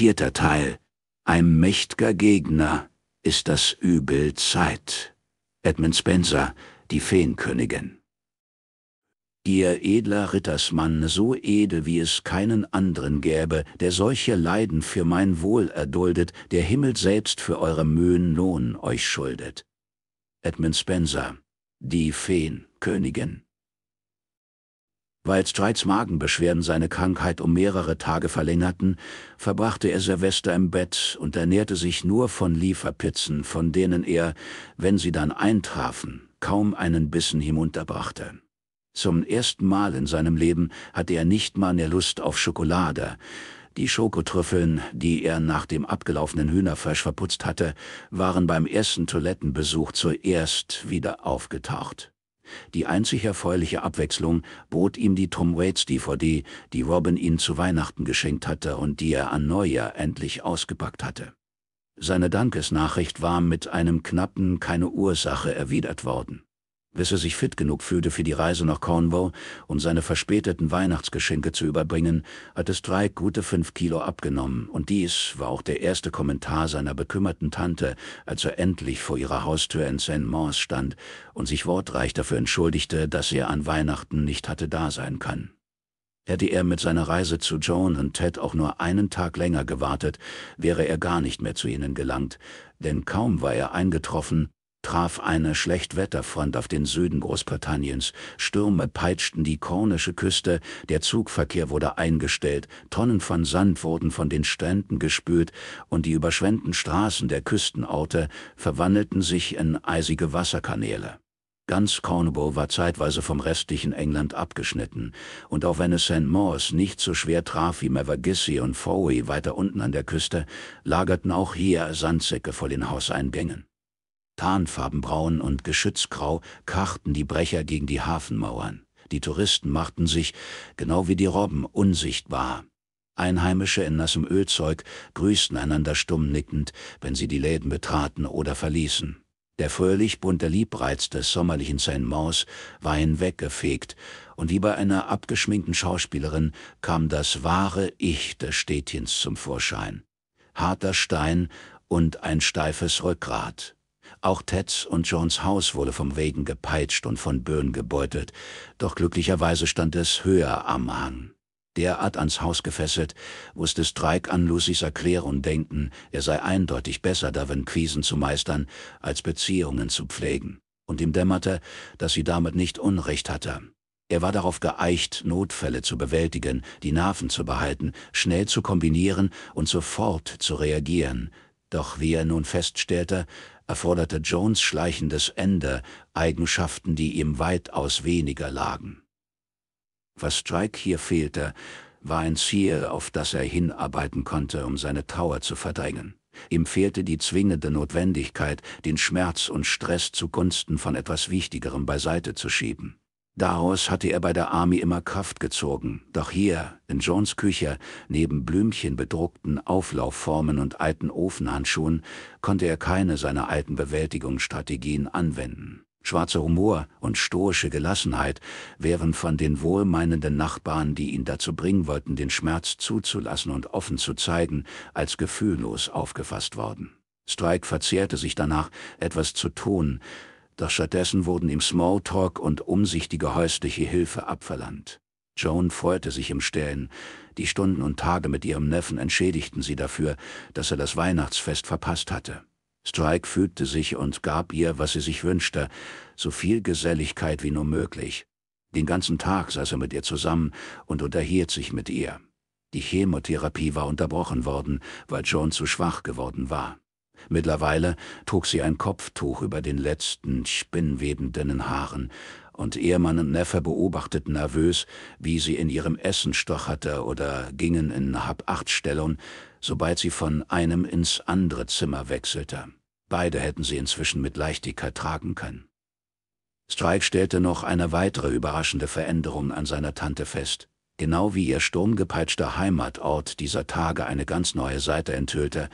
Vierter Teil. Ein mächtiger Gegner ist das Übel Zeit. Edmund Spencer, die Feenkönigin. Ihr edler Rittersmann, so edel, wie es keinen anderen gäbe, der solche Leiden für mein Wohl erduldet, der Himmel selbst für eure Mühen Lohn euch schuldet. Edmund Spencer, die Feenkönigin. Weil Streits Magenbeschwerden seine Krankheit um mehrere Tage verlängerten, verbrachte er Silvester im Bett und ernährte sich nur von Lieferpizzen, von denen er, wenn sie dann eintrafen, kaum einen Bissen hinunterbrachte. Zum ersten Mal in seinem Leben hatte er nicht mal mehr Lust auf Schokolade. Die Schokotrüffeln, die er nach dem abgelaufenen Hühnerfleisch verputzt hatte, waren beim ersten Toilettenbesuch zuerst wieder aufgetaucht. Die einzig erfreuliche Abwechslung bot ihm die Tom Waits DVD, die Robin ihn zu Weihnachten geschenkt hatte und die er an Neujahr endlich ausgepackt hatte. Seine Dankesnachricht war mit einem knappen Keine Ursache erwidert worden bis er sich fit genug fühlte für die Reise nach Cornwall und seine verspäteten Weihnachtsgeschenke zu überbringen, hat es drei gute fünf Kilo abgenommen, und dies war auch der erste Kommentar seiner bekümmerten Tante, als er endlich vor ihrer Haustür in St. Mons stand und sich wortreich dafür entschuldigte, dass er an Weihnachten nicht hatte da sein können. Hätte er mit seiner Reise zu Joan und Ted auch nur einen Tag länger gewartet, wäre er gar nicht mehr zu ihnen gelangt, denn kaum war er eingetroffen, traf eine Schlechtwetterfront auf den Süden Großbritanniens. Stürme peitschten die kornische Küste, der Zugverkehr wurde eingestellt, Tonnen von Sand wurden von den Stränden gespült und die überschwemmten Straßen der Küstenorte verwandelten sich in eisige Wasserkanäle. Ganz Cornwall war zeitweise vom restlichen England abgeschnitten, und auch wenn es St. Morse nicht so schwer traf wie Mavagisy und Fowey weiter unten an der Küste, lagerten auch hier Sandsäcke vor den Hauseingängen. Tarnfarbenbraun und Geschützgrau krachten die Brecher gegen die Hafenmauern. Die Touristen machten sich, genau wie die Robben, unsichtbar. Einheimische in nassem Ölzeug grüßten einander stumm nickend, wenn sie die Läden betraten oder verließen. Der fröhlich bunte Liebreiz des sommerlichen Saint Maus war hinweggefegt, und wie bei einer abgeschminkten Schauspielerin kam das wahre Ich des Städtchens zum Vorschein. Harter Stein und ein steifes Rückgrat. Auch Teds und Johns Haus wurde vom Regen gepeitscht und von Böen gebeutelt, doch glücklicherweise stand es höher am Hang. Derart ans Haus gefesselt, wusste Strike an Lucys Erklärung denken, er sei eindeutig besser darin, Krisen zu meistern, als Beziehungen zu pflegen. Und ihm dämmerte, dass sie damit nicht Unrecht hatte. Er war darauf geeicht, Notfälle zu bewältigen, die Nerven zu behalten, schnell zu kombinieren und sofort zu reagieren. Doch wie er nun feststellte, erforderte Jones schleichendes Ende Eigenschaften, die ihm weitaus weniger lagen. Was Strike hier fehlte, war ein Ziel, auf das er hinarbeiten konnte, um seine Trauer zu verdrängen. Ihm fehlte die zwingende Notwendigkeit, den Schmerz und Stress zugunsten von etwas Wichtigerem beiseite zu schieben. Daraus hatte er bei der Army immer Kraft gezogen, doch hier, in Johns Küche, neben Blümchen bedruckten Auflaufformen und alten Ofenhandschuhen, konnte er keine seiner alten Bewältigungsstrategien anwenden. Schwarzer Humor und stoische Gelassenheit wären von den wohlmeinenden Nachbarn, die ihn dazu bringen wollten, den Schmerz zuzulassen und offen zu zeigen, als gefühllos aufgefasst worden. Strike verzehrte sich danach, etwas zu tun, doch stattdessen wurden ihm Smalltalk und umsichtige häusliche Hilfe abverlangt. Joan freute sich im Stillen. Die Stunden und Tage mit ihrem Neffen entschädigten sie dafür, dass er das Weihnachtsfest verpasst hatte. Strike fügte sich und gab ihr, was sie sich wünschte, so viel Geselligkeit wie nur möglich. Den ganzen Tag saß er mit ihr zusammen und unterhielt sich mit ihr. Die Chemotherapie war unterbrochen worden, weil Joan zu schwach geworden war. Mittlerweile trug sie ein Kopftuch über den letzten, spinnwebenden Haaren, und Ehemann und Neffe beobachteten nervös, wie sie in ihrem Essen stocherte oder gingen in Hab-Acht-Stellung, sobald sie von einem ins andere Zimmer wechselte. Beide hätten sie inzwischen mit Leichtigkeit tragen können. Strike stellte noch eine weitere überraschende Veränderung an seiner Tante fest. Genau wie ihr sturmgepeitschter Heimatort dieser Tage eine ganz neue Seite enthüllte,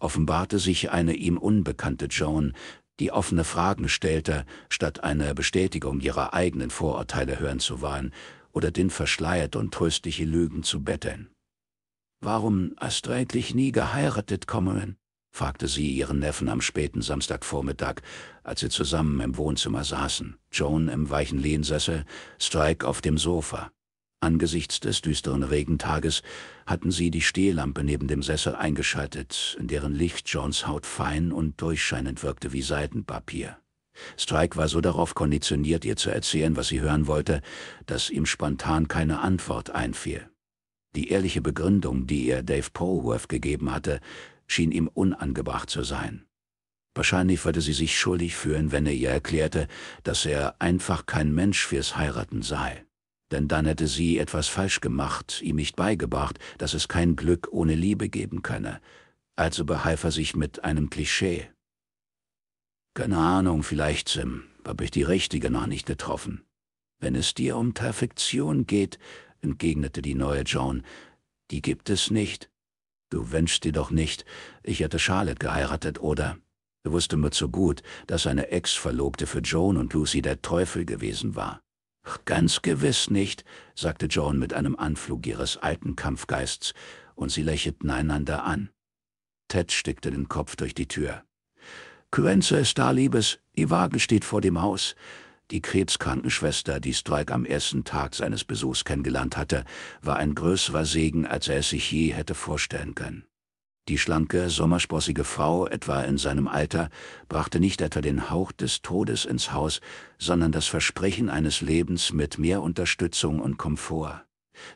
offenbarte sich eine ihm unbekannte Joan, die offene Fragen stellte, statt eine Bestätigung ihrer eigenen Vorurteile hören zu wollen oder den verschleiert und tröstliche Lügen zu betteln. »Warum hast du eigentlich nie geheiratet, Commoren?« fragte sie ihren Neffen am späten Samstagvormittag, als sie zusammen im Wohnzimmer saßen, Joan im weichen Lehnsessel, Strike auf dem Sofa. Angesichts des düsteren Regentages hatten sie die Stehlampe neben dem Sessel eingeschaltet, in deren Licht Johns Haut fein und durchscheinend wirkte wie Seidenpapier. Strike war so darauf konditioniert, ihr zu erzählen, was sie hören wollte, dass ihm spontan keine Antwort einfiel. Die ehrliche Begründung, die ihr Dave Polworth gegeben hatte, schien ihm unangebracht zu sein. Wahrscheinlich würde sie sich schuldig fühlen, wenn er ihr erklärte, dass er einfach kein Mensch fürs Heiraten sei denn dann hätte sie etwas falsch gemacht, ihm nicht beigebracht, dass es kein Glück ohne Liebe geben könne. Also behalf er sich mit einem Klischee. Keine Ahnung, vielleicht, Sim, habe ich die richtige noch nicht getroffen. Wenn es dir um Perfektion geht, entgegnete die neue Joan, die gibt es nicht. Du wünschst dir doch nicht, ich hätte Charlotte geheiratet, oder? Du wusste nur zu gut, dass seine Ex-Verlobte für Joan und Lucy der Teufel gewesen war. Ganz gewiss nicht, sagte Joan mit einem Anflug ihres alten Kampfgeists, und sie lächelten einander an. Ted steckte den Kopf durch die Tür. Cuenza ist da, Liebes. Die Wagen steht vor dem Haus. Die Krebskrankenschwester, die Strike am ersten Tag seines Besuchs kennengelernt hatte, war ein größerer Segen, als er es sich je hätte vorstellen können. Die schlanke, sommersprossige Frau, etwa in seinem Alter, brachte nicht etwa den Hauch des Todes ins Haus, sondern das Versprechen eines Lebens mit mehr Unterstützung und Komfort.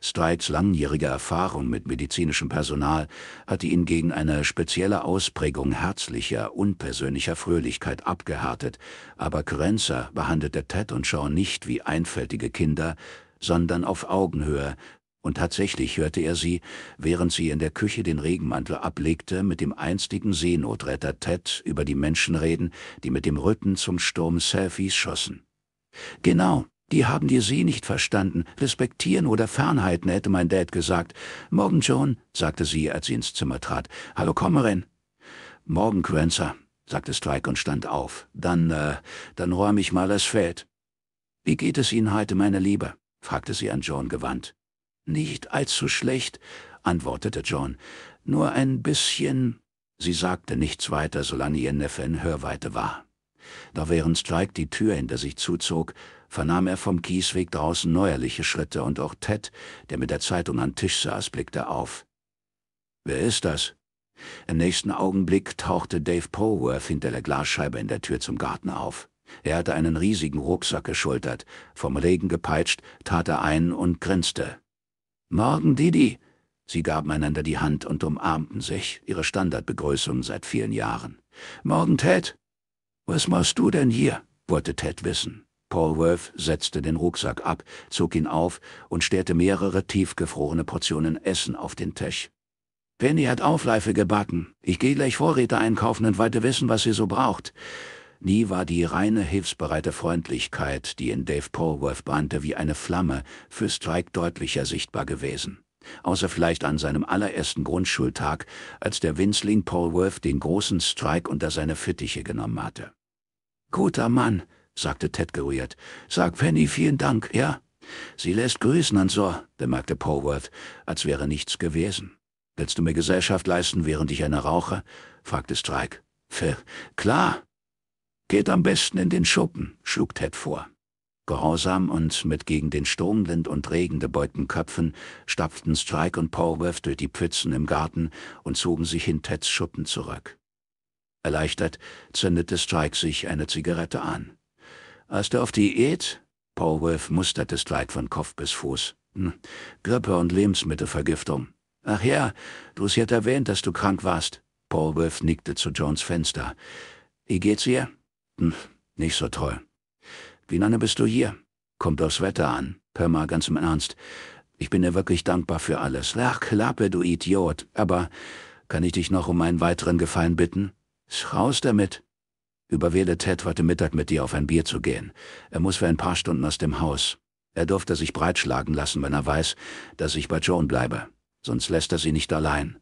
Strides langjährige Erfahrung mit medizinischem Personal hatte ihn gegen eine spezielle Ausprägung herzlicher, unpersönlicher Fröhlichkeit abgehärtet, aber Kränzer behandelte Ted und Shaw nicht wie einfältige Kinder, sondern auf Augenhöhe, und tatsächlich hörte er sie, während sie in der Küche den Regenmantel ablegte, mit dem einstigen Seenotretter Ted über die Menschen reden, die mit dem Rücken zum Sturm Selfies schossen. Genau, die haben die See nicht verstanden. Respektieren oder fernhalten, hätte mein Dad gesagt. Morgen, Joan, sagte sie, als sie ins Zimmer trat. Hallo, Kommerin. Morgen, Quenzer, sagte Strike und stand auf. Dann, äh, dann räume ich mal das Feld. Wie geht es Ihnen heute, meine Liebe? fragte sie an Joan gewandt. Nicht allzu schlecht, antwortete John. Nur ein bisschen. Sie sagte nichts weiter, solange ihr Neffe in Hörweite war. Doch während Strike die Tür hinter sich zuzog, vernahm er vom Kiesweg draußen neuerliche Schritte und auch Ted, der mit der Zeitung an Tisch saß, blickte auf. Wer ist das? Im nächsten Augenblick tauchte Dave Poworth hinter der Glasscheibe in der Tür zum Garten auf. Er hatte einen riesigen Rucksack geschultert, vom Regen gepeitscht, tat er ein und grinste. Morgen, Didi. Sie gaben einander die Hand und umarmten sich, ihre Standardbegrüßung seit vielen Jahren. Morgen, Ted. Was machst du denn hier? wollte Ted wissen. Paul Wolf setzte den Rucksack ab, zog ihn auf und stellte mehrere tiefgefrorene Portionen Essen auf den Tisch. Penny hat Aufleife gebacken. Ich gehe gleich Vorräte einkaufen und wollte wissen, was sie so braucht. Nie war die reine hilfsbereite Freundlichkeit, die in Dave Polworth brannte wie eine Flamme, für Strike deutlicher sichtbar gewesen. Außer vielleicht an seinem allerersten Grundschultag, als der Winzling Polworth den großen Strike unter seine Fittiche genommen hatte. Guter Mann, sagte Ted gerührt. Sag Penny vielen Dank, ja? Sie lässt grüßen an so, bemerkte Polworth, als wäre nichts gewesen. Willst du mir Gesellschaft leisten, während ich eine rauche? fragte Strike. Phil, klar, Geht am besten in den Schuppen, schlug Ted vor. Gehorsam und mit gegen den Sturmwind und Regen gebeugten Köpfen stapften Strike und Polworth durch die Pfützen im Garten und zogen sich in Teds Schuppen zurück. Erleichtert zündete Strike sich eine Zigarette an. Hast du auf Diät? Polworth musterte Strike von Kopf bis Fuß. Hm. Grippe und Lebensmittelvergiftung. Ach ja, du hast erwähnt, dass du krank warst. Polworth nickte zu Jones Fenster. Wie geht's ihr? Hm, nicht so toll. Wie lange bist du hier? Kommt aufs Wetter an. Hör mal ganz im Ernst. Ich bin dir wirklich dankbar für alles. Ach, Klappe, du Idiot. Aber kann ich dich noch um einen weiteren Gefallen bitten? Raus damit. Überwähle Ted, heute Mittag mit dir auf ein Bier zu gehen. Er muss für ein paar Stunden aus dem Haus. Er durfte sich breitschlagen lassen, wenn er weiß, dass ich bei Joan bleibe. Sonst lässt er sie nicht allein.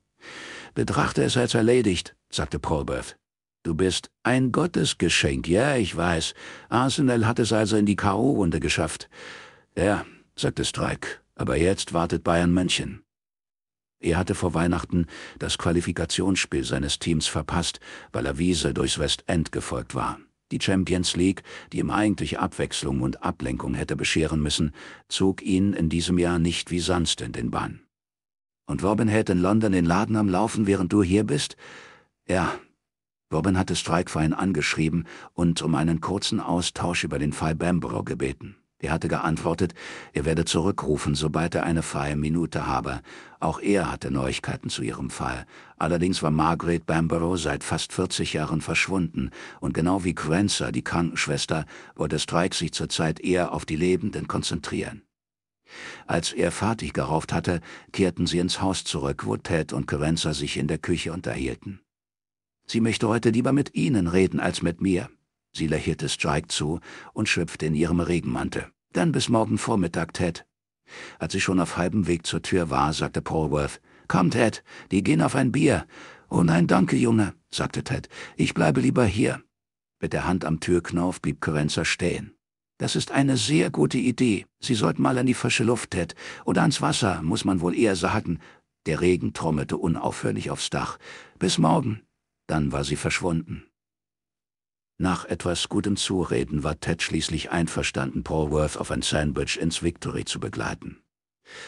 Betrachte es als erledigt, sagte Polbeth. Du bist ein Gottesgeschenk, ja, ich weiß. Arsenal hat es also in die K.O.-Runde geschafft. Ja, sagte Strike, aber jetzt wartet Bayern München. Er hatte vor Weihnachten das Qualifikationsspiel seines Teams verpasst, weil er Wiese durchs West End gefolgt war. Die Champions League, die ihm eigentlich Abwechslung und Ablenkung hätte bescheren müssen, zog ihn in diesem Jahr nicht wie sonst in den Bann. Und Robin hält in London den Laden am Laufen, während du hier bist? Ja, Robin hatte Streikfein angeschrieben und um einen kurzen Austausch über den Fall Bamborough gebeten. Er hatte geantwortet, er werde zurückrufen, sobald er eine freie Minute habe. Auch er hatte Neuigkeiten zu ihrem Fall. Allerdings war Margaret Bamborough seit fast 40 Jahren verschwunden und genau wie Quenzer, die Krankenschwester, wollte Strike sich zurzeit eher auf die Lebenden konzentrieren. Als er fertig gerauft hatte, kehrten sie ins Haus zurück, wo Ted und Quenzer sich in der Küche unterhielten. Sie möchte heute lieber mit Ihnen reden als mit mir. Sie lächelte Strike zu und schlüpfte in ihrem Regenmantel. Dann bis morgen Vormittag, Ted. Als sie schon auf halbem Weg zur Tür war, sagte Polworth, Komm, Ted, die gehen auf ein Bier. Oh nein, danke, Junge, sagte Ted. Ich bleibe lieber hier. Mit der Hand am Türknauf blieb Corenza stehen. Das ist eine sehr gute Idee. Sie sollten mal an die frische Luft, Ted. Oder ans Wasser, muss man wohl eher sagen. Der Regen trommelte unaufhörlich aufs Dach. Bis morgen. Dann war sie verschwunden. Nach etwas gutem Zureden war Ted schließlich einverstanden, Paul Worth auf ein Sandwich ins Victory zu begleiten.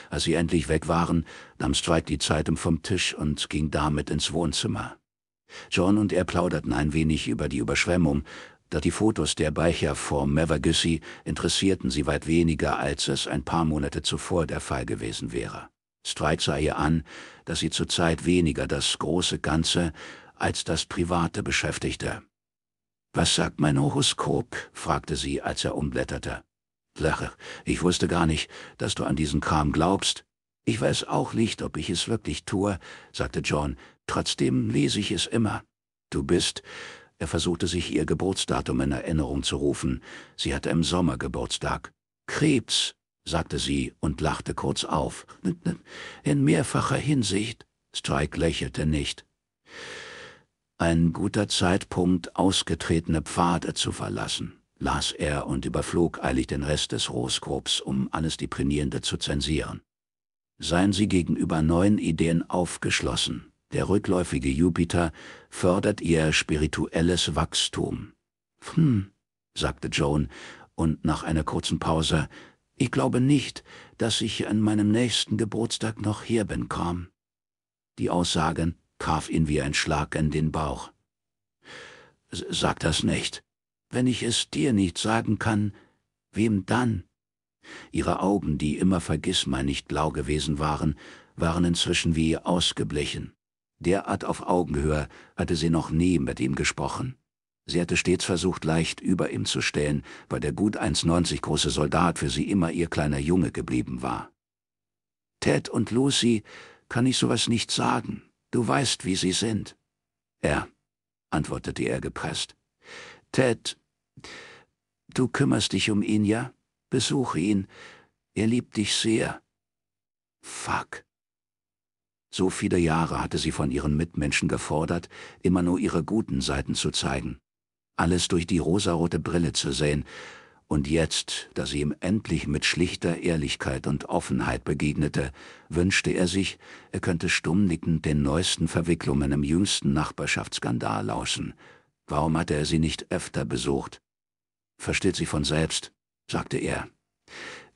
Als sie endlich weg waren, nahm Strike die Zeitung vom Tisch und ging damit ins Wohnzimmer. John und er plauderten ein wenig über die Überschwemmung, da die Fotos der Beicher vor Mavergussy interessierten sie weit weniger, als es ein paar Monate zuvor der Fall gewesen wäre. Strike sah ihr an, dass sie zurzeit weniger das große Ganze als das Private beschäftigte. Was sagt mein Horoskop? fragte sie, als er umblätterte. Lache, ich wusste gar nicht, dass du an diesen Kram glaubst. Ich weiß auch nicht, ob ich es wirklich tue, sagte John, trotzdem lese ich es immer. Du bist, er versuchte sich ihr Geburtsdatum in Erinnerung zu rufen, sie hatte im Sommer Geburtstag. Krebs, sagte sie und lachte kurz auf. In mehrfacher Hinsicht. Strike lächelte nicht. Ein guter Zeitpunkt, ausgetretene Pfade zu verlassen, las er und überflog eilig den Rest des Horoskops, um alles Deprimierende zu zensieren. Seien Sie gegenüber neuen Ideen aufgeschlossen. Der rückläufige Jupiter fördert Ihr spirituelles Wachstum. Hm, sagte Joan, und nach einer kurzen Pause, ich glaube nicht, dass ich an meinem nächsten Geburtstag noch hier bin, Korm. Die Aussagen traf ihn wie ein Schlag in den Bauch. Sag das nicht. Wenn ich es dir nicht sagen kann, wem dann? Ihre Augen, die immer vergissmein nicht blau gewesen waren, waren inzwischen wie ausgeblichen. Derart auf Augenhöhe hatte sie noch nie mit ihm gesprochen. Sie hatte stets versucht, leicht über ihm zu stehen, weil der gut 1,90 große Soldat für sie immer ihr kleiner Junge geblieben war. Ted und Lucy kann ich sowas nicht sagen, Du weißt, wie sie sind. Er, antwortete er gepresst. Ted, du kümmerst dich um ihn, ja? Besuche ihn. Er liebt dich sehr. Fuck. So viele Jahre hatte sie von ihren Mitmenschen gefordert, immer nur ihre guten Seiten zu zeigen. Alles durch die rosarote Brille zu sehen, und jetzt, da sie ihm endlich mit schlichter Ehrlichkeit und Offenheit begegnete, wünschte er sich, er könnte stumm nickend den neuesten Verwicklungen im jüngsten Nachbarschaftsskandal lauschen. Warum hatte er sie nicht öfter besucht? Versteht sie von selbst, sagte er.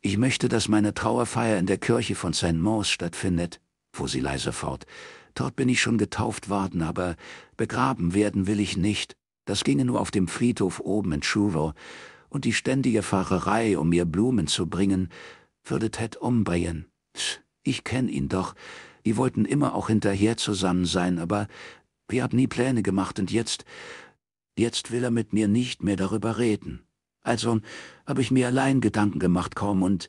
Ich möchte, dass meine Trauerfeier in der Kirche von St. Mons stattfindet, fuhr sie leise fort. Dort bin ich schon getauft worden, aber begraben werden will ich nicht. Das ginge nur auf dem Friedhof oben in Truro und die ständige Fahrerei, um mir Blumen zu bringen, würde Ted umbringen. Ich kenn ihn doch. Die wollten immer auch hinterher zusammen sein, aber wir haben nie Pläne gemacht und jetzt, jetzt will er mit mir nicht mehr darüber reden. Also habe ich mir allein Gedanken gemacht, kaum, und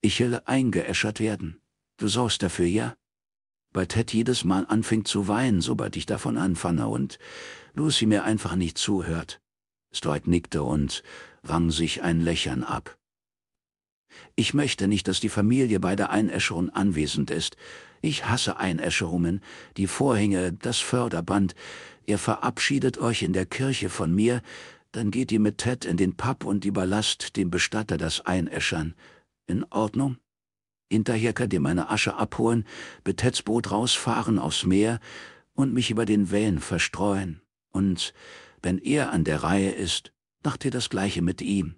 ich will eingeäschert werden. Du sorgst dafür, ja? Weil Ted jedes Mal anfängt zu weinen, sobald ich davon anfange und Lucy mir einfach nicht zuhört. Stoyd nickte und wang sich ein Lächeln ab. Ich möchte nicht, dass die Familie bei der Einäscherung anwesend ist. Ich hasse Einäscherungen, die Vorhänge, das Förderband. Ihr verabschiedet euch in der Kirche von mir, dann geht ihr mit Ted in den Pub und überlasst dem Bestatter das Einäschern. In Ordnung? Hinterher könnt ihr meine Asche abholen, mit Teds Boot rausfahren aufs Meer und mich über den Wellen verstreuen. Und wenn er an der Reihe ist, macht ihr das Gleiche mit ihm.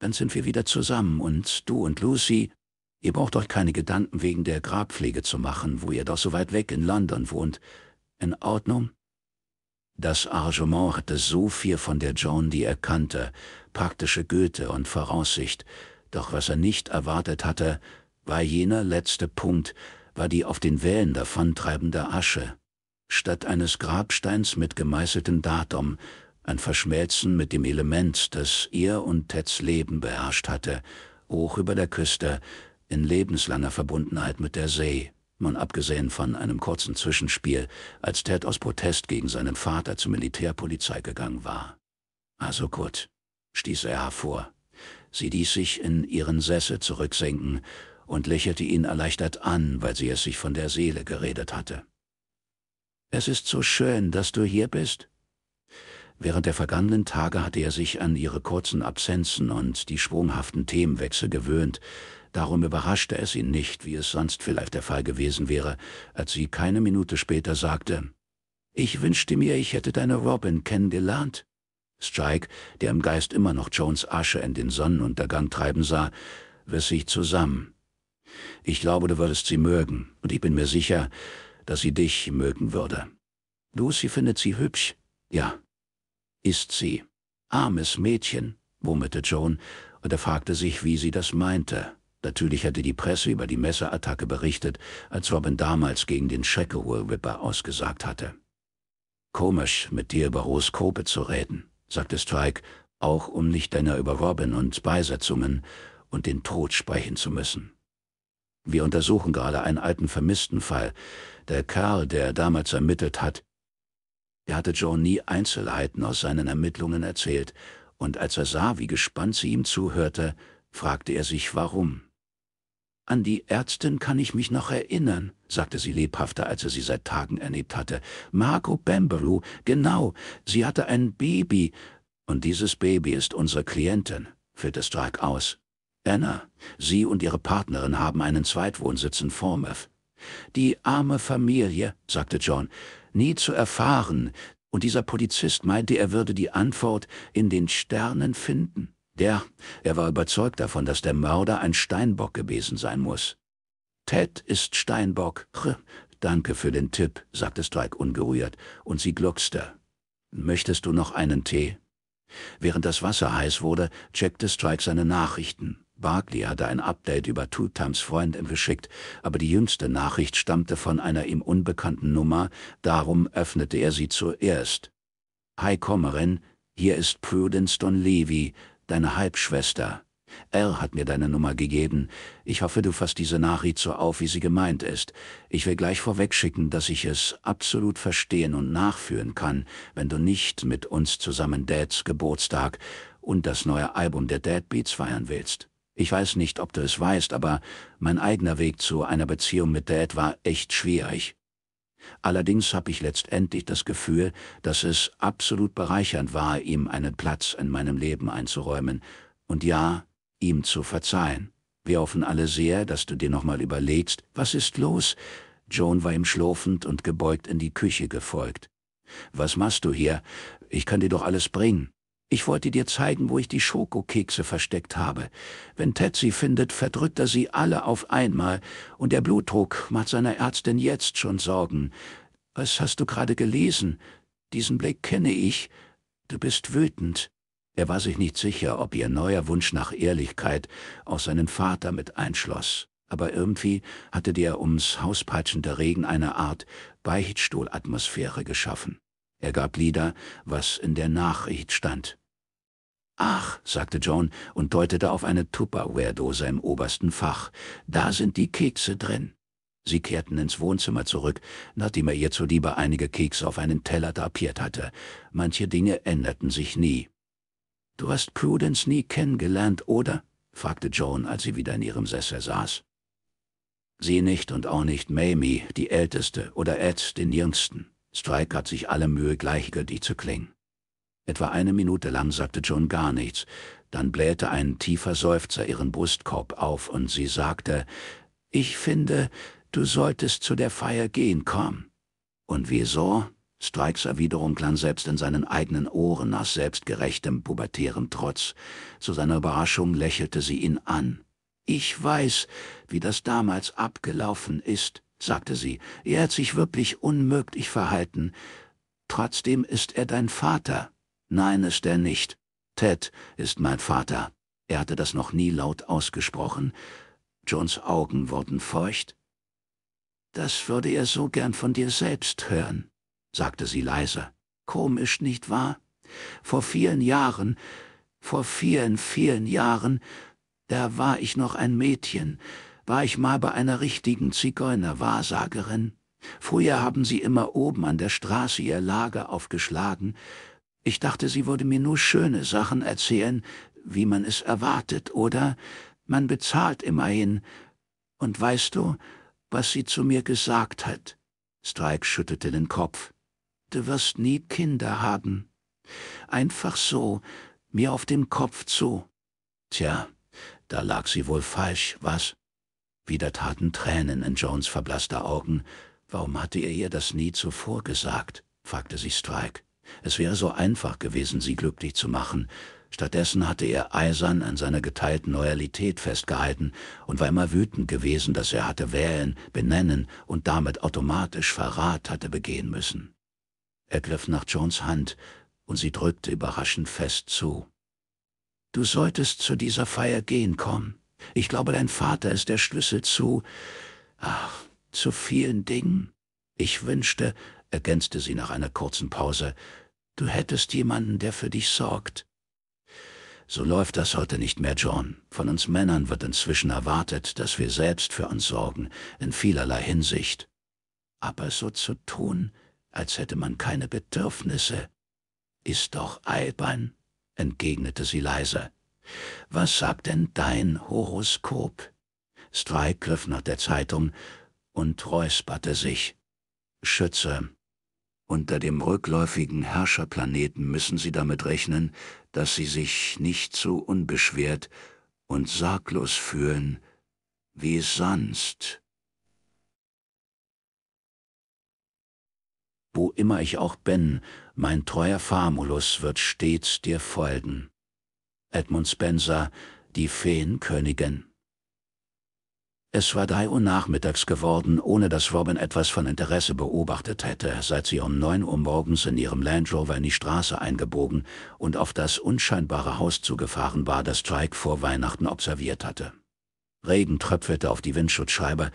Dann sind wir wieder zusammen und du und Lucy, ihr braucht euch keine Gedanken wegen der Grabpflege zu machen, wo ihr doch so weit weg in London wohnt. In Ordnung? Das Arrangement hatte so viel von der Joan, die er kannte, praktische Goethe und Voraussicht, doch was er nicht erwartet hatte, war jener letzte Punkt, war die auf den Wellen davontreibende Asche, Statt eines Grabsteins mit gemeißeltem Datum, ein Verschmelzen mit dem Element, das ihr und Teds Leben beherrscht hatte, hoch über der Küste, in lebenslanger Verbundenheit mit der See, man abgesehen von einem kurzen Zwischenspiel, als Ted aus Protest gegen seinen Vater zur Militärpolizei gegangen war. Also gut, stieß er hervor. Sie ließ sich in ihren Sessel zurücksenken und lächelte ihn erleichtert an, weil sie es sich von der Seele geredet hatte. Es ist so schön, dass du hier bist. Während der vergangenen Tage hatte er sich an ihre kurzen Absenzen und die schwunghaften Themenwechsel gewöhnt, darum überraschte es ihn nicht, wie es sonst vielleicht der Fall gewesen wäre, als sie keine Minute später sagte, »Ich wünschte mir, ich hätte deine Robin kennengelernt.« Strike, der im Geist immer noch Jones Asche in den Sonnenuntergang treiben sah, riss sich zusammen. »Ich glaube, du würdest sie mögen, und ich bin mir sicher, dass sie dich mögen würde. Lucy findet sie hübsch, ja. Ist sie. Armes Mädchen, murmelte Joan, und er fragte sich, wie sie das meinte. Natürlich hatte die Presse über die Messerattacke berichtet, als Robin damals gegen den Shacklewell Ripper ausgesagt hatte. Komisch, mit dir über Horoskope zu reden, sagte Strike, auch um nicht länger über Robin und Beisetzungen und den Tod sprechen zu müssen. Wir untersuchen gerade einen alten Vermisstenfall, der Kerl, der damals ermittelt hat. Er hatte Joe nie Einzelheiten aus seinen Ermittlungen erzählt, und als er sah, wie gespannt sie ihm zuhörte, fragte er sich, warum. An die Ärztin kann ich mich noch erinnern, sagte sie lebhafter, als er sie seit Tagen erlebt hatte. Marco Bamberloo, genau, sie hatte ein Baby, und dieses Baby ist unsere Klientin, führte Strike aus. Anna, sie und ihre Partnerin haben einen Zweitwohnsitz in Formouth. Die arme Familie, sagte John, nie zu erfahren, und dieser Polizist meinte, er würde die Antwort in den Sternen finden. Der, er war überzeugt davon, dass der Mörder ein Steinbock gewesen sein muss. Ted ist Steinbock. Danke für den Tipp, sagte Strike ungerührt, und sie gluckste. Möchtest du noch einen Tee? Während das Wasser heiß wurde, checkte Strike seine Nachrichten. Barkley hatte ein Update über Two Times Freund geschickt, aber die jüngste Nachricht stammte von einer ihm unbekannten Nummer, darum öffnete er sie zuerst. Hi Kommerin, hier ist Prudence Don Levy, deine Halbschwester. R hat mir deine Nummer gegeben. Ich hoffe, du fasst diese Nachricht so auf, wie sie gemeint ist. Ich will gleich vorwegschicken, dass ich es absolut verstehen und nachführen kann, wenn du nicht mit uns zusammen Dads Geburtstag und das neue Album der Deadbeats feiern willst. Ich weiß nicht, ob du es weißt, aber mein eigener Weg zu einer Beziehung mit Dad war echt schwierig. Allerdings habe ich letztendlich das Gefühl, dass es absolut bereichernd war, ihm einen Platz in meinem Leben einzuräumen und ja, ihm zu verzeihen. Wir hoffen alle sehr, dass du dir nochmal überlegst, was ist los? Joan war ihm schlurfend und gebeugt in die Küche gefolgt. Was machst du hier? Ich kann dir doch alles bringen. Ich wollte dir zeigen, wo ich die Schokokekse versteckt habe. Wenn Ted sie findet, verdrückt er sie alle auf einmal, und der Blutdruck macht seiner Ärztin jetzt schon Sorgen. Was hast du gerade gelesen? Diesen Blick kenne ich. Du bist wütend. Er war sich nicht sicher, ob ihr neuer Wunsch nach Ehrlichkeit auch seinen Vater mit einschloss. Aber irgendwie hatte der ums Haus peitschende Regen eine Art Beichtstuhlatmosphäre geschaffen. Er gab Lieder, was in der Nachricht stand. Ach, sagte Joan und deutete auf eine Tupperware-Dose im obersten Fach. Da sind die Kekse drin. Sie kehrten ins Wohnzimmer zurück, nachdem er ihr zuliebe einige Kekse auf einen Teller drapiert hatte. Manche Dinge änderten sich nie. Du hast Prudence nie kennengelernt, oder? fragte Joan, als sie wieder in ihrem Sessel saß. Sie nicht und auch nicht Mamie, die Älteste, oder Ed, den Jüngsten. Strike hat sich alle Mühe, gleichgültig zu klingen. Etwa eine Minute lang sagte John gar nichts, dann blähte ein tiefer Seufzer ihren Brustkorb auf und sie sagte, »Ich finde, du solltest zu der Feier gehen, komm.« »Und wieso?« Strikes Erwiderung klang selbst in seinen eigenen Ohren nach selbstgerechtem, pubertärem Trotz. Zu seiner Überraschung lächelte sie ihn an. »Ich weiß, wie das damals abgelaufen ist sagte sie, er hat sich wirklich unmöglich verhalten. Trotzdem ist er dein Vater. Nein, ist er nicht. Ted ist mein Vater. Er hatte das noch nie laut ausgesprochen. Johns Augen wurden feucht. Das würde er so gern von dir selbst hören, sagte sie leise. Komisch, nicht wahr? Vor vielen Jahren, vor vielen, vielen Jahren, da war ich noch ein Mädchen, war ich mal bei einer richtigen Zigeunerwahrsagerin. Früher haben sie immer oben an der Straße ihr Lager aufgeschlagen. Ich dachte, sie würde mir nur schöne Sachen erzählen, wie man es erwartet, oder? Man bezahlt immerhin. Und weißt du, was sie zu mir gesagt hat? Strike schüttelte den Kopf. Du wirst nie Kinder haben. Einfach so, mir auf dem Kopf zu. Tja, da lag sie wohl falsch, was? Wieder taten Tränen in Jones verblasster Augen. Warum hatte er ihr das nie zuvor gesagt? fragte sich Strike. Es wäre so einfach gewesen, sie glücklich zu machen. Stattdessen hatte er eisern an seiner geteilten Loyalität festgehalten und war immer wütend gewesen, dass er hatte wählen, benennen und damit automatisch Verrat hatte begehen müssen. Er griff nach Jones Hand und sie drückte überraschend fest zu. Du solltest zu dieser Feier gehen, komm, ich glaube, dein Vater ist der Schlüssel zu... Ach, zu vielen Dingen. Ich wünschte, ergänzte sie nach einer kurzen Pause, du hättest jemanden, der für dich sorgt. So läuft das heute nicht mehr, John. Von uns Männern wird inzwischen erwartet, dass wir selbst für uns sorgen, in vielerlei Hinsicht. Aber so zu tun, als hätte man keine Bedürfnisse, ist doch albern, entgegnete sie leise. Was sagt denn dein Horoskop? Strike griff nach der Zeitung und räusperte sich. Schütze. Unter dem rückläufigen Herrscherplaneten müssen Sie damit rechnen, dass Sie sich nicht so unbeschwert und sorglos fühlen wie sonst. Wo immer ich auch bin, mein treuer Famulus wird stets dir folgen. Edmund Spencer, die Feenkönigin. Es war drei Uhr nachmittags geworden, ohne dass Robin etwas von Interesse beobachtet hätte, seit sie um neun Uhr morgens in ihrem Land Rover in die Straße eingebogen und auf das unscheinbare Haus zugefahren war, das Drake vor Weihnachten observiert hatte. Regen tröpfelte auf die Windschutzscheibe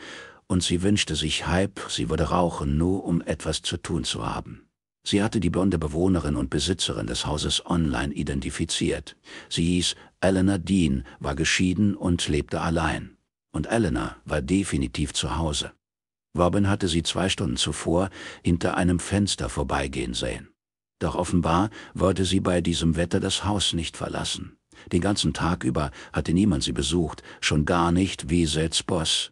und sie wünschte sich Hype, sie würde rauchen, nur um etwas zu tun zu haben. Sie hatte die blonde Bewohnerin und Besitzerin des Hauses online identifiziert. Sie hieß Eleanor Dean, war geschieden und lebte allein. Und Eleanor war definitiv zu Hause. Robin hatte sie zwei Stunden zuvor hinter einem Fenster vorbeigehen sehen. Doch offenbar wollte sie bei diesem Wetter das Haus nicht verlassen. Den ganzen Tag über hatte niemand sie besucht, schon gar nicht Wesels Boss.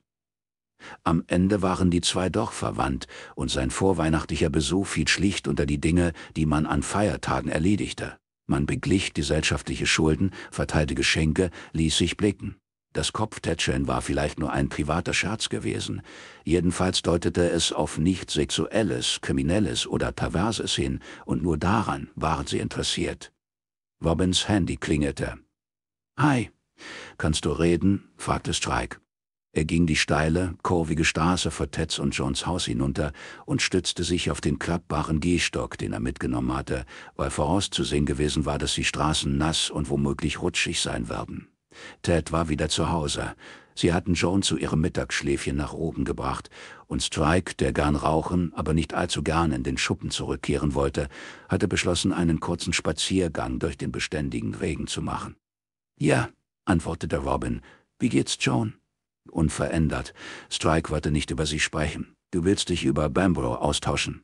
Am Ende waren die zwei doch verwandt und sein vorweihnachtlicher Besuch fiel schlicht unter die Dinge, die man an Feiertagen erledigte. Man beglich gesellschaftliche Schulden, verteilte Geschenke, ließ sich blicken. Das Kopftätscheln war vielleicht nur ein privater Scherz gewesen. Jedenfalls deutete es auf nichts Sexuelles, Kriminelles oder Perverses hin, und nur daran waren sie interessiert. Robins Handy klingelte. Hi, kannst du reden? fragte Strike. Er ging die steile, kurvige Straße vor Teds und Johns Haus hinunter und stützte sich auf den klappbaren Gehstock, den er mitgenommen hatte, weil vorauszusehen gewesen war, dass die Straßen nass und womöglich rutschig sein werden. Ted war wieder zu Hause. Sie hatten Joan zu ihrem Mittagsschläfchen nach oben gebracht, und Strike, der gern rauchen, aber nicht allzu gern in den Schuppen zurückkehren wollte, hatte beschlossen, einen kurzen Spaziergang durch den beständigen Regen zu machen. Ja, antwortete Robin. Wie geht's, Joan? unverändert. Strike wollte nicht über sie sprechen. Du willst dich über Bambro austauschen.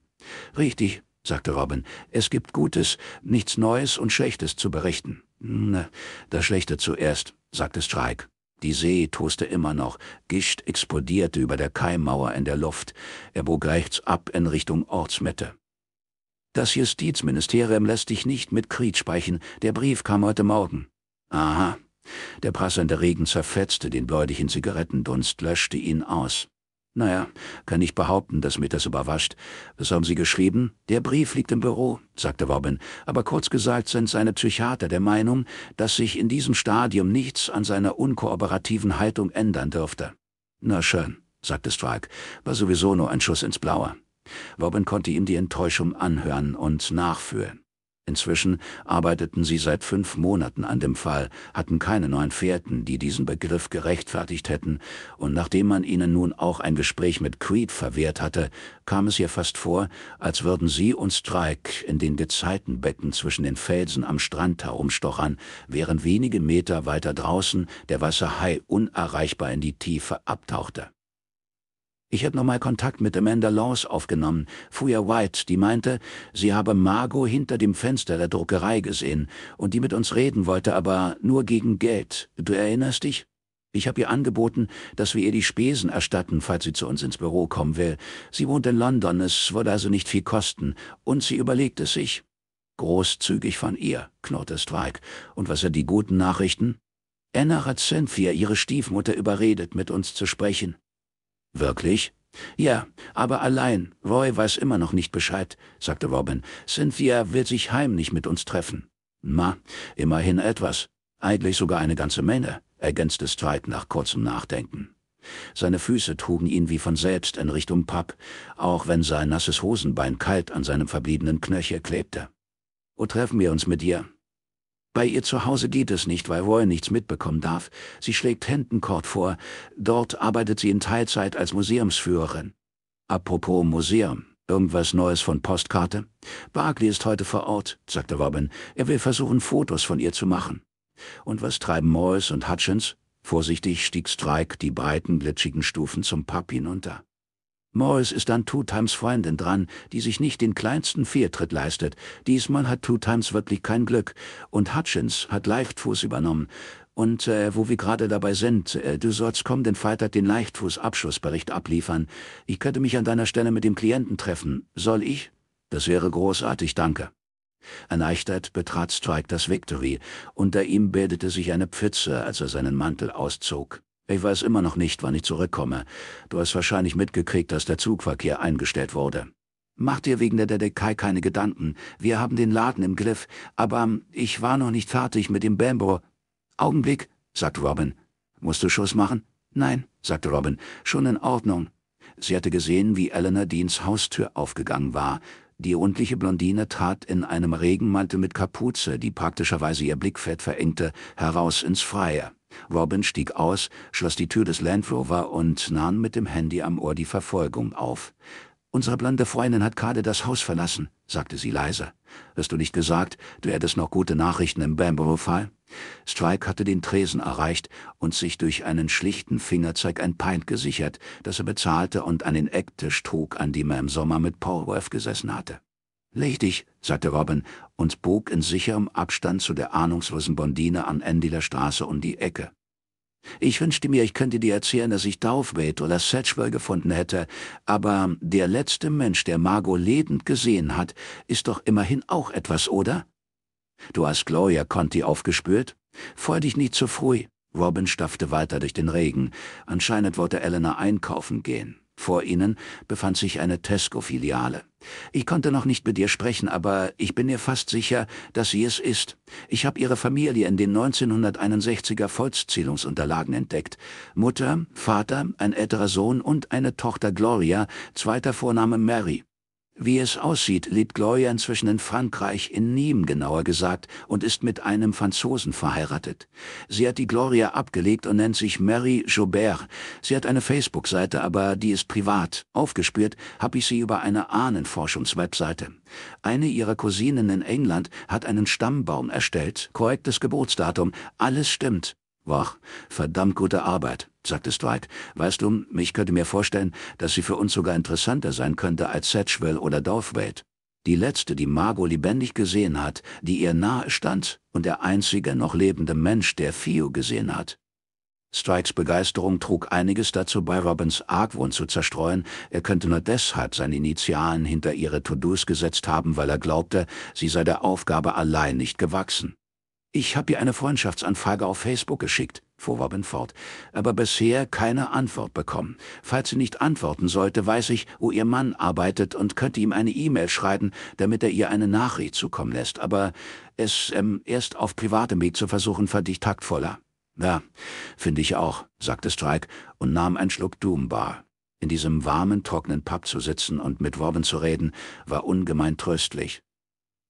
Richtig, sagte Robin. Es gibt Gutes, nichts Neues und Schlechtes zu berichten. Na, das Schlechte zuerst, sagte Strike. Die See toste immer noch. Gischt explodierte über der Keimmauer in der Luft. Er bog rechts ab in Richtung Ortsmitte. Das Justizministerium lässt dich nicht mit Krieg sprechen. Der Brief kam heute Morgen. Aha, der prasselnde Regen zerfetzte den bläulichen Zigarettendunst, löschte ihn aus. Naja, kann ich behaupten, dass mich das überrascht. Was haben Sie geschrieben? Der Brief liegt im Büro, sagte Robin, aber kurz gesagt sind seine Psychiater der Meinung, dass sich in diesem Stadium nichts an seiner unkooperativen Haltung ändern dürfte. Na schön, sagte Strike, war sowieso nur ein Schuss ins Blaue. Robin konnte ihm die Enttäuschung anhören und nachführen. Inzwischen arbeiteten sie seit fünf Monaten an dem Fall, hatten keine neuen Fährten, die diesen Begriff gerechtfertigt hätten, und nachdem man ihnen nun auch ein Gespräch mit Creed verwehrt hatte, kam es ihr fast vor, als würden sie und Strike in den Gezeitenbecken zwischen den Felsen am Strand herumstochern, während wenige Meter weiter draußen der Wasserhai unerreichbar in die Tiefe abtauchte. Ich hätte nochmal Kontakt mit Amanda Laws aufgenommen, Fuya White, die meinte, sie habe Margot hinter dem Fenster der Druckerei gesehen und die mit uns reden wollte, aber nur gegen Geld. Du erinnerst dich? Ich habe ihr angeboten, dass wir ihr die Spesen erstatten, falls sie zu uns ins Büro kommen will. Sie wohnt in London, es würde also nicht viel kosten, und sie überlegt es sich. Großzügig von ihr, knurrte Strike. Und was sind die guten Nachrichten? Anna hat Cynthia, ihre Stiefmutter, überredet, mit uns zu sprechen. Wirklich? Ja, aber allein. Roy weiß immer noch nicht Bescheid, sagte Robin. Cynthia will sich heimlich mit uns treffen. Ma, immerhin etwas. Eigentlich sogar eine ganze Menge, ergänzte Stride nach kurzem Nachdenken. Seine Füße trugen ihn wie von selbst in Richtung Pub, auch wenn sein nasses Hosenbein kalt an seinem verbliebenen Knöchel klebte. Wo treffen wir uns mit dir? Bei ihr zu Hause geht es nicht, weil Roy nichts mitbekommen darf. Sie schlägt Hentencourt vor. Dort arbeitet sie in Teilzeit als Museumsführerin. Apropos Museum. Irgendwas Neues von Postkarte? Barclay ist heute vor Ort, sagte Robin. Er will versuchen, Fotos von ihr zu machen. Und was treiben Morris und Hutchins? Vorsichtig stieg Strike die breiten, glitschigen Stufen zum Pub hinunter. Morris ist an Two-Times Freundin dran, die sich nicht den kleinsten Viertritt leistet. Diesmal hat Two-Times wirklich kein Glück. Und Hutchins hat Leichtfuß übernommen. Und äh, wo wir gerade dabei sind, äh, du sollst kommenden Freitag den Leichtfuß-Abschlussbericht abliefern. Ich könnte mich an deiner Stelle mit dem Klienten treffen. Soll ich? Das wäre großartig, danke. Erleichtert betrat Strike das Victory. Unter ihm bildete sich eine Pfütze, als er seinen Mantel auszog. Ich weiß immer noch nicht, wann ich zurückkomme. Du hast wahrscheinlich mitgekriegt, dass der Zugverkehr eingestellt wurde. Mach dir wegen der Dedekai keine Gedanken. Wir haben den Laden im Griff, aber ich war noch nicht fertig mit dem Bambo. Augenblick, sagt Robin. Musst du Schuss machen? Nein, sagte Robin. Schon in Ordnung. Sie hatte gesehen, wie Eleanor Deans Haustür aufgegangen war. Die rundliche Blondine trat in einem Regenmantel mit Kapuze, die praktischerweise ihr Blickfeld verengte, heraus ins Freie. Robin stieg aus, schloss die Tür des Land Rover und nahm mit dem Handy am Ohr die Verfolgung auf. Unsere blonde Freundin hat gerade das Haus verlassen, sagte sie leise. Hast du nicht gesagt, du hättest noch gute Nachrichten im Bamborough-Fall? Strike hatte den Tresen erreicht und sich durch einen schlichten Fingerzeig ein Pint gesichert, das er bezahlte und an den Ecktisch trug, an dem er im Sommer mit Paul Polworth gesessen hatte. Ledig, sagte Robin und bog in sicherem Abstand zu der ahnungslosen Bondine an Endiler Straße um die Ecke. Ich wünschte mir, ich könnte dir erzählen, dass ich Douthwaite oder Satchwell gefunden hätte, aber der letzte Mensch, der Margot lebend gesehen hat, ist doch immerhin auch etwas, oder? Du hast Gloria Conti aufgespürt? Freu dich nicht zu früh. Robin staffte weiter durch den Regen. Anscheinend wollte Eleanor einkaufen gehen. Vor ihnen befand sich eine Tesco-Filiale. Ich konnte noch nicht mit ihr sprechen, aber ich bin ihr fast sicher, dass sie es ist. Ich habe ihre Familie in den 1961er Volkszählungsunterlagen entdeckt. Mutter, Vater, ein älterer Sohn und eine Tochter Gloria, zweiter Vorname Mary. Wie es aussieht, lebt Gloria inzwischen in Frankreich, in Nîmes genauer gesagt, und ist mit einem Franzosen verheiratet. Sie hat die Gloria abgelegt und nennt sich Mary Joubert. Sie hat eine Facebook-Seite, aber die ist privat. Aufgespürt habe ich sie über eine Ahnenforschungswebseite. Eine ihrer Cousinen in England hat einen Stammbaum erstellt, korrektes Geburtsdatum, alles stimmt. Wach, verdammt gute Arbeit, sagte Strike. Weißt du, ich könnte mir vorstellen, dass sie für uns sogar interessanter sein könnte als Sedgewell oder Dorthwaite. Die letzte, die Margot lebendig gesehen hat, die ihr nahe stand und der einzige noch lebende Mensch, der Theo gesehen hat. Strikes Begeisterung trug einiges dazu bei, Robins Argwohn zu zerstreuen. Er könnte nur deshalb seine Initialen hinter ihre To-Dos gesetzt haben, weil er glaubte, sie sei der Aufgabe allein nicht gewachsen. Ich habe ihr eine Freundschaftsanfrage auf Facebook geschickt, fuhr Robin fort, aber bisher keine Antwort bekommen. Falls sie nicht antworten sollte, weiß ich, wo ihr Mann arbeitet und könnte ihm eine E-Mail schreiben, damit er ihr eine Nachricht zukommen lässt, aber es ähm, erst auf privatem Weg zu versuchen, fand ich taktvoller. Ja, finde ich auch, sagte Strike und nahm einen Schluck Doombar. In diesem warmen, trockenen Pub zu sitzen und mit Robin zu reden, war ungemein tröstlich.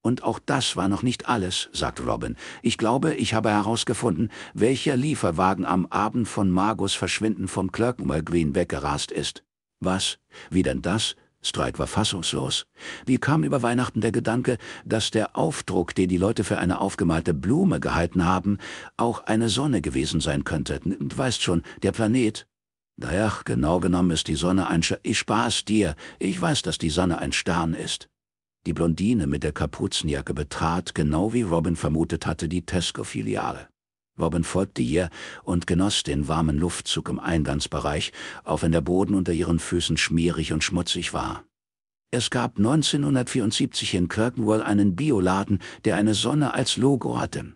Und auch das war noch nicht alles, sagt Robin. Ich glaube, ich habe herausgefunden, welcher Lieferwagen am Abend von Margos Verschwinden vom Clerkenwell Green weggerast ist. Was? Wie denn das? Strike war fassungslos. Wie kam über Weihnachten der Gedanke, dass der Aufdruck, den die Leute für eine aufgemalte Blume gehalten haben, auch eine Sonne gewesen sein könnte? Du weißt schon, der Planet. Naja, genau genommen ist die Sonne ein Sch Ich spaß dir. Ich weiß, dass die Sonne ein Stern ist. Die Blondine mit der Kapuzenjacke betrat, genau wie Robin vermutet hatte, die Tesco-Filiale. Robin folgte ihr und genoss den warmen Luftzug im Eingangsbereich, auch wenn der Boden unter ihren Füßen schmierig und schmutzig war. Es gab 1974 in Clerkenwell einen Bioladen, der eine Sonne als Logo hatte.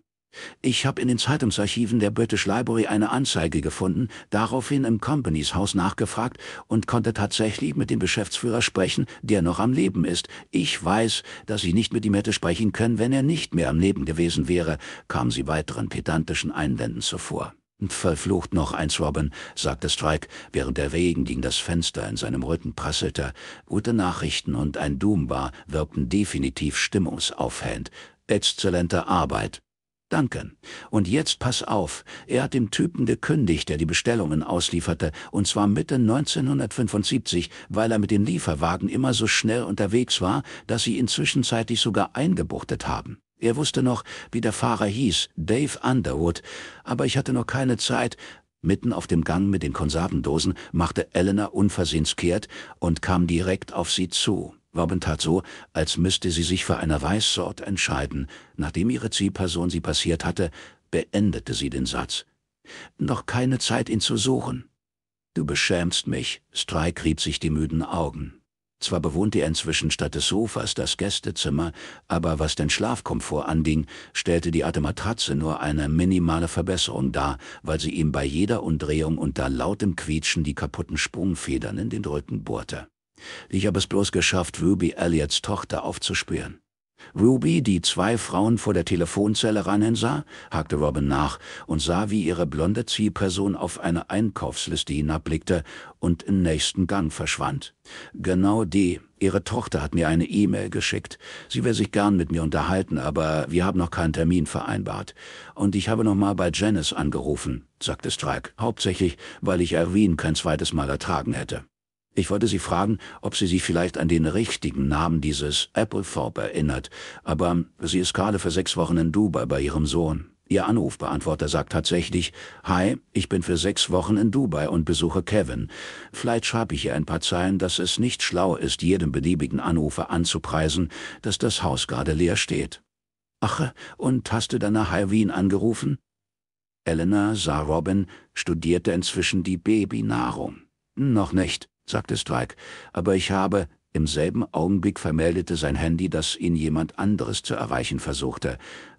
Ich habe in den Zeitungsarchiven der British Library eine Anzeige gefunden, daraufhin im Companies Haus nachgefragt und konnte tatsächlich mit dem Geschäftsführer sprechen, der noch am Leben ist. Ich weiß, dass ich nicht mit ihm hätte sprechen können, wenn er nicht mehr am Leben gewesen wäre, kam sie weiteren pedantischen Einwänden zuvor. Verflucht noch eins, Robin, sagte Strike, während der Regen gegen das Fenster in seinem Rücken prasselte. Gute Nachrichten und ein Doom war, wirkten definitiv stimmungsaufhellend. Exzellente Arbeit. Danke. Und jetzt pass auf, er hat dem Typen gekündigt, der die Bestellungen auslieferte, und zwar Mitte 1975, weil er mit dem Lieferwagen immer so schnell unterwegs war, dass sie ihn zwischenzeitlich sogar eingebuchtet haben. Er wusste noch, wie der Fahrer hieß, Dave Underwood, aber ich hatte noch keine Zeit. Mitten auf dem Gang mit den Konservendosen machte Eleanor unversehens kehrt und kam direkt auf sie zu. Robin tat so, als müsste sie sich für eine Weißsort entscheiden. Nachdem ihre Zielperson sie passiert hatte, beendete sie den Satz. Noch keine Zeit, ihn zu suchen. Du beschämst mich, Strike rieb sich die müden Augen. Zwar bewohnte er inzwischen statt des Sofas das Gästezimmer, aber was den Schlafkomfort anging, stellte die alte Matratze nur eine minimale Verbesserung dar, weil sie ihm bei jeder Umdrehung unter lautem Quietschen die kaputten Sprungfedern in den Rücken bohrte. Ich habe es bloß geschafft, Ruby Elliots Tochter aufzuspüren. Ruby, die zwei Frauen vor der Telefonzelle rennen sah, hakte Robin nach und sah, wie ihre blonde Zielperson auf eine Einkaufsliste hinabblickte und im nächsten Gang verschwand. Genau die. Ihre Tochter hat mir eine E-Mail geschickt. Sie will sich gern mit mir unterhalten, aber wir haben noch keinen Termin vereinbart. Und ich habe nochmal bei Janice angerufen, sagte Strike, hauptsächlich, weil ich Erwin kein zweites Mal ertragen hätte. Ich wollte sie fragen, ob sie sich vielleicht an den richtigen Namen dieses Applethorpe erinnert, aber sie ist gerade für sechs Wochen in Dubai bei ihrem Sohn. Ihr Anrufbeantworter sagt tatsächlich, Hi, ich bin für sechs Wochen in Dubai und besuche Kevin. Vielleicht schreibe ich ihr ein paar Zeilen, dass es nicht schlau ist, jedem beliebigen Anrufer anzupreisen, dass das Haus gerade leer steht. Ach, und hast du deine danach Wien angerufen? Elena sah Robin, studierte inzwischen die Babynahrung. Noch nicht sagte Strike, aber ich habe... Im selben Augenblick vermeldete sein Handy, dass ihn jemand anderes zu erreichen versuchte.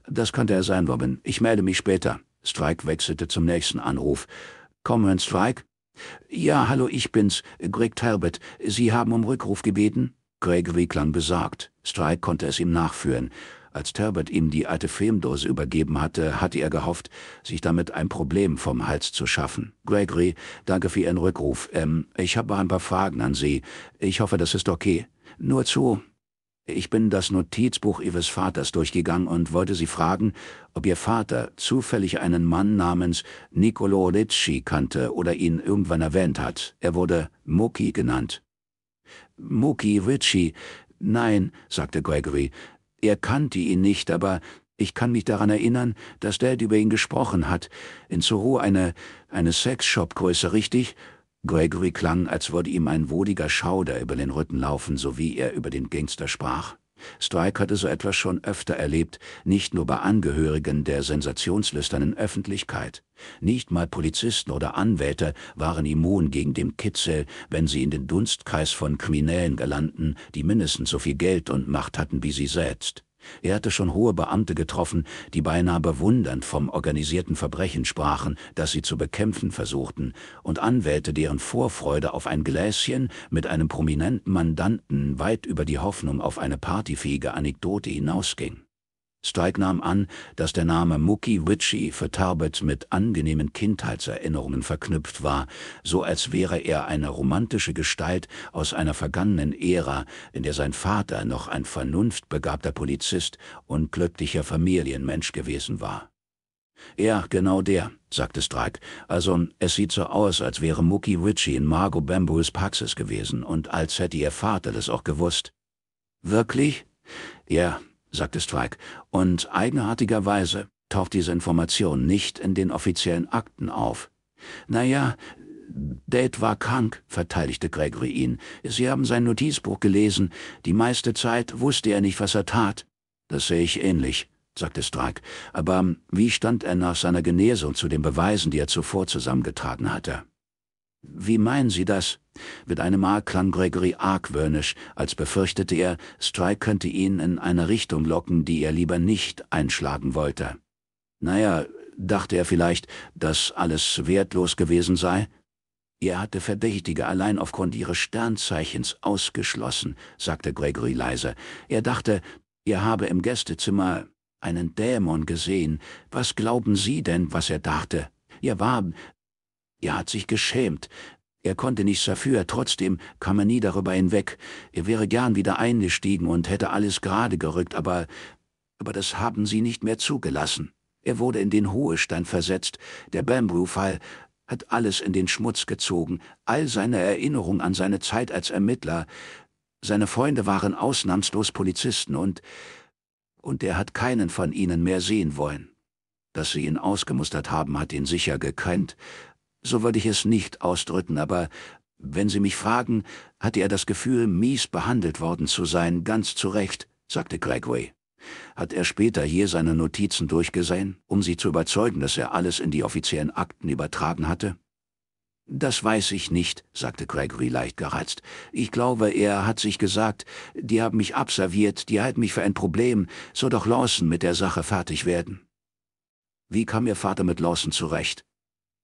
Das könnte er sein, Robin. Ich melde mich später. Strike wechselte zum nächsten Anruf. Comrade Strike? Ja, hallo, ich bin's, Greg Talbot. Sie haben um Rückruf gebeten? Gregory klang besagt. Strike konnte es ihm nachführen. Als Turbot ihm die alte Femdose übergeben hatte, hatte er gehofft, sich damit ein Problem vom Hals zu schaffen. Gregory, danke für Ihren Rückruf. Ähm, ich habe ein paar Fragen an Sie. Ich hoffe, das ist okay. Nur zu. Ich bin das Notizbuch Ihres Vaters durchgegangen und wollte Sie fragen, ob Ihr Vater zufällig einen Mann namens Niccolo Ricci kannte oder ihn irgendwann erwähnt hat. Er wurde Muki genannt. Muki Ricci, Nein, sagte Gregory, er kannte ihn nicht, aber ich kann mich daran erinnern, dass Dad über ihn gesprochen hat. In Soho eine, eine Sexshop-Größe, richtig? Gregory klang, als würde ihm ein wohliger Schauder über den Rücken laufen, sowie er über den Gangster sprach. Strike hatte so etwas schon öfter erlebt, nicht nur bei Angehörigen der sensationslüsternen Öffentlichkeit. Nicht mal Polizisten oder Anwälte waren immun gegen dem Kitzel, wenn sie in den Dunstkreis von Kriminellen gelangten, die mindestens so viel Geld und Macht hatten wie sie selbst. Er hatte schon hohe Beamte getroffen, die beinahe bewundernd vom organisierten Verbrechen sprachen, das sie zu bekämpfen versuchten, und Anwälte, deren Vorfreude auf ein Gläschen mit einem prominenten Mandanten weit über die Hoffnung auf eine partyfähige Anekdote hinausging. Strike nahm an, dass der Name Mookie Witchy für Tarbet mit angenehmen Kindheitserinnerungen verknüpft war, so als wäre er eine romantische Gestalt aus einer vergangenen Ära, in der sein Vater noch ein vernunftbegabter Polizist und glücklicher Familienmensch gewesen war. Ja, genau der, sagte Strike. Also, es sieht so aus, als wäre Mookie Witchy in Margot Bambus Praxis gewesen und als hätte ihr Vater das auch gewusst. Wirklich? Ja, sagte Strike, und eigenartigerweise taucht diese Information nicht in den offiziellen Akten auf. Naja, Date war krank, verteidigte Gregory ihn. Sie haben sein Notizbuch gelesen. Die meiste Zeit wusste er nicht, was er tat. Das sehe ich ähnlich, sagte Strike. Aber wie stand er nach seiner Genesung zu den Beweisen, die er zuvor zusammengetragen hatte? Wie meinen Sie das? Mit einem Mal klang Gregory argwöhnisch, als befürchtete er, Strike könnte ihn in eine Richtung locken, die er lieber nicht einschlagen wollte. Naja, dachte er vielleicht, dass alles wertlos gewesen sei? Er hatte Verdächtige allein aufgrund ihres Sternzeichens ausgeschlossen, sagte Gregory leise. Er dachte, er habe im Gästezimmer einen Dämon gesehen. Was glauben Sie denn, was er dachte? Er war... Er hat sich geschämt. Er konnte nichts dafür, trotzdem kam er nie darüber hinweg. Er wäre gern wieder eingestiegen und hätte alles gerade gerückt, aber, aber das haben sie nicht mehr zugelassen. Er wurde in den Hohestand versetzt, der Bamboo-Fall hat alles in den Schmutz gezogen, all seine Erinnerung an seine Zeit als Ermittler. Seine Freunde waren ausnahmslos Polizisten und, und er hat keinen von ihnen mehr sehen wollen. Dass sie ihn ausgemustert haben, hat ihn sicher gekränkt, so würde ich es nicht ausdrücken, aber wenn Sie mich fragen, hatte er das Gefühl, mies behandelt worden zu sein, ganz zu Recht, sagte Gregway. Hat er später hier seine Notizen durchgesehen, um Sie zu überzeugen, dass er alles in die offiziellen Akten übertragen hatte? Das weiß ich nicht, sagte Gregory leicht gereizt. Ich glaube, er hat sich gesagt, die haben mich abserviert, die halten mich für ein Problem, soll doch Lawson mit der Sache fertig werden. Wie kam Ihr Vater mit Lawson zurecht?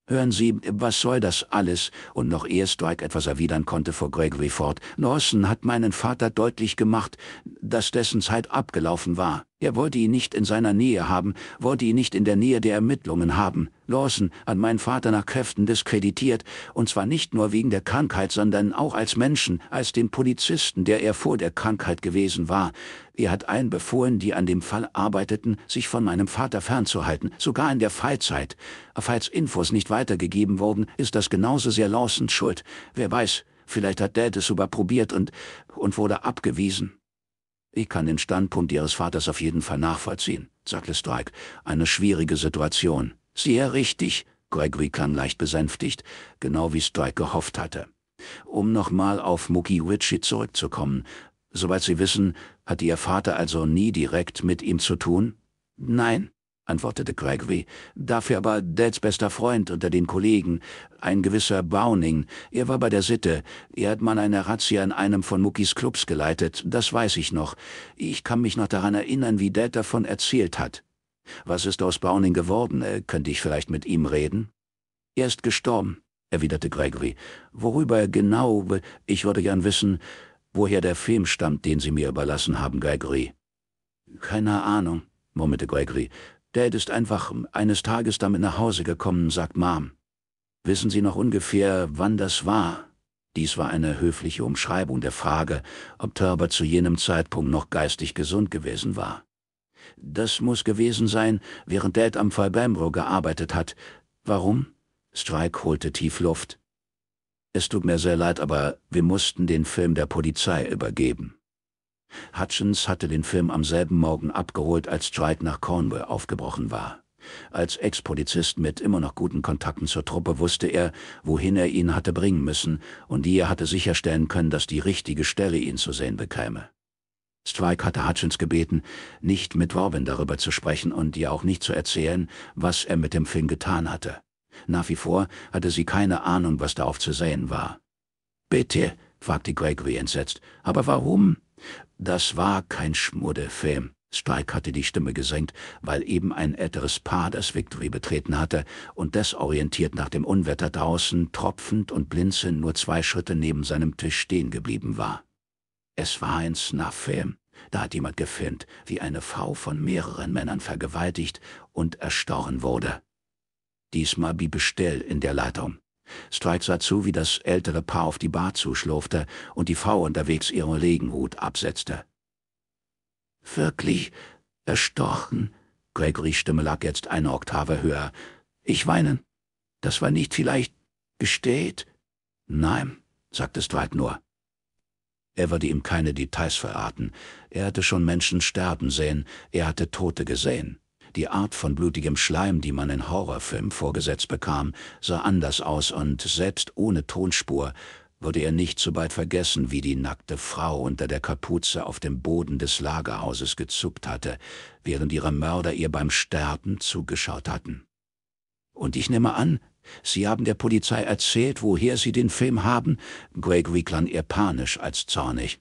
Hören Sie, was soll das alles? Und noch ehe Strike etwas erwidern konnte, fuhr Gregory fort. Lawson hat meinen Vater deutlich gemacht, dass dessen Zeit abgelaufen war. Er wollte ihn nicht in seiner Nähe haben, wollte ihn nicht in der Nähe der Ermittlungen haben. Lawson hat meinen Vater nach Kräften diskreditiert, und zwar nicht nur wegen der Krankheit, sondern auch als Menschen, als den Polizisten, der er vor der Krankheit gewesen war. Er hat allen befohlen, die an dem Fall arbeiteten, sich von meinem Vater fernzuhalten, sogar in der Freizeit. Falls Infos nicht weitergegeben wurden, ist das genauso sehr Lawsons Schuld. Wer weiß, vielleicht hat Dad es sogar probiert und, und wurde abgewiesen. Ich kann den Standpunkt Ihres Vaters auf jeden Fall nachvollziehen, sagte Strike. Eine schwierige Situation. Sehr richtig, Gregory klang leicht besänftigt, genau wie Strike gehofft hatte. Um nochmal auf Mookie Ritchie zurückzukommen. Soweit Sie wissen, hatte Ihr Vater also nie direkt mit ihm zu tun? Nein, antwortete Gregory. Dafür aber Dads bester Freund unter den Kollegen, ein gewisser Browning. Er war bei der Sitte. Er hat mal eine Razzia in einem von Muckis Clubs geleitet, das weiß ich noch. Ich kann mich noch daran erinnern, wie Dad davon erzählt hat. Was ist aus Browning geworden? Äh, könnte ich vielleicht mit ihm reden? Er ist gestorben, erwiderte Gregory. Worüber genau? Ich würde gern wissen, woher der Film stammt, den Sie mir überlassen haben, Gregory. Keine Ahnung, murmelte Gregory. Dad ist einfach eines Tages damit nach Hause gekommen, sagt Mom. Wissen Sie noch ungefähr, wann das war? Dies war eine höfliche Umschreibung der Frage, ob Turber zu jenem Zeitpunkt noch geistig gesund gewesen war. Das muss gewesen sein, während Dad am Fall Bambro gearbeitet hat. Warum? Strike holte tief Luft. Es tut mir sehr leid, aber wir mussten den Film der Polizei übergeben. Hutchins hatte den Film am selben Morgen abgeholt, als Stride nach Cornwall aufgebrochen war. Als Ex-Polizist mit immer noch guten Kontakten zur Truppe wusste er, wohin er ihn hatte bringen müssen, und er hatte sicherstellen können, dass die richtige Stelle ihn zu sehen bekäme. Strike hatte Hutchins gebeten, nicht mit Robin darüber zu sprechen und ihr auch nicht zu erzählen, was er mit dem Film getan hatte. Nach wie vor hatte sie keine Ahnung, was darauf zu sehen war. Bitte, fragte Gregory entsetzt, aber warum? Das war kein Schmuddelfilm. Strike hatte die Stimme gesenkt, weil eben ein älteres Paar das Victory betreten hatte und desorientiert nach dem Unwetter draußen, tropfend und blinzelnd nur zwei Schritte neben seinem Tisch stehen geblieben war. Es war ein Snuff-Film. Da hat jemand gefilmt, wie eine Frau von mehreren Männern vergewaltigt und erstochen wurde. Diesmal blieb es still in der Leitung. Streit sah zu, wie das ältere Paar auf die Bar zuschlurfte und die Frau unterwegs ihren Regenhut absetzte. Wirklich erstochen? Gregorys Stimme lag jetzt eine Oktave höher. Ich weinen. Das war nicht vielleicht gesteht? Nein, sagte Streit nur. Er würde ihm keine Details verraten. Er hatte schon Menschen sterben sehen, er hatte Tote gesehen. Die Art von blutigem Schleim, die man in Horrorfilmen vorgesetzt bekam, sah anders aus und selbst ohne Tonspur würde er nicht so bald vergessen, wie die nackte Frau unter der Kapuze auf dem Boden des Lagerhauses gezuckt hatte, während ihre Mörder ihr beim Sterben zugeschaut hatten. Und ich nehme an, Sie haben der Polizei erzählt, woher Sie den Film haben? Gregory klang eher panisch als zornig.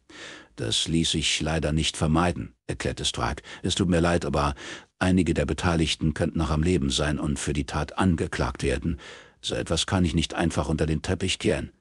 Das ließ sich leider nicht vermeiden, erklärte Strike. Es tut mir leid, aber einige der Beteiligten könnten noch am Leben sein und für die Tat angeklagt werden. So etwas kann ich nicht einfach unter den Teppich kehren.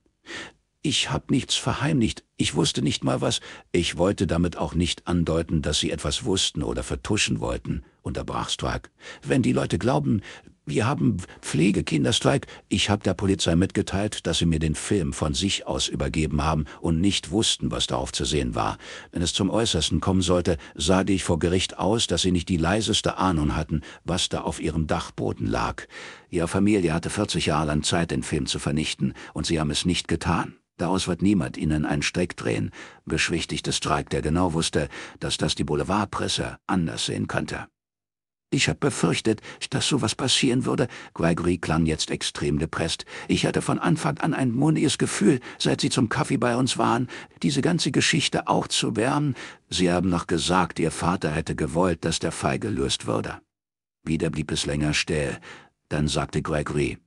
Ich habe nichts verheimlicht. Ich wusste nicht mal was. Ich wollte damit auch nicht andeuten, dass sie etwas wussten oder vertuschen wollten, unterbrach Strike. Wenn die Leute glauben, wir haben Pflegekinderstreik. Ich habe der Polizei mitgeteilt, dass sie mir den Film von sich aus übergeben haben und nicht wussten, was darauf zu sehen war. Wenn es zum Äußersten kommen sollte, sah ich vor Gericht aus, dass sie nicht die leiseste Ahnung hatten, was da auf ihrem Dachboden lag. Ihre Familie hatte 40 Jahre lang Zeit, den Film zu vernichten, und sie haben es nicht getan. Daraus wird niemand ihnen einen Strick drehen, beschwichtigte Streik, der genau wusste, dass das die Boulevardpresse anders sehen könnte. Ich habe befürchtet, dass sowas passieren würde. Gregory klang jetzt extrem depresst. Ich hatte von Anfang an ein mulmiges Gefühl, seit Sie zum Kaffee bei uns waren, diese ganze Geschichte auch zu wärmen. Sie haben noch gesagt, Ihr Vater hätte gewollt, dass der Fall gelöst würde. Wieder blieb es länger still. Dann sagte Gregory,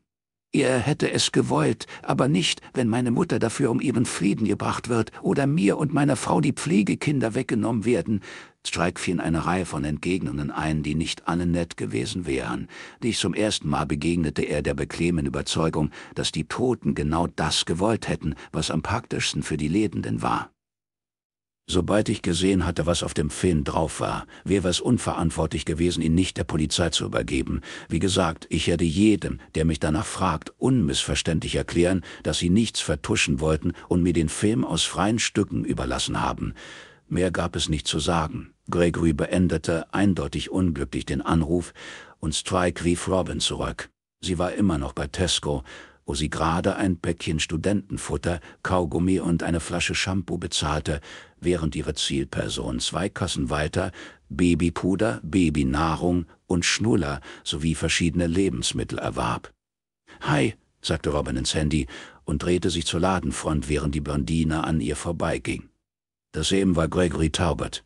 Er hätte es gewollt, aber nicht, wenn meine Mutter dafür um ihren Frieden gebracht wird oder mir und meiner Frau die Pflegekinder weggenommen werden. Strike fiel eine Reihe von Entgegnungen ein, die nicht alle nett gewesen wären. Dich zum ersten Mal begegnete er der beklemmen Überzeugung, dass die Toten genau das gewollt hätten, was am praktischsten für die Lebenden war. Sobald ich gesehen hatte, was auf dem Film drauf war, wäre es unverantwortlich gewesen, ihn nicht der Polizei zu übergeben. Wie gesagt, ich hätte jedem, der mich danach fragt, unmissverständlich erklären, dass sie nichts vertuschen wollten und mir den Film aus freien Stücken überlassen haben. Mehr gab es nicht zu sagen. Gregory beendete eindeutig unglücklich den Anruf und Strike rief Robin zurück. Sie war immer noch bei Tesco, wo sie gerade ein Päckchen Studentenfutter, Kaugummi und eine Flasche Shampoo bezahlte, während ihre Zielperson zwei Kassen weiter Babypuder, Babynahrung und Schnuller sowie verschiedene Lebensmittel erwarb. Hi, sagte Robin ins Handy und drehte sich zur Ladenfront, während die Blondine an ihr vorbeiging. Das eben war Gregory Taubert.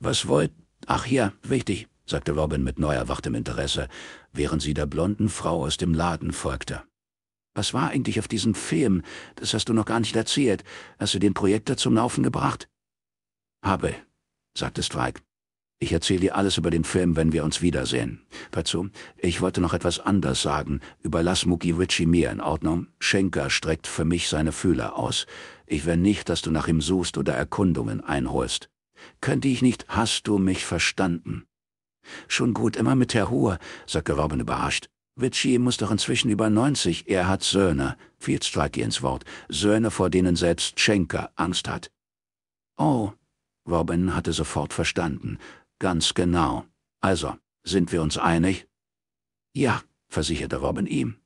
Was wollt... Ach ja, wichtig, sagte Robin mit neuerwachtem Interesse, während sie der blonden Frau aus dem Laden folgte. Was war eigentlich auf diesem Film? Das hast du noch gar nicht erzählt. Hast du den Projektor zum Laufen gebracht? Habe, sagte Strike. Ich erzähle dir alles über den Film, wenn wir uns wiedersehen. Dazu, ich wollte noch etwas anders sagen. Überlass Muki Ritchie mir, in Ordnung? Schenker streckt für mich seine Fühler aus. Ich will nicht, dass du nach ihm suchst oder Erkundungen einholst. Könnte ich nicht, hast du mich verstanden? Schon gut, immer mit Herr Huhr, sagte Robin überrascht. Witschi muss doch inzwischen über 90, er hat Söhne, fiel Strike ins Wort, Söhne, vor denen selbst Schenker Angst hat. Oh, Robin hatte sofort verstanden. Ganz genau. Also, sind wir uns einig? Ja, versicherte Robin ihm.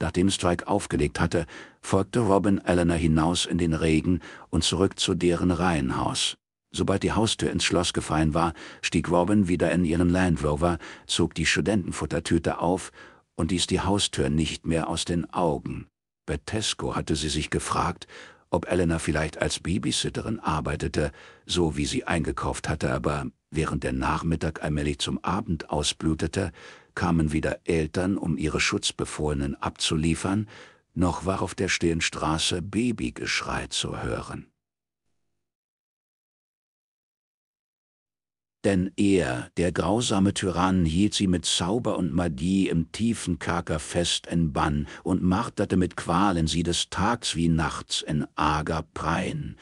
Nachdem Strike aufgelegt hatte, folgte Robin Eleanor hinaus in den Regen und zurück zu deren Reihenhaus. Sobald die Haustür ins Schloss gefallen war, stieg Robin wieder in ihren Land Rover, zog die Studentenfuttertüte auf und ließ die Haustür nicht mehr aus den Augen. Betesco hatte sie sich gefragt, ob Elena vielleicht als Babysitterin arbeitete, so wie sie eingekauft hatte, aber während der Nachmittag allmählich zum Abend ausblutete, kamen weder Eltern, um ihre Schutzbefohlenen abzuliefern, noch war auf der stillen Straße Babygeschrei zu hören. Denn er, der grausame Tyrann, hielt sie mit Zauber und Magie im tiefen Kerker fest in Bann und marterte mit Qualen sie des Tags wie nachts in arger Prein.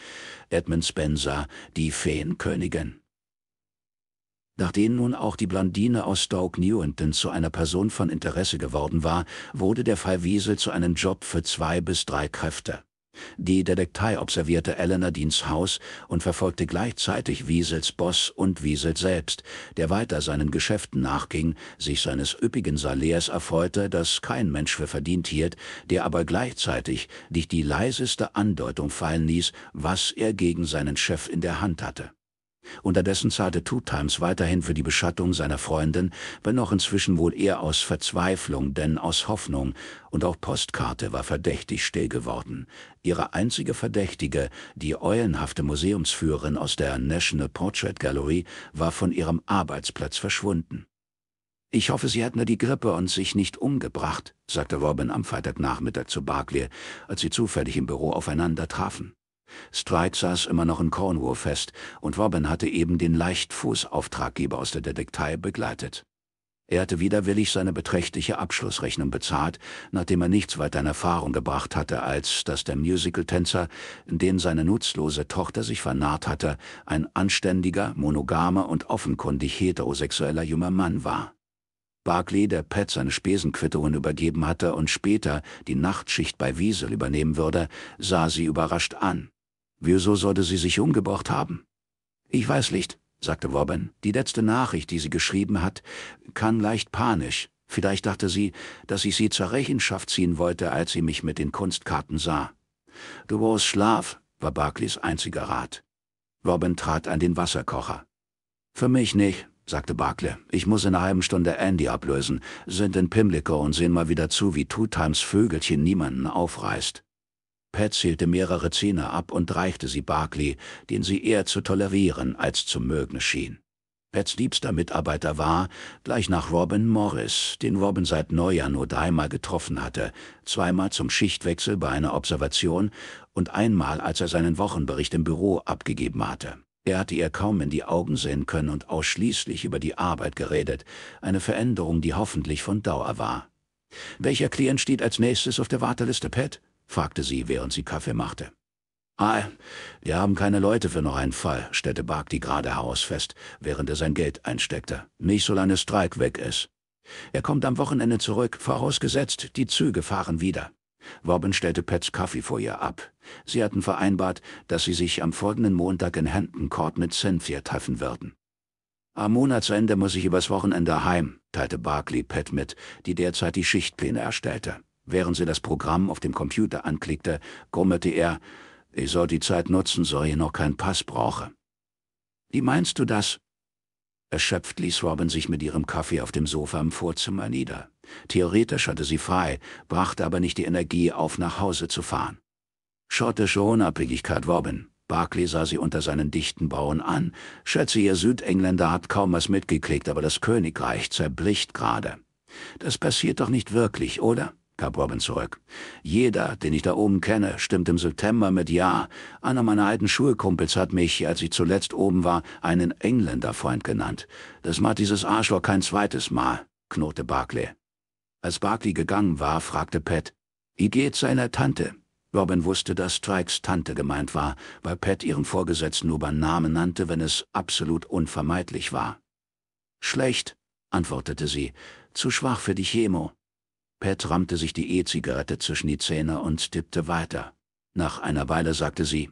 Edmund Spenser, die Feenkönigin. Nachdem nun auch die Blondine aus Stoke Newington zu einer Person von Interesse geworden war, wurde der Fall Wiesel zu einem Job für zwei bis drei Kräfte. Die Detektei observierte Eleanor Deans Haus und verfolgte gleichzeitig Wiesels Boss und Wiesel selbst, der weiter seinen Geschäften nachging, sich seines üppigen Salärs erfreute, das kein Mensch für verdient hielt, der aber gleichzeitig nicht die leiseste Andeutung fallen ließ, was er gegen seinen Chef in der Hand hatte. Unterdessen zahlte Two Times weiterhin für die Beschattung seiner Freundin, wenn auch inzwischen wohl eher aus Verzweiflung, denn aus Hoffnung, und auch Postkarte war verdächtig still geworden. Ihre einzige Verdächtige, die eulenhafte Museumsführerin aus der National Portrait Gallery, war von ihrem Arbeitsplatz verschwunden. Ich hoffe, sie hat nur die Grippe und sich nicht umgebracht, sagte Robin am Freitagnachmittag zu Barclay, als sie zufällig im Büro aufeinander trafen. Stride saß immer noch in Cornwall fest und Robin hatte eben den Leichtfuß-Auftraggeber aus der Detektei begleitet. Er hatte widerwillig seine beträchtliche Abschlussrechnung bezahlt, nachdem er nichts weiter in Erfahrung gebracht hatte, als dass der Musical-Tänzer, in den seine nutzlose Tochter sich vernarrt hatte, ein anständiger, monogamer und offenkundig heterosexueller junger Mann war. Barclay, der Pat seine Spesenquittungen übergeben hatte und später die Nachtschicht bei Wiesel übernehmen würde, sah sie überrascht an. Wieso sollte sie sich umgebracht haben? Ich weiß nicht, sagte Robin. Die letzte Nachricht, die sie geschrieben hat, kann leicht panisch. Vielleicht dachte sie, dass ich sie zur Rechenschaft ziehen wollte, als sie mich mit den Kunstkarten sah. Du Dubois Schlaf war Barclays einziger Rat. Robin trat an den Wasserkocher. Für mich nicht, sagte Barclay. Ich muss in einer halben Stunde Andy ablösen, sind in Pimlico und sehen mal wieder zu, wie Two Times Vögelchen niemanden aufreißt. Pat zählte mehrere Zähne ab und reichte sie Barclay, den sie eher zu tolerieren als zu mögen schien. Pets liebster Mitarbeiter war, gleich nach Robin Morris, den Robin seit Neujahr nur dreimal getroffen hatte, zweimal zum Schichtwechsel bei einer Observation und einmal, als er seinen Wochenbericht im Büro abgegeben hatte. Er hatte ihr kaum in die Augen sehen können und ausschließlich über die Arbeit geredet, eine Veränderung, die hoffentlich von Dauer war. Welcher Klient steht als nächstes auf der Warteliste, Pat? fragte sie, während sie Kaffee machte. Ah, wir haben keine Leute für noch einen Fall, stellte Barkdi gerade heraus fest, während er sein Geld einsteckte. Nicht solange Strike weg ist. Er kommt am Wochenende zurück, vorausgesetzt, die Züge fahren wieder. Robin stellte Pets Kaffee vor ihr ab. Sie hatten vereinbart, dass sie sich am folgenden Montag in Hampton Court mit Cynthia treffen würden. Am Monatsende muss ich übers Wochenende heim, teilte Barkley Pet mit, die derzeit die Schichtpläne erstellte. Während sie das Programm auf dem Computer anklickte, grummelte er, ich soll die Zeit nutzen, soll ich noch keinen Pass brauche. Wie meinst du das? Erschöpft ließ Robin sich mit ihrem Kaffee auf dem Sofa im Vorzimmer nieder. Theoretisch hatte sie frei, brachte aber nicht die Energie auf, nach Hause zu fahren. Schottische Unabhängigkeit, Robin. Barclay sah sie unter seinen dichten Bauen an. Schätze, ihr Südengländer hat kaum was mitgekriegt, aber das Königreich zerbricht gerade. Das passiert doch nicht wirklich, oder? gab Robin zurück. Jeder, den ich da oben kenne, stimmt im September mit Ja. Einer meiner alten Schulkumpels hat mich, als ich zuletzt oben war, einen Engländerfreund genannt. Das macht dieses Arschloch kein zweites Mal, knurrte Barclay. Als Barclay gegangen war, fragte Pat, wie geht's seiner Tante? Robin wusste, dass Strikes Tante gemeint war, weil Pat ihren Vorgesetzten nur beim Namen nannte, wenn es absolut unvermeidlich war. Schlecht, antwortete sie, zu schwach für die Chemo. Pat rammte sich die E-Zigarette zwischen die Zähne und tippte weiter. Nach einer Weile sagte sie,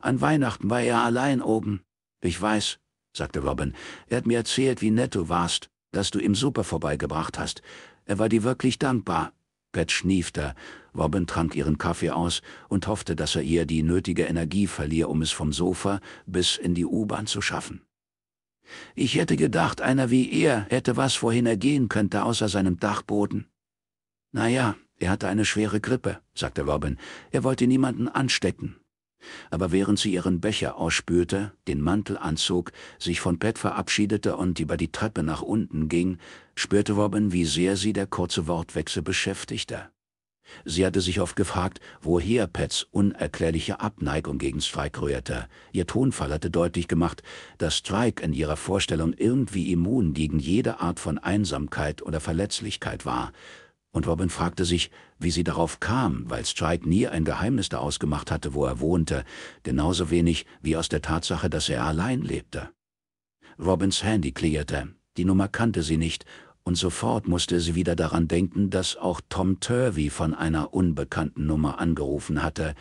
an Weihnachten war er allein oben. Ich weiß, sagte Robin. Er hat mir erzählt, wie nett du warst, dass du ihm super vorbeigebracht hast. Er war dir wirklich dankbar. Pat schniefte. Robin trank ihren Kaffee aus und hoffte, dass er ihr die nötige Energie verlieh, um es vom Sofa bis in die U-Bahn zu schaffen. Ich hätte gedacht, einer wie er hätte was, wohin er gehen könnte, außer seinem Dachboden. Naja, er hatte eine schwere Grippe, sagte Robin. Er wollte niemanden anstecken. Aber während sie ihren Becher ausspürte, den Mantel anzog, sich von Pat verabschiedete und über die Treppe nach unten ging, spürte Robin, wie sehr sie der kurze Wortwechsel beschäftigte. Sie hatte sich oft gefragt, woher Pets unerklärliche Abneigung gegen Strike rührte. Ihr Tonfall hatte deutlich gemacht, dass Strike in ihrer Vorstellung irgendwie immun gegen jede Art von Einsamkeit oder Verletzlichkeit war und Robin fragte sich, wie sie darauf kam, weil Strike nie ein Geheimnis daraus gemacht hatte, wo er wohnte, genauso wenig wie aus der Tatsache, dass er allein lebte. Robins Handy klirrte, die Nummer kannte sie nicht, und sofort musste sie wieder daran denken, dass auch Tom Turvey von einer unbekannten Nummer angerufen hatte.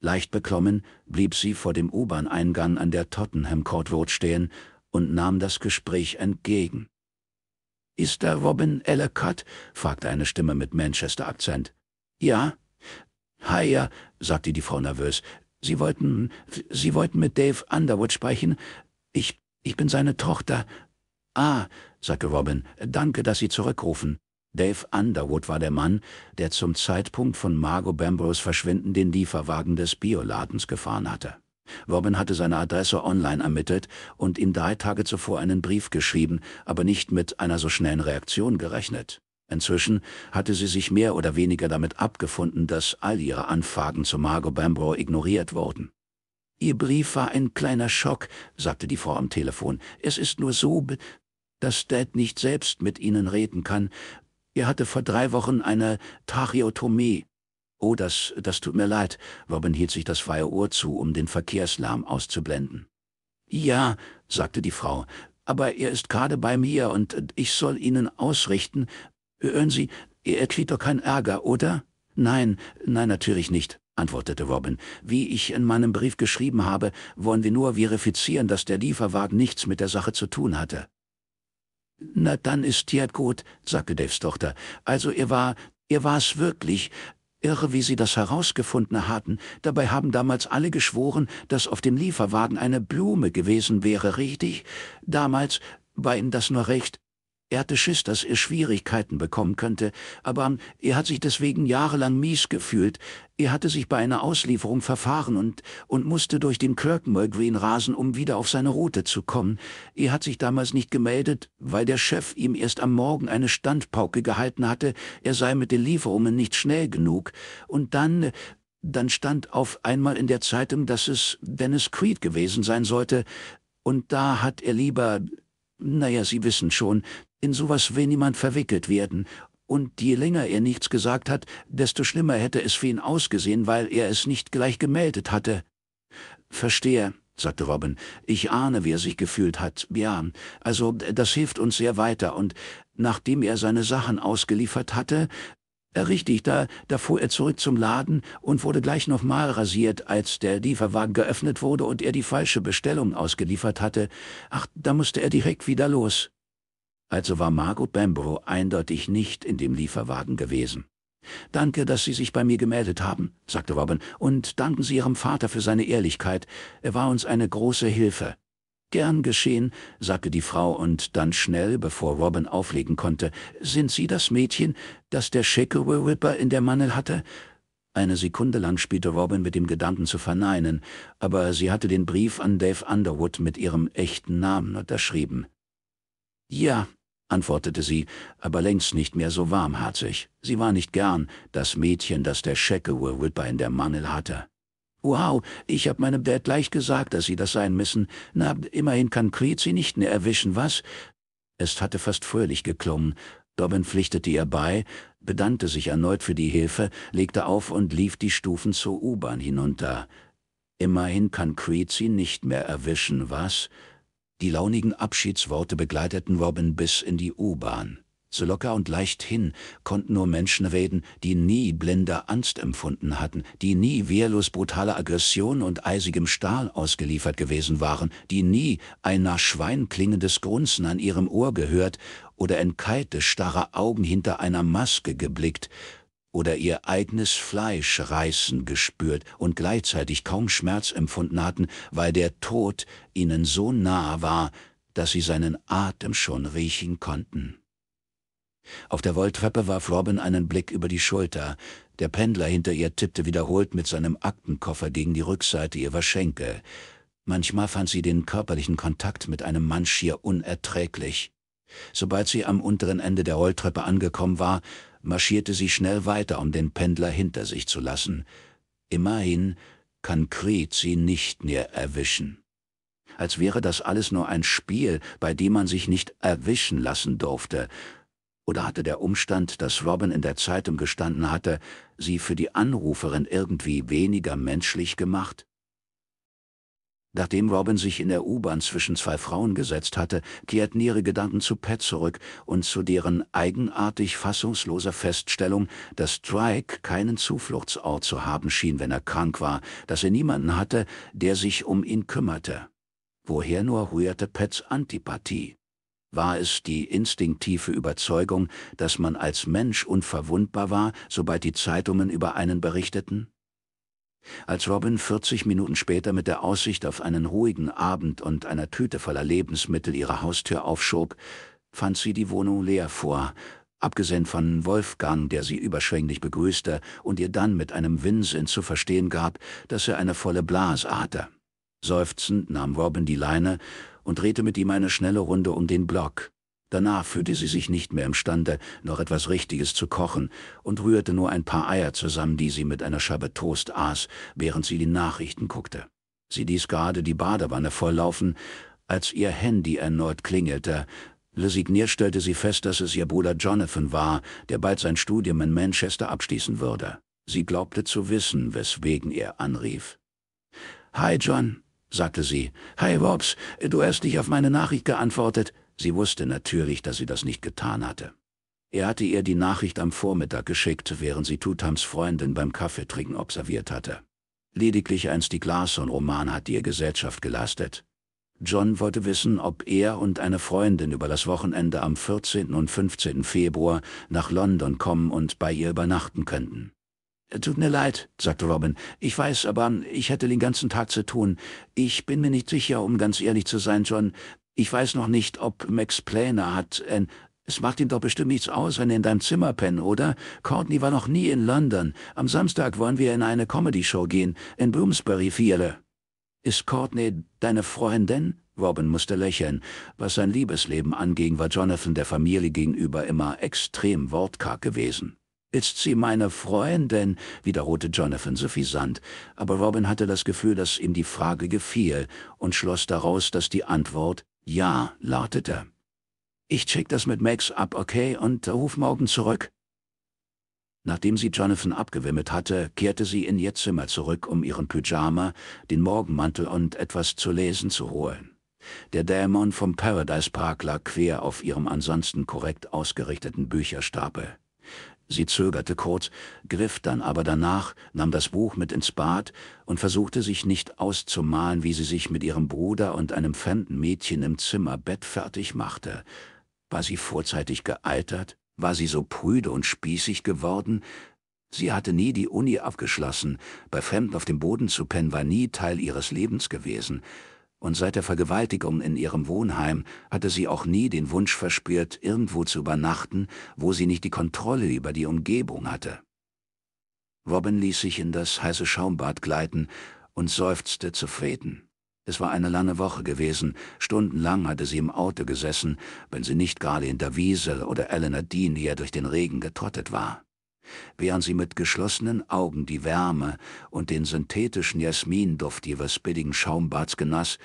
Leicht beklommen blieb sie vor dem U-Bahn-Eingang an der Tottenham Court Road stehen und nahm das Gespräch entgegen. Ist da Robin Ellicott? fragte eine Stimme mit Manchester-Akzent. Ja? Hiya, sagte die Frau nervös. Sie wollten, Sie wollten mit Dave Underwood sprechen. Ich, ich bin seine Tochter. Ah, sagte Robin, danke, dass Sie zurückrufen. Dave Underwood war der Mann, der zum Zeitpunkt von Margot Bambrose Verschwinden den Lieferwagen des Bioladens gefahren hatte. Robin hatte seine Adresse online ermittelt und ihm drei Tage zuvor einen Brief geschrieben, aber nicht mit einer so schnellen Reaktion gerechnet. Inzwischen hatte sie sich mehr oder weniger damit abgefunden, dass all ihre Anfragen zu Margot Bambrough ignoriert wurden. Ihr Brief war ein kleiner Schock, sagte die Frau am Telefon. Es ist nur so, dass Dad nicht selbst mit Ihnen reden kann. Er hatte vor drei Wochen eine Tracheotomie. Oh, das, das tut mir leid. Robin hielt sich das freie Ohr zu, um den Verkehrslärm auszublenden. Ja, sagte die Frau, aber er ist gerade bei mir und ich soll Ihnen ausrichten. Hören Sie, er kriegt doch keinen Ärger, oder? Nein, nein, natürlich nicht, antwortete Robin. Wie ich in meinem Brief geschrieben habe, wollen wir nur verifizieren, dass der Lieferwagen nichts mit der Sache zu tun hatte. Na, dann ist ja gut, sagte Daves Tochter. Also er war, er war's wirklich, Irre, wie sie das herausgefunden hatten, dabei haben damals alle geschworen, dass auf dem Lieferwagen eine Blume gewesen wäre, richtig? Damals war ihnen das nur recht, er hatte Schiss, dass er Schwierigkeiten bekommen könnte, aber er hat sich deswegen jahrelang mies gefühlt. Er hatte sich bei einer Auslieferung verfahren und, und musste durch den Clerkenwell Green rasen, um wieder auf seine Route zu kommen. Er hat sich damals nicht gemeldet, weil der Chef ihm erst am Morgen eine Standpauke gehalten hatte, er sei mit den Lieferungen nicht schnell genug. Und dann, dann stand auf einmal in der Zeitung, dass es Dennis Creed gewesen sein sollte, und da hat er lieber naja, Sie wissen schon, in sowas will niemand verwickelt werden. Und je länger er nichts gesagt hat, desto schlimmer hätte es für ihn ausgesehen, weil er es nicht gleich gemeldet hatte. Verstehe, sagte Robin. Ich ahne, wie er sich gefühlt hat. Ja, also das hilft uns sehr weiter. Und nachdem er seine Sachen ausgeliefert hatte, äh, richtig, da, da fuhr er zurück zum Laden und wurde gleich nochmal rasiert, als der Lieferwagen geöffnet wurde und er die falsche Bestellung ausgeliefert hatte. Ach, da musste er direkt wieder los. Also war Margot Bembro eindeutig nicht in dem Lieferwagen gewesen. Danke, dass Sie sich bei mir gemeldet haben, sagte Robin, und danken Sie Ihrem Vater für seine Ehrlichkeit. Er war uns eine große Hilfe. Gern geschehen, sagte die Frau und dann schnell, bevor Robin auflegen konnte, sind Sie das Mädchen, das der Shakeaway Ripper in der Mangel hatte? Eine Sekunde lang spielte Robin mit dem Gedanken zu verneinen, aber sie hatte den Brief an Dave Underwood mit ihrem echten Namen unterschrieben. Ja, antwortete sie, aber längst nicht mehr so warmherzig. Sie war nicht gern das Mädchen, das der Shakeaway Ripper in der Mangel hatte. Wow, ich hab meinem Dad gleich gesagt, dass Sie das sein müssen. Na, immerhin kann Creed Sie nicht mehr erwischen, was? Es hatte fast fröhlich geklungen. Dobbin pflichtete ihr bei, bedankte sich erneut für die Hilfe, legte auf und lief die Stufen zur U-Bahn hinunter. Immerhin kann Creed sie nicht mehr erwischen, was? Die launigen Abschiedsworte begleiteten Robin bis in die U-Bahn. So locker und leicht hin konnten nur Menschen reden, die nie blinder Angst empfunden hatten, die nie wehrlos brutaler Aggression und eisigem Stahl ausgeliefert gewesen waren, die nie ein nach Schwein klingendes Grunzen an ihrem Ohr gehört oder in kalte, starre Augen hinter einer Maske geblickt oder ihr eigenes Fleisch reißen gespürt und gleichzeitig kaum Schmerz empfunden hatten, weil der Tod ihnen so nahe war, dass sie seinen Atem schon riechen konnten. Auf der Wolltreppe warf Robin einen Blick über die Schulter. Der Pendler hinter ihr tippte wiederholt mit seinem Aktenkoffer gegen die Rückseite ihrer Schenkel. Manchmal fand sie den körperlichen Kontakt mit einem Mann schier unerträglich. Sobald sie am unteren Ende der Rolltreppe angekommen war, marschierte sie schnell weiter, um den Pendler hinter sich zu lassen. Immerhin kann Creed sie nicht mehr erwischen. Als wäre das alles nur ein Spiel, bei dem man sich nicht erwischen lassen durfte. Oder hatte der Umstand, dass Robin in der Zeitung gestanden hatte, sie für die Anruferin irgendwie weniger menschlich gemacht? Nachdem Robin sich in der U-Bahn zwischen zwei Frauen gesetzt hatte, kehrten ihre Gedanken zu Pat zurück und zu deren eigenartig fassungsloser Feststellung, dass Drake keinen Zufluchtsort zu haben schien, wenn er krank war, dass er niemanden hatte, der sich um ihn kümmerte. Woher nur rührte Pets Antipathie? war es die instinktive Überzeugung, dass man als Mensch unverwundbar war, sobald die Zeitungen über einen berichteten? Als Robin 40 Minuten später mit der Aussicht auf einen ruhigen Abend und einer Tüte voller Lebensmittel ihre Haustür aufschob, fand sie die Wohnung leer vor, abgesehen von Wolfgang, der sie überschwänglich begrüßte und ihr dann mit einem Winsinn zu verstehen gab, dass er eine volle Blase hatte. Seufzend nahm Robin die Leine und drehte mit ihm eine schnelle Runde um den Block. Danach fühlte sie sich nicht mehr imstande, noch etwas Richtiges zu kochen und rührte nur ein paar Eier zusammen, die sie mit einer Scheibe Toast aß, während sie die Nachrichten guckte. Sie ließ gerade die Badewanne volllaufen, als ihr Handy erneut klingelte. Resigniert stellte sie fest, dass es ihr Bruder Jonathan war, der bald sein Studium in Manchester abschließen würde. Sie glaubte zu wissen, weswegen er anrief. Hi, John, sagte sie. Hi, Wobbs, du hast nicht auf meine Nachricht geantwortet. Sie wusste natürlich, dass sie das nicht getan hatte. Er hatte ihr die Nachricht am Vormittag geschickt, während sie Tutams Freundin beim Kaffeetrinken observiert hatte. Lediglich ein Stiglason-Roman hat ihr Gesellschaft gelastet. John wollte wissen, ob er und eine Freundin über das Wochenende am 14. und 15. Februar nach London kommen und bei ihr übernachten könnten. Tut mir leid, sagte Robin. Ich weiß, aber ich hätte den ganzen Tag zu tun. Ich bin mir nicht sicher, um ganz ehrlich zu sein, John. Ich weiß noch nicht, ob Max Pläne hat. Äh, es macht ihm doch bestimmt nichts aus, wenn er in deinem Zimmer pennt, oder? Courtney war noch nie in London. Am Samstag wollen wir in eine Comedy-Show gehen, in Bloomsbury Vierde. Ist Courtney deine Freundin? Robin musste lächeln. Was sein Liebesleben anging, war Jonathan der Familie gegenüber immer extrem wortkarg gewesen. Ist sie meine Freundin? wiederholte Jonathan suffisant, aber Robin hatte das Gefühl, dass ihm die Frage gefiel und schloss daraus, dass die Antwort Ja lautete. Ich check das mit Max ab, okay, und ruf morgen zurück. Nachdem sie Jonathan abgewimmelt hatte, kehrte sie in ihr Zimmer zurück, um ihren Pyjama, den Morgenmantel und etwas zu lesen zu holen. Der Dämon vom Paradise Park lag quer auf ihrem ansonsten korrekt ausgerichteten Bücherstapel. Sie zögerte kurz, griff dann aber danach, nahm das Buch mit ins Bad und versuchte sich nicht auszumalen, wie sie sich mit ihrem Bruder und einem fremden Mädchen im Zimmer bettfertig machte. War sie vorzeitig gealtert? War sie so prüde und spießig geworden? Sie hatte nie die Uni abgeschlossen, bei Fremden auf dem Boden zu pennen war nie Teil ihres Lebens gewesen und seit der Vergewaltigung in ihrem Wohnheim hatte sie auch nie den Wunsch verspürt, irgendwo zu übernachten, wo sie nicht die Kontrolle über die Umgebung hatte. Robin ließ sich in das heiße Schaumbad gleiten und seufzte zufrieden. Es war eine lange Woche gewesen, stundenlang hatte sie im Auto gesessen, wenn sie nicht gerade hinter Wiesel oder Eleanor Dean hier durch den Regen getrottet war während sie mit geschlossenen Augen die Wärme und den synthetischen Jasminduft ihres billigen Schaumbads genoss,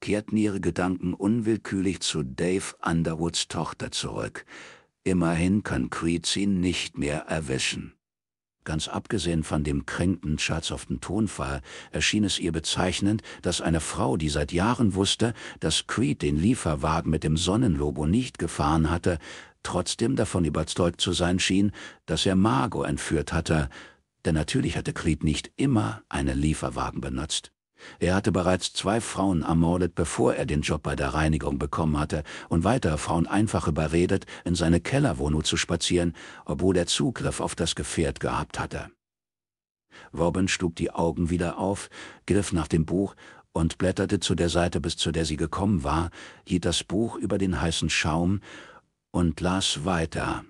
kehrten ihre Gedanken unwillkürlich zu Dave Underwoods Tochter zurück. Immerhin kann Creed sie nicht mehr erwischen. Ganz abgesehen von dem kränkenden, scherzhaften Tonfall erschien es ihr bezeichnend, dass eine Frau, die seit Jahren wusste, dass Creed den Lieferwagen mit dem Sonnenlogo nicht gefahren hatte, trotzdem davon überzeugt zu sein schien, dass er Margot entführt hatte, denn natürlich hatte Creed nicht immer einen Lieferwagen benutzt. Er hatte bereits zwei Frauen ermordet, bevor er den Job bei der Reinigung bekommen hatte, und weitere Frauen einfach überredet, in seine Kellerwohnung zu spazieren, obwohl er Zugriff auf das Gefährt gehabt hatte. Robin schlug die Augen wieder auf, griff nach dem Buch und blätterte zu der Seite, bis zu der sie gekommen war, hielt das Buch über den heißen Schaum und las weiter.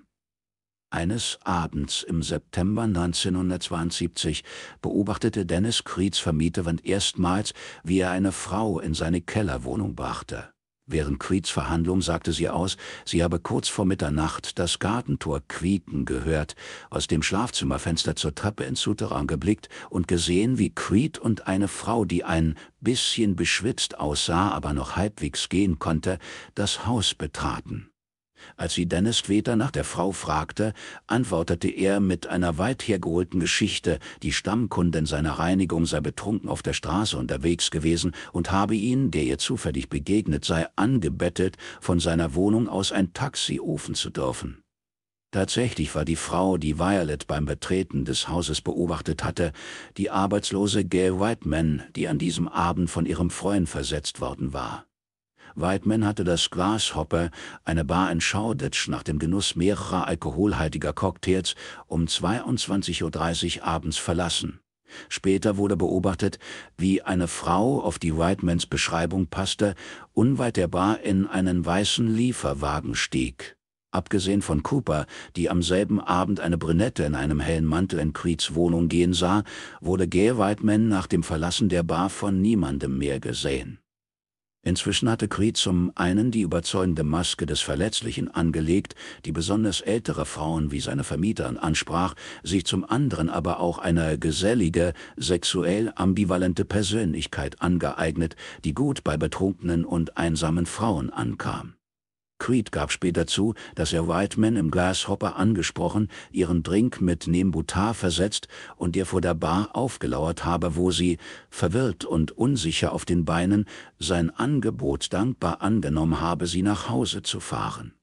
Eines Abends im September 1972 beobachtete Dennis Creeds Vermieterin erstmals, wie er eine Frau in seine Kellerwohnung brachte. Während Creeds Verhandlung sagte sie aus, sie habe kurz vor Mitternacht das Gartentor quieken gehört, aus dem Schlafzimmerfenster zur Treppe ins Souterrain geblickt und gesehen, wie Creed und eine Frau, die ein bisschen beschwitzt aussah, aber noch halbwegs gehen konnte, das Haus betraten. Als sie Dennis später nach der Frau fragte, antwortete er mit einer weit hergeholten Geschichte, die Stammkundin seiner Reinigung sei betrunken auf der Straße unterwegs gewesen und habe ihn, der ihr zufällig begegnet sei, angebettelt, von seiner Wohnung aus ein Taxi rufen zu dürfen. Tatsächlich war die Frau, die Violet beim Betreten des Hauses beobachtet hatte, die arbeitslose Gail Whiteman, die an diesem Abend von ihrem Freund versetzt worden war. Whiteman hatte das Grasshopper, eine Bar in Shoreditch, nach dem Genuss mehrerer alkoholhaltiger Cocktails um 22.30 Uhr abends verlassen. Später wurde beobachtet, wie eine Frau, auf die Whitemans Beschreibung passte, unweit der Bar in einen weißen Lieferwagen stieg. Abgesehen von Cooper, die am selben Abend eine Brünette in einem hellen Mantel in Creeds Wohnung gehen sah, wurde Gay Whiteman nach dem Verlassen der Bar von niemandem mehr gesehen. Inzwischen hatte Creed zum einen die überzeugende Maske des Verletzlichen angelegt, die besonders ältere Frauen wie seine Vermieterin ansprach, sich zum anderen aber auch eine gesellige, sexuell ambivalente Persönlichkeit angeeignet, die gut bei betrunkenen und einsamen Frauen ankam. Creed gab später zu, dass er Whiteman im Glasshopper angesprochen, ihren Drink mit Nembutal versetzt und ihr vor der Bar aufgelauert habe, wo sie, verwirrt und unsicher auf den Beinen, sein Angebot dankbar angenommen habe, sie nach Hause zu fahren.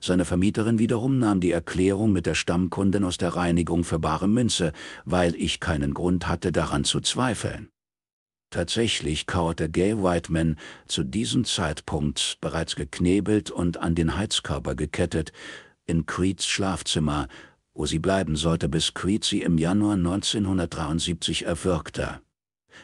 Seine Vermieterin wiederum nahm die Erklärung mit der Stammkundin aus der Reinigung für bare Münze, weil ich keinen Grund hatte, daran zu zweifeln. Tatsächlich kauerte Gay Whiteman zu diesem Zeitpunkt bereits geknebelt und an den Heizkörper gekettet in Creeds Schlafzimmer, wo sie bleiben sollte, bis Creed sie im Januar 1973 erwürgte.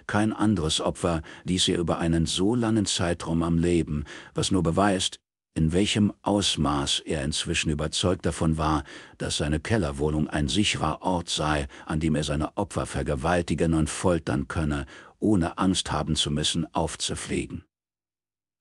Kein anderes Opfer ließ er über einen so langen Zeitraum am Leben, was nur beweist, in welchem Ausmaß er inzwischen überzeugt davon war, dass seine Kellerwohnung ein sicherer Ort sei, an dem er seine Opfer vergewaltigen und foltern könne ohne Angst haben zu müssen, aufzupflegen.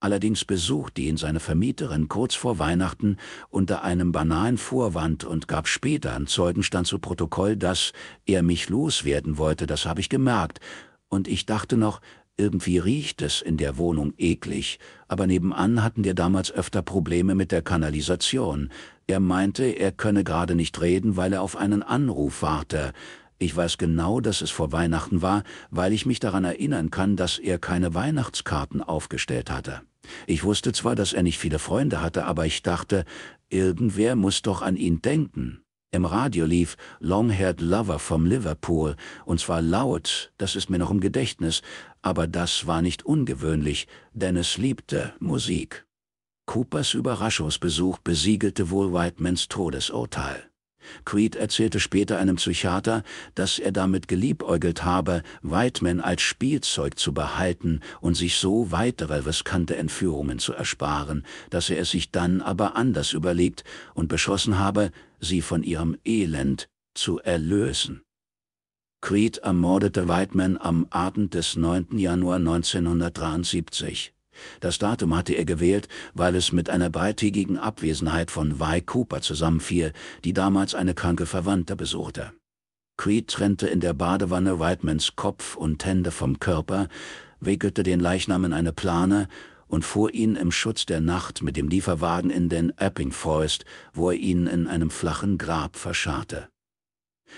Allerdings besuchte ihn seine Vermieterin kurz vor Weihnachten unter einem banalen Vorwand und gab später an Zeugenstand zu Protokoll, dass er mich loswerden wollte, das habe ich gemerkt, und ich dachte noch, irgendwie riecht es in der Wohnung eklig, aber nebenan hatten wir damals öfter Probleme mit der Kanalisation. Er meinte, er könne gerade nicht reden, weil er auf einen Anruf warte. Ich weiß genau, dass es vor Weihnachten war, weil ich mich daran erinnern kann, dass er keine Weihnachtskarten aufgestellt hatte. Ich wusste zwar, dass er nicht viele Freunde hatte, aber ich dachte, irgendwer muss doch an ihn denken. Im Radio lief Longhaired Lover vom Liverpool, und zwar laut, das ist mir noch im Gedächtnis, aber das war nicht ungewöhnlich, denn es liebte Musik. Coopers Überraschungsbesuch besiegelte wohl Whitemans Todesurteil. Creed erzählte später einem Psychiater, dass er damit geliebäugelt habe, Whiteman als Spielzeug zu behalten und sich so weitere riskante Entführungen zu ersparen, dass er es sich dann aber anders überlegt und beschlossen habe, sie von ihrem Elend zu erlösen. Creed ermordete Whiteman am Abend des 9. Januar 1973. Das Datum hatte er gewählt, weil es mit einer dreitägigen Abwesenheit von Vi Cooper zusammenfiel, die damals eine kranke Verwandte besuchte. Creed trennte in der Badewanne Whitemans Kopf und Hände vom Körper, wickelte den Leichnam in eine Plane und fuhr ihn im Schutz der Nacht mit dem Lieferwagen in den Epping Forest, wo er ihn in einem flachen Grab verscharrte.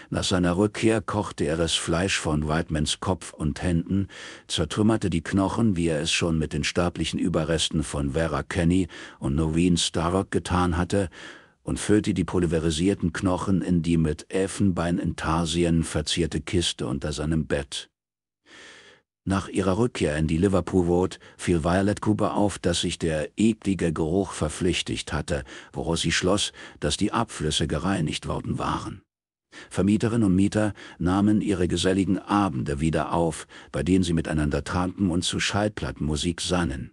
Nach seiner Rückkehr kochte er das Fleisch von Whitemans Kopf und Händen, zertrümmerte die Knochen, wie er es schon mit den sterblichen Überresten von Vera Kenny und Noreen Starrock getan hatte, und füllte die pulverisierten Knochen in die mit elfenbein Elfenbeinintarsien verzierte Kiste unter seinem Bett. Nach ihrer Rückkehr in die Liverpool Road fiel Violet Cooper auf, dass sich der eklige Geruch verpflichtigt hatte, woraus sie schloss, dass die Abflüsse gereinigt worden waren. Vermieterinnen und Mieter nahmen ihre geselligen Abende wieder auf, bei denen sie miteinander tranken und zu Schallplattenmusik sannen.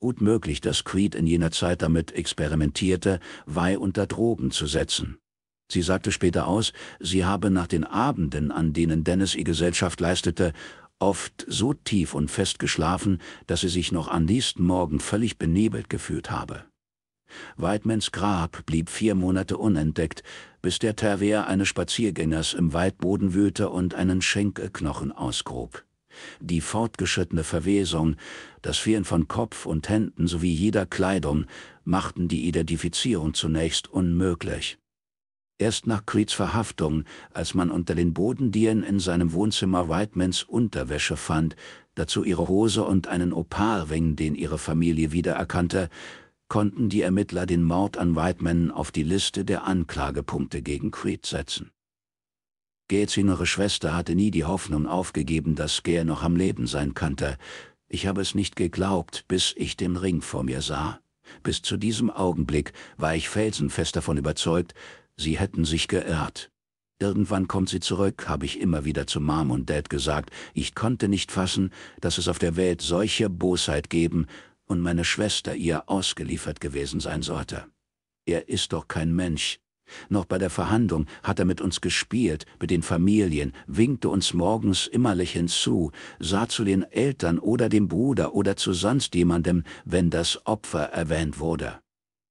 Gut möglich, dass Creed in jener Zeit damit experimentierte, Weih unter Drogen zu setzen. Sie sagte später aus, sie habe nach den Abenden, an denen Dennis ihr Gesellschaft leistete, oft so tief und fest geschlafen, dass sie sich noch am nächsten Morgen völlig benebelt gefühlt habe. Whitemans Grab blieb vier Monate unentdeckt, bis der Terwehr eines Spaziergängers im Waldboden wühlte und einen Schenkelknochen ausgrub. Die fortgeschrittene Verwesung, das Fehlen von Kopf und Händen sowie jeder Kleidung machten die Identifizierung zunächst unmöglich. Erst nach Creeds Verhaftung, als man unter den Bodendielen in seinem Wohnzimmer Whitemans Unterwäsche fand, dazu ihre Hose und einen Opalring, den ihre Familie wiedererkannte, konnten die Ermittler den Mord an Whiteman auf die Liste der Anklagepunkte gegen Creed setzen. Gates jüngere Schwester hatte nie die Hoffnung aufgegeben, dass Gare noch am Leben sein könnte. Ich habe es nicht geglaubt, bis ich den Ring vor mir sah. Bis zu diesem Augenblick war ich felsenfest davon überzeugt, sie hätten sich geirrt. Irgendwann kommt sie zurück, habe ich immer wieder zu Mom und Dad gesagt. Ich konnte nicht fassen, dass es auf der Welt solche Bosheit geben, und meine Schwester ihr ausgeliefert gewesen sein sollte. Er ist doch kein Mensch. Noch bei der Verhandlung hat er mit uns gespielt, mit den Familien, winkte uns morgens immer lächelnd zu, sah zu den Eltern oder dem Bruder oder zu sonst jemandem, wenn das Opfer erwähnt wurde.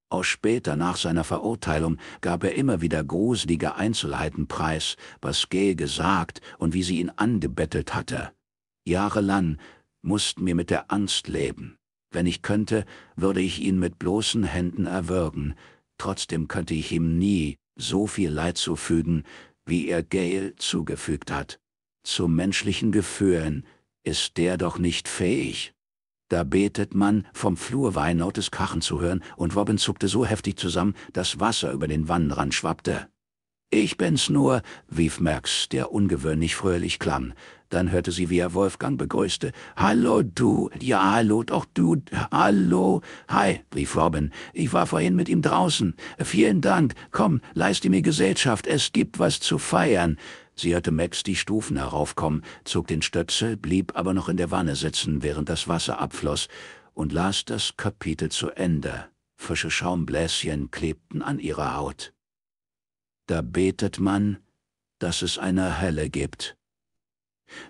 Auch später nach seiner Verurteilung gab er immer wieder gruselige Einzelheiten preis, was Gail gesagt und wie sie ihn angebettelt hatte. Jahrelang mussten wir mit der Angst leben. Wenn ich könnte, würde ich ihn mit bloßen Händen erwürgen, trotzdem könnte ich ihm nie so viel Leid zufügen, wie er Gail zugefügt hat. Zu menschlichen Gefühlen ist der doch nicht fähig. Da betet man, vom Flur war ein Krachen zu hören, und Robin zuckte so heftig zusammen, dass Wasser über den Wannenrand schwappte. Ich bin's nur, rief Max, der ungewöhnlich fröhlich klang. Dann hörte sie, wie er Wolfgang begrüßte. Hallo, du. Ja, hallo, doch du. Hallo. Hi, rief Robin. Ich war vorhin mit ihm draußen. Vielen Dank. Komm, leiste mir Gesellschaft. Es gibt was zu feiern. Sie hörte Max die Stufen heraufkommen, zog den Stöpsel, blieb aber noch in der Wanne sitzen, während das Wasser abfloss, und las das Kapitel zu Ende. Frische Schaumbläschen klebten an ihrer Haut. Da betet man, dass es eine Hölle gibt.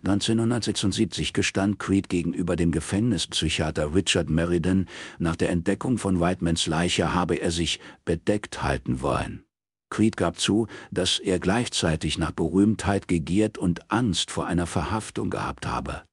1976 gestand Creed gegenüber dem Gefängnispsychiater Richard Meriden, nach der Entdeckung von Whitemans Leiche habe er sich bedeckt halten wollen. Creed gab zu, dass er gleichzeitig nach Berühmtheit gegiert und Angst vor einer Verhaftung gehabt habe.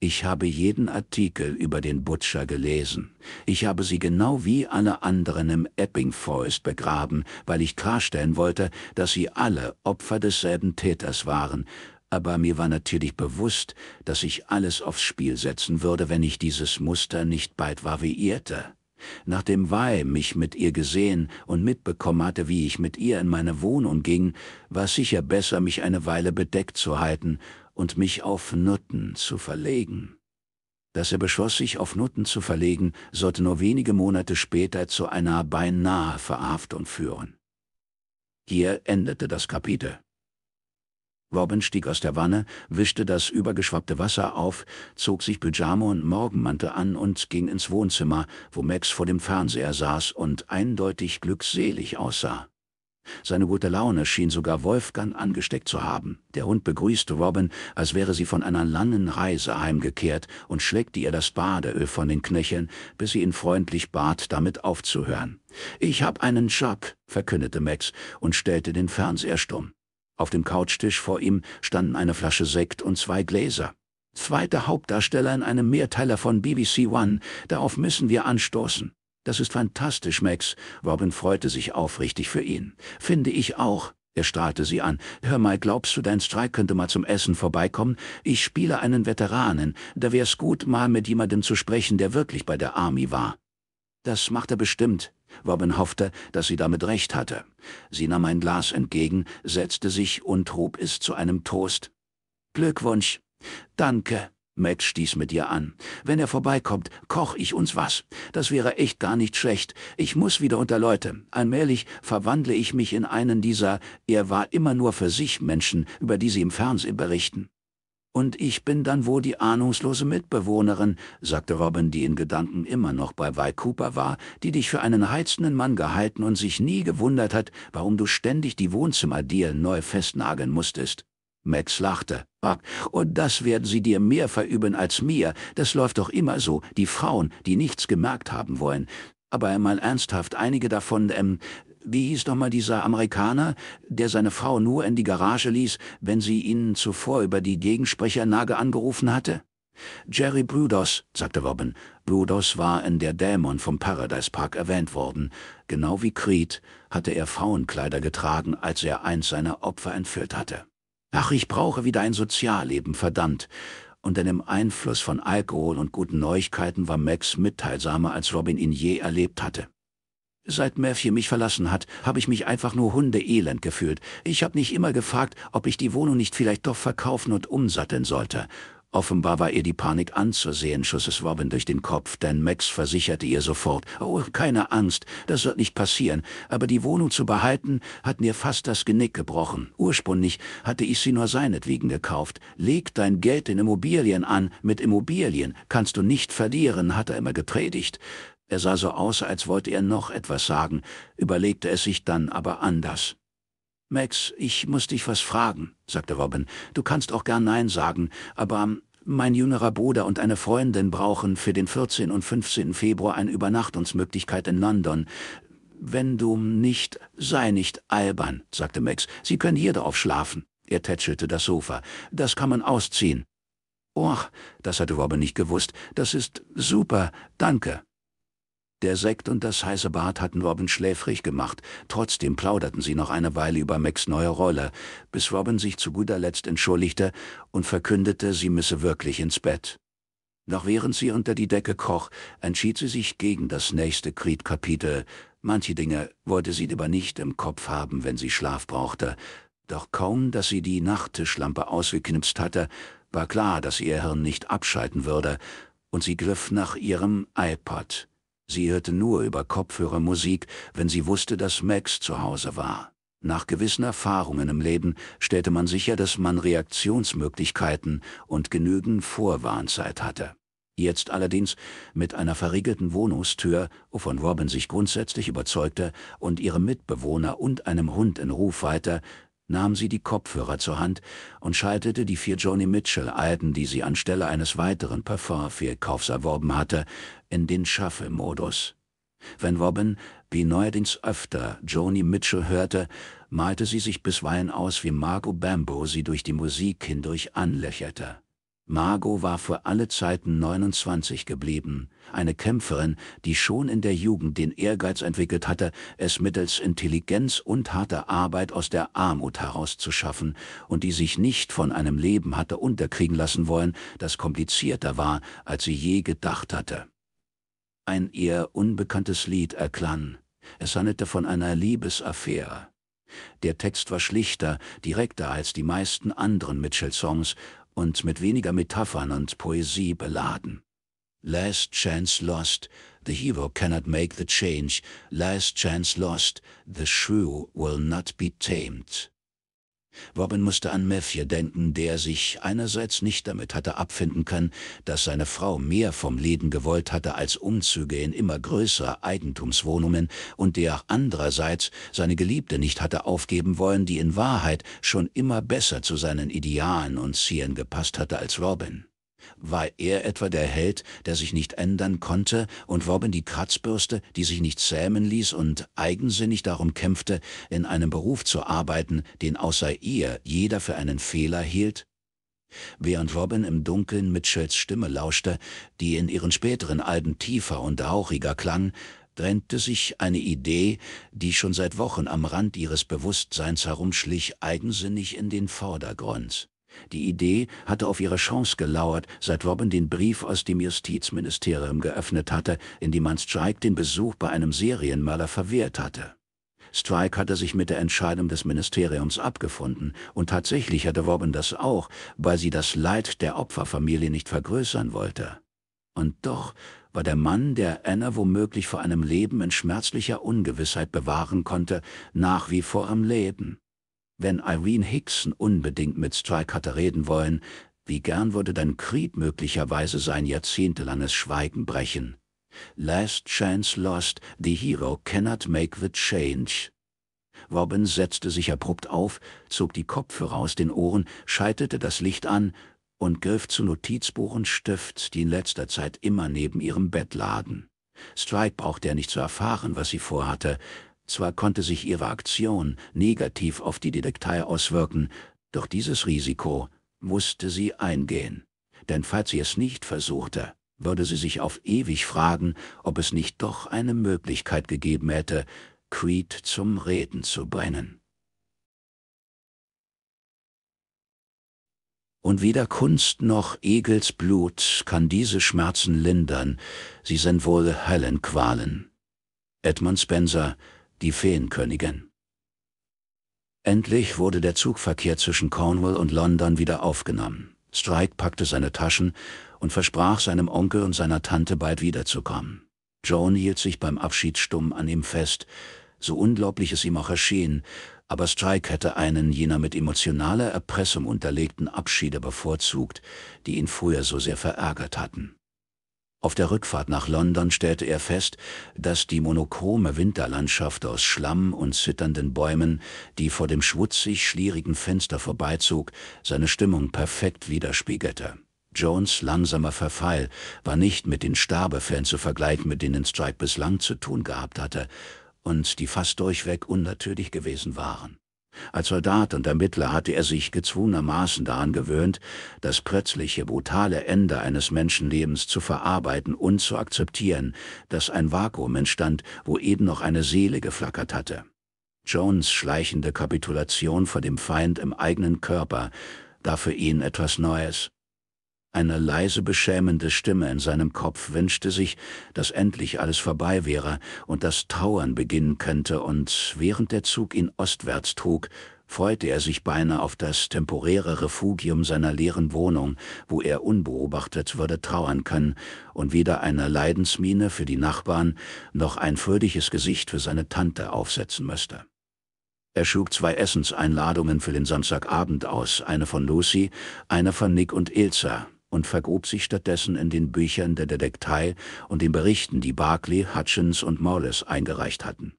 Ich habe jeden Artikel über den Butcher gelesen. Ich habe sie genau wie alle anderen im Epping Forest begraben, weil ich klarstellen wollte, dass sie alle Opfer desselben Täters waren. Aber mir war natürlich bewusst, dass ich alles aufs Spiel setzen würde, wenn ich dieses Muster nicht bald variierte. Nachdem Wei mich mit ihr gesehen und mitbekommen hatte, wie ich mit ihr in meine Wohnung ging, war es sicher besser, mich eine Weile bedeckt zu halten und mich auf Nutten zu verlegen. Dass er beschloss, sich auf Nutten zu verlegen, sollte nur wenige Monate später zu einer beinahe Verhaftung führen. Hier endete das Kapitel. Robin stieg aus der Wanne, wischte das übergeschwappte Wasser auf, zog sich Pyjama und Morgenmantel an und ging ins Wohnzimmer, wo Max vor dem Fernseher saß und eindeutig glückselig aussah. Seine gute Laune schien sogar Wolfgang angesteckt zu haben. Der Hund begrüßte Robin, als wäre sie von einer langen Reise heimgekehrt und schleckte ihr das Badeöl von den Knöcheln, bis sie ihn freundlich bat, damit aufzuhören. »Ich hab einen Schock«, verkündete Max und stellte den Fernseher stumm. Auf dem Couchtisch vor ihm standen eine Flasche Sekt und zwei Gläser. Zweiter Hauptdarsteller in einem Mehrteiler von BBC One, darauf müssen wir anstoßen. Das ist fantastisch, Max. Robin freute sich aufrichtig für ihn. Finde ich auch. Er strahlte sie an. Hör mal, glaubst du, dein Strike könnte mal zum Essen vorbeikommen? Ich spiele einen Veteranen. Da wär's gut, mal mit jemandem zu sprechen, der wirklich bei der Army war. Das macht er bestimmt. Robin hoffte, dass sie damit recht hatte. Sie nahm ein Glas entgegen, setzte sich und hob es zu einem Toast. Glückwunsch. Danke. Matt stieß mit ihr an. Wenn er vorbeikommt, koch ich uns was. Das wäre echt gar nicht schlecht. Ich muss wieder unter Leute. Allmählich verwandle ich mich in einen dieser, er war immer nur für sich Menschen, über die sie im Fernsehen berichten. Und ich bin dann wohl die ahnungslose Mitbewohnerin, sagte Robin, die in Gedanken immer noch bei Vi Cooper war, die dich für einen heizenden Mann gehalten und sich nie gewundert hat, warum du ständig die Wohnzimmer dir neu festnageln musstest. Max lachte. Ach, und das werden sie dir mehr verüben als mir. Das läuft doch immer so. Die Frauen, die nichts gemerkt haben wollen. Aber einmal ernsthaft, einige davon, ähm, wie hieß doch mal dieser Amerikaner, der seine Frau nur in die Garage ließ, wenn sie ihn zuvor über die Gegensprechanlage angerufen hatte? Jerry Brudos, sagte Robin. Brudos war in der Dämon vom Paradise Park erwähnt worden. Genau wie Creed hatte er Frauenkleider getragen, als er eins seiner Opfer entführt hatte. Ach, ich brauche wieder ein Sozialleben, verdammt. Unter dem Einfluss von Alkohol und guten Neuigkeiten war Max mitteilsamer, als Robin ihn je erlebt hatte. Seit Murphy mich verlassen hat, habe ich mich einfach nur hundeelend gefühlt. Ich habe nicht immer gefragt, ob ich die Wohnung nicht vielleicht doch verkaufen und umsatteln sollte. Offenbar war ihr die Panik anzusehen, schoss es Robin durch den Kopf, denn Max versicherte ihr sofort, »Oh, keine Angst, das wird nicht passieren, aber die Wohnung zu behalten, hat mir fast das Genick gebrochen. Ursprünglich hatte ich sie nur seinetwegen gekauft. Leg dein Geld in Immobilien an, mit Immobilien kannst du nicht verlieren«, hat er immer gepredigt. Er sah so aus, als wollte er noch etwas sagen, überlegte es sich dann aber anders. Max, ich muss dich was fragen, sagte Robin. Du kannst auch gern Nein sagen, aber mein jüngerer Bruder und eine Freundin brauchen für den 14. und 15. Februar eine Übernachtungsmöglichkeit in London. Wenn du nicht, sei nicht albern, sagte Max. Sie können hier drauf schlafen. Er tätschelte das Sofa. Das kann man ausziehen. Och, das hatte Robin nicht gewusst. Das ist super, danke. Der Sekt und das heiße Bad hatten Robin schläfrig gemacht, trotzdem plauderten sie noch eine Weile über Macs neue Rolle, bis Robin sich zu guter Letzt entschuldigte und verkündete, sie müsse wirklich ins Bett. Doch während sie unter die Decke kroch, entschied sie sich gegen das nächste Creed-Kapitel. Manche Dinge wollte sie aber nicht im Kopf haben, wenn sie Schlaf brauchte. Doch kaum, dass sie die Nachttischlampe ausgeknipst hatte, war klar, dass ihr Hirn nicht abschalten würde, und sie griff nach ihrem iPod. Sie hörte nur über Kopfhörer Musik, wenn sie wusste, dass Max zu Hause war. Nach gewissen Erfahrungen im Leben stellte man sicher, dass man Reaktionsmöglichkeiten und genügend Vorwarnzeit hatte. Jetzt allerdings mit einer verriegelten Wohnungstür, wovon Robin sich grundsätzlich überzeugte, und ihrem Mitbewohner und einem Hund in Ruf weiter, nahm sie die Kopfhörer zur Hand und schaltete die vier Johnny Mitchell-Alben, die sie anstelle eines weiteren Parfumfehlkaufs erworben hatte, in den Shuffle-Modus. Wenn Robin, wie neuerdings öfter, Joni Mitchell hörte, malte sie sich bisweilen aus, wie Margot Bambo sie durch die Musik hindurch anlöcherte. Margot war für alle Zeiten 29 geblieben, eine Kämpferin, die schon in der Jugend den Ehrgeiz entwickelt hatte, es mittels Intelligenz und harter Arbeit aus der Armut herauszuschaffen und die sich nicht von einem Leben hatte unterkriegen lassen wollen, das komplizierter war, als sie je gedacht hatte. Ein ihr unbekanntes Lied erklang. Es handelte von einer Liebesaffäre. Der Text war schlichter, direkter als die meisten anderen Mitchell-Songs und mit weniger Metaphern und Poesie beladen. Last Chance Lost, the hero cannot make the change. Last Chance Lost, the shrew will not be tamed. Robin musste an Matthew denken, der sich einerseits nicht damit hatte abfinden können, dass seine Frau mehr vom Leben gewollt hatte als Umzüge in immer größere Eigentumswohnungen und der andererseits seine Geliebte nicht hatte aufgeben wollen, die in Wahrheit schon immer besser zu seinen Idealen und Zielen gepasst hatte als Robin. War er etwa der Held, der sich nicht ändern konnte und Robin die Kratzbürste, die sich nicht zähmen ließ und eigensinnig darum kämpfte, in einem Beruf zu arbeiten, den außer ihr jeder für einen Fehler hielt? Während Robin im Dunkeln Mitchells Stimme lauschte, die in ihren späteren Alben tiefer und rauchiger klang, drängte sich eine Idee, die schon seit Wochen am Rand ihres Bewusstseins herumschlich, eigensinnig in den Vordergrund. Die Idee hatte auf ihre Chance gelauert, seit Robin den Brief aus dem Justizministerium geöffnet hatte, in dem man Strike den Besuch bei einem Serienmörder verwehrt hatte. Strike hatte sich mit der Entscheidung des Ministeriums abgefunden und tatsächlich hatte Robin das auch, weil sie das Leid der Opferfamilie nicht vergrößern wollte. Und doch war der Mann, der Anna womöglich vor einem Leben in schmerzlicher Ungewissheit bewahren konnte, nach wie vor am Leben. Wenn Irene Hickson unbedingt mit Strike hatte reden wollen, wie gern würde dann Creed möglicherweise sein jahrzehntelanges Schweigen brechen. Last Chance Lost, the Hero cannot make the change. Robin setzte sich abrupt auf, zog die Kopfhörer aus den Ohren, schaltete das Licht an und griff zu Notizbuch und Stift, die in letzter Zeit immer neben ihrem Bett lagen. Strike brauchte er nicht zu erfahren, was sie vorhatte, zwar konnte sich ihre Aktion negativ auf die Detektei auswirken, doch dieses Risiko musste sie eingehen. Denn falls sie es nicht versuchte, würde sie sich auf ewig fragen, ob es nicht doch eine Möglichkeit gegeben hätte, Creed zum Reden zu bringen. Und weder Kunst noch Egels Blut kann diese Schmerzen lindern, sie sind wohl Höllenqualen. Edmund Spencer die Feenkönigin. Endlich wurde der Zugverkehr zwischen Cornwall und London wieder aufgenommen. Strike packte seine Taschen und versprach seinem Onkel und seiner Tante bald wiederzukommen. Joan hielt sich beim Abschied stumm an ihm fest, so unglaublich es ihm auch erschien, aber Strike hätte einen jener mit emotionaler Erpressung unterlegten Abschiede bevorzugt, die ihn früher so sehr verärgert hatten. Auf der Rückfahrt nach London stellte er fest, dass die monochrome Winterlandschaft aus Schlamm und zitternden Bäumen, die vor dem schwutzig schlierigen Fenster vorbeizog, seine Stimmung perfekt widerspiegelte. Jones' langsamer Verfall war nicht mit den Sterbefällen zu vergleichen, mit denen Strike bislang zu tun gehabt hatte und die fast durchweg unnatürlich gewesen waren. Als Soldat und Ermittler hatte er sich gezwungenermaßen daran gewöhnt, das plötzliche, brutale Ende eines Menschenlebens zu verarbeiten und zu akzeptieren, dass ein Vakuum entstand, wo eben noch eine Seele geflackert hatte. Jones schleichende Kapitulation vor dem Feind im eigenen Körper war für ihn etwas Neues. Eine leise beschämende Stimme in seinem Kopf wünschte sich, dass endlich alles vorbei wäre und das Trauern beginnen könnte, und während der Zug ihn ostwärts trug, freute er sich beinahe auf das temporäre Refugium seiner leeren Wohnung, wo er unbeobachtet würde trauern können und weder eine Leidensmiene für die Nachbarn noch ein fröhliches Gesicht für seine Tante aufsetzen müsste. Er schlug zwei Essenseinladungen für den Samstagabend aus, eine von Lucy, eine von Nick und Ilsa, und vergrub sich stattdessen in den Büchern der Detektei und den Berichten, die Barclay, Hutchins und Morris eingereicht hatten.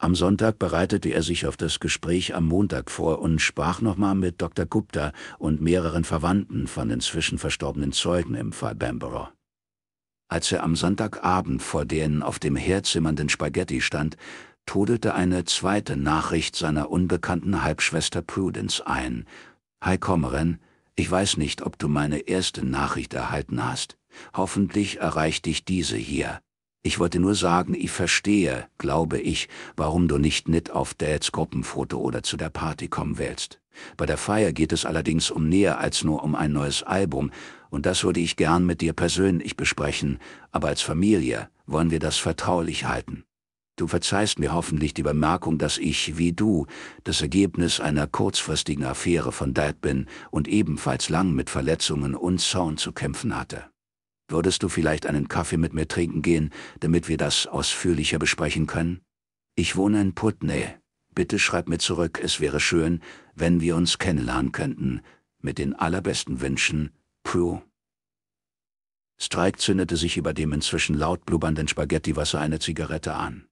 Am Sonntag bereitete er sich auf das Gespräch am Montag vor und sprach nochmal mit Dr. Gupta und mehreren Verwandten von inzwischen verstorbenen Zeugen im Fall Bamborough. Als er am Sonntagabend vor den auf dem herzimmernden Spaghetti stand, todelte eine zweite Nachricht seiner unbekannten Halbschwester Prudence ein. Hi Comeren, ich weiß nicht, ob du meine erste Nachricht erhalten hast. Hoffentlich erreicht dich diese hier. Ich wollte nur sagen, ich verstehe, glaube ich, warum du nicht mit auf Dads Gruppenfoto oder zu der Party kommen willst. Bei der Feier geht es allerdings um mehr als nur um ein neues Album, und das würde ich gern mit dir persönlich besprechen, aber als Familie wollen wir das vertraulich halten. Du verzeihst mir hoffentlich die Bemerkung, dass ich, wie du, das Ergebnis einer kurzfristigen Affäre von Dad bin und ebenfalls lang mit Verletzungen und Zorn zu kämpfen hatte. Würdest du vielleicht einen Kaffee mit mir trinken gehen, damit wir das ausführlicher besprechen können? Ich wohne in Putney. Bitte schreib mir zurück, es wäre schön, wenn wir uns kennenlernen könnten. Mit den allerbesten Wünschen, Prue. Strike zündete sich über dem inzwischen laut blubbernden Spaghettiwasser eine Zigarette an.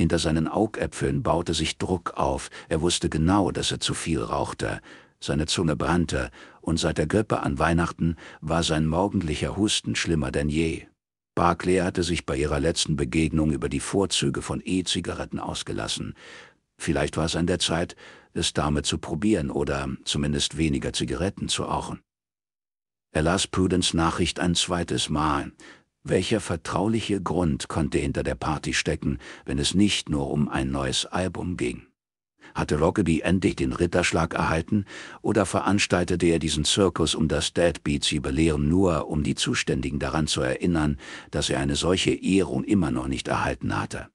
Hinter seinen Augäpfeln baute sich Druck auf, er wusste genau, dass er zu viel rauchte, seine Zunge brannte, und seit der Grippe an Weihnachten war sein morgendlicher Husten schlimmer denn je. Barclay hatte sich bei ihrer letzten Begegnung über die Vorzüge von E-Zigaretten ausgelassen. Vielleicht war es an der Zeit, es damit zu probieren oder zumindest weniger Zigaretten zu rauchen. Er las Prudence Nachricht ein zweites Mal, welcher vertrauliche Grund konnte hinter der Party stecken, wenn es nicht nur um ein neues Album ging? Hatte Rockaby endlich den Ritterschlag erhalten oder veranstaltete er diesen Zirkus um das Deadbeats-Jubiläum nur, um die Zuständigen daran zu erinnern, dass er eine solche Ehrung immer noch nicht erhalten hatte?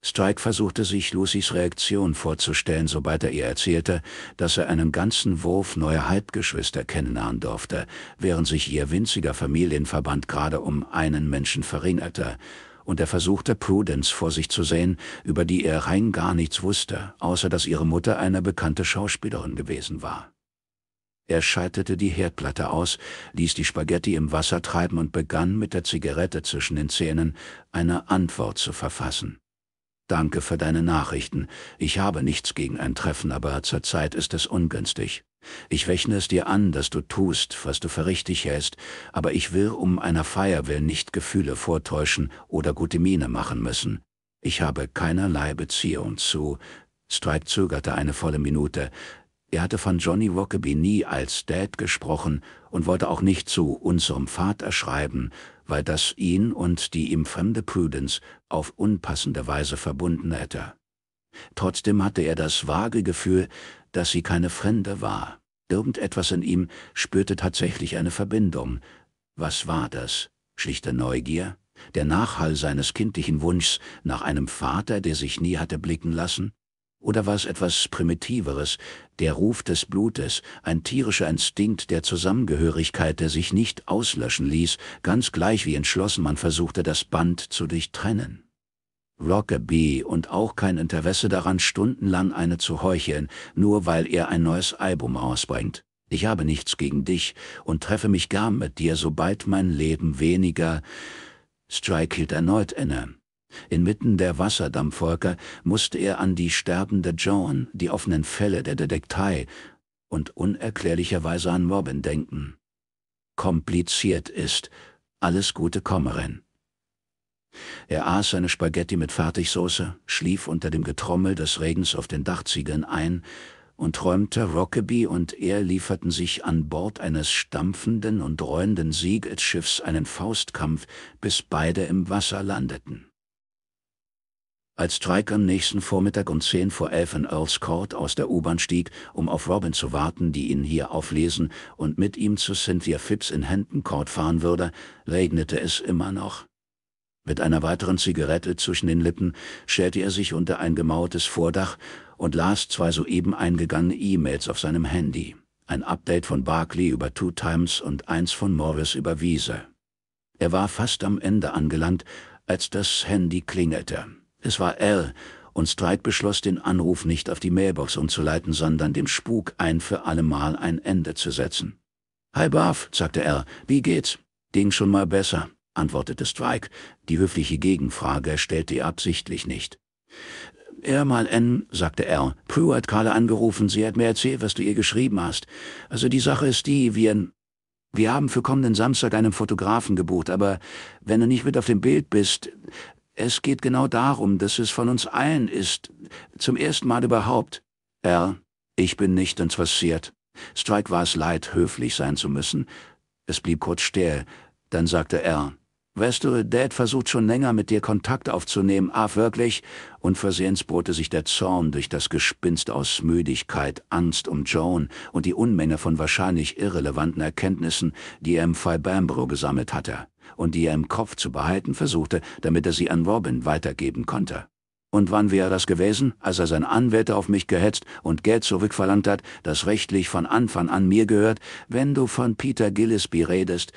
Strike versuchte sich Lucys Reaktion vorzustellen, sobald er ihr erzählte, dass er einen ganzen Wurf neuer Halbgeschwister kennenlernen durfte, während sich ihr winziger Familienverband gerade um einen Menschen verringerte, und er versuchte Prudence vor sich zu sehen, über die er rein gar nichts wusste, außer dass ihre Mutter eine bekannte Schauspielerin gewesen war. Er schaltete die Herdplatte aus, ließ die Spaghetti im Wasser treiben und begann mit der Zigarette zwischen den Zähnen eine Antwort zu verfassen. Danke für deine Nachrichten. Ich habe nichts gegen ein Treffen, aber zurzeit ist es ungünstig. Ich wächne es dir an, dass du tust, was du für richtig hältst, aber ich will um einer Feier will nicht Gefühle vortäuschen oder gute Miene machen müssen. Ich habe keinerlei Beziehung zu. Strike zögerte eine volle Minute. Er hatte von Johnny Rockaby nie als Dad gesprochen und wollte auch nicht zu unserem Vater schreiben, weil das ihn und die ihm fremde Prudence auf unpassende Weise verbunden hätte. Trotzdem hatte er das vage Gefühl, dass sie keine Fremde war. Irgendetwas in ihm spürte tatsächlich eine Verbindung. Was war das? Schlichte Neugier? Der Nachhall seines kindlichen Wunschs nach einem Vater, der sich nie hatte blicken lassen? Oder war es etwas Primitiveres, der Ruf des Blutes, ein tierischer Instinkt der Zusammengehörigkeit, der sich nicht auslöschen ließ, ganz gleich wie entschlossen man versuchte, das Band zu durchtrennen. Rockaby und auch kein Interesse daran, stundenlang eine zu heucheln, nur weil er ein neues Album ausbringt. Ich habe nichts gegen dich und treffe mich gar mit dir, sobald mein Leben weniger... Strike hielt erneut inne. Inmitten der Wasserdampfwolke musste er an die sterbende Joan, die offenen Fälle der Detektei und unerklärlicherweise an Robin denken. Kompliziert ist. Alles Gute, Kommerin. Er aß seine Spaghetti mit Fertigsoße, schlief unter dem Getrommel des Regens auf den Dachziegeln ein und träumte, Rockaby und er lieferten sich an Bord eines stampfenden und rollenden Siegelschiffs einen Faustkampf, bis beide im Wasser landeten. Als Strike am nächsten Vormittag um 10 vor 11 in Earls Court aus der U-Bahn stieg, um auf Robin zu warten, die ihn hier auflesen und mit ihm zu Cynthia Phipps in Hampton Court fahren würde, regnete es immer noch. Mit einer weiteren Zigarette zwischen den Lippen stellte er sich unter ein gemauertes Vordach und las zwei soeben eingegangene E-Mails auf seinem Handy. Ein Update von Barclay über Two Times und eins von Morris über Wiese. Er war fast am Ende angelangt, als das Handy klingelte. Es war Al, und Streit beschloss, den Anruf nicht auf die Mailbox umzuleiten, sondern dem Spuk ein für allemal ein Ende zu setzen. Hi Barf, sagte er, wie geht's? Ding schon mal besser, antwortete Strike. Die höfliche Gegenfrage stellte er absichtlich nicht. Er mal N, sagte er. Prue hat Carla angerufen, sie hat mir erzählt, was du ihr geschrieben hast. Also die Sache ist die, wir... Wir haben für kommenden Samstag einen Fotografen gebucht, aber wenn du nicht mit auf dem Bild bist, es geht genau darum, dass es von uns allen ist, zum ersten Mal überhaupt. Er, ich bin nicht interessiert. Strike war es leid, höflich sein zu müssen. Es blieb kurz still. Dann sagte er, weißt du, Dad versucht schon länger mit dir Kontakt aufzunehmen, ah, wirklich? Und versehens bohrte sich der Zorn durch das Gespinst aus Müdigkeit, Angst um Joan und die Unmenge von wahrscheinlich irrelevanten Erkenntnissen, die er im Fall Bambro gesammelt hatte und die er im Kopf zu behalten versuchte, damit er sie an Robin weitergeben konnte. Und wann wäre das gewesen, als er sein Anwälte auf mich gehetzt und Geld zurückverlangt hat, das rechtlich von Anfang an mir gehört, wenn du von Peter Gillespie redest?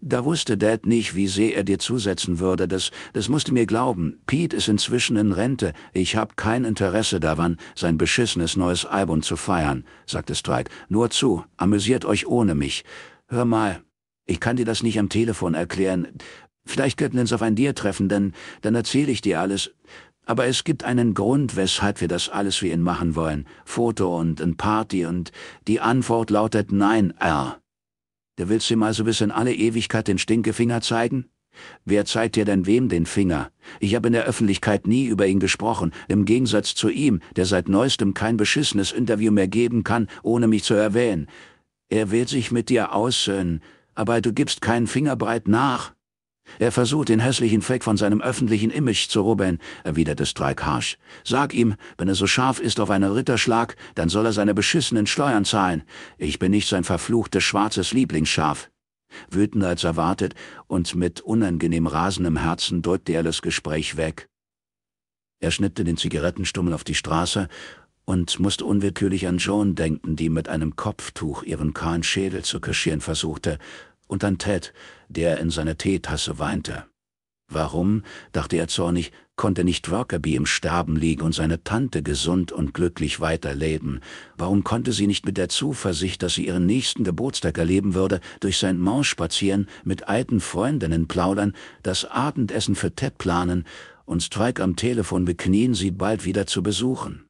Da wusste Dad nicht, wie sehr er dir zusetzen würde, das, das musste mir glauben. Pete ist inzwischen in Rente, ich hab kein Interesse daran, sein beschissenes neues Album zu feiern, sagte Strike. Nur zu, amüsiert euch ohne mich. Hör mal, ich kann dir das nicht am Telefon erklären. Vielleicht könnten wir uns auf ein Dir treffen, denn dann erzähle ich dir alles. Aber es gibt einen Grund, weshalb wir das alles für ihn machen wollen. Foto und ein Party und die Antwort lautet Nein, R. Du willst ihm also bis in alle Ewigkeit den Stinkefinger zeigen? Wer zeigt dir denn wem den Finger? Ich habe in der Öffentlichkeit nie über ihn gesprochen, im Gegensatz zu ihm, der seit neuestem kein beschissenes Interview mehr geben kann, ohne mich zu erwähnen. Er will sich mit dir aussöhnen, aber du gibst keinen Fingerbreit nach. Er versucht, den hässlichen Fleck von seinem öffentlichen Image zu rubbeln, erwiderte Strike harsch. Sag ihm, wenn er so scharf ist auf einen Ritterschlag, dann soll er seine beschissenen Steuern zahlen. Ich bin nicht sein verfluchtes schwarzes Lieblingsschaf. Wütender als erwartet und mit unangenehm rasendem Herzen drückte er das Gespräch weg. Er schnippte den Zigarettenstummel auf die Straße und musste unwillkürlich an Joan denken, die mit einem Kopftuch ihren kahlen Schädel zu kaschieren versuchte und an Ted, der in seiner Teetasse weinte. Warum, dachte er zornig, konnte nicht Rockaby im Sterben liegen und seine Tante gesund und glücklich weiterleben? Warum konnte sie nicht mit der Zuversicht, dass sie ihren nächsten Geburtstag erleben würde, durch St. Mans spazieren, mit alten Freundinnen plaudern, das Abendessen für Ted planen und Strike am Telefon beknien, sie bald wieder zu besuchen?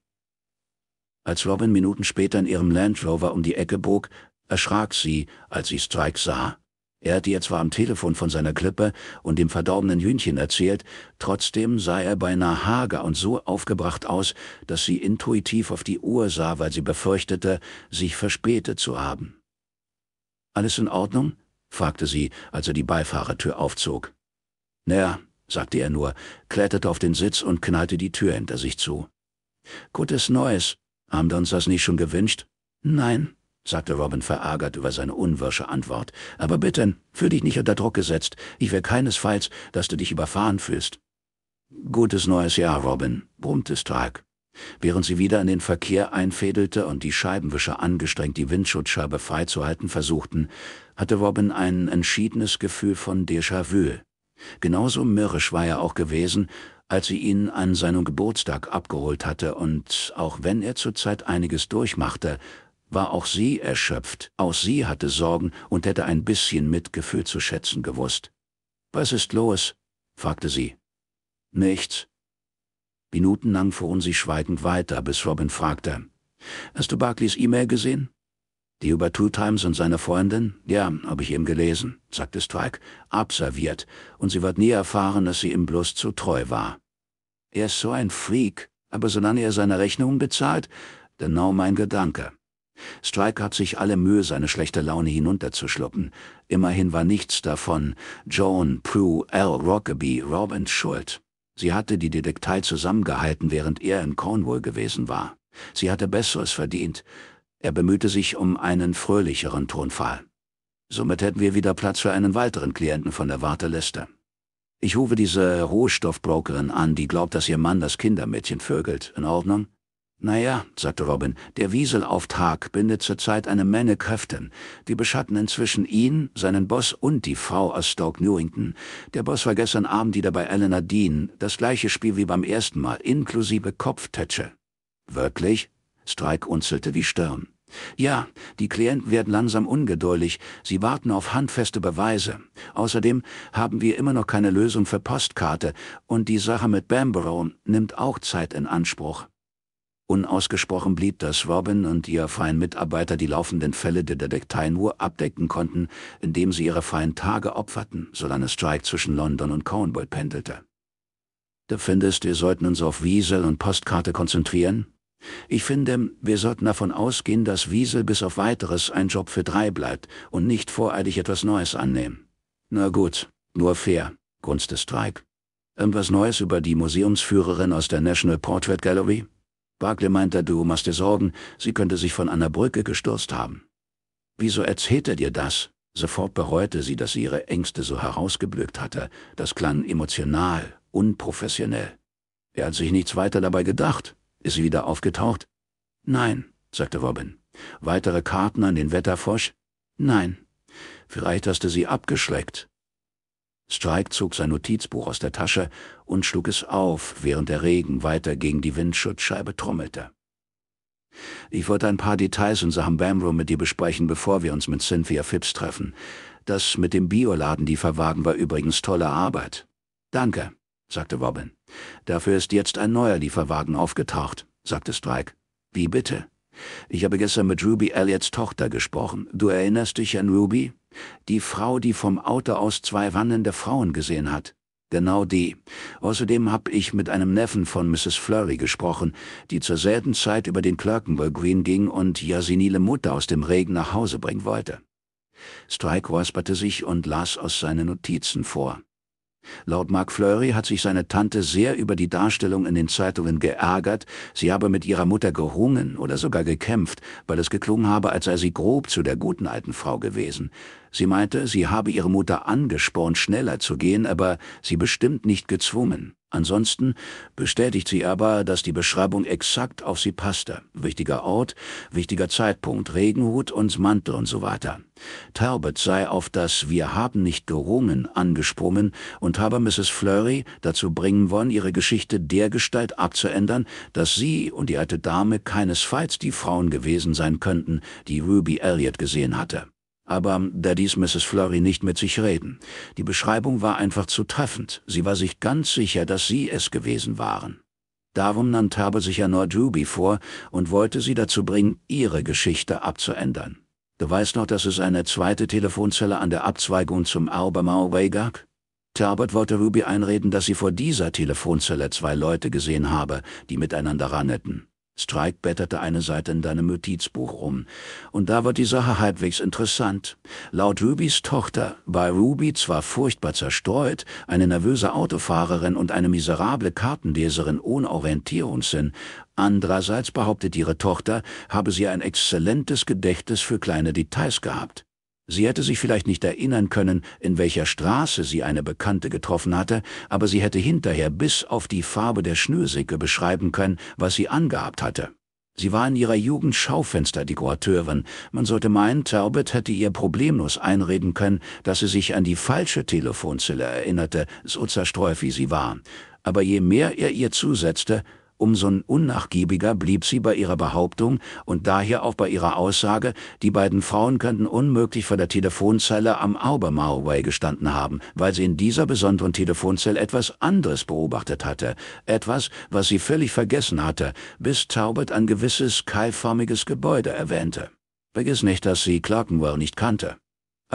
Als Robin Minuten später in ihrem Land Rover um die Ecke bog, erschrak sie, als sie Strike sah. Er hatte ihr zwar am Telefon von seiner Klippe und dem verdorbenen Hühnchen erzählt, trotzdem sah er beinahe hager und so aufgebracht aus, dass sie intuitiv auf die Uhr sah, weil sie befürchtete, sich verspätet zu haben. »Alles in Ordnung?« fragte sie, als er die Beifahrertür aufzog. »Naja«, sagte er nur, kletterte auf den Sitz und knallte die Tür hinter sich zu. »Gutes Neues. Haben wir uns das nicht schon gewünscht?« »Nein«, sagte Robin verärgert über seine unwirsche Antwort. Aber bitte, fühl dich nicht unter Druck gesetzt. Ich will keinesfalls, dass du dich überfahren fühlst. Gutes neues Jahr, Robin, brummte Stark. Während sie wieder in den Verkehr einfädelte und die Scheibenwischer angestrengt die Windschutzscheibe freizuhalten versuchten, hatte Robin ein entschiedenes Gefühl von Déjà-vu. Genauso mürrisch war er auch gewesen, als sie ihn an seinem Geburtstag abgeholt hatte, und auch wenn er zurzeit einiges durchmachte, war auch sie erschöpft, auch sie hatte Sorgen und hätte ein bisschen Mitgefühl zu schätzen gewusst. Was ist los? fragte sie. Nichts. Minutenlang fuhren sie schweigend weiter, bis Robin fragte. Hast du Barclays E-Mail gesehen? Die über Two Times und seine Freundin? Ja, habe ich ihm gelesen, sagte Strike, abserviert, und sie wird nie erfahren, dass sie ihm bloß zu treu war. Er ist so ein Freak, aber solange er seine Rechnungen bezahlt, genau mein Gedanke. Strike hat sich alle Mühe, seine schlechte Laune hinunterzuschlucken. Immerhin war nichts davon Joan Prue L. Rockaby Robin schuld. Sie hatte die Detektei zusammengehalten, während er in Cornwall gewesen war. Sie hatte Besseres verdient. Er bemühte sich um einen fröhlicheren Tonfall. Somit hätten wir wieder Platz für einen weiteren Klienten von der Warteliste. Ich rufe diese Rohstoffbrokerin an, die glaubt, dass ihr Mann das Kindermädchen vögelt. In Ordnung? Naja, sagte Robin, der Wieselauftrag bindet zurzeit eine Menge Kräften. Die beschatten inzwischen ihn, seinen Boss und die Frau aus Stoke Newington. Der Boss war gestern Abend wieder bei Eleanor Dean, das gleiche Spiel wie beim ersten Mal, inklusive Kopftätsche. Wirklich? Strike unzelte die Stirn. Ja, die Klienten werden langsam ungeduldig, sie warten auf handfeste Beweise. Außerdem haben wir immer noch keine Lösung für Postkarte und die Sache mit Bamborough nimmt auch Zeit in Anspruch. Unausgesprochen blieb, dass Robin und ihr feinen Mitarbeiter die laufenden Fälle der Detektei nur abdecken konnten, indem sie ihre feinen Tage opferten, solange Strike zwischen London und Cornwall pendelte. Du findest, wir sollten uns auf Wiesel und Postkarte konzentrieren? Ich finde, wir sollten davon ausgehen, dass Wiesel bis auf weiteres ein Job für drei bleibt und nicht voreilig etwas Neues annehmen. Na gut, nur fair, grunzte Strike. Irgendwas Neues über die Museumsführerin aus der National Portrait Gallery? Barkley meinte, du machst dir Sorgen, sie könnte sich von einer Brücke gestürzt haben. Wieso erzählt er dir das? Sofort bereute sie, dass sie ihre Ängste so herausgeblökt hatte. Das klang emotional, unprofessionell. Er hat sich nichts weiter dabei gedacht. Ist sie wieder aufgetaucht? Nein, sagte Robin. Weitere Karten an den Wetterfrosch? Nein. Vielleicht hast du sie abgeschreckt, Strike zog sein Notizbuch aus der Tasche und schlug es auf, während der Regen weiter gegen die Windschutzscheibe trommelte. Ich wollte ein paar Details in Sachen Bamroom mit dir besprechen, bevor wir uns mit Cynthia Phipps treffen. Das mit dem Bioladen, die verwagen, war übrigens tolle Arbeit. Danke, sagte Robin. Dafür ist jetzt ein neuer Lieferwagen aufgetaucht, sagte Strike. Wie bitte? Ich habe gestern mit Ruby Elliots Tochter gesprochen. Du erinnerst dich an Ruby? Die Frau, die vom Auto aus zwei wandelnde Frauen gesehen hat. Genau die. Außerdem hab ich mit einem Neffen von Mrs. Flurry gesprochen, die zur selben Zeit über den Clerkenwell Green ging und Jasinile Mutter aus dem Regen nach Hause bringen wollte. Strike räusperte sich und las aus seinen Notizen vor. Laut Mark Fleury hat sich seine Tante sehr über die Darstellung in den Zeitungen geärgert, sie habe mit ihrer Mutter gerungen oder sogar gekämpft, weil es geklungen habe, als sei sie grob zu der guten alten Frau gewesen. Sie meinte, sie habe ihre Mutter angespornt, schneller zu gehen, aber sie bestimmt nicht gezwungen. Ansonsten bestätigt sie aber, dass die Beschreibung exakt auf sie passte. Wichtiger Ort, wichtiger Zeitpunkt, Regenhut und Mantel und so weiter. Talbot sei auf das Wir haben nicht gerungen angesprungen und habe Mrs. Flurry dazu bringen wollen, ihre Geschichte dergestalt abzuändern, dass sie und die alte Dame keinesfalls die Frauen gewesen sein könnten, die Ruby Elliot gesehen hatte. Aber da ließ Mrs. Flurry nicht mit sich reden. Die Beschreibung war einfach zu treffend. Sie war sich ganz sicher, dass sie es gewesen waren. Darum nannte Habe sich erneut Ruby vor und wollte sie dazu bringen, ihre Geschichte abzuändern. Du weißt noch, dass es eine zweite Telefonzelle an der Abzweigung zum Albemarle Way gab? Talbot wollte Ruby einreden, dass sie vor dieser Telefonzelle zwei Leute gesehen habe, die miteinander ranneten. Strike blätterte eine Seite in deinem Notizbuch rum. Und da wird die Sache halbwegs interessant. Laut Rubys Tochter war Ruby zwar furchtbar zerstreut, eine nervöse Autofahrerin und eine miserable Kartenleserin ohne Orientierungssinn, andererseits behauptet ihre Tochter, habe sie ein exzellentes Gedächtnis für kleine Details gehabt. Sie hätte sich vielleicht nicht erinnern können, in welcher Straße sie eine Bekannte getroffen hatte, aber sie hätte hinterher bis auf die Farbe der Schnürsäcke beschreiben können, was sie angehabt hatte. Sie war in ihrer Jugend Schaufensterdekorateurin. Man sollte meinen, Talbot hätte ihr problemlos einreden können, dass sie sich an die falsche Telefonzelle erinnerte, so zerstreut wie sie war. Aber je mehr er ihr zusetzte, umso unnachgiebiger blieb sie bei ihrer Behauptung und daher auch bei ihrer Aussage, die beiden Frauen könnten unmöglich vor der Telefonzelle am Aubermauerway gestanden haben, weil sie in dieser besonderen Telefonzelle etwas anderes beobachtet hatte, etwas, was sie völlig vergessen hatte, bis Taubert ein gewisses keilförmiges Gebäude erwähnte. Vergiss nicht, dass sie Clerkenwell nicht kannte.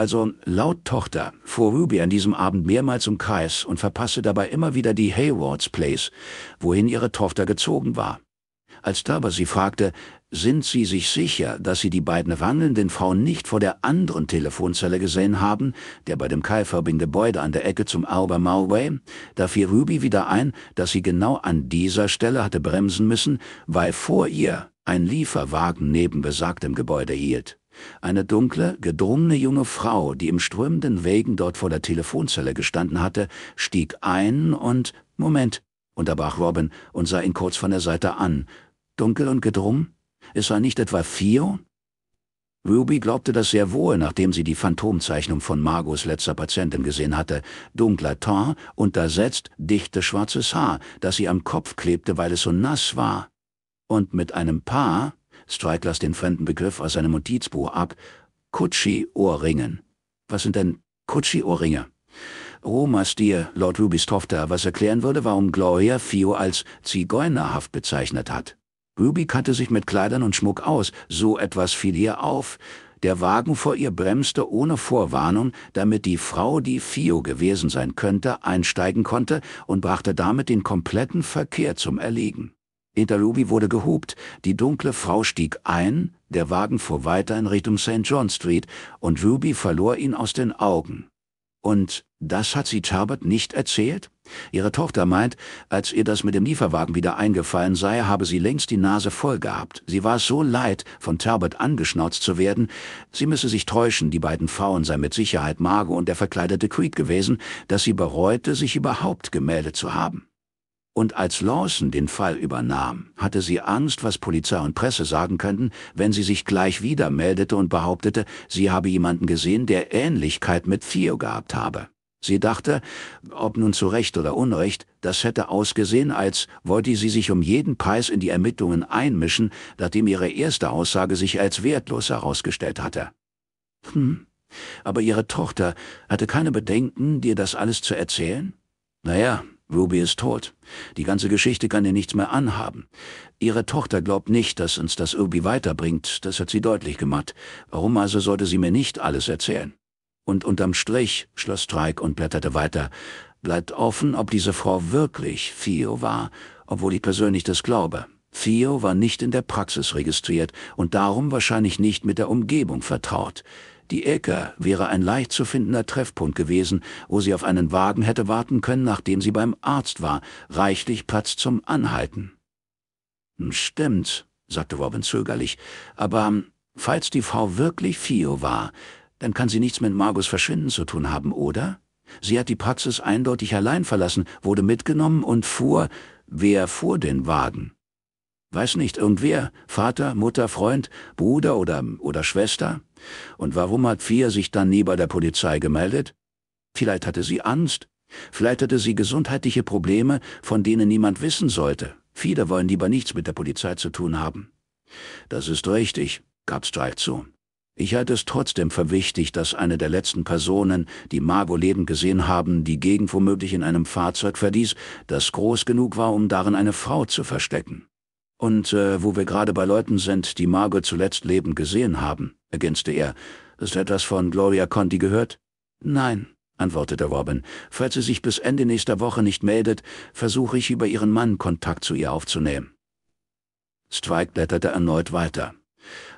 Also laut Tochter fuhr Ruby an diesem Abend mehrmals im Kreis und verpasste dabei immer wieder die Haywards Place, wohin ihre Tochter gezogen war. Als Darber sie fragte, sind Sie sich sicher, dass Sie die beiden wandelnden Frauen nicht vor der anderen Telefonzelle gesehen haben, der bei dem keilförmigen Gebäude an der Ecke zum Alba Malway? Da fiel Ruby wieder ein, dass sie genau an dieser Stelle hatte bremsen müssen, weil vor ihr ein Lieferwagen neben besagtem Gebäude hielt. Eine dunkle, gedrungene junge Frau, die im strömenden Regen dort vor der Telefonzelle gestanden hatte, stieg ein und Moment, unterbrach Robin und sah ihn kurz von der Seite an. Dunkel und gedrungen? Es war nicht etwa Fio? Ruby glaubte das sehr wohl, nachdem sie die Phantomzeichnung von Margos letzter Patientin gesehen hatte. Dunkler Ton, untersetzt, dichte schwarzes Haar, das sie am Kopf klebte, weil es so nass war. Und mit einem Paar, Strike las den fremden Begriff aus seinem Notizbuch ab. Kutschi-Ohrringen. Was sind denn Kutschi-Ohrringe? Romas oh, dir, Lord Rubys Tochter, was erklären würde, warum Gloria Fio als zigeunerhaft bezeichnet hat. Ruby kannte sich mit Kleidern und Schmuck aus, so etwas fiel ihr auf. Der Wagen vor ihr bremste ohne Vorwarnung, damit die Frau, die Fio gewesen sein könnte, einsteigen konnte und brachte damit den kompletten Verkehr zum Erliegen. Italubi wurde gehupt, die dunkle Frau stieg ein, der Wagen fuhr weiter in Richtung St. John Street und Ruby verlor ihn aus den Augen. Und das hat sie Talbot nicht erzählt? Ihre Tochter meint, als ihr das mit dem Lieferwagen wieder eingefallen sei, habe sie längst die Nase voll gehabt. Sie war so leid, von Talbot angeschnauzt zu werden. Sie müsse sich täuschen, die beiden Frauen seien mit Sicherheit Margo und der verkleidete Creed gewesen, dass sie bereute, sich überhaupt gemeldet zu haben. Und als Lawson den Fall übernahm, hatte sie Angst, was Polizei und Presse sagen könnten, wenn sie sich gleich wieder meldete und behauptete, sie habe jemanden gesehen, der Ähnlichkeit mit Theo gehabt habe. Sie dachte, ob nun zu Recht oder Unrecht, das hätte ausgesehen, als wollte sie sich um jeden Preis in die Ermittlungen einmischen, nachdem ihre erste Aussage sich als wertlos herausgestellt hatte. Hm, aber ihre Tochter hatte keine Bedenken, dir das alles zu erzählen? Naja, Ruby ist tot. Die ganze Geschichte kann ihr nichts mehr anhaben. Ihre Tochter glaubt nicht, dass uns das Ruby weiterbringt, das hat sie deutlich gemacht. Warum also sollte sie mir nicht alles erzählen? Und unterm Strich schloss Streik und blätterte weiter. Bleibt offen, ob diese Frau wirklich Fio war, obwohl ich persönlich das glaube. Fio war nicht in der Praxis registriert und darum wahrscheinlich nicht mit der Umgebung vertraut. Die Äcker wäre ein leicht zu findender Treffpunkt gewesen, wo sie auf einen Wagen hätte warten können, nachdem sie beim Arzt war, reichlich Platz zum Anhalten. Hm, stimmt, sagte Robin zögerlich, aber hm, falls die Frau wirklich Fio war, dann kann sie nichts mit Margos Verschwinden zu tun haben, oder? Sie hat die Praxis eindeutig allein verlassen, wurde mitgenommen und fuhr... Wer fuhr den Wagen? Weiß nicht, irgendwer, Vater, Mutter, Freund, Bruder oder, oder Schwester? Und warum hat Fia sich dann nie bei der Polizei gemeldet? Vielleicht hatte sie Angst. Vielleicht hatte sie gesundheitliche Probleme, von denen niemand wissen sollte. Viele wollen lieber nichts mit der Polizei zu tun haben. Das ist richtig, gab Strike zu. Ich halte es trotzdem für wichtig, dass eine der letzten Personen, die Margot lebend gesehen haben, die Gegend womöglich in einem Fahrzeug verließ, das groß genug war, um darin eine Frau zu verstecken. Und äh, wo wir gerade bei Leuten sind, die Margot zuletzt lebend gesehen haben, ergänzte er. Ist etwas von Gloria Conti gehört? Nein, antwortete Robin. Falls sie sich bis Ende nächster Woche nicht meldet, versuche ich über ihren Mann Kontakt zu ihr aufzunehmen. Strike blätterte erneut weiter.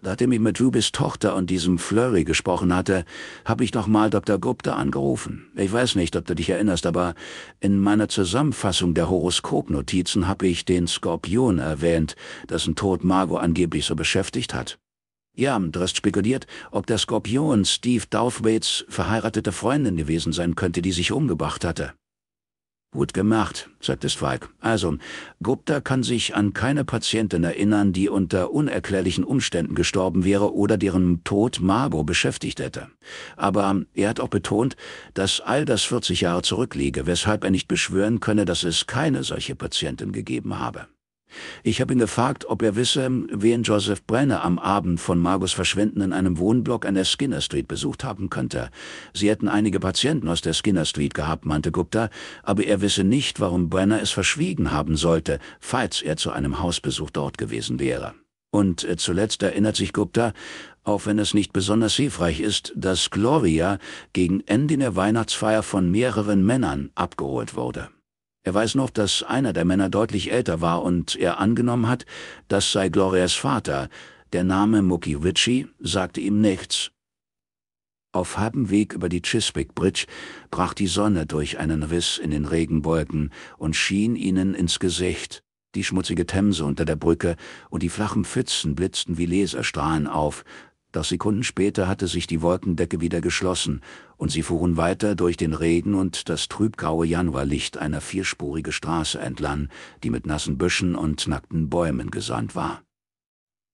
Nachdem ich mit Rubys Tochter und diesem Flurry gesprochen hatte, habe ich nochmal Dr. Gupta angerufen. Ich weiß nicht, ob du dich erinnerst, aber in meiner Zusammenfassung der Horoskopnotizen habe ich den Skorpion erwähnt, dessen Tod Margot angeblich so beschäftigt hat. Ja, du hast spekuliert, ob der Skorpion Steve Douthwaits verheiratete Freundin gewesen sein könnte, die sich umgebracht hatte. Gut gemacht, sagte Zweig. Also, Gupta kann sich an keine Patientin erinnern, die unter unerklärlichen Umständen gestorben wäre oder deren Tod Margot beschäftigt hätte. Aber er hat auch betont, dass all das 40 Jahre zurückliege, weshalb er nicht beschwören könne, dass es keine solche Patientin gegeben habe. Ich habe ihn gefragt, ob er wisse, wen Joseph Brenner am Abend von Margos Verschwinden in einem Wohnblock an der Skinner Street besucht haben könnte. Sie hätten einige Patienten aus der Skinner Street gehabt, meinte Gupta, aber er wisse nicht, warum Brenner es verschwiegen haben sollte, falls er zu einem Hausbesuch dort gewesen wäre. Und äh, zuletzt erinnert sich Gupta, auch wenn es nicht besonders hilfreich ist, dass Gloria gegen Ende der Weihnachtsfeier von mehreren Männern abgeholt wurde. Er weiß noch, dass einer der Männer deutlich älter war und er angenommen hat, das sei Glorias Vater. Der Name Mucki Ritchie sagte ihm nichts. Auf halbem Weg über die Chiswick Bridge brach die Sonne durch einen Riss in den Regenwolken und schien ihnen ins Gesicht. Die schmutzige Themse unter der Brücke und die flachen Pfützen blitzten wie Laserstrahlen auf, doch Sekunden später hatte sich die Wolkendecke wieder geschlossen und sie fuhren weiter durch den Regen und das trübgraue Januarlicht einer vierspurige Straße entlang, die mit nassen Büschen und nackten Bäumen gesandt war.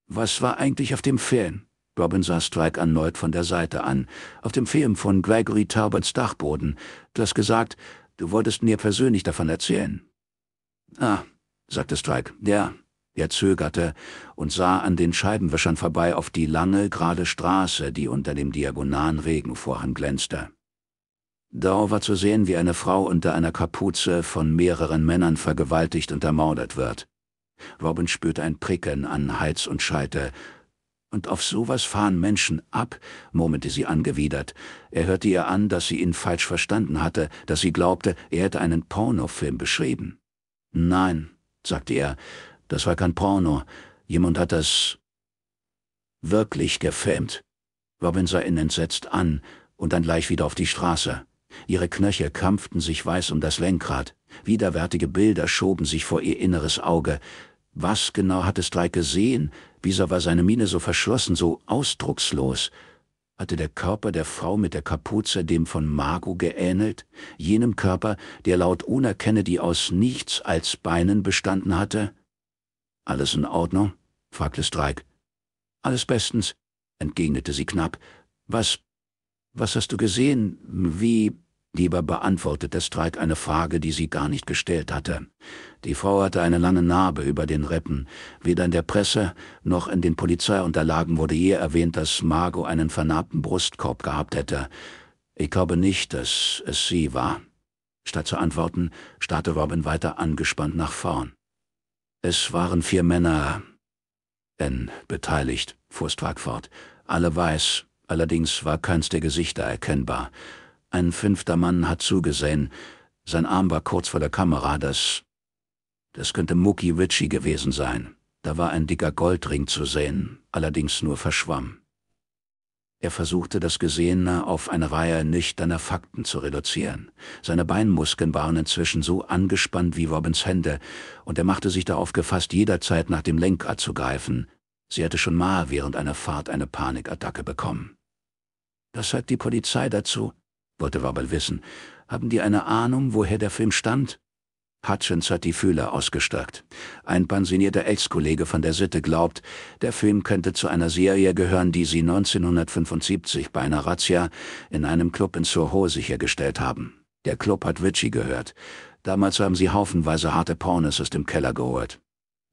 Was war eigentlich auf dem Film? Robin sah Strike erneut von der Seite an, auf dem Film von Gregory Talbots Dachboden. Du hast gesagt, du wolltest mir persönlich davon erzählen. Ah, sagte Strike, ja, er zögerte und sah an den Scheibenwischern vorbei auf die lange, gerade Straße, die unter dem diagonalen Regenvorhang glänzte. Dau war zu sehen, wie eine Frau unter einer Kapuze von mehreren Männern vergewaltigt und ermordet wird. Robin spürte ein Pricken an Hals und Scheite. Und auf sowas fahren Menschen ab, murmelte sie angewidert. Er hörte ihr an, dass sie ihn falsch verstanden hatte, dass sie glaubte, er hätte einen Pornofilm beschrieben. Nein, sagte er, das war kein Porno. Jemand hat das wirklich gefilmt. Robin sah ihn entsetzt an und dann gleich wieder auf die Straße. Ihre Knöchel krampften sich weiß um das Lenkrad. Widerwärtige Bilder schoben sich vor ihr inneres Auge. Was genau hatte Strike gesehen? Wieso war seine Miene so verschlossen, so ausdruckslos? Hatte der Körper der Frau mit der Kapuze dem von Margot geähnelt, jenem Körper, der laut Una Kennedy aus nichts als Beinen bestanden hatte? Alles in Ordnung? fragte Strike. Alles bestens, entgegnete sie knapp. Was, was hast du gesehen? Wie? Lieber beantwortete Strike eine Frage, die sie gar nicht gestellt hatte. Die Frau hatte eine lange Narbe über den Rippen. Weder in der Presse noch in den Polizeiunterlagen wurde je erwähnt, dass Margot einen vernarbten Brustkorb gehabt hätte. Ich glaube nicht, dass es sie war. Statt zu antworten, starrte Robin weiter angespannt nach vorn. Es waren vier Männer, N, beteiligt, fuhr Stark fort. Alle weiß, allerdings war keins der Gesichter erkennbar. Ein fünfter Mann hat zugesehen, sein Arm war kurz vor der Kamera, das... Das könnte Mucki Ritchie gewesen sein. Da war ein dicker Goldring zu sehen, allerdings nur verschwamm. Er versuchte, das Gesehene auf eine Reihe nüchterner Fakten zu reduzieren. Seine Beinmuskeln waren inzwischen so angespannt wie Robins Hände, und er machte sich darauf gefasst, jederzeit nach dem Lenkrad zu greifen. Sie hatte schon mal während einer Fahrt eine Panikattacke bekommen. »Das sagt die Polizei dazu? wollte Robin wissen. Haben die eine Ahnung, woher der Film stand?« Hutchins hat die Fühler ausgestreckt. Ein pensionierter Ex-Kollege von der Sitte glaubt, der Film könnte zu einer Serie gehören, die sie 1975 bei einer Razzia in einem Club in Soho sichergestellt haben. Der Club hat Ritchie gehört. Damals haben sie haufenweise harte Pornos aus dem Keller geholt.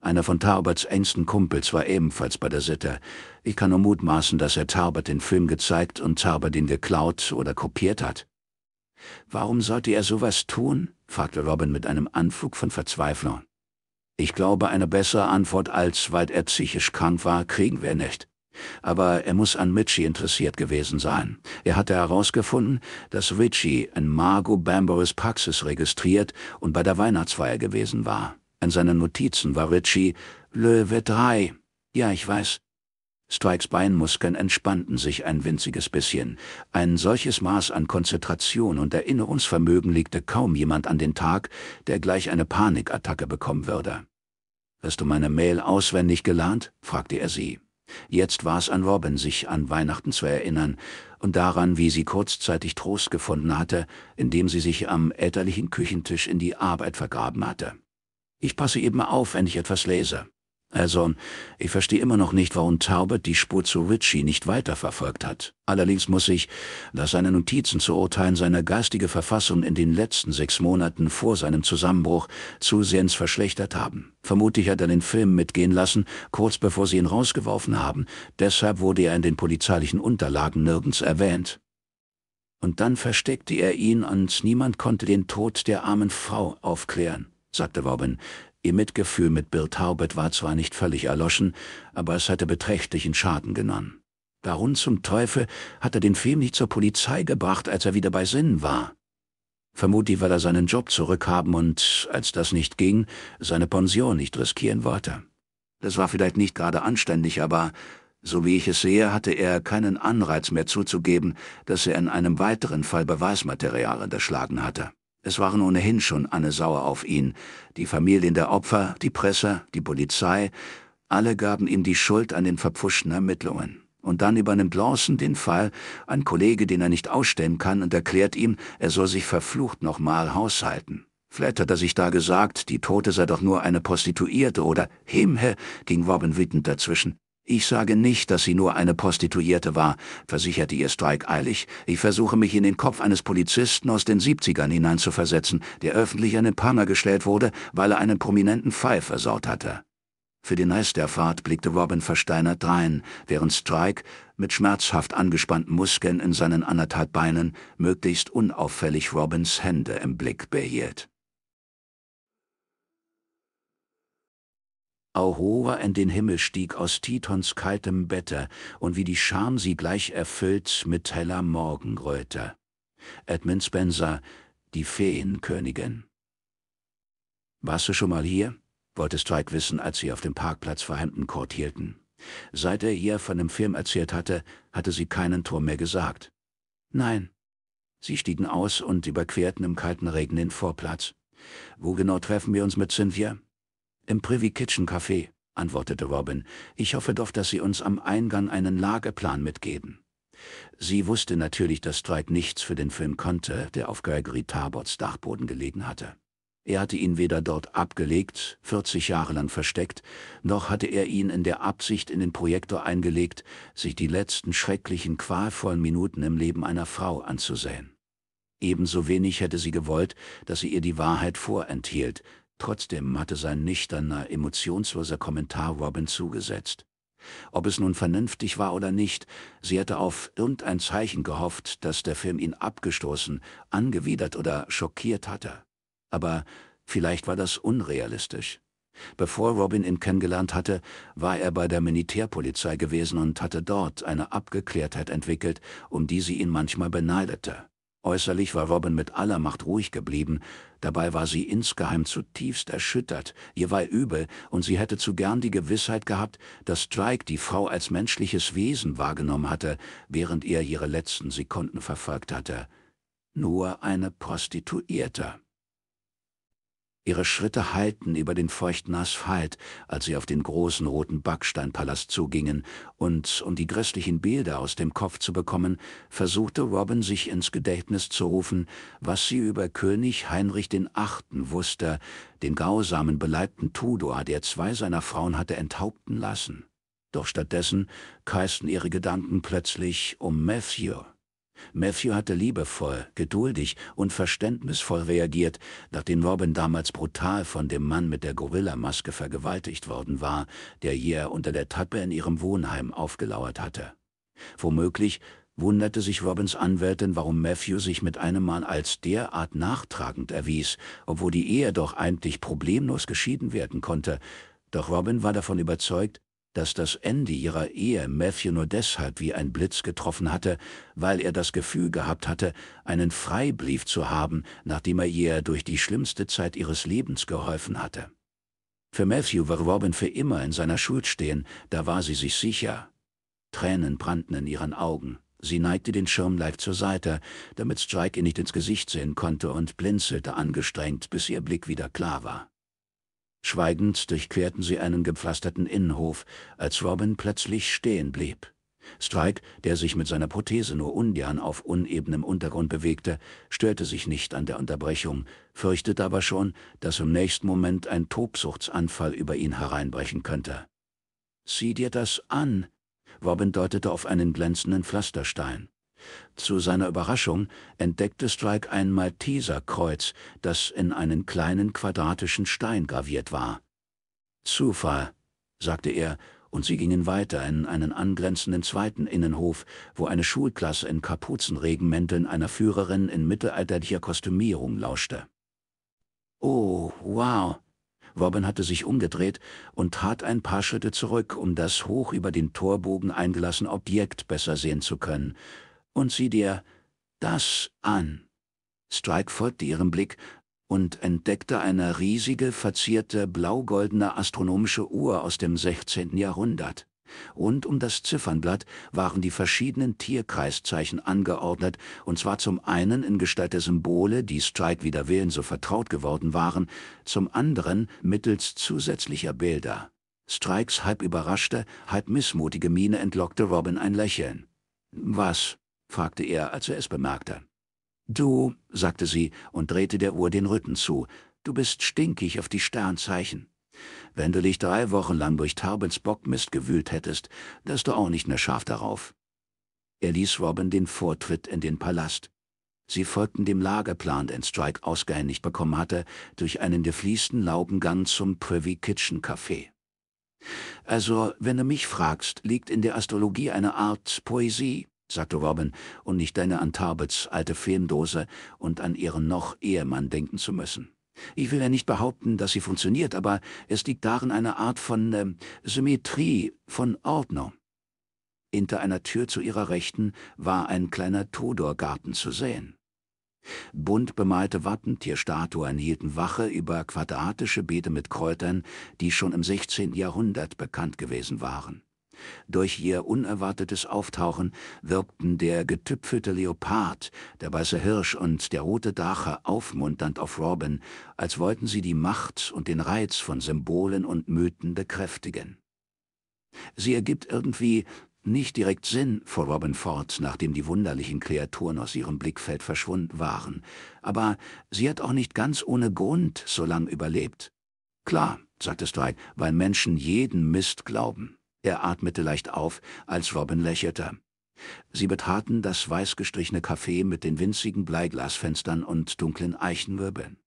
Einer von Tarberts engsten Kumpels war ebenfalls bei der Sitte. Ich kann nur mutmaßen, dass er Tarbert den Film gezeigt und Tarbert ihn geklaut oder kopiert hat. Warum sollte er sowas tun? fragte Robin mit einem Anflug von Verzweiflung. Ich glaube, eine bessere Antwort als, weil er psychisch krank war, kriegen wir nicht. Aber er muss an Mitchie interessiert gewesen sein. Er hatte herausgefunden, dass Richie in Margot Bamboris Praxis registriert und bei der Weihnachtsfeier gewesen war. In seinen Notizen war Richie Löwe 3. Ja, ich weiß. Strikes Beinmuskeln entspannten sich ein winziges bisschen. Ein solches Maß an Konzentration und Erinnerungsvermögen legte kaum jemand an den Tag, der gleich eine Panikattacke bekommen würde. Hast du meine Mail auswendig gelernt? fragte er sie. Jetzt war es an Robin, sich an Weihnachten zu erinnern und daran, wie sie kurzzeitig Trost gefunden hatte, indem sie sich am elterlichen Küchentisch in die Arbeit vergraben hatte. Ich passe eben auf, wenn ich etwas lese. Also, ich verstehe immer noch nicht, warum Taubert die Spur zu Ritchie nicht weiterverfolgt hat. Allerdings muss ich, nach seinen Notizen zu urteilen, seine geistige Verfassung in den letzten sechs Monaten vor seinem Zusammenbruch zusehends verschlechtert haben. Vermutlich hat er den Film mitgehen lassen, kurz bevor sie ihn rausgeworfen haben. Deshalb wurde er in den polizeilichen Unterlagen nirgends erwähnt. Und dann versteckte er ihn und niemand konnte den Tod der armen Frau aufklären, sagte Robin. Ihr Mitgefühl mit Bill Taubert war zwar nicht völlig erloschen, aber es hatte beträchtlichen Schaden genommen. Warum zum Teufel hat er den Film nicht zur Polizei gebracht, als er wieder bei Sinnen war? Vermutlich, weil er seinen Job zurückhaben und, als das nicht ging, seine Pension nicht riskieren wollte. Das war vielleicht nicht gerade anständig, aber, so wie ich es sehe, hatte er keinen Anreiz mehr zuzugeben, dass er in einem weiteren Fall Beweismaterial unterschlagen hatte. Es waren ohnehin schon Anne sauer auf ihn. Die Familien der Opfer, die Presse, die Polizei, alle gaben ihm die Schuld an den verpfuschten Ermittlungen. Und dann übernimmt Lawson den Fall, ein Kollege, den er nicht ausstellen kann, und erklärt ihm, er soll sich verflucht nochmal haushalten. Vielleicht hat er sich da gesagt, die Tote sei doch nur eine Prostituierte oder Himmel, ging Robin wütend dazwischen. Ich sage nicht, dass sie nur eine Prostituierte war, versicherte ihr Strike eilig. Ich versuche mich in den Kopf eines Polizisten aus den 70ern hineinzuversetzen, der öffentlich an den Pranger gestellt wurde, weil er einen prominenten Pfeil versaut hatte. Für den Rest der Fahrt blickte Robin versteinert drein, während Strike, mit schmerzhaft angespannten Muskeln in seinen anderthalb Beinen, möglichst unauffällig Robins Hände im Blick behielt. Ahoa in den Himmel stieg aus Titons kaltem Bette, und wie die Scham sie gleich erfüllt mit heller Morgenröte. Edmund Spencer, die Feenkönigin. Warst du schon mal hier? wollte Strike halt wissen, als sie auf dem Parkplatz vor Hampton Court hielten. Seit er ihr von dem Film erzählt hatte, hatte sie keinen Turm mehr gesagt. Nein. Sie stiegen aus und überquerten im kalten Regen den Vorplatz. Wo genau treffen wir uns mit Cynthia? Im Privy Kitchen Café, antwortete Robin. Ich hoffe doch, dass Sie uns am Eingang einen Lageplan mitgeben. Sie wusste natürlich, dass Dwight nichts für den Film konnte, der auf Gregory Tarbots Dachboden gelegen hatte. Er hatte ihn weder dort abgelegt, 40 Jahre lang versteckt, noch hatte er ihn in der Absicht in den Projektor eingelegt, sich die letzten schrecklichen, qualvollen Minuten im Leben einer Frau anzusehen. Ebenso wenig hätte sie gewollt, dass sie ihr die Wahrheit vorenthielt, Trotzdem hatte sein nüchterner, emotionsloser Kommentar Robin zugesetzt. Ob es nun vernünftig war oder nicht, sie hätte auf irgendein Zeichen gehofft, dass der Film ihn abgestoßen, angewidert oder schockiert hatte. Aber vielleicht war das unrealistisch. Bevor Robin ihn kennengelernt hatte, war er bei der Militärpolizei gewesen und hatte dort eine Abgeklärtheit entwickelt, um die sie ihn manchmal beneidete. Äußerlich war Robin mit aller Macht ruhig geblieben, Dabei war sie insgeheim zutiefst erschüttert, ihr war übel, und sie hätte zu gern die Gewissheit gehabt, dass Strike die Frau als menschliches Wesen wahrgenommen hatte, während er ihre letzten Sekunden verfolgt hatte. Nur eine Prostituierte. Ihre Schritte hallten über den feuchten Asphalt, als sie auf den großen roten Backsteinpalast zugingen, und, um die grässlichen Bilder aus dem Kopf zu bekommen, versuchte Robin sich ins Gedächtnis zu rufen, was sie über König Heinrich VIII. wusste, den grausamen, beleibten Tudor, der zwei seiner Frauen hatte enthaupten lassen. Doch stattdessen kreisten ihre Gedanken plötzlich um Matthew, Matthew hatte liebevoll, geduldig und verständnisvoll reagiert, nachdem Robin damals brutal von dem Mann mit der Gorillamaske vergewaltigt worden war, der hier unter der Tappe in ihrem Wohnheim aufgelauert hatte. Womöglich wunderte sich Robins Anwältin, warum Matthew sich mit einem Mann als derart nachtragend erwies, obwohl die Ehe doch eigentlich problemlos geschieden werden konnte, doch Robin war davon überzeugt, dass das Ende ihrer Ehe Matthew nur deshalb wie ein Blitz getroffen hatte, weil er das Gefühl gehabt hatte, einen Freibrief zu haben, nachdem er ihr durch die schlimmste Zeit ihres Lebens geholfen hatte. Für Matthew war Robin für immer in seiner Schuld stehen, da war sie sich sicher. Tränen brannten in ihren Augen. Sie neigte den Schirm leicht zur Seite, damit Strike ihr nicht ins Gesicht sehen konnte und blinzelte angestrengt, bis ihr Blick wieder klar war. Schweigend durchquerten sie einen gepflasterten Innenhof, als Robin plötzlich stehen blieb. Strike, der sich mit seiner Prothese nur ungern auf unebenem Untergrund bewegte, störte sich nicht an der Unterbrechung, fürchtete aber schon, dass im nächsten Moment ein Tobsuchtsanfall über ihn hereinbrechen könnte. Sieh dir das an! Robin deutete auf einen glänzenden Pflasterstein. Zu seiner Überraschung entdeckte Strike ein Malteserkreuz, das in einen kleinen quadratischen Stein graviert war. Zufall, sagte er, und sie gingen weiter in einen angrenzenden zweiten Innenhof, wo eine Schulklasse in Kapuzenregenmänteln einer Führerin in mittelalterlicher Kostümierung lauschte. Oh, wow, Robin hatte sich umgedreht und trat ein paar Schritte zurück, um das hoch über den Torbogen eingelassene Objekt besser sehen zu können und sieh dir das an. Strike folgte ihrem Blick und entdeckte eine riesige, verzierte, blaugoldene astronomische Uhr aus dem 16. Jahrhundert. Rund um das Ziffernblatt waren die verschiedenen Tierkreiszeichen angeordnet, und zwar zum einen in Gestalt der Symbole, die Strike wider Willen so vertraut geworden waren, zum anderen mittels zusätzlicher Bilder. Strikes halb überraschte, halb missmutige Miene entlockte Robin ein Lächeln. Was? fragte er, als er es bemerkte. Du, sagte sie und drehte der Uhr den Rücken zu, du bist stinkig auf die Sternzeichen. Wenn du dich drei Wochen lang durch Tarbens Bockmist gewühlt hättest, wärst du auch nicht mehr scharf darauf. Er ließ Robin den Vortritt in den Palast. Sie folgten dem Lagerplan, den Strike ausgehändigt bekommen hatte, durch einen gefliesten Laubengang zum Privy Kitchen Café. Also, wenn du mich fragst, liegt in der Astrologie eine Art Poesie sagte Robin, und nicht deine an Tarbets alte Filmdose und an ihren noch Ehemann denken zu müssen. Ich will ja nicht behaupten, dass sie funktioniert, aber es liegt darin eine Art von äh, Symmetrie, von Ordnung. Hinter einer Tür zu ihrer Rechten war ein kleiner Todorgarten zu sehen. Bunt bemalte Wappentierstatuen hielten Wache über quadratische Beete mit Kräutern, die schon im 16. Jahrhundert bekannt gewesen waren. Durch ihr unerwartetes Auftauchen wirkten der getüpfelte Leopard, der weiße Hirsch und der rote Drache aufmunternd auf Robin, als wollten sie die Macht und den Reiz von Symbolen und Mythen bekräftigen. Sie ergibt irgendwie nicht direkt Sinn, fuhr Robin fort, nachdem die wunderlichen Kreaturen aus ihrem Blickfeld verschwunden waren, aber sie hat auch nicht ganz ohne Grund so lang überlebt. Klar, sagte Strike, weil Menschen jeden Mist glauben. Er atmete leicht auf, als Robin lächelte. Sie betraten das weißgestrichene Café mit den winzigen Bleiglasfenstern und dunklen Eichenwirbeln.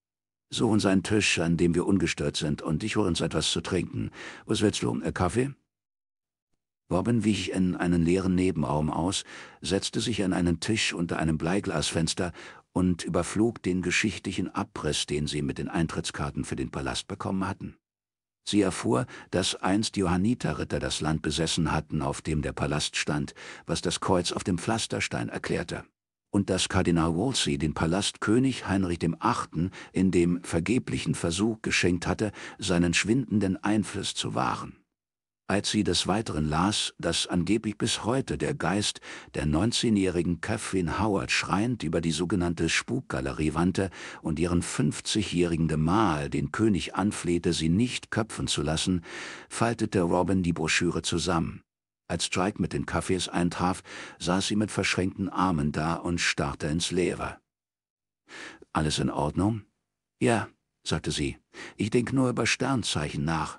So uns ein Tisch, an dem wir ungestört sind, und ich hole uns etwas zu trinken. Was willst du, äh, Kaffee? Robin wich in einen leeren Nebenraum aus, setzte sich an einen Tisch unter einem Bleiglasfenster und überflog den geschichtlichen Abriss, den sie mit den Eintrittskarten für den Palast bekommen hatten. Sie erfuhr, dass einst Johanniterritter das Land besessen hatten, auf dem der Palast stand, was das Kreuz auf dem Pflasterstein erklärte. Und dass Kardinal Wolsey den Palast König Heinrich VIII. in dem vergeblichen Versuch geschenkt hatte, seinen schwindenden Einfluss zu wahren als sie des Weiteren las, dass angeblich bis heute der Geist der 19-jährigen Kathleen Howard schreiend über die sogenannte Spukgalerie wandte und ihren 50-jährigen Gemahl den König anflehte, sie nicht köpfen zu lassen, faltete Robin die Broschüre zusammen. Als Strike mit den Kaffees eintraf, saß sie mit verschränkten Armen da und starrte ins Leere. Alles in Ordnung? Ja, sagte sie. Ich denke nur über Sternzeichen nach.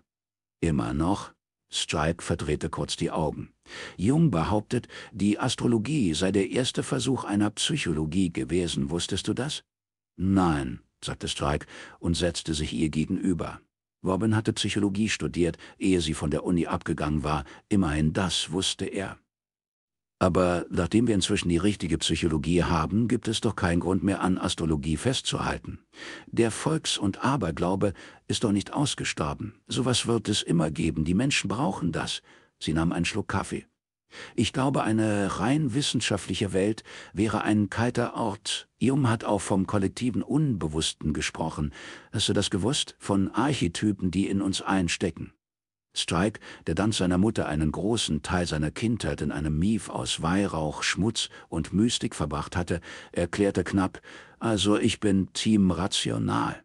Immer noch? Stripe verdrehte kurz die Augen. Jung behauptet, die Astrologie sei der erste Versuch einer Psychologie gewesen. Wusstest du das? Nein, sagte Strike und setzte sich ihr gegenüber. Robin hatte Psychologie studiert, ehe sie von der Uni abgegangen war. Immerhin das wusste er. Aber nachdem wir inzwischen die richtige Psychologie haben, gibt es doch keinen Grund mehr an Astrologie festzuhalten. Der Volks- und Aberglaube ist doch nicht ausgestorben. Sowas wird es immer geben. Die Menschen brauchen das. Sie nahm einen Schluck Kaffee. Ich glaube, eine rein wissenschaftliche Welt wäre ein kalter Ort. Jung hat auch vom kollektiven Unbewussten gesprochen. Hast du das gewusst? Von Archetypen, die in uns einstecken. Strike, der dann seiner Mutter einen großen Teil seiner Kindheit in einem Mief aus Weihrauch, Schmutz und Mystik verbracht hatte, erklärte knapp, also ich bin Team Rational.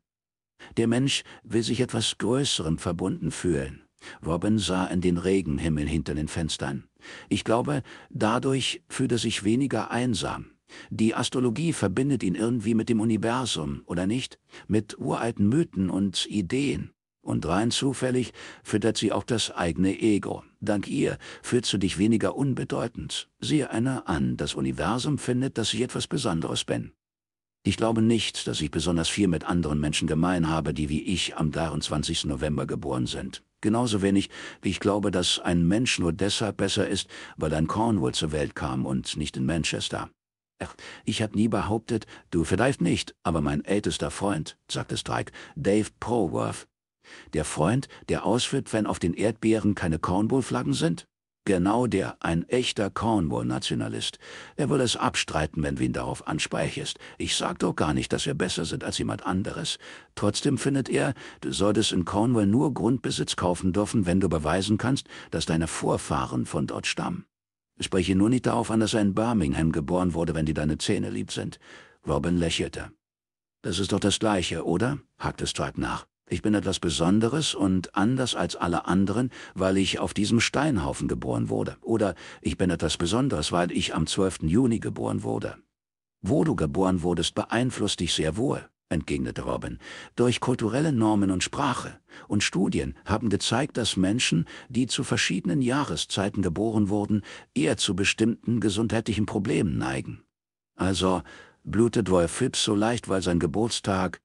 Der Mensch will sich etwas Größerem verbunden fühlen. Robin sah in den Regenhimmel hinter den Fenstern. Ich glaube, dadurch fühlt er sich weniger einsam. Die Astrologie verbindet ihn irgendwie mit dem Universum, oder nicht? Mit uralten Mythen und Ideen. Und rein zufällig füttert sie auch das eigene Ego. Dank ihr fühlst du dich weniger unbedeutend. Siehe einer an, das Universum findet, dass ich etwas Besonderes bin. Ich glaube nicht, dass ich besonders viel mit anderen Menschen gemein habe, die wie ich am 23. November geboren sind. Genauso wenig, wie ich glaube, dass ein Mensch nur deshalb besser ist, weil ein Cornwall zur Welt kam und nicht in Manchester. Ach, Ich habe nie behauptet, du vielleicht nicht, aber mein ältester Freund, sagte Strike, Dave Proworth, der Freund, der ausführt, wenn auf den Erdbeeren keine Cornwall-Flaggen sind? Genau der, ein echter Cornwall-Nationalist. Er will es abstreiten, wenn du ihn darauf ansprechest. Ich sag doch gar nicht, dass wir besser sind als jemand anderes. Trotzdem findet er, du solltest in Cornwall nur Grundbesitz kaufen dürfen, wenn du beweisen kannst, dass deine Vorfahren von dort stammen. Ich Spreche nur nicht darauf an, dass er in Birmingham geboren wurde, wenn dir deine Zähne lieb sind. Robin lächelte. Das ist doch das Gleiche, oder? hakte Stripe nach. Ich bin etwas Besonderes und anders als alle anderen, weil ich auf diesem Steinhaufen geboren wurde. Oder ich bin etwas Besonderes, weil ich am 12. Juni geboren wurde. Wo du geboren wurdest, beeinflusst dich sehr wohl, entgegnete Robin. Durch kulturelle Normen und Sprache und Studien haben gezeigt, dass Menschen, die zu verschiedenen Jahreszeiten geboren wurden, eher zu bestimmten gesundheitlichen Problemen neigen. Also blutet Wolf Phipps so leicht, weil sein Geburtstag...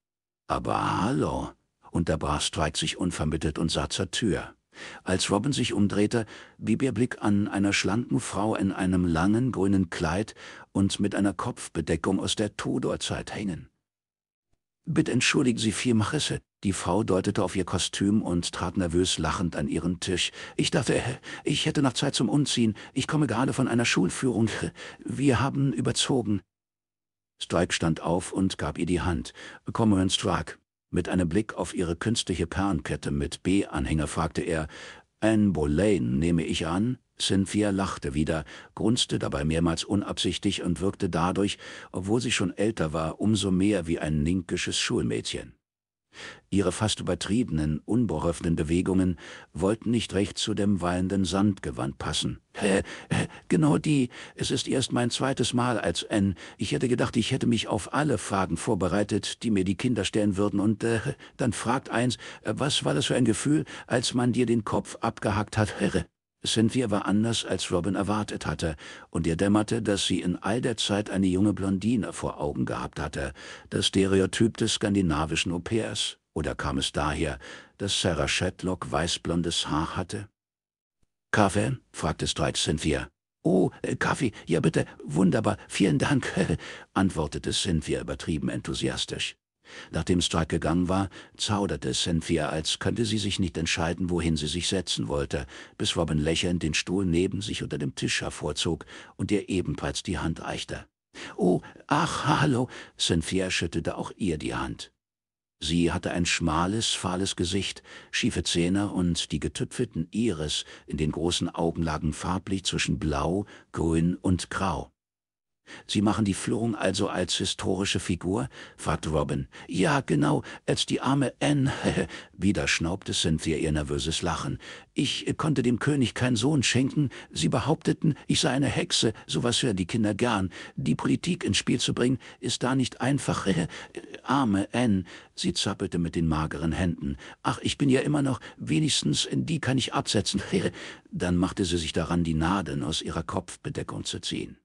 Aber hallo, unterbrach Strike sich unvermittelt und sah zur Tür. Als Robin sich umdrehte, blieb ihr Blick an einer schlanken Frau in einem langen grünen Kleid und mit einer Kopfbedeckung aus der Tudor-Zeit hängen. Bitte entschuldigen Sie vielmaches. Die Frau deutete auf ihr Kostüm und trat nervös lachend an ihren Tisch. Ich dachte, ich hätte noch Zeit zum Umziehen. Ich komme gerade von einer Schulführung. Wir haben überzogen. Strike stand auf und gab ihr die Hand. Komm, Herrn Strike, mit einem Blick auf ihre künstliche Perlenkette mit B-Anhänger fragte er, Anne Boleyn, nehme ich an? Cynthia lachte wieder, grunzte dabei mehrmals unabsichtlich und wirkte dadurch, obwohl sie schon älter war, umso mehr wie ein linkisches Schulmädchen. Ihre fast übertriebenen, unbeholfenen Bewegungen wollten nicht recht zu dem wallenden Sandgewand passen. Äh, äh, genau die. Es ist erst mein zweites Mal als N. Ich hätte gedacht, ich hätte mich auf alle Fragen vorbereitet, die mir die Kinder stellen würden. Und äh, dann fragt eins, äh, was war das für ein Gefühl, als man dir den Kopf abgehackt hat? Herre, Cynthia war anders, als Robin erwartet hatte, und ihr dämmerte, dass sie in all der Zeit eine junge Blondine vor Augen gehabt hatte, das Stereotyp des skandinavischen Au-pairs. Oder kam es daher, dass Sarah Shetlock weißblondes Haar hatte? »Kaffee?« fragte Streit Cynthia. »Oh, äh, Kaffee, ja bitte, wunderbar, vielen Dank«, antwortete Cynthia übertrieben enthusiastisch. Nachdem Strike gegangen war, zauderte Cynthia, als könnte sie sich nicht entscheiden, wohin sie sich setzen wollte, bis Robin lächelnd den Stuhl neben sich unter dem Tisch hervorzog und ihr ebenfalls die Hand reichte. »Oh, ach, hallo!« Cynthia schüttelte auch ihr die Hand. Sie hatte ein schmales, fahles Gesicht, schiefe Zähne und die getüpfelten Iris in den großen Augen lagen farblich zwischen Blau, Grün und Grau. Sie machen die Führung also als historische Figur? fragt Robin. Ja, genau, als die arme Anne. Wieder schnaubte Cynthia ihr nervöses Lachen. Ich konnte dem König keinen Sohn schenken. Sie behaupteten, ich sei eine Hexe. Sowas hören die Kinder gern. Die Politik ins Spiel zu bringen, ist da nicht einfach. arme Anne. Sie zappelte mit den mageren Händen. Ach, ich bin ja immer noch, wenigstens in die kann ich absetzen. Dann machte sie sich daran, die Nadeln aus ihrer Kopfbedeckung zu ziehen.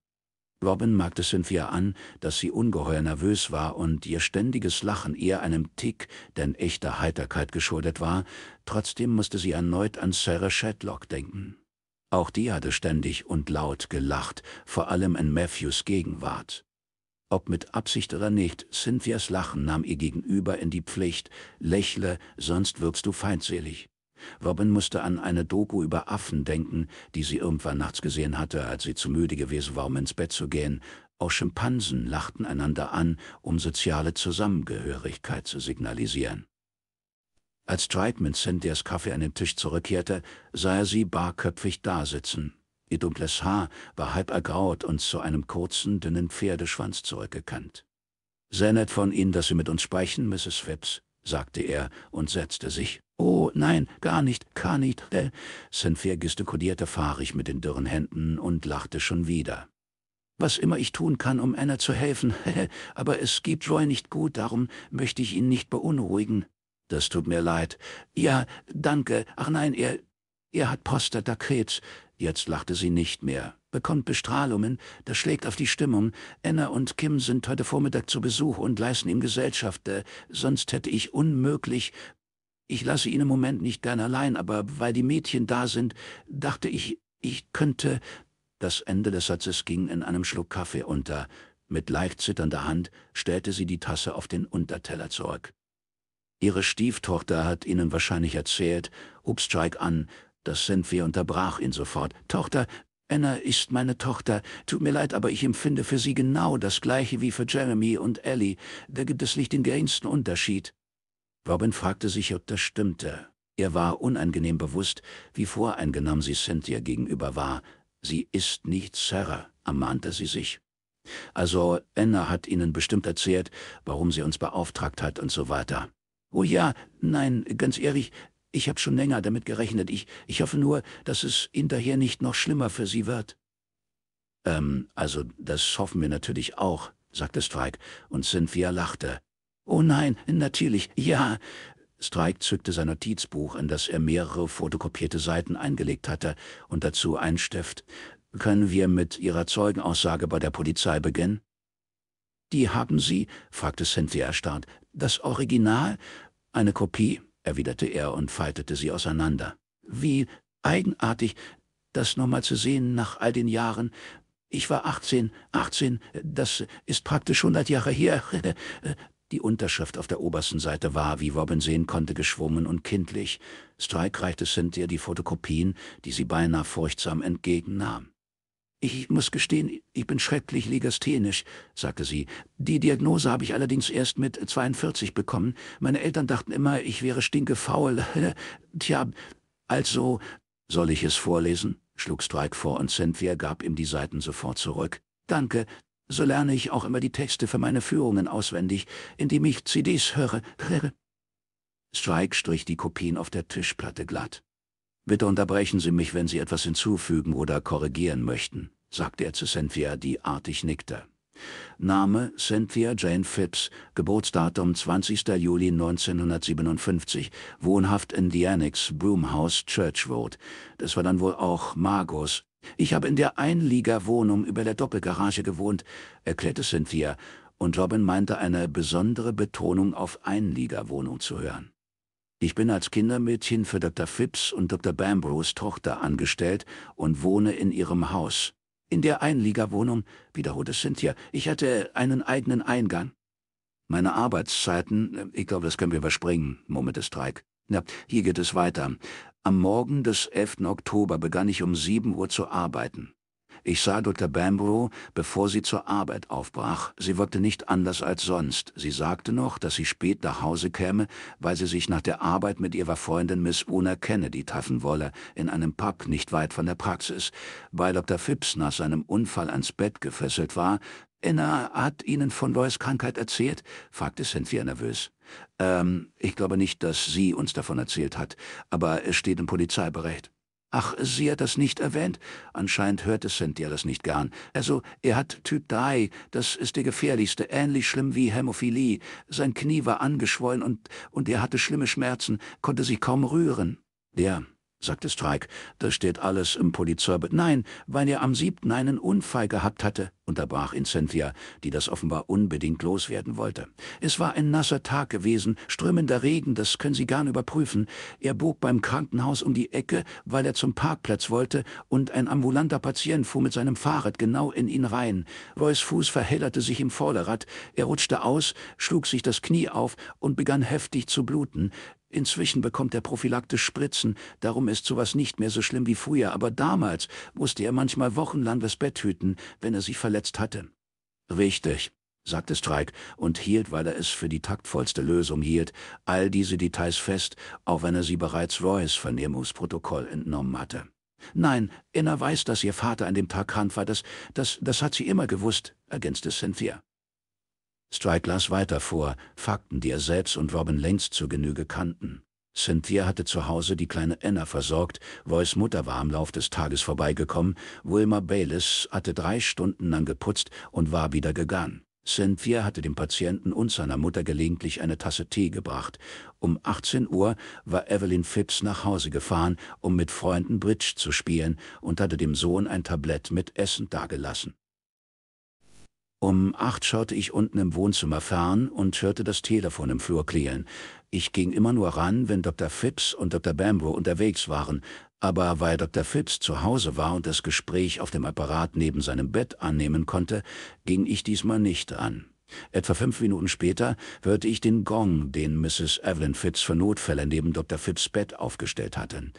Robin merkte Cynthia an, dass sie ungeheuer nervös war und ihr ständiges Lachen eher einem Tick denn echter Heiterkeit geschuldet war, trotzdem musste sie erneut an Sarah Shadlock denken. Auch die hatte ständig und laut gelacht, vor allem in Matthews Gegenwart. Ob mit Absicht oder nicht, Cynthias Lachen nahm ihr gegenüber in die Pflicht, lächle, sonst wirkst du feindselig. Robin musste an eine Doku über Affen denken, die sie irgendwann nachts gesehen hatte, als sie zu müde gewesen war, um ins Bett zu gehen. Auch Schimpansen lachten einander an, um soziale Zusammengehörigkeit zu signalisieren. Als Tribe mit Cynthias Kaffee an den Tisch zurückkehrte, sah er sie barköpfig dasitzen. Ihr dunkles Haar war halb ergraut und zu einem kurzen, dünnen Pferdeschwanz zurückgekannt. Sehr nett von Ihnen, dass Sie mit uns sprechen, Mrs. Phipps, sagte er und setzte sich. Oh, nein, gar nicht, gar nicht. Äh. Senfer gestikulierte fahrig mit den dürren Händen und lachte schon wieder. Was immer ich tun kann, um Anna zu helfen, aber es gibt Roy nicht gut, darum möchte ich ihn nicht beunruhigen. Das tut mir leid. Ja, danke. Ach nein, er, er hat Prostatakrebs. Jetzt lachte sie nicht mehr, bekommt Bestrahlungen, das schlägt auf die Stimmung. Anna und Kim sind heute Vormittag zu Besuch und leisten ihm Gesellschaft, äh, sonst hätte ich unmöglich... Ich lasse ihn im Moment nicht gern allein, aber weil die Mädchen da sind, dachte ich, ich könnte... Das Ende des Satzes ging in einem Schluck Kaffee unter. Mit leicht zitternder Hand stellte sie die Tasse auf den Unterteller zurück. Ihre Stieftochter hat Ihnen wahrscheinlich erzählt, hub Strike an, das sind unterbrach ihn sofort. Tochter, Anna ist meine Tochter. Tut mir leid, aber ich empfinde für sie genau das Gleiche wie für Jeremy und Ellie. Da gibt es nicht den geringsten Unterschied. Robin fragte sich, ob das stimmte. Er war unangenehm bewusst, wie voreingenommen sie Cynthia gegenüber war. Sie ist nicht Sarah, ermahnte sie sich. Also, Anna hat Ihnen bestimmt erzählt, warum sie uns beauftragt hat und so weiter. Oh ja, nein, ganz ehrlich, ich habe schon länger damit gerechnet. Ich, ich hoffe nur, dass es hinterher nicht noch schlimmer für Sie wird. Ähm, also das hoffen wir natürlich auch, sagte Strike, und Cynthia lachte. Oh nein, natürlich, ja. Strike zückte sein Notizbuch, in das er mehrere fotokopierte Seiten eingelegt hatte, und dazu ein Stift. Können wir mit Ihrer Zeugenaussage bei der Polizei beginnen? Die haben Sie, fragte Cynthia erstaunt, das Original? Eine Kopie? erwiderte er und faltete sie auseinander. Wie eigenartig, das nochmal zu sehen nach all den Jahren. Ich war 18, 18, das ist praktisch 100 Jahre her. Die Unterschrift auf der obersten Seite war, wie Robin sehen konnte, geschwommen und kindlich. Strike reichte Cynthia die Fotokopien, die sie beinahe furchtsam entgegennahm. Ich muss gestehen, ich bin schrecklich legasthenisch, sagte sie. Die Diagnose habe ich allerdings erst mit 42 bekommen. Meine Eltern dachten immer, ich wäre stinkefaul. Tja, also... Soll ich es vorlesen? schlug Strike vor und Cynthia gab ihm die Seiten sofort zurück. Danke, so lerne ich auch immer die Texte für meine Führungen auswendig, indem ich CDs höre. Strike strich die Kopien auf der Tischplatte glatt. Bitte unterbrechen Sie mich, wenn Sie etwas hinzufügen oder korrigieren möchten, sagte er zu Cynthia, die artig nickte. Name Cynthia Jane Phipps, Geburtsdatum 20. Juli 1957, wohnhaft in Dianix, Broomhouse, Church Road. Das war dann wohl auch Margos. Ich habe in der Einliegerwohnung über der Doppelgarage gewohnt, erklärte Cynthia, und Robin meinte eine besondere Betonung auf Einliegerwohnung zu hören. Ich bin als Kindermädchen für Dr. Phipps und Dr. Bambrose Tochter angestellt und wohne in ihrem Haus. In der Einliegerwohnung, wiederholte Cynthia, ich hatte einen eigenen Eingang. Meine Arbeitszeiten, äh, ich glaube, das können wir überspringen, murmelte Streik. Na, hier geht es weiter. Am Morgen des 11. Oktober begann ich um 7 Uhr zu arbeiten. Ich sah Dr. Bambrough, bevor sie zur Arbeit aufbrach. Sie wirkte nicht anders als sonst. Sie sagte noch, dass sie spät nach Hause käme, weil sie sich nach der Arbeit mit ihrer Freundin Miss Una Kennedy treffen wolle, in einem Pub nicht weit von der Praxis. Weil Dr. Phipps nach seinem Unfall ans Bett gefesselt war, Inna, hat Ihnen von Lois Krankheit erzählt? fragte Cynthia nervös. Ähm, ich glaube nicht, dass sie uns davon erzählt hat, aber es steht im Polizeibericht. Ach, sie hat das nicht erwähnt? Anscheinend hörte Cynthia das nicht gern. Also, er hat Typ 3, das ist der gefährlichste, ähnlich schlimm wie Hämophilie. Sein Knie war angeschwollen und, und er hatte schlimme Schmerzen, konnte sich kaum rühren. Der sagte Strike. das steht alles im Polizeibe. Nein, weil er am siebten einen Unfall gehabt hatte, unterbrach ihn Cynthia, die das offenbar unbedingt loswerden wollte. Es war ein nasser Tag gewesen, strömender Regen, das können Sie gern überprüfen. Er bog beim Krankenhaus um die Ecke, weil er zum Parkplatz wollte, und ein ambulanter Patient fuhr mit seinem Fahrrad genau in ihn rein. Roys Fuß verhellerte sich im Vorderrad, er rutschte aus, schlug sich das Knie auf und begann heftig zu bluten. Inzwischen bekommt er prophylaktisch Spritzen, darum ist sowas nicht mehr so schlimm wie früher, aber damals musste er manchmal wochenlang das Bett hüten, wenn er sich verletzt hatte. Richtig, sagte Strike und hielt, weil er es für die taktvollste Lösung hielt, all diese Details fest, auch wenn er sie bereits Voice Vernehmungsprotokoll entnommen hatte. Nein, Inna weiß, dass ihr Vater an dem Tag krank war, das, das, das hat sie immer gewusst, ergänzte Cynthia. Strike las weiter vor, Fakten, die er selbst und Robin längst zur Genüge kannten. Cynthia hatte zu Hause die kleine Anna versorgt, Roy's Mutter war am Lauf des Tages vorbeigekommen, Wilma Bayliss hatte drei Stunden lang geputzt und war wieder gegangen. Cynthia hatte dem Patienten und seiner Mutter gelegentlich eine Tasse Tee gebracht. Um 18 Uhr war Evelyn Phipps nach Hause gefahren, um mit Freunden Bridge zu spielen und hatte dem Sohn ein Tablett mit Essen dagelassen. Um acht schaute ich unten im Wohnzimmer fern und hörte das Telefon im Flur klingeln. Ich ging immer nur ran, wenn Dr. Phipps und Dr. Bambro unterwegs waren, aber weil Dr. Phipps zu Hause war und das Gespräch auf dem Apparat neben seinem Bett annehmen konnte, ging ich diesmal nicht an. Etwa fünf Minuten später hörte ich den Gong, den Mrs. Evelyn Fitz für Notfälle neben Dr. Phipps Bett aufgestellt hatte.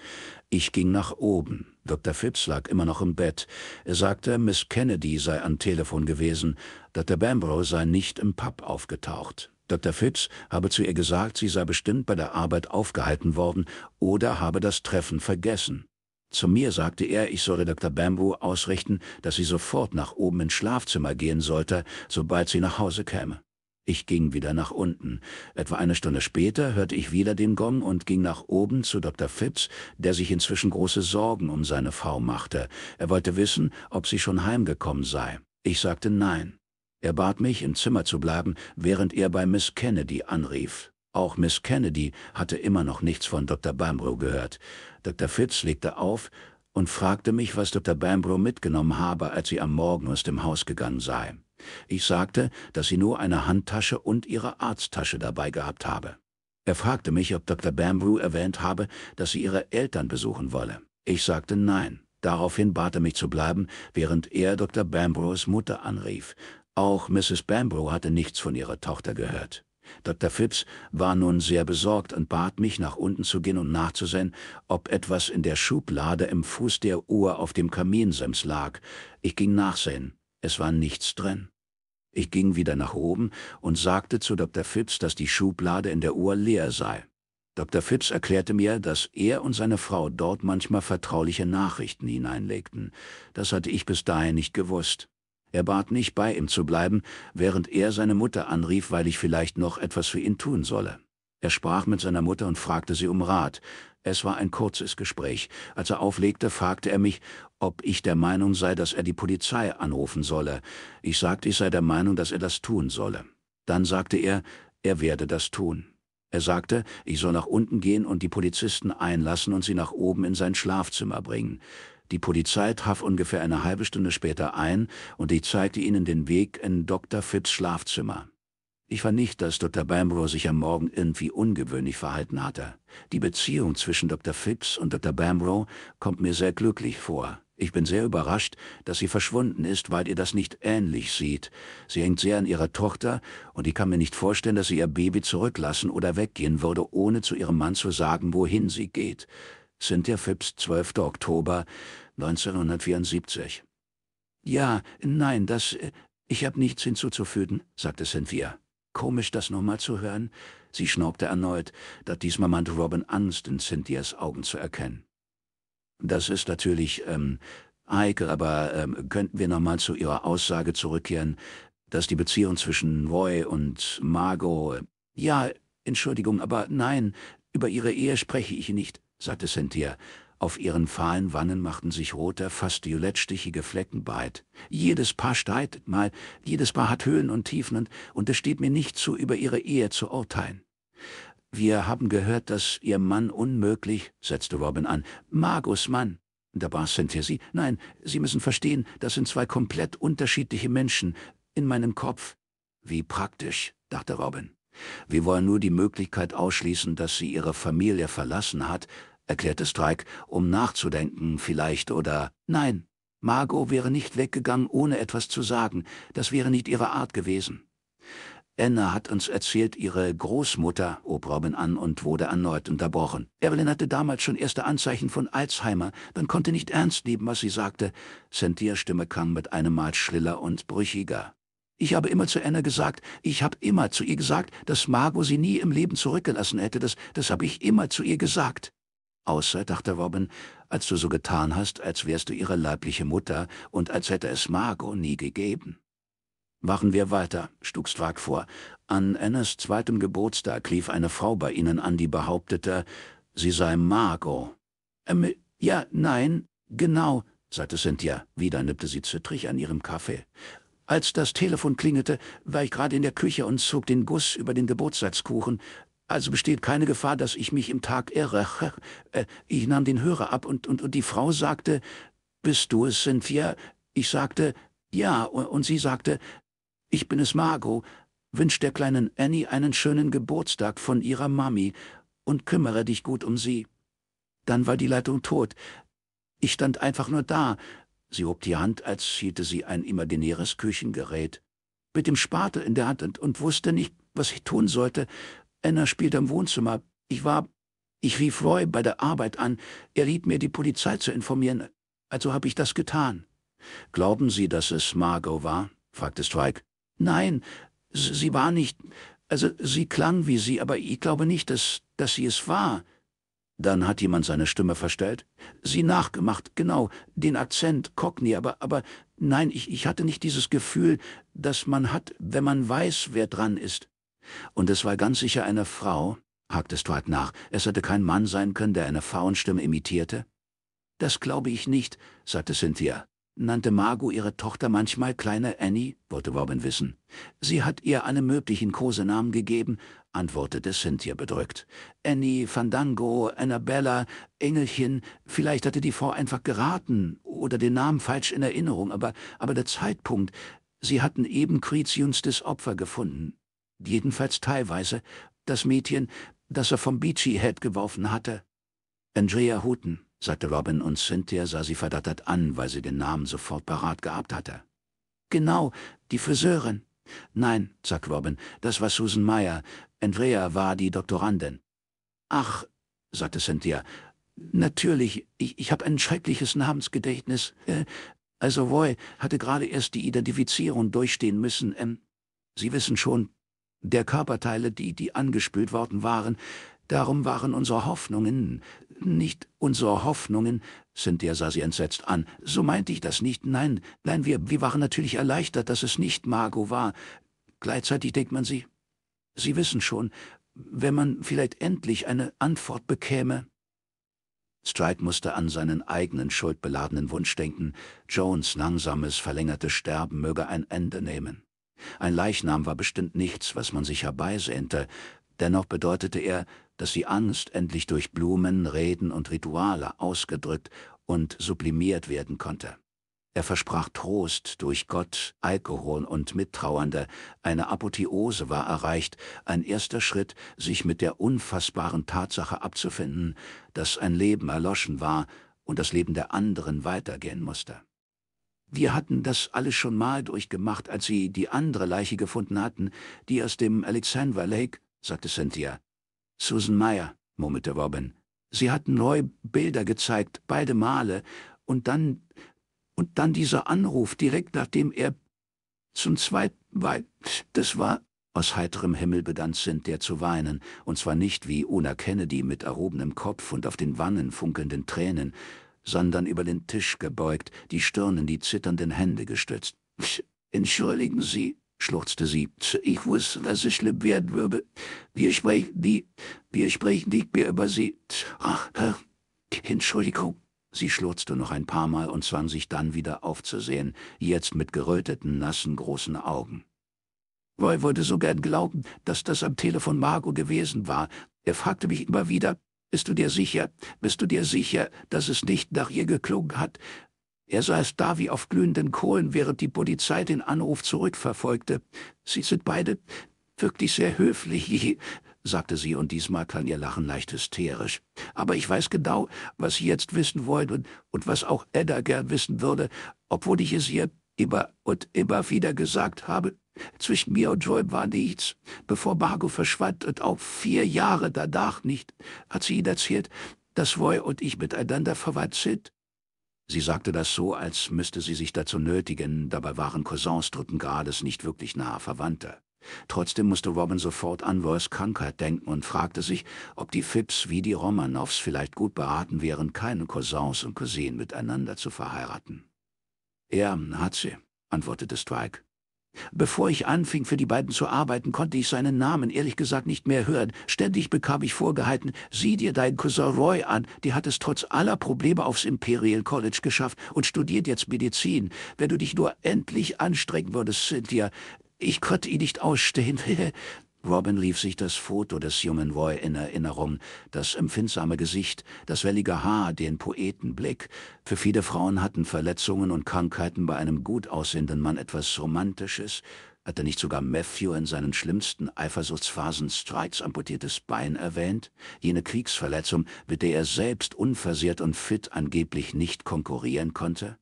Ich ging nach oben. Dr. Phipps lag immer noch im Bett. Er sagte, Miss Kennedy sei am Telefon gewesen, Dr. Bambrough sei nicht im Pub aufgetaucht. Dr. Fitz habe zu ihr gesagt, sie sei bestimmt bei der Arbeit aufgehalten worden oder habe das Treffen vergessen. Zu mir sagte er, ich solle Dr. Bamboo ausrichten, dass sie sofort nach oben ins Schlafzimmer gehen sollte, sobald sie nach Hause käme. Ich ging wieder nach unten. Etwa eine Stunde später hörte ich wieder den Gong und ging nach oben zu Dr. Phipps, der sich inzwischen große Sorgen um seine Frau machte. Er wollte wissen, ob sie schon heimgekommen sei. Ich sagte nein. Er bat mich, im Zimmer zu bleiben, während er bei Miss Kennedy anrief. Auch Miss Kennedy hatte immer noch nichts von Dr. Bamboo gehört. Dr. Fitz legte auf und fragte mich, was Dr. Bambrough mitgenommen habe, als sie am Morgen aus dem Haus gegangen sei. Ich sagte, dass sie nur eine Handtasche und ihre Arzttasche dabei gehabt habe. Er fragte mich, ob Dr. Bambrew erwähnt habe, dass sie ihre Eltern besuchen wolle. Ich sagte nein. Daraufhin bat er mich zu bleiben, während er Dr. Bambrews Mutter anrief. Auch Mrs. Bambrew hatte nichts von ihrer Tochter gehört. Dr. Phipps war nun sehr besorgt und bat mich, nach unten zu gehen und nachzusehen, ob etwas in der Schublade im Fuß der Uhr auf dem Kaminsims lag. Ich ging nachsehen. Es war nichts drin. Ich ging wieder nach oben und sagte zu Dr. Phipps, dass die Schublade in der Uhr leer sei. Dr. Phipps erklärte mir, dass er und seine Frau dort manchmal vertrauliche Nachrichten hineinlegten. Das hatte ich bis dahin nicht gewusst. Er bat mich, bei ihm zu bleiben, während er seine Mutter anrief, weil ich vielleicht noch etwas für ihn tun solle. Er sprach mit seiner Mutter und fragte sie um Rat. Es war ein kurzes Gespräch. Als er auflegte, fragte er mich, ob ich der Meinung sei, dass er die Polizei anrufen solle. Ich sagte, ich sei der Meinung, dass er das tun solle. Dann sagte er, er werde das tun. Er sagte, ich soll nach unten gehen und die Polizisten einlassen und sie nach oben in sein Schlafzimmer bringen. Die Polizei traf ungefähr eine halbe Stunde später ein und ich zeigte ihnen den Weg in Dr. Fitts Schlafzimmer. Ich fand nicht, dass Dr. Bambrough sich am Morgen irgendwie ungewöhnlich verhalten hatte. Die Beziehung zwischen Dr. Phipps und Dr. Bambrough kommt mir sehr glücklich vor. Ich bin sehr überrascht, dass sie verschwunden ist, weil ihr das nicht ähnlich sieht. Sie hängt sehr an ihrer Tochter und ich kann mir nicht vorstellen, dass sie ihr Baby zurücklassen oder weggehen würde, ohne zu ihrem Mann zu sagen, wohin sie geht. Cynthia Phipps, 12. Oktober 1974. Ja, nein, das... Äh, ich habe nichts hinzuzufügen, sagte Cynthia. Komisch, das nochmal zu hören. Sie schnaubte erneut, da diesmal meinte Robin Angst in Cynthias Augen zu erkennen. Das ist natürlich, ähm, heikel, aber ähm, könnten wir nochmal zu Ihrer Aussage zurückkehren, dass die Beziehung zwischen Roy und Margot... Äh, ja, Entschuldigung, aber nein, über Ihre Ehe spreche ich nicht sagte Cynthia. Auf ihren fahlen Wannen machten sich rote, fast violettstichige Flecken breit. Jedes Paar streitet mal, jedes Paar hat Höhen und Tiefen und, und es steht mir nicht zu, über ihre Ehe zu urteilen. Wir haben gehört, dass ihr Mann unmöglich, setzte Robin an, Magus Mann. Da brach Cynthia sie. Nein, Sie müssen verstehen, das sind zwei komplett unterschiedliche Menschen. In meinem Kopf. Wie praktisch, dachte Robin. Wir wollen nur die Möglichkeit ausschließen, dass sie ihre Familie verlassen hat, erklärte Strike, um nachzudenken vielleicht oder nein. Margot wäre nicht weggegangen, ohne etwas zu sagen. Das wäre nicht ihre Art gewesen. Anna hat uns erzählt, ihre Großmutter hob Robin an und wurde erneut unterbrochen. Evelyn hatte damals schon erste Anzeichen von Alzheimer, man konnte nicht ernst nehmen, was sie sagte. Cynthia Stimme klang mit einem Mal schriller und brüchiger. Ich habe immer zu Anna gesagt, ich habe immer zu ihr gesagt, dass Margot sie nie im Leben zurückgelassen hätte, das, das habe ich immer zu ihr gesagt. Außer, dachte Robin, als du so getan hast, als wärst du ihre leibliche Mutter und als hätte es Margot nie gegeben. Machen wir weiter, stug Strack vor. An Annas zweitem Geburtstag lief eine Frau bei ihnen an, die behauptete, sie sei Margot. Ähm, ja, nein, genau, sagte Cynthia. Wieder nippte sie zittrig an ihrem Kaffee. Als das Telefon klingelte, war ich gerade in der Küche und zog den Guss über den Geburtstagskuchen. Also besteht keine Gefahr, dass ich mich im Tag irre. Äh, ich nahm den Hörer ab und, und, und die Frau sagte, bist du es, Cynthia? Ich sagte, ja, und sie sagte, ich bin es, Margot. Wünsch der kleinen Annie einen schönen Geburtstag von ihrer Mami und kümmere dich gut um sie. Dann war die Leitung tot. Ich stand einfach nur da, Sie hob die Hand, als hielte sie ein imaginäres Küchengerät. Mit dem Spatel in der Hand und, und wusste nicht, was ich tun sollte. Anna spielte im Wohnzimmer. Ich war... Ich rief Roy bei der Arbeit an. Er riet mir, die Polizei zu informieren. Also habe ich das getan. Glauben Sie, dass es Margot war? fragte Strike. Nein, sie war nicht... Also, sie klang wie sie, aber ich glaube nicht, dass, dass sie es war. Dann hat jemand seine Stimme verstellt. Sie nachgemacht, genau, den Akzent, Cockney, aber, aber, nein, ich, ich hatte nicht dieses Gefühl, das man hat, wenn man weiß, wer dran ist. Und es war ganz sicher eine Frau, hakte Stuart nach, es hätte kein Mann sein können, der eine Frauenstimme imitierte. Das glaube ich nicht, sagte Cynthia. Nannte Margot ihre Tochter manchmal kleine Annie, wollte Robin wissen. Sie hat ihr alle möglichen Kosenamen gegeben, antwortete Cynthia bedrückt. Annie, Fandango, Annabella, Engelchen, vielleicht hatte die Frau einfach geraten oder den Namen falsch in Erinnerung, aber, aber der Zeitpunkt, sie hatten eben Critiuns des Opfer gefunden. Jedenfalls teilweise, das Mädchen, das er vom Beachy Head geworfen hatte. Andrea Houghton, sagte Robin, und Cynthia sah sie verdattert an, weil sie den Namen sofort parat gehabt hatte. Genau, die Friseurin. Nein, sagt Robin, das war Susan Meyer. Andrea war die Doktorandin. Ach, sagte Cynthia, natürlich, ich, ich habe ein schreckliches Namensgedächtnis. Äh, also Roy hatte gerade erst die Identifizierung durchstehen müssen. Ähm, Sie wissen schon, der Körperteile, die, die angespült worden waren, darum waren unsere Hoffnungen, nicht unsere Hoffnungen, Cynthia sah sie entsetzt an, so meinte ich das nicht, nein, nein, wir, wir waren natürlich erleichtert, dass es nicht Margot war. Gleichzeitig denkt man sie, Sie wissen schon, wenn man vielleicht endlich eine Antwort bekäme. Stride musste an seinen eigenen schuldbeladenen Wunsch denken, Jones langsames, verlängertes Sterben möge ein Ende nehmen. Ein Leichnam war bestimmt nichts, was man sich herbeisehnte, dennoch bedeutete er, dass die Angst endlich durch Blumen, Reden und Rituale ausgedrückt und sublimiert werden konnte. Er versprach Trost durch Gott, Alkohol und Mittrauernde. Eine Apotheose war erreicht, ein erster Schritt, sich mit der unfassbaren Tatsache abzufinden, dass ein Leben erloschen war und das Leben der anderen weitergehen musste. Wir hatten das alles schon mal durchgemacht, als sie die andere Leiche gefunden hatten, die aus dem Alexandra Lake, sagte Cynthia. Susan Meyer, murmelte Robin. Sie hatten neu Bilder gezeigt, beide Male, und dann und dann dieser Anruf, direkt nachdem er zum zweiten Mal, das war aus heiterem Himmel begann sind, zu weinen, und zwar nicht wie Una Kennedy mit erhobenem Kopf und auf den Wangen funkelnden Tränen, sondern über den Tisch gebeugt, die Stirn in die zitternden Hände gestützt. Entschuldigen Sie, schluchzte sie, ich wusste, dass es schlimm werden würde. Wir sprechen nie, wir sprechen nicht mehr über Sie. Ach, Entschuldigung. Sie schluchzte noch ein paar Mal und zwang sich dann wieder aufzusehen, jetzt mit geröteten, nassen, großen Augen. Roy wollte so gern glauben, dass das am Telefon Margot gewesen war. Er fragte mich immer wieder, bist du dir sicher, bist du dir sicher, dass es nicht nach ihr geklungen hat? Er saß da wie auf glühenden Kohlen, während die Polizei den Anruf zurückverfolgte. Sie sind beide wirklich sehr höflich sagte sie, und diesmal klang ihr Lachen leicht hysterisch. Aber ich weiß genau, was sie jetzt wissen wollt und, und was auch Edda gern wissen würde, obwohl ich es ihr immer und immer wieder gesagt habe. Zwischen mir und Joy war nichts. Bevor Margot verschwand und auch vier Jahre danach nicht, hat sie ihn erzählt, dass Roy und ich miteinander verwandt sind. Sie sagte das so, als müsste sie sich dazu nötigen, dabei waren Cousins dritten Grades nicht wirklich nahe Verwandter. Trotzdem musste Robin sofort an Roy's Krankheit denken und fragte sich, ob die Phipps wie die Romanovs vielleicht gut beraten wären, keine Cousins und Cousinen miteinander zu verheiraten. »Er hat sie«, antwortete Strike. Bevor ich anfing, für die beiden zu arbeiten, konnte ich seinen Namen ehrlich gesagt nicht mehr hören. Ständig bekam ich vorgehalten, sieh dir deinen Cousin Roy an, die hat es trotz aller Probleme aufs Imperial College geschafft und studiert jetzt Medizin. Wenn du dich nur endlich anstrengen würdest, Cynthia, ich konnte ihn nicht ausstehen. Robin rief sich das Foto des jungen Roy in Erinnerung, das empfindsame Gesicht, das wellige Haar, den Poetenblick. Für viele Frauen hatten Verletzungen und Krankheiten bei einem gut aussehenden Mann etwas Romantisches. Hatte nicht sogar Matthew in seinen schlimmsten Eifersuchtsphasen Strikes amputiertes Bein erwähnt? Jene Kriegsverletzung, mit der er selbst unversehrt und fit angeblich nicht konkurrieren konnte?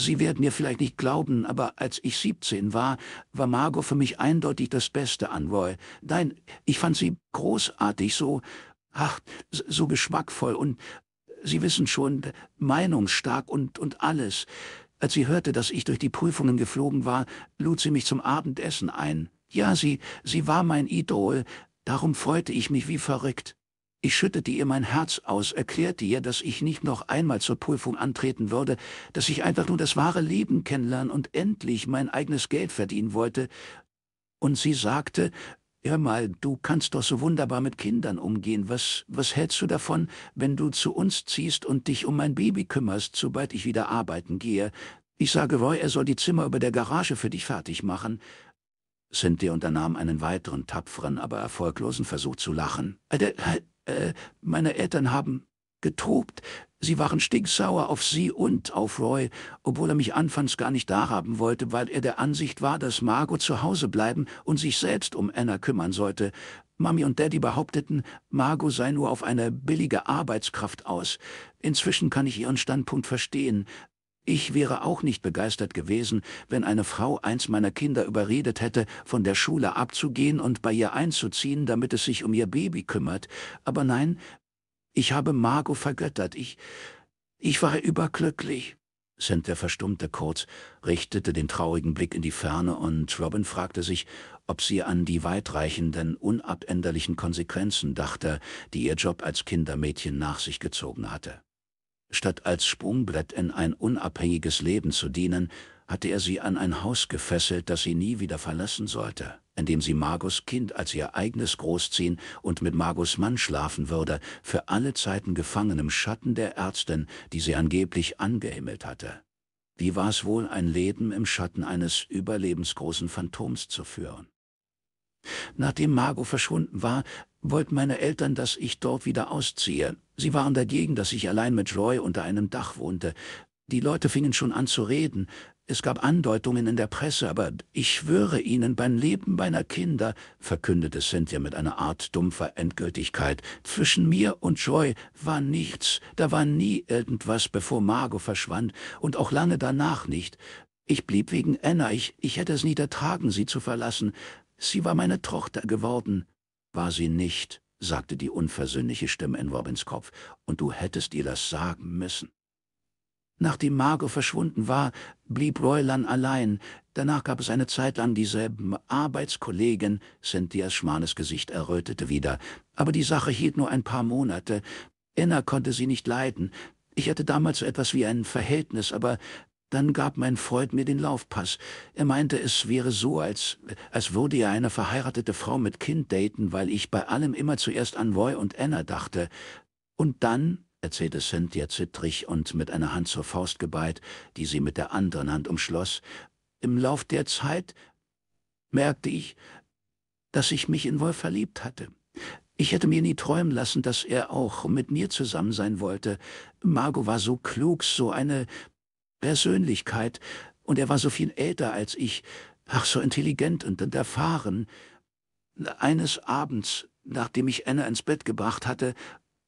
Sie werden mir vielleicht nicht glauben, aber als ich 17 war, war Margot für mich eindeutig das Beste an Roy. Nein, ich fand sie großartig, so, ach, so geschmackvoll und, Sie wissen schon, meinungsstark und, und alles. Als sie hörte, dass ich durch die Prüfungen geflogen war, lud sie mich zum Abendessen ein. Ja, sie, sie war mein Idol, darum freute ich mich wie verrückt. Ich schüttete ihr mein Herz aus, erklärte ihr, dass ich nicht noch einmal zur Prüfung antreten würde, dass ich einfach nur das wahre Leben kennenlernen und endlich mein eigenes Geld verdienen wollte. Und sie sagte, Hör mal, du kannst doch so wunderbar mit Kindern umgehen. Was, was hältst du davon, wenn du zu uns ziehst und dich um mein Baby kümmerst, sobald ich wieder arbeiten gehe? Ich sage Roy, er soll die Zimmer über der Garage für dich fertig machen. Cynthia unternahm einen weiteren tapferen, aber erfolglosen Versuch zu lachen. Alter, äh, halt, äh, äh, meine Eltern haben getobt. Sie waren stinksauer auf sie und auf Roy, obwohl er mich anfangs gar nicht da haben wollte, weil er der Ansicht war, dass Margot zu Hause bleiben und sich selbst um Anna kümmern sollte. Mami und Daddy behaupteten, Margot sei nur auf eine billige Arbeitskraft aus. Inzwischen kann ich ihren Standpunkt verstehen. Ich wäre auch nicht begeistert gewesen, wenn eine Frau eins meiner Kinder überredet hätte, von der Schule abzugehen und bei ihr einzuziehen, damit es sich um ihr Baby kümmert. Aber nein, ich habe Margot vergöttert. Ich, ich war überglücklich. Center verstummte kurz, richtete den traurigen Blick in die Ferne und Robin fragte sich, ob sie an die weitreichenden, unabänderlichen Konsequenzen dachte, die ihr Job als Kindermädchen nach sich gezogen hatte. Statt als Sprungbrett in ein unabhängiges Leben zu dienen, hatte er sie an ein Haus gefesselt, das sie nie wieder verlassen sollte, in dem sie Margos Kind als ihr eigenes großziehen und mit Margos Mann schlafen würde, für alle Zeiten gefangen im Schatten der Ärztin, die sie angeblich angehimmelt hatte. Wie war es wohl, ein Leben im Schatten eines überlebensgroßen Phantoms zu führen? Nachdem Margot verschwunden war, wollten meine Eltern, dass ich dort wieder ausziehe. Sie waren dagegen, dass ich allein mit Roy unter einem Dach wohnte. Die Leute fingen schon an zu reden. Es gab Andeutungen in der Presse, aber ich schwöre Ihnen beim Leben meiner Kinder, verkündete Cynthia mit einer Art dumpfer Endgültigkeit, zwischen mir und Joy war nichts, da war nie irgendwas, bevor Margot verschwand, und auch lange danach nicht. Ich blieb wegen Anna, ich, ich hätte es nicht ertragen, sie zu verlassen. Sie war meine Tochter geworden. War sie nicht, sagte die unversöhnliche Stimme in Robins Kopf, und du hättest ihr das sagen müssen. Nachdem Margot verschwunden war, blieb Roylan allein. Danach gab es eine Zeit lang dieselben Arbeitskollegen. Cynthias schmales Gesicht errötete wieder. Aber die Sache hielt nur ein paar Monate. Anna konnte sie nicht leiden. Ich hatte damals so etwas wie ein Verhältnis, aber dann gab mein Freund mir den Laufpass. Er meinte, es wäre so, als, als würde er eine verheiratete Frau mit Kind daten, weil ich bei allem immer zuerst an Roy und Anna dachte. Und dann, erzählte Cynthia zittrig und mit einer Hand zur Faust geballt, die sie mit der anderen Hand umschloss, im Lauf der Zeit merkte ich, dass ich mich in Wolf verliebt hatte. Ich hätte mir nie träumen lassen, dass er auch mit mir zusammen sein wollte. Margot war so klug, so eine Persönlichkeit, und er war so viel älter als ich, ach, so intelligent und, und erfahren. Eines Abends, nachdem ich Anna ins Bett gebracht hatte,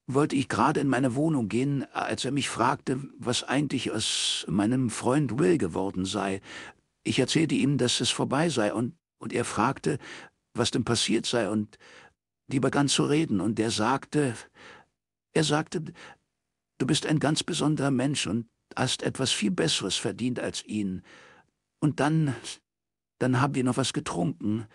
wollte ich gerade in meine Wohnung gehen, als er mich fragte, was eigentlich aus meinem Freund Will geworden sei. Ich erzählte ihm, dass es vorbei sei, und, und er fragte, was denn passiert sei, und die begann zu reden, und er sagte, er sagte, du bist ein ganz besonderer Mensch, und hast etwas viel Besseres verdient als ihn. Und dann, dann haben wir noch was getrunken.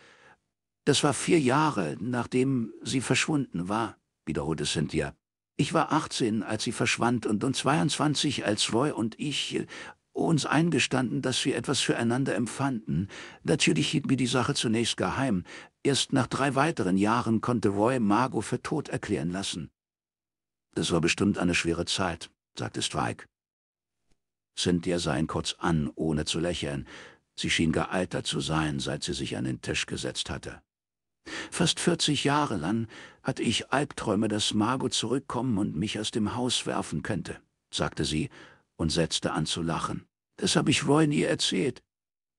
Das war vier Jahre, nachdem sie verschwunden war, wiederholte Cynthia. Ich war 18, als sie verschwand, und, und 22, als Roy und ich äh, uns eingestanden, dass wir etwas füreinander empfanden. Natürlich hielt mir die Sache zunächst geheim. Erst nach drei weiteren Jahren konnte Roy Margot für tot erklären lassen. Das war bestimmt eine schwere Zeit, sagte Strike. Cynthia sah ihn kurz an, ohne zu lächeln. Sie schien gealtert zu sein, seit sie sich an den Tisch gesetzt hatte. Fast vierzig Jahre lang hatte ich Albträume, dass Margot zurückkommen und mich aus dem Haus werfen könnte, sagte sie und setzte an zu lachen. Das habe ich Roy nie erzählt.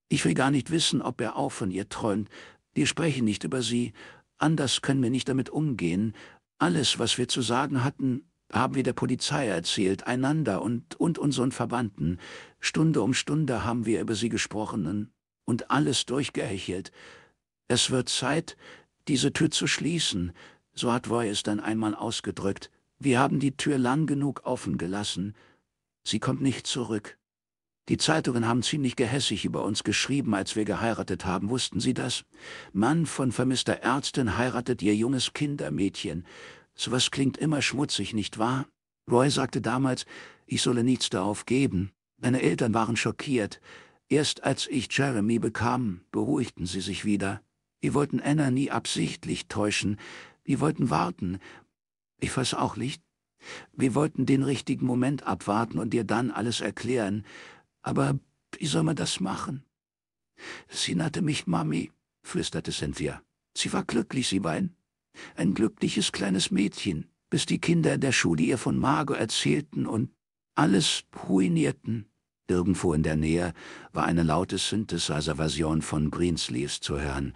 Ich will gar nicht wissen, ob er auch von ihr träumt. Wir sprechen nicht über sie. Anders können wir nicht damit umgehen. Alles, was wir zu sagen hatten, haben wir der Polizei erzählt, einander und, und unseren Verwandten. Stunde um Stunde haben wir über sie gesprochen und alles durchgehechelt. Es wird Zeit, diese Tür zu schließen, so hat Roy es dann einmal ausgedrückt. Wir haben die Tür lang genug offen gelassen. Sie kommt nicht zurück. Die Zeitungen haben ziemlich gehässig über uns geschrieben, als wir geheiratet haben. Wussten Sie das? Mann von vermisster Ärztin heiratet ihr junges Kindermädchen. Sowas klingt immer schmutzig, nicht wahr? Roy sagte damals, ich solle nichts darauf geben. Meine Eltern waren schockiert. Erst als ich Jeremy bekam, beruhigten sie sich wieder. Wir wollten Anna nie absichtlich täuschen. Wir wollten warten. Ich weiß auch nicht. Wir wollten den richtigen Moment abwarten und dir dann alles erklären. Aber wie soll man das machen? Sie nannte mich Mami, flüsterte Cynthia. Sie war glücklich, sie war ein ein glückliches kleines Mädchen, bis die Kinder in der Schule ihr von Margot erzählten und alles ruinierten. Irgendwo in der Nähe war eine laute Synthesizer-Version von Greensleeves zu hören.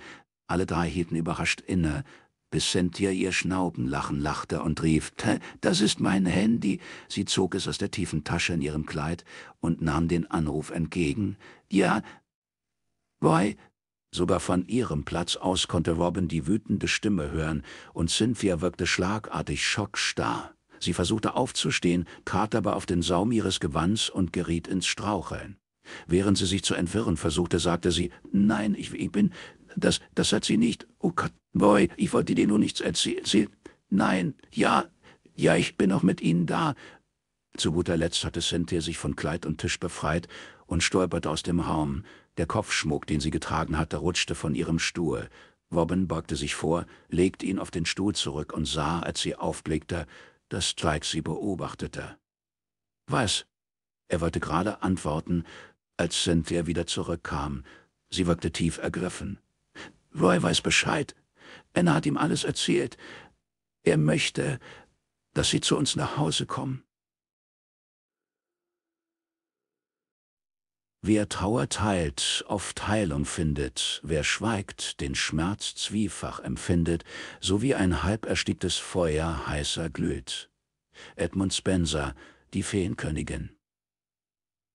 Alle drei hielten überrascht inne, bis Cynthia ihr Schnaubenlachen lachte und rief, »Das ist mein Handy!« Sie zog es aus der tiefen Tasche in ihrem Kleid und nahm den Anruf entgegen. »Ja, Boy, Sogar von ihrem Platz aus konnte Robin die wütende Stimme hören, und Cynthia wirkte schlagartig schockstarr. Sie versuchte aufzustehen, trat aber auf den Saum ihres Gewands und geriet ins Straucheln. Während sie sich zu entwirren versuchte, sagte sie, »Nein, ich, ich bin... Das, das hat sie nicht... Oh Gott, Boy, ich wollte dir nur nichts erzählen. Sie, Nein, ja, ja, ich bin auch mit Ihnen da.« Zu guter Letzt hatte Cynthia sich von Kleid und Tisch befreit und stolperte aus dem Raum. Der Kopfschmuck, den sie getragen hatte, rutschte von ihrem Stuhl. Robin beugte sich vor, legte ihn auf den Stuhl zurück und sah, als sie aufblickte, dass Drake sie beobachtete. Was? Er wollte gerade antworten, als Cynthia wieder zurückkam. Sie wirkte tief ergriffen. Roy weiß Bescheid. Anna hat ihm alles erzählt. Er möchte, dass sie zu uns nach Hause kommen. Wer Trauer teilt, oft Heilung findet, wer schweigt, den Schmerz zwiefach empfindet, so wie ein halberstiegtes Feuer heißer glüht. Edmund Spencer, die Feenkönigin.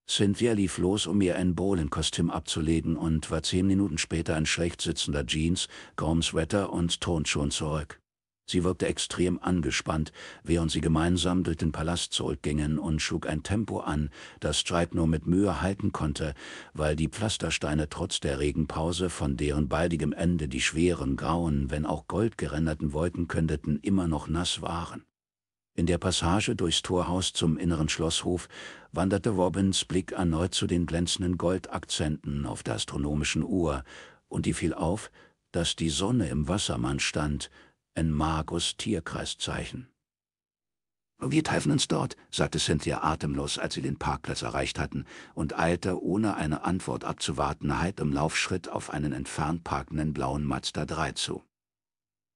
Cynthia lief los, um ihr ein Bohlenkostüm abzulegen und war zehn Minuten später in schlecht sitzender Jeans, grauem Sweater und Tonschuhen zurück. Sie wirkte extrem angespannt, während sie gemeinsam durch den Palast zurückgingen und schlug ein Tempo an, das Stripe nur mit Mühe halten konnte, weil die Pflastersteine trotz der Regenpause, von deren baldigem Ende die schweren, grauen, wenn auch goldgeränderten Wolken kündeten, immer noch nass waren. In der Passage durchs Torhaus zum inneren Schlosshof wanderte Robins Blick erneut zu den glänzenden Goldakzenten auf der astronomischen Uhr, und die fiel auf, dass die Sonne im Wassermann stand, in Magos Tierkreiszeichen. Wir treffen uns dort, sagte Cynthia atemlos, als sie den Parkplatz erreicht hatten, und eilte, ohne eine Antwort abzuwarten, halb im Laufschritt auf einen entfernt parkenden blauen Mazda 3 zu.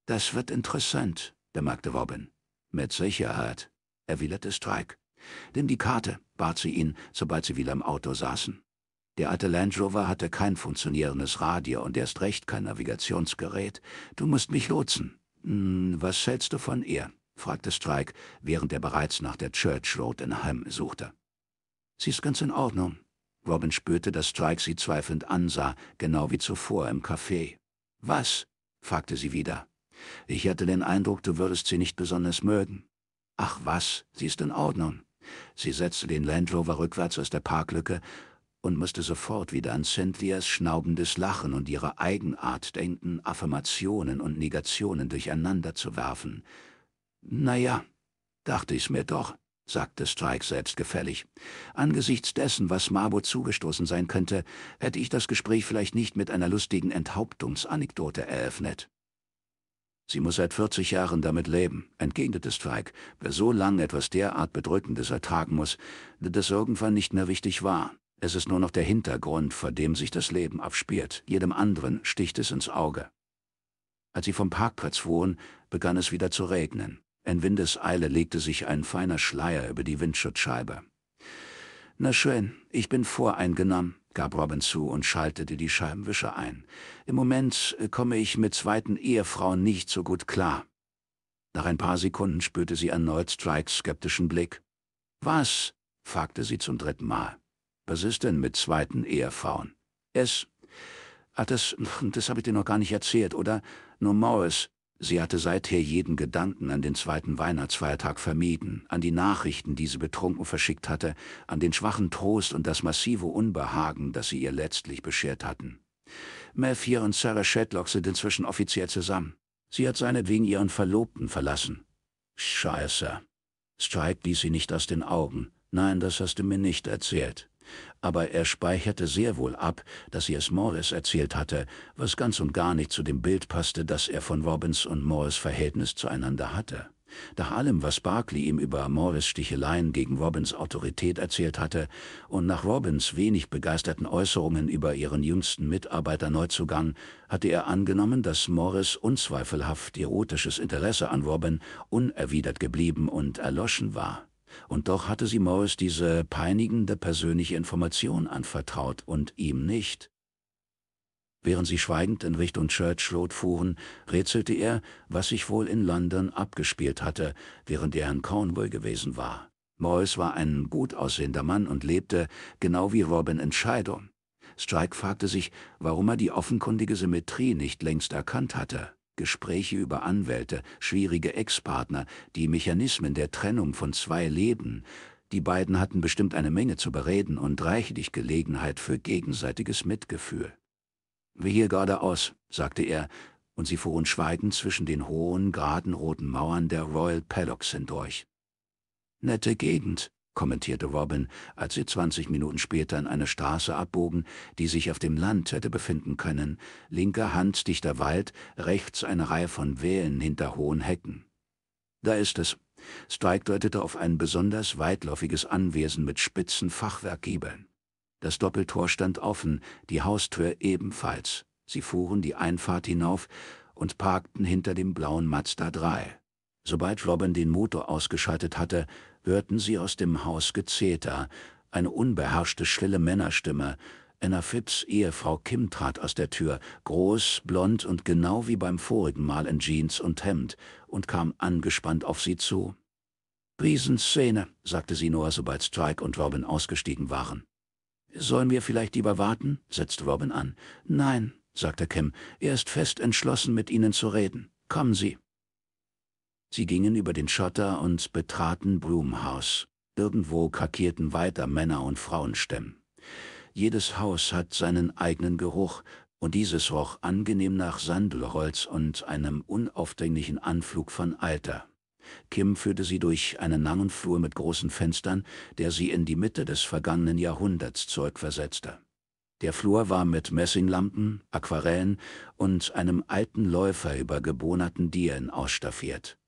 Das wird interessant, bemerkte Robin. Mit Sicherheit, erwiderte Strike. Nimm die Karte, bat sie ihn, sobald sie wieder im Auto saßen. Der alte Land Rover hatte kein funktionierendes Radio und erst recht kein Navigationsgerät. Du musst mich lotsen. Hm, was hältst du von ihr? fragte Strike, während er bereits nach der Church Road in Ham suchte. Sie ist ganz in Ordnung. Robin spürte, dass Strike sie zweifelnd ansah, genau wie zuvor im Café. Was? fragte sie wieder. Ich hatte den Eindruck, du würdest sie nicht besonders mögen. Ach was, sie ist in Ordnung. Sie setzte den Land Rover rückwärts aus der Parklücke und musste sofort wieder an Sandliers schnaubendes Lachen und ihre Eigenart denken, Affirmationen und Negationen durcheinander zu werfen. »Naja, dachte ich's mir doch, sagte Strike selbstgefällig. Angesichts dessen, was Marbot zugestoßen sein könnte, hätte ich das Gespräch vielleicht nicht mit einer lustigen Enthauptungsanekdote eröffnet. Sie muss seit 40 Jahren damit leben, entgegnete Strike, wer so lange etwas derart Bedrückendes ertragen muss, dass irgendwann nicht mehr wichtig war. Es ist nur noch der Hintergrund, vor dem sich das Leben abspielt. Jedem anderen sticht es ins Auge. Als sie vom Parkplatz fuhren, begann es wieder zu regnen. In Windeseile legte sich ein feiner Schleier über die Windschutzscheibe. Na schön, ich bin voreingenommen, gab Robin zu und schaltete die Scheibenwischer ein. Im Moment äh, komme ich mit zweiten Ehefrauen nicht so gut klar. Nach ein paar Sekunden spürte sie erneut Strikes skeptischen Blick. Was? fragte sie zum dritten Mal. Was ist denn mit zweiten Ehefrauen? Es. Ah, das, das habe ich dir noch gar nicht erzählt, oder? Nur Morris. Sie hatte seither jeden Gedanken an den zweiten Weihnachtsfeiertag vermieden, an die Nachrichten, die sie betrunken verschickt hatte, an den schwachen Trost und das massive Unbehagen, das sie ihr letztlich beschert hatten. Matthew und Sarah Shetlock sind inzwischen offiziell zusammen. Sie hat seinetwegen ihren Verlobten verlassen. Scheiße. Strike ließ sie nicht aus den Augen. Nein, das hast du mir nicht erzählt aber er speicherte sehr wohl ab, dass sie es Morris erzählt hatte, was ganz und gar nicht zu dem Bild passte, das er von Robbins und Morris Verhältnis zueinander hatte. Nach allem, was Barclay ihm über Morris Sticheleien gegen Robbins Autorität erzählt hatte und nach Robbins wenig begeisterten Äußerungen über ihren jüngsten Mitarbeiter Neuzugang, hatte er angenommen, dass Morris unzweifelhaft erotisches Interesse an Robin unerwidert geblieben und erloschen war. Und doch hatte sie Morris diese peinigende persönliche Information anvertraut und ihm nicht. Während sie schweigend in Richtung Church Road fuhren, rätselte er, was sich wohl in London abgespielt hatte, während er in Cornwall gewesen war. Morris war ein gut aussehender Mann und lebte, genau wie Robin in Scheidung. Strike fragte sich, warum er die offenkundige Symmetrie nicht längst erkannt hatte. Gespräche über Anwälte, schwierige Ex-Partner, die Mechanismen der Trennung von zwei Leben. Die beiden hatten bestimmt eine Menge zu bereden und reichlich Gelegenheit für gegenseitiges Mitgefühl. Wie hier geradeaus, sagte er, und sie fuhren schweigend zwischen den hohen, geraden roten Mauern der Royal Paddocks hindurch. Nette Gegend, kommentierte Robin, als sie 20 Minuten später in eine Straße abbogen, die sich auf dem Land hätte befinden können, linker Hand dichter Wald, rechts eine Reihe von Wellen hinter hohen Hecken. Da ist es. Strike deutete auf ein besonders weitläufiges Anwesen mit spitzen Fachwerkgiebeln. Das Doppeltor stand offen, die Haustür ebenfalls. Sie fuhren die Einfahrt hinauf und parkten hinter dem blauen Mazda 3. Sobald Robin den Motor ausgeschaltet hatte, hörten sie aus dem Haus Gezeter, eine unbeherrschte, schrille Männerstimme. Anna Phipps Ehefrau Kim trat aus der Tür, groß, blond und genau wie beim vorigen Mal in Jeans und Hemd, und kam angespannt auf sie zu. Riesenszene, sagte sie nur, sobald Strike und Robin ausgestiegen waren. Sollen wir vielleicht lieber warten? setzte Robin an. Nein, sagte Kim, er ist fest entschlossen, mit Ihnen zu reden. Kommen Sie. Sie gingen über den Schotter und betraten Broomhaus. Irgendwo kakierten weiter Männer und Frauenstämmen. Jedes Haus hat seinen eigenen Geruch, und dieses roch angenehm nach Sandelholz und einem unaufdringlichen Anflug von Alter. Kim führte sie durch einen langen Flur mit großen Fenstern, der sie in die Mitte des vergangenen Jahrhunderts zurückversetzte. Der Flur war mit Messinglampen, Aquarellen und einem alten Läufer über gebohnerten Dielen ausstaffiert.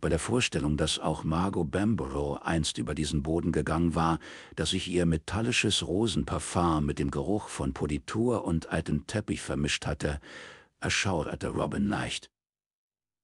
Bei der Vorstellung, dass auch Margot Bamborough einst über diesen Boden gegangen war, dass sich ihr metallisches Rosenparfum mit dem Geruch von Politur und altem Teppich vermischt hatte, erschauerte Robin leicht.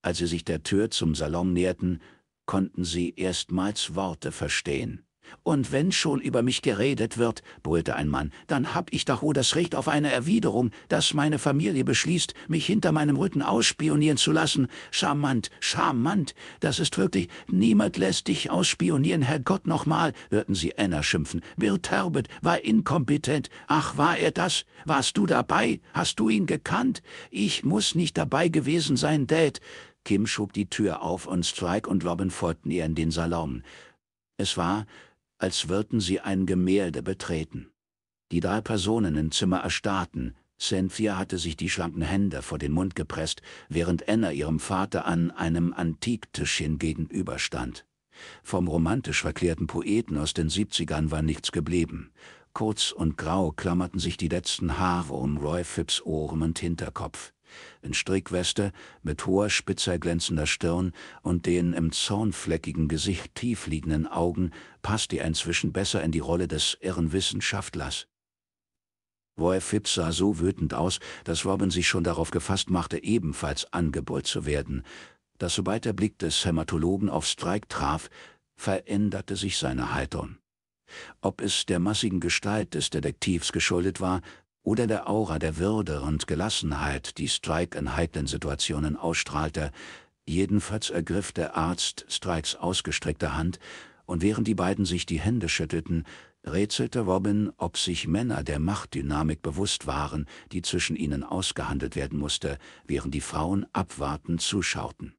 Als sie sich der Tür zum Salon näherten, konnten sie erstmals Worte verstehen. Und wenn schon über mich geredet wird, brüllte ein Mann, dann hab ich doch wohl das Recht auf eine Erwiderung, dass meine Familie beschließt, mich hinter meinem Rücken ausspionieren zu lassen. Charmant, charmant, das ist wirklich, niemand lässt dich ausspionieren, Herrgott nochmal, hörten sie Anna schimpfen. Bill Talbot war inkompetent. Ach, war er das? Warst du dabei? Hast du ihn gekannt? Ich muss nicht dabei gewesen sein, Dad. Kim schob die Tür auf und Strike und Robin folgten ihr in den Salon. Es war, als würden sie ein Gemälde betreten. Die drei Personen im Zimmer erstarrten, Cynthia hatte sich die schlanken Hände vor den Mund gepresst, während Anna ihrem Vater an einem Antiktischchen gegenüberstand. Vom romantisch verklärten Poeten aus den Siebzigern war nichts geblieben. Kurz und grau klammerten sich die letzten Haare um Roy Phipps Ohren und Hinterkopf in Strickweste, mit hoher, spitzer glänzender Stirn und den im zornfleckigen Gesicht tiefliegenden Augen passte er inzwischen besser in die Rolle des irren Wissenschaftlers. Roy Phipps sah so wütend aus, dass Robin sich schon darauf gefasst machte, ebenfalls angebrüllt zu werden. Dass sobald der Blick des Hämatologen auf Strike traf, veränderte sich seine Haltung. Ob es der massigen Gestalt des Detektivs geschuldet war, oder der Aura der Würde und Gelassenheit, die Strike in heiklen Situationen ausstrahlte. Jedenfalls ergriff der Arzt Strikes ausgestreckte Hand, und während die beiden sich die Hände schüttelten, rätselte Robin, ob sich Männer der Machtdynamik bewusst waren, die zwischen ihnen ausgehandelt werden musste, während die Frauen abwartend zuschauten.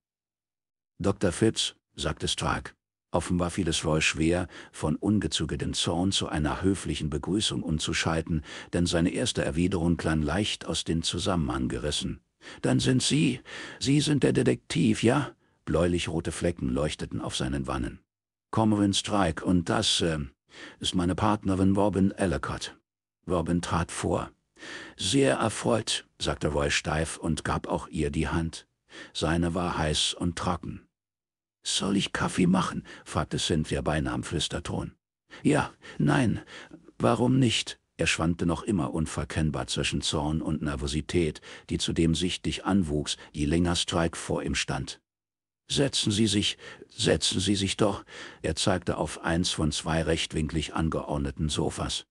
Dr. Phipps, sagte Strike, Offenbar fiel es Roy schwer, von ungezügeltem Zorn zu einer höflichen Begrüßung umzuschalten, denn seine erste Erwiderung klang leicht aus dem Zusammenhang gerissen. »Dann sind Sie, Sie sind der Detektiv, ja?« Bläulich-rote Flecken leuchteten auf seinen Wannen. Cormoran Strike, und das, äh, ist meine Partnerin Robin Ellicott. Robin trat vor. »Sehr erfreut«, sagte Roy steif und gab auch ihr die Hand. Seine war heiß und trocken. Soll ich Kaffee machen? fragte Cynthia beinahe im Flüsterton. Ja, nein, warum nicht? Er schwankte noch immer unverkennbar zwischen Zorn und Nervosität, die zudem sichtlich anwuchs, je länger Strike vor ihm stand. Setzen Sie sich, setzen Sie sich doch. Er zeigte auf eins von zwei rechtwinklig angeordneten Sofas.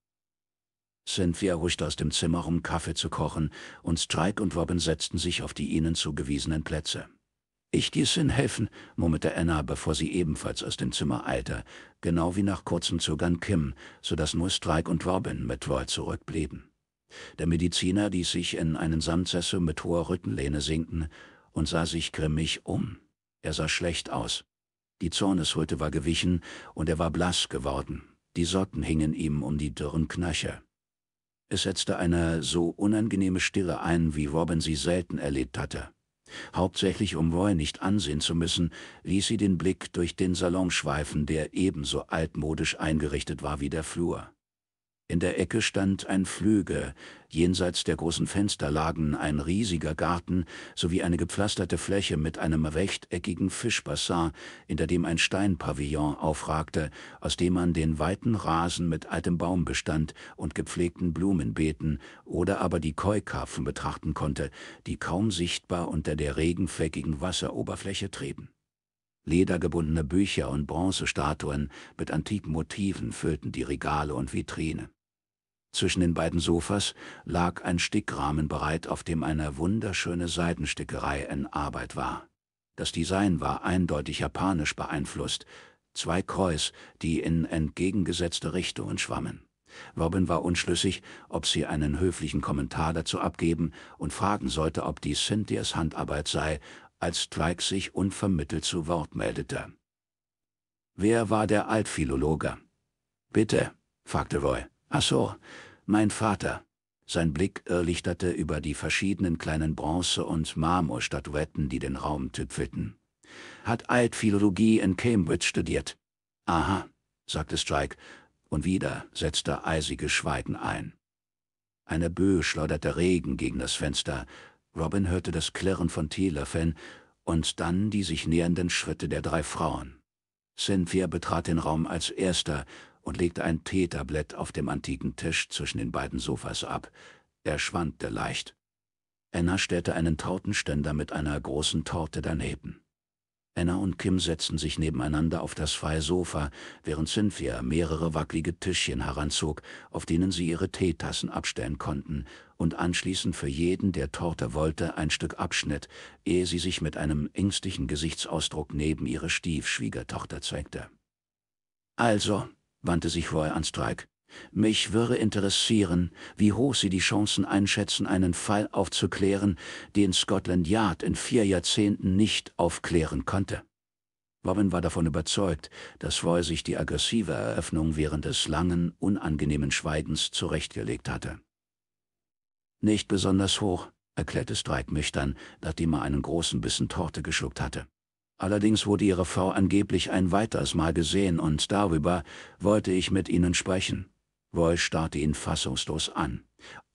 Cynthia huschte aus dem Zimmer, um Kaffee zu kochen, und Strike und Robin setzten sich auf die ihnen zugewiesenen Plätze. Ich dies in helfen, murmelte Anna, bevor sie ebenfalls aus dem Zimmer eilte, genau wie nach kurzem Zögern Kim, so dass nur Strike und Robin mit Roy zurückblieben. Der Mediziner ließ sich in einen Samtsessel mit hoher Rückenlehne sinken und sah sich grimmig um. Er sah schlecht aus. Die Zornesröte war gewichen und er war blass geworden. Die Socken hingen ihm um die dürren Knöchel. Es setzte eine so unangenehme Stille ein, wie Robin sie selten erlebt hatte. Hauptsächlich um Roy nicht ansehen zu müssen, ließ sie den Blick durch den Salon schweifen, der ebenso altmodisch eingerichtet war wie der Flur. In der Ecke stand ein Flügel, jenseits der großen Fenster lagen ein riesiger Garten sowie eine gepflasterte Fläche mit einem rechteckigen Fischbassin, hinter dem ein Steinpavillon aufragte, aus dem man den weiten Rasen mit altem Baumbestand und gepflegten Blumenbeeten oder aber die Keukarpfen betrachten konnte, die kaum sichtbar unter der regenfleckigen Wasseroberfläche trieben. Ledergebundene Bücher und Bronzestatuen mit antiken Motiven füllten die Regale und Vitrine. Zwischen den beiden Sofas lag ein Stickrahmen bereit, auf dem eine wunderschöne Seidenstickerei in Arbeit war. Das Design war eindeutig japanisch beeinflusst, zwei Kreuz, die in entgegengesetzte Richtungen schwammen. Robin war unschlüssig, ob sie einen höflichen Kommentar dazu abgeben und fragen sollte, ob dies Cynthias Handarbeit sei, als Twike sich unvermittelt zu Wort meldete. Wer war der Altphilologe? Bitte, fragte Roy. Ach so, mein Vater. Sein Blick irrlichterte über die verschiedenen kleinen Bronze- und Marmorstatuetten, die den Raum tüpfelten. Hat Altphilologie in Cambridge studiert. Aha, sagte Strike, und wieder setzte eisige Schweigen ein. Eine Böe schleuderte Regen gegen das Fenster. Robin hörte das Klirren von Teelöffeln und dann die sich nähernden Schritte der drei Frauen. Cynthia betrat den Raum als Erster und legte ein Teetablett auf dem antiken Tisch zwischen den beiden Sofas ab. Er schwankte leicht. Anna stellte einen Tortenständer mit einer großen Torte daneben. Anna und Kim setzten sich nebeneinander auf das freie Sofa, während Cynthia mehrere wackelige Tischchen heranzog, auf denen sie ihre Teetassen abstellen konnten, und anschließend für jeden, der Torte wollte, ein Stück abschnitt, ehe sie sich mit einem ängstlichen Gesichtsausdruck neben ihre Stiefschwiegertochter zeigte. Also, wandte sich Roy an Strike. Mich würde interessieren, wie hoch Sie die Chancen einschätzen, einen Fall aufzuklären, den Scotland Yard in vier Jahrzehnten nicht aufklären konnte. Robin war davon überzeugt, dass Roy sich die aggressive Eröffnung während des langen, unangenehmen Schweigens zurechtgelegt hatte. Nicht besonders hoch, erklärte Strike nüchtern, nachdem er einen großen Bissen Torte geschluckt hatte. Allerdings wurde Ihre Frau angeblich ein weiteres Mal gesehen und darüber wollte ich mit Ihnen sprechen. Roy starrte ihn fassungslos an.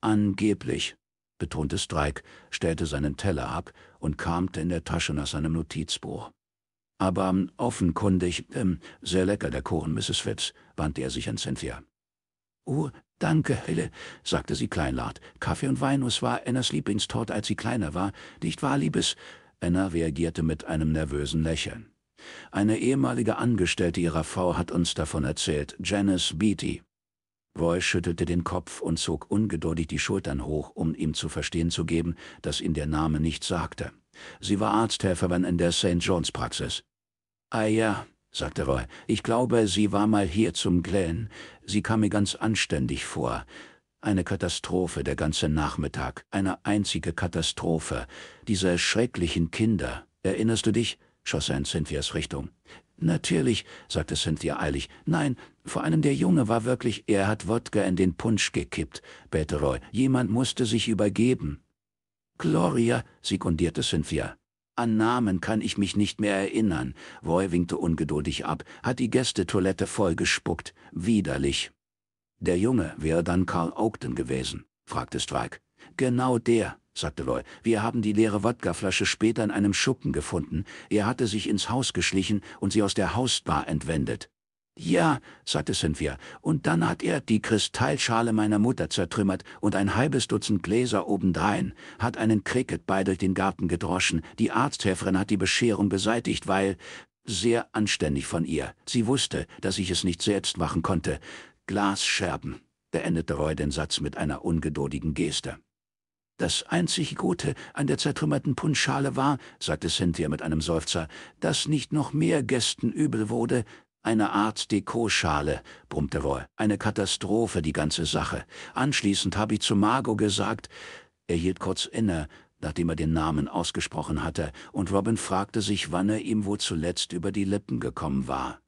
Angeblich, betonte Strike, stellte seinen Teller ab und kramte in der Tasche nach seinem Notizbuch. Aber ähm, offenkundig, ähm, sehr lecker der Kuchen, Mrs. Fitz, wandte er sich an Cynthia. Oh, danke, Hille, sagte sie kleinlaut. Kaffee und Wein, es war Annas Lieblingstorte, als sie kleiner war. Nicht wahr, Liebes? Anna reagierte mit einem nervösen Lächeln. Eine ehemalige Angestellte ihrer Frau hat uns davon erzählt, Janice Beatty. Roy schüttelte den Kopf und zog ungeduldig die Schultern hoch, um ihm zu verstehen zu geben, dass ihn der Name nichts sagte. Sie war Arzthelferin in der St. John's Praxis. Ah ja, sagte Roy, ich glaube, sie war mal hier zum Glenn. Sie kam mir ganz anständig vor. Eine Katastrophe der ganze Nachmittag, eine einzige Katastrophe. Diese schrecklichen Kinder. Erinnerst du dich? schoss er in Cynthias Richtung. Natürlich, sagte Cynthia eilig. Nein, vor allem der Junge war wirklich, er hat Wodka in den Punsch gekippt, bellte Roy. Jemand musste sich übergeben. Gloria, sekundierte Cynthia. An Namen kann ich mich nicht mehr erinnern. Roy winkte ungeduldig ab, hat die Gästetoilette vollgespuckt. Widerlich. Der Junge wäre dann Carl Ogden gewesen, fragte Strike. Genau der, sagte Loy. Wir haben die leere Wodkaflasche später in einem Schuppen gefunden. Er hatte sich ins Haus geschlichen und sie aus der Hausbar entwendet. Ja, sagte Cynthia, und dann hat er die Kristallschale meiner Mutter zertrümmert und ein halbes Dutzend Gläser obendrein, hat einen Cricketball durch den Garten gedroschen, die Arzthäferin hat die Bescherung beseitigt, weil... Sehr anständig von ihr. Sie wusste, dass ich es nicht selbst machen konnte. Glasscherben, beendete Roy den Satz mit einer ungeduldigen Geste. Das einzig Gute an der zertrümmerten Punschschale war, sagte Cynthia mit einem Seufzer, dass nicht noch mehr Gästen übel wurde. Eine Art Dekoschale, brummte Roy. Eine Katastrophe, die ganze Sache. Anschließend habe ich zu Margot gesagt, er hielt kurz inne, nachdem er den Namen ausgesprochen hatte, und Robin fragte sich, wann er ihm wohl zuletzt über die Lippen gekommen war.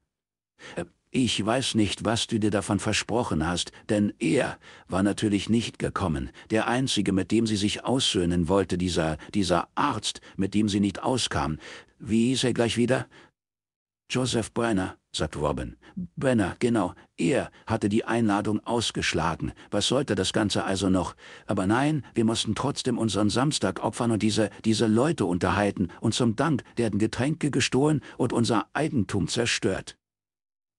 Äh, ich weiß nicht, was du dir davon versprochen hast, denn er war natürlich nicht gekommen. Der Einzige, mit dem sie sich aussöhnen wollte, dieser, dieser Arzt, mit dem sie nicht auskam. Wie hieß er gleich wieder? Joseph Brenner, sagt Robin. Brenner, genau. Er hatte die Einladung ausgeschlagen. Was sollte das Ganze also noch? Aber nein, wir mussten trotzdem unseren Samstag opfern und diese, diese Leute unterhalten und zum Dank werden Getränke gestohlen und unser Eigentum zerstört.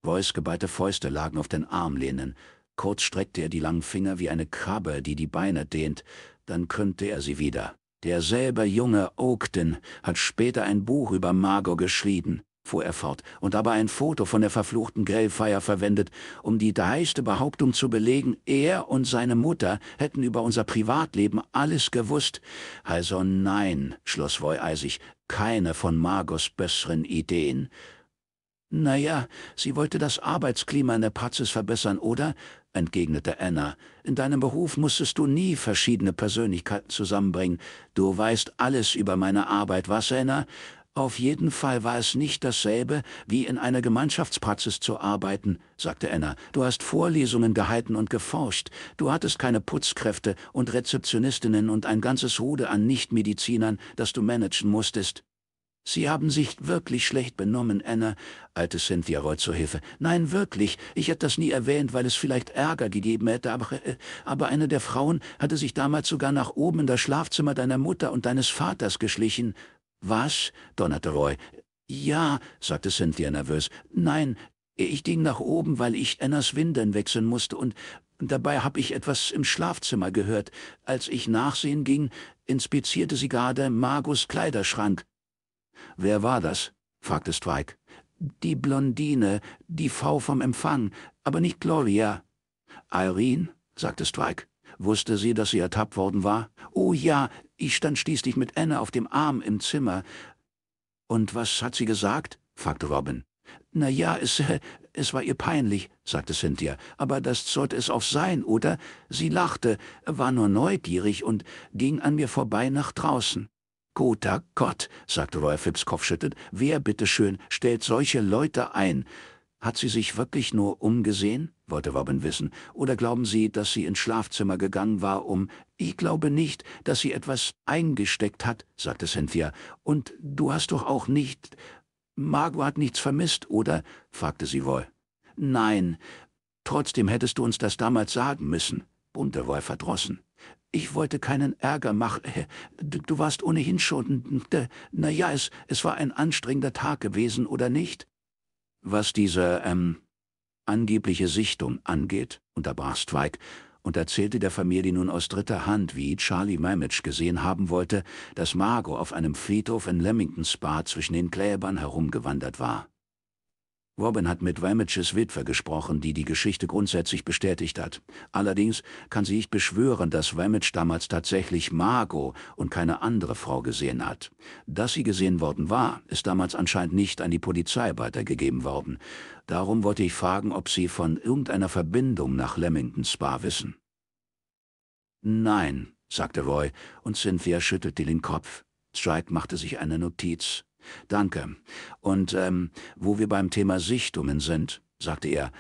Roys geballte Fäuste lagen auf den Armlehnen. Kurz streckte er die langen Finger wie eine Krabbe, die die Beine dehnt. Dann könnte er sie wieder. Derselbe junge Ogden hat später ein Buch über Margot geschrieben, fuhr er fort, und dabei ein Foto von der verfluchten Grellfeier verwendet, um die dreiste Behauptung zu belegen, er und seine Mutter hätten über unser Privatleben alles gewusst. Also nein, schloss Roy eisig, keine von Margots besseren Ideen. Naja, sie wollte das Arbeitsklima in der Praxis verbessern, oder? entgegnete Anna. In deinem Beruf musstest du nie verschiedene Persönlichkeiten zusammenbringen. Du weißt alles über meine Arbeit, was, Anna? Auf jeden Fall war es nicht dasselbe, wie in einer Gemeinschaftspraxis zu arbeiten, sagte Anna. Du hast Vorlesungen gehalten und geforscht. Du hattest keine Putzkräfte und Rezeptionistinnen und ein ganzes Rude an Nichtmedizinern, das du managen musstest. Sie haben sich wirklich schlecht benommen, Anna, eilte Cynthia Roy zur Hilfe. Nein, wirklich. Ich hätte das nie erwähnt, weil es vielleicht Ärger gegeben hätte, aber, äh, aber eine der Frauen hatte sich damals sogar nach oben in das Schlafzimmer deiner Mutter und deines Vaters geschlichen. Was? donnerte Roy. Ja, sagte Cynthia nervös. Nein, ich ging nach oben, weil ich Annas Windeln wechseln musste und dabei habe ich etwas im Schlafzimmer gehört. Als ich nachsehen ging, inspizierte sie gerade Margos Kleiderschrank. Wer war das? fragte Strike. Die Blondine, die V vom Empfang, aber nicht Gloria. Irene, sagte Strike. Wusste sie, dass sie ertappt worden war? Oh ja, ich stand schließlich mit Anna auf dem Arm im Zimmer. Und was hat sie gesagt? fragte Robin. Na ja, es, es war ihr peinlich, sagte Cynthia. Aber das sollte es auch sein, oder? Sie lachte, war nur neugierig und ging an mir vorbei nach draußen. Guter Gott, sagte Roy Phipps kopfschüttend, wer bitteschön stellt solche Leute ein? Hat sie sich wirklich nur umgesehen? wollte Robin wissen. Oder glauben Sie, dass sie ins Schlafzimmer gegangen war, um... Ich glaube nicht, dass sie etwas eingesteckt hat, sagte Cynthia. Und du hast doch auch nicht... Margot hat nichts vermisst, oder? fragte sie Roy. Nein. Trotzdem hättest du uns das damals sagen müssen, bunte Roy verdrossen. Ich wollte keinen Ärger machen. Äh, du warst ohnehin schon... Äh, na ja, es, es war ein anstrengender Tag gewesen, oder nicht? Was diese, ähm, angebliche Sichtung angeht, unterbrach Strike und erzählte der Familie nun aus dritter Hand, wie Charlie Mamage gesehen haben wollte, dass Margot auf einem Friedhof in Leamington Spa zwischen den Gräbern herumgewandert war. Robin hat mit Ramages Witwe gesprochen, die die Geschichte grundsätzlich bestätigt hat. Allerdings kann sie nicht beschwören, dass Ramage damals tatsächlich Margot und keine andere Frau gesehen hat. Dass sie gesehen worden war, ist damals anscheinend nicht an die Polizei weitergegeben worden. Darum wollte ich fragen, ob Sie von irgendeiner Verbindung nach Leamington Spa wissen. Nein, sagte Roy, und Cynthia schüttelte den Kopf. Strike machte sich eine Notiz. Danke. Und ähm, wo wir beim Thema Sichtungen sind, sagte er,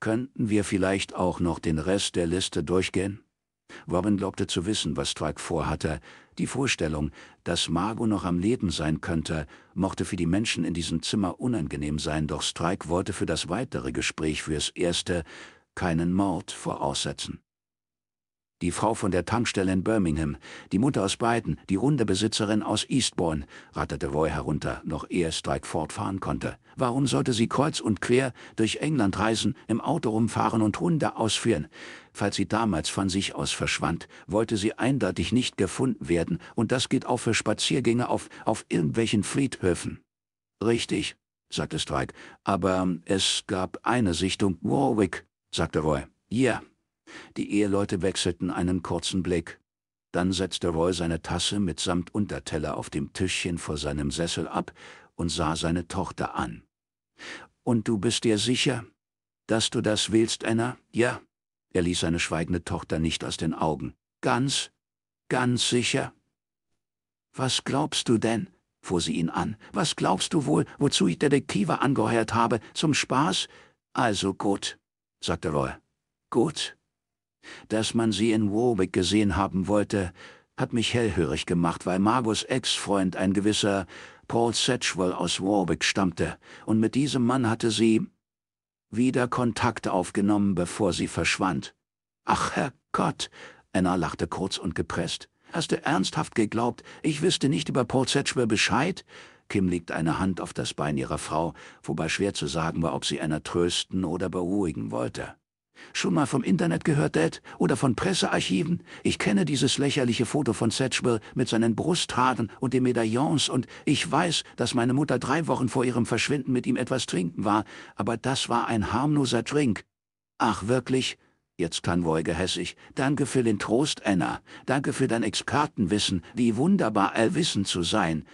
könnten wir vielleicht auch noch den Rest der Liste durchgehen? Robin glaubte zu wissen, was Strike vorhatte. Die Vorstellung, dass Margot noch am Leben sein könnte, mochte für die Menschen in diesem Zimmer unangenehm sein, doch Strike wollte für das weitere Gespräch fürs Erste keinen Mord voraussetzen die Frau von der Tankstelle in Birmingham, die Mutter aus Brighton, die Hundebesitzerin aus Eastbourne, ratterte Roy herunter, noch ehe Strike fortfahren konnte. Warum sollte sie kreuz und quer durch England reisen, im Auto rumfahren und Hunde ausführen? Falls sie damals von sich aus verschwand, wollte sie eindeutig nicht gefunden werden, und das gilt auch für Spaziergänge auf, auf irgendwelchen Friedhöfen. Richtig, sagte Strike, aber es gab eine Sichtung. Warwick, sagte Roy. Ja. Yeah. Die Eheleute wechselten einen kurzen Blick. Dann setzte Roy seine Tasse mitsamt Unterteller auf dem Tischchen vor seinem Sessel ab und sah seine Tochter an. Und du bist dir sicher, dass du das willst, Anna? Ja. Er ließ seine schweigende Tochter nicht aus den Augen. Ganz, ganz sicher. Was glaubst du denn? fuhr sie ihn an. Was glaubst du wohl, wozu ich Detektive angeheuert habe? Zum Spaß? Also gut, sagte Roy. Gut. Dass man sie in Warwick gesehen haben wollte, hat mich hellhörig gemacht, weil Margos Ex-Freund ein gewisser Paul Satchwell aus Warwick stammte, und mit diesem Mann hatte sie wieder Kontakt aufgenommen, bevor sie verschwand. Ach Herrgott, Anna lachte kurz und gepresst. Hast du ernsthaft geglaubt, ich wüsste nicht über Paul Satchwell Bescheid? Kim legt eine Hand auf das Bein ihrer Frau, wobei schwer zu sagen war, ob sie Anna trösten oder beruhigen wollte. Schon mal vom Internet gehört, Dad? Oder von Pressearchiven? Ich kenne dieses lächerliche Foto von Sedgwell mit seinen Brusthaaren und den Medaillons und ich weiß, dass meine Mutter drei Wochen vor ihrem Verschwinden mit ihm etwas trinken war, aber das war ein harmloser Drink. Ach, wirklich? Jetzt kann Roy hässig. Danke für den Trost, Anna. Danke für dein Expertenwissen. Wie wunderbar, allwissend zu sein.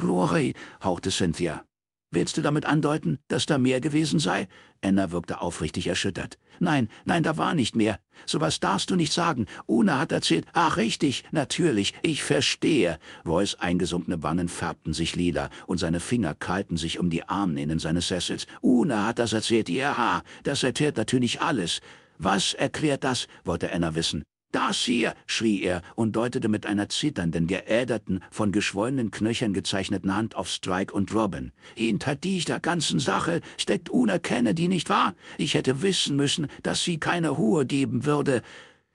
Glory, hauchte Cynthia. Willst du damit andeuten, dass da mehr gewesen sei? Anna wirkte aufrichtig erschüttert. Nein, nein, da war nicht mehr. Sowas darfst du nicht sagen. Una hat erzählt. Ach, richtig, natürlich, ich verstehe. Voice eingesunkene Wangen färbten sich lila und seine Finger kalten sich um die Armlehnen seines Sessels. Una hat das erzählt, ihr ja, das erklärt natürlich alles. Was erklärt das? wollte Anna wissen. Das hier, schrie er und deutete mit einer zitternden, geäderten, von geschwollenen Knöchern gezeichneten Hand auf Strike und Robin. Hinter dieser ganzen Sache steckt Una Kennedy, nicht wahr? Ich hätte wissen müssen, dass sie keine Ruhe geben würde.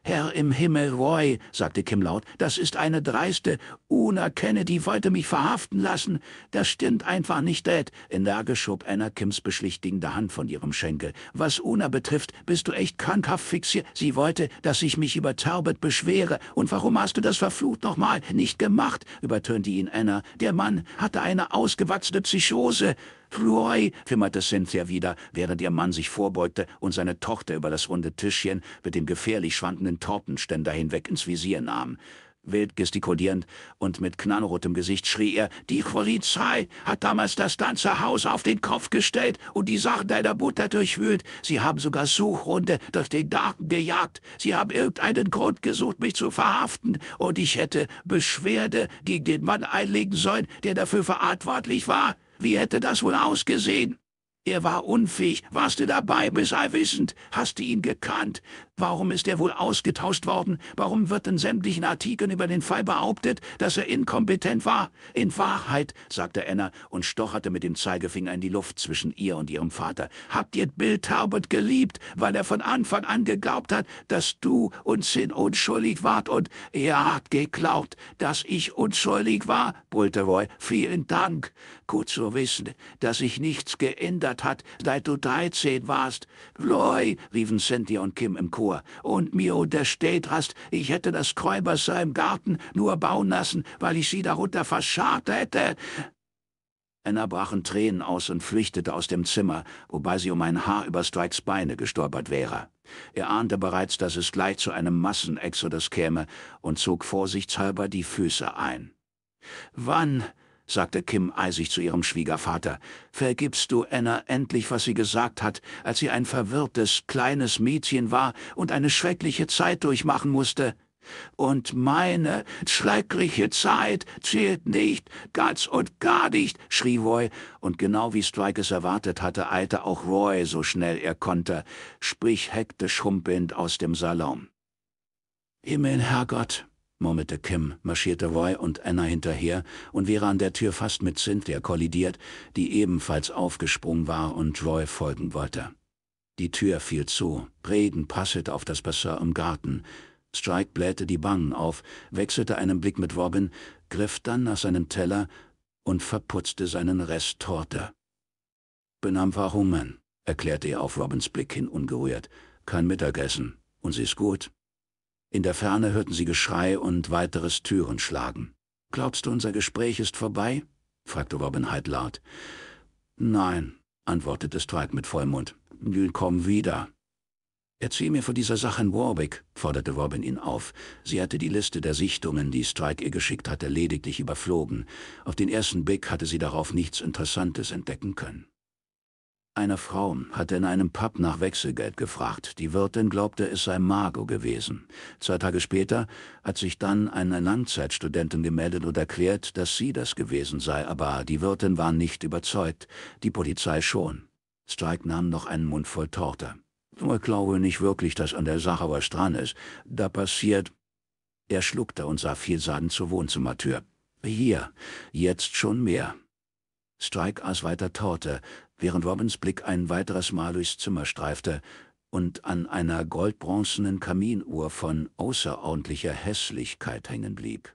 Herr im Himmel, Roy, sagte Kim laut, das ist eine dreiste. Una Kennedy wollte mich verhaften lassen. Das stimmt einfach nicht, Dad. In der Arge schob Anna Kims beschlichtigende Hand von ihrem Schenkel. Was Una betrifft, bist du echt krankhaft fixiert. Sie wollte, dass ich mich über Talbot beschwere. Und warum hast du das verflucht nochmal nicht gemacht? übertönte ihn Anna. Der Mann hatte eine ausgewachsene Psychose. Roy, flimmerte Cynthia wieder, während ihr Mann sich vorbeugte und seine Tochter über das runde Tischchen mit dem gefährlich schwankenden Tortenständer hinweg ins Visier nahm. Wild gestikulierend und mit knallrotem Gesicht schrie er, die Polizei hat damals das ganze Haus auf den Kopf gestellt und die Sachen deiner Mutter durchwühlt. Sie haben sogar Suchhunde durch den Garten gejagt. Sie haben irgendeinen Grund gesucht, mich zu verhaften und ich hätte Beschwerde gegen den Mann einlegen sollen, der dafür verantwortlich war. Wie hätte das wohl ausgesehen? Er war unfähig, warst du dabei, bist allwissend, hast du ihn gekannt. Warum ist er wohl ausgetauscht worden? Warum wird in sämtlichen Artikeln über den Fall behauptet, dass er inkompetent war? In Wahrheit, sagte Anna und stocherte mit dem Zeigefinger in die Luft zwischen ihr und ihrem Vater, habt ihr Bill Talbot geliebt, weil er von Anfang an geglaubt hat, dass du und Sin unschuldig wart und er hat geglaubt, dass ich unschuldig war, brüllte Roy. Vielen Dank. Gut zu wissen, dass sich nichts geändert hat, seit du 13 warst. Roy, riefen Cynthia und Kim im Chor vor und mir unterstellt hast, ich hätte das Kräubersser im Garten nur bauen lassen, weil ich sie darunter verscharrt hätte. Anna brachen Tränen aus und flüchtete aus dem Zimmer, wobei sie um ein Haar über Strikes Beine gestolpert wäre. Er ahnte bereits, dass es gleich zu einem Massenexodus käme und zog vorsichtshalber die Füße ein. Wann sagte Kim eisig zu ihrem Schwiegervater, vergibst du Anna endlich, was sie gesagt hat, als sie ein verwirrtes, kleines Mädchen war und eine schreckliche Zeit durchmachen musste. Und meine schreckliche Zeit zählt nicht, ganz und gar nicht, schrie Roy, und genau wie Strike es erwartet hatte, eilte auch Roy so schnell er konnte, sprich hektisch humpelnd aus dem Salon. Himmel, Herrgott, murmelte Kim, marschierte Roy und Anna hinterher und wäre an der Tür fast mit Cynthia kollidiert, die ebenfalls aufgesprungen war und Roy folgen wollte. Die Tür fiel zu, Regen passelte auf das Bassin im Garten. Strike blähte die Bangen auf, wechselte einen Blick mit Robin, griff dann nach seinem Teller und verputzte seinen Rest Torte. Bin am Verhungern, erklärte er auf Robins Blick hin ungerührt. Kein Mittagessen. Und sie ist gut. In der Ferne hörten sie Geschrei und weiteres Türenschlagen. Glaubst du, unser Gespräch ist vorbei? fragte Robin Hyde laut. Nein, antwortete Strike mit Vollmond. Komm wieder. Erzieh mir von dieser Sache in Warwick, forderte Robin ihn auf. Sie hatte die Liste der Sichtungen, die Strike ihr geschickt hatte, lediglich überflogen. Auf den ersten Blick hatte sie darauf nichts Interessantes entdecken können. Eine Frau hatte in einem Pub nach Wechselgeld gefragt. Die Wirtin glaubte, es sei Margot gewesen. Zwei Tage später hat sich dann eine Langzeitstudentin gemeldet und erklärt, dass sie das gewesen sei, aber die Wirtin war nicht überzeugt, die Polizei schon. Strike nahm noch einen Mund voll Torte. Ich glaube nicht wirklich, dass an der Sache was dran ist. Da passiert... Er schluckte und sah vielsagend zur Wohnzimmertür. Hier, jetzt schon mehr. Strike aß weiter Torte, während Robins Blick ein weiteres Mal durchs Zimmer streifte und an einer goldbronzenen Kaminuhr von außerordentlicher Hässlichkeit hängen blieb.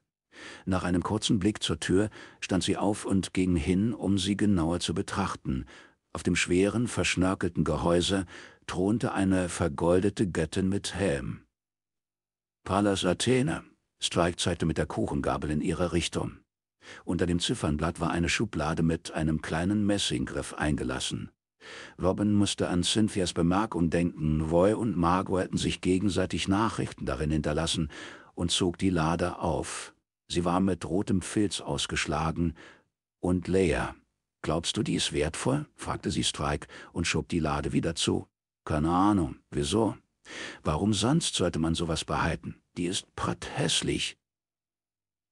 Nach einem kurzen Blick zur Tür stand sie auf und ging hin, um sie genauer zu betrachten. Auf dem schweren, verschnörkelten Gehäuse thronte eine vergoldete Göttin mit Helm. Pallas Athene, Strike zeigte mit der Kuchengabel in ihre Richtung. Unter dem Ziffernblatt war eine Schublade mit einem kleinen Messinggriff eingelassen. Robin musste an Cynthias Bemerkung denken, Roy und Margot hätten sich gegenseitig Nachrichten darin hinterlassen und zog die Lade auf. Sie war mit rotem Filz ausgeschlagen und leer. Glaubst du, die ist wertvoll? fragte sie Strike und schob die Lade wieder zu. Keine Ahnung. Wieso? Warum sonst sollte man sowas behalten? Die ist pratt hässlich.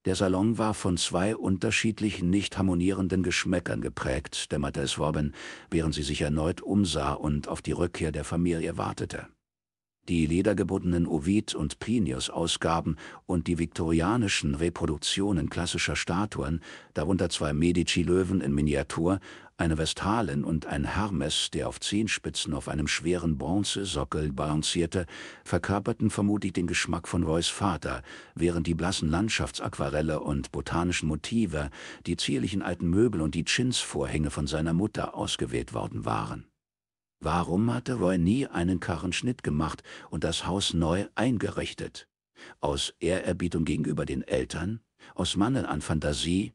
Der Salon war von zwei unterschiedlichen, nicht harmonierenden Geschmäckern geprägt, dämmerte es Robin, während sie sich erneut umsah und auf die Rückkehr der Familie wartete die ledergebundenen Ovid- und Plinius-Ausgaben und die viktorianischen Reproduktionen klassischer Statuen, darunter zwei Medici-Löwen in Miniatur, eine Vestalin und ein Hermes, der auf Zehenspitzen auf einem schweren Bronzesockel balancierte, verkörperten vermutlich den Geschmack von Roys Vater, während die blassen Landschaftsaquarelle und botanischen Motive, die zierlichen alten Möbel und die chins von seiner Mutter ausgewählt worden waren. Warum hatte Roy nie einen Karrenschnitt gemacht und das Haus neu eingerichtet? Aus Ehrerbietung gegenüber den Eltern? Aus Mangel an Fantasie?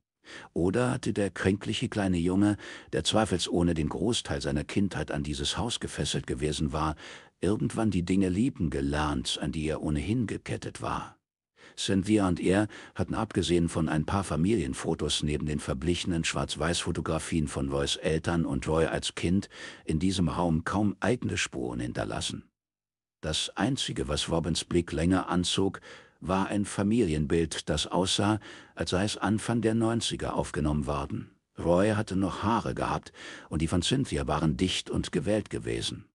Oder hatte der kränkliche kleine Junge, der zweifelsohne den Großteil seiner Kindheit an dieses Haus gefesselt gewesen war, irgendwann die Dinge lieben gelernt, an die er ohnehin gekettet war? Cynthia und er hatten abgesehen von ein paar Familienfotos neben den verblichenen Schwarz-Weiß-Fotografien von Roys Eltern und Roy als Kind in diesem Raum kaum eigene Spuren hinterlassen. Das Einzige, was Robins Blick länger anzog, war ein Familienbild, das aussah, als sei es Anfang der 90er aufgenommen worden. Roy hatte noch Haare gehabt und die von Cynthia waren dicht und gewählt gewesen.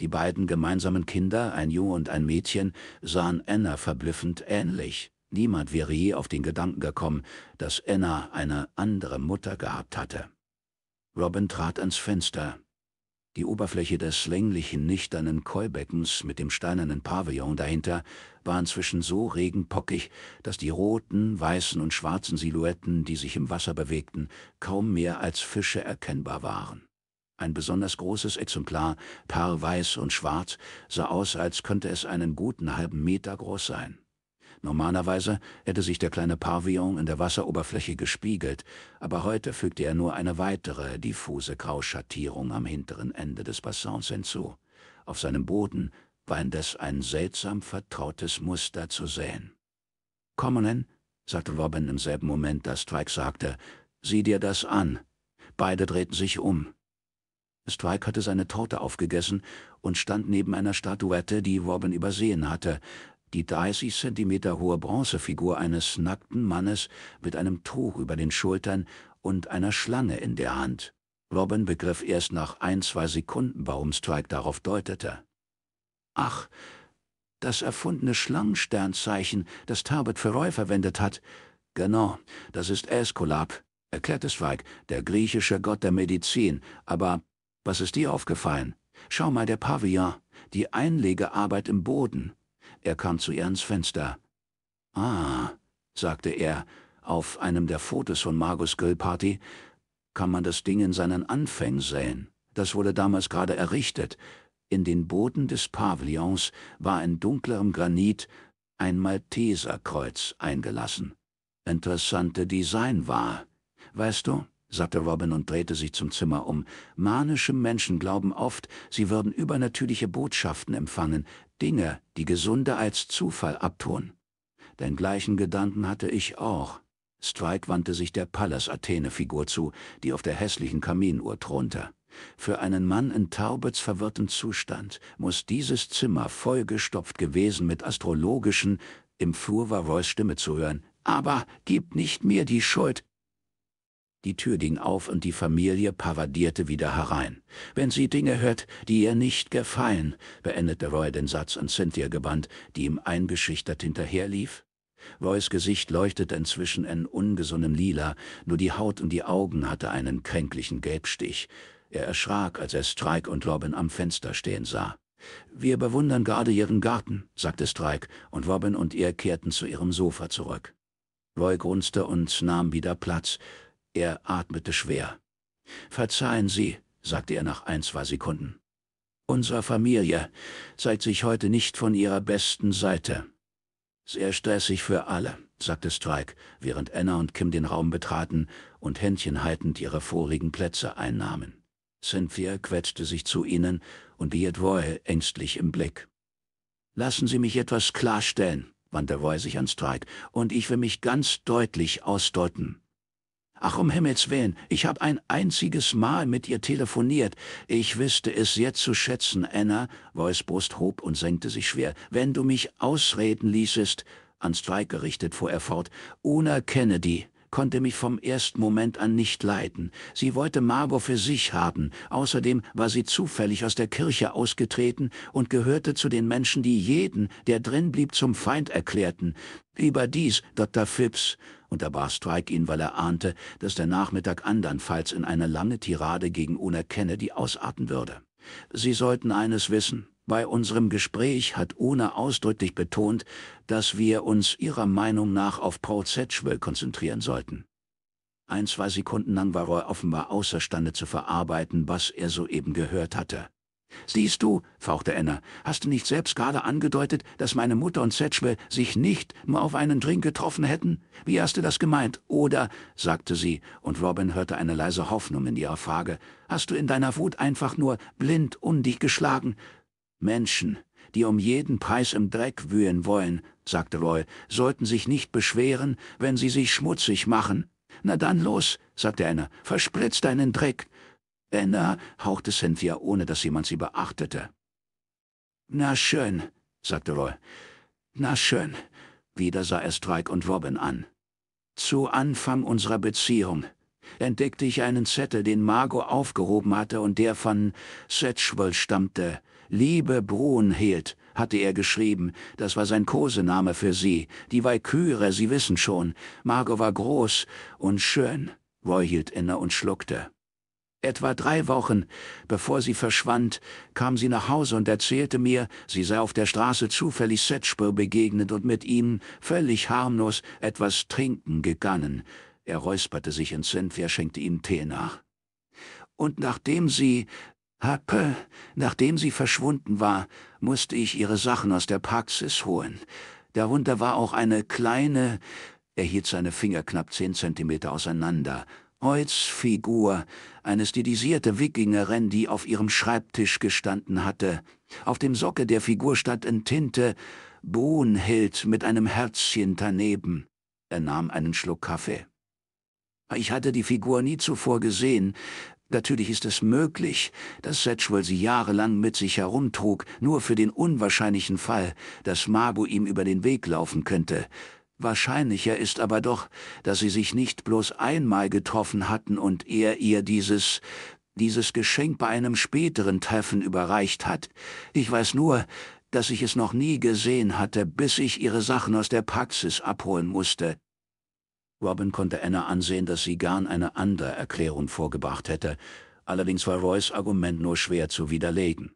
Die beiden gemeinsamen Kinder, ein Junge und ein Mädchen, sahen Anna verblüffend ähnlich. Niemand wäre je auf den Gedanken gekommen, dass Anna eine andere Mutter gehabt hatte. Robin trat ans Fenster. Die Oberfläche des länglichen, nüchternen Keubeckens mit dem steinernen Pavillon dahinter war inzwischen so regenpockig, dass die roten, weißen und schwarzen Silhouetten, die sich im Wasser bewegten, kaum mehr als Fische erkennbar waren. Ein besonders großes Exemplar, paarweiß und schwarz, sah aus, als könnte es einen guten halben Meter groß sein. Normalerweise hätte sich der kleine Pavillon in der Wasseroberfläche gespiegelt, aber heute fügte er nur eine weitere diffuse Grauschattierung am hinteren Ende des Bassins hinzu. Auf seinem Boden war indes ein seltsam vertrautes Muster zu sehen. Kommonen, sagte Robin im selben Moment, als Twike sagte, sieh dir das an. Beide drehten sich um. Strike hatte seine Torte aufgegessen und stand neben einer Statuette, die Robin übersehen hatte, die 30 Zentimeter hohe Bronzefigur eines nackten Mannes mit einem Tuch über den Schultern und einer Schlange in der Hand. Robin begriff erst nach ein, zwei Sekunden, warum Strike darauf deutete. Ach, das erfundene Schlangensternzeichen, das Tarbet für Roy verwendet hat. Genau, das ist Äskulap, erklärte Strike, der griechische Gott der Medizin, aber was ist dir aufgefallen? Schau mal, der Pavillon, die Einlegearbeit im Boden. Er kam zu ihr ans Fenster. Ah, sagte er, auf einem der Fotos von Margos Grillparty kann man das Ding in seinen Anfängen sehen. Das wurde damals gerade errichtet. In den Boden des Pavillons war in dunklerem Granit ein Malteserkreuz eingelassen. Interessante Designwahl. Weißt du, sagte Robin und drehte sich zum Zimmer um. Manische Menschen glauben oft, sie würden übernatürliche Botschaften empfangen, Dinge, die Gesunde als Zufall abtun. Den gleichen Gedanken hatte ich auch. Strike wandte sich der Pallas-Athene-Figur zu, die auf der hässlichen Kaminuhr thronte. Für einen Mann in Taubets verwirrtem Zustand muss dieses Zimmer vollgestopft gewesen mit astrologischen... Im Flur war Royce Stimme zu hören. Aber gib nicht mir die Schuld, die Tür ging auf und die Familie paradierte wieder herein. Wenn sie Dinge hört, die ihr nicht gefallen, beendete Roy den Satz an Cynthia gebannt, die ihm eingeschüchtert hinterherlief. Roys Gesicht leuchtete inzwischen in ungesundem Lila, nur die Haut und die Augen hatte einen kränklichen Gelbstich. Er erschrak, als er Strike und Robin am Fenster stehen sah. »Wir bewundern gerade Ihren Garten«, sagte Strike, und Robin und er kehrten zu ihrem Sofa zurück. Roy grunzte und nahm wieder Platz. Er atmete schwer. Verzeihen Sie, sagte er nach ein, zwei Sekunden. Unsere Familie zeigt sich heute nicht von ihrer besten Seite. Sehr stressig für alle, sagte Strike, während Anna und Kim den Raum betraten und händchenhaltend ihre vorigen Plätze einnahmen. Cynthia quetschte sich zu ihnen und behielt Roy ängstlich im Blick. Lassen Sie mich etwas klarstellen, wandte Roy sich an Strike, und ich will mich ganz deutlich ausdeuten. Ach, um Himmels Willen, ich habe ein einziges Mal mit ihr telefoniert. Ich wüsste es sehr zu schätzen, Anna. Wolfsbrust hob und senkte sich schwer. Wenn du mich ausreden ließest, an Strike gerichtet fuhr er fort, Una Kennedy konnte mich vom ersten Moment an nicht leiden. Sie wollte Margot für sich haben. Außerdem war sie zufällig aus der Kirche ausgetreten und gehörte zu den Menschen, die jeden, der drin blieb, zum Feind erklärten. Überdies, Dr. Phipps und bar Strike ihn, weil er ahnte, dass der Nachmittag andernfalls in eine lange Tirade gegen Una Kennedy ausarten würde. Sie sollten eines wissen. Bei unserem Gespräch hat Una ausdrücklich betont, dass wir uns ihrer Meinung nach auf Paul Sedgwill konzentrieren sollten. Ein, zwei Sekunden lang war Roy offenbar außerstande zu verarbeiten, was er soeben gehört hatte. Siehst du, fauchte Anna, hast du nicht selbst gerade angedeutet, dass meine Mutter und Sedgwell sich nicht nur auf einen Drink getroffen hätten? Wie hast du das gemeint? Oder, sagte sie, und Robin hörte eine leise Hoffnung in ihrer Frage, hast du in deiner Wut einfach nur blind um dich geschlagen? Menschen, die um jeden Preis im Dreck wühlen wollen, sagte Roy, sollten sich nicht beschweren, wenn sie sich schmutzig machen. Na dann los, sagte Anna, verspritz deinen Dreck, Anna, hauchte Cynthia, ohne dass jemand sie beachtete. Na schön, sagte Roy. Na schön. Wieder sah er Strike und Robin an. Zu Anfang unserer Beziehung entdeckte ich einen Zettel, den Margot aufgehoben hatte und der von Setchwell stammte. Liebe Brunhild, hatte er geschrieben. Das war sein Kosename für sie. Die Walküre, Sie wissen schon. Margot war groß und schön. Roy hielt inne und schluckte. Etwa drei Wochen, bevor sie verschwand, kam sie nach Hause und erzählte mir, sie sei auf der Straße zufällig Setschper begegnet und mit ihm, völlig harmlos, etwas trinken gegangen. Er räusperte sich ins Senf, er schenkte ihm Tee nach. Und nachdem sie, Happe, nachdem sie verschwunden war, musste ich ihre Sachen aus der Praxis holen. Darunter war auch eine kleine, er hielt seine Finger knapp zehn Zentimeter auseinander, Holzfigur, eine stilisierte Wikingerin, die auf ihrem Schreibtisch gestanden hatte. Auf dem Socke der Figur stand in Tinte Brunhild mit einem Herzchen daneben. Er nahm einen Schluck Kaffee. Ich hatte die Figur nie zuvor gesehen. Natürlich ist es möglich, dass Sedgwell sie jahrelang mit sich herumtrug, nur für den unwahrscheinlichen Fall, dass Margot ihm über den Weg laufen könnte. Wahrscheinlicher ist aber doch, dass sie sich nicht bloß einmal getroffen hatten und er ihr dieses dieses Geschenk bei einem späteren Treffen überreicht hat. Ich weiß nur, dass ich es noch nie gesehen hatte, bis ich ihre Sachen aus der Praxis abholen musste. Robin konnte Anna ansehen, dass sie gern eine andere Erklärung vorgebracht hätte, allerdings war Roys Argument nur schwer zu widerlegen.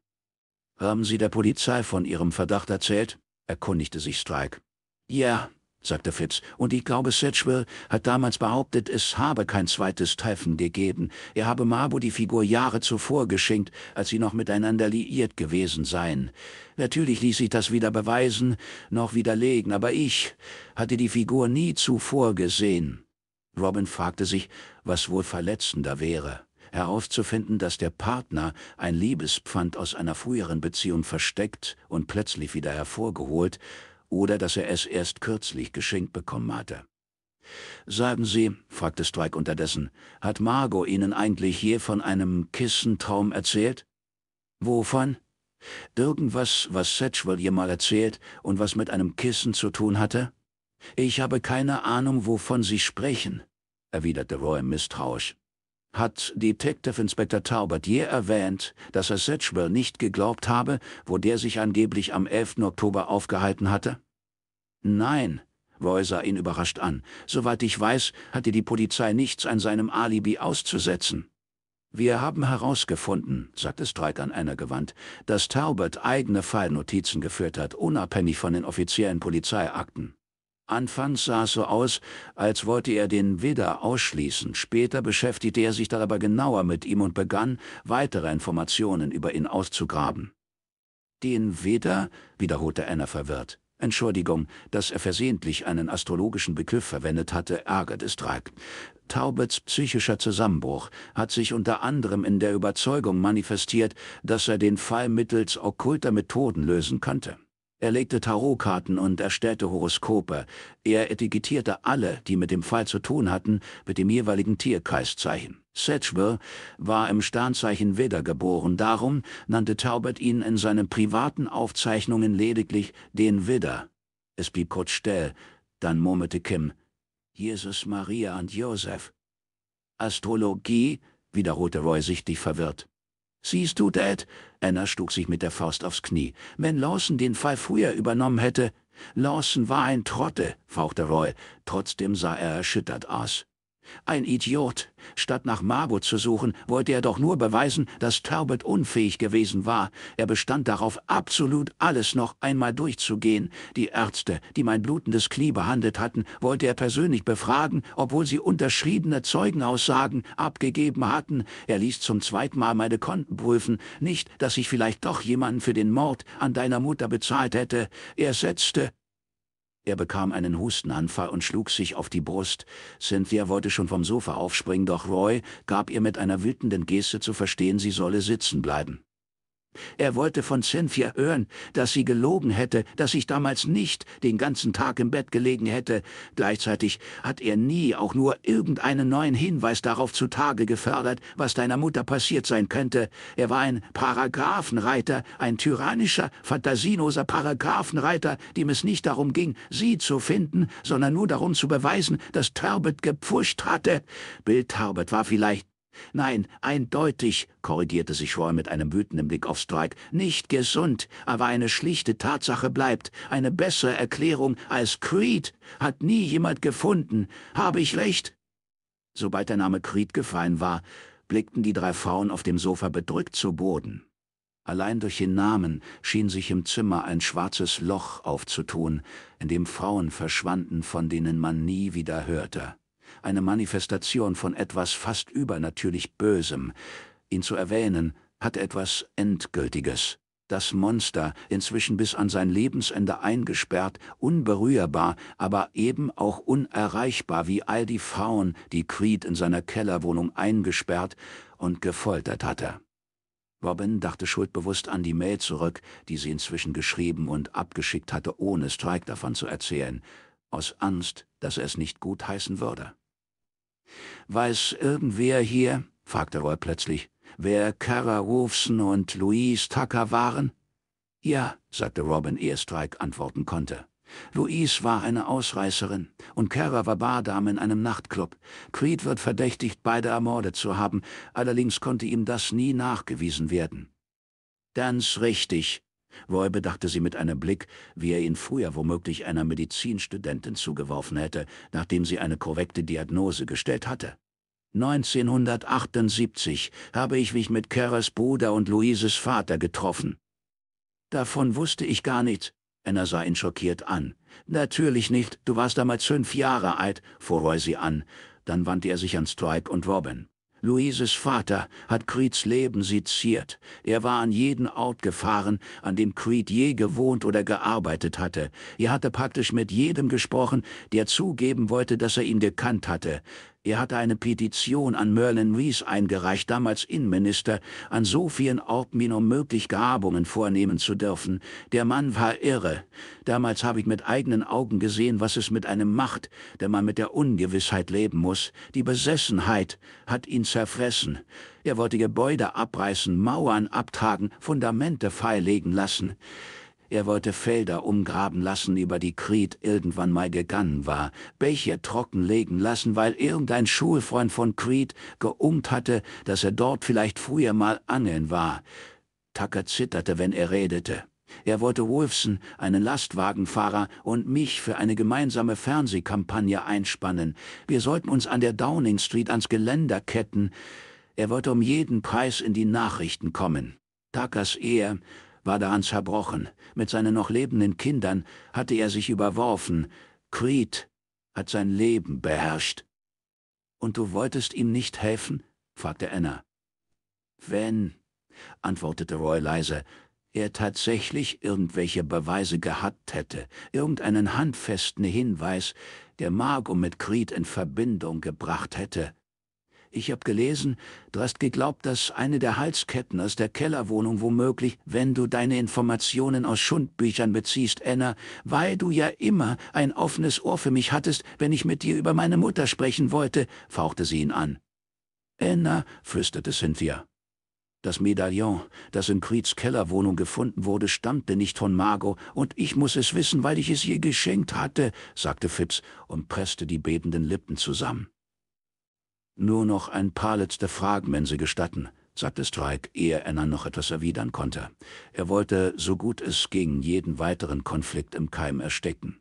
Haben Sie der Polizei von Ihrem Verdacht erzählt? erkundigte sich Strike. Ja, sagte Fitz, und ich glaube, Sedgwill hat damals behauptet, es habe kein zweites Treffen gegeben. Er habe Mabo die Figur Jahre zuvor geschenkt, als sie noch miteinander liiert gewesen seien. Natürlich ließ sich das weder beweisen noch widerlegen, aber ich hatte die Figur nie zuvor gesehen. Robin fragte sich, was wohl verletzender wäre herauszufinden, dass der Partner ein Liebespfand aus einer früheren Beziehung versteckt und plötzlich wieder hervorgeholt oder dass er es erst kürzlich geschenkt bekommen hatte. Sagen Sie, fragte Strike unterdessen, hat Margot Ihnen eigentlich je von einem Kissentraum erzählt? Wovon? Irgendwas, was Satchwell ihr mal erzählt und was mit einem Kissen zu tun hatte? Ich habe keine Ahnung, wovon Sie sprechen, erwiderte Roy misstrauisch hat Detective Inspector je erwähnt, dass er Sedgwell nicht geglaubt habe, wo der sich angeblich am 11. Oktober aufgehalten hatte? Nein, Roy sah ihn überrascht an. Soweit ich weiß, hatte die Polizei nichts an seinem Alibi auszusetzen. Wir haben herausgefunden, sagte Strike an einer gewandt, dass Taubert eigene Fallnotizen geführt hat, unabhängig von den offiziellen Polizeiakten. Anfangs sah es so aus, als wollte er den Widder ausschließen, später beschäftigte er sich dann aber genauer mit ihm und begann, weitere Informationen über ihn auszugraben. Den Widder, wiederholte Anna verwirrt. Entschuldigung, dass er versehentlich einen astrologischen Begriff verwendet hatte, ärgert es Drag. Taubets psychischer Zusammenbruch hat sich unter anderem in der Überzeugung manifestiert, dass er den Fall mittels okkulter Methoden lösen könnte. Er legte Tarotkarten und erstellte Horoskope. Er etikettierte alle, die mit dem Fall zu tun hatten, mit dem jeweiligen Tierkreiszeichen. Sedgwick war im Sternzeichen Widder geboren, darum nannte Taubert ihn in seinen privaten Aufzeichnungen lediglich den Widder. Es blieb kurz still, dann murmelte Kim, Jesus, Maria und Josef. Astrologie, wiederholte Roy sichtlich verwirrt. Siehst du, Dad? Anna schlug sich mit der Faust aufs Knie. Wenn Lawson den Fall früher übernommen hätte... Lawson war ein Trotte, fauchte Roy. Trotzdem sah er erschüttert aus. Ein Idiot. Statt nach Margot zu suchen, wollte er doch nur beweisen, dass Turbot unfähig gewesen war. Er bestand darauf, absolut alles noch einmal durchzugehen. Die Ärzte, die mein blutendes Knie behandelt hatten, wollte er persönlich befragen, obwohl sie unterschriebene Zeugenaussagen abgegeben hatten. Er ließ zum zweiten Mal meine Konten prüfen. Nicht, dass ich vielleicht doch jemanden für den Mord an deiner Mutter bezahlt hätte. Er setzte er bekam einen Hustenanfall und schlug sich auf die Brust. Cynthia wollte schon vom Sofa aufspringen, doch Roy gab ihr mit einer wütenden Geste zu verstehen, sie solle sitzen bleiben. Er wollte von Cynthia hören, dass sie gelogen hätte, dass ich damals nicht den ganzen Tag im Bett gelegen hätte. Gleichzeitig hat er nie auch nur irgendeinen neuen Hinweis darauf zutage gefördert, was deiner Mutter passiert sein könnte. Er war ein Paragraphenreiter, ein tyrannischer, fantasieloser Paragraphenreiter, dem es nicht darum ging, sie zu finden, sondern nur darum zu beweisen, dass Turbot gepfuscht hatte. Bill Turbot war vielleicht Nein, eindeutig, korrigierte sich Roy mit einem wütenden Blick auf Strike, nicht gesund, aber eine schlichte Tatsache bleibt. Eine bessere Erklärung als Creed hat nie jemand gefunden. Habe ich recht? Sobald der Name Creed gefallen war, blickten die drei Frauen auf dem Sofa bedrückt zu Boden. Allein durch den Namen schien sich im Zimmer ein schwarzes Loch aufzutun, in dem Frauen verschwanden, von denen man nie wieder hörte eine Manifestation von etwas fast übernatürlich Bösem. Ihn zu erwähnen, hat etwas Endgültiges. Das Monster, inzwischen bis an sein Lebensende eingesperrt, unberührbar, aber eben auch unerreichbar wie all die Frauen, die Creed in seiner Kellerwohnung eingesperrt und gefoltert hatte. Robin dachte schuldbewusst an die Mail zurück, die sie inzwischen geschrieben und abgeschickt hatte, ohne Strike davon zu erzählen, aus Angst, dass er es nicht gutheißen würde. Weiß irgendwer hier, fragte Roy plötzlich, wer Kara Wolfson und Louise Tucker waren? Ja, sagte Robin, ehe Strike antworten konnte. Louise war eine Ausreißerin und Kara war Bardame in einem Nachtclub. Creed wird verdächtigt, beide ermordet zu haben, allerdings konnte ihm das nie nachgewiesen werden. Ganz richtig, Roy bedachte sie mit einem Blick, wie er ihn früher womöglich einer Medizinstudentin zugeworfen hätte, nachdem sie eine korrekte Diagnose gestellt hatte. 1978 habe ich mich mit Keras Bruder und Luises Vater getroffen. Davon wusste ich gar nichts. Anna sah ihn schockiert an. Natürlich nicht, du warst damals fünf Jahre alt, fuhr Roy sie an. Dann wandte er sich an Strike und Robin. Luises Vater hat Creeds Leben seziert. Er war an jeden Ort gefahren, an dem Creed je gewohnt oder gearbeitet hatte. Er hatte praktisch mit jedem gesprochen, der zugeben wollte, dass er ihn gekannt hatte. Er hatte eine Petition an Merlin Rees eingereicht, damals Innenminister, an so vielen Orten wie nur möglich Grabungen vornehmen zu dürfen. Der Mann war irre. Damals habe ich mit eigenen Augen gesehen, was es mit einem macht, der man mit der Ungewissheit leben muss. Die Besessenheit hat ihn zerfressen. Er wollte Gebäude abreißen, Mauern abtragen, Fundamente freilegen lassen. Er wollte Felder umgraben lassen, über die Kriet irgendwann mal gegangen war, Bäche trockenlegen lassen, weil irgendein Schulfreund von Creed geumt hatte, dass er dort vielleicht früher mal angeln war. Tucker zitterte, wenn er redete. Er wollte Wolfson, einen Lastwagenfahrer, und mich für eine gemeinsame Fernsehkampagne einspannen. Wir sollten uns an der Downing Street ans Geländer ketten. Er wollte um jeden Preis in die Nachrichten kommen. Tuckers Ehe war daran zerbrochen. Mit seinen noch lebenden Kindern hatte er sich überworfen. Creed hat sein Leben beherrscht. Und du wolltest ihm nicht helfen? fragte Anna. Wenn, antwortete Roy leise, er tatsächlich irgendwelche Beweise gehabt hätte, irgendeinen handfesten Hinweis, der Margot mit Creed in Verbindung gebracht hätte. Ich hab gelesen, du hast geglaubt, dass eine der Halsketten aus der Kellerwohnung womöglich, wenn du deine Informationen aus Schundbüchern beziehst, Anna, weil du ja immer ein offenes Ohr für mich hattest, wenn ich mit dir über meine Mutter sprechen wollte, fauchte sie ihn an. Anna, flüsterte Cynthia. Das Medaillon, das in Creeds Kellerwohnung gefunden wurde, stammte nicht von Margot, und ich muss es wissen, weil ich es ihr geschenkt hatte, sagte Phipps und presste die bebenden Lippen zusammen. Nur noch ein paar letzte Fragen, wenn Sie gestatten, sagte Strike, ehe Anna noch etwas erwidern konnte. Er wollte, so gut es ging, jeden weiteren Konflikt im Keim ersticken.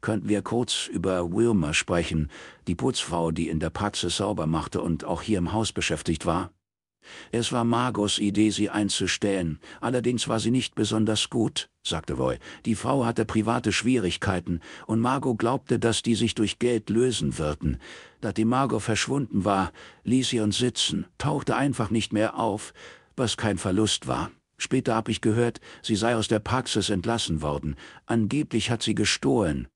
Könnten wir kurz über Wilma sprechen, die Putzfrau, die in der Patze sauber machte und auch hier im Haus beschäftigt war? Es war Margos Idee, sie einzustellen. Allerdings war sie nicht besonders gut, sagte Roy. Die Frau hatte private Schwierigkeiten und Margot glaubte, dass die sich durch Geld lösen würden. Da die Margot verschwunden war, ließ sie uns sitzen, tauchte einfach nicht mehr auf, was kein Verlust war. Später habe ich gehört, sie sei aus der Praxis entlassen worden. Angeblich hat sie gestohlen.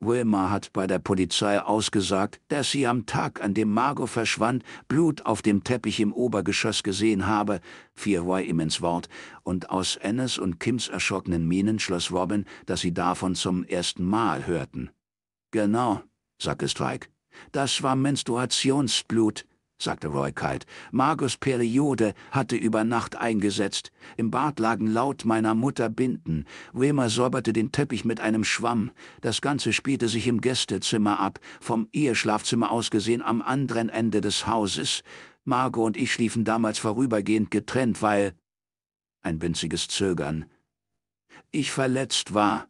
Wilma hat bei der Polizei ausgesagt, dass sie am Tag, an dem Margot verschwand, Blut auf dem Teppich im Obergeschoss gesehen habe, fiel Roy ihm ins Wort, und aus Ennis und Kims erschrockenen Mienen schloss Robin, dass sie davon zum ersten Mal hörten. Genau, sagte Strike. Das war Menstruationsblut, sagte Roy kalt. Margos Periode hatte über Nacht eingesetzt. Im Bad lagen laut meiner Mutter Binden. Wilmer säuberte den Teppich mit einem Schwamm. Das Ganze spielte sich im Gästezimmer ab, vom Eheschlafzimmer aus gesehen am anderen Ende des Hauses. Margot und ich schliefen damals vorübergehend getrennt, weil... ein winziges Zögern. Ich verletzt war,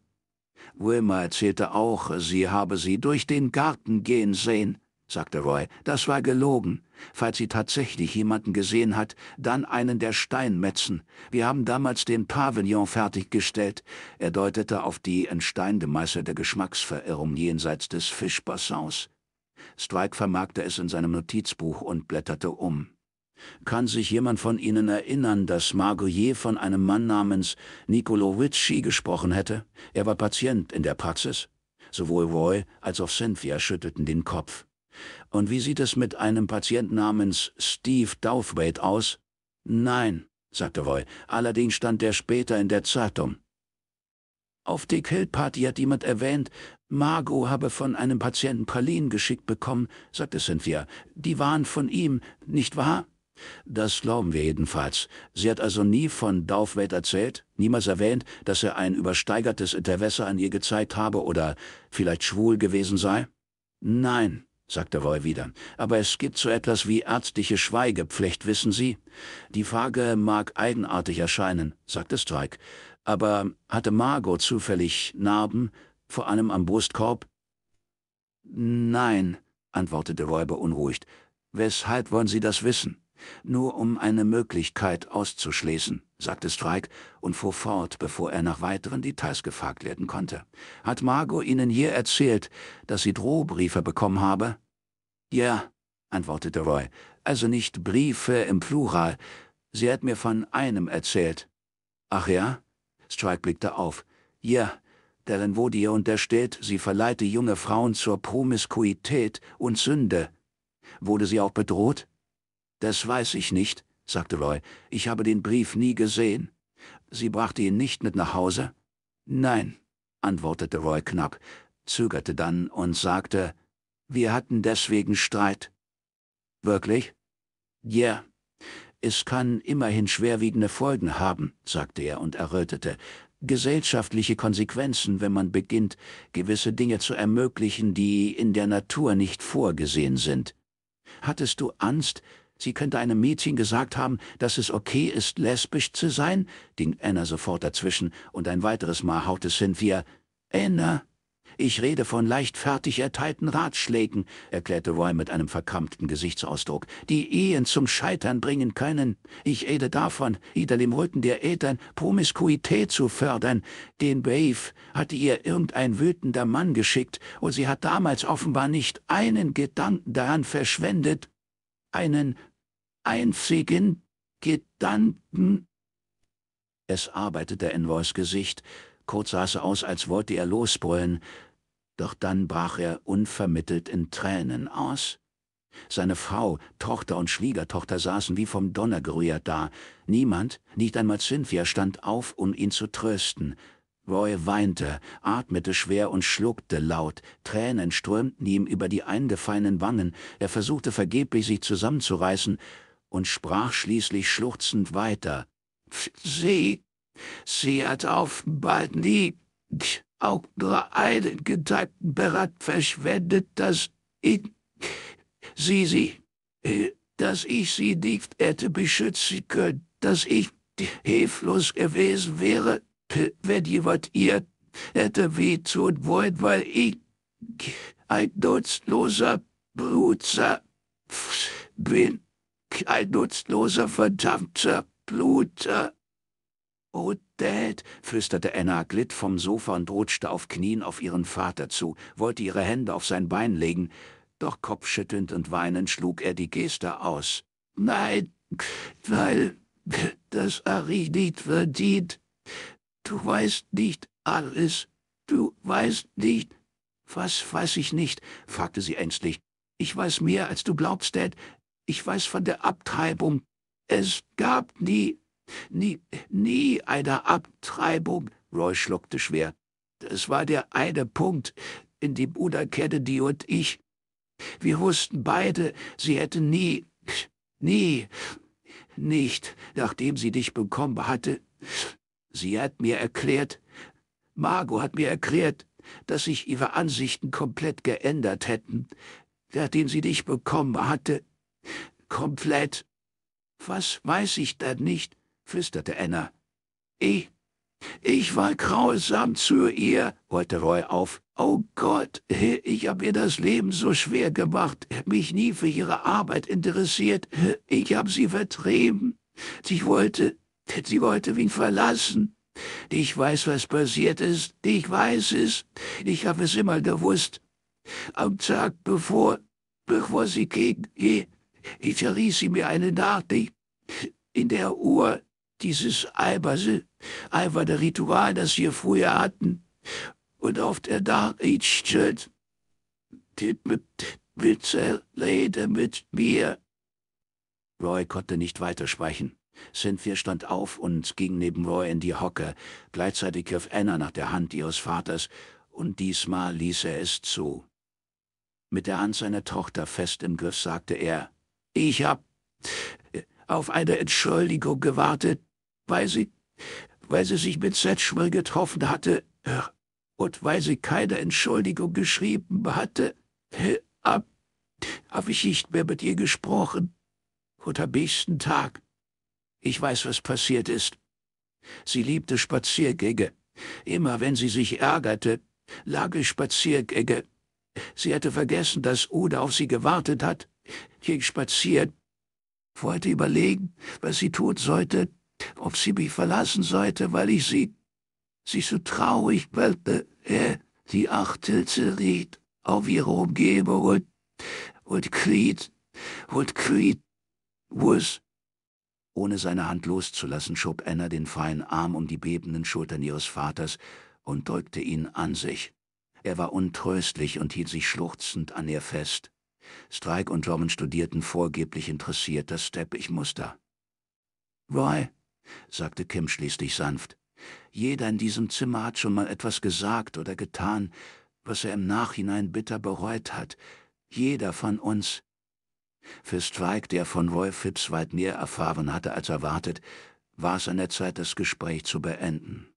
Wilma erzählte auch, sie habe sie durch den Garten gehen sehen, sagte Roy. Das war gelogen. Falls sie tatsächlich jemanden gesehen hat, dann einen der Steinmetzen. Wir haben damals den Pavillon fertiggestellt. Er deutete auf die in Stein gemeißelte Geschmacksverirrung jenseits des Fischbassins. Strike vermarkte es in seinem Notizbuch und blätterte um. Kann sich jemand von Ihnen erinnern, dass Margoyer von einem Mann namens Nicolo Ricci gesprochen hätte? Er war Patient in der Praxis. Sowohl Roy als auch Cynthia schüttelten den Kopf. Und wie sieht es mit einem Patienten namens Steve Douthwaite aus? Nein, sagte Roy. Allerdings stand der später in der Zeitung. Auf die Killparty hat jemand erwähnt, Margot habe von einem Patienten Pralinen geschickt bekommen, sagte Cynthia. Die waren von ihm, nicht wahr? Das glauben wir jedenfalls. Sie hat also nie von Daufwelt erzählt, niemals erwähnt, dass er ein übersteigertes Interesse an ihr gezeigt habe oder vielleicht schwul gewesen sei? Nein, sagte Roy wieder. Aber es gibt so etwas wie ärztliche Schweigepflicht, wissen Sie? Die Frage mag eigenartig erscheinen, sagte Strike. Aber hatte Margot zufällig Narben, vor allem am Brustkorb? Nein, antwortete Roy beunruhigt. Weshalb wollen Sie das wissen? Nur um eine Möglichkeit auszuschließen, sagte Strike und fuhr fort, bevor er nach weiteren Details gefragt werden konnte. Hat Margot Ihnen hier erzählt, dass sie Drohbriefe bekommen habe? Ja, antwortete Roy. Also nicht Briefe im Plural. Sie hat mir von einem erzählt. Ach ja? Strike blickte auf. Ja, der Renvodier untersteht, sie verleite junge Frauen zur Promiskuität und Sünde. Wurde sie auch bedroht? Das weiß ich nicht, sagte Roy. Ich habe den Brief nie gesehen. Sie brachte ihn nicht mit nach Hause? Nein, antwortete Roy knapp, zögerte dann und sagte, wir hatten deswegen Streit. Wirklich? Ja. Yeah. Es kann immerhin schwerwiegende Folgen haben, sagte er und errötete. Gesellschaftliche Konsequenzen, wenn man beginnt, gewisse Dinge zu ermöglichen, die in der Natur nicht vorgesehen sind. Hattest du Angst, Sie könnte einem Mädchen gesagt haben, dass es okay ist, lesbisch zu sein, ging Anna sofort dazwischen, und ein weiteres Mal haute Cynthia, Anna, ich rede von leichtfertig erteilten Ratschlägen, erklärte Roy mit einem verkrampften Gesichtsausdruck, die Ehen zum Scheitern bringen können. Ich rede davon, dem Rücken der Eltern Promiskuität zu fördern. Den Brave hatte ihr irgendein wütender Mann geschickt, und sie hat damals offenbar nicht einen Gedanken daran verschwendet, einen einzigen Gedanken. Es arbeitete in Voice Gesicht. Kurt sah es aus, als wollte er losbrüllen. Doch dann brach er unvermittelt in Tränen aus. Seine Frau, Tochter und Schwiegertochter saßen wie vom Donner gerührt da. Niemand, nicht einmal Cynthia, stand auf, um ihn zu trösten. Roy weinte, atmete schwer und schluckte laut, Tränen strömten ihm über die eingefallenen Wangen, er versuchte vergeblich, sich zusammenzureißen, und sprach schließlich schluchzend weiter. Sie, sie hat auf bald nie auch nur einen Gedanken berat verschwendet, dass ich sie, sie, äh, dass ich sie nicht hätte beschützen können, dass ich hilflos gewesen wäre, wenn jemand ihr hätte wehtun wollen, weil ich ein nutzloser Blutzer bin, ein nutzloser, verdammter Bluter. Oh, Dad, flüsterte Anna, glitt vom Sofa und rutschte auf Knien auf ihren Vater zu, wollte ihre Hände auf sein Bein legen, doch kopfschüttelnd und weinend schlug er die Geste aus. Nein, weil das Ari nicht verdient, Du weißt nicht alles. Du weißt nicht. Was weiß ich nicht? fragte sie ängstlich. Ich weiß mehr, als du glaubst, Dad. Ich weiß von der Abtreibung. Es gab nie, nie, nie eine Abtreibung. Roy schluckte schwer. Das war der eine Punkt, in dem Una Kennedy und ich. Wir wussten beide, sie hätte nie, nie, nicht, nachdem sie dich bekommen hatte, Sie hat mir erklärt, Margot hat mir erklärt, dass sich ihre Ansichten komplett geändert hätten, seitdem sie dich bekommen hatte. Komplett. Was weiß ich da nicht, flüsterte Anna. Ich, ich war grausam zu ihr, holte Roy auf. Oh Gott, ich habe ihr das Leben so schwer gemacht, mich nie für ihre Arbeit interessiert. Ich habe sie vertrieben. Ich wollte, Sie wollte mich verlassen. Ich weiß, was passiert ist. Ich weiß es. Ich habe es immer gewusst. Am Tag bevor, bevor sie ging, ich verließ sie mir eine Nachricht. In der Uhr, dieses alberne, alberne Ritual, das wir früher hatten. Und auf der Nachricht steht, bitte rede mit mir. Roy konnte nicht weitersprechen. Cynthia stand auf und ging neben Roy in die Hocke. Gleichzeitig griff Anna nach der Hand ihres Vaters, und diesmal ließ er es zu. Mit der Hand seiner Tochter fest im Griff sagte er, »Ich hab auf eine Entschuldigung gewartet, weil sie, weil sie sich mit Setschwell getroffen hatte und weil sie keine Entschuldigung geschrieben hatte, hab, hab ich nicht mehr mit ihr gesprochen. Und am nächsten Tag ich weiß, was passiert ist. Sie liebte Spaziergänge. Immer wenn sie sich ärgerte, lag ich Spaziergänge. Sie hatte vergessen, dass Uda auf sie gewartet hat, ging spazieren, wollte überlegen, was sie tun sollte, ob sie mich verlassen sollte, weil ich sie, sie so traurig wollte. Äh, die achtete riet auf ihre Umgebung und, und kriet, und kriet, muss ohne seine Hand loszulassen, schob Anna den freien Arm um die bebenden Schultern ihres Vaters und drückte ihn an sich. Er war untröstlich und hielt sich schluchzend an ihr fest. Strike und Robin studierten vorgeblich interessiert das Teppichmuster. Roy, sagte Kim schließlich sanft, jeder in diesem Zimmer hat schon mal etwas gesagt oder getan, was er im Nachhinein bitter bereut hat. Jeder von uns. Für Strike, der von Roy Phipps weit mehr erfahren hatte als erwartet, war es an der Zeit, das Gespräch zu beenden.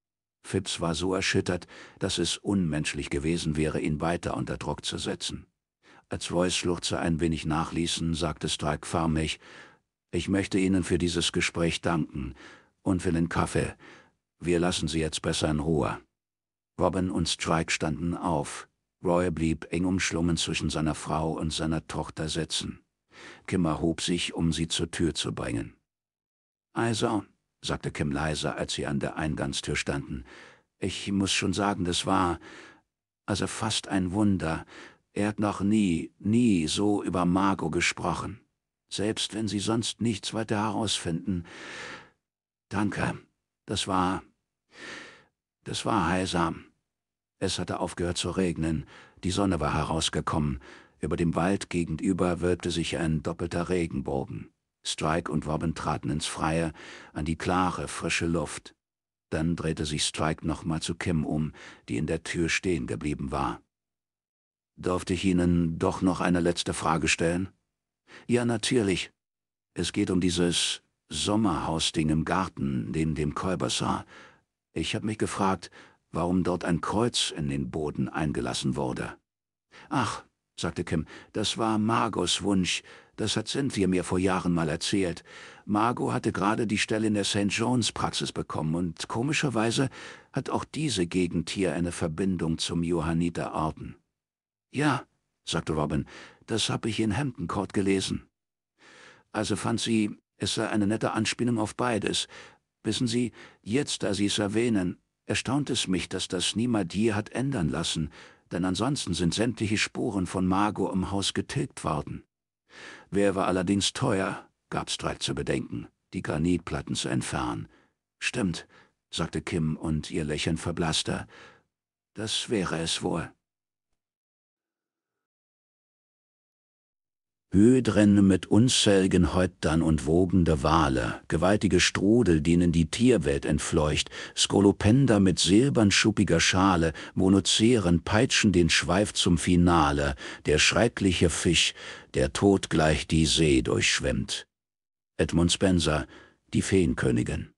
Phipps war so erschüttert, dass es unmenschlich gewesen wäre, ihn weiter unter Druck zu setzen. Als Roy's Schluchze ein wenig nachließen, sagte Strike farmig, ich möchte Ihnen für dieses Gespräch danken und für den Kaffee. Wir lassen Sie jetzt besser in Ruhe. Robin und Strike standen auf. Roy blieb eng umschlungen zwischen seiner Frau und seiner Tochter sitzen. Kim erhob sich, um sie zur Tür zu bringen. Also, sagte Kim leiser, als sie an der Eingangstür standen, ich muss schon sagen, das war also fast ein Wunder. Er hat noch nie, nie so über Margot gesprochen. Selbst wenn sie sonst nichts weiter herausfinden. Danke. Das war. Das war heilsam. Es hatte aufgehört zu regnen, die Sonne war herausgekommen, über dem Wald gegenüber wölbte sich ein doppelter Regenbogen. Strike und Robin traten ins Freie, an die klare, frische Luft. Dann drehte sich Strike nochmal zu Kim um, die in der Tür stehen geblieben war. Durfte ich Ihnen doch noch eine letzte Frage stellen? Ja, natürlich. Es geht um dieses Sommerhausding im Garten neben dem Kolbersar. Ich habe mich gefragt, warum dort ein Kreuz in den Boden eingelassen wurde. Ach, sagte Kim. Das war Margos Wunsch. Das hat Cynthia mir vor Jahren mal erzählt. Margot hatte gerade die Stelle in der St. John's Praxis bekommen und komischerweise hat auch diese Gegend hier eine Verbindung zum Johanniterorden. Ja, sagte Robin, das habe ich in Hampton Court gelesen. Also fand sie, es sei eine nette Anspielung auf beides. Wissen Sie, jetzt, da Sie es erwähnen, erstaunt es mich, dass das niemand je hat ändern lassen, denn ansonsten sind sämtliche Spuren von Margot im Haus getilgt worden. Wer war allerdings teuer, gab Streit zu bedenken, die Granitplatten zu entfernen. Stimmt, sagte Kim und ihr Lächeln verblasste. Das wäre es wohl. Hödren mit unzähligen Häuptern und wogende Wale, gewaltige Strudel, denen die Tierwelt entfleucht, Skolopender mit silbern schuppiger Schale, Monozeren peitschen den Schweif zum Finale, der schreckliche Fisch, der Tod die See durchschwemmt. Edmund Spenser, die Feenkönigin.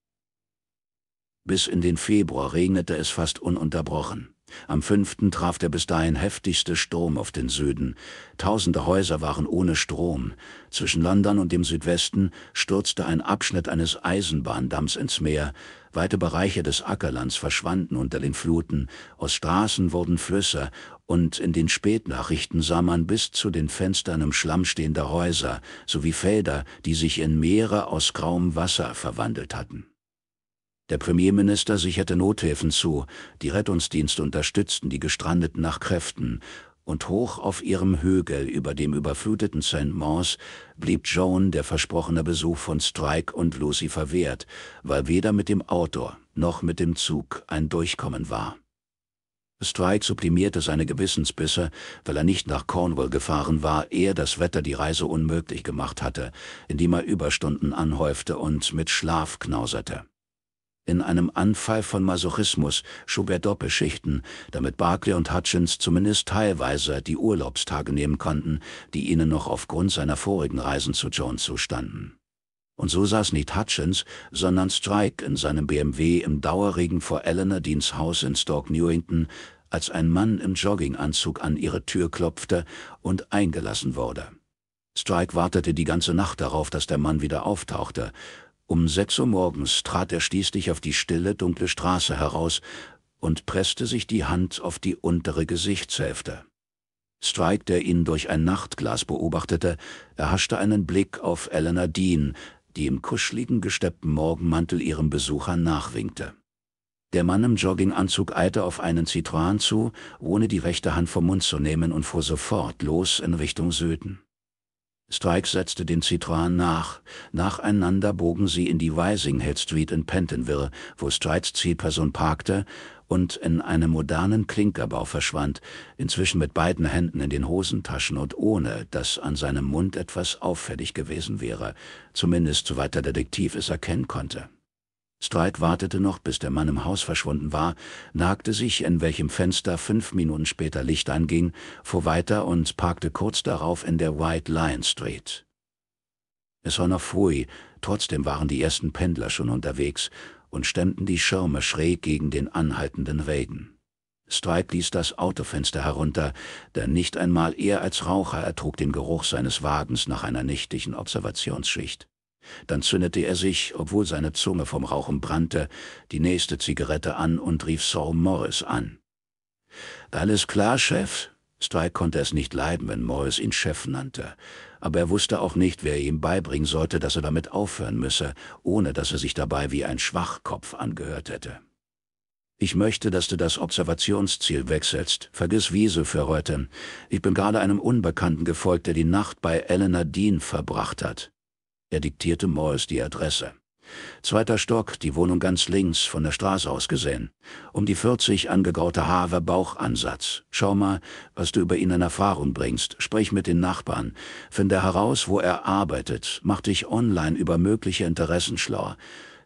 Bis in den Februar regnete es fast ununterbrochen. Am fünften traf der bis dahin heftigste Sturm auf den Süden. Tausende Häuser waren ohne Strom. Zwischen London und dem Südwesten stürzte ein Abschnitt eines Eisenbahndamms ins Meer. Weite Bereiche des Ackerlands verschwanden unter den Fluten. Aus Straßen wurden Flüsse. Und in den Spätnachrichten sah man bis zu den Fenstern im Schlamm stehende Häuser sowie Felder, die sich in Meere aus grauem Wasser verwandelt hatten. Der Premierminister sicherte Nothilfen zu, die Rettungsdienste unterstützten die Gestrandeten nach Kräften, und hoch auf ihrem Hügel über dem überfluteten St. Mons blieb Joan der versprochene Besuch von Strike und Lucy verwehrt, weil weder mit dem Auto noch mit dem Zug ein Durchkommen war. Strike sublimierte seine Gewissensbisse, weil er nicht nach Cornwall gefahren war, ehe das Wetter die Reise unmöglich gemacht hatte, indem er Überstunden anhäufte und mit Schlaf knauserte. In einem Anfall von Masochismus schob er Doppelschichten, damit Barclay und Hutchins zumindest teilweise die Urlaubstage nehmen konnten, die ihnen noch aufgrund seiner vorigen Reisen zu Jones zustanden. Und so saß nicht Hutchins, sondern Strike in seinem BMW im Dauerregen vor Eleanor Deans Haus in Stoke Newington, als ein Mann im Jogginganzug an ihre Tür klopfte und eingelassen wurde. Strike wartete die ganze Nacht darauf, dass der Mann wieder auftauchte, um sechs Uhr morgens trat er schließlich auf die stille, dunkle Straße heraus und presste sich die Hand auf die untere Gesichtshälfte. Strike, der ihn durch ein Nachtglas beobachtete, erhaschte einen Blick auf Eleanor Dean, die im kuscheligen gesteppten Morgenmantel ihrem Besucher nachwinkte. Der Mann im Jogginganzug eilte auf einen Citroën zu, ohne die rechte Hand vom Mund zu nehmen und fuhr sofort los in Richtung Süden. Strike setzte den Citroën nach. Nacheinander bogen sie in die Hill Street in Pentonville, wo Strikes Zielperson parkte und in einem modernen Klinkerbau verschwand, inzwischen mit beiden Händen in den Hosentaschen und ohne, dass an seinem Mund etwas auffällig gewesen wäre, zumindest soweit der Detektiv es erkennen konnte. Streit wartete noch, bis der Mann im Haus verschwunden war, nagte sich, in welchem Fenster fünf Minuten später Licht anging, fuhr weiter und parkte kurz darauf in der White Lion Street. Es war noch früh, trotzdem waren die ersten Pendler schon unterwegs und stemmten die Schirme schräg gegen den anhaltenden Regen. Stride ließ das Autofenster herunter, denn nicht einmal er als Raucher ertrug den Geruch seines Wagens nach einer nächtlichen Observationsschicht. Dann zündete er sich, obwohl seine Zunge vom Rauchen brannte, die nächste Zigarette an und rief Saul Morris an. Alles klar, Chef? Strike konnte es nicht leiden, wenn Morris ihn Chef nannte, aber er wusste auch nicht, wer ihm beibringen sollte, dass er damit aufhören müsse, ohne dass er sich dabei wie ein Schwachkopf angehört hätte. Ich möchte, dass du das Observationsziel wechselst. Vergiss Wiese für heute. Ich bin gerade einem Unbekannten gefolgt, der die Nacht bei Elena Dean verbracht hat. Er diktierte Morris die Adresse. Zweiter Stock, die Wohnung ganz links, von der Straße aus gesehen. Um die 40 angegraute Haare, Bauchansatz. Schau mal, was du über ihn in Erfahrung bringst. Sprich mit den Nachbarn. Finde heraus, wo er arbeitet. Mach dich online über mögliche Interessen schlauer.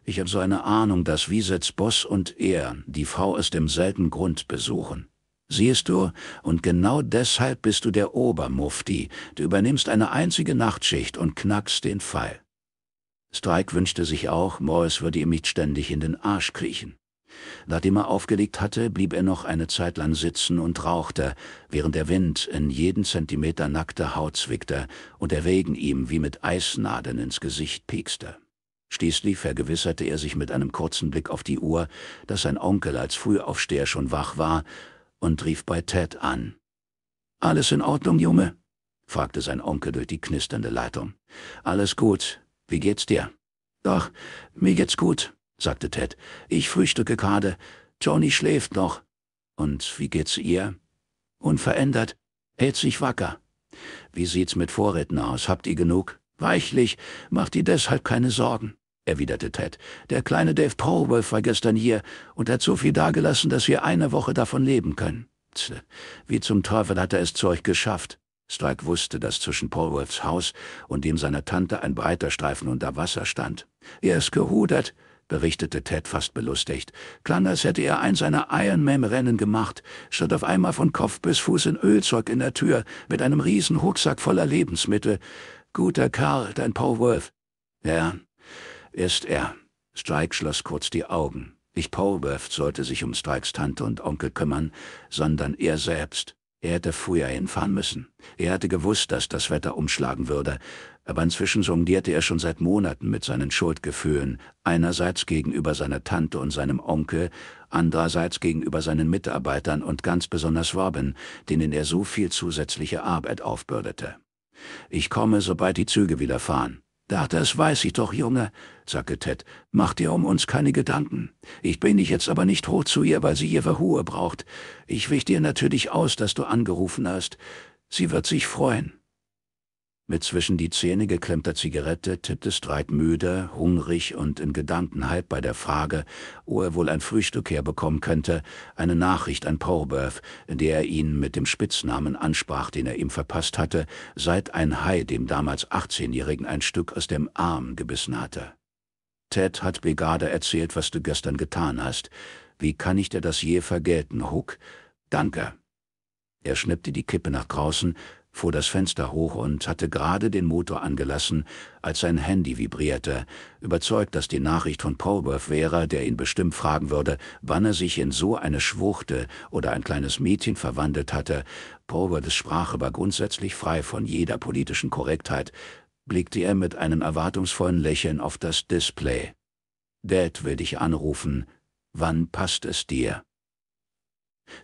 Ich habe so eine Ahnung, dass Wiesets Boss und er die Frau aus dem selben Grund besuchen. Siehst du, und genau deshalb bist du der Obermufti. Du übernimmst eine einzige Nachtschicht und knackst den Fall. Strike wünschte sich auch, Morris würde ihm nicht ständig in den Arsch kriechen. Nachdem er aufgelegt hatte, blieb er noch eine Zeit lang sitzen und rauchte, während der Wind in jeden Zentimeter nackte Haut zwickte und der Regen ihm wie mit Eisnadeln ins Gesicht piekste. Schließlich vergewisserte er sich mit einem kurzen Blick auf die Uhr, dass sein Onkel als Frühaufsteher schon wach war und rief bei Ted an. Alles in Ordnung, Junge? fragte sein Onkel durch die knisternde Leitung. Alles gut. Wie geht's dir? Doch, mir geht's gut, sagte Ted. Ich frühstücke gerade. Johnny schläft noch. Und wie geht's ihr? Unverändert. Hält sich wacker. Wie sieht's mit Vorräten aus? Habt ihr genug? Weichlich. Macht ihr deshalb keine Sorgen erwiderte Ted. Der kleine Dave Prowolf war gestern hier und hat so viel dagelassen, dass wir eine Woche davon leben können. Wie zum Teufel hat er es zu euch geschafft? Strike wusste, dass zwischen Polwolfs Haus und dem seiner Tante ein breiter Streifen unter Wasser stand. Er ist gehudert, berichtete Ted fast belustigt. Klang, als hätte er eins seiner Ironman-Rennen gemacht, stand auf einmal von Kopf bis Fuß in Ölzeug in der Tür, mit einem riesen Rucksack voller Lebensmittel. Guter Karl, dein Paul Ja, Erst er. Strike schloss kurz die Augen. Nicht Polworth sollte sich um Strikes Tante und Onkel kümmern, sondern er selbst. Er hätte früher hinfahren müssen. Er hatte gewusst, dass das Wetter umschlagen würde, aber inzwischen sondierte er schon seit Monaten mit seinen Schuldgefühlen, einerseits gegenüber seiner Tante und seinem Onkel, andererseits gegenüber seinen Mitarbeitern und ganz besonders Robin, denen er so viel zusätzliche Arbeit aufbürdete. Ich komme, sobald die Züge wieder fahren. Da, das weiß ich doch, Junge, sagte Ted. Mach dir um uns keine Gedanken. Ich bin dich jetzt aber nicht hoch zu ihr, weil sie ihre Ruhe braucht. Ich wich dir natürlich aus, dass du angerufen hast. Sie wird sich freuen. Mit zwischen die Zähne geklemmter Zigarette tippte Streit müde, hungrig und in Gedanken halb bei der Frage, wo er wohl ein Frühstück herbekommen könnte, eine Nachricht an Porberth, in der er ihn mit dem Spitznamen ansprach, den er ihm verpasst hatte, seit ein Hai dem damals 18-Jährigen ein Stück aus dem Arm gebissen hatte. Ted hat Begada erzählt, was du gestern getan hast. Wie kann ich dir das je vergelten, Huck? Danke. Er schnippte die Kippe nach draußen, fuhr das Fenster hoch und hatte gerade den Motor angelassen, als sein Handy vibrierte, überzeugt, dass die Nachricht von Polworth wäre, der ihn bestimmt fragen würde, wann er sich in so eine Schwuchte oder ein kleines Mädchen verwandelt hatte. Polworths Sprache war grundsätzlich frei von jeder politischen Korrektheit, blickte er mit einem erwartungsvollen Lächeln auf das Display. Dad will dich anrufen. Wann passt es dir?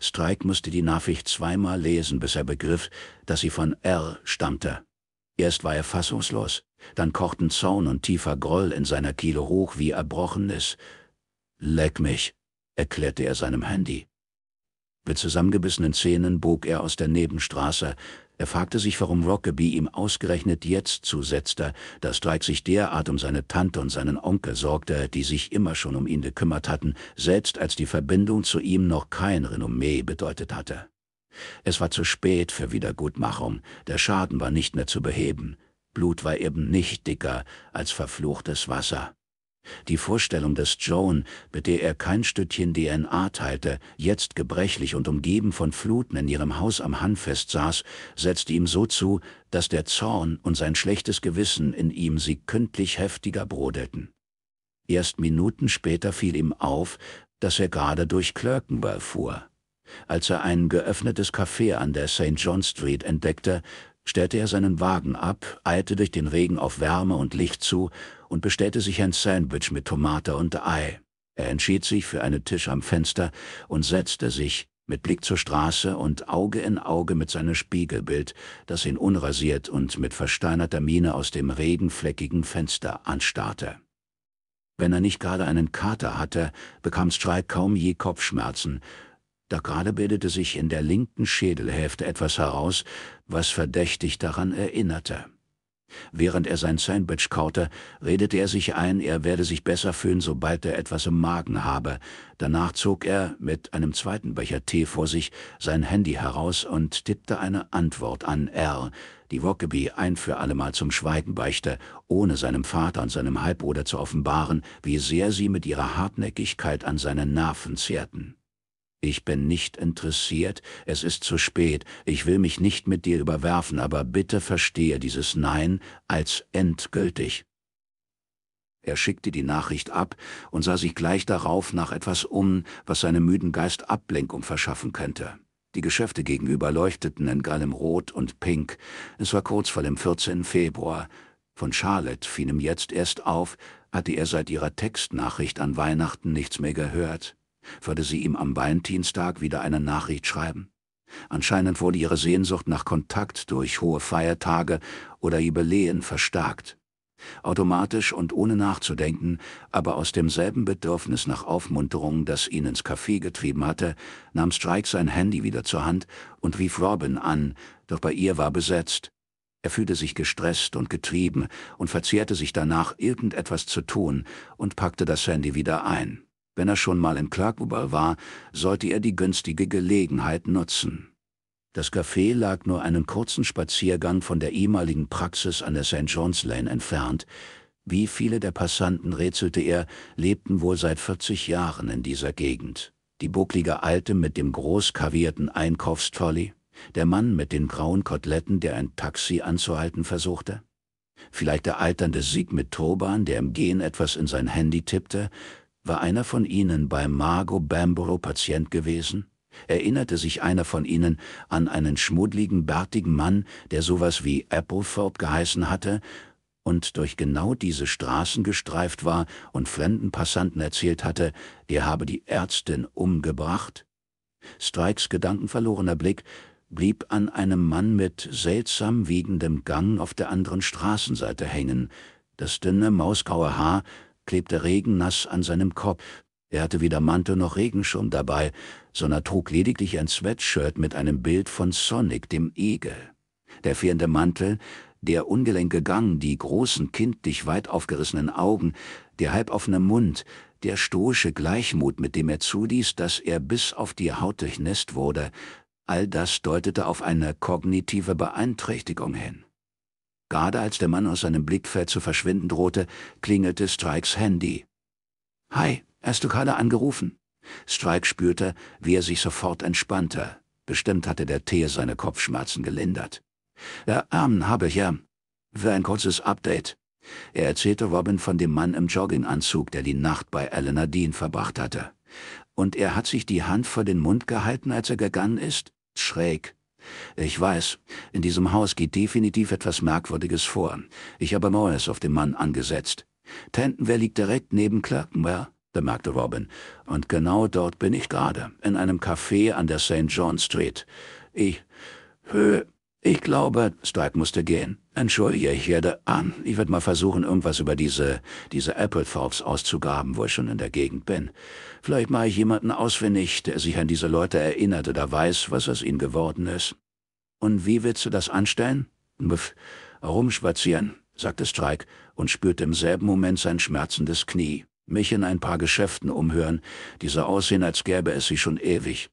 Strike musste die Nachricht zweimal lesen, bis er begriff, dass sie von R stammte. Erst war er fassungslos, dann kochten Zorn und tiefer Groll in seiner Kehle hoch wie Erbrochenes. Leck mich, erklärte er seinem Handy. Mit zusammengebissenen Zähnen bog er aus der Nebenstraße, er fragte sich, warum Rockaby ihm ausgerechnet jetzt zusetzte, dass Drake sich derart um seine Tante und seinen Onkel sorgte, die sich immer schon um ihn gekümmert hatten, selbst als die Verbindung zu ihm noch kein Renommee bedeutet hatte. Es war zu spät für Wiedergutmachung, der Schaden war nicht mehr zu beheben, Blut war eben nicht dicker als verfluchtes Wasser. Die Vorstellung, dass Joan, mit der er kein Stückchen DNA teilte, jetzt gebrechlich und umgeben von Fluten in ihrem Haus am Hanfest saß, setzte ihm so zu, dass der Zorn und sein schlechtes Gewissen in ihm sie kündlich heftiger brodelten. Erst Minuten später fiel ihm auf, dass er gerade durch Clerkenwell fuhr. Als er ein geöffnetes Café an der St. John Street entdeckte, stellte er seinen Wagen ab, eilte durch den Regen auf Wärme und Licht zu und bestellte sich ein Sandwich mit Tomate und Ei. Er entschied sich für einen Tisch am Fenster und setzte sich, mit Blick zur Straße und Auge in Auge mit seinem Spiegelbild, das ihn unrasiert und mit versteinerter Miene aus dem regenfleckigen Fenster anstarrte. Wenn er nicht gerade einen Kater hatte, bekam Strike kaum je Kopfschmerzen, da gerade bildete sich in der linken Schädelhälfte etwas heraus, was verdächtig daran erinnerte. Während er sein Sandwich kaute, redete er sich ein, er werde sich besser fühlen, sobald er etwas im Magen habe. Danach zog er, mit einem zweiten Becher Tee vor sich, sein Handy heraus und tippte eine Antwort an R, die Rockaby ein für allemal zum Schweigen beichte, ohne seinem Vater und seinem Halbbruder zu offenbaren, wie sehr sie mit ihrer Hartnäckigkeit an seinen Nerven zehrten. Ich bin nicht interessiert, es ist zu spät, ich will mich nicht mit dir überwerfen, aber bitte verstehe dieses Nein als endgültig. Er schickte die Nachricht ab und sah sich gleich darauf nach etwas um, was seinem müden Geist Ablenkung verschaffen könnte. Die Geschäfte gegenüber leuchteten in grellem Rot und Pink. Es war kurz vor dem 14. Februar. Von Charlotte fiel ihm jetzt erst auf, hatte er seit ihrer Textnachricht an Weihnachten nichts mehr gehört würde sie ihm am Valentinstag wieder eine Nachricht schreiben. Anscheinend wurde ihre Sehnsucht nach Kontakt durch hohe Feiertage oder Jubiläen verstärkt. Automatisch und ohne nachzudenken, aber aus demselben Bedürfnis nach Aufmunterung, das ihn ins Café getrieben hatte, nahm Strike sein Handy wieder zur Hand und rief Robin an, doch bei ihr war besetzt. Er fühlte sich gestresst und getrieben und verzehrte sich danach, irgendetwas zu tun und packte das Handy wieder ein. Wenn er schon mal in Clarkuber war, sollte er die günstige Gelegenheit nutzen. Das Café lag nur einen kurzen Spaziergang von der ehemaligen Praxis an der St. John's Lane entfernt. Wie viele der Passanten, rätselte er, lebten wohl seit 40 Jahren in dieser Gegend. Die bucklige Alte mit dem groß kavierten Einkaufstrolley, der Mann mit den grauen Koteletten, der ein Taxi anzuhalten versuchte, vielleicht der alternde Sieg mit Turban, der im Gehen etwas in sein Handy tippte, war einer von Ihnen bei Margot Bamborough Patient gewesen? Erinnerte sich einer von Ihnen an einen schmuddligen, bärtigen Mann, der sowas wie Applethorpe geheißen hatte und durch genau diese Straßen gestreift war und fremden Passanten erzählt hatte, der habe die Ärztin umgebracht? Strikes gedankenverlorener Blick blieb an einem Mann mit seltsam wiegendem Gang auf der anderen Straßenseite hängen. Das dünne, mausgraue Haar klebte regennass an seinem Kopf. Er hatte weder Mantel noch Regenschirm dabei, sondern trug lediglich ein Sweatshirt mit einem Bild von Sonic, dem Igel. Der fehlende Mantel, der ungelenke Gang, die großen, kindlich weit aufgerissenen Augen, der halboffene Mund, der stoische Gleichmut, mit dem er zuließ, dass er bis auf die Haut durchnässt wurde, all das deutete auf eine kognitive Beeinträchtigung hin. Gerade als der Mann aus seinem Blickfeld zu verschwinden drohte, klingelte Strikes Handy. Hi, hast du gerade angerufen? Strike spürte, wie er sich sofort entspannte. Bestimmt hatte der Tee seine Kopfschmerzen gelindert. Ja, ähm, habe ich ja. Für ein kurzes Update. Er erzählte Robin von dem Mann im Jogginganzug, der die Nacht bei Eleanor Dean verbracht hatte. Und er hat sich die Hand vor den Mund gehalten, als er gegangen ist? Schräg. Ich weiß, in diesem Haus geht definitiv etwas Merkwürdiges vor. Ich habe Morris auf den Mann angesetzt. Tentonville liegt direkt neben Clerkenwell, bemerkte Robin. Und genau dort bin ich gerade, in einem Café an der St. John Street. Ich... Höh... Ich glaube, Stripe musste gehen. Entschuldige, ich werde an. Ich werde mal versuchen, irgendwas über diese, diese Apple Applethorps auszugraben, wo ich schon in der Gegend bin. Vielleicht mache ich jemanden ausfindig, der sich an diese Leute erinnert oder weiß, was aus ihnen geworden ist. Und wie willst du das anstellen? Pff, rumspazieren, sagte Strike und spürte im selben Moment sein schmerzendes Knie. Mich in ein paar Geschäften umhören, die so aussehen, als gäbe es sie schon ewig.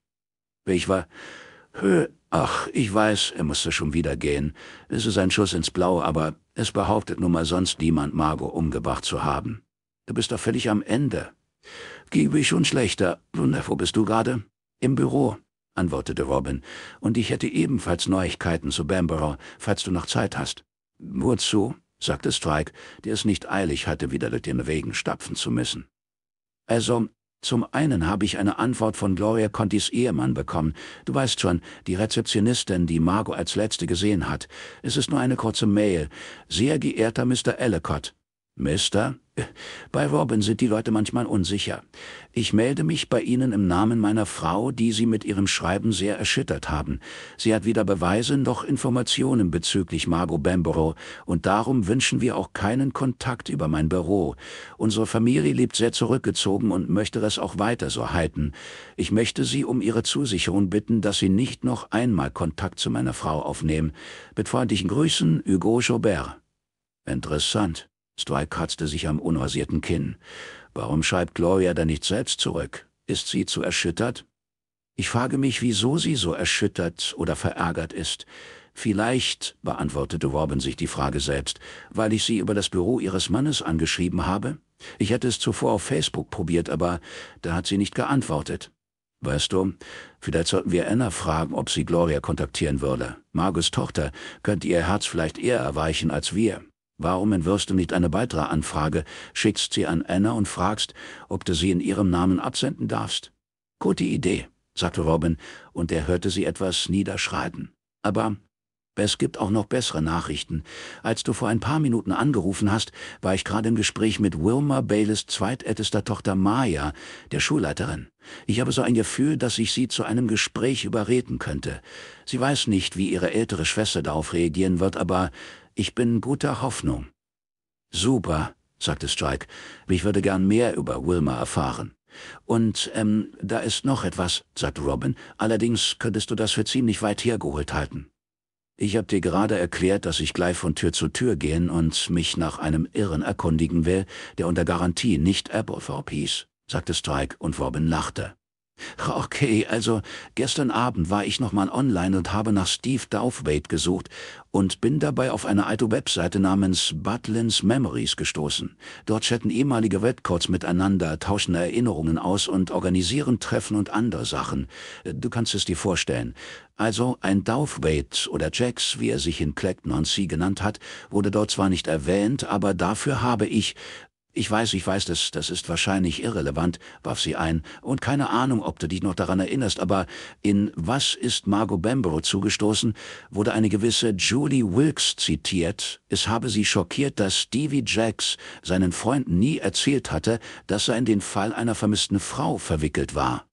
Ich war, Hö, Ach, ich weiß, er musste schon wieder gehen. Es ist ein Schuss ins Blaue, aber es behauptet nun mal sonst niemand, Margot umgebracht zu haben. Du bist doch völlig am Ende. Gib ich schon schlechter. Na, wo bist du gerade? Im Büro, antwortete Robin, und ich hätte ebenfalls Neuigkeiten zu Bamborough, falls du noch Zeit hast. Wozu? sagte Strike, der es nicht eilig hatte, wieder durch den Regen stapfen zu müssen. Also, zum einen habe ich eine Antwort von Gloria Contis Ehemann bekommen. Du weißt schon, die Rezeptionistin, die Margot als letzte gesehen hat. Es ist nur eine kurze Mail. Sehr geehrter Mr. Ellicott. Mr.? Bei Robin sind die Leute manchmal unsicher. Ich melde mich bei Ihnen im Namen meiner Frau, die Sie mit Ihrem Schreiben sehr erschüttert haben. Sie hat weder Beweise noch Informationen bezüglich Margot Bamborough und darum wünschen wir auch keinen Kontakt über mein Büro. Unsere Familie lebt sehr zurückgezogen und möchte das auch weiter so halten. Ich möchte Sie um Ihre Zusicherung bitten, dass Sie nicht noch einmal Kontakt zu meiner Frau aufnehmen. Mit freundlichen Grüßen, Hugo Jobert. Interessant. Stry kratzte sich am unrasierten Kinn. Warum schreibt Gloria dann nicht selbst zurück? Ist sie zu erschüttert? Ich frage mich, wieso sie so erschüttert oder verärgert ist. Vielleicht, beantwortete Robin sich die Frage selbst, weil ich sie über das Büro ihres Mannes angeschrieben habe? Ich hätte es zuvor auf Facebook probiert, aber da hat sie nicht geantwortet. Weißt du, vielleicht sollten wir Anna fragen, ob sie Gloria kontaktieren würde. Margus Tochter könnte ihr Herz vielleicht eher erweichen als wir. Warum entwirfst du nicht eine weitere Anfrage, schickst sie an Anna und fragst, ob du sie in ihrem Namen absenden darfst? Gute Idee, sagte Robin, und er hörte sie etwas niederschreiten. Aber es gibt auch noch bessere Nachrichten. Als du vor ein paar Minuten angerufen hast, war ich gerade im Gespräch mit Wilma Baylis zweitältester Tochter Maya, der Schulleiterin. Ich habe so ein Gefühl, dass ich sie zu einem Gespräch überreden könnte. Sie weiß nicht, wie ihre ältere Schwester darauf reagieren wird, aber ich bin guter Hoffnung. Super, sagte Strike. Ich würde gern mehr über Wilma erfahren. Und, ähm, da ist noch etwas, sagte Robin. Allerdings könntest du das für ziemlich weit hergeholt halten. Ich habe dir gerade erklärt, dass ich gleich von Tür zu Tür gehen und mich nach einem Irren erkundigen will, der unter Garantie nicht Applethorpe hieß, sagte Strike und Robin lachte. Okay, also gestern Abend war ich nochmal online und habe nach Steve Douthwaite gesucht und bin dabei auf eine alte Webseite namens Butlins Memories gestoßen. Dort chatten ehemalige Redcoats miteinander, tauschen Erinnerungen aus und organisieren Treffen und andere Sachen. Du kannst es dir vorstellen. Also ein Douthwaite oder Jax, wie er sich in Clacton on Sea genannt hat, wurde dort zwar nicht erwähnt, aber dafür habe ich, ich weiß, ich weiß, das, das ist wahrscheinlich irrelevant, warf sie ein, und keine Ahnung, ob du dich noch daran erinnerst, aber in Was ist Margot Bamborough zugestoßen, wurde eine gewisse Julie Wilkes zitiert, es habe sie schockiert, dass Stevie Jacks seinen Freunden nie erzählt hatte, dass er in den Fall einer vermissten Frau verwickelt war.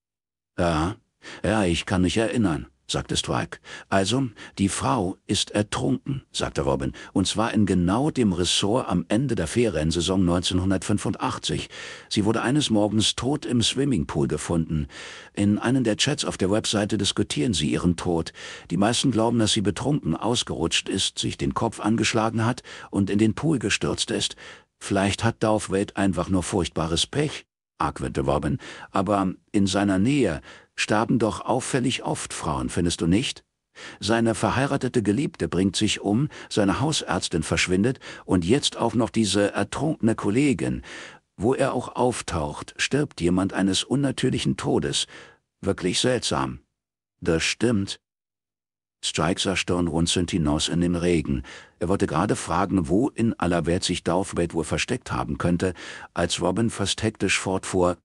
Ja, ja, ich kann mich erinnern sagte Strike. Also, die Frau ist ertrunken, sagte Robin, und zwar in genau dem Ressort am Ende der Fährrennsaison 1985. Sie wurde eines Morgens tot im Swimmingpool gefunden. In einem der Chats auf der Webseite diskutieren sie ihren Tod. Die meisten glauben, dass sie betrunken ausgerutscht ist, sich den Kopf angeschlagen hat und in den Pool gestürzt ist. Vielleicht hat Daufwelt einfach nur furchtbares Pech, argwöhnte Robin, aber in seiner Nähe starben doch auffällig oft Frauen, findest du nicht? Seine verheiratete Geliebte bringt sich um, seine Hausärztin verschwindet und jetzt auch noch diese ertrunkene Kollegin. Wo er auch auftaucht, stirbt jemand eines unnatürlichen Todes. Wirklich seltsam. Das stimmt. Strike sah stirnrunzelnd hinaus in den Regen. Er wollte gerade fragen, wo in aller Welt sich Daufbed wohl versteckt haben könnte, als Robin fast hektisch fortfuhr.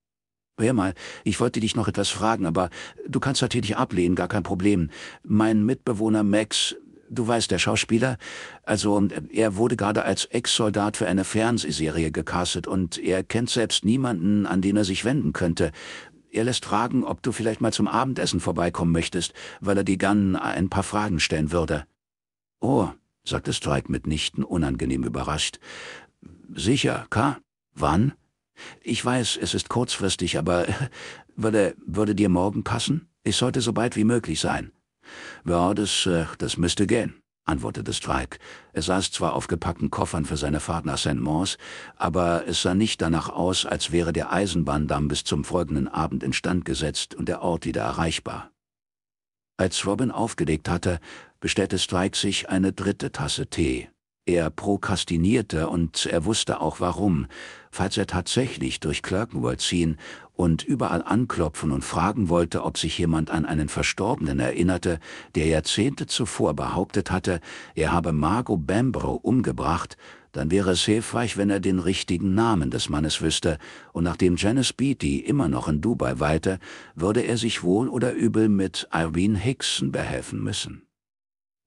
Hör mal, ich wollte dich noch etwas fragen, aber du kannst natürlich ablehnen, gar kein Problem. Mein Mitbewohner Max, du weißt, der Schauspieler, also er wurde gerade als Ex-Soldat für eine Fernsehserie gecastet und er kennt selbst niemanden, an den er sich wenden könnte. Er lässt fragen, ob du vielleicht mal zum Abendessen vorbeikommen möchtest, weil er dir Gunn ein paar Fragen stellen würde. Oh, sagte Strike mitnichten unangenehm überrascht. Sicher, K. Wann? Ich weiß, es ist kurzfristig, aber würde, würde dir morgen passen? Ich sollte so bald wie möglich sein. Ja, das, äh, das müsste gehen, antwortete Strike. Er saß zwar auf gepackten Koffern für seine Fahrt nach St. Mons, aber es sah nicht danach aus, als wäre der Eisenbahndamm bis zum folgenden Abend instand gesetzt und der Ort wieder erreichbar. Als Robin aufgelegt hatte, bestellte Strike sich eine dritte Tasse Tee er prokrastinierte und er wusste auch warum. Falls er tatsächlich durch Clerkenwell ziehen und überall anklopfen und fragen wollte, ob sich jemand an einen Verstorbenen erinnerte, der Jahrzehnte zuvor behauptet hatte, er habe Margot Bambro umgebracht, dann wäre es hilfreich, wenn er den richtigen Namen des Mannes wüsste, und nachdem Janice Beatty immer noch in Dubai weilte, würde er sich wohl oder übel mit Irene Hickson behelfen müssen.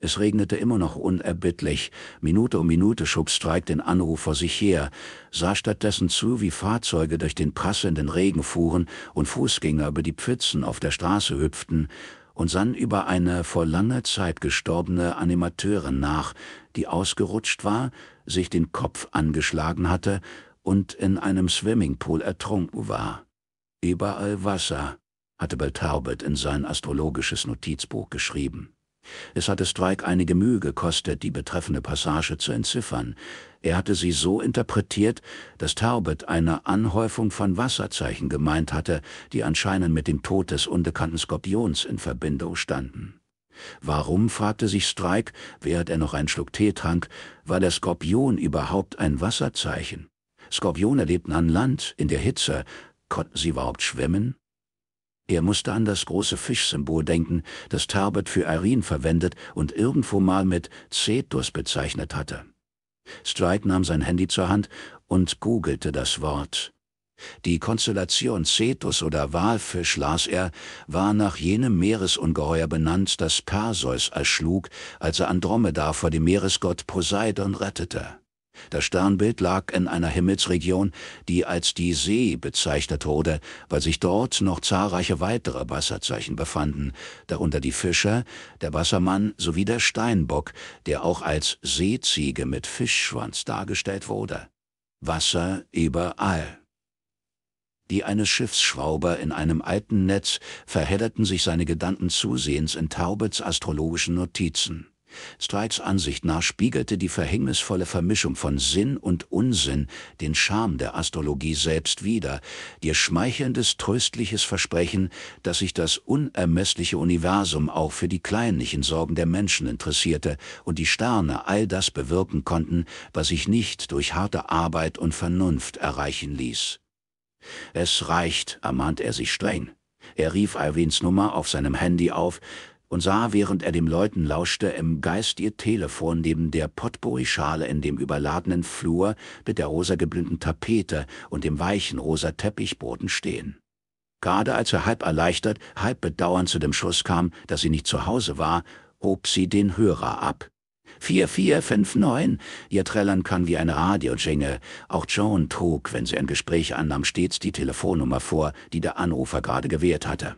Es regnete immer noch unerbittlich. Minute um Minute schob Strike den Anruf vor sich her, sah stattdessen zu, wie Fahrzeuge durch den prasselnden Regen fuhren und Fußgänger über die Pfützen auf der Straße hüpften und sann über eine vor langer Zeit gestorbene Animateurin nach, die ausgerutscht war, sich den Kopf angeschlagen hatte und in einem Swimmingpool ertrunken war. Überall Wasser, hatte Beltalbert in sein astrologisches Notizbuch geschrieben. Es hatte Strike einige Mühe gekostet, die betreffende Passage zu entziffern. Er hatte sie so interpretiert, dass Talbot eine Anhäufung von Wasserzeichen gemeint hatte, die anscheinend mit dem Tod des unbekannten Skorpions in Verbindung standen. Warum, fragte sich Strike, während er noch einen Schluck Tee trank, war der Skorpion überhaupt ein Wasserzeichen? Skorpione lebten an Land, in der Hitze. Konnten sie überhaupt schwimmen? Er musste an das große Fischsymbol denken, das Tarbert für Irene verwendet und irgendwo mal mit Cetus bezeichnet hatte. Strike nahm sein Handy zur Hand und googelte das Wort. Die Konstellation Cetus oder Walfisch, las er, war nach jenem Meeresungeheuer benannt, das Perseus erschlug, als er Andromeda vor dem Meeresgott Poseidon rettete. Das Sternbild lag in einer Himmelsregion, die als die See bezeichnet wurde, weil sich dort noch zahlreiche weitere Wasserzeichen befanden, darunter die Fischer, der Wassermann sowie der Steinbock, der auch als Seeziege mit Fischschwanz dargestellt wurde. Wasser überall. Die eines Schiffsschrauber in einem alten Netz verhedderten sich seine Gedanken zusehends in Taubets astrologischen Notizen. Streits Ansicht nach spiegelte die verhängnisvolle Vermischung von Sinn und Unsinn den Charme der Astrologie selbst wider, ihr schmeichelndes, tröstliches Versprechen, dass sich das unermessliche Universum auch für die kleinlichen Sorgen der Menschen interessierte und die Sterne all das bewirken konnten, was sich nicht durch harte Arbeit und Vernunft erreichen ließ. Es reicht, ermahnt er sich streng. Er rief Irwins Nummer auf seinem Handy auf, und sah, während er dem Leuten lauschte, im Geist ihr Telefon neben der Potpourri-Schale in dem überladenen Flur mit der rosa geblümten Tapete und dem weichen rosa Teppichboden stehen. Gerade als er halb erleichtert, halb bedauernd zu dem Schuss kam, dass sie nicht zu Hause war, hob sie den Hörer ab. 4459. Ihr Trällern kann wie eine Radiojingle. Auch Joan trug, wenn sie ein Gespräch annahm, stets die Telefonnummer vor, die der Anrufer gerade gewährt hatte.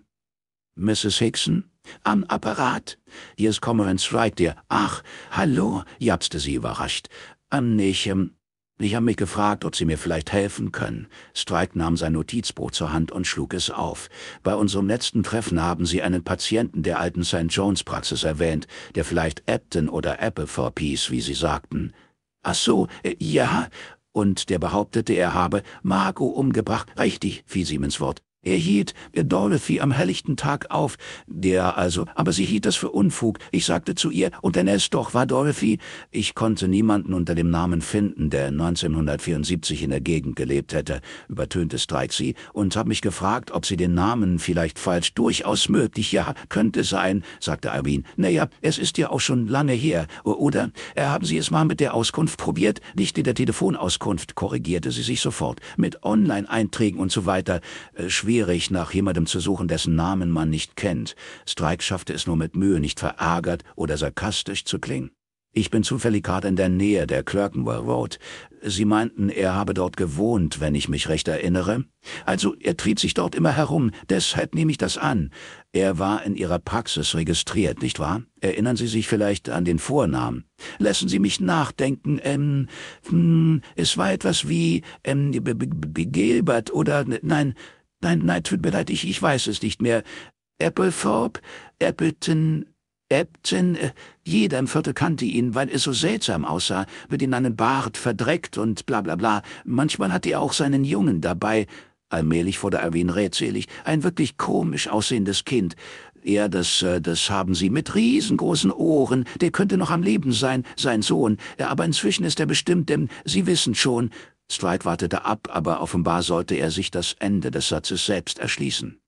Mrs. Hickson? Am Apparat. Hier ist Commerance Wright, der... Ach, hallo, japste sie überrascht. Ähm, ich, ähm, ich habe mich gefragt, ob Sie mir vielleicht helfen können. Strike nahm sein Notizbuch zur Hand und schlug es auf. Bei unserem letzten Treffen haben Sie einen Patienten der alten St. Jones Praxis erwähnt, der vielleicht Epton oder Apple for Peace, wie Sie sagten. Ach so, äh, ja. Und der behauptete, er habe Margot umgebracht. Richtig, fiel sie ihm ins Wort. Er hielt Dorothy am helllichten Tag auf, der also, aber sie hielt das für Unfug. Ich sagte zu ihr, und denn es doch, war Dorothy. Ich konnte niemanden unter dem Namen finden, der 1974 in der Gegend gelebt hätte, übertönte Strike sie, und habe mich gefragt, ob sie den Namen vielleicht falsch, durchaus möglich, ja, könnte sein, sagte Irene. Naja, es ist ja auch schon lange her, oder? Äh, haben Sie es mal mit der Auskunft probiert? Nicht in der Telefonauskunft, korrigierte sie sich sofort. Mit Online-Einträgen und so weiter. Äh, schwierig, nach jemandem zu suchen, dessen Namen man nicht kennt. Strike schaffte es nur mit Mühe, nicht verärgert oder sarkastisch zu klingen. Ich bin zufällig gerade in der Nähe der Clerkenwell Road. Sie meinten, er habe dort gewohnt, wenn ich mich recht erinnere. Also er trieb sich dort immer herum, deshalb nehme ich das an. Er war in Ihrer Praxis registriert, nicht wahr? Erinnern Sie sich vielleicht an den Vornamen? Lassen Sie mich nachdenken, ähm, hm, es war etwas wie, ähm, B B B Gilbert oder, ne, nein, Nein, nein, tut mir leid, ich, ich weiß es nicht mehr. Applethorpe, Appleton, Epton, äh, jeder im Viertel kannte ihn, weil er so seltsam aussah, mit in einen Bart verdreckt und bla bla bla. Manchmal hatte er auch seinen Jungen dabei. Allmählich wurde Erwin rätselig. Ein wirklich komisch aussehendes Kind. Er, das, äh, das haben sie mit riesengroßen Ohren. Der könnte noch am Leben sein, sein Sohn. aber inzwischen ist er bestimmt, denn Sie wissen schon. Stride wartete ab, aber offenbar sollte er sich das Ende des Satzes selbst erschließen.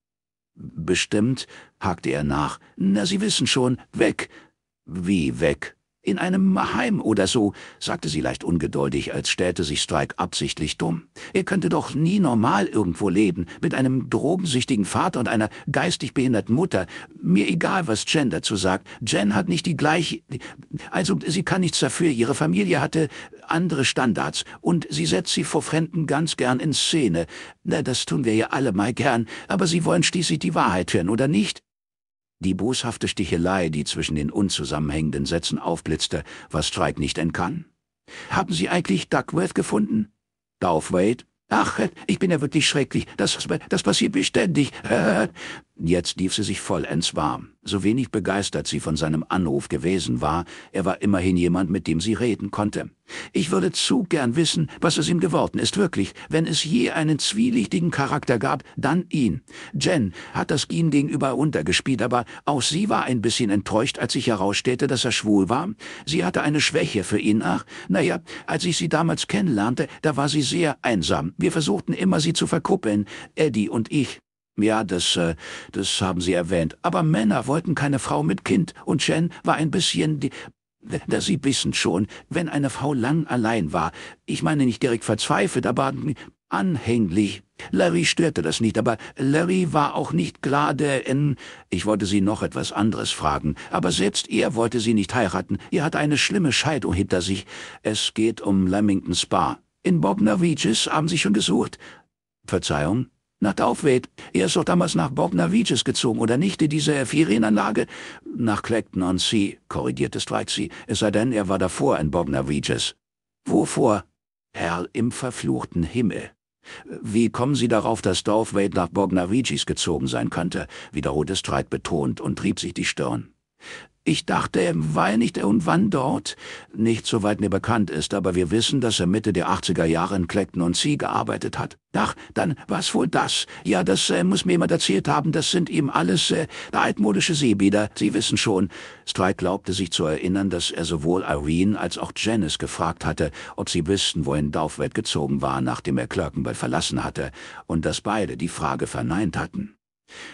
Bestimmt, hakte er nach. Na, Sie wissen schon, weg. Wie weg? In einem Heim oder so, sagte sie leicht ungeduldig, als stellte sich Strike absichtlich dumm. Er könnte doch nie normal irgendwo leben, mit einem drogensüchtigen Vater und einer geistig behinderten Mutter. Mir egal, was Jen dazu sagt. Jen hat nicht die gleiche... Also, sie kann nichts dafür. Ihre Familie hatte andere Standards und sie setzt sie vor Fremden ganz gern in Szene. Na, das tun wir ja alle mal gern, aber sie wollen schließlich die Wahrheit hören, oder nicht? Die boshafte Stichelei, die zwischen den unzusammenhängenden Sätzen aufblitzte, was Strike nicht entkann. Haben Sie eigentlich Duckworth gefunden? Wade? Ach, ich bin ja wirklich schrecklich. Das, das passiert beständig. Jetzt lief sie sich vollends warm. So wenig begeistert sie von seinem Anruf gewesen war, er war immerhin jemand, mit dem sie reden konnte. Ich würde zu gern wissen, was es ihm geworden ist, wirklich. Wenn es je einen zwielichtigen Charakter gab, dann ihn. Jen hat das Gien gegenüber untergespielt, aber auch sie war ein bisschen enttäuscht, als sich herausstellte, dass er schwul war. Sie hatte eine Schwäche für ihn. Ach, naja, als ich sie damals kennenlernte, da war sie sehr einsam. Wir versuchten immer, sie zu verkuppeln, Eddie und ich. Ja, das, äh, das haben Sie erwähnt. Aber Männer wollten keine Frau mit Kind. Und Jen war ein bisschen... die... Da Sie wissen schon, wenn eine Frau lang allein war, ich meine nicht direkt verzweifelt, aber anhänglich. Larry störte das nicht, aber Larry war auch nicht gerade in... Ich wollte sie noch etwas anderes fragen, aber selbst er wollte sie nicht heiraten. Er hat eine schlimme Scheidung hinter sich. Es geht um Lamington Spa. In Bognor Regis haben sie schon gesucht. Verzeihung? nach Taufwet. Er ist doch damals nach Bognavices gezogen, oder nicht, in diese Ferienanlage? Nach Clacton-on-Sea, korrigierte Strikesy, es sei denn, er war davor in Bognavices. Wovor? Herr im verfluchten Himmel. Wie kommen Sie darauf, dass Dorfwade nach Bognavicis gezogen sein könnte? wiederholte Streit betont und trieb sich die Stirn. Ich dachte, er war nicht irgendwann dort. Nicht so weit mir bekannt ist, aber wir wissen, dass er Mitte der 80er Jahre in und Sea gearbeitet hat. Ach, dann was wohl das? Ja, das äh, muss mir jemand erzählt haben, das sind ihm alles äh, altmodische Seebieder, Sie wissen schon. Strike glaubte sich zu erinnern, dass er sowohl Irene als auch Janice gefragt hatte, ob sie wüssten, wohin Daufwelt gezogen war, nachdem er Clerkenwell verlassen hatte, und dass beide die Frage verneint hatten.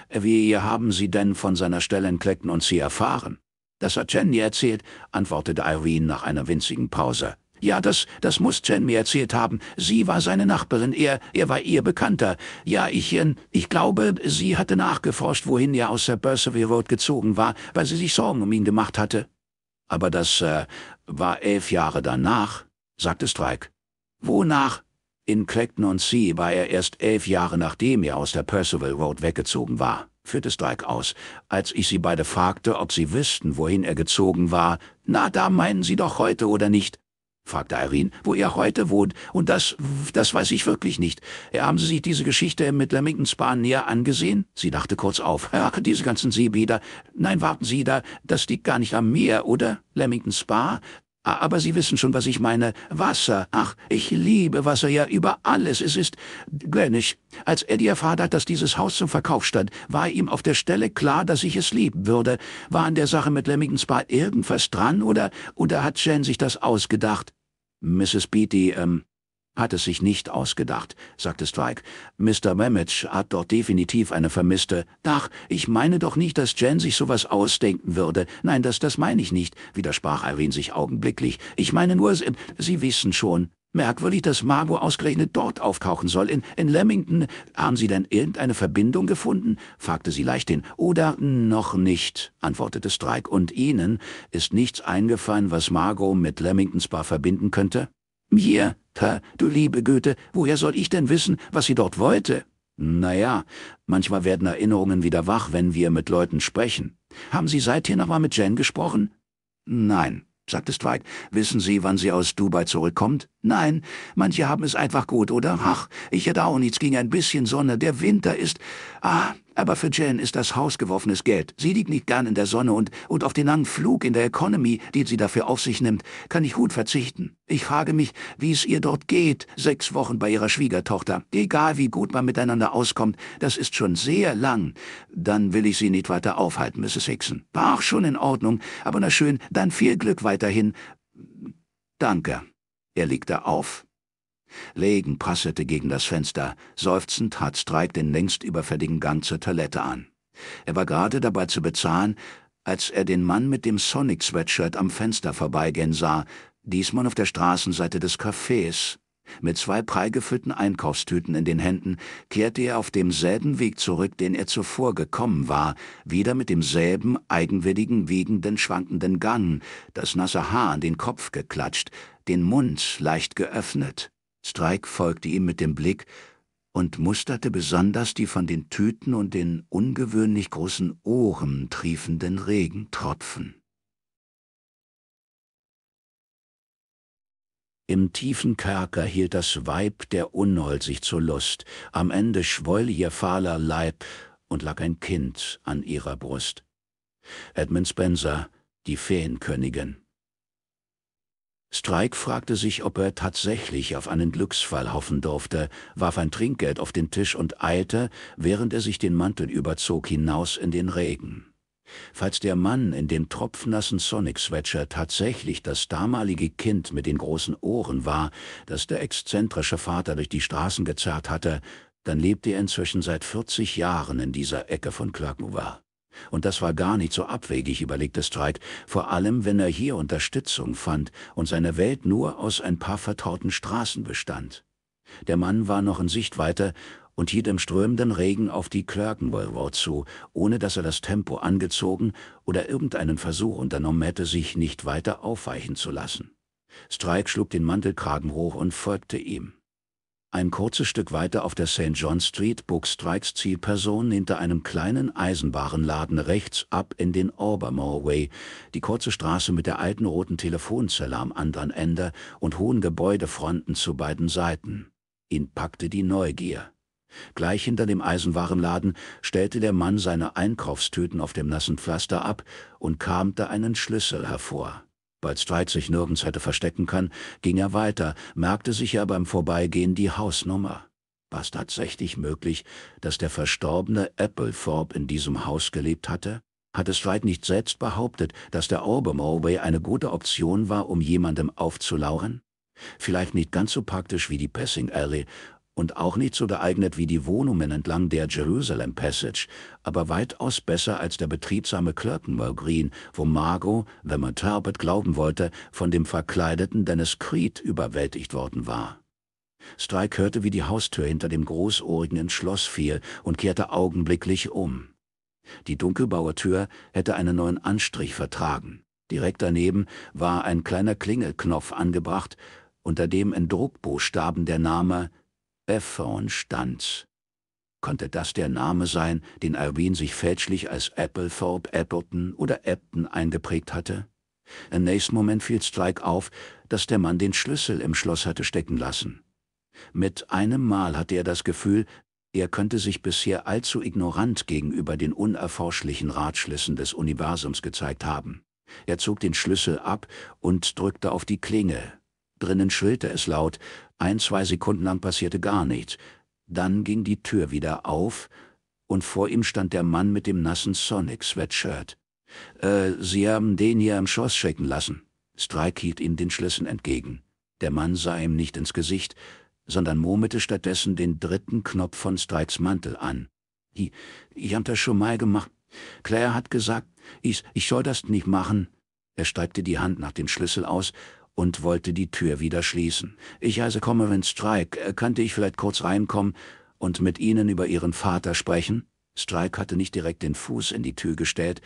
Wie haben Sie denn von seiner Stelle in und Sea erfahren? Das hat Jen mir erzählt, antwortete Irene nach einer winzigen Pause. Ja, das, das muss Jen mir erzählt haben. Sie war seine Nachbarin, er, er war ihr Bekannter. Ja, ich, ähm, ich glaube, sie hatte nachgeforscht, wohin er aus der Bursaville Road gezogen war, weil sie sich Sorgen um ihn gemacht hatte. Aber das äh, war elf Jahre danach, sagte Strike. Wonach? In Clacton on Sea war er erst elf Jahre nachdem er aus der Percival Road weggezogen war führte Strike aus, als ich sie beide fragte, ob sie wüssten, wohin er gezogen war. »Na, da meinen Sie doch heute, oder nicht?« fragte Irene, wo er heute wohnt, und das, das weiß ich wirklich nicht. Ja, äh, Haben Sie sich diese Geschichte mit Midlamington Spa näher angesehen? Sie dachte kurz auf. Äh, ach, diese ganzen Seebäder. Nein, warten Sie da, das liegt gar nicht am Meer, oder? Lamington Spa? Aber Sie wissen schon, was ich meine. Wasser. Ach, ich liebe Wasser ja über alles. Es ist... Glennish, als Eddie erfahrt hat, dass dieses Haus zum Verkauf stand, war ihm auf der Stelle klar, dass ich es lieben würde. War an der Sache mit Lemmington Spa irgendwas dran oder... oder hat Jen sich das ausgedacht? Mrs. Beatty, ähm, hat es sich nicht ausgedacht, sagte Strike. Mr. Mametsch hat dort definitiv eine vermisste. Ach, ich meine doch nicht, dass Jen sich sowas ausdenken würde. Nein, das, das meine ich nicht, widersprach Irene sich augenblicklich. Ich meine nur, Sie, Sie wissen schon. Merkwürdig, dass Margot ausgerechnet dort auftauchen soll, in, in Lemmington. Haben Sie denn irgendeine Verbindung gefunden? fragte sie leicht hin. Oder noch nicht, antwortete Strike. Und Ihnen ist nichts eingefallen, was Margot mit Lemmingtons Bar verbinden könnte? Mir Pah, du liebe Goethe, woher soll ich denn wissen, was sie dort wollte? Naja, manchmal werden Erinnerungen wieder wach, wenn wir mit Leuten sprechen. Haben Sie seither noch mal mit Jen gesprochen? Nein, sagte Strike. Wissen Sie, wann sie aus Dubai zurückkommt? Nein, manche haben es einfach gut, oder? Ach, ich hätte auch nichts gegen ein bisschen Sonne. Der Winter ist... Ah, aber für Jen ist das rausgeworfenes Geld. Sie liegt nicht gern in der Sonne und, und auf den langen Flug in der Economy, den sie dafür auf sich nimmt, kann ich gut verzichten. Ich frage mich, wie es ihr dort geht, sechs Wochen bei ihrer Schwiegertochter. Egal wie gut man miteinander auskommt, das ist schon sehr lang. Dann will ich sie nicht weiter aufhalten, Mrs. Hickson. War auch schon in Ordnung, aber na schön, dann viel Glück weiterhin. Danke. Er legte auf. Regen prasselte gegen das Fenster, seufzend trat Streik den längst überfälligen Gang zur Toilette an. Er war gerade dabei zu bezahlen, als er den Mann mit dem Sonic-Sweatshirt am Fenster vorbeigehen sah, diesmal auf der Straßenseite des Cafés. Mit zwei prallgefüllten Einkaufstüten in den Händen kehrte er auf demselben Weg zurück, den er zuvor gekommen war, wieder mit demselben eigenwilligen, wiegenden, schwankenden Gang, das nasse Haar an den Kopf geklatscht, den Mund leicht geöffnet. Strike folgte ihm mit dem Blick und musterte besonders die von den Tüten und den ungewöhnlich großen Ohren triefenden Regentropfen. Im tiefen Kerker hielt das Weib der Unhold sich zur Lust, am Ende schwoll ihr fahler Leib und lag ein Kind an ihrer Brust. Edmund Spencer, die Feenkönigin. Strike fragte sich, ob er tatsächlich auf einen Glücksfall hoffen durfte, warf ein Trinkgeld auf den Tisch und eilte, während er sich den Mantel überzog, hinaus in den Regen. Falls der Mann in dem tropfnassen Sonic-Sweatshirt tatsächlich das damalige Kind mit den großen Ohren war, das der exzentrische Vater durch die Straßen gezerrt hatte, dann lebte er inzwischen seit 40 Jahren in dieser Ecke von Clerkenwell. Und das war gar nicht so abwegig, überlegte Strike, vor allem wenn er hier Unterstützung fand und seine Welt nur aus ein paar vertrauten Straßen bestand. Der Mann war noch in Sichtweite und hielt im strömenden Regen auf die Clerkenwell Road zu, ohne dass er das Tempo angezogen oder irgendeinen Versuch unternommen hätte, sich nicht weiter aufweichen zu lassen. Strike schlug den Mantelkragen hoch und folgte ihm. Ein kurzes Stück weiter auf der St. John Street bog Strikes Zielperson hinter einem kleinen Eisenbahnladen rechts ab in den Albemarle Way, die kurze Straße mit der alten roten Telefonzelle am anderen Ende und hohen Gebäudefronten zu beiden Seiten. Ihn packte die Neugier. Gleich hinter dem Eisenwarenladen stellte der Mann seine Einkaufstüten auf dem nassen Pflaster ab und kramte einen Schlüssel hervor. Weil Streit sich nirgends hätte verstecken können, ging er weiter, merkte sich ja beim Vorbeigehen die Hausnummer. War es tatsächlich möglich, dass der verstorbene Applethorpe in diesem Haus gelebt hatte? Hatte Stride nicht selbst behauptet, dass der Obermowbray eine gute Option war, um jemandem aufzulauern? Vielleicht nicht ganz so praktisch wie die Passing Alley, und auch nicht so geeignet wie die Wohnungen entlang der Jerusalem Passage, aber weitaus besser als der betriebsame Clerkenwell Green, wo Margot, wenn man Talbot glauben wollte, von dem verkleideten Dennis Creed überwältigt worden war. Strike hörte, wie die Haustür hinter dem Großohrigen ins Schloss fiel und kehrte augenblicklich um. Die dunkelblaue Tür hätte einen neuen Anstrich vertragen. Direkt daneben war ein kleiner Klingelknopf angebracht, unter dem in Druckbuchstaben der Name Ephone Stanz. Konnte das der Name sein, den Irene sich fälschlich als Applethorpe, Appleton oder Epton eingeprägt hatte? Im nächsten Moment fiel Strike auf, dass der Mann den Schlüssel im Schloss hatte stecken lassen. Mit einem Mal hatte er das Gefühl, er könnte sich bisher allzu ignorant gegenüber den unerforschlichen Ratschlüssen des Universums gezeigt haben. Er zog den Schlüssel ab und drückte auf die Klinge. Drinnen schrillte es laut, ein, zwei Sekunden lang passierte gar nichts. Dann ging die Tür wieder auf und vor ihm stand der Mann mit dem nassen Sonic-Sweatshirt. Äh, Sie haben den hier im Schoss schicken lassen. Strike hielt ihm den Schlüssel entgegen. Der Mann sah ihm nicht ins Gesicht, sondern murmelte stattdessen den dritten Knopf von Strikes Mantel an. Ich, ich hab das schon mal gemacht. Claire hat gesagt, ich, ich soll das nicht machen. Er streckte die Hand nach dem Schlüssel aus und wollte die Tür wieder schließen. Ich heiße also Commerin Strike. Äh, könnte ich vielleicht kurz reinkommen und mit Ihnen über Ihren Vater sprechen? Strike hatte nicht direkt den Fuß in die Tür gestellt,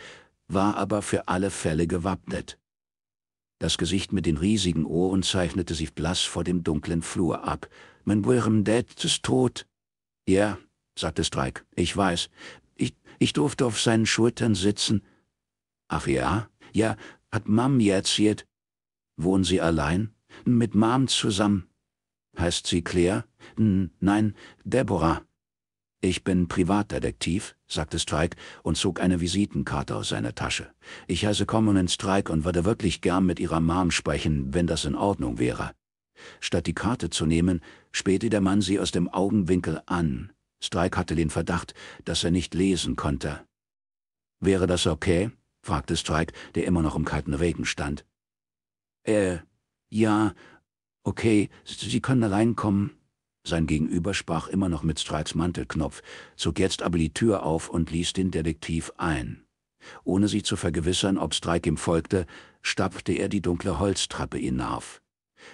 war aber für alle Fälle gewappnet. Das Gesicht mit den riesigen Ohren zeichnete sich blass vor dem dunklen Flur ab. Mein Wilhelm Dad ist tot. Ja, sagte Strike, ich weiß. Ich, ich durfte auf seinen Schultern sitzen. Ach ja? Ja, hat Mam mir erzählt. Wohnen Sie allein? Mit Mom zusammen? Heißt sie Claire? N nein, Deborah. Ich bin Privatdetektiv, sagte Strike und zog eine Visitenkarte aus seiner Tasche. Ich heiße Common Strike und würde wirklich gern mit Ihrer Mom sprechen, wenn das in Ordnung wäre. Statt die Karte zu nehmen, spähte der Mann sie aus dem Augenwinkel an. Strike hatte den Verdacht, dass er nicht lesen konnte. Wäre das okay? fragte Strike, der immer noch im kalten Regen stand. Äh, ja, okay, Sie können allein kommen. Sein Gegenüber sprach immer noch mit Streits Mantelknopf, zog jetzt aber die Tür auf und ließ den Detektiv ein. Ohne sich zu vergewissern, ob Strike ihm folgte, stapfte er die dunkle Holztreppe hinauf.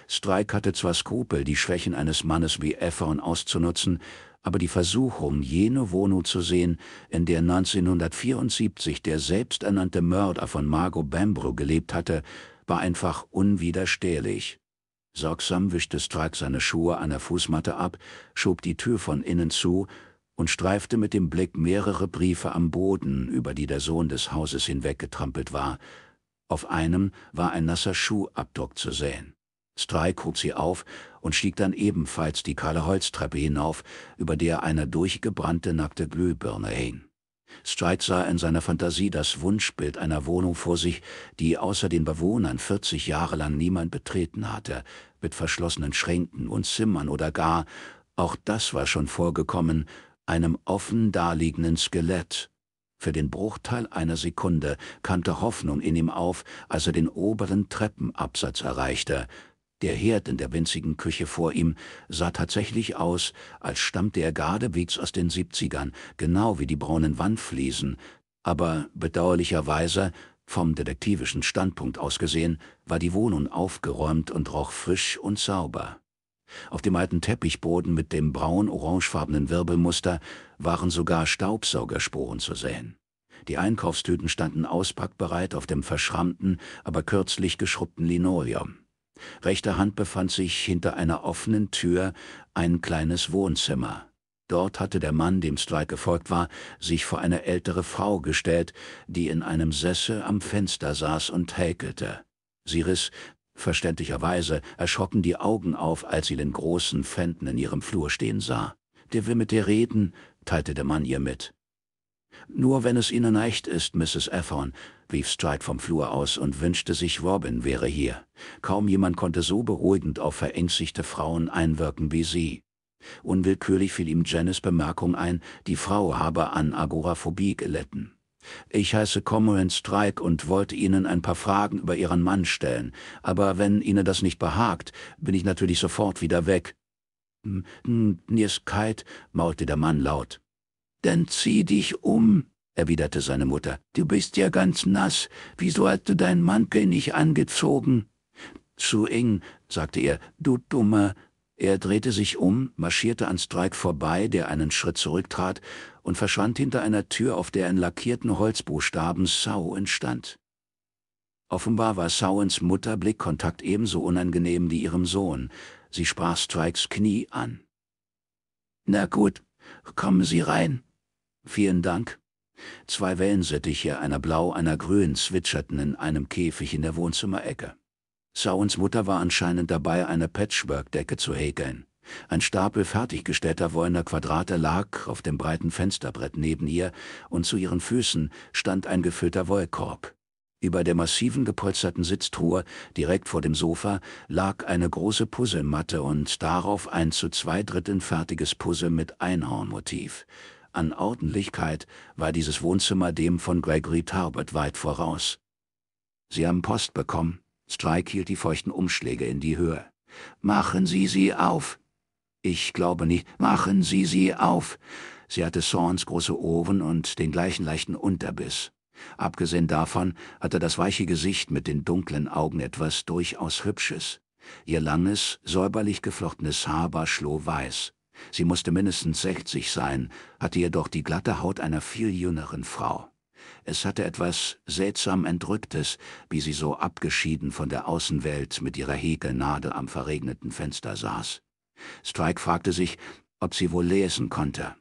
Strike hatte zwar Skrupel, die Schwächen eines Mannes wie Ephron auszunutzen, aber die Versuchung, jene Wohnung zu sehen, in der 1974 der selbsternannte Mörder von Margot Bambro gelebt hatte, war einfach unwiderstehlich. Sorgsam wischte Strike seine Schuhe an der Fußmatte ab, schob die Tür von innen zu und streifte mit dem Blick mehrere Briefe am Boden, über die der Sohn des Hauses hinweggetrampelt war. Auf einem war ein nasser Schuhabdruck zu sehen. Strike hob sie auf und stieg dann ebenfalls die kahle Holztreppe hinauf, über der eine durchgebrannte nackte Glühbirne hing. Stride sah in seiner Fantasie das Wunschbild einer Wohnung vor sich, die außer den Bewohnern 40 Jahre lang niemand betreten hatte, mit verschlossenen Schränken und Zimmern oder gar, auch das war schon vorgekommen, einem offen daliegenden Skelett. Für den Bruchteil einer Sekunde kannte Hoffnung in ihm auf, als er den oberen Treppenabsatz erreichte, der Herd in der winzigen Küche vor ihm sah tatsächlich aus, als stammte er geradewegs aus den Siebzigern, genau wie die braunen Wandfliesen, aber bedauerlicherweise, vom detektivischen Standpunkt aus gesehen, war die Wohnung aufgeräumt und roch frisch und sauber. Auf dem alten Teppichboden mit dem braun-orangefarbenen Wirbelmuster waren sogar Staubsaugersporen zu sehen. Die Einkaufstüten standen auspackbereit auf dem verschrammten, aber kürzlich geschrubbten Linoleum. Rechter Hand befand sich hinter einer offenen Tür ein kleines Wohnzimmer. Dort hatte der Mann, dem Strike gefolgt war, sich vor eine ältere Frau gestellt, die in einem Sessel am Fenster saß und häkelte. Sie riss, verständlicherweise, erschrocken die Augen auf, als sie den großen Fenton in ihrem Flur stehen sah. Der will mit dir reden, teilte der Mann ihr mit. Nur wenn es Ihnen recht ist, Mrs. Effron, rief Stride vom Flur aus und wünschte sich, Robin wäre hier. Kaum jemand konnte so beruhigend auf verängstigte Frauen einwirken wie sie. Unwillkürlich fiel ihm Janice Bemerkung ein, die Frau habe an Agoraphobie gelitten. Ich heiße Comrade Strike und wollte Ihnen ein paar Fragen über Ihren Mann stellen, aber wenn Ihnen das nicht behagt, bin ich natürlich sofort wieder weg. Mir hm, hm, kalt, maulte der Mann laut. Denn zieh dich um, erwiderte seine Mutter. Du bist ja ganz nass. Wieso hast du deinen Mantel nicht angezogen? Zu eng, sagte er. Du Dummer. Er drehte sich um, marschierte an Strike vorbei, der einen Schritt zurücktrat, und verschwand hinter einer Tür, auf der in lackierten Holzbuchstaben Sau entstand. Offenbar war Sauens Mutter Blickkontakt ebenso unangenehm wie ihrem Sohn. Sie sprach Strikes Knie an. Na gut, kommen Sie rein. Vielen Dank, Zwei Wellensittiche, einer blau, einer grün, zwitscherten in einem Käfig in der Wohnzimmerecke. Sauens Mutter war anscheinend dabei, eine Patchwork-Decke zu häkeln. Ein Stapel fertiggestellter wollener Quadrate lag auf dem breiten Fensterbrett neben ihr, und zu ihren Füßen stand ein gefüllter Wollkorb. Über der massiven gepolsterten Sitztruhe, direkt vor dem Sofa, lag eine große Puzzlematte und darauf ein zu zwei Dritteln fertiges Puzzle mit Einhornmotiv. An Ordentlichkeit war dieses Wohnzimmer dem von Gregory Talbot weit voraus. Sie haben Post bekommen. Strike hielt die feuchten Umschläge in die Höhe. Machen Sie sie auf! Ich glaube nicht. Machen Sie sie auf! Sie hatte Sorns große Ohren und den gleichen leichten Unterbiss. Abgesehen davon hatte das weiche Gesicht mit den dunklen Augen etwas durchaus Hübsches. Ihr langes, säuberlich geflochtenes Haar war schlohweiß. Sie musste mindestens 60 sein, hatte jedoch die glatte Haut einer viel jüngeren Frau. Es hatte etwas seltsam Entrücktes, wie sie so abgeschieden von der Außenwelt mit ihrer Häkelnadel am verregneten Fenster saß. Strike fragte sich, ob sie wohl lesen konnte.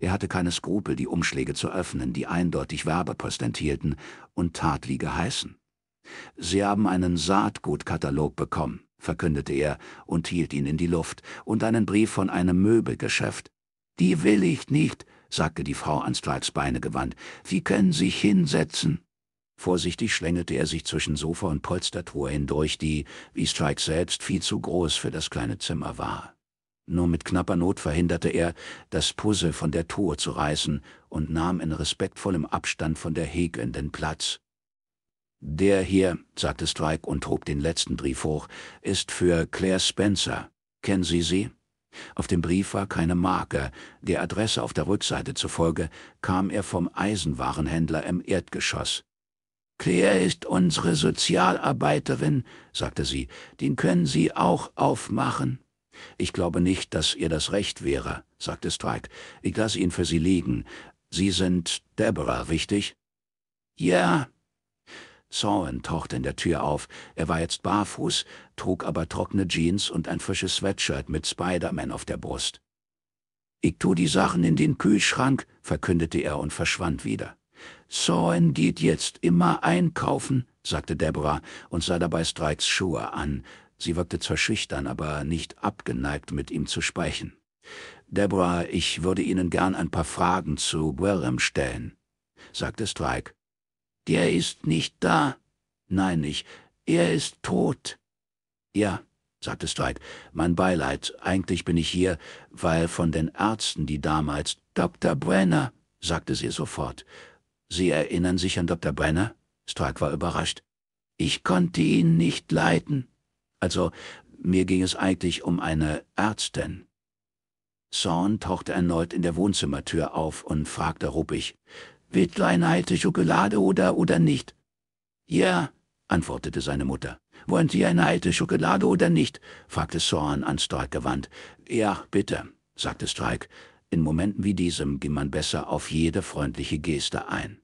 Er hatte keine Skrupel, die Umschläge zu öffnen, die eindeutig Werbepost enthielten und Tatli geheißen. Sie haben einen Saatgutkatalog bekommen, verkündete er und hielt ihn in die Luft, und einen Brief von einem Möbelgeschäft. Die will ich nicht, sagte die Frau an Strikes Beine gewandt. Sie können sich hinsetzen. Vorsichtig schlängelte er sich zwischen Sofa und Polstertruhe hindurch, die, wie Strike selbst, viel zu groß für das kleine Zimmer war. Nur mit knapper Not verhinderte er, das Puzzle von der Truhe zu reißen und nahm in respektvollem Abstand von der Hegenden Platz. Der hier, sagte Strike und hob den letzten Brief hoch, ist für Claire Spencer. Kennen Sie sie? Auf dem Brief war keine Marke, der Adresse auf der Rückseite zufolge kam er vom Eisenwarenhändler im Erdgeschoss. Claire ist unsere Sozialarbeiterin, sagte sie, den können Sie auch aufmachen. Ich glaube nicht, dass ihr das Recht wäre, sagte Strike. Ich lasse ihn für Sie liegen. Sie sind Deborah, richtig? Ja, Zorn tauchte in der Tür auf. Er war jetzt barfuß, trug aber trockene Jeans und ein frisches Sweatshirt mit Spider-Man auf der Brust. »Ich tu die Sachen in den Kühlschrank«, verkündete er und verschwand wieder. »Zorn geht jetzt immer einkaufen«, sagte Deborah und sah dabei Strikes Schuhe an. Sie wirkte zwar schüchtern, aber nicht abgeneigt, mit ihm zu sprechen. »Deborah, ich würde Ihnen gern ein paar Fragen zu Wilhelm stellen«, sagte Strike. Der ist nicht da. Nein, ich, Er ist tot. Ja, sagte Stride, mein Beileid. Eigentlich bin ich hier, weil von den Ärzten, die damals... Dr. Brenner, sagte sie sofort. Sie erinnern sich an Dr. Brenner? Strike war überrascht. Ich konnte ihn nicht leiden. Also, mir ging es eigentlich um eine Ärztin. Zorn tauchte erneut in der Wohnzimmertür auf und fragte ruppig, Willst du eine heiße Schokolade oder, oder nicht? Ja, antwortete seine Mutter. Wollen Sie eine heiße Schokolade oder nicht? fragte Soren an Strike gewandt. Ja, bitte, sagte Strike. In Momenten wie diesem ging man besser auf jede freundliche Geste ein.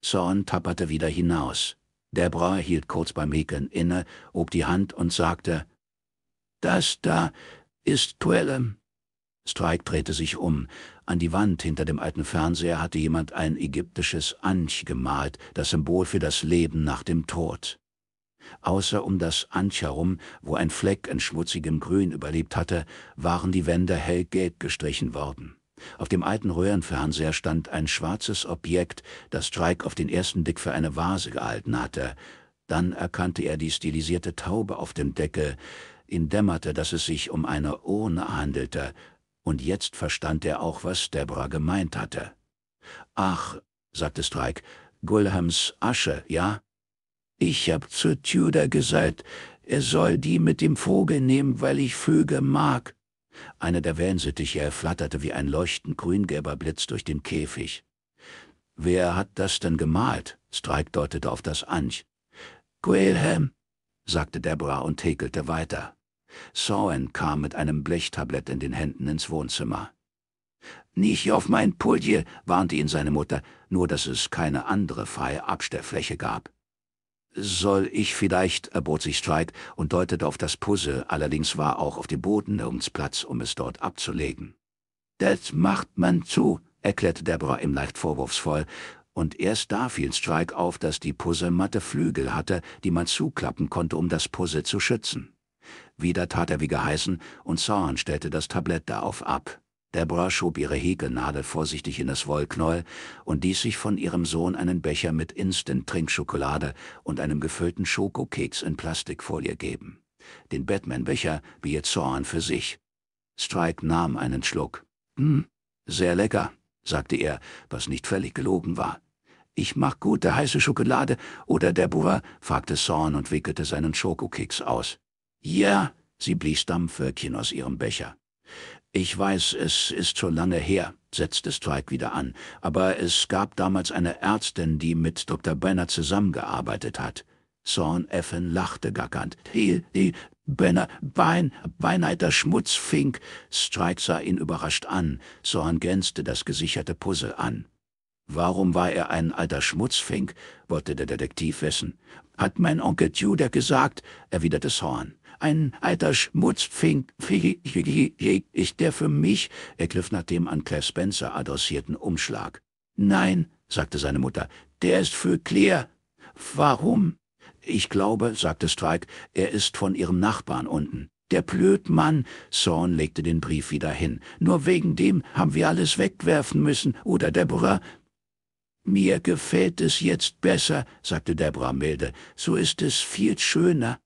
Zorn tapperte wieder hinaus. Der Brauer hielt kurz beim Häkeln inne, hob die Hand und sagte, »Das da ist Twellem.« Strike drehte sich um. An die Wand hinter dem alten Fernseher hatte jemand ein ägyptisches Anch gemalt, das Symbol für das Leben nach dem Tod. Außer um das Anch herum, wo ein Fleck in schmutzigem Grün überlebt hatte, waren die Wände hellgelb gestrichen worden. Auf dem alten Röhrenfernseher stand ein schwarzes Objekt, das Strike auf den ersten Blick für eine Vase gehalten hatte. Dann erkannte er die stilisierte Taube auf dem Deckel. Ihn dämmerte, dass es sich um eine Urne handelte, und jetzt verstand er auch, was Deborah gemeint hatte. Ach, sagte Strike, Gulhams Asche, ja? Ich hab zu Tudor gesagt, er soll die mit dem Vogel nehmen, weil ich Vögel mag. Einer der Wellensittiche flatterte wie ein leuchtend grüngelber Blitz durch den Käfig. Wer hat das denn gemalt? Strike deutete auf das Anch. »Gulham«, sagte Deborah und häkelte weiter. Soren kam mit einem Blechtablett in den Händen ins Wohnzimmer. »Nicht auf mein Pulje«, warnte ihn seine Mutter, nur dass es keine andere freie Abstellfläche gab. »Soll ich vielleicht«, erbot sich Stride und deutete auf das Puzzle, allerdings war auch auf dem Boden nirgends Platz, um es dort abzulegen. »Das macht man zu«, erklärte Deborah ihm leicht vorwurfsvoll, und erst da fiel Strike auf, dass die Puzzlematte Flügel hatte, die man zuklappen konnte, um das Puzzle zu schützen. Wieder tat er wie geheißen, und Zorn stellte das Tablett darauf ab. Deborah schob ihre Häkelnadel vorsichtig in das Wollknäuel und ließ sich von ihrem Sohn einen Becher mit Instant-Trinkschokolade und einem gefüllten Schokokeks in Plastikfolie geben. Den Batman-Becher behielt Zorn für sich. Strike nahm einen Schluck. Hm, sehr lecker, sagte er, was nicht völlig gelogen war. Ich mach gute heiße Schokolade, oder Deborah? fragte Zorn und wickelte seinen Schokokeks aus. Hier, sie blies Dampfwölkchen aus ihrem Becher. Ich weiß, es ist schon lange her, setzte Strike wieder an, aber es gab damals eine Ärztin, die mit Dr. Brenner zusammengearbeitet hat. Zorn Effen lachte gackernd. Die, die, Brenner, Bein, Beineiter Schmutzfink. Strike sah ihn überrascht an. Zorn gänzte das gesicherte Puzzle an. Warum war er ein alter Schmutzfink? wollte der Detektiv wissen. Hat mein Onkel Tudor gesagt, erwiderte Zorn ein alter Schmutzfink, der für mich, er griff nach dem an Claire Spencer adressierten Umschlag. Nein, sagte seine Mutter, der ist für Claire. Warum? Ich glaube, sagte Strike, er ist von ihrem Nachbarn unten. Der Blödmann, Thorn legte den Brief wieder hin. Nur wegen dem haben wir alles wegwerfen müssen, oder Deborah? Mir gefällt es jetzt besser, sagte Deborah milde. So ist es viel schöner.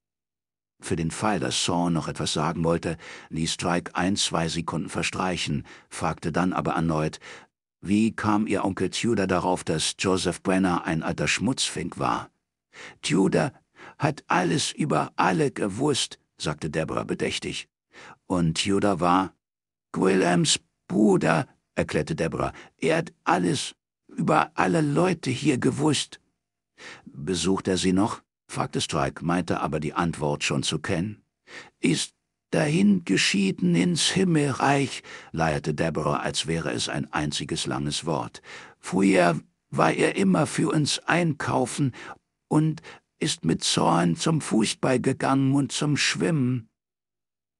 Für den Fall, dass Saw noch etwas sagen wollte, ließ Strike ein, zwei Sekunden verstreichen, fragte dann aber erneut, wie kam ihr Onkel Tudor darauf, dass Joseph Brenner ein alter Schmutzfink war? Tudor hat alles über alle gewusst, sagte Deborah bedächtig. Und Tudor war Gwillams Bruder, erklärte Deborah. Er hat alles über alle Leute hier gewusst. Besucht er sie noch? fragte Strike, meinte aber die Antwort schon zu kennen. Ist dahin geschieden ins Himmelreich, leierte Deborah, als wäre es ein einziges langes Wort. Früher war er immer für uns einkaufen und ist mit Zorn zum Fußball gegangen und zum Schwimmen.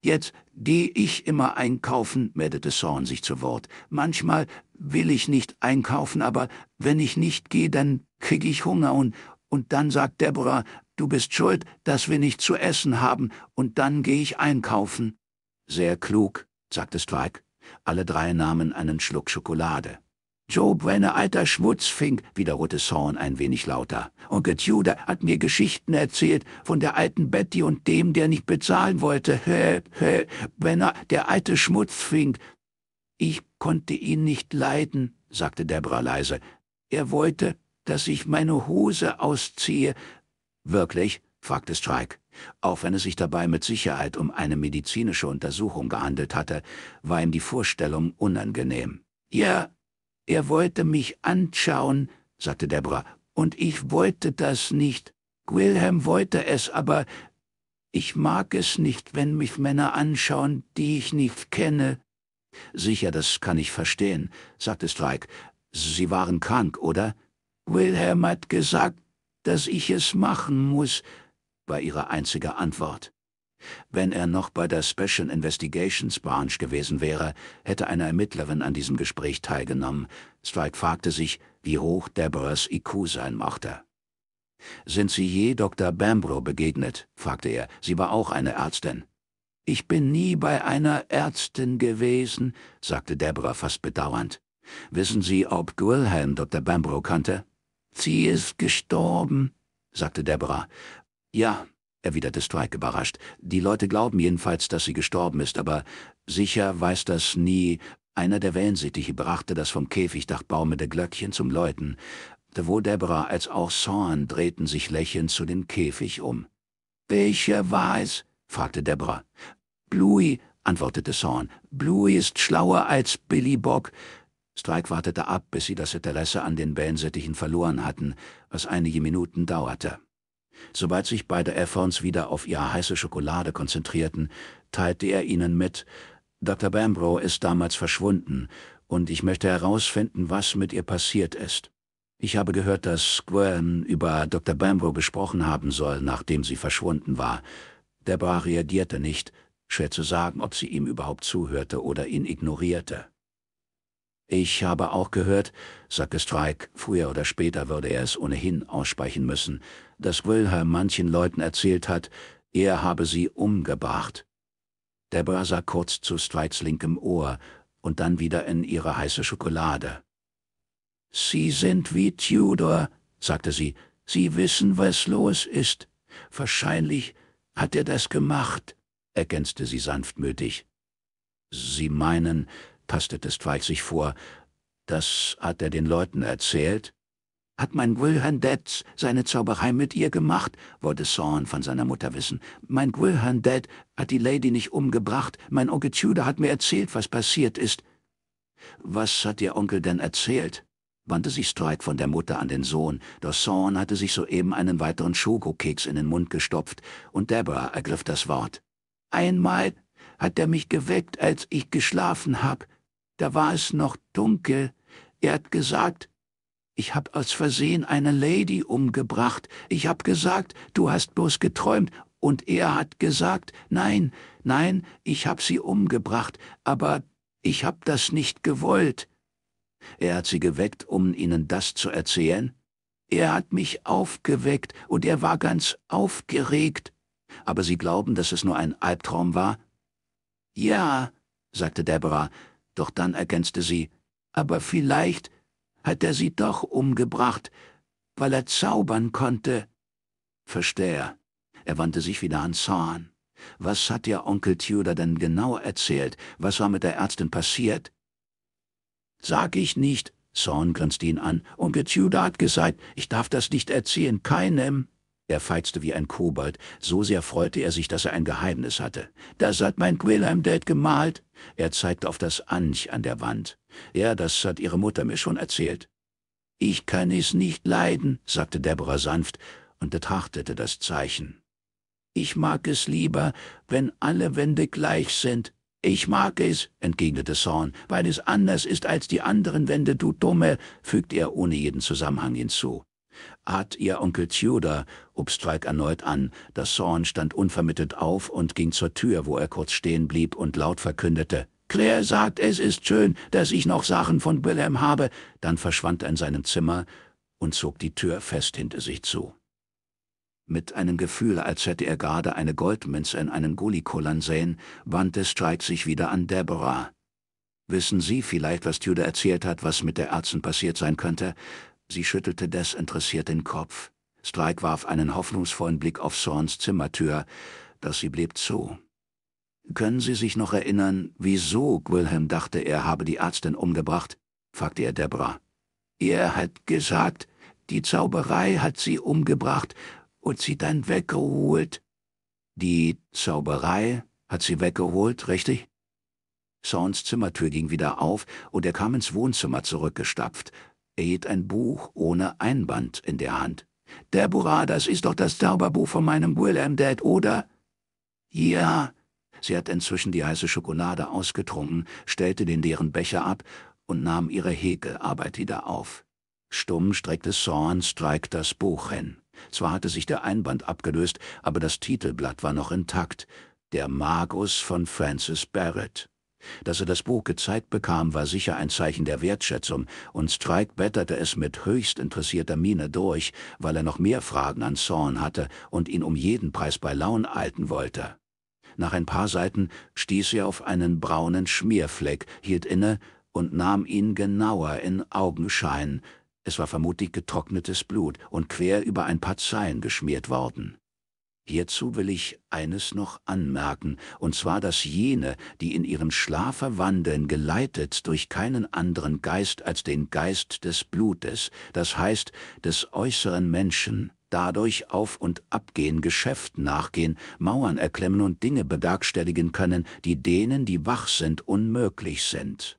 Jetzt gehe ich immer einkaufen, meldete Zorn sich zu Wort. Manchmal will ich nicht einkaufen, aber wenn ich nicht gehe, dann krieg ich Hunger und und dann sagt Deborah, du bist schuld, dass wir nicht zu essen haben, und dann gehe ich einkaufen. Sehr klug, sagte Strike. Alle drei nahmen einen Schluck Schokolade. Joe Brenne, alter Schmutzfink, wiederholte Thorn ein wenig lauter. Onkel Tudor hat mir Geschichten erzählt von der alten Betty und dem, der nicht bezahlen wollte. Hä, hä, Brenner, der alte Schmutzfink. Ich konnte ihn nicht leiden, sagte Deborah leise. Er wollte, dass ich meine Hose ausziehe. Wirklich? fragte Strike. Auch wenn es sich dabei mit Sicherheit um eine medizinische Untersuchung gehandelt hatte, war ihm die Vorstellung unangenehm. Ja, er wollte mich anschauen, sagte Deborah, und ich wollte das nicht. Wilhelm wollte es, aber ich mag es nicht, wenn mich Männer anschauen, die ich nicht kenne. Sicher, das kann ich verstehen, sagte Strike. Sie waren krank, oder? Wilhelm hat gesagt, dass ich es machen muss, war ihre einzige Antwort. Wenn er noch bei der Special Investigations Branch gewesen wäre, hätte eine Ermittlerin an diesem Gespräch teilgenommen. Strike fragte sich, wie hoch Deborahs IQ sein mochte. Sind Sie je Dr. Bambro begegnet? fragte er. Sie war auch eine Ärztin. Ich bin nie bei einer Ärztin gewesen, sagte Deborah fast bedauernd. Wissen Sie, ob Wilhelm Dr. Bambro kannte? Sie ist gestorben, sagte Deborah. Ja, erwiderte Strike überrascht. Die Leute glauben jedenfalls, dass sie gestorben ist, aber sicher weiß das nie. Einer der Wellensittiche brachte das vom Käfigdachbau mit der Glöckchen zum Läuten. Sowohl Deborah als auch Sorn drehten sich lächelnd zu dem Käfig um. Welcher war es? fragte Deborah. Bluey, antwortete Sorn. Bluey ist schlauer als Billy Bock. Strike wartete ab, bis sie das Interesse an den Wellensittichen verloren hatten, was einige Minuten dauerte. Sobald sich beide Efforns wieder auf ihre heiße Schokolade konzentrierten, teilte er ihnen mit, Dr. Bambro ist damals verschwunden und ich möchte herausfinden, was mit ihr passiert ist. Ich habe gehört, dass Gwen über Dr. Bambro gesprochen haben soll, nachdem sie verschwunden war. Debra reagierte nicht, schwer zu sagen, ob sie ihm überhaupt zuhörte oder ihn ignorierte. Ich habe auch gehört, sagte Strike, früher oder später würde er es ohnehin aussprechen müssen, dass Wilhelm manchen Leuten erzählt hat, er habe sie umgebracht. Deborah sah kurz zu Strikes linkem Ohr und dann wieder in ihre heiße Schokolade. Sie sind wie Tudor, sagte sie. Sie wissen, was los ist. Wahrscheinlich hat er das gemacht, ergänzte sie sanftmütig. Sie meinen, tastete Strike sich vor. Das hat er den Leuten erzählt. Hat mein Gwilhan Dad seine Zauberei mit ihr gemacht? wollte Sorn von seiner Mutter wissen. Mein Gwilhan Dad hat die Lady nicht umgebracht. Mein Onkel Tudor hat mir erzählt, was passiert ist. Was hat Ihr Onkel denn erzählt? wandte sich Strike von der Mutter an den Sohn. Doch Sorn hatte sich soeben einen weiteren Schokokeks in den Mund gestopft, und Deborah ergriff das Wort. Einmal hat er mich geweckt, als ich geschlafen hab. Da war es noch dunkel. Er hat gesagt, ich hab aus Versehen eine Lady umgebracht. Ich hab gesagt, du hast bloß geträumt. Und er hat gesagt, nein, nein, ich hab sie umgebracht, aber ich hab das nicht gewollt. Er hat sie geweckt, um ihnen das zu erzählen. Er hat mich aufgeweckt und er war ganz aufgeregt. Aber Sie glauben, dass es nur ein Albtraum war? Ja, sagte Deborah, doch dann ergänzte sie, aber vielleicht hat er sie doch umgebracht, weil er zaubern konnte. Verstehe. Er wandte sich wieder an Zorn. Was hat dir Onkel Tudor denn genau erzählt? Was war mit der Ärztin passiert? Sag ich nicht, Zorn grinste ihn an. Onkel Tudor hat gesagt, ich darf das nicht erzählen, keinem. Er feizte wie ein Kobold, so sehr freute er sich, dass er ein Geheimnis hatte. Das hat mein Quillheim Dad gemalt. Er zeigte auf das Anch an der Wand. Ja, das hat ihre Mutter mir schon erzählt. Ich kann es nicht leiden, sagte Deborah sanft und betrachtete das Zeichen. Ich mag es lieber, wenn alle Wände gleich sind. Ich mag es, entgegnete Thorn, weil es anders ist als die anderen Wände, du Dumme, fügte er ohne jeden Zusammenhang hinzu. Hart ihr Onkel Tudor hob Strike erneut an, das Zorn stand unvermittelt auf und ging zur Tür, wo er kurz stehen blieb und laut verkündete, Claire sagt, es ist schön, dass ich noch Sachen von Willem habe. Dann verschwand er in seinem Zimmer und zog die Tür fest hinter sich zu. Mit einem Gefühl, als hätte er gerade eine Goldmünze in einen Gullikullern sehen, wandte Strike sich wieder an Deborah. Wissen Sie vielleicht, was Tudor erzählt hat, was mit der Ärztin passiert sein könnte? Sie schüttelte desinteressiert den Kopf. Strike warf einen hoffnungsvollen Blick auf Sorns Zimmertür. doch sie blieb zu. Können Sie sich noch erinnern, wieso Wilhelm dachte, er habe die Ärztin umgebracht? fragte er Deborah. Er hat gesagt, die Zauberei hat sie umgebracht und sie dann weggeholt. Die Zauberei hat sie weggeholt, richtig? Sorns Zimmertür ging wieder auf und er kam ins Wohnzimmer zurückgestapft, er hielt ein Buch ohne Einband in der Hand. Deborah, das ist doch das Zauberbuch von meinem Willem Dad, oder? Ja. Sie hat inzwischen die heiße Schokolade ausgetrunken, stellte den leeren Becher ab und nahm ihre Häkelarbeit wieder auf. Stumm streckte Strike das Buch hin. Zwar hatte sich der Einband abgelöst, aber das Titelblatt war noch intakt. Der Magus von Francis Barrett. Dass er das Buch gezeigt bekam, war sicher ein Zeichen der Wertschätzung, und Strike blätterte es mit höchst interessierter Miene durch, weil er noch mehr Fragen an Zorn hatte und ihn um jeden Preis bei Laun halten wollte. Nach ein paar Seiten stieß er auf einen braunen Schmierfleck, hielt inne und nahm ihn genauer in Augenschein. Es war vermutlich getrocknetes Blut und quer über ein paar Zeilen geschmiert worden. Hierzu will ich eines noch anmerken, und zwar, dass jene, die in ihren Schlafer wandeln, geleitet durch keinen anderen Geist als den Geist des Blutes, das heißt des äußeren Menschen, dadurch auf und abgehen, Geschäften nachgehen, Mauern erklemmen und Dinge bewerkstelligen können, die denen, die wach sind, unmöglich sind.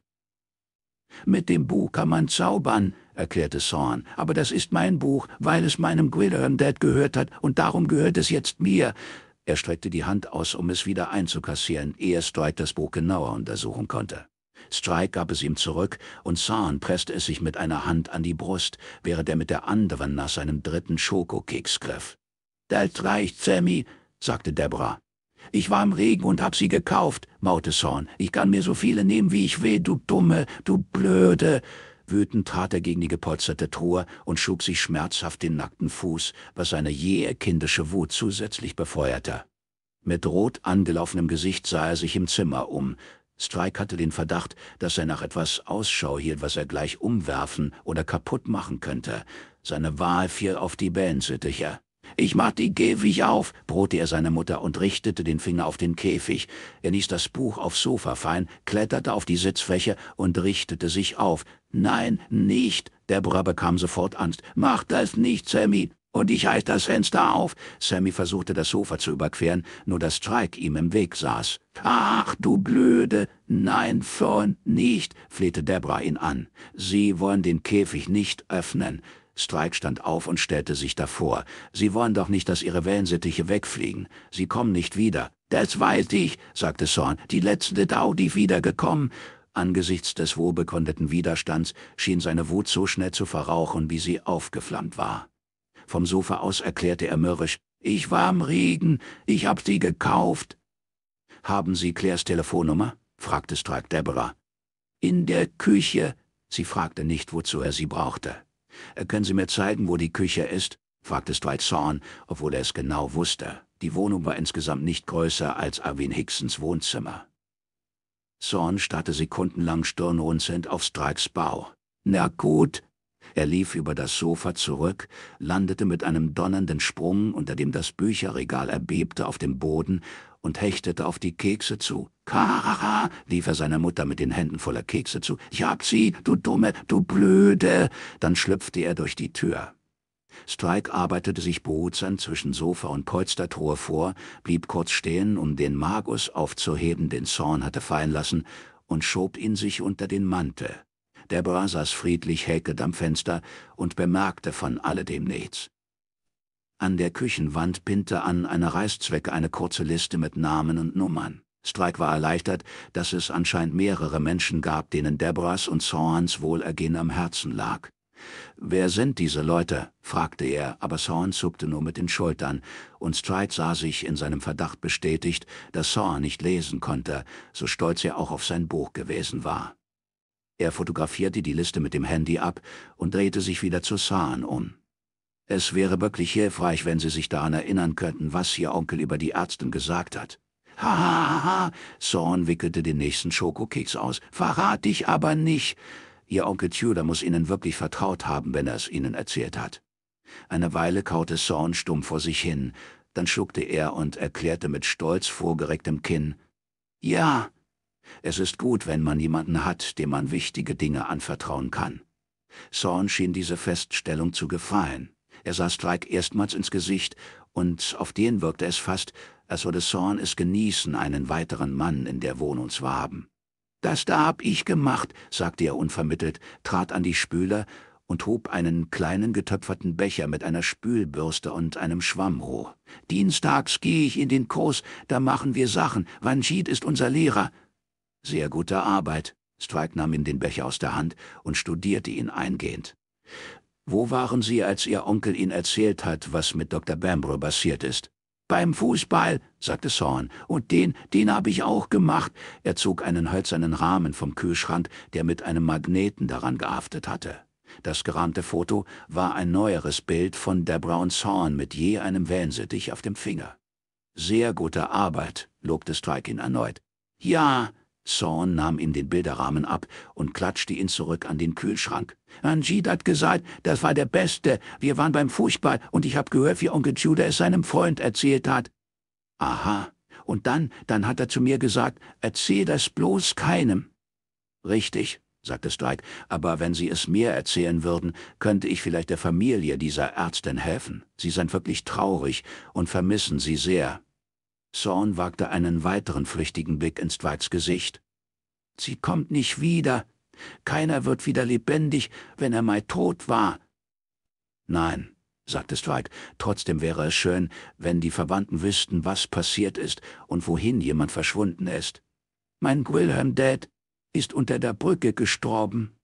»Mit dem Buch kann man zaubern«, erklärte Thorn, »aber das ist mein Buch, weil es meinem Gridiron Dad gehört hat, und darum gehört es jetzt mir.« Er streckte die Hand aus, um es wieder einzukassieren, ehe Strike das Buch genauer untersuchen konnte. Strike gab es ihm zurück, und Thorn presste es sich mit einer Hand an die Brust, während er mit der anderen nach seinem dritten Schokokeks griff. »Das reicht, Sammy«, sagte Deborah. Ich war im Regen und hab sie gekauft, maute Zorn. Ich kann mir so viele nehmen, wie ich will, du Dumme, du Blöde. Wütend trat er gegen die gepolsterte Truhe und schlug sich schmerzhaft den nackten Fuß, was seine jähe kindische Wut zusätzlich befeuerte. Mit rot angelaufenem Gesicht sah er sich im Zimmer um. Strike hatte den Verdacht, dass er nach etwas Ausschau hielt, was er gleich umwerfen oder kaputt machen könnte. Seine Wahl fiel auf die Bellensittiche. Ich mach die Käfig auf, brote er seine Mutter und richtete den Finger auf den Käfig. Er ließ das Buch aufs Sofa fallen, kletterte auf die Sitzfläche und richtete sich auf. Nein, nicht! Deborah bekam sofort Angst. Mach das nicht, Sammy! Und ich heiß das Fenster auf. Sammy versuchte, das Sofa zu überqueren, nur dass Strike ihm im Weg saß. Ach, du Blöde! Nein, Fern, nicht! flehte Deborah ihn an. Sie wollen den Käfig nicht öffnen. Strike stand auf und stellte sich davor. Sie wollen doch nicht, dass ihre Wellensittiche wegfliegen. Sie kommen nicht wieder. Das weiß ich, sagte Sorn. Die letzte Dau, die wiedergekommen. Angesichts des wohlbekundeten Widerstands schien seine Wut so schnell zu verrauchen, wie sie aufgeflammt war. Vom Sofa aus erklärte er mürrisch, ich war im Regen, ich hab sie gekauft. Haben Sie Claires Telefonnummer? fragte Strike Deborah. In der Küche. Sie fragte nicht, wozu er sie brauchte. Äh, können Sie mir zeigen, wo die Küche ist? fragte Zorn, obwohl er es genau wusste. Die Wohnung war insgesamt nicht größer als Arvin Hicksons Wohnzimmer. Zorn starrte sekundenlang stirnrunzelnd auf Strikes Bau. Na gut. Er lief über das Sofa zurück, landete mit einem donnernden Sprung, unter dem das Bücherregal erbebte, auf dem Boden und hechtete auf die Kekse zu. Karara, lief er seiner Mutter mit den Händen voller Kekse zu. Ich hab sie, du Dumme, du Blöde! Dann schlüpfte er durch die Tür. Strike arbeitete sich behutsam zwischen Sofa und Polstertruhe vor, blieb kurz stehen, um den Magus aufzuheben, den Zorn hatte fallen lassen, und schob ihn sich unter den Mantel. Deborah saß friedlich häkend am Fenster und bemerkte von alledem nichts. An der Küchenwand pinnte an einer Reißzwecke eine kurze Liste mit Namen und Nummern. Strike war erleichtert, dass es anscheinend mehrere Menschen gab, denen Debras und Sorans Wohlergehen am Herzen lag. Wer sind diese Leute? fragte er, aber Sorn zuckte nur mit den Schultern, und Strike sah sich in seinem Verdacht bestätigt, dass Sorn nicht lesen konnte, so stolz er auch auf sein Buch gewesen war. Er fotografierte die Liste mit dem Handy ab und drehte sich wieder zu Sorn um. Es wäre wirklich hilfreich, wenn Sie sich daran erinnern könnten, was Ihr Onkel über die Ärztin gesagt hat. Ha, ha, ha, Zorn wickelte den nächsten Schokokeks aus. Verrat dich aber nicht! Ihr Onkel Tudor muss Ihnen wirklich vertraut haben, wenn er es Ihnen erzählt hat. Eine Weile kaute Zorn stumm vor sich hin, dann schluckte er und erklärte mit stolz vorgerecktem Kinn, »Ja, es ist gut, wenn man jemanden hat, dem man wichtige Dinge anvertrauen kann.« Zorn schien diese Feststellung zu gefallen. Er sah Strike erstmals ins Gesicht, und auf den wirkte es fast, als würde Zorn es genießen, einen weiteren Mann in der Wohnung zu haben. »Das da hab ich gemacht«, sagte er unvermittelt, trat an die Spüler und hob einen kleinen getöpferten Becher mit einer Spülbürste und einem Schwamm hoch. »Dienstags gehe ich in den Kurs, da machen wir Sachen. Vanjit ist unser Lehrer.« »Sehr gute Arbeit«, Strike nahm ihm den Becher aus der Hand und studierte ihn eingehend. Wo waren Sie, als Ihr Onkel Ihnen erzählt hat, was mit Dr. Bambro passiert ist? Beim Fußball, sagte Thorn. Und den, den habe ich auch gemacht. Er zog einen hölzernen Rahmen vom Kühlschrank, der mit einem Magneten daran gehaftet hatte. Das gerahmte Foto war ein neueres Bild von Deborah und Thorn mit je einem Wellensittich auf dem Finger. Sehr gute Arbeit, lobte Strike ihn erneut. Ja, Zorn nahm ihm den Bilderrahmen ab und klatschte ihn zurück an den Kühlschrank. Anjid hat gesagt, das war der Beste. Wir waren beim Fußball und ich hab gehört, wie Onkel Judah es seinem Freund erzählt hat. Aha. Und dann, dann hat er zu mir gesagt, erzähl das bloß keinem. Richtig, sagte Strike, aber wenn Sie es mir erzählen würden, könnte ich vielleicht der Familie dieser Ärztin helfen. Sie seien wirklich traurig und vermissen sie sehr. Zorn wagte einen weiteren flüchtigen Blick ins Dwights Gesicht. Sie kommt nicht wieder. Keiner wird wieder lebendig, wenn er mal tot war. Nein, sagte Dwight, trotzdem wäre es schön, wenn die Verwandten wüssten, was passiert ist und wohin jemand verschwunden ist. Mein Wilhelm Dad ist unter der Brücke gestorben.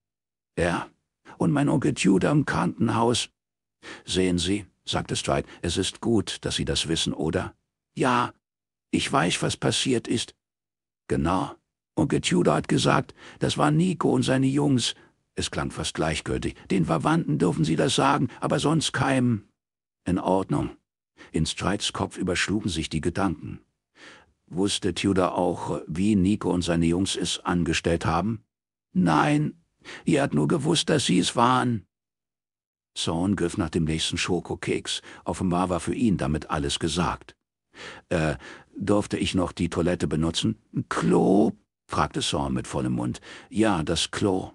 Ja, und mein Onkel Judah im Krankenhaus. Sehen Sie, sagte Stride, es ist gut, dass Sie das wissen, oder? Ja, ich weiß, was passiert ist. Genau. Onkel Tudor hat gesagt, das waren Nico und seine Jungs. Es klang fast gleichgültig. Den Verwandten dürfen sie das sagen, aber sonst keinem. In Ordnung. In Strides Kopf überschlugen sich die Gedanken. Wusste Tudor auch, wie Nico und seine Jungs es angestellt haben? Nein, er hat nur gewusst, dass sie es waren. Zorn griff nach dem nächsten Schokokeks. Offenbar war für ihn damit alles gesagt. Äh, durfte ich noch die Toilette benutzen? Klo? fragte Saw mit vollem Mund. Ja, das Klo.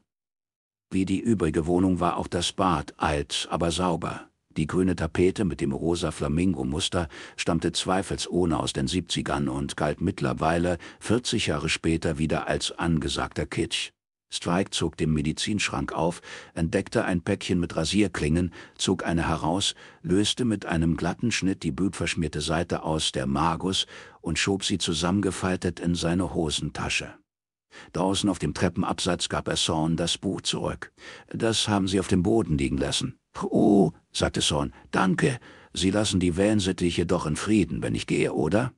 Wie die übrige Wohnung war auch das Bad alt, aber sauber. Die grüne Tapete mit dem rosa Flamingo-Muster stammte zweifelsohne aus den 70ern und galt mittlerweile, 40 Jahre später, wieder als angesagter Kitsch. Strike zog den Medizinschrank auf, entdeckte ein Päckchen mit Rasierklingen, zog eine heraus, löste mit einem glatten Schnitt die blutverschmierte Seite aus der Magus und schob sie zusammengefaltet in seine Hosentasche. Draußen auf dem Treppenabsatz gab er Thorn das Buch zurück. Das haben sie auf dem Boden liegen lassen. Oh, sagte Thorn, danke. Sie lassen die Wellensittiche doch in Frieden, wenn ich gehe, oder?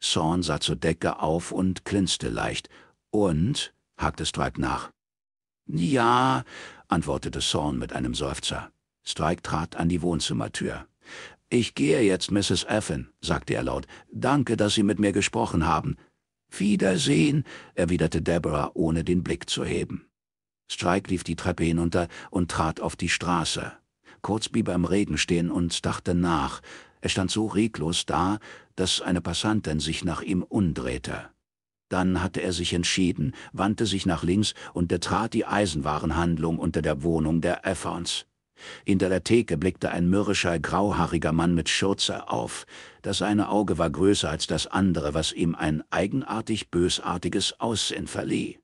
Thorn sah zur Decke auf und klinste leicht. Und? hakte Strike nach. Ja, antwortete Thorn mit einem Seufzer. Strike trat an die Wohnzimmertür. Ich gehe jetzt, Mrs. Effin, sagte er laut. Danke, dass Sie mit mir gesprochen haben. Wiedersehen, erwiderte Deborah, ohne den Blick zu heben. Strike lief die Treppe hinunter und trat auf die Straße. Kurz blieb er im Regen stehen und dachte nach. Er stand so reglos da, dass eine Passantin sich nach ihm umdrehte. Dann hatte er sich entschieden, wandte sich nach links und betrat die Eisenwarenhandlung unter der Wohnung der Effons. Hinter der Theke blickte ein mürrischer, grauhaariger Mann mit Schürze auf. Das eine Auge war größer als das andere, was ihm ein eigenartig bösartiges Aussehen verlieh.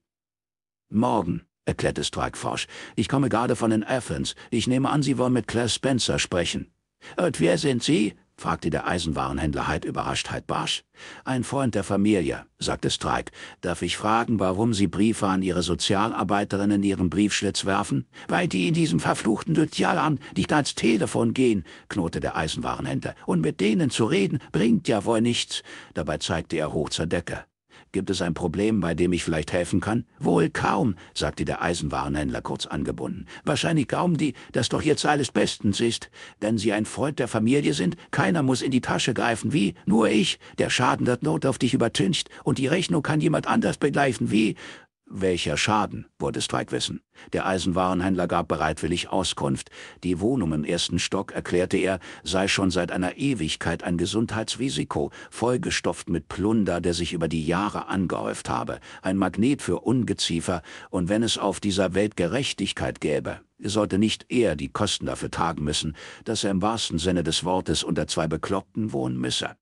Morgen, erklärte Strikeforsch, Ich komme gerade von den Athens. Ich nehme an, Sie wollen mit Claire Spencer sprechen. Und äh, wer sind Sie? fragte der Eisenwarenhändler Heid überrascht, Heid barsch. Ein Freund der Familie, sagte Strike. Darf ich fragen, warum Sie Briefe an Ihre Sozialarbeiterin in Ihren Briefschlitz werfen? Weil die in diesem verfluchten an, nicht ans Telefon gehen, knurrte der Eisenwarenhändler. Und mit denen zu reden, bringt ja wohl nichts. Dabei zeigte er hoch zur Decke. Gibt es ein Problem, bei dem ich vielleicht helfen kann? Wohl kaum, sagte der Eisenwarenhändler kurz angebunden. Wahrscheinlich kaum die, dass doch jetzt alles bestens ist. Wenn sie ein Freund der Familie sind, keiner muss in die Tasche greifen, wie? Nur ich. Der Schaden hat Not auf dich übertüncht und die Rechnung kann jemand anders begleichen, wie? Welcher Schaden, wollte Strike wissen. Der Eisenwarenhändler gab bereitwillig Auskunft. Die Wohnung im ersten Stock, erklärte er, sei schon seit einer Ewigkeit ein Gesundheitsrisiko, vollgestopft mit Plunder, der sich über die Jahre angehäuft habe, ein Magnet für Ungeziefer, und wenn es auf dieser Welt Gerechtigkeit gäbe, sollte nicht er die Kosten dafür tragen müssen, dass er im wahrsten Sinne des Wortes unter zwei Bekloppten wohnen müsse.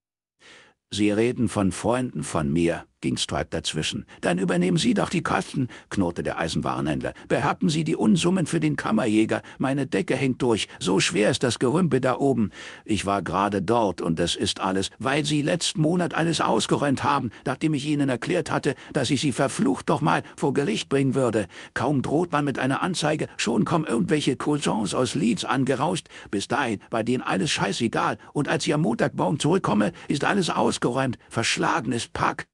Sie reden von Freunden von mir, ging Stripe dazwischen. Dann übernehmen Sie doch die Kosten, knurrte der Eisenwarenhändler. Behappen Sie die Unsummen für den Kammerjäger. Meine Decke hängt durch. So schwer ist das Gerümpe da oben. Ich war gerade dort und das ist alles, weil Sie letzten Monat alles ausgeräumt haben, nachdem ich Ihnen erklärt hatte, dass ich Sie verflucht doch mal vor Gericht bringen würde. Kaum droht man mit einer Anzeige, schon kommen irgendwelche Cousins aus Leeds angerauscht. Bis dahin war denen alles scheißegal und als ich am Montagbaum zurückkomme, ist alles ausgeräumt. Verschlagenes Pack.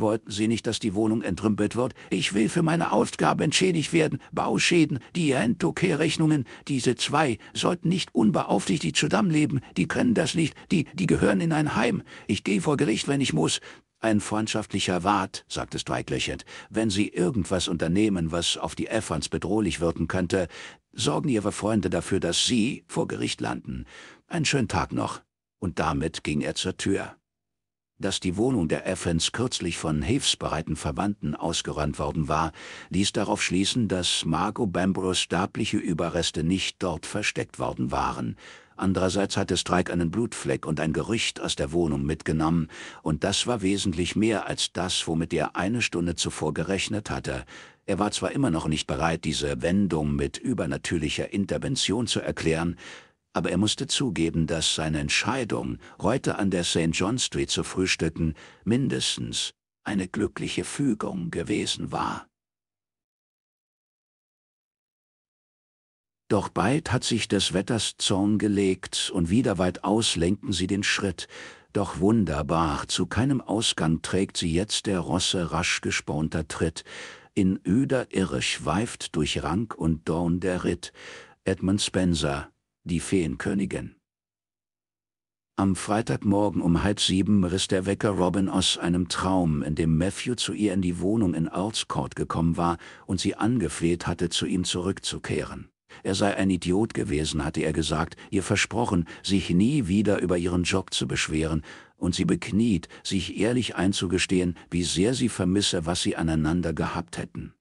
Wollten Sie nicht, dass die Wohnung entrümpelt wird? Ich will für meine Ausgaben entschädigt werden. Bauschäden, die Rentokehrrechnungen, diese zwei sollten nicht unbeaufsichtigt zusammenleben. Die können das nicht. Die, die gehören in ein Heim. Ich gehe vor Gericht, wenn ich muss. Ein freundschaftlicher Wart, sagte Strike lächelnd, wenn Sie irgendwas unternehmen, was auf die Evans bedrohlich wirken könnte, sorgen Ihre Freunde dafür, dass Sie vor Gericht landen. Einen schönen Tag noch. Und damit ging er zur Tür dass die Wohnung der Effens kürzlich von hilfsbereiten Verwandten ausgeräumt worden war, ließ darauf schließen, dass Margot Bambros sterbliche Überreste nicht dort versteckt worden waren. Andererseits hatte Strike einen Blutfleck und ein Gerücht aus der Wohnung mitgenommen, und das war wesentlich mehr als das, womit er eine Stunde zuvor gerechnet hatte. Er war zwar immer noch nicht bereit, diese Wendung mit übernatürlicher Intervention zu erklären, aber er musste zugeben, dass seine Entscheidung, heute an der St. John Street zu frühstücken, mindestens eine glückliche Fügung gewesen war. Doch bald hat sich des Wetters Zorn gelegt, und wieder weitaus lenkten sie den Schritt, doch wunderbar, zu keinem Ausgang trägt sie jetzt der Rosse rasch gespornter Tritt, in öder Irre schweift durch Rank und Dorn der Ritt, Edmund Spencer, die Feenkönigin. Am Freitagmorgen um halb sieben riss der Wecker Robin aus einem Traum, in dem Matthew zu ihr in die Wohnung in Earlscourt gekommen war und sie angefleht hatte, zu ihm zurückzukehren. Er sei ein Idiot gewesen, hatte er gesagt, ihr versprochen, sich nie wieder über ihren Job zu beschweren, und sie bekniet, sich ehrlich einzugestehen, wie sehr sie vermisse, was sie aneinander gehabt hätten.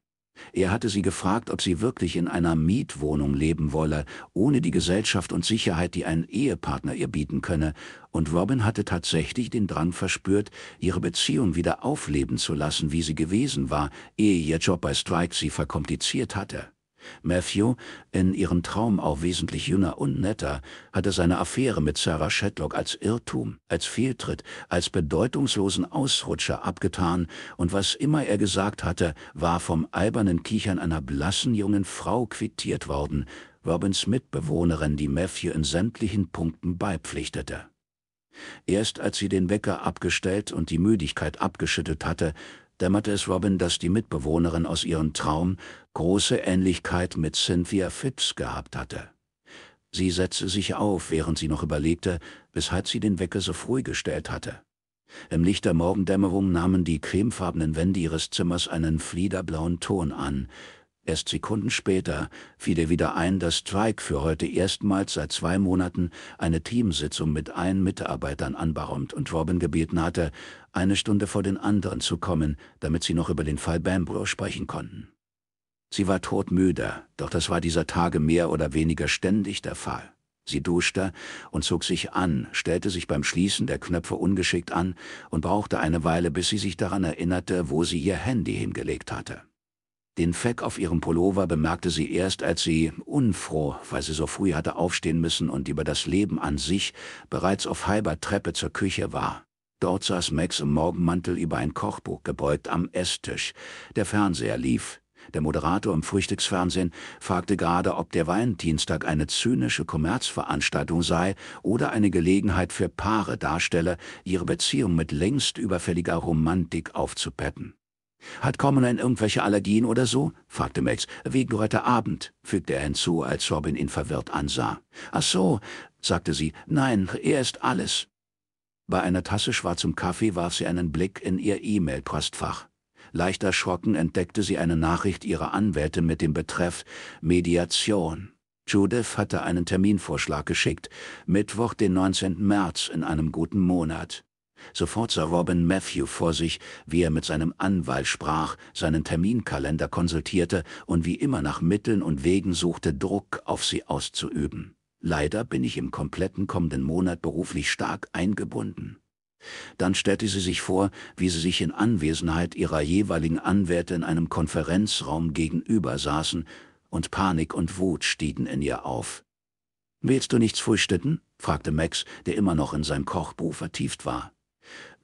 Er hatte sie gefragt, ob sie wirklich in einer Mietwohnung leben wolle, ohne die Gesellschaft und Sicherheit, die ein Ehepartner ihr bieten könne, und Robin hatte tatsächlich den Drang verspürt, ihre Beziehung wieder aufleben zu lassen, wie sie gewesen war, ehe ihr Job bei Strike sie verkompliziert hatte. Matthew, in ihrem Traum auch wesentlich jünger und netter, hatte seine Affäre mit Sarah Shetlock als Irrtum, als Fehltritt, als bedeutungslosen Ausrutscher abgetan, und was immer er gesagt hatte, war vom albernen Kichern einer blassen jungen Frau quittiert worden, Robins Mitbewohnerin, die Matthew in sämtlichen Punkten beipflichtete. Erst als sie den Wecker abgestellt und die Müdigkeit abgeschüttet hatte, dämmerte es Robin, dass die Mitbewohnerin aus ihrem Traum große Ähnlichkeit mit Cynthia Phipps gehabt hatte. Sie setzte sich auf, während sie noch überlegte, weshalb sie den Wecker so früh gestellt hatte. Im Licht der Morgendämmerung nahmen die cremefarbenen Wände ihres Zimmers einen fliederblauen Ton an. Erst Sekunden später fiel ihr wieder ein, dass Strike für heute erstmals seit zwei Monaten eine Teamsitzung mit allen Mitarbeitern anberaumt und Robin gebeten hatte, eine Stunde vor den anderen zu kommen, damit sie noch über den Fall Bambrough sprechen konnten. Sie war todmüde, doch das war dieser Tage mehr oder weniger ständig der Fall. Sie duschte und zog sich an, stellte sich beim Schließen der Knöpfe ungeschickt an und brauchte eine Weile, bis sie sich daran erinnerte, wo sie ihr Handy hingelegt hatte. Den Fleck auf ihrem Pullover bemerkte sie erst, als sie, unfroh, weil sie so früh hatte aufstehen müssen und über das Leben an sich, bereits auf halber Treppe zur Küche war. Dort saß Max im Morgenmantel über ein Kochbuch gebeugt am Esstisch. Der Fernseher lief. Der Moderator im Frühstücksfernsehen fragte gerade, ob der Valentinstag eine zynische Kommerzveranstaltung sei oder eine Gelegenheit für Paare darstelle, ihre Beziehung mit längst überfälliger Romantik aufzupeppen. Hat Commoner irgendwelche Allergien oder so? fragte Max. Wegen heute Abend, fügte er hinzu, als Robin ihn verwirrt ansah. Ach so, sagte sie. Nein, er ist alles. Bei einer Tasse schwarzem Kaffee warf sie einen Blick in ihr E-Mail-Postfach. Leicht erschrocken entdeckte sie eine Nachricht ihrer Anwälte mit dem Betreff Mediation. Judith hatte einen Terminvorschlag geschickt, Mittwoch, den 19. März, in einem guten Monat. Sofort sah Robin Matthew vor sich, wie er mit seinem Anwalt sprach, seinen Terminkalender konsultierte und wie immer nach Mitteln und Wegen suchte, Druck auf sie auszuüben. Leider bin ich im kompletten kommenden Monat beruflich stark eingebunden. Dann stellte sie sich vor, wie sie sich in Anwesenheit ihrer jeweiligen Anwärter in einem Konferenzraum gegenüber saßen, und Panik und Wut stiegen in ihr auf. Willst du nichts frühstücken? fragte Max, der immer noch in sein Kochbuch vertieft war.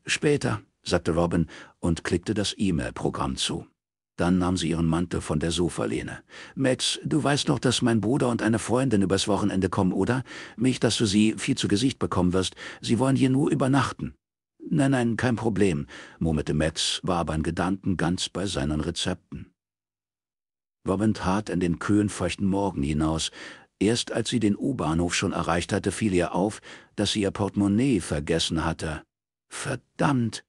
Später, sagte Robin und klickte das E-Mail-Programm zu. Dann nahm sie ihren Mantel von der Sofalehne. Max, du weißt noch, dass mein Bruder und eine Freundin übers Wochenende kommen, oder? Mich, dass du sie viel zu Gesicht bekommen wirst. Sie wollen hier nur übernachten. Nein, nein, kein Problem, murmelte Max, war aber in Gedanken ganz bei seinen Rezepten. Robin trat in den köhenfeuchten Morgen hinaus. Erst als sie den U-Bahnhof schon erreicht hatte, fiel ihr auf, dass sie ihr Portemonnaie vergessen hatte. Verdammt!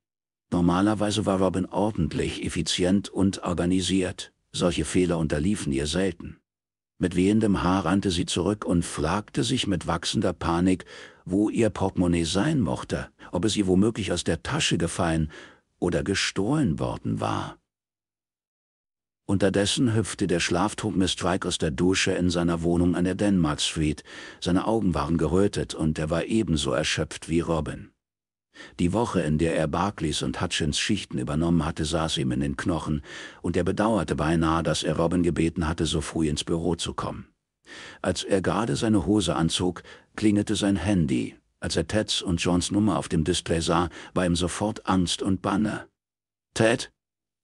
Normalerweise war Robin ordentlich, effizient und organisiert. Solche Fehler unterliefen ihr selten. Mit wehendem Haar rannte sie zurück und fragte sich mit wachsender Panik, wo ihr Portemonnaie sein mochte, ob es ihr womöglich aus der Tasche gefallen oder gestohlen worden war. Unterdessen hüpfte der schlaftrunkene Strike aus der Dusche in seiner Wohnung an der Denmark Street. Seine Augen waren gerötet und er war ebenso erschöpft wie Robin. Die Woche, in der er Barclays und Hutchins Schichten übernommen hatte, saß ihm in den Knochen, und er bedauerte beinahe, dass er Robin gebeten hatte, so früh ins Büro zu kommen. Als er gerade seine Hose anzog, klingelte sein Handy. Als er Teds und Johns Nummer auf dem Display sah, war ihm sofort Angst und Banne. Ted?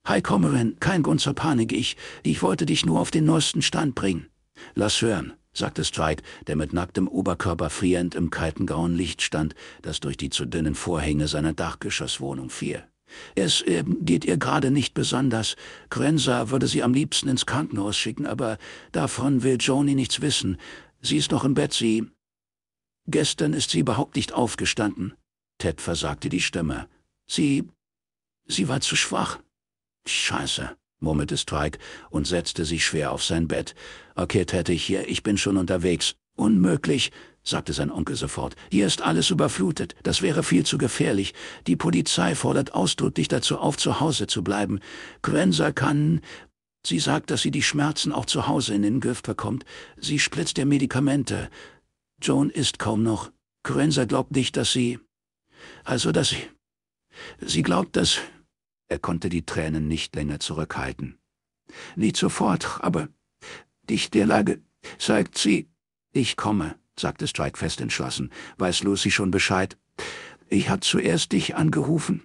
Hi Comerin, kein Grund zur Panik, ich. Ich wollte dich nur auf den neuesten Stand bringen. Lass hören sagte Stride, der mit nacktem Oberkörper frierend im kalten grauen Licht stand, das durch die zu dünnen Vorhänge seiner Dachgeschosswohnung fiel. Es äh, geht ihr gerade nicht besonders. Grenza würde sie am liebsten ins Krankenhaus schicken, aber davon will Joni nichts wissen. Sie ist noch im Bett, sie... Gestern ist sie überhaupt nicht aufgestanden. Ted versagte die Stimme. Sie... sie war zu schwach. Scheiße murmelte Strike und setzte sich schwer auf sein Bett. Okay, hätte ich hier, ich bin schon unterwegs. Unmöglich, sagte sein Onkel sofort. Hier ist alles überflutet. Das wäre viel zu gefährlich. Die Polizei fordert ausdrücklich dazu auf, zu Hause zu bleiben. Quenza kann... Sie sagt, dass sie die Schmerzen auch zu Hause in den Griff bekommt. Sie spritzt ihr Medikamente. Joan ist kaum noch. Quenza glaubt nicht, dass sie... Also, dass sie... Sie glaubt, dass... Er konnte die Tränen nicht länger zurückhalten. Nicht sofort, aber dich der Lage, sagt sie. Ich komme, sagte Strike fest entschlossen. Weiß Lucy schon Bescheid? Ich hat zuerst dich angerufen.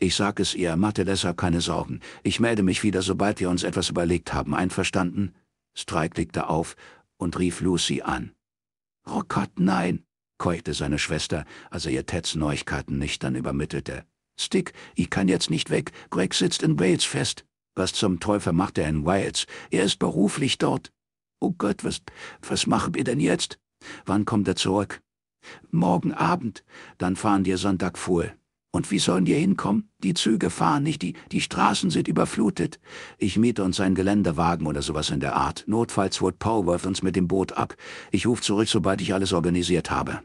Ich sag es ihr, Mathe deshalb keine Sorgen. Ich melde mich wieder, sobald wir uns etwas überlegt haben. Einverstanden? Strike legte auf und rief Lucy an. Oh Gott, nein, keuchte seine Schwester, als er ihr Teds Neuigkeiten nüchtern übermittelte. Stick, ich kann jetzt nicht weg. Greg sitzt in Wales fest. Was zum Teufel macht er in Wales? Er ist beruflich dort. Oh Gott, was, was machen wir denn jetzt? Wann kommt er zurück? Morgen Abend. Dann fahren wir Sonntag vor. Und wie sollen wir hinkommen? Die Züge fahren nicht, die, die Straßen sind überflutet. Ich miete uns einen Geländewagen oder sowas in der Art. Notfalls holt Paul uns mit dem Boot ab. Ich ruf zurück, sobald ich alles organisiert habe.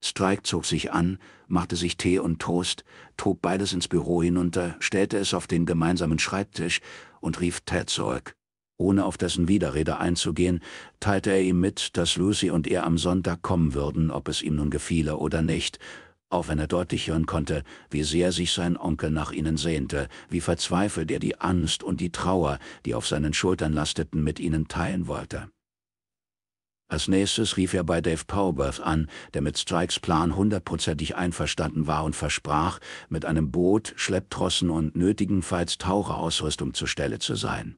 Strike zog sich an, machte sich Tee und Toast, trug beides ins Büro hinunter, stellte es auf den gemeinsamen Schreibtisch und rief Ted zurück. Ohne auf dessen Widerrede einzugehen, teilte er ihm mit, dass Lucy und er am Sonntag kommen würden, ob es ihm nun gefiele oder nicht, auch wenn er deutlich hören konnte, wie sehr sich sein Onkel nach ihnen sehnte, wie verzweifelt er die Angst und die Trauer, die auf seinen Schultern lasteten, mit ihnen teilen wollte. Als nächstes rief er bei Dave Powerberth an, der mit Strikes Plan hundertprozentig einverstanden war und versprach, mit einem Boot, Schlepptrossen und nötigenfalls Taucherausrüstung zur Stelle zu sein.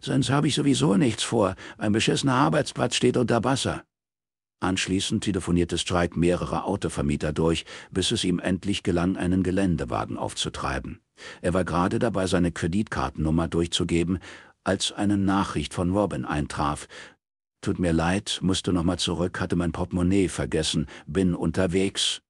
Sonst habe ich sowieso nichts vor, ein beschissener Arbeitsplatz steht unter Wasser. Anschließend telefonierte Strike mehrere Autovermieter durch, bis es ihm endlich gelang, einen Geländewagen aufzutreiben. Er war gerade dabei, seine Kreditkartennummer durchzugeben, als eine Nachricht von Robin eintraf, Tut mir leid, musste nochmal zurück, hatte mein Portemonnaie vergessen, bin unterwegs.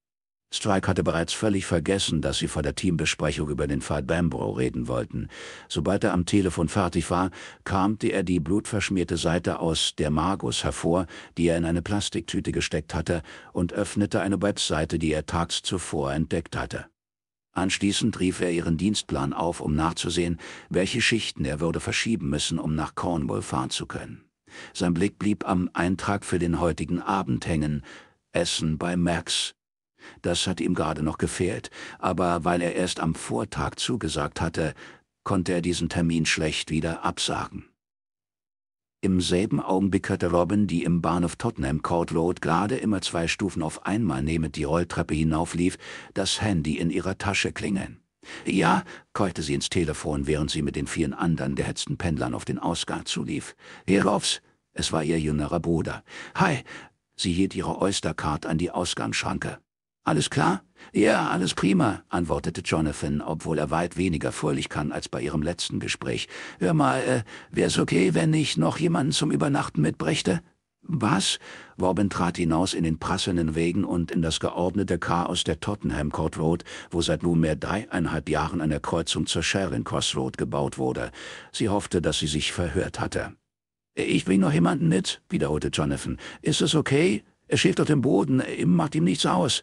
Strike hatte bereits völlig vergessen, dass sie vor der Teambesprechung über den Fall Bambro reden wollten. Sobald er am Telefon fertig war, kramte er die blutverschmierte Seite aus der Magus hervor, die er in eine Plastiktüte gesteckt hatte, und öffnete eine Webseite, die er tags zuvor entdeckt hatte. Anschließend rief er ihren Dienstplan auf, um nachzusehen, welche Schichten er würde verschieben müssen, um nach Cornwall fahren zu können. Sein Blick blieb am Eintrag für den heutigen Abend hängen. Essen bei Max. Das hatte ihm gerade noch gefehlt, aber weil er erst am Vortag zugesagt hatte, konnte er diesen Termin schlecht wieder absagen. Im selben Augenblick hörte Robin, die im Bahnhof Tottenham Court Road gerade immer zwei Stufen auf einmal nehmend die Rolltreppe hinauflief, das Handy in ihrer Tasche klingeln. Ja, keulte sie ins Telefon, während sie mit den vielen anderen gehetzten Pendlern auf den Ausgang zulief. Hirovs, es war ihr jüngerer Bruder. Hi, sie hielt ihre Oystercard an die Ausgangsschranke. Alles klar? Ja, alles prima, antwortete Jonathan, obwohl er weit weniger fröhlich kann als bei ihrem letzten Gespräch. Hör mal, äh, wär's okay, wenn ich noch jemanden zum Übernachten mitbrächte? Was? Warben trat hinaus in den prasselnden Wegen und in das geordnete Chaos der Tottenham Court Road, wo seit nunmehr dreieinhalb Jahren eine Kreuzung zur Sharon Cross Road gebaut wurde. Sie hoffte, dass sie sich verhört hatte. »Ich bring noch jemanden mit«, wiederholte Jonathan. »Ist es okay? Er schläft auf dem Boden, macht ihm nichts aus.«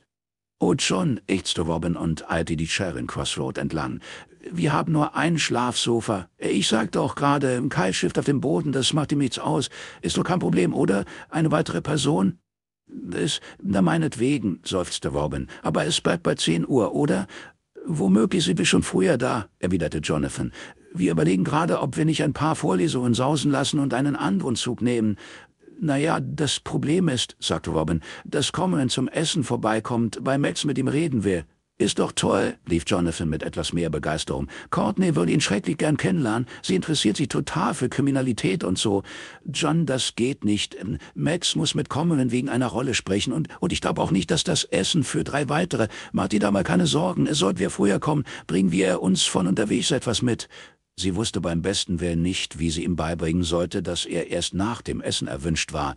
Old John, ächzte Robin und eilte die Charing Crossroad entlang. Wir haben nur ein Schlafsofa. Ich sagte auch gerade, ein Keilschiff auf dem Boden, das macht ihm nichts aus. Ist doch kein Problem, oder? Eine weitere Person? Es, na meinetwegen, seufzte Robin, aber es bleibt bei zehn Uhr, oder? Womöglich sind wir schon früher da, erwiderte Jonathan. Wir überlegen gerade, ob wir nicht ein paar Vorlesungen sausen lassen und einen anderen Zug nehmen. Naja, das Problem ist, sagte Robin, dass Common zum Essen vorbeikommt, weil Metz mit ihm reden will. Ist doch toll, rief Jonathan mit etwas mehr Begeisterung. Courtney würde ihn schrecklich gern kennenlernen. Sie interessiert sich total für Kriminalität und so. John, das geht nicht. Max muss mit Common wegen einer Rolle sprechen und, und ich glaube auch nicht, dass das Essen für drei weitere. Mach dir da mal keine Sorgen. Sollten wir früher kommen, bringen wir uns von unterwegs etwas mit. Sie wusste beim besten Willen nicht, wie sie ihm beibringen sollte, dass er erst nach dem Essen erwünscht war.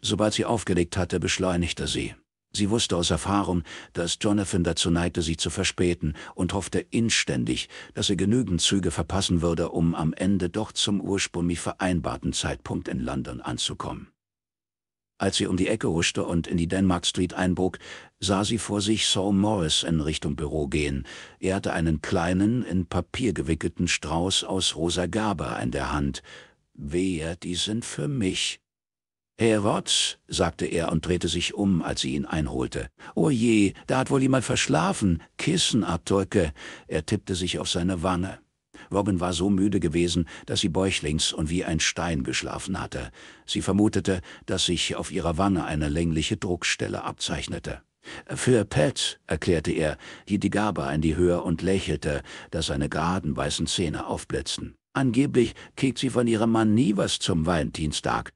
Sobald sie aufgelegt hatte, beschleunigte sie. Sie wusste aus Erfahrung, dass Jonathan dazu neigte, sie zu verspäten und hoffte inständig, dass er genügend Züge verpassen würde, um am Ende doch zum ursprünglich vereinbarten Zeitpunkt in London anzukommen. Als sie um die Ecke huschte und in die Denmark Street einbog, sah sie vor sich Saul Morris in Richtung Büro gehen. Er hatte einen kleinen, in Papier gewickelten Strauß aus rosa Gaber in der Hand. Wehe, die sind für mich. Herr Watts, sagte er und drehte sich um, als sie ihn einholte. Oh je, da hat wohl jemand verschlafen. Kissenabdrücke. Er tippte sich auf seine Wange. Robin war so müde gewesen, dass sie bäuchlings und wie ein Stein geschlafen hatte. Sie vermutete, dass sich auf ihrer Wange eine längliche Druckstelle abzeichnete. Für Pat, erklärte er, hielt die Gabe in die Höhe und lächelte, dass seine geraden weißen Zähne aufblitzten. Angeblich kriegt sie von ihrem Mann nie was zum Valentinstag.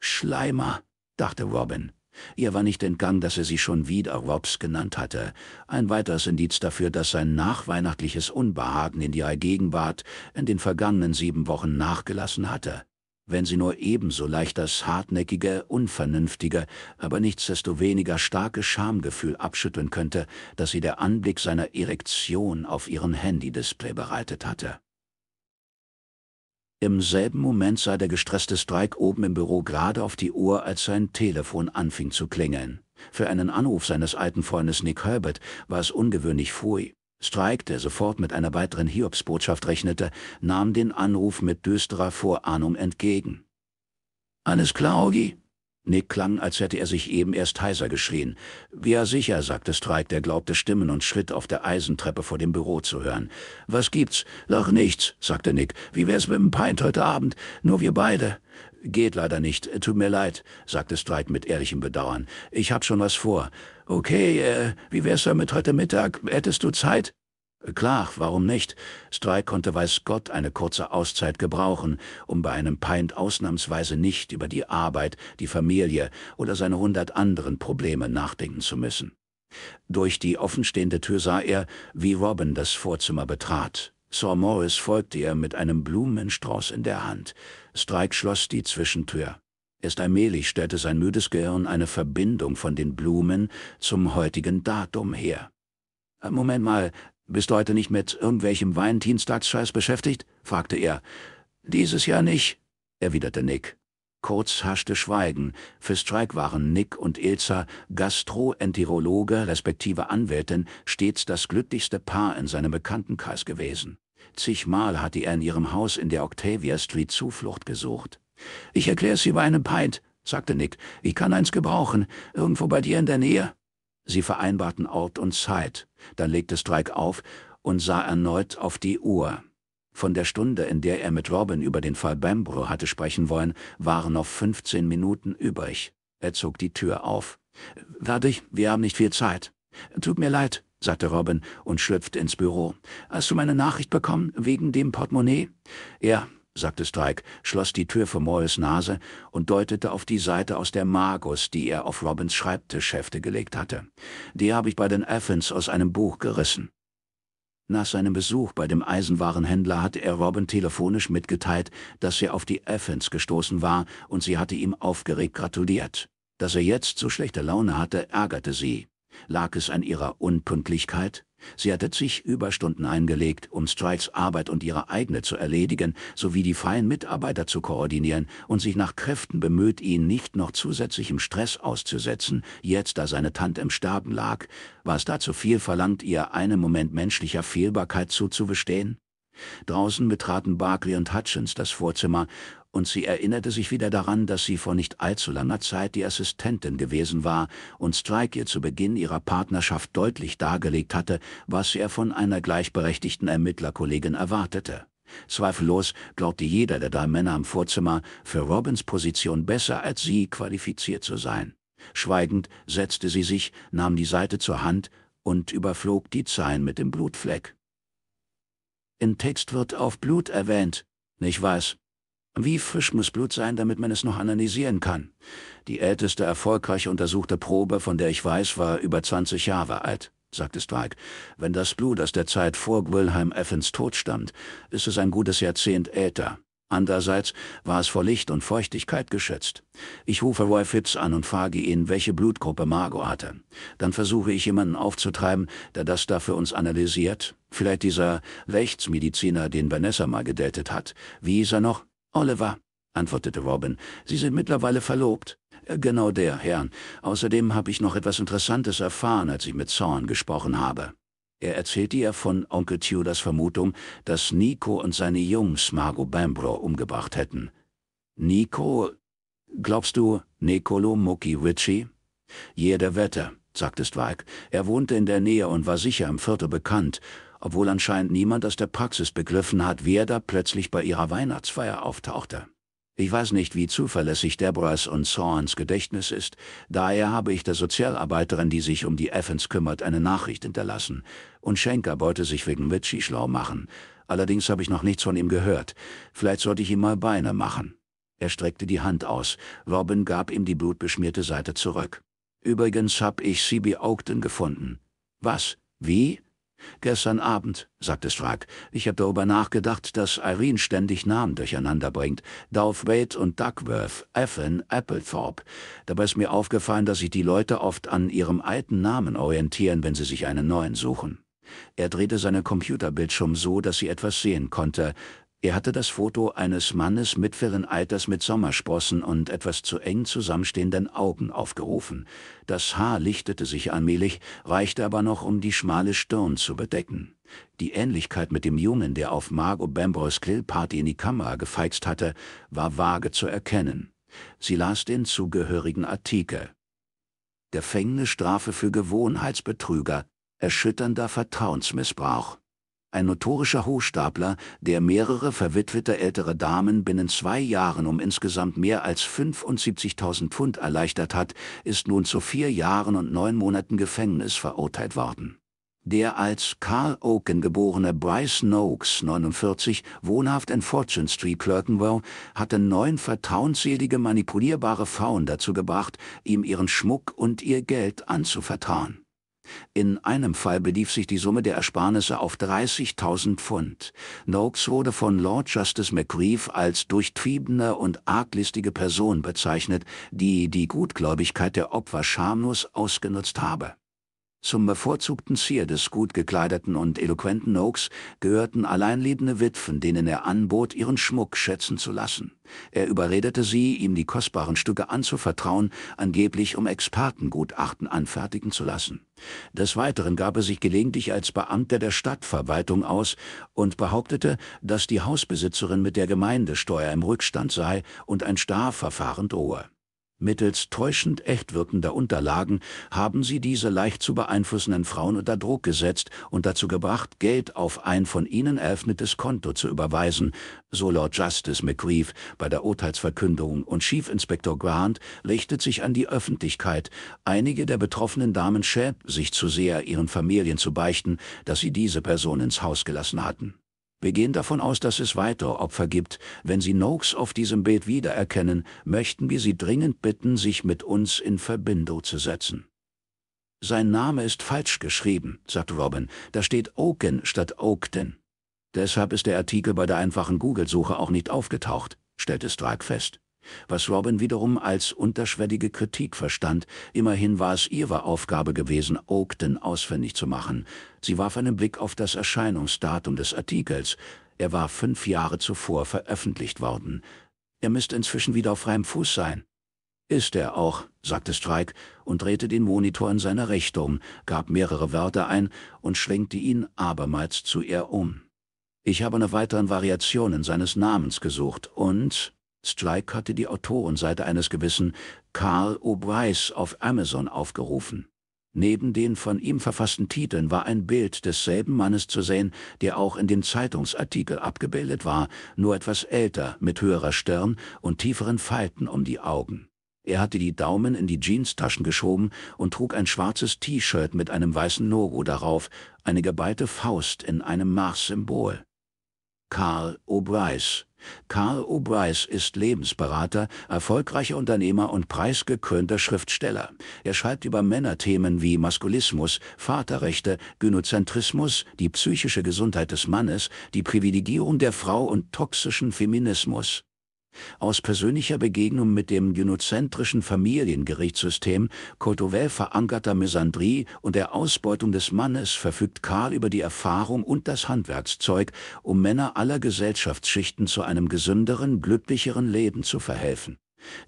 Schleimer, dachte Robin. Ihr war nicht entgangen, dass er sie schon wieder Robs genannt hatte. Ein weiteres Indiz dafür, dass sein nachweihnachtliches Unbehagen in ihrer Gegenwart in den vergangenen sieben Wochen nachgelassen hatte. Wenn sie nur ebenso leicht das hartnäckige, unvernünftige, aber nichtsdestoweniger starke Schamgefühl abschütteln könnte, das sie der Anblick seiner Erektion auf ihrem Handy-Display bereitet hatte. Im selben Moment sah der gestresste Strike oben im Büro gerade auf die Uhr, als sein Telefon anfing zu klingeln. Für einen Anruf seines alten Freundes Nick Herbert war es ungewöhnlich früh. Strike, der sofort mit einer weiteren Hiobsbotschaft rechnete, nahm den Anruf mit düsterer Vorahnung entgegen. Alles klar, Augie? Nick klang, als hätte er sich eben erst heiser geschrien. Ja, sicher, sagte Strike, der glaubte Stimmen und Schritt auf der Eisentreppe vor dem Büro zu hören. Was gibt's? Doch nichts, sagte Nick. Wie wär's mit dem Pint heute Abend? Nur wir beide. Geht leider nicht. Tut mir leid, sagte Strike mit ehrlichem Bedauern. Ich hab schon was vor. Okay, äh, wie wär's damit heute Mittag? Hättest du Zeit? Klar, warum nicht? Strike konnte weiß Gott eine kurze Auszeit gebrauchen, um bei einem Pint ausnahmsweise nicht über die Arbeit, die Familie oder seine hundert anderen Probleme nachdenken zu müssen. Durch die offenstehende Tür sah er, wie Robin das Vorzimmer betrat. Sir Morris folgte ihr mit einem Blumenstrauß in der Hand. Strike schloss die Zwischentür. Erst allmählich stellte sein müdes Gehirn eine Verbindung von den Blumen zum heutigen Datum her. Äh, Moment mal, bist du heute nicht mit irgendwelchem Valentinstagsscheiß beschäftigt? fragte er. Dieses Jahr nicht, erwiderte Nick. Kurz haschte Schweigen. Für Strike waren Nick und Ilza, Gastroenterologe respektive Anwältin, stets das glücklichste Paar in seinem Bekanntenkreis gewesen. Zigmal hatte er in ihrem Haus in der Octavia Street Zuflucht gesucht. »Ich erkläre es über einen Pint«, sagte Nick. »Ich kann eins gebrauchen. Irgendwo bei dir in der Nähe?« Sie vereinbarten Ort und Zeit. Dann legte Strike auf und sah erneut auf die Uhr. Von der Stunde, in der er mit Robin über den Fall Bambro hatte sprechen wollen, waren noch 15 Minuten übrig. Er zog die Tür auf. Fertig, wir haben nicht viel Zeit. Tut mir leid, sagte Robin und schlüpfte ins Büro. Hast du meine Nachricht bekommen, wegen dem Portemonnaie? Ja, sagte Strike, schloss die Tür vor Morris Nase und deutete auf die Seite aus der Magus, die er auf Robins Schreibtischhefte gelegt hatte. Die habe ich bei den Athens aus einem Buch gerissen. Nach seinem Besuch bei dem Eisenwarenhändler hatte er Robin telefonisch mitgeteilt, dass er auf die Athens gestoßen war und sie hatte ihm aufgeregt gratuliert. Dass er jetzt so schlechte Laune hatte, ärgerte sie. Lag es an ihrer Unpünktlichkeit? Sie hatte zig Überstunden eingelegt, um Strikes Arbeit und ihre eigene zu erledigen, sowie die freien Mitarbeiter zu koordinieren und sich nach Kräften bemüht, ihn nicht noch zusätzlichem Stress auszusetzen, jetzt da seine Tante im Sterben lag, war es da zu viel verlangt, ihr einen Moment menschlicher Fehlbarkeit zuzugestehen? Draußen betraten Barclay und Hutchins das Vorzimmer und sie erinnerte sich wieder daran, dass sie vor nicht allzu langer Zeit die Assistentin gewesen war und Strike ihr zu Beginn ihrer Partnerschaft deutlich dargelegt hatte, was er von einer gleichberechtigten Ermittlerkollegin erwartete. Zweifellos glaubte jeder der drei Männer im Vorzimmer, für Robins Position besser als sie qualifiziert zu sein. Schweigend setzte sie sich, nahm die Seite zur Hand und überflog die Zeilen mit dem Blutfleck. Im Text wird auf Blut erwähnt. Ich weiß, wie frisch muss Blut sein, damit man es noch analysieren kann? Die älteste erfolgreich untersuchte Probe, von der ich weiß, war über 20 Jahre alt, sagte Strike. Wenn das Blut aus der Zeit vor Wilhelm Effens Tod stammt, ist es ein gutes Jahrzehnt älter. Andererseits war es vor Licht und Feuchtigkeit geschützt. Ich rufe Roy Fitz an und frage ihn, welche Blutgruppe Margot hatte. Dann versuche ich jemanden aufzutreiben, der das da für uns analysiert. Vielleicht dieser Rechtsmediziner, den Vanessa mal gedatet hat. Wie hieß er noch? Oliver, antwortete Robin, Sie sind mittlerweile verlobt. Äh, genau der, Herrn. Außerdem habe ich noch etwas Interessantes erfahren, als ich mit Zorn gesprochen habe. Er erzählte ihr von Onkel Tudors Vermutung, dass Nico und seine Jungs Margot Bambro umgebracht hätten. Nico, glaubst du, Nicolo Mucki Ritchie? Jeder Wetter, sagte Strike. Er wohnte in der Nähe und war sicher im Viertel bekannt obwohl anscheinend niemand aus der Praxis begriffen hat, wer da plötzlich bei ihrer Weihnachtsfeier auftauchte. Ich weiß nicht, wie zuverlässig Deborahs und Sorans Gedächtnis ist, daher habe ich der Sozialarbeiterin, die sich um die Effens kümmert, eine Nachricht hinterlassen, und Schenker wollte sich wegen Mitchie schlau machen. Allerdings habe ich noch nichts von ihm gehört. Vielleicht sollte ich ihm mal Beine machen. Er streckte die Hand aus. Robin gab ihm die blutbeschmierte Seite zurück. Übrigens habe ich C.B. Ogden gefunden. Was? Wie? Gestern Abend, sagte Strack. Ich habe darüber nachgedacht, dass Irene ständig Namen durcheinander bringt. Douthwaite und Duckworth, Effin, Applethorpe. Dabei ist mir aufgefallen, dass sich die Leute oft an ihrem alten Namen orientieren, wenn sie sich einen neuen suchen. Er drehte seinen Computerbildschirm so, dass sie etwas sehen konnte. Er hatte das Foto eines Mannes mittleren Alters mit Sommersprossen und etwas zu eng zusammenstehenden Augen aufgerufen. Das Haar lichtete sich allmählich, reichte aber noch, um die schmale Stirn zu bedecken. Die Ähnlichkeit mit dem Jungen, der auf Margot Bambros Grillparty in die Kamera gefeixt hatte, war vage zu erkennen. Sie las den zugehörigen Artikel. Gefängnisstrafe für Gewohnheitsbetrüger, erschütternder Vertrauensmissbrauch ein notorischer Hochstapler, der mehrere verwitwete ältere Damen binnen zwei Jahren um insgesamt mehr als 75.000 Pfund erleichtert hat, ist nun zu vier Jahren und neun Monaten Gefängnis verurteilt worden. Der als Carl Oaken geborene Bryce Noakes, 49, wohnhaft in Fortune Street, Clerkenwell, hatte neun vertrauensselige manipulierbare Frauen dazu gebracht, ihm ihren Schmuck und ihr Geld anzuvertrauen. In einem Fall belief sich die Summe der Ersparnisse auf 30.000 Pfund. Noakes wurde von Lord Justice McGreeve als durchtriebene und arglistige Person bezeichnet, die die Gutgläubigkeit der Opfer schamlos ausgenutzt habe. Zum bevorzugten Zier des gut gekleideten und eloquenten Oakes gehörten alleinliebende Witwen, denen er anbot, ihren Schmuck schätzen zu lassen. Er überredete sie, ihm die kostbaren Stücke anzuvertrauen, angeblich um Expertengutachten anfertigen zu lassen. Des Weiteren gab er sich gelegentlich als Beamter der Stadtverwaltung aus und behauptete, dass die Hausbesitzerin mit der Gemeindesteuer im Rückstand sei und ein Strafverfahren drohe. Mittels täuschend echt wirkender Unterlagen haben sie diese leicht zu beeinflussenden Frauen unter Druck gesetzt und dazu gebracht, Geld auf ein von ihnen eröffnetes Konto zu überweisen, so Lord Justice McGreeve bei der Urteilsverkündung und Chief Inspector Grant richtet sich an die Öffentlichkeit. Einige der betroffenen Damen schämt sich zu sehr, ihren Familien zu beichten, dass sie diese Person ins Haus gelassen hatten. Wir gehen davon aus, dass es weitere Opfer gibt. Wenn Sie Noakes auf diesem Bild wiedererkennen, möchten wir Sie dringend bitten, sich mit uns in Verbindung zu setzen. Sein Name ist falsch geschrieben, sagt Robin. Da steht Oaken statt Oakden. Deshalb ist der Artikel bei der einfachen Google-Suche auch nicht aufgetaucht, stellt es Drake fest was Robin wiederum als unterschwellige Kritik verstand. Immerhin war es ihre Aufgabe gewesen, Ogden ausfindig zu machen. Sie warf einen Blick auf das Erscheinungsdatum des Artikels. Er war fünf Jahre zuvor veröffentlicht worden. Er müsste inzwischen wieder auf freiem Fuß sein. Ist er auch, sagte Strike und drehte den Monitor in seine Richtung, gab mehrere Wörter ein und schwenkte ihn abermals zu ihr um. Ich habe nach weiteren Variationen seines Namens gesucht und Strike hatte die Autorenseite eines gewissen Carl O'Brice auf Amazon aufgerufen. Neben den von ihm verfassten Titeln war ein Bild desselben Mannes zu sehen, der auch in dem Zeitungsartikel abgebildet war, nur etwas älter, mit höherer Stirn und tieferen Falten um die Augen. Er hatte die Daumen in die Jeanstaschen geschoben und trug ein schwarzes T-Shirt mit einem weißen Logo darauf, eine geballte Faust in einem Mars-Symbol. Carl O'Brice, Carl O'Brice ist Lebensberater, erfolgreicher Unternehmer und preisgekrönter Schriftsteller. Er schreibt über Männerthemen wie Maskulismus, Vaterrechte, Gynozentrismus, die psychische Gesundheit des Mannes, die Privilegierung der Frau und toxischen Feminismus. Aus persönlicher Begegnung mit dem genozentrischen Familiengerichtssystem, kulturell verankerter Misandrie und der Ausbeutung des Mannes verfügt Karl über die Erfahrung und das Handwerkszeug, um Männer aller Gesellschaftsschichten zu einem gesünderen, glücklicheren Leben zu verhelfen.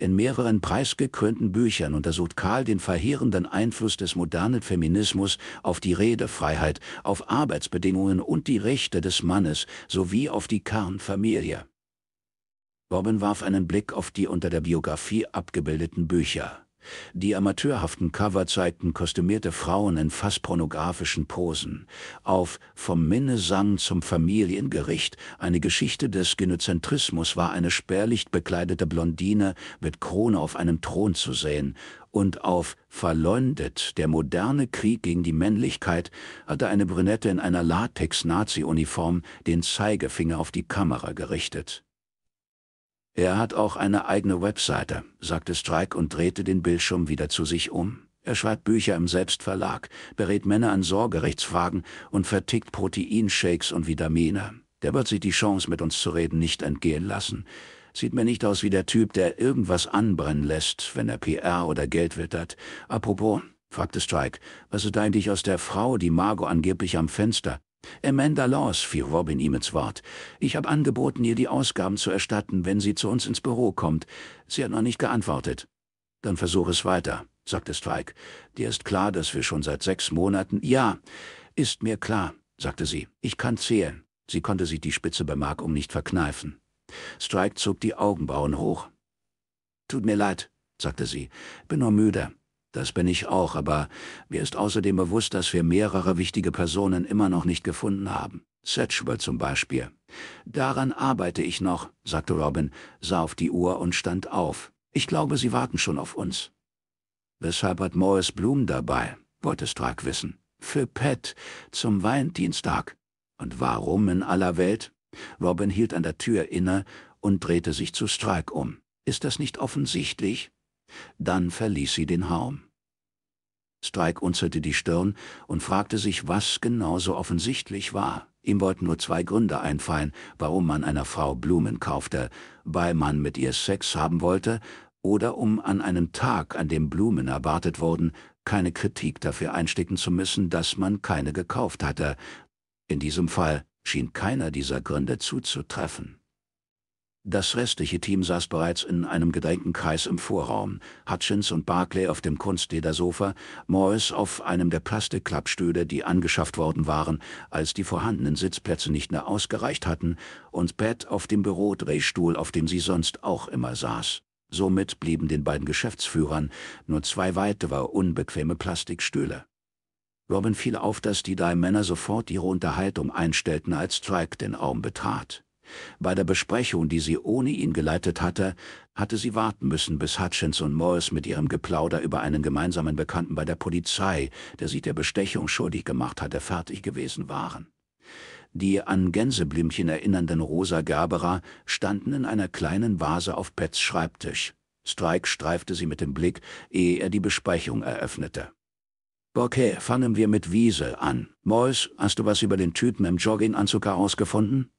In mehreren preisgekrönten Büchern untersucht Karl den verheerenden Einfluss des modernen Feminismus auf die Redefreiheit, auf Arbeitsbedingungen und die Rechte des Mannes sowie auf die Kernfamilie. Robin warf einen Blick auf die unter der Biografie abgebildeten Bücher. Die amateurhaften Cover zeigten kostümierte Frauen in fast pornografischen Posen. Auf Vom Minnesang zum Familiengericht, eine Geschichte des Genozentrismus, war eine spärlich bekleidete Blondine mit Krone auf einem Thron zu sehen. Und auf Verleumdet, der moderne Krieg gegen die Männlichkeit, hatte eine Brünette in einer Latex-Nazi-Uniform den Zeigefinger auf die Kamera gerichtet. Er hat auch eine eigene Webseite, sagte Strike und drehte den Bildschirm wieder zu sich um. Er schreibt Bücher im Selbstverlag, berät Männer an Sorgerechtsfragen und vertickt Proteinshakes und Vitamine. Der wird sich die Chance, mit uns zu reden, nicht entgehen lassen. Sieht mir nicht aus wie der Typ, der irgendwas anbrennen lässt, wenn er PR oder Geld wittert. Apropos, fragte Strike, was ist eigentlich aus der Frau, die Margot angeblich am Fenster Amanda Laws fiel Robin ihm ins Wort. Ich habe angeboten, ihr die Ausgaben zu erstatten, wenn sie zu uns ins Büro kommt. Sie hat noch nicht geantwortet. Dann versuch es weiter, sagte Strike. Dir ist klar, dass wir schon seit sechs Monaten... Ja, ist mir klar, sagte sie. Ich kann zählen. Sie konnte sich die spitze bei Bemerkung nicht verkneifen. Strike zog die Augenbrauen hoch. Tut mir leid, sagte sie. Bin nur müde. Das bin ich auch, aber mir ist außerdem bewusst, dass wir mehrere wichtige Personen immer noch nicht gefunden haben. Sedgewell zum Beispiel. Daran arbeite ich noch, sagte Robin, sah auf die Uhr und stand auf. Ich glaube, sie warten schon auf uns. Weshalb hat Morris Bloom dabei? wollte Stark wissen. Für Pat, zum Valentinstag. Und warum in aller Welt? Robin hielt an der Tür inne und drehte sich zu Strike um. Ist das nicht offensichtlich? Dann verließ sie den Haum. Strike unzelte die Stirn und fragte sich, was genau so offensichtlich war. Ihm wollten nur zwei Gründe einfallen, warum man einer Frau Blumen kaufte, weil man mit ihr Sex haben wollte oder um an einem Tag, an dem Blumen erwartet wurden, keine Kritik dafür einstecken zu müssen, dass man keine gekauft hatte. In diesem Fall schien keiner dieser Gründe zuzutreffen. Das restliche Team saß bereits in einem Gedenkenkreis im Vorraum, Hutchins und Barclay auf dem Kunstledersofa, Morris auf einem der Plastikklappstühle, die angeschafft worden waren, als die vorhandenen Sitzplätze nicht mehr ausgereicht hatten, und Pat auf dem Bürodrehstuhl, auf dem sie sonst auch immer saß. Somit blieben den beiden Geschäftsführern nur zwei weitere unbequeme Plastikstühle. Robin fiel auf, dass die drei Männer sofort ihre Unterhaltung einstellten, als Trike den Raum betrat. Bei der Besprechung, die sie ohne ihn geleitet hatte, hatte sie warten müssen, bis Hutchins und Morris mit ihrem Geplauder über einen gemeinsamen Bekannten bei der Polizei, der sich der Bestechung schuldig gemacht hatte, fertig gewesen waren. Die an Gänseblümchen erinnernden Rosa Gerbera standen in einer kleinen Vase auf Pets Schreibtisch. Strike streifte sie mit dem Blick, ehe er die Besprechung eröffnete. Okay, fangen wir mit Wiese an. Mois, hast du was über den Typen im Jogginganzug herausgefunden?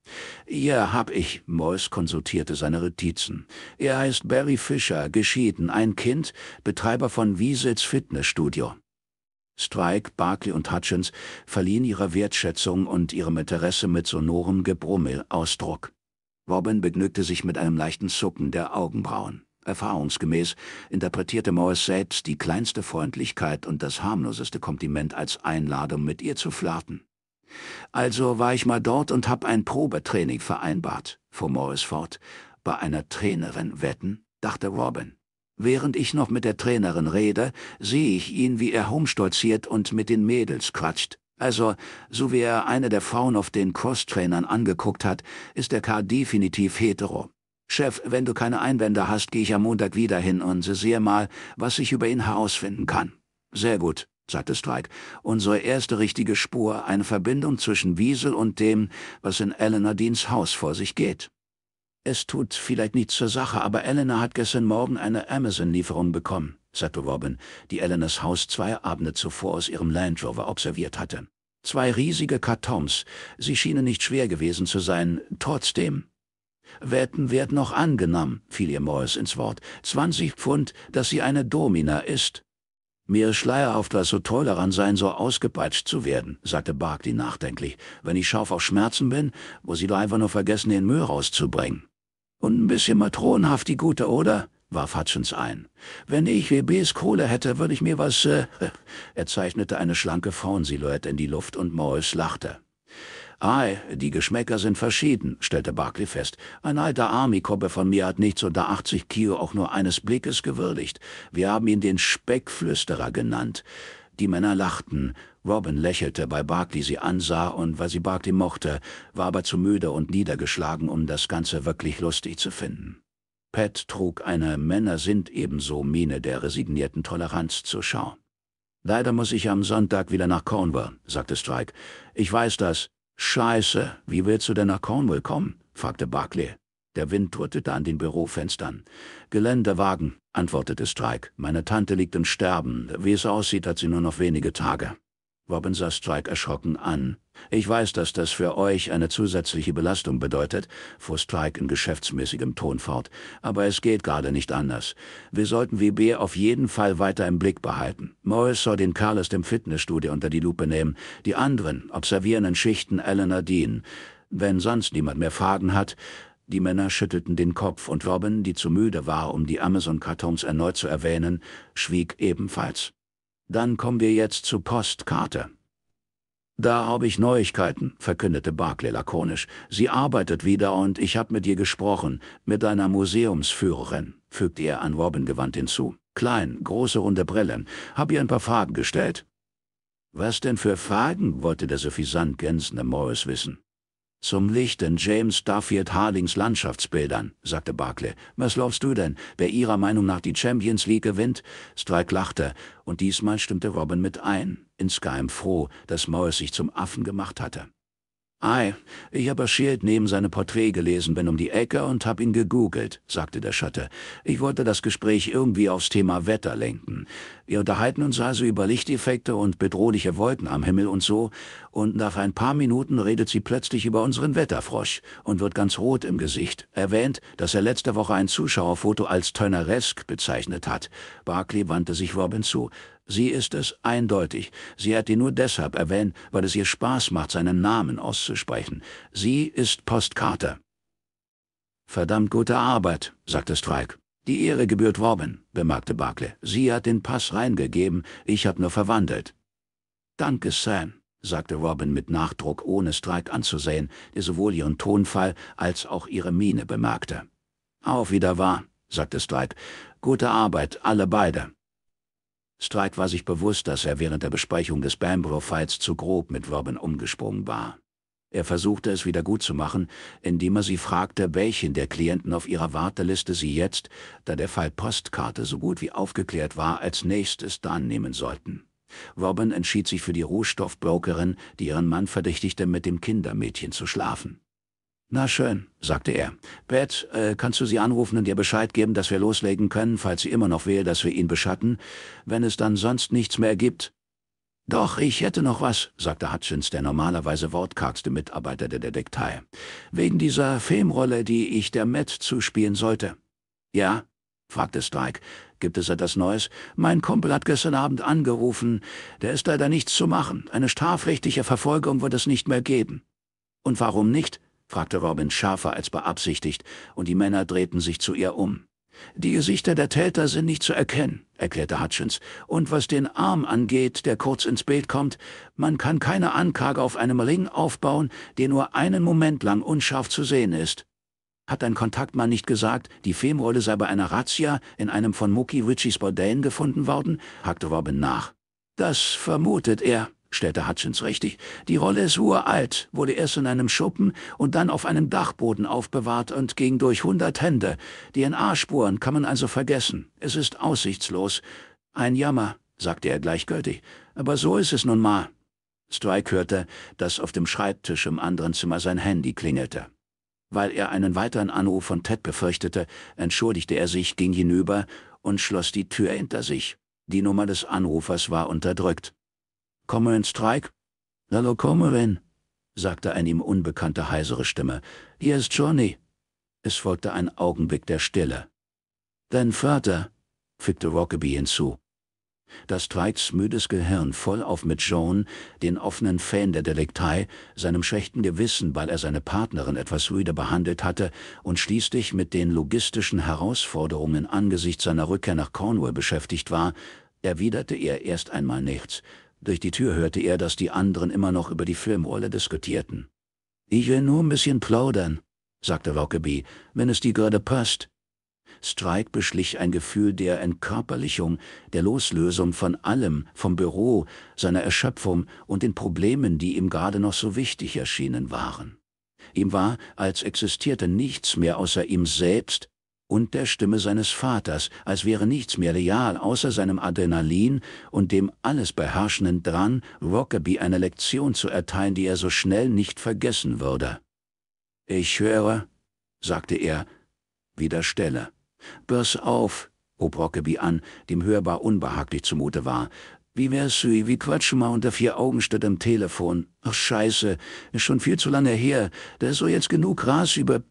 Ja, hab ich. Mois konsultierte seine Retizen. Er heißt Barry Fischer, geschieden, ein Kind, Betreiber von Wiesels Fitnessstudio. Strike, Barkley und Hutchins verliehen ihrer Wertschätzung und ihrem Interesse mit sonorem Gebrummel Ausdruck. Robin begnügte sich mit einem leichten Zucken der Augenbrauen. Erfahrungsgemäß interpretierte Morris selbst die kleinste Freundlichkeit und das harmloseste Kompliment als Einladung, mit ihr zu flirten. Also war ich mal dort und hab ein Probetraining vereinbart, fuhr Morris fort. Bei einer Trainerin wetten, dachte Robin. Während ich noch mit der Trainerin rede, sehe ich ihn, wie er homstolziert und mit den Mädels quatscht. Also, so wie er eine der Frauen auf den Cross-Trainern angeguckt hat, ist der Kerl definitiv hetero. Chef, wenn du keine Einwände hast, gehe ich am Montag wieder hin und sehe mal, was ich über ihn herausfinden kann. Sehr gut, sagte Strike. Unsere erste richtige Spur, eine Verbindung zwischen Wiesel und dem, was in Eleanor Deans Haus vor sich geht. Es tut vielleicht nichts zur Sache, aber Eleanor hat gestern Morgen eine Amazon-Lieferung bekommen, sagte Robin, die Eleanors Haus zwei Abende zuvor aus ihrem Land Rover observiert hatte. Zwei riesige Kartons. Sie schienen nicht schwer gewesen zu sein. Trotzdem, Wetten wird noch angenommen, fiel ihr Morris ins Wort. Zwanzig Pfund, dass sie eine Domina ist. Mir schleierhaft, was so toll daran sein, so ausgepeitscht zu werden, sagte Barkley nachdenklich, wenn ich scharf auf Schmerzen bin, wo sie doch einfach nur vergessen, den Müll rauszubringen. Und ein bisschen matronenhaft die Gute, oder? warf Hutchins ein. Wenn ich WBs Kohle hätte, würde ich mir was... Äh, er zeichnete eine schlanke Frauensilhouette in die Luft und Morris lachte. Ei, die Geschmäcker sind verschieden, stellte Barclay fest. Ein alter Army-Koppe von mir hat nichts unter 80 Kilo auch nur eines Blickes gewürdigt. Wir haben ihn den Speckflüsterer genannt. Die Männer lachten. Robin lächelte, weil Barclay sie ansah und weil sie Barclay mochte, war aber zu müde und niedergeschlagen, um das Ganze wirklich lustig zu finden. Pat trug eine Männer sind ebenso Miene der resignierten Toleranz zur Schau. Leider muss ich am Sonntag wieder nach Cornwall, sagte Strike. Ich weiß das, Scheiße, wie willst du denn nach Cornwall kommen? fragte Barclay. Der Wind turtete an den Bürofenstern. Geländewagen, antwortete Strike. Meine Tante liegt im Sterben. Wie es aussieht, hat sie nur noch wenige Tage. Robin sah Strike erschrocken an. Ich weiß, dass das für euch eine zusätzliche Belastung bedeutet, fuhr Strike in geschäftsmäßigem Ton fort, aber es geht gerade nicht anders. Wir sollten WB auf jeden Fall weiter im Blick behalten. Morris soll den Carlos dem Fitnessstudio unter die Lupe nehmen, die anderen observierenden Schichten Eleanor Dean. Wenn sonst niemand mehr Fragen hat, die Männer schüttelten den Kopf und Robin, die zu müde war, um die Amazon-Kartons erneut zu erwähnen, schwieg ebenfalls. Dann kommen wir jetzt zu Postkarte. Da habe ich Neuigkeiten, verkündete Barclay lakonisch. Sie arbeitet wieder und ich habe mit ihr gesprochen, mit einer Museumsführerin, fügte er an Robin gewandt hinzu. Klein, große runde Brillen. Hab ihr ein paar Fragen gestellt. Was denn für Fragen, wollte der suffisant gänzende Morris wissen. Zum lichten James Duffield Hardings Landschaftsbildern, sagte Barclay. Was glaubst du denn, wer ihrer Meinung nach die Champions League gewinnt? Strike lachte, und diesmal stimmte Robin mit ein, insgeheim froh, dass Morris sich zum Affen gemacht hatte. Ei, ich habe Schild neben seinem Porträt gelesen, bin um die Ecke und hab ihn gegoogelt, sagte der Schotte. Ich wollte das Gespräch irgendwie aufs Thema Wetter lenken. Wir unterhalten uns also über Lichteffekte und bedrohliche Wolken am Himmel und so, und nach ein paar Minuten redet sie plötzlich über unseren Wetterfrosch und wird ganz rot im Gesicht, erwähnt, dass er letzte Woche ein Zuschauerfoto als tönneresk bezeichnet hat. Barclay wandte sich Robin zu. Sie ist es eindeutig. Sie hat ihn nur deshalb erwähnt, weil es ihr Spaß macht, seinen Namen auszusprechen. Sie ist Postkarte. Verdammt gute Arbeit, sagte Strike. Die Ehre gebührt Robin, bemerkte Barclay. Sie hat den Pass reingegeben, ich hab nur verwandelt. Danke, Sam, sagte Robin mit Nachdruck, ohne Strike anzusehen, der sowohl ihren Tonfall als auch ihre Miene bemerkte. Auf wieder wahr, sagte Strike. Gute Arbeit, alle beide. Streit war sich bewusst, dass er während der Besprechung des Bambro-Fights zu grob mit Robin umgesprungen war. Er versuchte es wieder gut zu machen, indem er sie fragte, welchen der Klienten auf ihrer Warteliste sie jetzt, da der Fall Postkarte so gut wie aufgeklärt war, als nächstes nehmen sollten. Robin entschied sich für die Rohstoffbrokerin, die ihren Mann verdächtigte, mit dem Kindermädchen zu schlafen. Na schön, sagte er. Pat, äh, kannst du sie anrufen und ihr Bescheid geben, dass wir loslegen können, falls sie immer noch will, dass wir ihn beschatten, wenn es dann sonst nichts mehr gibt? Doch, ich hätte noch was, sagte Hutchins, der normalerweise wortkargste Mitarbeiter der Detektei. Wegen dieser Filmrolle, die ich der Matt zuspielen sollte. Ja? fragte Strike. Gibt es etwas Neues? Mein Kumpel hat gestern Abend angerufen. Der ist leider nichts zu machen. Eine strafrechtliche Verfolgung wird es nicht mehr geben. Und warum nicht? fragte Robin schärfer als beabsichtigt, und die Männer drehten sich zu ihr um. Die Gesichter der Täter sind nicht zu erkennen, erklärte Hutchins, und was den Arm angeht, der kurz ins Bild kommt, man kann keine Anklage auf einem Ring aufbauen, der nur einen Moment lang unscharf zu sehen ist. Hat dein Kontaktmann nicht gesagt, die Femrolle sei bei einer Razzia in einem von Mucki Richies Bordellen gefunden worden? hakte Robin nach. Das vermutet er, stellte Hutchins richtig. Die Rolle ist uralt, wurde erst in einem Schuppen und dann auf einem Dachboden aufbewahrt und ging durch hundert Hände. DNA-Spuren kann man also vergessen. Es ist aussichtslos. Ein Jammer, sagte er gleichgültig. Aber so ist es nun mal. Strike hörte, dass auf dem Schreibtisch im anderen Zimmer sein Handy klingelte. Weil er einen weiteren Anruf von Ted befürchtete, entschuldigte er sich, ging hinüber und schloss die Tür hinter sich. Die Nummer des Anrufers war unterdrückt. Komme in Streik? Lalo komme wenn, sagte eine ihm unbekannte heisere Stimme. Hier ist Johnny. Es folgte ein Augenblick der Stille. Dein Vater, fügte Rockaby hinzu. Da Strikes müdes Gehirn voll auf mit Joan, den offenen Fan der Delektei, seinem schlechten Gewissen, weil er seine Partnerin etwas rüde behandelt hatte und schließlich mit den logistischen Herausforderungen angesichts seiner Rückkehr nach Cornwall beschäftigt war, erwiderte er erst einmal nichts, durch die Tür hörte er, dass die anderen immer noch über die Filmrolle diskutierten. Ich will nur ein bisschen plaudern, sagte Rockaby, wenn es dir gerade passt. Strike beschlich ein Gefühl der Entkörperlichung, der Loslösung von allem, vom Büro, seiner Erschöpfung und den Problemen, die ihm gerade noch so wichtig erschienen waren. Ihm war, als existierte nichts mehr außer ihm selbst und der Stimme seines Vaters, als wäre nichts mehr real außer seinem Adrenalin und dem alles beherrschenden Drang, Rockaby eine Lektion zu erteilen, die er so schnell nicht vergessen würde. Ich höre, sagte er, wieder Stelle. Börs auf, hob Rockaby an, dem hörbar unbehaglich zumute war. Wie wär's, Sui, wie quatschen mal unter vier Augen statt am Telefon? Ach, scheiße, ist schon viel zu lange her. Da ist so jetzt genug Gras über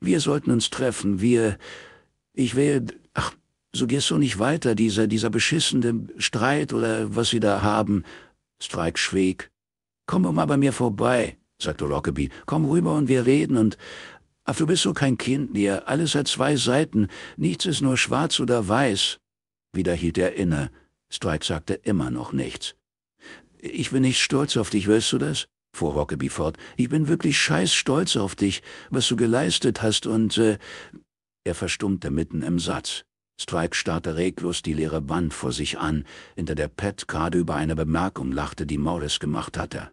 wir sollten uns treffen, wir... Ich will... Ach, so gehst du nicht weiter, dieser, dieser beschissene Streit oder was sie da haben. Strike schwieg. Komm mal bei mir vorbei, sagte Lockerbie. Komm rüber und wir reden und... Ach, du bist so kein Kind mehr. Alles hat zwei Seiten. Nichts ist nur schwarz oder weiß. Wieder hielt er inne. Strike sagte immer noch nichts. Ich bin nicht stolz auf dich, willst du das? fuhr Rockaby fort. Ich bin wirklich scheiß stolz auf dich, was du geleistet hast und, äh... Er verstummte mitten im Satz. Strike starrte reglos die leere Wand vor sich an, hinter der Pat gerade über eine Bemerkung lachte, die Morris gemacht hatte.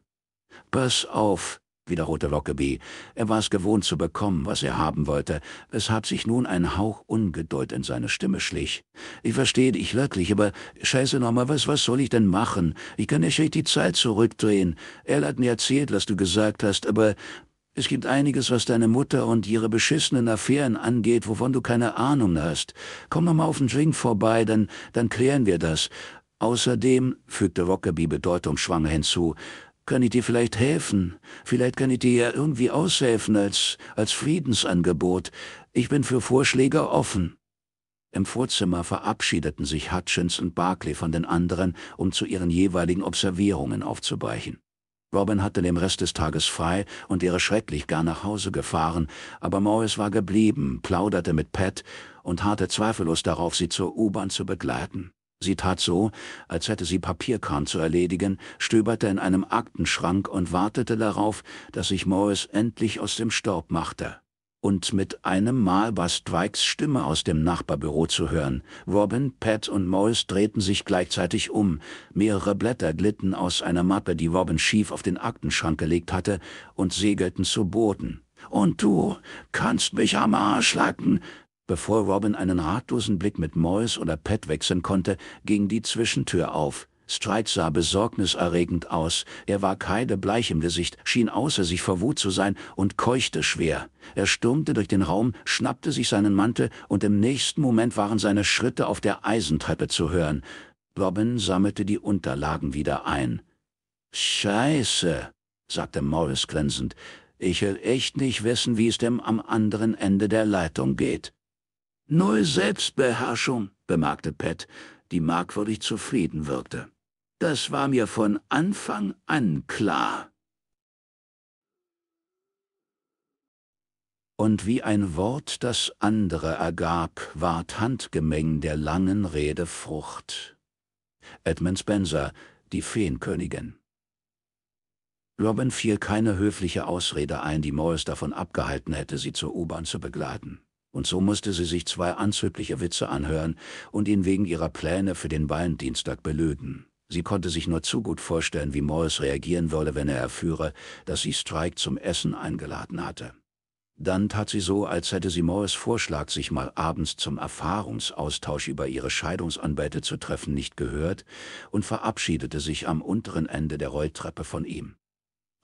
Pass auf, wiederholte Lockerby. Er war es gewohnt zu bekommen, was er haben wollte, weshalb sich nun ein Hauch Ungeduld in seine Stimme schlich. »Ich verstehe dich wirklich, aber scheiße nochmal, was, was soll ich denn machen? Ich kann nicht die Zeit zurückdrehen. Er hat mir erzählt, was du gesagt hast, aber es gibt einiges, was deine Mutter und ihre beschissenen Affären angeht, wovon du keine Ahnung hast. Komm nochmal auf den Drink vorbei, dann, dann klären wir das.« Außerdem, fügte Rockaby bedeutungsschwanger hinzu, kann ich dir vielleicht helfen. Vielleicht kann ich dir ja irgendwie aushelfen als, als Friedensangebot. Ich bin für Vorschläge offen. Im Vorzimmer verabschiedeten sich Hutchins und Barclay von den anderen, um zu ihren jeweiligen Observierungen aufzuweichen. Robin hatte den Rest des Tages frei und wäre schrecklich gar nach Hause gefahren, aber Morris war geblieben, plauderte mit Pat und harrte zweifellos darauf, sie zur U-Bahn zu begleiten. Sie tat so, als hätte sie Papierkram zu erledigen, stöberte in einem Aktenschrank und wartete darauf, dass sich Morris endlich aus dem Staub machte. Und mit einem Mal war Strikes Stimme aus dem Nachbarbüro zu hören. Robin, Pat und Morris drehten sich gleichzeitig um. Mehrere Blätter glitten aus einer Mappe, die Robin schief auf den Aktenschrank gelegt hatte, und segelten zu Boden. Und du kannst mich am Arsch lacken, Bevor Robin einen ratlosen Blick mit Morris oder Pat wechseln konnte, ging die Zwischentür auf. Stride sah besorgniserregend aus, er war kreidebleich im Gesicht, schien außer sich vor Wut zu sein und keuchte schwer. Er stürmte durch den Raum, schnappte sich seinen Mantel und im nächsten Moment waren seine Schritte auf der Eisentreppe zu hören. Robin sammelte die Unterlagen wieder ein. Scheiße, sagte Morris grinsend, ich will echt nicht wissen, wie es dem am anderen Ende der Leitung geht. Null Selbstbeherrschung, bemerkte Pat, die merkwürdig zufrieden wirkte. Das war mir von Anfang an klar. Und wie ein Wort das andere ergab, ward Handgemeng der langen Rede Frucht. Edmund Spencer, die Feenkönigin. Robin fiel keine höfliche Ausrede ein, die Morris davon abgehalten hätte, sie zur U-Bahn zu begleiten und so musste sie sich zwei anzügliche Witze anhören und ihn wegen ihrer Pläne für den Ballendienstag belöden. Sie konnte sich nur zu gut vorstellen, wie Morris reagieren würde, wenn er erführe, dass sie Strike zum Essen eingeladen hatte. Dann tat sie so, als hätte sie Morris Vorschlag, sich mal abends zum Erfahrungsaustausch über ihre Scheidungsanwälte zu treffen, nicht gehört und verabschiedete sich am unteren Ende der Rolltreppe von ihm.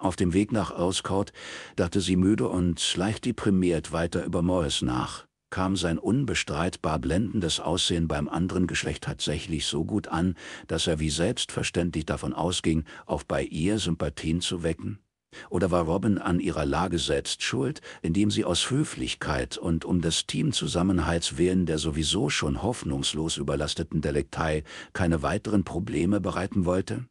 Auf dem Weg nach Auscourt dachte sie müde und leicht deprimiert weiter über Morris nach. Kam sein unbestreitbar blendendes Aussehen beim anderen Geschlecht tatsächlich so gut an, dass er wie selbstverständlich davon ausging, auch bei ihr Sympathien zu wecken? Oder war Robin an ihrer Lage selbst schuld, indem sie aus Höflichkeit und um des Teamzusammenhalts willen der sowieso schon hoffnungslos überlasteten Delektei keine weiteren Probleme bereiten wollte?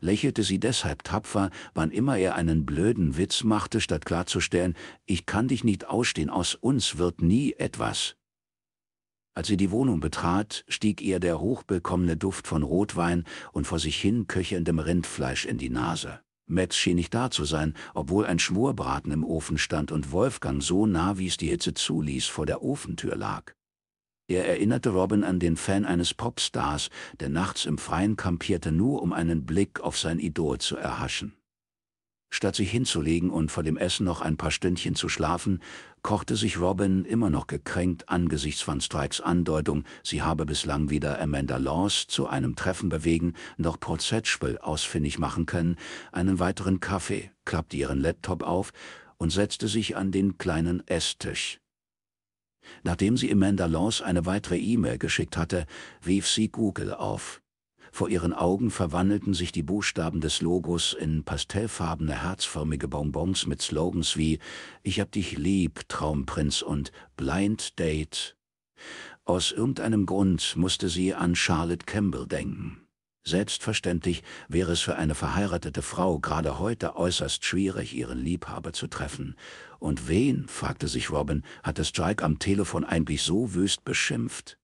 lächelte sie deshalb tapfer, wann immer er einen blöden Witz machte, statt klarzustellen, ich kann dich nicht ausstehen, aus uns wird nie etwas. Als sie die Wohnung betrat, stieg ihr der hochbekommene Duft von Rotwein und vor sich hin köchelndem Rindfleisch in die Nase. Metz schien nicht da zu sein, obwohl ein Schmorbraten im Ofen stand und Wolfgang so nah, wie es die Hitze zuließ, vor der Ofentür lag. Er erinnerte Robin an den Fan eines Popstars, der nachts im Freien kampierte, nur um einen Blick auf sein Idol zu erhaschen. Statt sich hinzulegen und vor dem Essen noch ein paar Stündchen zu schlafen, kochte sich Robin immer noch gekränkt angesichts von Strikes Andeutung, sie habe bislang weder Amanda Laws zu einem Treffen bewegen noch Port ausfindig machen können, einen weiteren Kaffee, klappte ihren Laptop auf und setzte sich an den kleinen Esstisch. Nachdem sie Amanda Laws eine weitere E-Mail geschickt hatte, rief sie Google auf. Vor ihren Augen verwandelten sich die Buchstaben des Logos in pastellfarbene herzförmige Bonbons mit Slogans wie Ich hab dich lieb, Traumprinz und Blind Date. Aus irgendeinem Grund musste sie an Charlotte Campbell denken. Selbstverständlich wäre es für eine verheiratete Frau gerade heute äußerst schwierig, ihren Liebhaber zu treffen. Und wen, fragte sich Robin, hatte Strike am Telefon eigentlich so wüst beschimpft?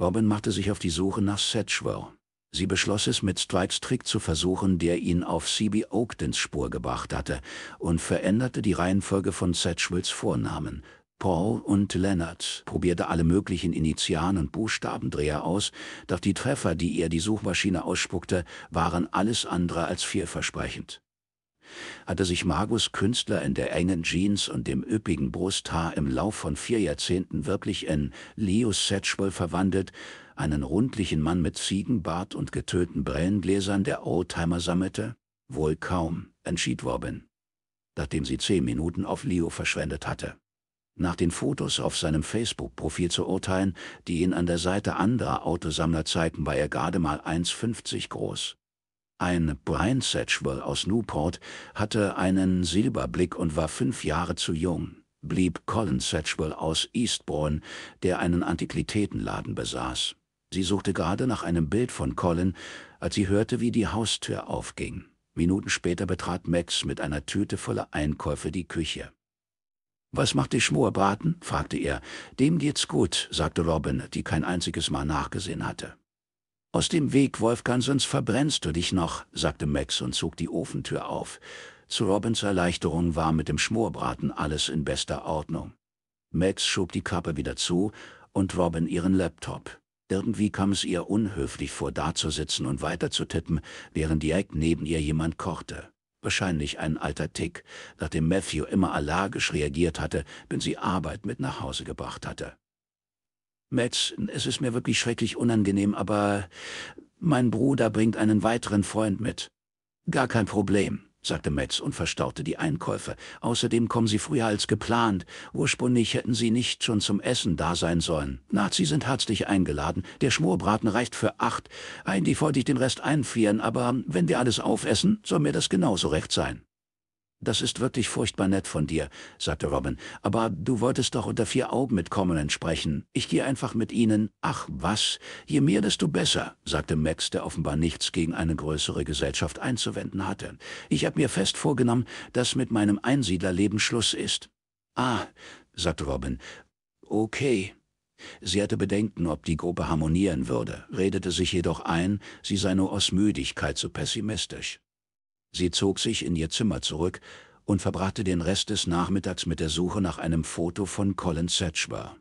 Robin machte sich auf die Suche nach Sedgewell. Sie beschloss es, mit Strikes Trick zu versuchen, der ihn auf C.B. Oakdens Spur gebracht hatte, und veränderte die Reihenfolge von Sedgewells Vornamen – Paul und Leonard probierte alle möglichen Initialen und Buchstabendreher aus, doch die Treffer, die ihr die Suchmaschine ausspuckte, waren alles andere als vielversprechend. Hatte sich Magus Künstler in der engen Jeans und dem üppigen Brusthaar im Lauf von vier Jahrzehnten wirklich in Leo Satchwell verwandelt, einen rundlichen Mann mit Ziegenbart und getönten Brillengläsern, der Oldtimer sammelte? Wohl kaum, entschied Robin, nachdem sie zehn Minuten auf Leo verschwendet hatte. Nach den Fotos auf seinem Facebook-Profil zu urteilen, die ihn an der Seite anderer Autosammler zeigten, war er gerade mal 1,50 groß. Ein Brian Satchwell aus Newport hatte einen Silberblick und war fünf Jahre zu jung, blieb Colin Satchwell aus Eastbourne, der einen Antiquitätenladen besaß. Sie suchte gerade nach einem Bild von Colin, als sie hörte, wie die Haustür aufging. Minuten später betrat Max mit einer Tüte voller Einkäufe die Küche. »Was macht die Schmorbraten?« fragte er. »Dem geht's gut«, sagte Robin, die kein einziges Mal nachgesehen hatte. »Aus dem Weg, Wolfgang, sonst verbrennst du dich noch«, sagte Max und zog die Ofentür auf. Zu Robins Erleichterung war mit dem Schmorbraten alles in bester Ordnung. Max schob die Kappe wieder zu und Robin ihren Laptop. Irgendwie kam es ihr unhöflich vor, dazusitzen und weiter zu tippen, während direkt neben ihr jemand kochte. Wahrscheinlich ein alter Tick, nachdem Matthew immer allergisch reagiert hatte, wenn sie Arbeit mit nach Hause gebracht hatte. Metz, es ist mir wirklich schrecklich unangenehm, aber mein Bruder bringt einen weiteren Freund mit. Gar kein Problem, sagte Metz und verstaute die Einkäufe. Außerdem kommen sie früher als geplant. Ursprünglich hätten sie nicht schon zum Essen da sein sollen. Nazi sind herzlich eingeladen. Der Schmorbraten reicht für acht. Eigentlich wollte ich den Rest einfrieren, aber wenn wir alles aufessen, soll mir das genauso recht sein. Das ist wirklich furchtbar nett von dir, sagte Robin, aber du wolltest doch unter vier Augen mit Commonen sprechen. Ich gehe einfach mit ihnen. Ach was, je mehr, desto besser, sagte Max, der offenbar nichts gegen eine größere Gesellschaft einzuwenden hatte. Ich habe mir fest vorgenommen, dass mit meinem Einsiedlerleben Schluss ist. Ah, sagte Robin, okay. Sie hatte Bedenken, ob die Gruppe harmonieren würde, redete sich jedoch ein, sie sei nur aus Müdigkeit zu pessimistisch. Sie zog sich in ihr Zimmer zurück und verbrachte den Rest des Nachmittags mit der Suche nach einem Foto von Colin Setchmer.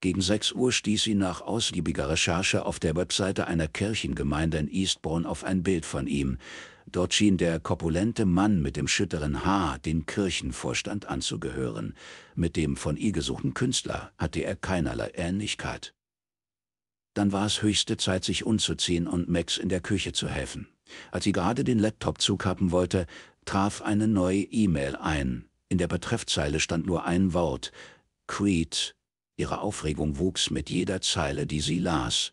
Gegen 6 Uhr stieß sie nach ausgiebiger Recherche auf der Webseite einer Kirchengemeinde in Eastbourne auf ein Bild von ihm. Dort schien der korpulente Mann mit dem schütteren Haar den Kirchenvorstand anzugehören. Mit dem von ihr gesuchten Künstler hatte er keinerlei Ähnlichkeit. Dann war es höchste Zeit, sich umzuziehen und Max in der Küche zu helfen. Als sie gerade den Laptop zukappen wollte, traf eine neue E-Mail ein. In der Betreffzeile stand nur ein Wort. Creed. Ihre Aufregung wuchs mit jeder Zeile, die sie las.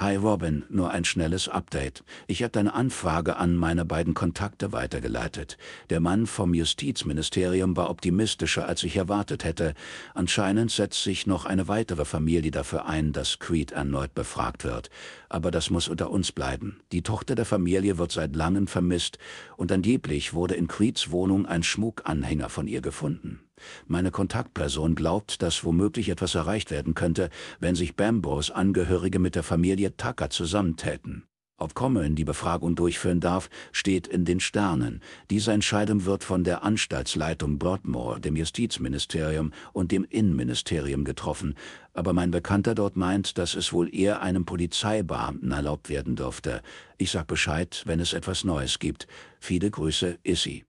Hi Robin, nur ein schnelles Update. Ich habe deine Anfrage an meine beiden Kontakte weitergeleitet. Der Mann vom Justizministerium war optimistischer, als ich erwartet hätte. Anscheinend setzt sich noch eine weitere Familie dafür ein, dass Creed erneut befragt wird. Aber das muss unter uns bleiben. Die Tochter der Familie wird seit langem vermisst und angeblich wurde in Creeds Wohnung ein Schmuckanhänger von ihr gefunden. Meine Kontaktperson glaubt, dass womöglich etwas erreicht werden könnte, wenn sich Bambos Angehörige mit der Familie Tucker zusammentäten. Ob Common die Befragung durchführen darf, steht in den Sternen. Diese Entscheidung wird von der Anstaltsleitung Broadmoor, dem Justizministerium und dem Innenministerium getroffen. Aber mein Bekannter dort meint, dass es wohl eher einem Polizeibeamten erlaubt werden dürfte. Ich sag Bescheid, wenn es etwas Neues gibt. Viele Grüße, Issy.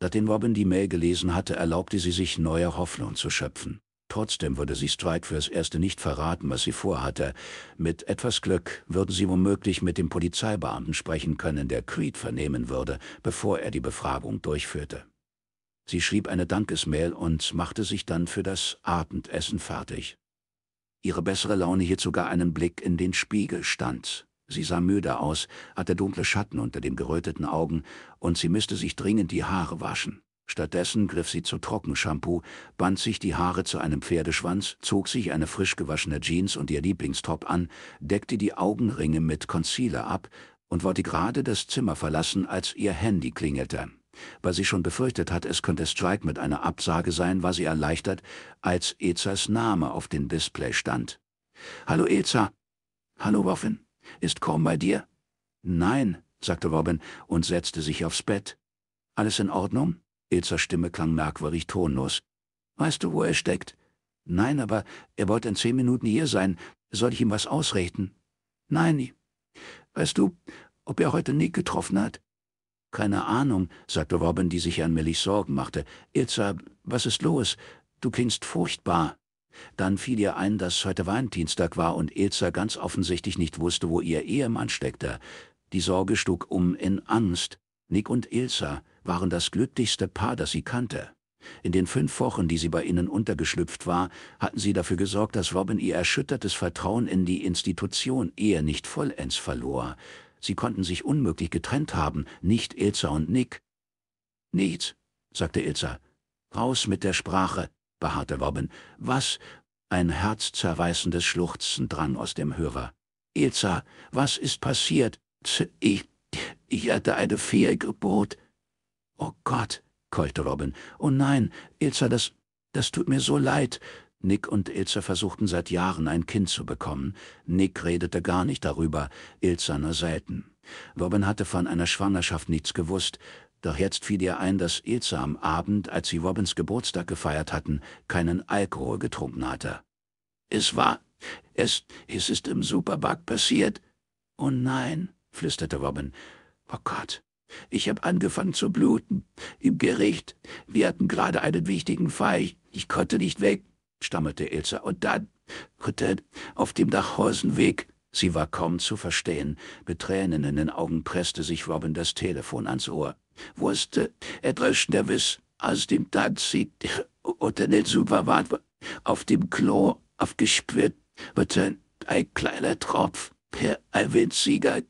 Da den Robin die Mail gelesen hatte, erlaubte sie sich neue Hoffnung zu schöpfen. Trotzdem würde sie Strike fürs Erste nicht verraten, was sie vorhatte. Mit etwas Glück würden sie womöglich mit dem Polizeibeamten sprechen können, der Creed vernehmen würde, bevor er die Befragung durchführte. Sie schrieb eine Dankesmail und machte sich dann für das Abendessen fertig. Ihre bessere Laune hielt sogar einen Blick in den Spiegel stand. Sie sah müde aus, hatte dunkle Schatten unter den geröteten Augen und sie müsste sich dringend die Haare waschen. Stattdessen griff sie zu Trockenshampoo, band sich die Haare zu einem Pferdeschwanz, zog sich eine frisch gewaschene Jeans und ihr Lieblingstop an, deckte die Augenringe mit Concealer ab und wollte gerade das Zimmer verlassen, als ihr Handy klingelte. Weil sie schon befürchtet hat, es könnte Strike mit einer Absage sein, war sie erleichtert, als Ezas Name auf dem Display stand. »Hallo Eza!« »Hallo Waffin!« ist Korn bei dir? Nein, sagte Robin und setzte sich aufs Bett. Alles in Ordnung? Ilzers Stimme klang merkwürdig tonlos. Weißt du, wo er steckt? Nein, aber er wollte in zehn Minuten hier sein. Soll ich ihm was ausrichten? Nein. Weißt du, ob er heute Nick getroffen hat? Keine Ahnung, sagte Robin, die sich an Millis Sorgen machte. Ilza, was ist los? Du klingst furchtbar. Dann fiel ihr ein, dass heute Valentinstag war und Ilza ganz offensichtlich nicht wusste, wo ihr Ehemann steckte. Die Sorge schlug um in Angst. Nick und Ilza waren das glücklichste Paar, das sie kannte. In den fünf Wochen, die sie bei ihnen untergeschlüpft war, hatten sie dafür gesorgt, dass Robin ihr erschüttertes Vertrauen in die Institution eher nicht vollends verlor. Sie konnten sich unmöglich getrennt haben, nicht Ilza und Nick. Nichts, sagte Ilza. Raus mit der Sprache beharrte Robin. Was? Ein herzzerreißendes Schluchzen drang aus dem Hörer. Ilza, was ist passiert? Z ich, ich hatte eine Fehlgeburt. Oh Gott, keuchte Robin. Oh nein, Ilza, das, das tut mir so leid. Nick und Ilse versuchten seit Jahren, ein Kind zu bekommen. Nick redete gar nicht darüber, Ilse nur selten. Robin hatte von einer Schwangerschaft nichts gewusst. Doch jetzt fiel ihr ein, dass Ilse am Abend, als sie Robins Geburtstag gefeiert hatten, keinen Alkohol getrunken hatte. Es war, es, es ist im Superbug passiert. Oh nein, flüsterte Robin. Oh Gott, ich habe angefangen zu bluten. Im Gericht. Wir hatten gerade einen wichtigen Fall. Ich, ich konnte nicht weg, stammelte Ilse. Und dann, und dann, auf dem Nachhausenweg. Sie war kaum zu verstehen. Mit Tränen in den Augen presste sich Robin das Telefon ans Ohr. Wusste er dröschte etwas Nervös aus dem Taxi oder den Superwart auf dem Klo aufgespürt, wird ein kleiner Tropf per ein winziger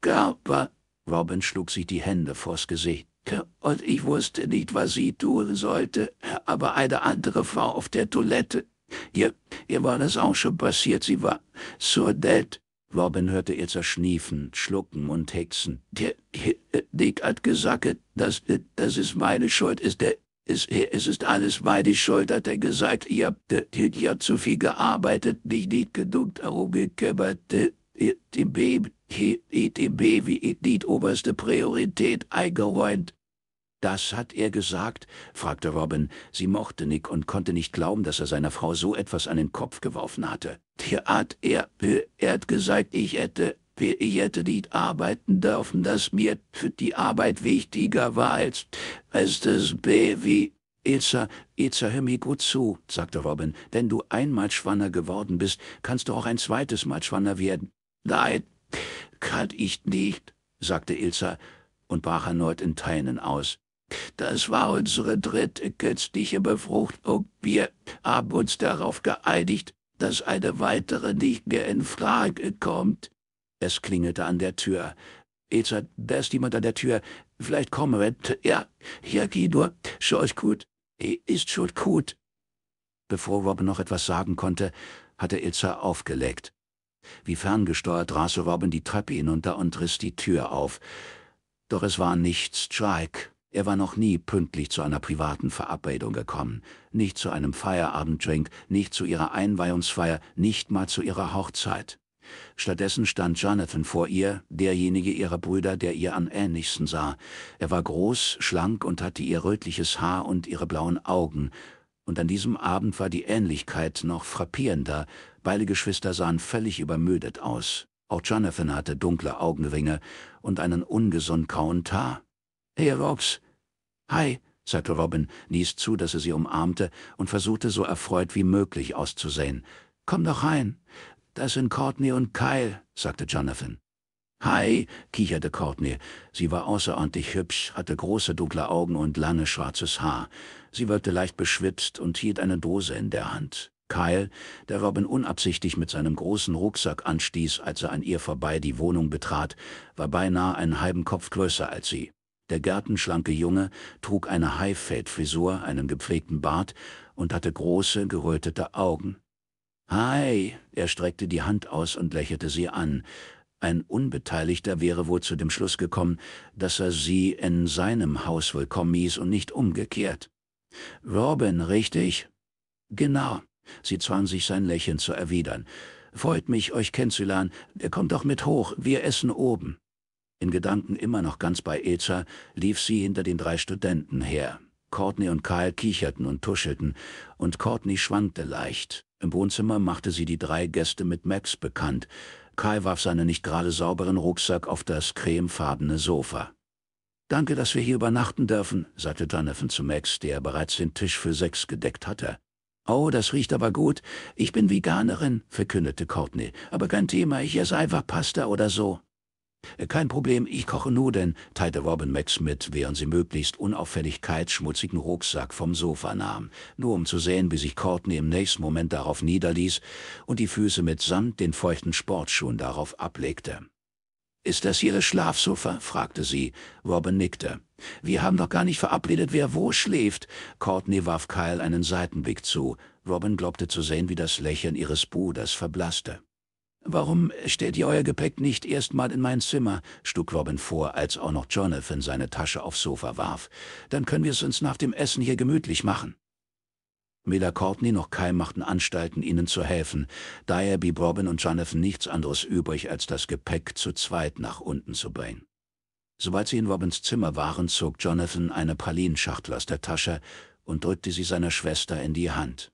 Körper. Robin schlug sich die Hände vors Gesicht. Und ich wusste nicht, was sie tun sollte, aber eine andere Frau auf der Toilette Ihr, ihr war das auch schon passiert, sie war so dead. Robin hörte ihr zerschniefen, schlucken und hexen. Der, Dick hat gesagt, das, das ist meine Schuld, ist der, es, es ist alles meine Schuld, hat er gesagt. Ihr habt, ihr, habt zu viel gearbeitet, mich nicht genug darum gekümmert. Die Baby, die Baby, nicht oberste Priorität eingeräumt. Das hat er gesagt? fragte Robin. Sie mochte Nick und konnte nicht glauben, dass er seiner Frau so etwas an den Kopf geworfen hatte. Der hat er, er hat gesagt, ich hätte, ich hätte nicht arbeiten dürfen, dass mir die Arbeit wichtiger war als, als das Baby. Ilsa, Ilsa, hör mir gut zu, sagte Robin. Wenn du einmal schwanger geworden bist, kannst du auch ein zweites Mal schwanger werden. Nein, kann ich nicht, sagte Ilsa und brach erneut in Tränen aus. Das war unsere dritte künstliche Befruchtung. Wir haben uns darauf geeinigt, dass eine weitere nicht mehr in Frage kommt. Es klingelte an der Tür. Ezard, da ist jemand an der Tür. Vielleicht Comrade. Ja, ja, Guido, schon gut. Ist schon gut. Bevor Robin noch etwas sagen konnte, hatte Ilza aufgelegt. Wie ferngesteuert raste Robin die Treppe hinunter und riss die Tür auf. Doch es war nicht Strike. Er war noch nie pünktlich zu einer privaten Verabredung gekommen, nicht zu einem Feierabenddrink, nicht zu ihrer Einweihungsfeier, nicht mal zu ihrer Hochzeit. Stattdessen stand Jonathan vor ihr, derjenige ihrer Brüder, der ihr am ähnlichsten sah. Er war groß, schlank und hatte ihr rötliches Haar und ihre blauen Augen. Und an diesem Abend war die Ähnlichkeit noch frappierender. Beide Geschwister sahen völlig übermüdet aus. Auch Jonathan hatte dunkle Augenringe und einen ungesund grauen Tar. »Hey, Rox!« »Hi«, sagte Robin, ließ zu, dass er sie umarmte und versuchte, so erfreut wie möglich auszusehen. »Komm doch rein. Das sind Courtney und Kyle«, sagte Jonathan. »Hi«, kicherte Courtney. Sie war außerordentlich hübsch, hatte große dunkle Augen und lange schwarzes Haar. Sie wirkte leicht beschwipst und hielt eine Dose in der Hand. Kyle, der Robin unabsichtlich mit seinem großen Rucksack anstieß, als er an ihr vorbei die Wohnung betrat, war beinahe einen halben Kopf größer als sie. Der gartenschlanke Junge trug eine High-Fade-Frisur, einen gepflegten Bart und hatte große, gerötete Augen. »Hi!« Er streckte die Hand aus und lächelte sie an. Ein Unbeteiligter wäre wohl zu dem Schluss gekommen, dass er sie in seinem Haus willkommen hieß und nicht umgekehrt. »Robin, richtig?« »Genau.« Sie zwang sich, sein Lächeln zu erwidern. »Freut mich, euch kennenzulernen. Kommt doch mit hoch, wir essen oben.« in Gedanken immer noch ganz bei Eza lief sie hinter den drei Studenten her. Courtney und Kyle kicherten und tuschelten, und Courtney schwankte leicht. Im Wohnzimmer machte sie die drei Gäste mit Max bekannt. Kyle warf seinen nicht gerade sauberen Rucksack auf das cremefarbene Sofa. Danke, dass wir hier übernachten dürfen, sagte Jonathan zu Max, der bereits den Tisch für sechs gedeckt hatte. Oh, das riecht aber gut. Ich bin Veganerin, verkündete Courtney. Aber kein Thema, ich esse einfach Pasta oder so. Äh, kein Problem, ich koche Nudeln, teilte Robin Max mit, während sie möglichst unauffällig Kites schmutzigen Rucksack vom Sofa nahm, nur um zu sehen, wie sich Courtney im nächsten Moment darauf niederließ und die Füße mitsamt den feuchten Sportschuhen darauf ablegte. »Ist das Ihre Schlafsofa?« fragte sie. Robin nickte. »Wir haben doch gar nicht verabredet, wer wo schläft.« Courtney warf Kyle einen Seitenblick zu. Robin glaubte zu sehen, wie das Lächeln ihres Bruders verblasste. Warum stellt ihr euer Gepäck nicht erstmal in mein Zimmer? schlug Robin vor, als auch noch Jonathan seine Tasche aufs Sofa warf. Dann können wir es uns nach dem Essen hier gemütlich machen. Miller Courtney noch Kai machten Anstalten, ihnen zu helfen. Daher blieb Robin und Jonathan nichts anderes übrig, als das Gepäck zu zweit nach unten zu bringen. Sobald sie in Robins Zimmer waren, zog Jonathan eine Pralinschachtel aus der Tasche und drückte sie seiner Schwester in die Hand.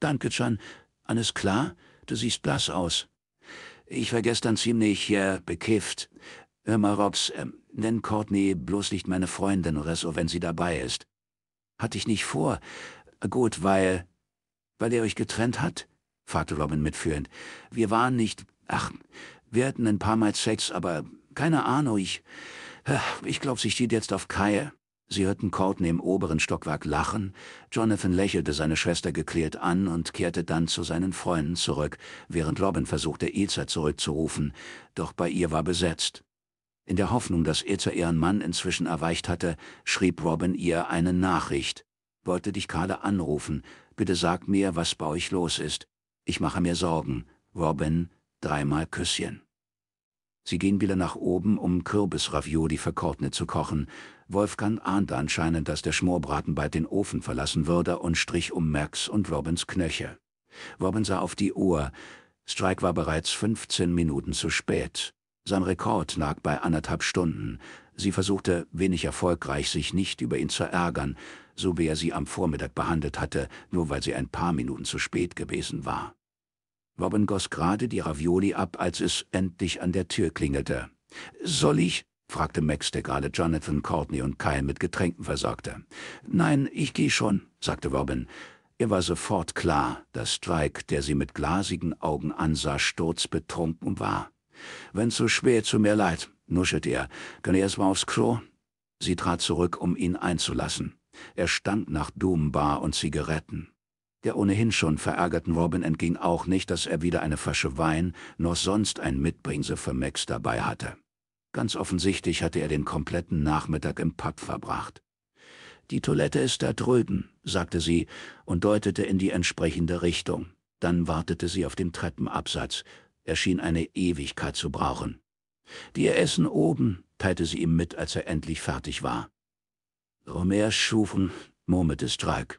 Danke, John. Alles klar? Du siehst blass aus. Ich war gestern ziemlich, äh, bekifft. Hör mal, Robs, äh, nenn Courtney bloß nicht meine Freundin oder so, wenn sie dabei ist. Hatte ich nicht vor. Gut, weil... Weil er euch getrennt hat? fragte Robin mitführend. Wir waren nicht... Ach, wir hatten ein paar Mal Sex, aber keine Ahnung, ich... Äh, ich glaub, sie steht jetzt auf Kaya. Sie hörten Courtney im oberen Stockwerk lachen, Jonathan lächelte seine Schwester geklärt an und kehrte dann zu seinen Freunden zurück, während Robin versuchte, Ilza zurückzurufen, doch bei ihr war besetzt. In der Hoffnung, dass Ilza ihren Mann inzwischen erweicht hatte, schrieb Robin ihr eine Nachricht. Wollte dich gerade anrufen, bitte sag mir, was bei euch los ist. Ich mache mir Sorgen. Robin, dreimal Küsschen. Sie gehen wieder nach oben, um Kürbisravioli verkorbne zu kochen. Wolfgang ahnte anscheinend, dass der Schmorbraten bald den Ofen verlassen würde und strich um Max und Robins Knöche. Robin sah auf die Uhr. Strike war bereits 15 Minuten zu spät. Sein Rekord lag bei anderthalb Stunden. Sie versuchte, wenig erfolgreich, sich nicht über ihn zu ärgern, so wie er sie am Vormittag behandelt hatte, nur weil sie ein paar Minuten zu spät gewesen war. Robin goss gerade die Ravioli ab, als es endlich an der Tür klingelte. »Soll ich?« fragte Max, der gerade Jonathan, Courtney und Kyle mit Getränken versorgte. »Nein, ich gehe schon«, sagte Robin. Ihr war sofort klar, dass Strike, der sie mit glasigen Augen ansah, sturzbetrunken war. »Wenn's so schwer, zu mir leid«, nuschelte er. »Kann ich erst mal aufs Klo?« Sie trat zurück, um ihn einzulassen. Er stand nach Doombar und Zigaretten. Der ohnehin schon verärgerten Robin entging auch nicht, dass er weder eine Flasche Wein noch sonst ein Mitbringse für Max dabei hatte. Ganz offensichtlich hatte er den kompletten Nachmittag im Pub verbracht. Die Toilette ist da drüben, sagte sie und deutete in die entsprechende Richtung. Dann wartete sie auf dem Treppenabsatz. Er schien eine Ewigkeit zu brauchen. Wir essen oben, teilte sie ihm mit, als er endlich fertig war. Romer schufen, murmelte Strike.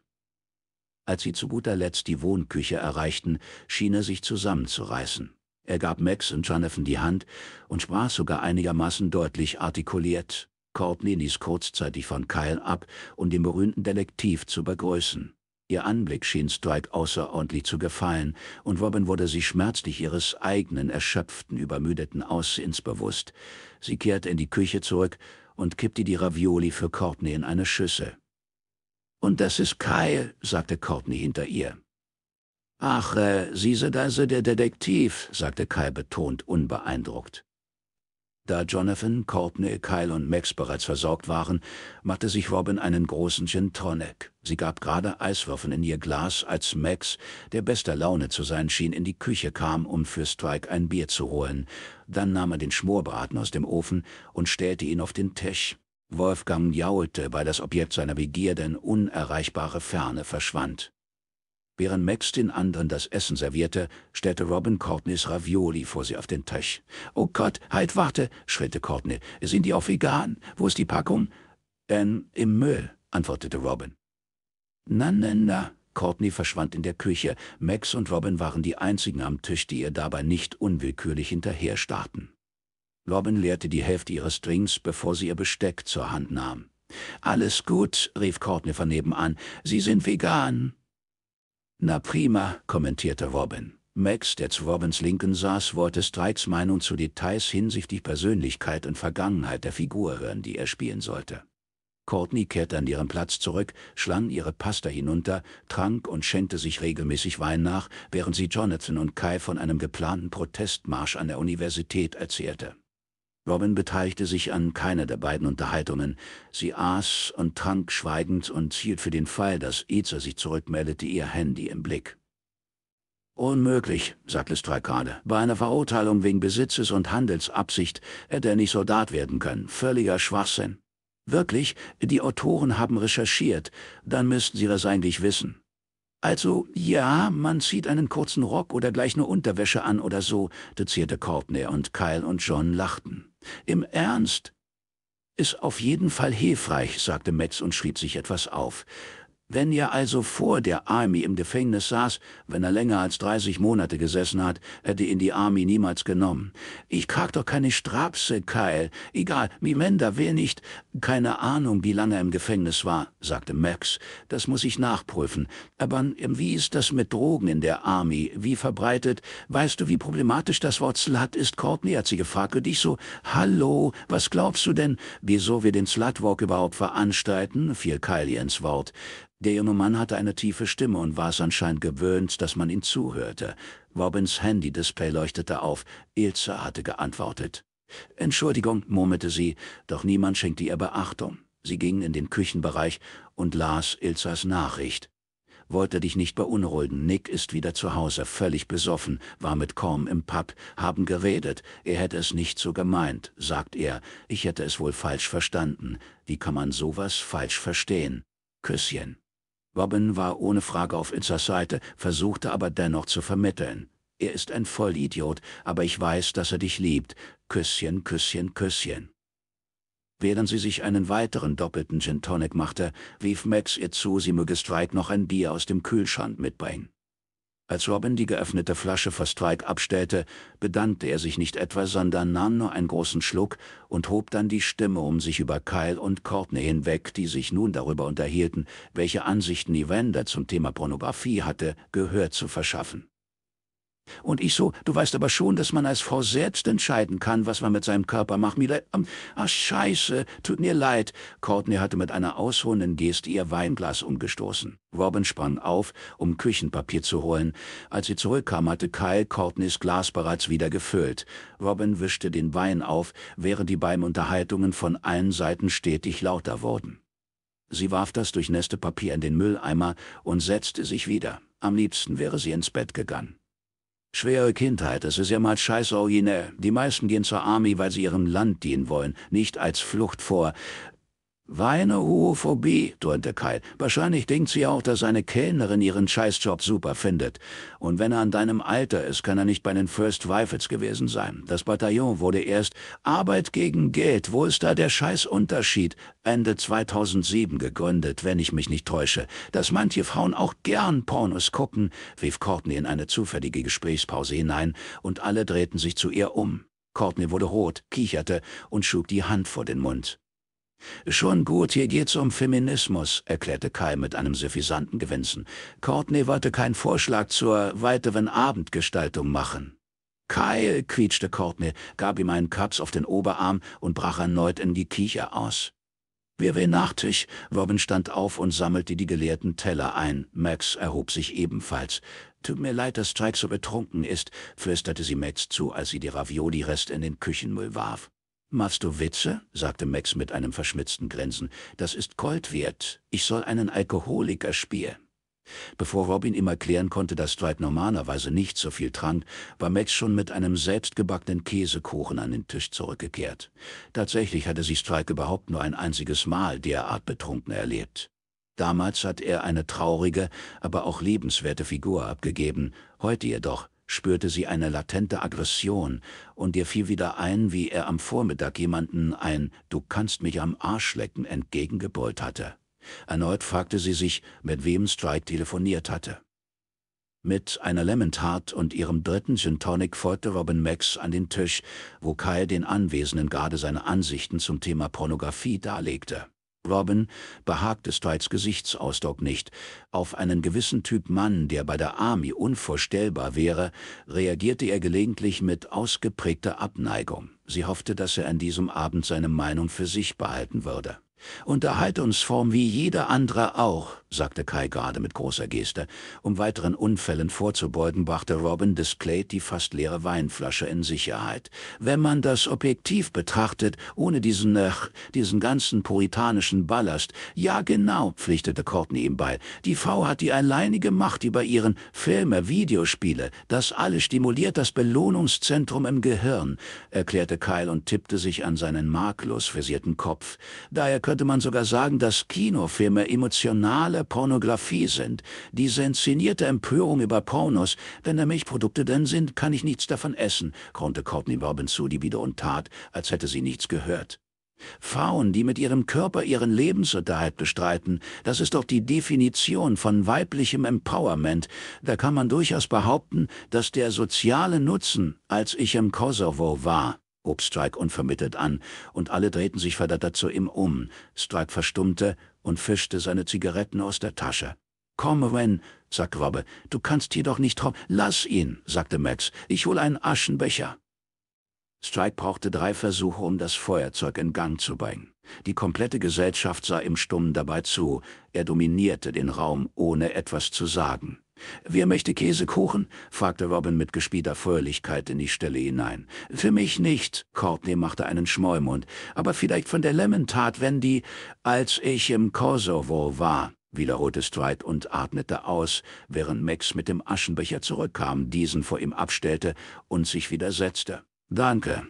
Als sie zu guter Letzt die Wohnküche erreichten, schien er sich zusammenzureißen. Er gab Max und Jonathan die Hand und sprach sogar einigermaßen deutlich artikuliert. Courtney ließ kurzzeitig von Kyle ab, um den berühmten Detektiv zu begrüßen. Ihr Anblick schien Strike außerordentlich zu gefallen, und Robin wurde sich schmerzlich ihres eigenen, erschöpften, übermüdeten Aussehens bewusst. Sie kehrte in die Küche zurück und kippte die Ravioli für Courtney in eine Schüssel. Und das ist Kyle, sagte Courtney hinter ihr. Ach, äh, Sie sind also der Detektiv, sagte Kyle betont unbeeindruckt. Da Jonathan, Courtney, Kyle und Max bereits versorgt waren, machte sich Robin einen großen Gin Tonic. Sie gab gerade Eiswürfel in ihr Glas, als Max, der bester Laune zu sein schien, in die Küche kam, um für Strike ein Bier zu holen. Dann nahm er den Schmorbraten aus dem Ofen und stellte ihn auf den Tisch. Wolfgang jaulte, weil das Objekt seiner Begierde in unerreichbare Ferne verschwand. Während Max den anderen das Essen servierte, stellte Robin Courtneys Ravioli vor sie auf den Tisch. »Oh Gott, halt, warte!« schrillte Courtney. »Sind die auch vegan? Wo ist die Packung?« ähm, im Müll«, antwortete Robin. »Na, na, na«, Courtney verschwand in der Küche. Max und Robin waren die einzigen am Tisch, die ihr dabei nicht unwillkürlich hinterher starrten. Robin leerte die Hälfte ihres Drinks, bevor sie ihr Besteck zur Hand nahm. Alles gut, rief Courtney von nebenan. Sie sind vegan. Na prima, kommentierte Robin. Max, der zu Robins Linken saß, wollte Strikes Meinung zu Details hinsichtlich Persönlichkeit und Vergangenheit der Figur hören, die er spielen sollte. Courtney kehrte an ihren Platz zurück, schlang ihre Pasta hinunter, trank und schenkte sich regelmäßig Wein nach, während sie Jonathan und Kai von einem geplanten Protestmarsch an der Universität erzählte. Robin beteiligte sich an keiner der beiden Unterhaltungen. Sie aß und trank schweigend und hielt für den Fall, dass Ezer sich zurückmeldete, ihr Handy im Blick. Unmöglich, sagte Lestrade. Bei einer Verurteilung wegen Besitzes und Handelsabsicht hätte er nicht Soldat werden können. Völliger Schwachsinn. Wirklich, die Autoren haben recherchiert, dann müssten sie das eigentlich wissen. Also ja, man zieht einen kurzen Rock oder gleich nur Unterwäsche an oder so, dozierte Courtney und Kyle und John lachten. Im Ernst? Ist auf jeden Fall hilfreich, sagte Metz und schrieb sich etwas auf. Wenn er also vor der Army im Gefängnis saß, wenn er länger als 30 Monate gesessen hat, hätte ihn die Army niemals genommen. Ich krag doch keine Strapse, Kyle. Egal, Mimenda will nicht. Keine Ahnung, wie lange er im Gefängnis war, sagte Max. Das muss ich nachprüfen. Aber wie ist das mit Drogen in der Army? Wie verbreitet? Weißt du, wie problematisch das Wort Slut ist? Courtney hat sie gefragt und ich so, Hallo, was glaubst du denn, wieso wir den Slutwalk überhaupt veranstalten? fiel Kyle ins Wort. Der junge Mann hatte eine tiefe Stimme und war es anscheinend gewöhnt, dass man ihm zuhörte. Robins Handy-Display leuchtete auf. Ilse hatte geantwortet. Entschuldigung, murmelte sie, doch niemand schenkte ihr Beachtung. Sie ging in den Küchenbereich und las Ilzas Nachricht. Wollte dich nicht beunruhigen, Nick ist wieder zu Hause, völlig besoffen, war mit Korm im Pub, haben geredet, er hätte es nicht so gemeint, sagt er, ich hätte es wohl falsch verstanden. Wie kann man sowas falsch verstehen? Küsschen. Robin war ohne Frage auf Itzers Seite, versuchte aber dennoch zu vermitteln. Er ist ein Vollidiot, aber ich weiß, dass er dich liebt. Küsschen, Küsschen, Küsschen. Während sie sich einen weiteren doppelten Gin Tonic machte, rief Max ihr zu, sie möge Strike noch ein Bier aus dem Kühlschrank mitbringen. Als Robin die geöffnete Flasche vor Strike abstellte, bedankte er sich nicht etwa, sondern nahm nur einen großen Schluck und hob dann die Stimme um sich über Kyle und Courtney hinweg, die sich nun darüber unterhielten, welche Ansichten Evander zum Thema Pornografie hatte, Gehör zu verschaffen. Und ich so, du weißt aber schon, dass man als Frau selbst entscheiden kann, was man mit seinem Körper macht. Mir leid, ähm, ach scheiße, tut mir leid. Courtney hatte mit einer ausholenden Geste ihr Weinglas umgestoßen. Robin sprang auf, um Küchenpapier zu holen. Als sie zurückkam, hatte Kyle Courtneys Glas bereits wieder gefüllt. Robin wischte den Wein auf, während die beiden Unterhaltungen von allen Seiten stetig lauter wurden. Sie warf das durchnässte Papier in den Mülleimer und setzte sich wieder. Am liebsten wäre sie ins Bett gegangen. Schwere Kindheit, es ist ja mal scheiß originell. Die meisten gehen zur Army, weil sie ihrem Land dienen wollen, nicht als Flucht vor Weine Homophobie, dröhnte Kyle. Wahrscheinlich denkt sie auch, dass eine Kellnerin ihren Scheißjob super findet. Und wenn er an deinem Alter ist, kann er nicht bei den First Wifels gewesen sein. Das Bataillon wurde erst Arbeit gegen Geld, wo ist da der Scheißunterschied? Ende 2007 gegründet, wenn ich mich nicht täusche. Dass manche Frauen auch gern Pornos gucken, rief Courtney in eine zufällige Gesprächspause hinein, und alle drehten sich zu ihr um. Courtney wurde rot, kicherte und schob die Hand vor den Mund. Schon gut, hier geht's um Feminismus, erklärte Kai mit einem suffisanten Gewinsen. Courtney wollte keinen Vorschlag zur weiteren Abendgestaltung machen. Kai, quietschte Courtney, gab ihm einen Katz auf den Oberarm und brach erneut in die Kicher aus. Wir will Nachtisch? Robin stand auf und sammelte die geleerten Teller ein. Max erhob sich ebenfalls. Tut mir leid, dass Strike so betrunken ist, flüsterte sie Max zu, als sie die Ravioli-Reste in den Küchenmüll warf. Machst du Witze? sagte Max mit einem verschmitzten Grinsen. Das ist Coldwert. Ich soll einen Alkoholiker spielen. Bevor Robin ihm erklären konnte, dass Dwight normalerweise nicht so viel trank, war Max schon mit einem selbstgebackenen Käsekuchen an den Tisch zurückgekehrt. Tatsächlich hatte sich Strike überhaupt nur ein einziges Mal derart betrunken erlebt. Damals hat er eine traurige, aber auch liebenswerte Figur abgegeben, heute jedoch spürte sie eine latente Aggression, und ihr fiel wieder ein, wie er am Vormittag jemanden ein Du kannst mich am Arsch lecken entgegengebrüllt hatte. Erneut fragte sie sich, mit wem Strike telefoniert hatte. Mit einer Lemon Tart und ihrem dritten Gin Tonic folgte Robin Max an den Tisch, wo Kyle den Anwesenden gerade seine Ansichten zum Thema Pornografie darlegte. Robin behagt es Tides Gesichtsausdruck nicht. Auf einen gewissen Typ Mann, der bei der Army unvorstellbar wäre, reagierte er gelegentlich mit ausgeprägter Abneigung. Sie hoffte, dass er an diesem Abend seine Meinung für sich behalten würde. Unterhaltungsform wie jeder andere auch, sagte Kai gerade mit großer Geste. Um weiteren Unfällen vorzubeugen, brachte Robin Disclate die fast leere Weinflasche in Sicherheit. Wenn man das objektiv betrachtet, ohne diesen, äh, diesen ganzen puritanischen Ballast, ja genau, pflichtete Courtney ihm bei, die V hat die alleinige Macht über ihren Filme, Videospiele, das alles stimuliert das Belohnungszentrum im Gehirn, erklärte Kyle und tippte sich an seinen makellos frisierten Kopf. Daher können könnte man sogar sagen, dass Kinofilme emotionale Pornografie sind. Diese inszenierte Empörung über Pornos, wenn da Milchprodukte drin sind, kann ich nichts davon essen, konnte Courtney Robin zu, die wieder und tat, als hätte sie nichts gehört. Frauen, die mit ihrem Körper ihren Lebensunterhalt bestreiten, das ist doch die Definition von weiblichem Empowerment. Da kann man durchaus behaupten, dass der soziale Nutzen, als ich im Kosovo war, hob Strike unvermittelt an, und alle drehten sich verdattert zu ihm um. Strike verstummte und fischte seine Zigaretten aus der Tasche. Komm, Ren, sagte Robbe, du kannst hier doch nicht rum. Lass ihn, sagte Max, ich hole einen Aschenbecher. Strike brauchte drei Versuche, um das Feuerzeug in Gang zu bringen. Die komplette Gesellschaft sah ihm stumm dabei zu, er dominierte den Raum, ohne etwas zu sagen. »Wer möchte Käsekuchen?« fragte Robin mit gespielter Fröhlichkeit in die Stelle hinein. »Für mich nicht«, Courtney machte einen Schmollmund, »aber vielleicht von der lemon wenn die, als ich im Kosovo war«, wiederholte Stride und atmete aus, während Max mit dem Aschenbecher zurückkam, diesen vor ihm abstellte und sich wieder setzte. »Danke.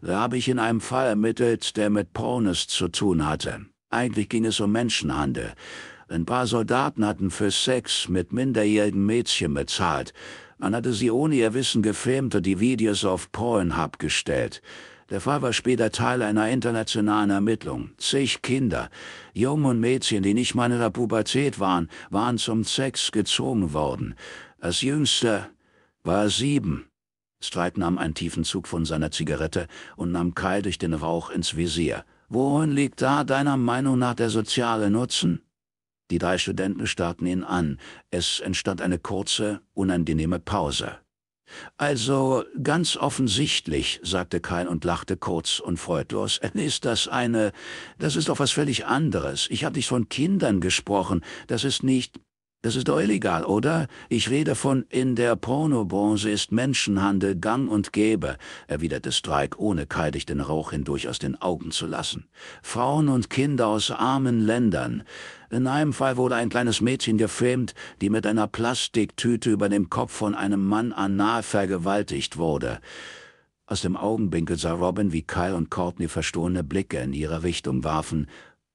Da habe ich in einem Fall ermittelt, der mit Pornos zu tun hatte. Eigentlich ging es um Menschenhandel. Ein paar Soldaten hatten für Sex mit minderjährigen Mädchen bezahlt. Man hatte sie ohne ihr Wissen gefilmt und die Videos auf Pornhub gestellt. Der Fall war später Teil einer internationalen Ermittlung. Zig Kinder, Jungen und Mädchen, die nicht mal in der Pubertät waren, waren zum Sex gezwungen worden. Das Jüngste war sieben. Streit nahm einen tiefen Zug von seiner Zigarette und nahm Keil durch den Rauch ins Visier. Worin liegt da deiner Meinung nach der soziale Nutzen? Die drei Studenten starrten ihn an. Es entstand eine kurze, unangenehme Pause. Also ganz offensichtlich, sagte Kyle und lachte kurz und freudlos, äh, ist das eine, das ist doch was völlig anderes. Ich habe nicht von Kindern gesprochen. Das ist nicht, das ist doch illegal, oder? Ich rede von, in der Pornobranche ist Menschenhandel gang und gäbe, erwiderte Strike, ohne keidig den Rauch hindurch aus den Augen zu lassen. Frauen und Kinder aus armen Ländern. In einem Fall wurde ein kleines Mädchen gefilmt, die mit einer Plastiktüte über dem Kopf von einem Mann anal vergewaltigt wurde. Aus dem Augenwinkel sah Robin, wie Kyle und Courtney verstohlene Blicke in ihre Richtung warfen,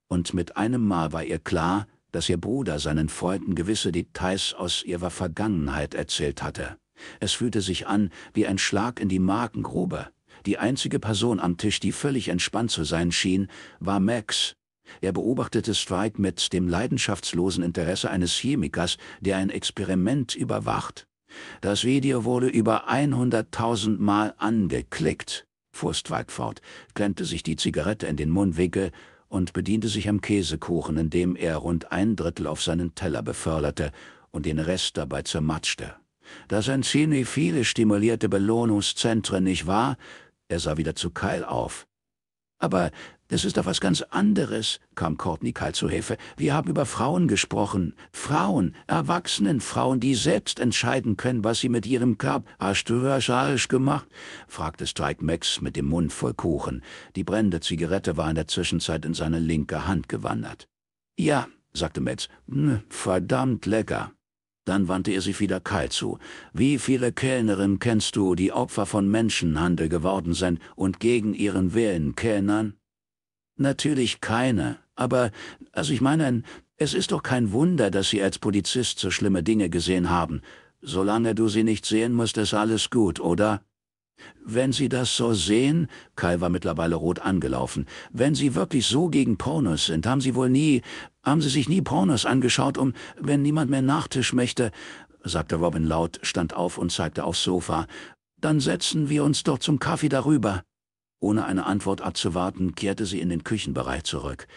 und mit einem Mal war ihr klar, dass ihr Bruder seinen Freunden gewisse Details aus ihrer Vergangenheit erzählt hatte. Es fühlte sich an wie ein Schlag in die Magengrube. Die einzige Person am Tisch, die völlig entspannt zu sein schien, war Max, er beobachtete Strike mit dem leidenschaftslosen Interesse eines Chemikers, der ein Experiment überwacht. Das Video wurde über 100.000 Mal angeklickt, fuhr Strike fort, klemmte sich die Zigarette in den Mundwinkel und bediente sich am Käsekuchen, indem er rund ein Drittel auf seinen Teller beförderte und den Rest dabei zermatschte. Das entziehen wie viele stimulierte Belohnungszentren nicht wahr? er sah wieder zu Keil auf. Aber das ist doch was ganz anderes, kam Courtney kalt zu Hilfe. Wir haben über Frauen gesprochen. Frauen, erwachsenen Frauen, die selbst entscheiden können, was sie mit ihrem Körper... Hast du was gemacht? fragte Strike Max mit dem Mund voll Kuchen. Die brennende Zigarette war in der Zwischenzeit in seine linke Hand gewandert. Ja, sagte Metz. Hm, verdammt lecker. Dann wandte er sich wieder kalt zu. Wie viele Kellnerinnen kennst du, die Opfer von Menschenhandel geworden sind und gegen ihren Willen kellnern? Natürlich keine, aber, also ich meine, es ist doch kein Wunder, dass Sie als Polizist so schlimme Dinge gesehen haben. Solange du sie nicht sehen musst, ist alles gut, oder? Wenn Sie das so sehen, Kai war mittlerweile rot angelaufen, wenn Sie wirklich so gegen Pornos sind, haben Sie wohl nie, haben Sie sich nie Pornos angeschaut, um, wenn niemand mehr Nachtisch möchte, sagte Robin laut, stand auf und zeigte aufs Sofa, dann setzen wir uns doch zum Kaffee darüber. Ohne eine Antwort abzuwarten, kehrte sie in den Küchenbereich zurück.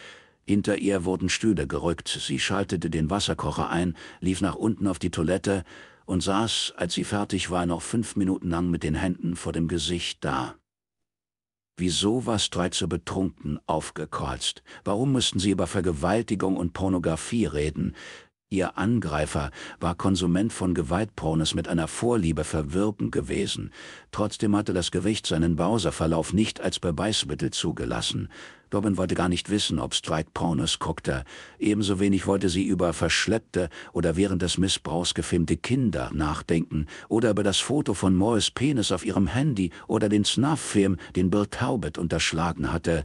Hinter ihr wurden Stühle gerückt, sie schaltete den Wasserkocher ein, lief nach unten auf die Toilette und saß, als sie fertig war, noch fünf Minuten lang mit den Händen vor dem Gesicht da. Wieso war Streit so betrunken aufgekreuzt? Warum mussten sie über Vergewaltigung und Pornografie reden? Ihr Angreifer war Konsument von Gewaltpornos mit einer Vorliebe verwirrend gewesen. Trotzdem hatte das Gericht seinen Browserverlauf nicht als Beweismittel zugelassen. Dobbin wollte gar nicht wissen, ob Strike Pornos guckte. Ebenso wenig wollte sie über verschleppte oder während des Missbrauchs gefilmte Kinder nachdenken oder über das Foto von Morris Penis auf ihrem Handy oder den Snuff-Film, den Bill Talbot unterschlagen hatte.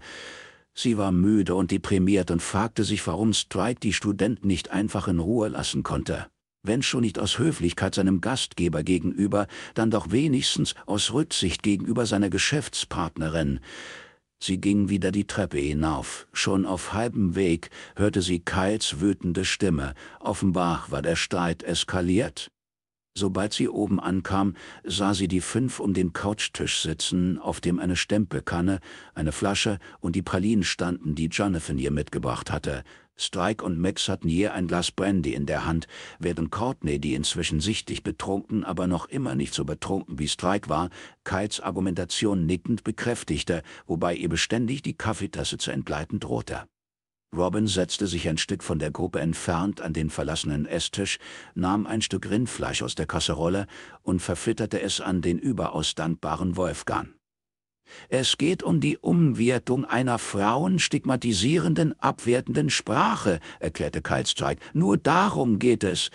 Sie war müde und deprimiert und fragte sich, warum Stride die Studenten nicht einfach in Ruhe lassen konnte. Wenn schon nicht aus Höflichkeit seinem Gastgeber gegenüber, dann doch wenigstens aus Rücksicht gegenüber seiner Geschäftspartnerin. Sie ging wieder die Treppe hinauf. Schon auf halbem Weg hörte sie Kyles wütende Stimme. Offenbar war der Streit eskaliert. Sobald sie oben ankam, sah sie die fünf um den Couchtisch sitzen, auf dem eine Stempelkanne, eine Flasche und die Pralinen standen, die Jonathan ihr mitgebracht hatte. Strike und Max hatten je ein Glas Brandy in der Hand, während Courtney, die inzwischen sichtlich betrunken, aber noch immer nicht so betrunken wie Strike war, Kites Argumentation nickend bekräftigte, wobei ihr beständig die Kaffeetasse zu entgleiten drohte. Robin setzte sich ein Stück von der Gruppe entfernt an den verlassenen Esstisch, nahm ein Stück Rindfleisch aus der Kasserolle und verfütterte es an den überaus dankbaren Wolfgang. Es geht um die Umwertung einer frauenstigmatisierenden, abwertenden Sprache, erklärte Kaltsteig. Nur darum geht es.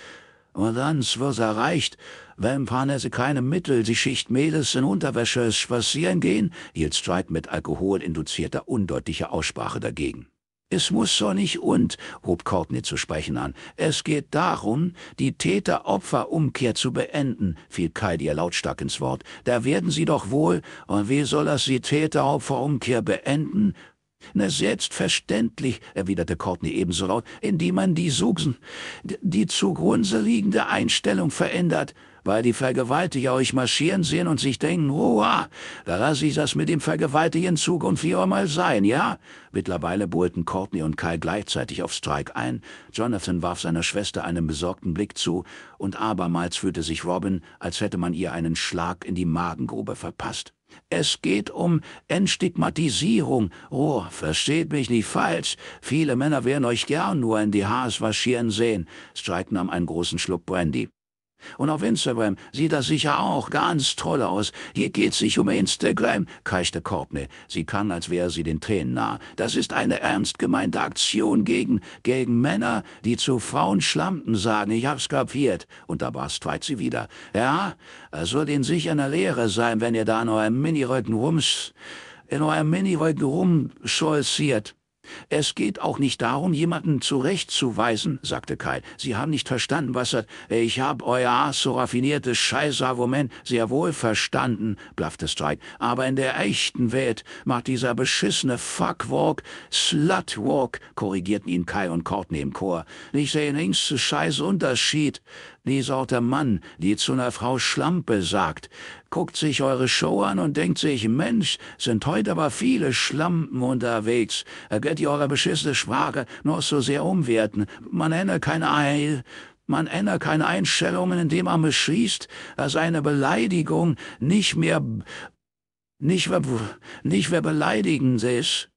Und dann's wird erreicht, wenn Panese keine Mittel, sie Schicht Mädels in Unterwäsche spazieren gehen, hielt Strike mit alkoholinduzierter, undeutlicher Aussprache dagegen. Es muss so nicht und, hob Courtney zu sprechen an. Es geht darum, die Täter-Opfer-Umkehr zu beenden, fiel Kyle ihr lautstark ins Wort. Da werden sie doch wohl, und wie soll das die Täter-Opfer-Umkehr beenden? Na, selbstverständlich, erwiderte Courtney ebenso laut, indem man die Sugsen, die zugrunde liegende Einstellung verändert weil die Vergewaltiger euch marschieren sehen und sich denken, hurra, da lasse ich das mit dem vergewaltigen Zug und wie auch mal sein, ja? Mittlerweile buhlten Courtney und Kyle gleichzeitig auf Strike ein, Jonathan warf seiner Schwester einen besorgten Blick zu, und abermals fühlte sich Robin, als hätte man ihr einen Schlag in die Magengrube verpasst. Es geht um Entstigmatisierung. Oh, versteht mich nicht falsch. Viele Männer werden euch gern nur in die Haars waschieren sehen. Strike nahm einen großen Schluck Brandy. Und auf Instagram sieht das sicher auch ganz toll aus. Hier geht's sich um Instagram, kreischte Courtney. Sie kann, als wäre sie den Tränen nah. Das ist eine ernst gemeinte Aktion gegen, gegen Männer, die zu Frauen Schlampen sagen. Ich hab's kapiert. Und da war's, streit sie wieder. Ja, es soll in sicher eine Lehre sein, wenn ihr da in eurem Miniröcken rums, in eurem Miniröcken rumscholziert. Es geht auch nicht darum, jemanden zurechtzuweisen, sagte Kai. Sie haben nicht verstanden, was er... Ich hab euer so raffiniertes Scheißargument sehr wohl verstanden, blaffte Strike. Aber in der echten Welt macht dieser beschissene Fuckwalk, Slutwalk, korrigierten ihn Kai und Courtney im Chor. Ich sehe nichts zu Scheiß Unterschied die Sorte Mann, die zu einer Frau Schlampe sagt, guckt sich eure Show an und denkt sich, Mensch, sind heute aber viele Schlampen unterwegs. Äh, geht ihr eure beschissene Sprache noch so sehr umwerten? Man ändert keine Eil. Man ändert keine Einstellungen, indem man beschließt, dass äh, eine Beleidigung nicht mehr, nicht mehr, nicht mehr beleidigend ist.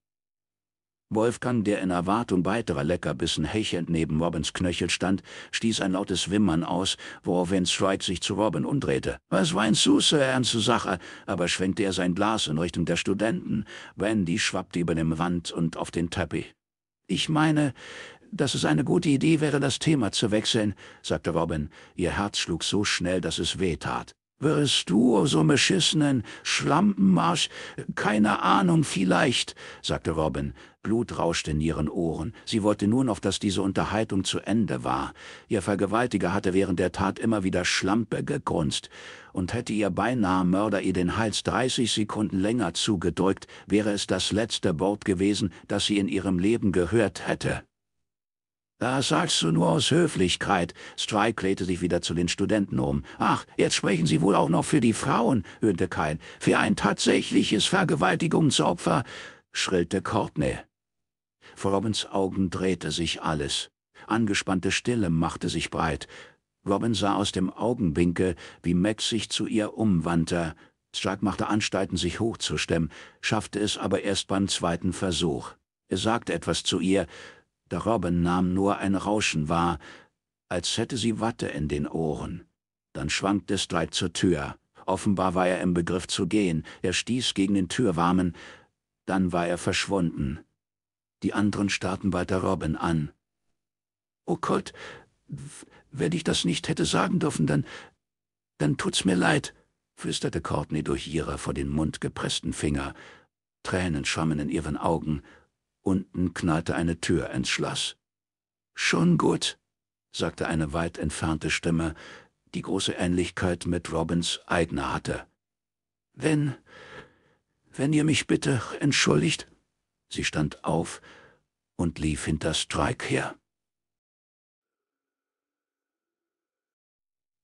Wolfgang, der in Erwartung weiterer Leckerbissen hechelnd neben Robins Knöchel stand, stieß ein lautes Wimmern aus, woraufhin Strike sich zu Robin umdrehte. »Was weinst du, Sir, Ernst, ernste Sache?« aber schwenkte er sein Glas in Richtung der Studenten. Wendy schwappte über dem Rand und auf den Teppich. »Ich meine, dass es eine gute Idee wäre, das Thema zu wechseln«, sagte Robin. Ihr Herz schlug so schnell, dass es weh tat. Würdest du, so beschissenen Schlampenmarsch, keine Ahnung, vielleicht, sagte Robin. Blut rauschte in ihren Ohren. Sie wollte nur noch, dass diese Unterhaltung zu Ende war. Ihr Vergewaltiger hatte während der Tat immer wieder Schlampe gegrunzt. Und hätte ihr beinahe Mörder ihr den Hals 30 Sekunden länger zugedrückt, wäre es das letzte Wort gewesen, das sie in ihrem Leben gehört hätte. Das sagst du nur aus Höflichkeit. Strike drehte sich wieder zu den Studenten um. Ach, jetzt sprechen Sie wohl auch noch für die Frauen, höhnte Kyle. Für ein tatsächliches Vergewaltigungsopfer, schrillte Courtney. Vor Robins Augen drehte sich alles. Angespannte Stille machte sich breit. Robin sah aus dem Augenwinkel, wie Max sich zu ihr umwandte. Strike machte Anstalten, sich hochzustemmen, schaffte es aber erst beim zweiten Versuch. Er sagte etwas zu ihr, doch Robin nahm nur ein Rauschen wahr, als hätte sie Watte in den Ohren. Dann schwankte Strike zur Tür. Offenbar war er im Begriff zu gehen. Er stieß gegen den Türwarmen. Dann war er verschwunden die anderen starrten weiter Robin an. Oh Gott, wenn ich das nicht hätte sagen dürfen, dann... dann tut's mir leid, flüsterte Courtney durch ihre vor den Mund gepressten Finger. Tränen schwammen in ihren Augen. Unten knallte eine Tür ins Schloss. Schon gut, sagte eine weit entfernte Stimme, die große Ähnlichkeit mit Robins eigener hatte. Wenn... wenn ihr mich bitte entschuldigt, Sie stand auf und lief hinter Strike her.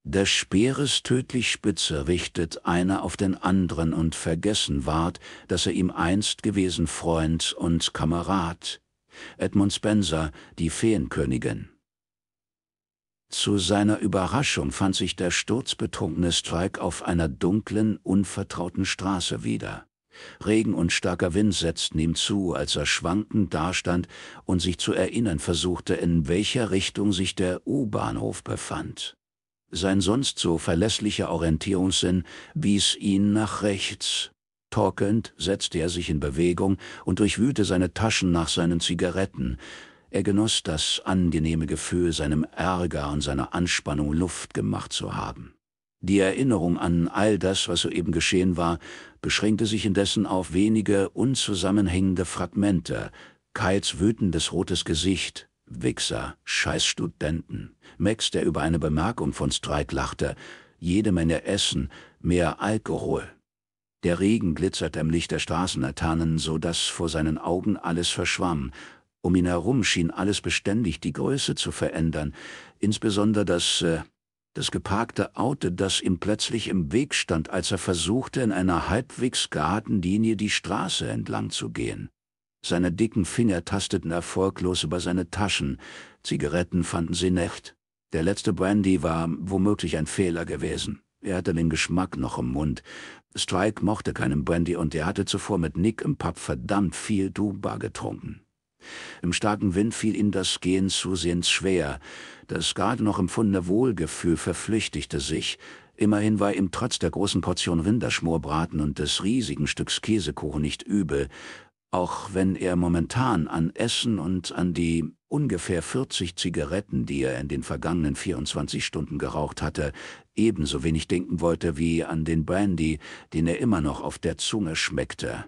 Des Speeres tödlich Spitze richtet einer auf den anderen und vergessen ward, dass er ihm einst gewesen Freund und Kamerad, Edmund Spencer, die Feenkönigin. Zu seiner Überraschung fand sich der sturzbetrunkene Strike auf einer dunklen, unvertrauten Straße wieder. Regen und starker Wind setzten ihm zu, als er schwankend dastand und sich zu erinnern versuchte, in welcher Richtung sich der U-Bahnhof befand. Sein sonst so verlässlicher Orientierungssinn wies ihn nach rechts. Torkelnd setzte er sich in Bewegung und durchwühlte seine Taschen nach seinen Zigaretten. Er genoss das angenehme Gefühl, seinem Ärger und seiner Anspannung Luft gemacht zu haben. Die Erinnerung an all das, was soeben geschehen war, beschränkte sich indessen auf wenige unzusammenhängende Fragmente. Kals wütendes rotes Gesicht, Wichser, Scheißstudenten, Max, der über eine Bemerkung von Strike lachte, jede Menge Essen, mehr Alkohol. Der Regen glitzerte im Licht der Straßenlaternen, so dass vor seinen Augen alles verschwamm. Um ihn herum schien alles beständig die Größe zu verändern, insbesondere das äh, das geparkte Auto, das ihm plötzlich im Weg stand, als er versuchte, in einer halbwegs geraden Linie die Straße entlang zu gehen. Seine dicken Finger tasteten erfolglos über seine Taschen. Zigaretten fanden sie nicht. Der letzte Brandy war womöglich ein Fehler gewesen. Er hatte den Geschmack noch im Mund. Strike mochte keinen Brandy und er hatte zuvor mit Nick im Pub verdammt viel Duba getrunken. Im starken Wind fiel ihm das Gehen zusehends schwer. Das gerade noch empfundene Wohlgefühl verflüchtigte sich. Immerhin war ihm trotz der großen Portion Rinderschmorbraten und des riesigen Stücks Käsekuchen nicht übel, auch wenn er momentan an Essen und an die ungefähr 40 Zigaretten, die er in den vergangenen 24 Stunden geraucht hatte, ebenso wenig denken wollte wie an den Brandy, den er immer noch auf der Zunge schmeckte.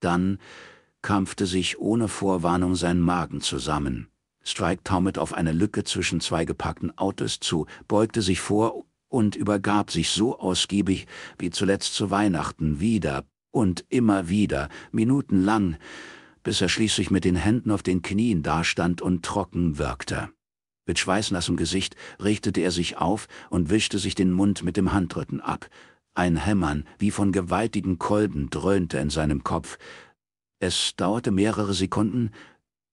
Dann krampfte sich ohne Vorwarnung sein Magen zusammen. Strike taumelt auf eine Lücke zwischen zwei gepackten Autos zu, beugte sich vor und übergab sich so ausgiebig wie zuletzt zu Weihnachten wieder und immer wieder, minutenlang, bis er schließlich mit den Händen auf den Knien dastand und trocken wirkte. Mit schweißnassem Gesicht richtete er sich auf und wischte sich den Mund mit dem Handrücken ab. Ein Hämmern, wie von gewaltigen Kolben, dröhnte in seinem Kopf, es dauerte mehrere Sekunden,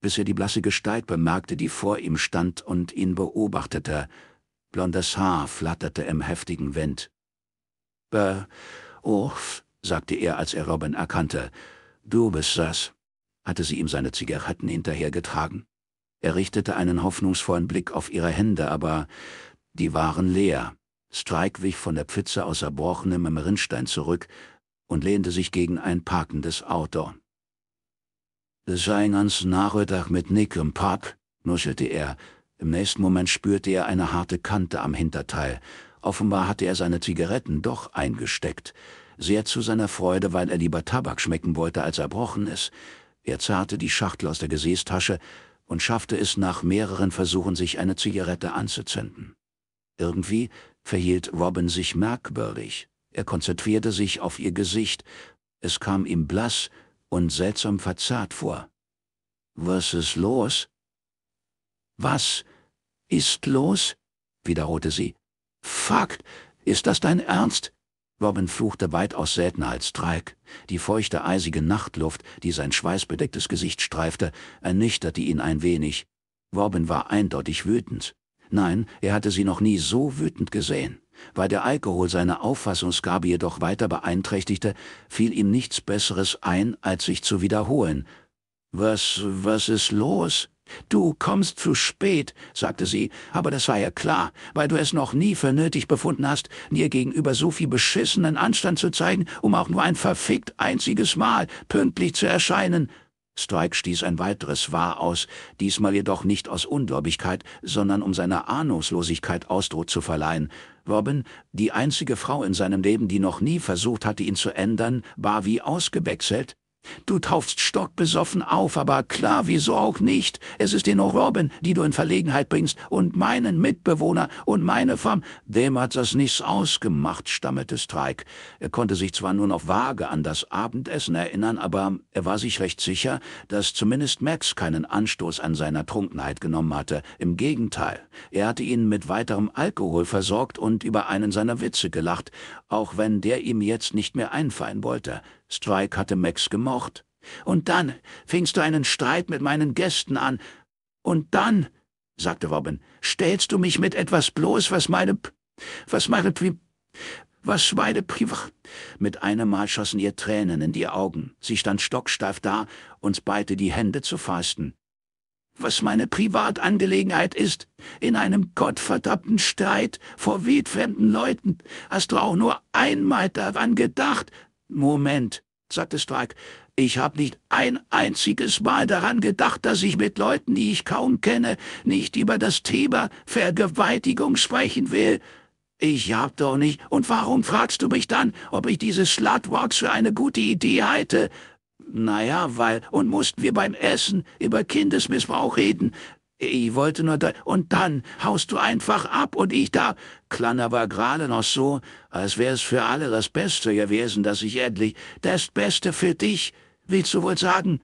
bis er die blasse Gestalt bemerkte, die vor ihm stand und ihn beobachtete. Blondes Haar flatterte im heftigen Wind. Be Urf, sagte er, als er Robin erkannte. Du bist das. Hatte sie ihm seine Zigaretten hinterhergetragen? Er richtete einen hoffnungsvollen Blick auf ihre Hände, aber die waren leer. Strike wich von der Pfütze aus erbrochenem Rinnstein zurück und lehnte sich gegen ein parkendes Auto. Sein ganzen Nachmittag mit Nick im Park, nuschelte er. Im nächsten Moment spürte er eine harte Kante am Hinterteil. Offenbar hatte er seine Zigaretten doch eingesteckt. Sehr zu seiner Freude, weil er lieber Tabak schmecken wollte, als erbrochen ist. Er zerrte die Schachtel aus der Gesäßtasche und schaffte es nach mehreren Versuchen, sich eine Zigarette anzuzünden. Irgendwie verhielt Robin sich merkwürdig. Er konzentrierte sich auf ihr Gesicht. Es kam ihm blass und seltsam verzerrt vor. Was ist los? Was ist los? wiederholte sie. Fuck, ist das dein Ernst? Robin fluchte weitaus seltener als Drake. Die feuchte, eisige Nachtluft, die sein schweißbedecktes Gesicht streifte, ernüchterte ihn ein wenig. Robin war eindeutig wütend. Nein, er hatte sie noch nie so wütend gesehen. Weil der Alkohol seine Auffassungsgabe jedoch weiter beeinträchtigte, fiel ihm nichts Besseres ein, als sich zu wiederholen. Was, was ist los? Du kommst zu spät, sagte sie, aber das war ja klar, weil du es noch nie für nötig befunden hast, mir gegenüber so viel beschissenen Anstand zu zeigen, um auch nur ein verfickt einziges Mal pünktlich zu erscheinen. Strike stieß ein weiteres Wahr aus, diesmal jedoch nicht aus Ungläubigkeit, sondern um seiner Ahnungslosigkeit Ausdruck zu verleihen. Robin, die einzige Frau in seinem Leben, die noch nie versucht hatte, ihn zu ändern, war wie ausgewechselt, Du taufst stockbesoffen auf, aber klar, wieso auch nicht? Es ist die No Robin, die du in Verlegenheit bringst, und meinen Mitbewohner und meine Farm. Dem hat das nichts ausgemacht, stammelte Strike. Er konnte sich zwar nur noch vage an das Abendessen erinnern, aber er war sich recht sicher, dass zumindest Max keinen Anstoß an seiner Trunkenheit genommen hatte. Im Gegenteil, er hatte ihn mit weiterem Alkohol versorgt und über einen seiner Witze gelacht, auch wenn der ihm jetzt nicht mehr einfallen wollte. Strike hatte Max gemocht. Und dann fingst du einen Streit mit meinen Gästen an. Und dann, sagte Robin, stellst du mich mit etwas bloß, was meine... P was meine... P was meine Privat... Mit einem Mal schossen ihr Tränen in die Augen. Sie stand stocksteif da, uns beide die Hände zu Fasten was meine Privatangelegenheit ist, in einem gottverdammten Streit vor wildfremden Leuten. Hast du auch nur einmal daran gedacht? Moment, sagte Strike, ich habe nicht ein einziges Mal daran gedacht, dass ich mit Leuten, die ich kaum kenne, nicht über das Thema Vergewaltigung sprechen will. Ich hab doch nicht. Und warum fragst du mich dann, ob ich diese Slutwalks für eine gute Idee halte? Naja, weil, und mussten wir beim Essen über Kindesmissbrauch reden. Ich wollte nur da, und dann haust du einfach ab und ich da. Klanner war gerade noch so, als wär's für alle das Beste gewesen, dass ich endlich, das Beste für dich, willst du wohl sagen?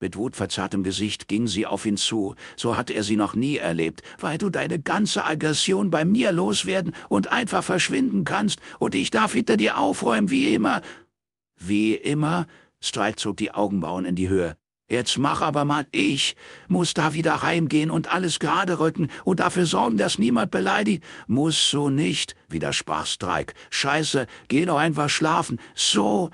Mit wutverzartem Gesicht ging sie auf ihn zu, so hatte er sie noch nie erlebt, weil du deine ganze Aggression bei mir loswerden und einfach verschwinden kannst, und ich darf hinter dir aufräumen wie immer. Wie immer? Streit zog die Augenbrauen in die Höhe. Jetzt mach aber mal, ich muss da wieder heimgehen und alles gerade rücken und dafür sorgen, dass niemand beleidigt. Muss so nicht, widersprach Strike. Scheiße, geh doch einfach schlafen. So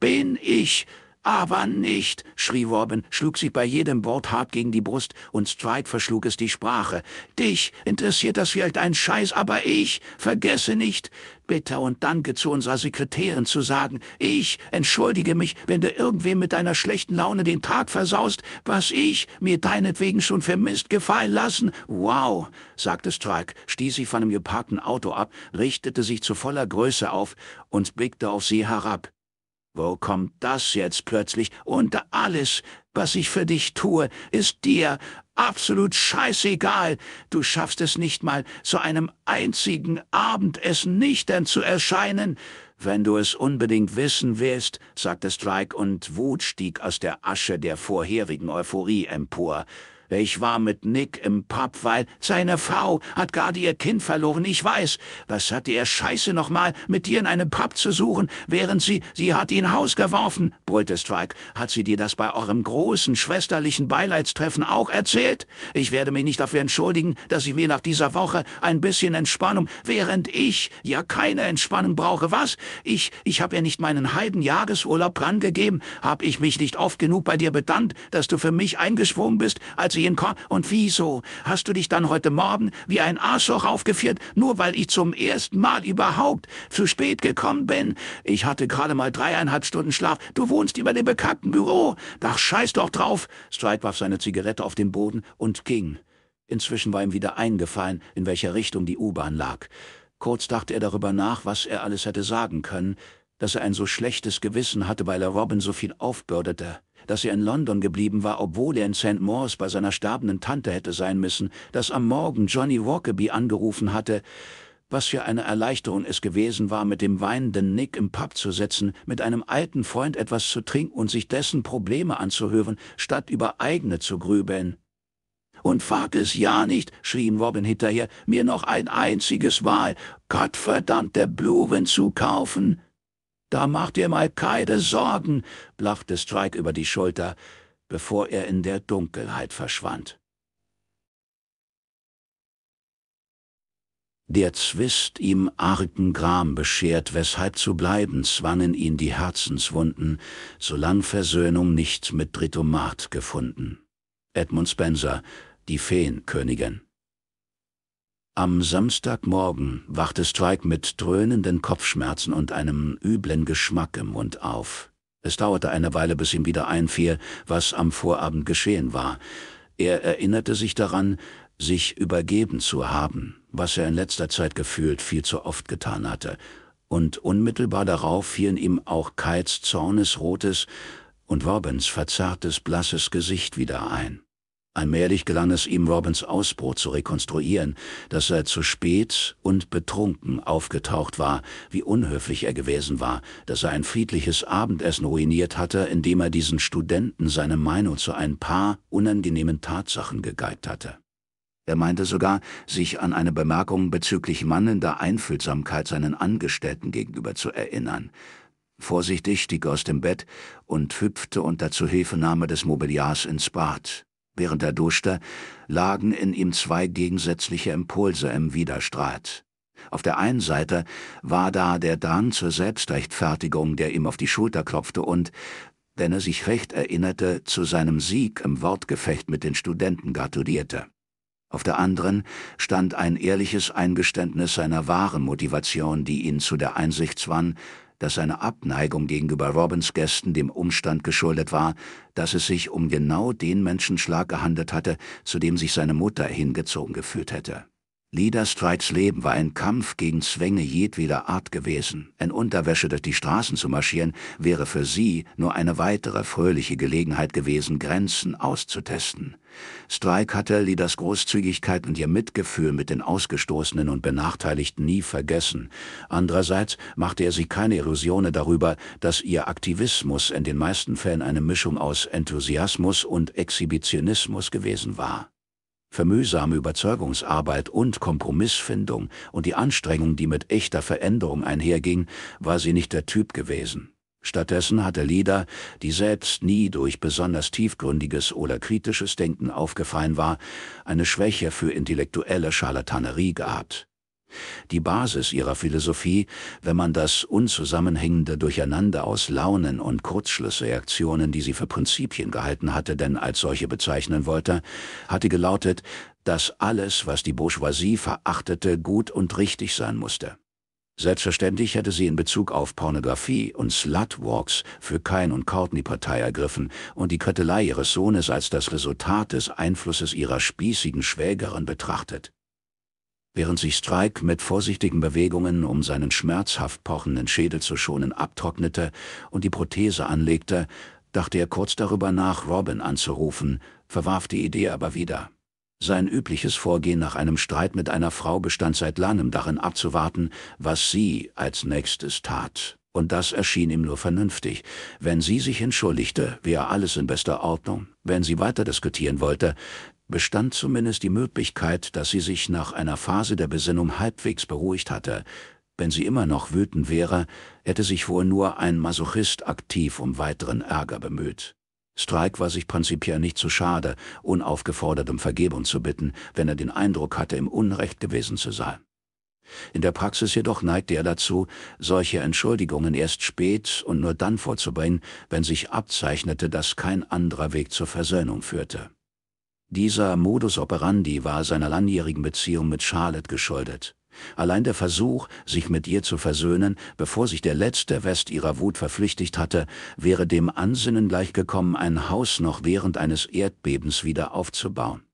bin ich. Aber nicht, schrie Robin, schlug sich bei jedem Wort hart gegen die Brust und Strike verschlug es die Sprache. Dich interessiert das vielleicht ein Scheiß, aber ich, vergesse nicht, Bitte und danke zu unserer Sekretärin zu sagen, ich entschuldige mich, wenn du irgendwem mit deiner schlechten Laune den Tag versaust, was ich mir deinetwegen schon vermisst gefallen lassen. Wow, sagte Strike, stieß sich von einem geparkten Auto ab, richtete sich zu voller Größe auf und blickte auf sie herab. Wo kommt das jetzt plötzlich? unter alles, was ich für dich tue, ist dir absolut scheißegal. Du schaffst es nicht mal, zu einem einzigen Abendessen nüchtern zu erscheinen. Wenn du es unbedingt wissen willst, sagte Strike, und Wut stieg aus der Asche der vorherigen Euphorie empor. Ich war mit Nick im Pub, weil seine Frau hat gerade ihr Kind verloren, ich weiß. Was hatte er Scheiße nochmal, mit dir in einem Pub zu suchen, während sie, sie hat ihn hausgeworfen, brüllte Strike. Hat sie dir das bei eurem großen schwesterlichen Beileidstreffen auch erzählt? Ich werde mich nicht dafür entschuldigen, dass ich mir nach dieser Woche ein bisschen Entspannung, während ich ja keine Entspannung brauche, was? Ich, ich habe ja nicht meinen halben Jahresurlaub rangegeben, hab ich mich nicht oft genug bei dir bedankt, dass du für mich eingeschwungen bist, als ich gesehen, und wieso hast du dich dann heute Morgen wie ein Arschloch aufgeführt, nur weil ich zum ersten Mal überhaupt zu spät gekommen bin? Ich hatte gerade mal dreieinhalb Stunden Schlaf. Du wohnst über dem bekackten Büro. Doch scheiß doch drauf. Strike warf seine Zigarette auf den Boden und ging. Inzwischen war ihm wieder eingefallen, in welcher Richtung die U-Bahn lag. Kurz dachte er darüber nach, was er alles hätte sagen können, dass er ein so schlechtes Gewissen hatte, weil er Robin so viel aufbürdete dass er in London geblieben war, obwohl er in St. Moores bei seiner sterbenden Tante hätte sein müssen, dass am Morgen Johnny Walkerby angerufen hatte, was für eine Erleichterung es gewesen war, mit dem weinenden Nick im Pub zu sitzen, mit einem alten Freund etwas zu trinken und sich dessen Probleme anzuhören, statt über eigene zu grübeln. Und wag es ja nicht, schrie ihm Robin hinterher, mir noch ein einziges Mal, Gottverdammt der Blumen zu kaufen. Da macht ihr mal keine Sorgen, blaffte Strike über die Schulter, bevor er in der Dunkelheit verschwand. Der Zwist ihm argen Gram beschert, weshalb zu bleiben zwangen ihn die Herzenswunden, solang Versöhnung nicht mit Tritomat gefunden. Edmund Spencer, die Feenkönigin. Am Samstagmorgen wachte Strike mit dröhnenden Kopfschmerzen und einem üblen Geschmack im Mund auf. Es dauerte eine Weile, bis ihm wieder einfiel, was am Vorabend geschehen war. Er erinnerte sich daran, sich übergeben zu haben, was er in letzter Zeit gefühlt viel zu oft getan hatte. Und unmittelbar darauf fielen ihm auch Kites zornesrotes und Robins verzerrtes, blasses Gesicht wieder ein. Allmählich gelang es ihm, Robins Ausbruch zu rekonstruieren, dass er zu spät und betrunken aufgetaucht war, wie unhöflich er gewesen war, dass er ein friedliches Abendessen ruiniert hatte, indem er diesen Studenten seine Meinung zu ein paar unangenehmen Tatsachen gegeigt hatte. Er meinte sogar, sich an eine Bemerkung bezüglich mannender Einfühlsamkeit seinen Angestellten gegenüber zu erinnern, Vorsichtig stieg er aus dem Bett und hüpfte unter Zuhilfenahme des Mobiliars ins Bad. Während er duschte, lagen in ihm zwei gegensätzliche Impulse im Widerstreit. Auf der einen Seite war da der Drang zur Selbstrechtfertigung, der ihm auf die Schulter klopfte und, wenn er sich recht erinnerte, zu seinem Sieg im Wortgefecht mit den Studenten gratulierte. Auf der anderen stand ein ehrliches Eingeständnis seiner wahren Motivation, die ihn zu der Einsicht zwang, dass seine Abneigung gegenüber Robbins Gästen dem Umstand geschuldet war, dass es sich um genau den Menschenschlag gehandelt hatte, zu dem sich seine Mutter hingezogen gefühlt hätte. Liederstreits Leben war ein Kampf gegen Zwänge jedweder Art gewesen. In Unterwäsche durch die Straßen zu marschieren, wäre für sie nur eine weitere fröhliche Gelegenheit gewesen, Grenzen auszutesten. Strike hatte Lidas Großzügigkeit und ihr Mitgefühl mit den Ausgestoßenen und Benachteiligten nie vergessen. Andererseits machte er sich keine Illusionen darüber, dass ihr Aktivismus in den meisten Fällen eine Mischung aus Enthusiasmus und Exhibitionismus gewesen war für mühsame Überzeugungsarbeit und Kompromissfindung und die Anstrengung, die mit echter Veränderung einherging, war sie nicht der Typ gewesen. Stattdessen hatte Lieder, die selbst nie durch besonders tiefgründiges oder kritisches Denken aufgefallen war, eine Schwäche für intellektuelle Scharlatanerie gehabt. Die Basis ihrer Philosophie, wenn man das unzusammenhängende Durcheinander aus Launen und Kurzschlussreaktionen, die sie für Prinzipien gehalten hatte, denn als solche bezeichnen wollte, hatte gelautet, dass alles, was die Bourgeoisie verachtete, gut und richtig sein musste. Selbstverständlich hätte sie in Bezug auf Pornografie und Slutwalks für Kain und Courtney Partei ergriffen und die Köttelei ihres Sohnes als das Resultat des Einflusses ihrer spießigen Schwägerin betrachtet. Während sich Strike mit vorsichtigen Bewegungen, um seinen schmerzhaft pochenden Schädel zu schonen, abtrocknete und die Prothese anlegte, dachte er kurz darüber nach, Robin anzurufen, verwarf die Idee aber wieder. Sein übliches Vorgehen nach einem Streit mit einer Frau bestand seit langem darin abzuwarten, was sie als nächstes tat. Und das erschien ihm nur vernünftig. Wenn sie sich entschuldigte, wäre alles in bester Ordnung. Wenn sie weiter diskutieren wollte, bestand zumindest die Möglichkeit, dass sie sich nach einer Phase der Besinnung halbwegs beruhigt hatte. Wenn sie immer noch wütend wäre, hätte sich wohl nur ein Masochist aktiv um weiteren Ärger bemüht. Strike war sich prinzipiell nicht zu schade, unaufgefordert um Vergebung zu bitten, wenn er den Eindruck hatte, im Unrecht gewesen zu sein. In der Praxis jedoch neigte er dazu, solche Entschuldigungen erst spät und nur dann vorzubringen, wenn sich abzeichnete, dass kein anderer Weg zur Versöhnung führte. Dieser Modus operandi war seiner langjährigen Beziehung mit Charlotte geschuldet. Allein der Versuch, sich mit ihr zu versöhnen, bevor sich der letzte West ihrer Wut verflüchtigt hatte, wäre dem Ansinnen gleichgekommen, ein Haus noch während eines Erdbebens wieder aufzubauen.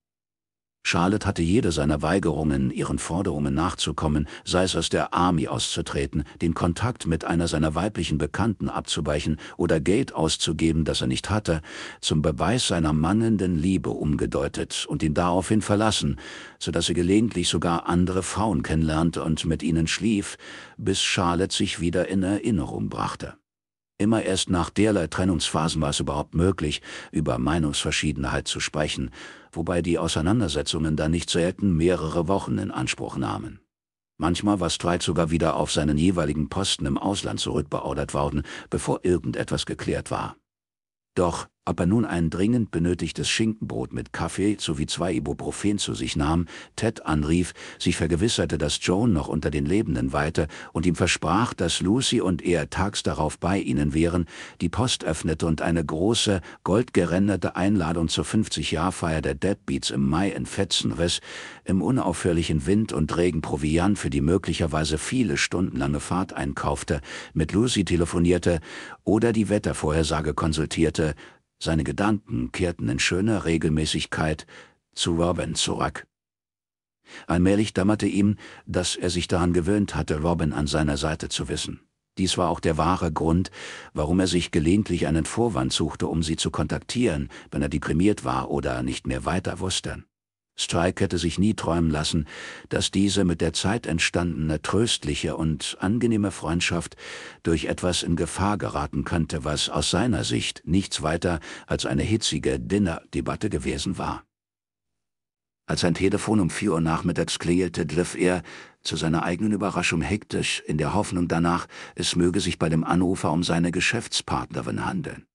Charlotte hatte jede seiner Weigerungen, ihren Forderungen nachzukommen, sei es aus der Army auszutreten, den Kontakt mit einer seiner weiblichen Bekannten abzuweichen oder Geld auszugeben, das er nicht hatte, zum Beweis seiner mangelnden Liebe umgedeutet und ihn daraufhin verlassen, so dass sie gelegentlich sogar andere Frauen kennenlernte und mit ihnen schlief, bis Charlotte sich wieder in Erinnerung brachte. Immer erst nach derlei Trennungsphasen war es überhaupt möglich, über Meinungsverschiedenheit zu sprechen, wobei die Auseinandersetzungen dann nicht selten mehrere Wochen in Anspruch nahmen. Manchmal war Streit sogar wieder auf seinen jeweiligen Posten im Ausland zurückbeordert worden, bevor irgendetwas geklärt war. Doch ob er nun ein dringend benötigtes Schinkenbrot mit Kaffee sowie zwei Ibuprofen zu sich nahm, Ted anrief, sich vergewisserte, dass Joan noch unter den Lebenden weite und ihm versprach, dass Lucy und er tags darauf bei ihnen wären, die Post öffnete und eine große, goldgeränderte Einladung zur 50-Jahr-Feier der Deadbeats im Mai in Fetzen riss, im unaufhörlichen Wind und Regen Proviant für die möglicherweise viele stundenlange Fahrt einkaufte, mit Lucy telefonierte oder die Wettervorhersage konsultierte, seine Gedanken kehrten in schöner Regelmäßigkeit zu Robin zurück. Allmählich dammerte ihm, dass er sich daran gewöhnt hatte, Robin an seiner Seite zu wissen. Dies war auch der wahre Grund, warum er sich gelegentlich einen Vorwand suchte, um sie zu kontaktieren, wenn er deprimiert war oder nicht mehr weiter wusste. Strike hätte sich nie träumen lassen, dass diese mit der Zeit entstandene tröstliche und angenehme Freundschaft durch etwas in Gefahr geraten könnte, was aus seiner Sicht nichts weiter als eine hitzige Dinner-Debatte gewesen war. Als sein Telefon um vier Uhr nachmittags klingelte, griff er, zu seiner eigenen Überraschung hektisch, in der Hoffnung danach, es möge sich bei dem Anrufer um seine Geschäftspartnerin handeln.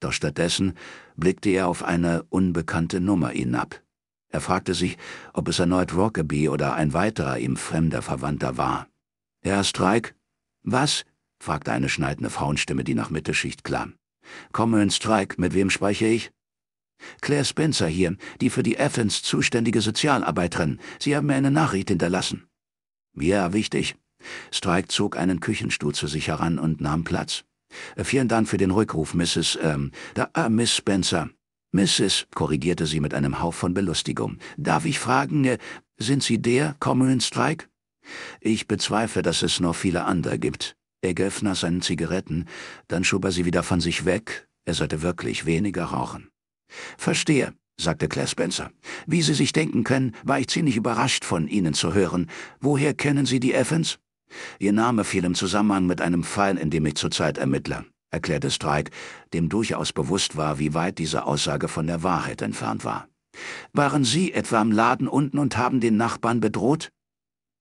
Doch stattdessen blickte er auf eine unbekannte Nummer hinab. Er fragte sich, ob es erneut Rockaby oder ein weiterer ihm fremder Verwandter war. Herr Strike? Was? fragte eine schneidende Frauenstimme, die nach Mittelschicht klang. Common Strike, mit wem spreche ich? Claire Spencer hier, die für die Athens zuständige Sozialarbeiterin. Sie haben mir eine Nachricht hinterlassen. Ja, wichtig. Strike zog einen Küchenstuhl zu sich heran und nahm Platz. Äh, vielen Dank für den Rückruf, Mrs. Ähm, da, ah, Miss Spencer. Mrs., korrigierte sie mit einem Hauch von Belustigung. Darf ich fragen, äh, sind Sie der Common Strike? Ich bezweifle, dass es noch viele andere gibt. Er griff nach seinen Zigaretten, dann schob er sie wieder von sich weg. Er sollte wirklich weniger rauchen. Verstehe, sagte Claire Spencer. Wie Sie sich denken können, war ich ziemlich überrascht, von Ihnen zu hören. Woher kennen Sie die Evans? Ihr Name fiel im Zusammenhang mit einem Fall, in dem ich zurzeit ermittle erklärte Strike, dem durchaus bewusst war, wie weit diese Aussage von der Wahrheit entfernt war. Waren Sie etwa im Laden unten und haben den Nachbarn bedroht?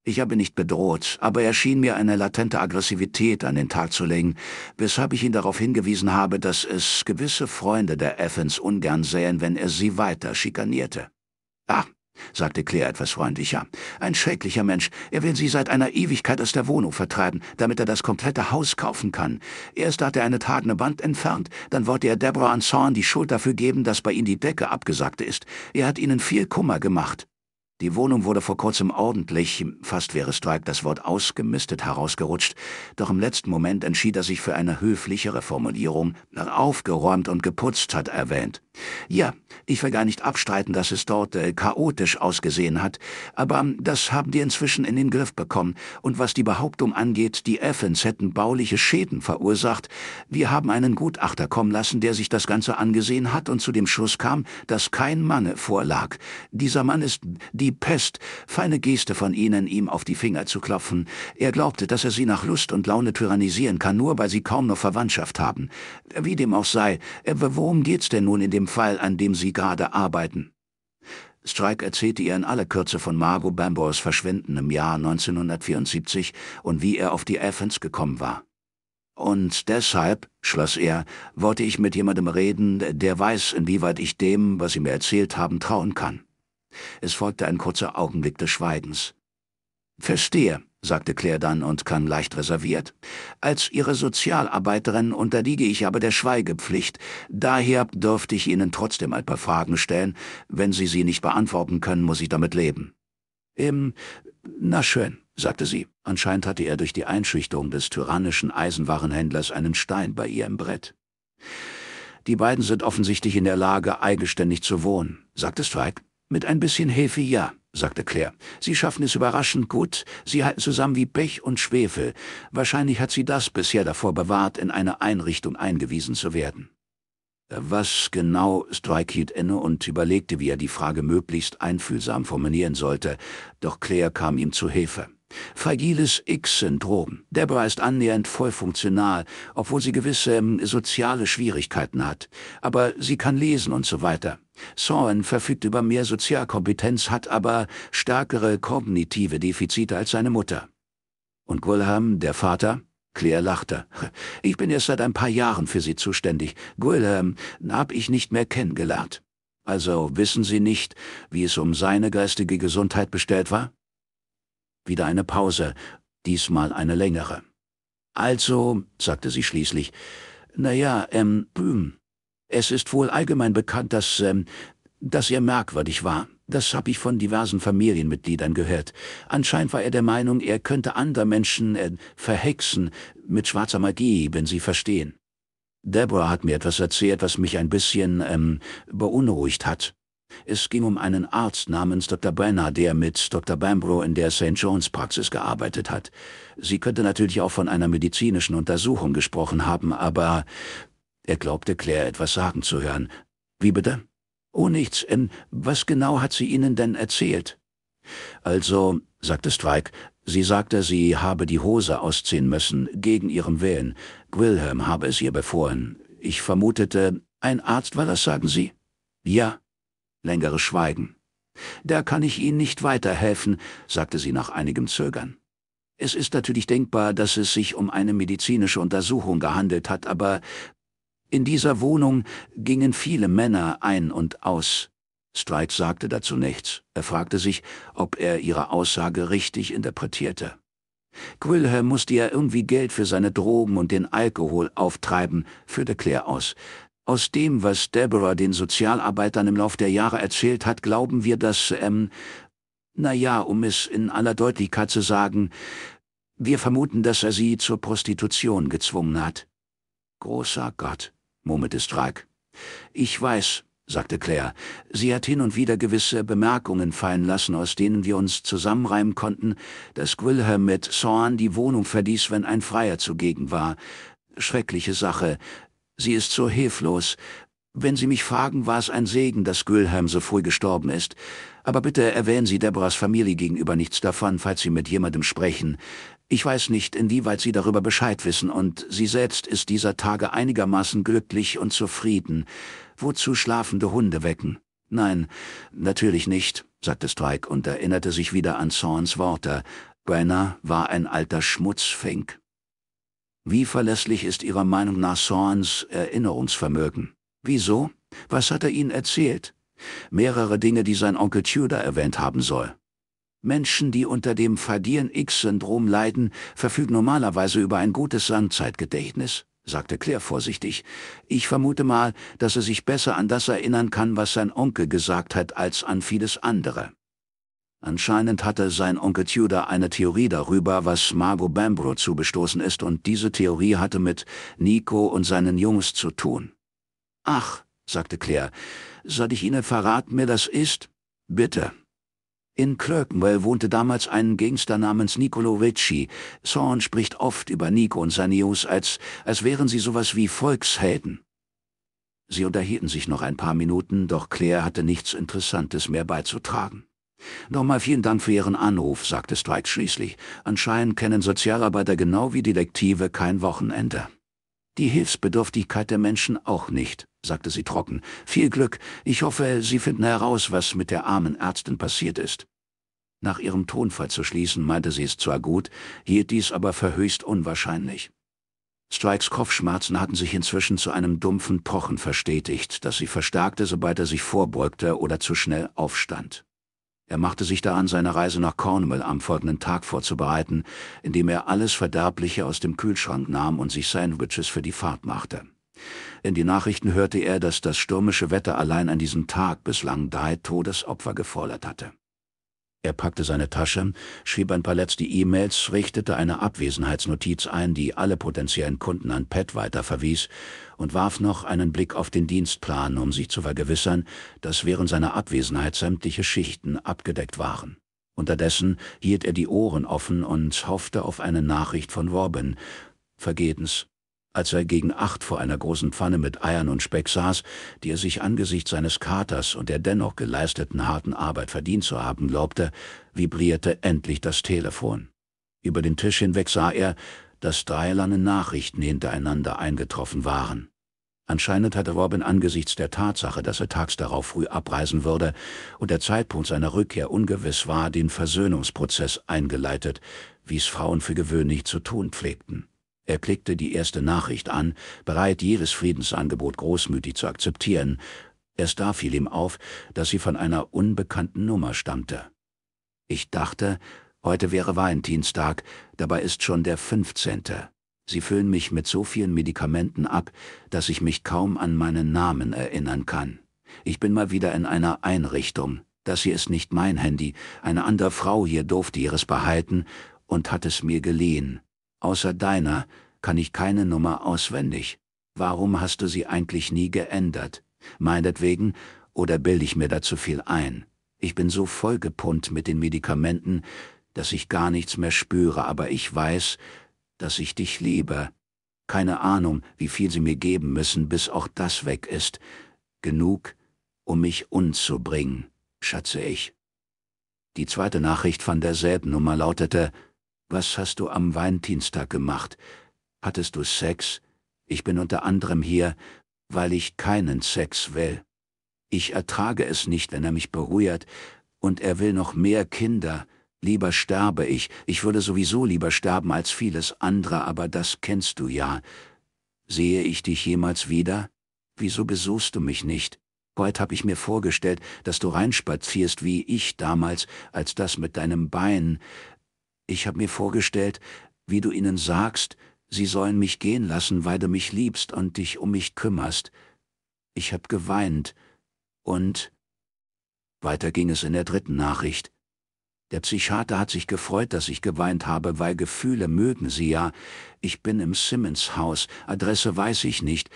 Ich habe nicht bedroht, aber er schien mir eine latente Aggressivität an den Tag zu legen, weshalb ich ihn darauf hingewiesen habe, dass es gewisse Freunde der Effens ungern sähen, wenn er sie weiter schikanierte. Ah, sagte Claire etwas freundlicher. Ein schrecklicher Mensch. Er will sie seit einer Ewigkeit aus der Wohnung vertreiben, damit er das komplette Haus kaufen kann. Erst hat er eine tragende Band entfernt, dann wollte er Deborah Anson die Schuld dafür geben, dass bei ihm die Decke abgesagt ist. Er hat ihnen viel Kummer gemacht. Die Wohnung wurde vor kurzem ordentlich, fast wäre Strike das Wort ausgemistet herausgerutscht, doch im letzten Moment entschied er sich für eine höflichere Formulierung, aufgeräumt und geputzt hat erwähnt. Ja, ich will gar nicht abstreiten, dass es dort äh, chaotisch ausgesehen hat, aber das haben die inzwischen in den Griff bekommen, und was die Behauptung angeht, die Effens hätten bauliche Schäden verursacht, wir haben einen Gutachter kommen lassen, der sich das Ganze angesehen hat und zu dem Schluss kam, dass kein Manne vorlag. Dieser Mann ist die die Pest, feine Geste von ihnen, ihm auf die Finger zu klopfen. Er glaubte, dass er sie nach Lust und Laune tyrannisieren kann, nur weil sie kaum noch Verwandtschaft haben. Wie dem auch sei, äh, worum geht's denn nun in dem Fall, an dem sie gerade arbeiten? Strike erzählte ihr in aller Kürze von Margot Bambors Verschwinden im Jahr 1974 und wie er auf die Athens gekommen war. Und deshalb, schloss er, wollte ich mit jemandem reden, der weiß, inwieweit ich dem, was sie mir erzählt haben, trauen kann. Es folgte ein kurzer Augenblick des Schweigens. Verstehe, sagte Claire dann und kam leicht reserviert. Als Ihre Sozialarbeiterin unterliege ich aber der Schweigepflicht. Daher dürfte ich Ihnen trotzdem ein paar Fragen stellen. Wenn Sie sie nicht beantworten können, muss ich damit leben. Im, na schön, sagte sie. Anscheinend hatte er durch die Einschüchterung des tyrannischen Eisenwarenhändlers einen Stein bei ihr im Brett. Die beiden sind offensichtlich in der Lage, eigenständig zu wohnen, sagte Strike. Mit ein bisschen Hefe ja, sagte Claire. Sie schaffen es überraschend gut, sie halten zusammen wie Pech und Schwefel. Wahrscheinlich hat sie das bisher davor bewahrt, in eine Einrichtung eingewiesen zu werden. Äh, was genau, Strike hielt inne und überlegte, wie er die Frage möglichst einfühlsam formulieren sollte, doch Claire kam ihm zu Hilfe. Fragiles X-Syndrom. Deborah ist annähernd voll funktional, obwohl sie gewisse ähm, soziale Schwierigkeiten hat. Aber sie kann lesen und so weiter. Soren verfügt über mehr Sozialkompetenz, hat aber stärkere kognitive Defizite als seine Mutter. Und Wilhelm, der Vater? Claire lachte. Ich bin erst seit ein paar Jahren für Sie zuständig. Wilhelm hab ich nicht mehr kennengelernt. Also wissen Sie nicht, wie es um seine geistige Gesundheit bestellt war? Wieder eine Pause, diesmal eine längere. Also, sagte sie schließlich, na ja, ähm, Bühm, es ist wohl allgemein bekannt, dass, ähm, dass er merkwürdig war. Das habe ich von diversen Familienmitgliedern gehört. Anscheinend war er der Meinung, er könnte andere Menschen äh, verhexen mit schwarzer Magie, wenn sie verstehen. Deborah hat mir etwas erzählt, was mich ein bisschen ähm, beunruhigt hat. Es ging um einen Arzt namens Dr. Brenner, der mit Dr. Bambro in der St. John's Praxis gearbeitet hat. Sie könnte natürlich auch von einer medizinischen Untersuchung gesprochen haben, aber er glaubte, Claire etwas sagen zu hören. Wie bitte? Oh, nichts. Ähm, was genau hat sie Ihnen denn erzählt? Also, sagte Strike, sie sagte, sie habe die Hose ausziehen müssen, gegen ihren Willen. Wilhelm habe es ihr befohlen. Ich vermutete, ein Arzt war das, sagen Sie? Ja. Längeres Schweigen. Da kann ich Ihnen nicht weiterhelfen, sagte sie nach einigem Zögern. Es ist natürlich denkbar, dass es sich um eine medizinische Untersuchung gehandelt hat, aber in dieser Wohnung gingen viele Männer ein und aus. Stride sagte dazu nichts. Er fragte sich, ob er ihre Aussage richtig interpretierte. Quilher musste ja irgendwie Geld für seine Drogen und den Alkohol auftreiben, führte Claire aus. Aus dem, was Deborah den Sozialarbeitern im Lauf der Jahre erzählt hat, glauben wir, dass, ähm, na ja, um es in aller Deutlichkeit zu sagen, wir vermuten, dass er sie zur Prostitution gezwungen hat. Großer Gott, murmelte Strag. Ich weiß, sagte Claire, sie hat hin und wieder gewisse Bemerkungen fallen lassen, aus denen wir uns zusammenreimen konnten, dass Wilhelm mit Sorn die Wohnung verließ, wenn ein Freier zugegen war. Schreckliche Sache. Sie ist so hilflos. Wenn Sie mich fragen, war es ein Segen, dass Gülheim so früh gestorben ist. Aber bitte erwähnen Sie Deborahs Familie gegenüber nichts davon, falls Sie mit jemandem sprechen. Ich weiß nicht, inwieweit Sie darüber Bescheid wissen, und sie selbst ist dieser Tage einigermaßen glücklich und zufrieden. Wozu schlafende Hunde wecken? Nein, natürlich nicht, sagte Strike und erinnerte sich wieder an Sorns Worte. Brenner war ein alter Schmutzfink. Wie verlässlich ist Ihrer Meinung nach Sorns Erinnerungsvermögen? Wieso? Was hat er Ihnen erzählt? Mehrere Dinge, die sein Onkel Tudor erwähnt haben soll. Menschen, die unter dem Fadiren-X-Syndrom leiden, verfügen normalerweise über ein gutes Sandzeitgedächtnis, sagte Claire vorsichtig. Ich vermute mal, dass er sich besser an das erinnern kann, was sein Onkel gesagt hat, als an vieles andere. Anscheinend hatte sein Onkel Tudor eine Theorie darüber, was Margot Bambro zugestoßen ist, und diese Theorie hatte mit Nico und seinen Jungs zu tun. Ach, sagte Claire, soll ich Ihnen verraten, wer das ist? Bitte. In Clerkenwell wohnte damals ein Gangster namens Nicolo Ricci. Thorne spricht oft über Nico und seine Jungs, als, als wären sie sowas wie Volkshelden. Sie unterhielten sich noch ein paar Minuten, doch Claire hatte nichts Interessantes mehr beizutragen. Nochmal vielen Dank für Ihren Anruf, sagte Strike schließlich. Anscheinend kennen Sozialarbeiter genau wie Detektive kein Wochenende. Die Hilfsbedürftigkeit der Menschen auch nicht sagte sie trocken. Viel Glück. Ich hoffe, Sie finden heraus, was mit der armen Ärztin passiert ist. Nach ihrem Tonfall zu schließen, meinte sie es zwar gut, hielt dies aber für höchst unwahrscheinlich. Strikes Kopfschmerzen hatten sich inzwischen zu einem dumpfen Pochen verstetigt, das sie verstärkte, sobald er sich vorbeugte oder zu schnell aufstand. Er machte sich daran, seine Reise nach Cornwall am folgenden Tag vorzubereiten, indem er alles Verderbliche aus dem Kühlschrank nahm und sich Sandwiches für die Fahrt machte. In die Nachrichten hörte er, dass das stürmische Wetter allein an diesem Tag bislang drei Todesopfer gefordert hatte. Er packte seine Tasche, schrieb ein paar letzte E-Mails, richtete eine Abwesenheitsnotiz ein, die alle potenziellen Kunden an Pat weiterverwies und warf noch einen Blick auf den Dienstplan, um sich zu vergewissern, dass während seiner Abwesenheit sämtliche Schichten abgedeckt waren. Unterdessen hielt er die Ohren offen und hoffte auf eine Nachricht von Robin. Vergebens als er gegen acht vor einer großen Pfanne mit Eiern und Speck saß, die er sich angesichts seines Katers und der dennoch geleisteten harten Arbeit verdient zu haben glaubte, vibrierte endlich das Telefon. Über den Tisch hinweg sah er, dass drei lange Nachrichten hintereinander eingetroffen waren. Anscheinend hatte Robin angesichts der Tatsache, dass er tags darauf früh abreisen würde und der Zeitpunkt seiner Rückkehr ungewiss war, den Versöhnungsprozess eingeleitet, wie es Frauen für gewöhnlich zu tun pflegten. Er klickte die erste Nachricht an, bereit, jedes Friedensangebot großmütig zu akzeptieren. Erst da fiel ihm auf, dass sie von einer unbekannten Nummer stammte. Ich dachte, heute wäre Valentinstag, dabei ist schon der 15. Sie füllen mich mit so vielen Medikamenten ab, dass ich mich kaum an meinen Namen erinnern kann. Ich bin mal wieder in einer Einrichtung. Das hier ist nicht mein Handy. Eine andere Frau hier durfte ihres behalten und hat es mir geliehen. Außer deiner kann ich keine Nummer auswendig. Warum hast du sie eigentlich nie geändert? Meinetwegen, oder bilde ich mir da zu viel ein? Ich bin so vollgepumpt mit den Medikamenten, dass ich gar nichts mehr spüre, aber ich weiß, dass ich dich liebe. Keine Ahnung, wie viel sie mir geben müssen, bis auch das weg ist. Genug, um mich umzubringen, schätze ich. Die zweite Nachricht von derselben Nummer lautete was hast du am Valentinstag gemacht? Hattest du Sex? Ich bin unter anderem hier, weil ich keinen Sex will. Ich ertrage es nicht, wenn er mich berührt, und er will noch mehr Kinder. Lieber sterbe ich, ich würde sowieso lieber sterben als vieles andere, aber das kennst du ja. Sehe ich dich jemals wieder? Wieso besuchst du mich nicht? Heute habe ich mir vorgestellt, dass du reinspazierst wie ich damals, als das mit deinem Bein. Ich habe mir vorgestellt, wie du ihnen sagst, sie sollen mich gehen lassen, weil du mich liebst und dich um mich kümmerst. Ich habe geweint. Und weiter ging es in der dritten Nachricht. Der Psychiater hat sich gefreut, dass ich geweint habe, weil Gefühle mögen sie ja. Ich bin im Simmons-Haus, Adresse weiß ich nicht.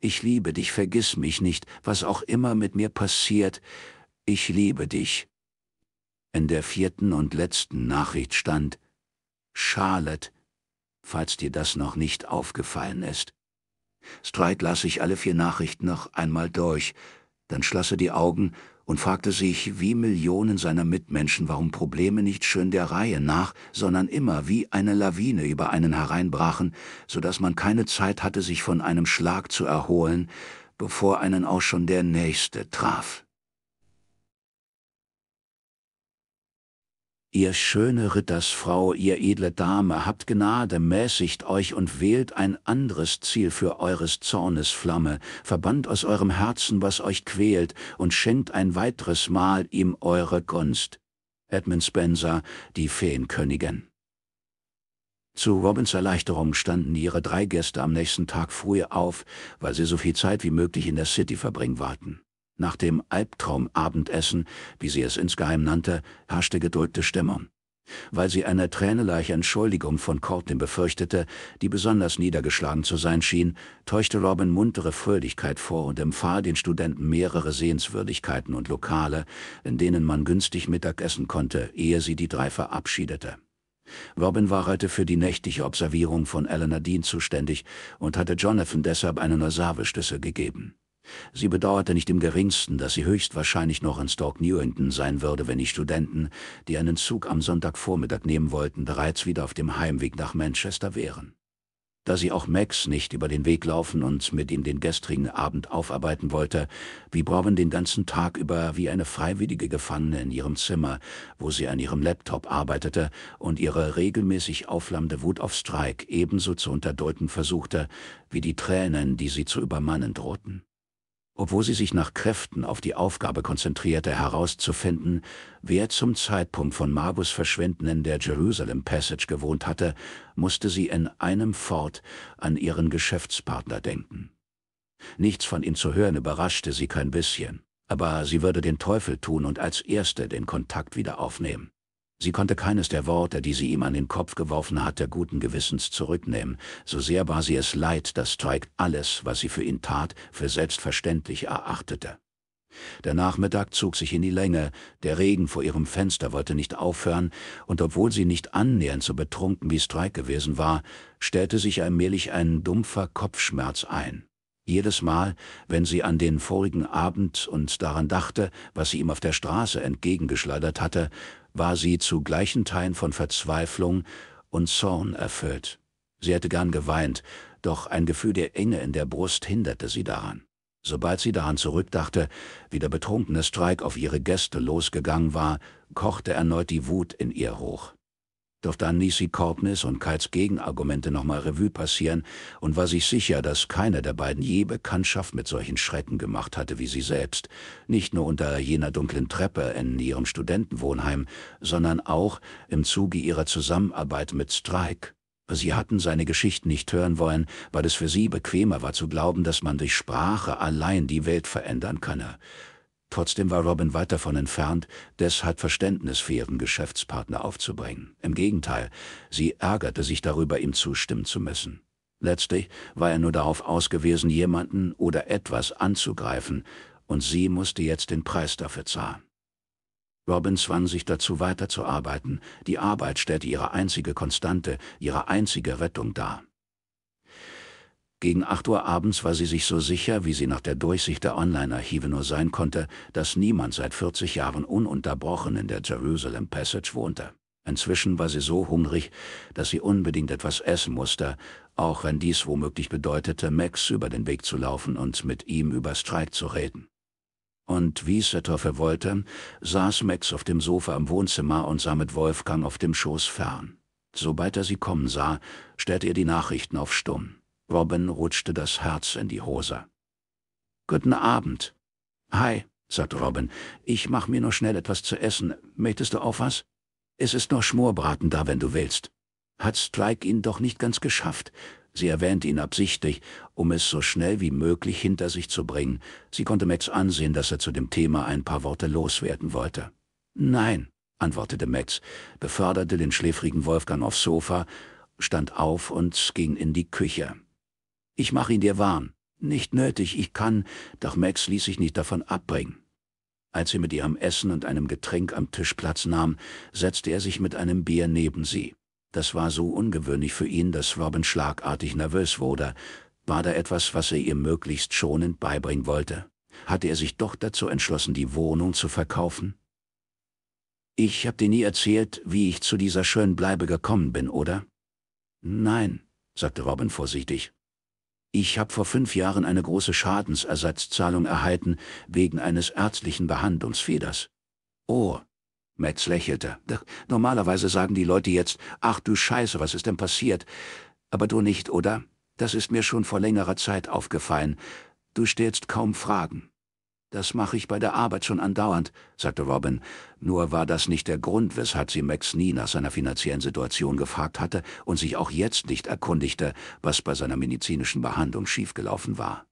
Ich liebe dich, vergiss mich nicht, was auch immer mit mir passiert. Ich liebe dich. In der vierten und letzten Nachricht stand Charlotte, falls dir das noch nicht aufgefallen ist. Streit las sich alle vier Nachrichten noch einmal durch, dann schloss er die Augen und fragte sich wie Millionen seiner Mitmenschen, warum Probleme nicht schön der Reihe nach, sondern immer wie eine Lawine über einen hereinbrachen, so dass man keine Zeit hatte, sich von einem Schlag zu erholen, bevor einen auch schon der nächste traf. Ihr schöne Rittersfrau, ihr edle Dame, habt Gnade, mäßigt euch und wählt ein anderes Ziel für eures Zornes Flamme, verbannt aus eurem Herzen, was euch quält, und schenkt ein weiteres Mal ihm eure Gunst. Edmund Spencer, die Feenkönigin. Zu Robins Erleichterung standen ihre drei Gäste am nächsten Tag früh auf, weil sie so viel Zeit wie möglich in der City verbringen wollten. Nach dem Albtraumabendessen, wie sie es insgeheim nannte, herrschte gedrückte Stimmung. Weil sie eine tränenleiche Entschuldigung von Courtney befürchtete, die besonders niedergeschlagen zu sein schien, täuschte Robin muntere Fröhlichkeit vor und empfahl den Studenten mehrere Sehenswürdigkeiten und Lokale, in denen man günstig Mittag essen konnte, ehe sie die drei verabschiedete. Robin war heute für die nächtliche Observierung von Eleanor Dean zuständig und hatte Jonathan deshalb eine Nasarbeschlüssel gegeben. Sie bedauerte nicht im geringsten, dass sie höchstwahrscheinlich noch in Stoke Newington sein würde, wenn die Studenten, die einen Zug am Sonntagvormittag nehmen wollten, bereits wieder auf dem Heimweg nach Manchester wären. Da sie auch Max nicht über den Weg laufen und mit ihm den gestrigen Abend aufarbeiten wollte, blieb Robin den ganzen Tag über wie eine freiwillige Gefangene in ihrem Zimmer, wo sie an ihrem Laptop arbeitete und ihre regelmäßig aufflammende Wut auf Strike ebenso zu unterdrücken versuchte, wie die Tränen, die sie zu übermannen drohten obwohl sie sich nach Kräften auf die Aufgabe konzentrierte, herauszufinden, wer zum Zeitpunkt von Margus Verschwinden in der Jerusalem Passage gewohnt hatte, musste sie in einem Fort an ihren Geschäftspartner denken. Nichts von ihm zu hören überraschte sie kein bisschen, aber sie würde den Teufel tun und als Erste den Kontakt wieder aufnehmen. Sie konnte keines der Worte, die sie ihm an den Kopf geworfen hatte, guten Gewissens zurücknehmen, so sehr war sie es leid, dass Teig alles, was sie für ihn tat, für selbstverständlich erachtete. Der Nachmittag zog sich in die Länge, der Regen vor ihrem Fenster wollte nicht aufhören, und obwohl sie nicht annähernd so betrunken wie Strike gewesen war, stellte sich allmählich ein dumpfer Kopfschmerz ein. Jedes Mal, wenn sie an den vorigen Abend und daran dachte, was sie ihm auf der Straße entgegengeschleudert hatte, war sie zu gleichen Teilen von Verzweiflung und Zorn erfüllt. Sie hätte gern geweint, doch ein Gefühl der Enge in der Brust hinderte sie daran. Sobald sie daran zurückdachte, wie der betrunkene Streik auf ihre Gäste losgegangen war, kochte erneut die Wut in ihr hoch. Doch dann ließ sie Korbnis und Kites Gegenargumente nochmal Revue passieren und war sich sicher, dass keiner der beiden je Bekanntschaft mit solchen Schrecken gemacht hatte wie sie selbst, nicht nur unter jener dunklen Treppe in ihrem Studentenwohnheim, sondern auch im Zuge ihrer Zusammenarbeit mit Strike. Sie hatten seine Geschichten nicht hören wollen, weil es für sie bequemer war zu glauben, dass man durch Sprache allein die Welt verändern könne. Trotzdem war Robin weit davon entfernt, deshalb Verständnis für ihren Geschäftspartner aufzubringen. Im Gegenteil, sie ärgerte sich darüber, ihm zustimmen zu müssen. Letztlich war er nur darauf ausgewiesen, jemanden oder etwas anzugreifen, und sie musste jetzt den Preis dafür zahlen. Robin zwang sich dazu, weiterzuarbeiten. Die Arbeit stellte ihre einzige Konstante, ihre einzige Rettung dar. Gegen 8 Uhr abends war sie sich so sicher, wie sie nach der Durchsicht der Online-Archive nur sein konnte, dass niemand seit 40 Jahren ununterbrochen in der Jerusalem Passage wohnte. Inzwischen war sie so hungrig, dass sie unbedingt etwas essen musste, auch wenn dies womöglich bedeutete, Max über den Weg zu laufen und mit ihm über Streit zu reden. Und wie Sethofer wollte, saß Max auf dem Sofa im Wohnzimmer und sah mit Wolfgang auf dem Schoß fern. Sobald er sie kommen sah, stellte er die Nachrichten auf Stumm. Robin rutschte das Herz in die Hose. Guten Abend. Hi, sagte Robin. Ich mach mir nur schnell etwas zu essen. Möchtest du auch was? Es ist noch Schmorbraten da, wenn du willst. Hat Strike ihn doch nicht ganz geschafft. Sie erwähnte ihn absichtlich, um es so schnell wie möglich hinter sich zu bringen. Sie konnte Max ansehen, dass er zu dem Thema ein paar Worte loswerden wollte. Nein, antwortete Max, beförderte den schläfrigen Wolfgang aufs Sofa, stand auf und ging in die Küche. Ich mach ihn dir warm. Nicht nötig, ich kann, doch Max ließ sich nicht davon abbringen. Als sie mit ihrem Essen und einem Getränk am Tisch Platz nahm, setzte er sich mit einem Bier neben sie. Das war so ungewöhnlich für ihn, dass Robin schlagartig nervös wurde. War da etwas, was er ihr möglichst schonend beibringen wollte? Hatte er sich doch dazu entschlossen, die Wohnung zu verkaufen? Ich hab dir nie erzählt, wie ich zu dieser schönen Bleibe gekommen bin, oder? Nein, sagte Robin vorsichtig. Ich habe vor fünf Jahren eine große Schadensersatzzahlung erhalten wegen eines ärztlichen Behandlungsfehlers. Oh, Metz lächelte. Normalerweise sagen die Leute jetzt, ach du Scheiße, was ist denn passiert? Aber du nicht, oder? Das ist mir schon vor längerer Zeit aufgefallen. Du stellst kaum Fragen. Das mache ich bei der Arbeit schon andauernd, sagte Robin. Nur war das nicht der Grund, weshalb sie Max nie nach seiner finanziellen Situation gefragt hatte und sich auch jetzt nicht erkundigte, was bei seiner medizinischen Behandlung schiefgelaufen war.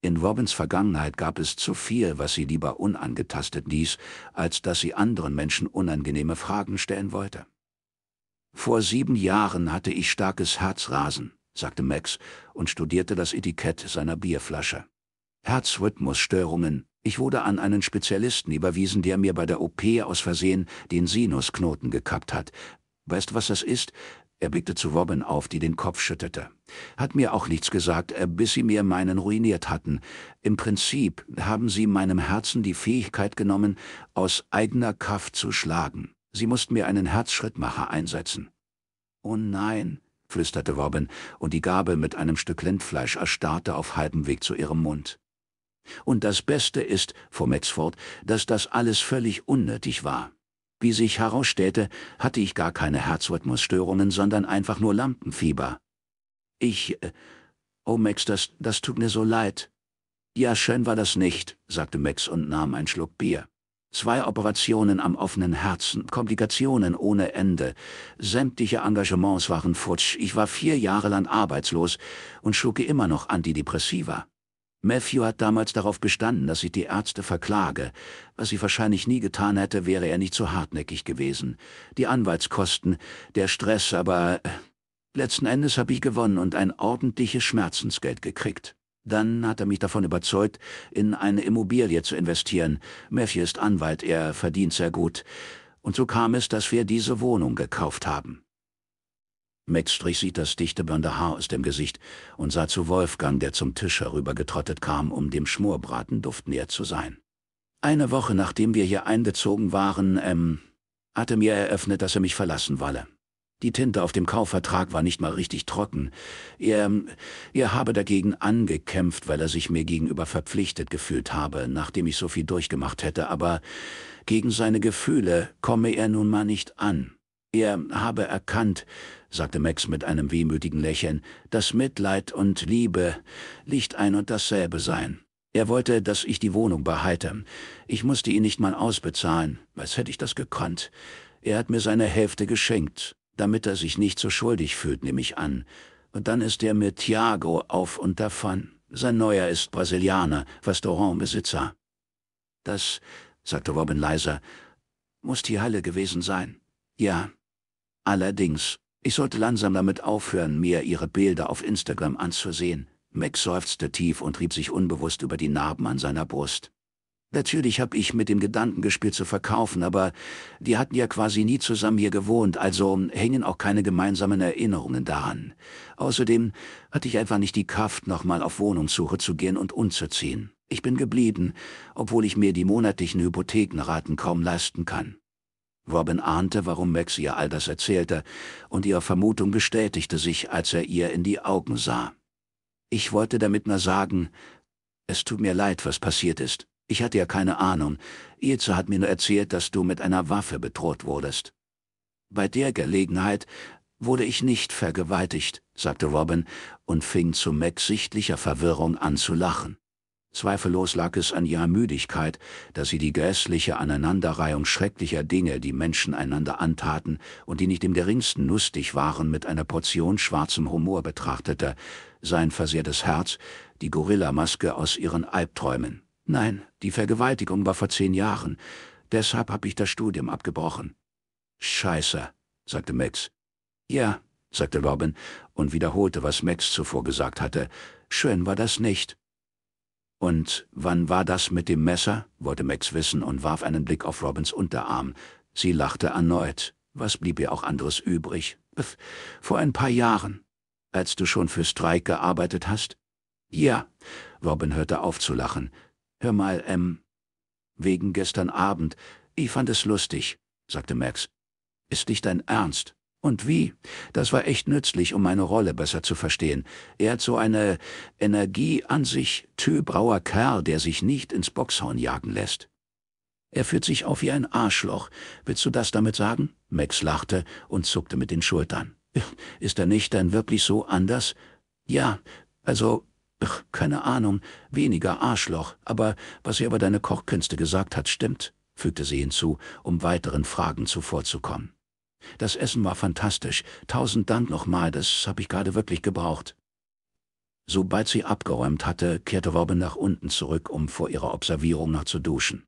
In Robins Vergangenheit gab es zu viel, was sie lieber unangetastet ließ, als dass sie anderen Menschen unangenehme Fragen stellen wollte. Vor sieben Jahren hatte ich starkes Herzrasen, sagte Max und studierte das Etikett seiner Bierflasche. Herzrhythmusstörungen ich wurde an einen Spezialisten überwiesen, der mir bei der OP aus Versehen den Sinusknoten gekappt hat. Weißt du, was das ist? Er blickte zu Robin auf, die den Kopf schüttete. Hat mir auch nichts gesagt, äh, bis sie mir meinen ruiniert hatten. Im Prinzip haben sie meinem Herzen die Fähigkeit genommen, aus eigener Kraft zu schlagen. Sie mussten mir einen Herzschrittmacher einsetzen. Oh nein, flüsterte Robin, und die Gabel mit einem Stück Lindfleisch erstarrte auf halbem Weg zu ihrem Mund. Und das Beste ist, fuhr Metz fort, dass das alles völlig unnötig war. Wie sich herausstellte, hatte ich gar keine Herzrhythmusstörungen, sondern einfach nur Lampenfieber. Ich... Äh, oh, Max, das, das tut mir so leid. Ja, schön war das nicht, sagte Max und nahm einen Schluck Bier. Zwei Operationen am offenen Herzen, Komplikationen ohne Ende. Sämtliche Engagements waren futsch. Ich war vier Jahre lang arbeitslos und schlug immer noch Antidepressiva. Matthew hat damals darauf bestanden, dass ich die Ärzte verklage. Was ich wahrscheinlich nie getan hätte, wäre er nicht so hartnäckig gewesen. Die Anwaltskosten, der Stress, aber... Äh, letzten Endes habe ich gewonnen und ein ordentliches Schmerzensgeld gekriegt. Dann hat er mich davon überzeugt, in eine Immobilie zu investieren. Matthew ist Anwalt, er verdient sehr gut. Und so kam es, dass wir diese Wohnung gekauft haben. Max strich sich das dichte blonde Haar aus dem Gesicht und sah zu Wolfgang, der zum Tisch herübergetrottet kam, um dem Schmorbratenduft näher zu sein. Eine Woche nachdem wir hier eingezogen waren, ähm, hatte mir eröffnet, dass er mich verlassen wolle. Die Tinte auf dem Kaufvertrag war nicht mal richtig trocken. Er, ähm, er habe dagegen angekämpft, weil er sich mir gegenüber verpflichtet gefühlt habe, nachdem ich so viel durchgemacht hätte, aber gegen seine Gefühle komme er nun mal nicht an. Er habe erkannt, sagte Max mit einem wehmütigen Lächeln, dass Mitleid und Liebe nicht ein und dasselbe seien. Er wollte, dass ich die Wohnung behalte. Ich musste ihn nicht mal ausbezahlen, als hätte ich das gekonnt. Er hat mir seine Hälfte geschenkt, damit er sich nicht so schuldig fühlt, nehme ich an. Und dann ist er mit Thiago auf und davon. Sein Neuer ist Brasilianer, Restaurantbesitzer. Das, sagte Robin leiser, muss die Halle gewesen sein. Ja. Allerdings, ich sollte langsam damit aufhören, mir ihre Bilder auf Instagram anzusehen. Mac seufzte tief und rieb sich unbewusst über die Narben an seiner Brust. Natürlich habe ich mit dem Gedanken gespielt zu verkaufen, aber die hatten ja quasi nie zusammen hier gewohnt, also hängen auch keine gemeinsamen Erinnerungen daran. Außerdem hatte ich einfach nicht die Kraft, nochmal auf Wohnungssuche zu gehen und umzuziehen. Ich bin geblieben, obwohl ich mir die monatlichen Hypothekenraten kaum leisten kann. Robin ahnte, warum Max ihr all das erzählte, und ihre Vermutung bestätigte sich, als er ihr in die Augen sah. Ich wollte damit nur sagen, es tut mir leid, was passiert ist. Ich hatte ja keine Ahnung. Ilse hat mir nur erzählt, dass du mit einer Waffe bedroht wurdest. Bei der Gelegenheit wurde ich nicht vergewaltigt, sagte Robin und fing zu Max sichtlicher Verwirrung an zu lachen. Zweifellos lag es an ihrer Müdigkeit, dass sie die grässliche Aneinanderreihung schrecklicher Dinge, die Menschen einander antaten und die nicht im geringsten lustig waren, mit einer Portion schwarzem Humor betrachtete, sein versehrtes Herz, die Gorillamaske aus ihren Albträumen. Nein, die Vergewaltigung war vor zehn Jahren, deshalb habe ich das Studium abgebrochen. Scheiße, sagte Max. Ja, sagte Robin und wiederholte, was Max zuvor gesagt hatte. Schön war das nicht. Und wann war das mit dem Messer? wollte Max wissen und warf einen Blick auf Robins Unterarm. Sie lachte erneut. Was blieb ihr auch anderes übrig? Pff, vor ein paar Jahren. Als du schon für Strike gearbeitet hast? Ja. Robin hörte auf zu lachen. Hör mal, ähm, wegen gestern Abend. Ich fand es lustig, sagte Max. Ist nicht dein Ernst? Und wie? Das war echt nützlich, um meine Rolle besser zu verstehen. Er hat so eine Energie an sich, Tübrauer Kerl, der sich nicht ins Boxhorn jagen lässt. Er führt sich auf wie ein Arschloch. Willst du das damit sagen? Max lachte und zuckte mit den Schultern. Ist er nicht denn wirklich so anders? Ja, also, keine Ahnung, weniger Arschloch, aber was er über deine Kochkünste gesagt hat, stimmt, fügte sie hinzu, um weiteren Fragen zuvorzukommen. Das Essen war fantastisch. Tausend Dank nochmal, das habe ich gerade wirklich gebraucht. Sobald sie abgeräumt hatte, kehrte Robin nach unten zurück, um vor ihrer Observierung noch zu duschen.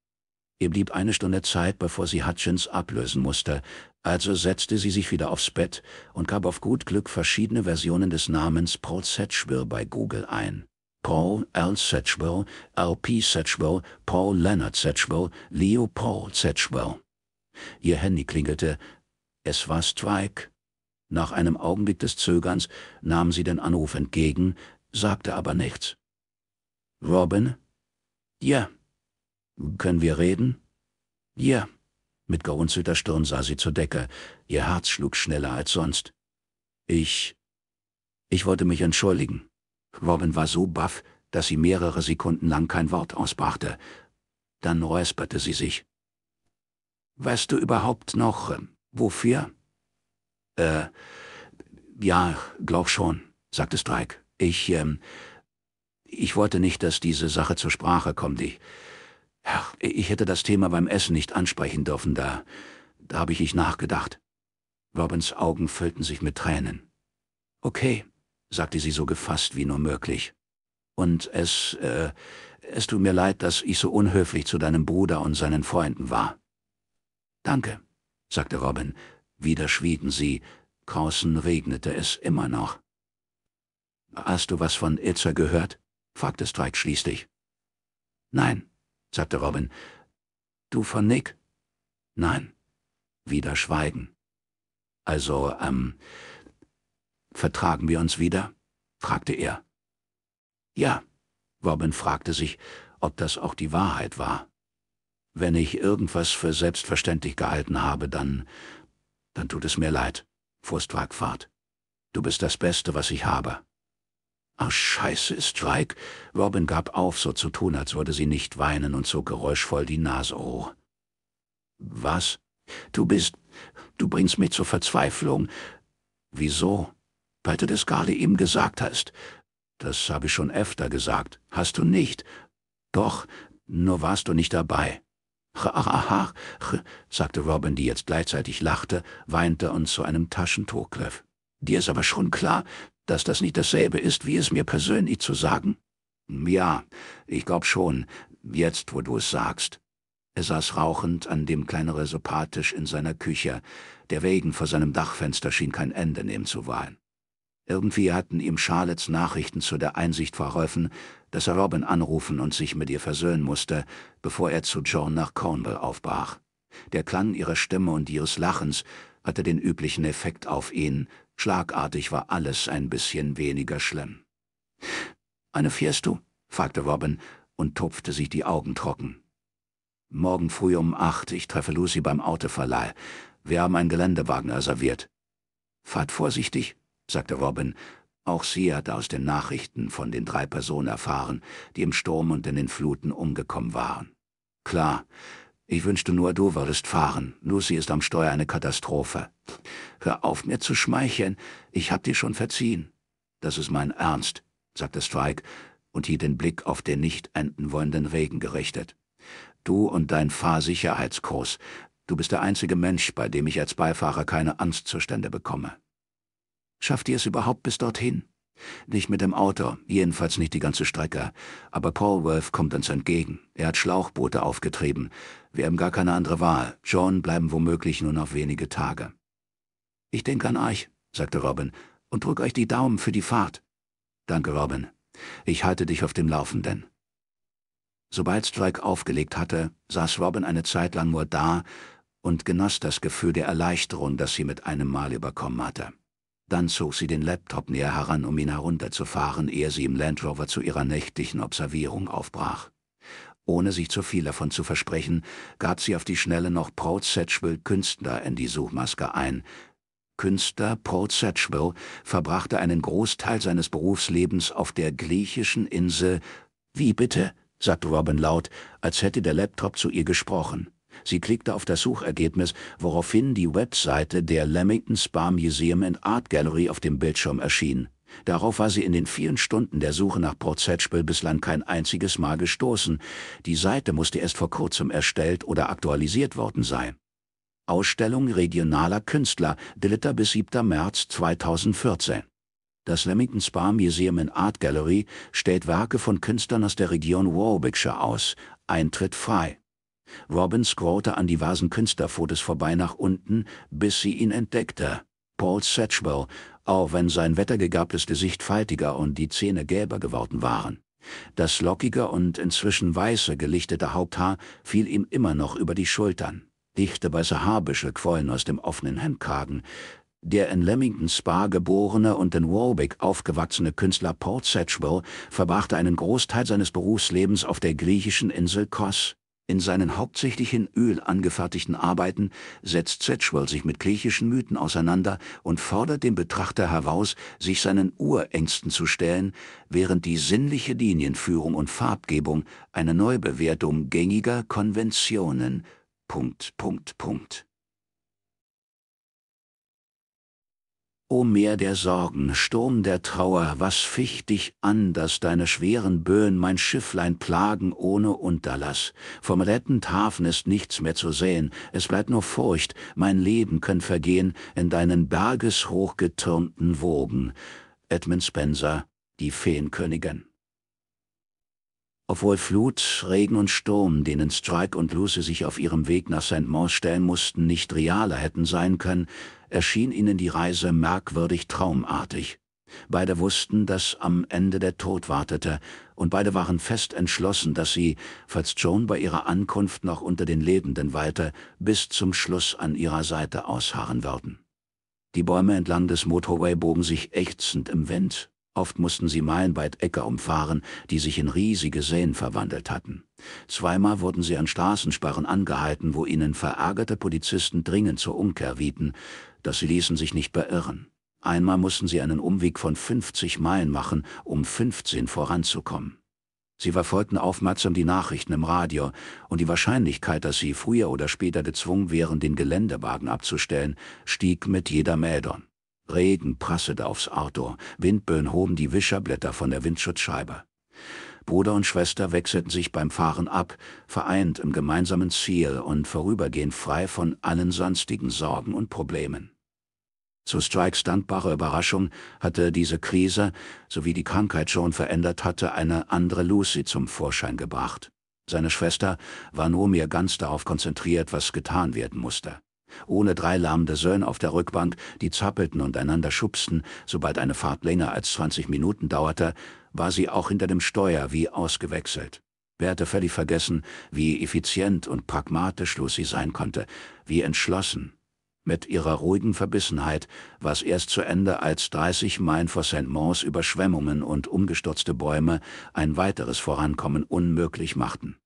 Ihr blieb eine Stunde Zeit, bevor sie Hutchins ablösen musste, also setzte sie sich wieder aufs Bett und gab auf gut Glück verschiedene Versionen des Namens Paul Setchville bei Google ein. Paul L. Setchville, L.P. Setchville, Paul Leonard Setchville, Leo Paul Setchville. Ihr Handy klingelte, es war Strike. Nach einem Augenblick des Zögerns nahm sie den Anruf entgegen, sagte aber nichts. Robin? Ja. Können wir reden? Ja. Mit gerunzelter Stirn sah sie zur Decke. Ihr Herz schlug schneller als sonst. Ich... Ich wollte mich entschuldigen. Robin war so baff, dass sie mehrere Sekunden lang kein Wort ausbrachte. Dann räusperte sie sich. Weißt du überhaupt noch, ähm, Wofür? Äh, ja, glaub schon, sagte Strike. Ich, ähm, ich wollte nicht, dass diese Sache zur Sprache kommt. Ich, ach, ich hätte das Thema beim Essen nicht ansprechen dürfen, da, da habe ich nicht nachgedacht. Robins Augen füllten sich mit Tränen. Okay, sagte sie so gefasst wie nur möglich. Und es, äh, es tut mir leid, dass ich so unhöflich zu deinem Bruder und seinen Freunden war. Danke, sagte Robin. Wieder schwiegen sie. Draußen regnete es immer noch. Hast du was von Itzer gehört? fragte Strike schließlich. Nein, sagte Robin. Du von Nick? Nein. Wieder Schweigen. Also, ähm, vertragen wir uns wieder? fragte er. Ja. Robin fragte sich, ob das auch die Wahrheit war. Wenn ich irgendwas für selbstverständlich gehalten habe, dann... dann tut es mir leid, fuhr Strike fort. Du bist das Beste, was ich habe. Ach, scheiße, Strike. Robin gab auf, so zu tun, als würde sie nicht weinen und zog geräuschvoll die Nase hoch. Was? Du bist... du bringst mich zur Verzweiflung. Wieso? Weil du das gerade eben gesagt hast. Das habe ich schon öfter gesagt. Hast du nicht? Doch, nur warst du nicht dabei. Ach, sagte Robin, die jetzt gleichzeitig lachte, weinte und zu einem Taschentuch griff. Dir ist aber schon klar, dass das nicht dasselbe ist, wie es mir persönlich zu sagen? Ja, ich glaub schon, jetzt, wo du es sagst. Er saß rauchend an dem kleinen Resopatisch in seiner Küche. Der Regen vor seinem Dachfenster schien kein Ende nehmen zu wollen. Irgendwie hatten ihm Charlottes Nachrichten zu der Einsicht verholfen, dass er Robin anrufen und sich mit ihr versöhnen musste, bevor er zu John nach Cornwall aufbrach. Der Klang ihrer Stimme und ihres Lachens hatte den üblichen Effekt auf ihn, schlagartig war alles ein bisschen weniger schlimm. »Eine fährst du?« fragte Robin und tupfte sich die Augen trocken. »Morgen früh um acht, ich treffe Lucy beim Autoverleih. Wir haben einen Geländewagen reserviert.« »Fahrt vorsichtig«, sagte Robin auch sie hatte aus den Nachrichten von den drei Personen erfahren, die im Sturm und in den Fluten umgekommen waren. Klar, ich wünschte nur, du würdest fahren. Lucy ist am Steuer eine Katastrophe. Hör auf, mir zu schmeicheln. Ich hab dir schon verziehen. Das ist mein Ernst, sagte Strike und hielt den Blick auf den nicht enden wollenden Regen gerichtet. Du und dein Fahrsicherheitskurs. Du bist der einzige Mensch, bei dem ich als Beifahrer keine Angstzustände bekomme. Schafft ihr es überhaupt bis dorthin? Nicht mit dem Auto, jedenfalls nicht die ganze Strecke. Aber Paul Polworth kommt uns entgegen. Er hat Schlauchboote aufgetrieben. Wir haben gar keine andere Wahl. John bleiben womöglich nur noch wenige Tage. Ich denke an euch, sagte Robin, und drück euch die Daumen für die Fahrt. Danke, Robin. Ich halte dich auf dem Laufenden. Sobald Strike aufgelegt hatte, saß Robin eine Zeit lang nur da und genoss das Gefühl der Erleichterung, das sie mit einem Mal überkommen hatte. Dann zog sie den Laptop näher heran, um ihn herunterzufahren, ehe sie im Land Rover zu ihrer nächtlichen Observierung aufbrach. Ohne sich zu viel davon zu versprechen, gab sie auf die Schnelle noch Port Satchwell Künstler in die Suchmaske ein. Künstler Port Satchwell verbrachte einen Großteil seines Berufslebens auf der griechischen Insel. Wie bitte? sagte Robin laut, als hätte der Laptop zu ihr gesprochen. Sie klickte auf das Suchergebnis, woraufhin die Webseite der Lamington Spa Museum and Art Gallery auf dem Bildschirm erschien. Darauf war sie in den vielen Stunden der Suche nach Port Setchbel bislang kein einziges Mal gestoßen. Die Seite musste erst vor kurzem erstellt oder aktualisiert worden sein. Ausstellung regionaler Künstler, 3. bis 7. März 2014. Das Leamington Spa Museum and Art Gallery stellt Werke von Künstlern aus der Region Warwickshire aus. Eintritt frei. Robin scrollte an diversen Künstlerfotos vorbei nach unten, bis sie ihn entdeckte. Paul Satchwell, auch wenn sein wettergegabtes Gesicht faltiger und die Zähne gelber geworden waren. Das lockige und inzwischen weiße gelichtete Haupthaar fiel ihm immer noch über die Schultern. Dichte weiße Haarbüschel quollen aus dem offenen Hemdkragen. Der in Leamington Spa geborene und in Warwick aufgewachsene Künstler Paul Satchwell verbrachte einen Großteil seines Berufslebens auf der griechischen Insel Kos. In seinen hauptsächlich in Öl angefertigten Arbeiten setzt Zetschwell sich mit griechischen Mythen auseinander und fordert den Betrachter heraus, sich seinen Urängsten zu stellen, während die sinnliche Linienführung und Farbgebung eine Neubewertung gängiger Konventionen. Punkt, Punkt, Punkt. O Meer der Sorgen, Sturm der Trauer, was ficht dich an, dass deine schweren Böen mein Schifflein plagen ohne Unterlass? Vom rettend Hafen ist nichts mehr zu sehen, es bleibt nur Furcht, mein Leben könnt vergehen in deinen bergeshochgetürmten Wogen. Edmund Spenser, die Feenkönigin. Obwohl Flut, Regen und Sturm, denen Strike und Lucy sich auf ihrem Weg nach St. Mons stellen mussten, nicht realer hätten sein können, erschien ihnen die Reise merkwürdig traumartig. Beide wussten, dass am Ende der Tod wartete, und beide waren fest entschlossen, dass sie, falls Joan bei ihrer Ankunft noch unter den Lebenden weilte, bis zum Schluss an ihrer Seite ausharren würden. Die Bäume entlang des Motorway bogen sich ächzend im Wind. Oft mussten sie meilenweit Äcker umfahren, die sich in riesige Seen verwandelt hatten. Zweimal wurden sie an Straßensperren angehalten, wo ihnen verärgerte Polizisten dringend zur Umkehr wieten, das ließen sich nicht beirren. Einmal mussten sie einen Umweg von 50 Meilen machen, um 15 voranzukommen. Sie verfolgten aufmerksam die Nachrichten im Radio, und die Wahrscheinlichkeit, dass sie früher oder später gezwungen wären, den Geländewagen abzustellen, stieg mit jeder Meldung. Regen prasselte aufs Auto, Windböen hoben die Wischerblätter von der Windschutzscheibe. Bruder und Schwester wechselten sich beim Fahren ab, vereint im gemeinsamen Ziel und vorübergehend frei von allen sonstigen Sorgen und Problemen. Zu Strikes standbarer Überraschung hatte diese Krise, sowie die Krankheit schon verändert hatte, eine andere Lucy zum Vorschein gebracht. Seine Schwester war nur mehr ganz darauf konzentriert, was getan werden musste. Ohne drei lahmende Söhne auf der Rückbank, die zappelten und einander schubsten, sobald eine Fahrt länger als 20 Minuten dauerte, war sie auch hinter dem Steuer wie ausgewechselt. Wer hatte völlig vergessen, wie effizient und pragmatisch Lucy sein konnte, wie entschlossen, mit ihrer ruhigen Verbissenheit, was erst zu Ende als 30 Meilen vor St. Mons Überschwemmungen und umgestürzte Bäume ein weiteres Vorankommen unmöglich machten.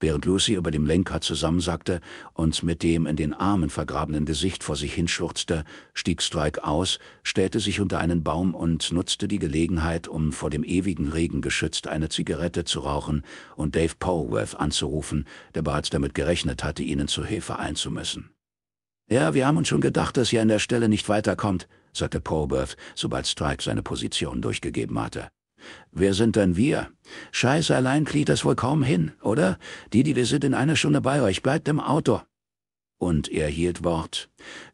Während Lucy über dem Lenkrad zusammensackte und mit dem in den Armen vergrabenen Gesicht vor sich hinschluchzte, stieg Strike aus, stellte sich unter einen Baum und nutzte die Gelegenheit, um vor dem ewigen Regen geschützt eine Zigarette zu rauchen und Dave Polworth anzurufen, der bereits damit gerechnet hatte, ihnen zur Hilfe einzumüssen. Ja, wir haben uns schon gedacht, dass ihr an der Stelle nicht weiterkommt, sagte Probert, sobald Strike seine Position durchgegeben hatte. Wer sind denn wir? Scheiße allein kriegt das wohl kaum hin, oder? Die, die wir sind in einer Stunde bei euch, bleibt im Auto. Und er hielt Wort.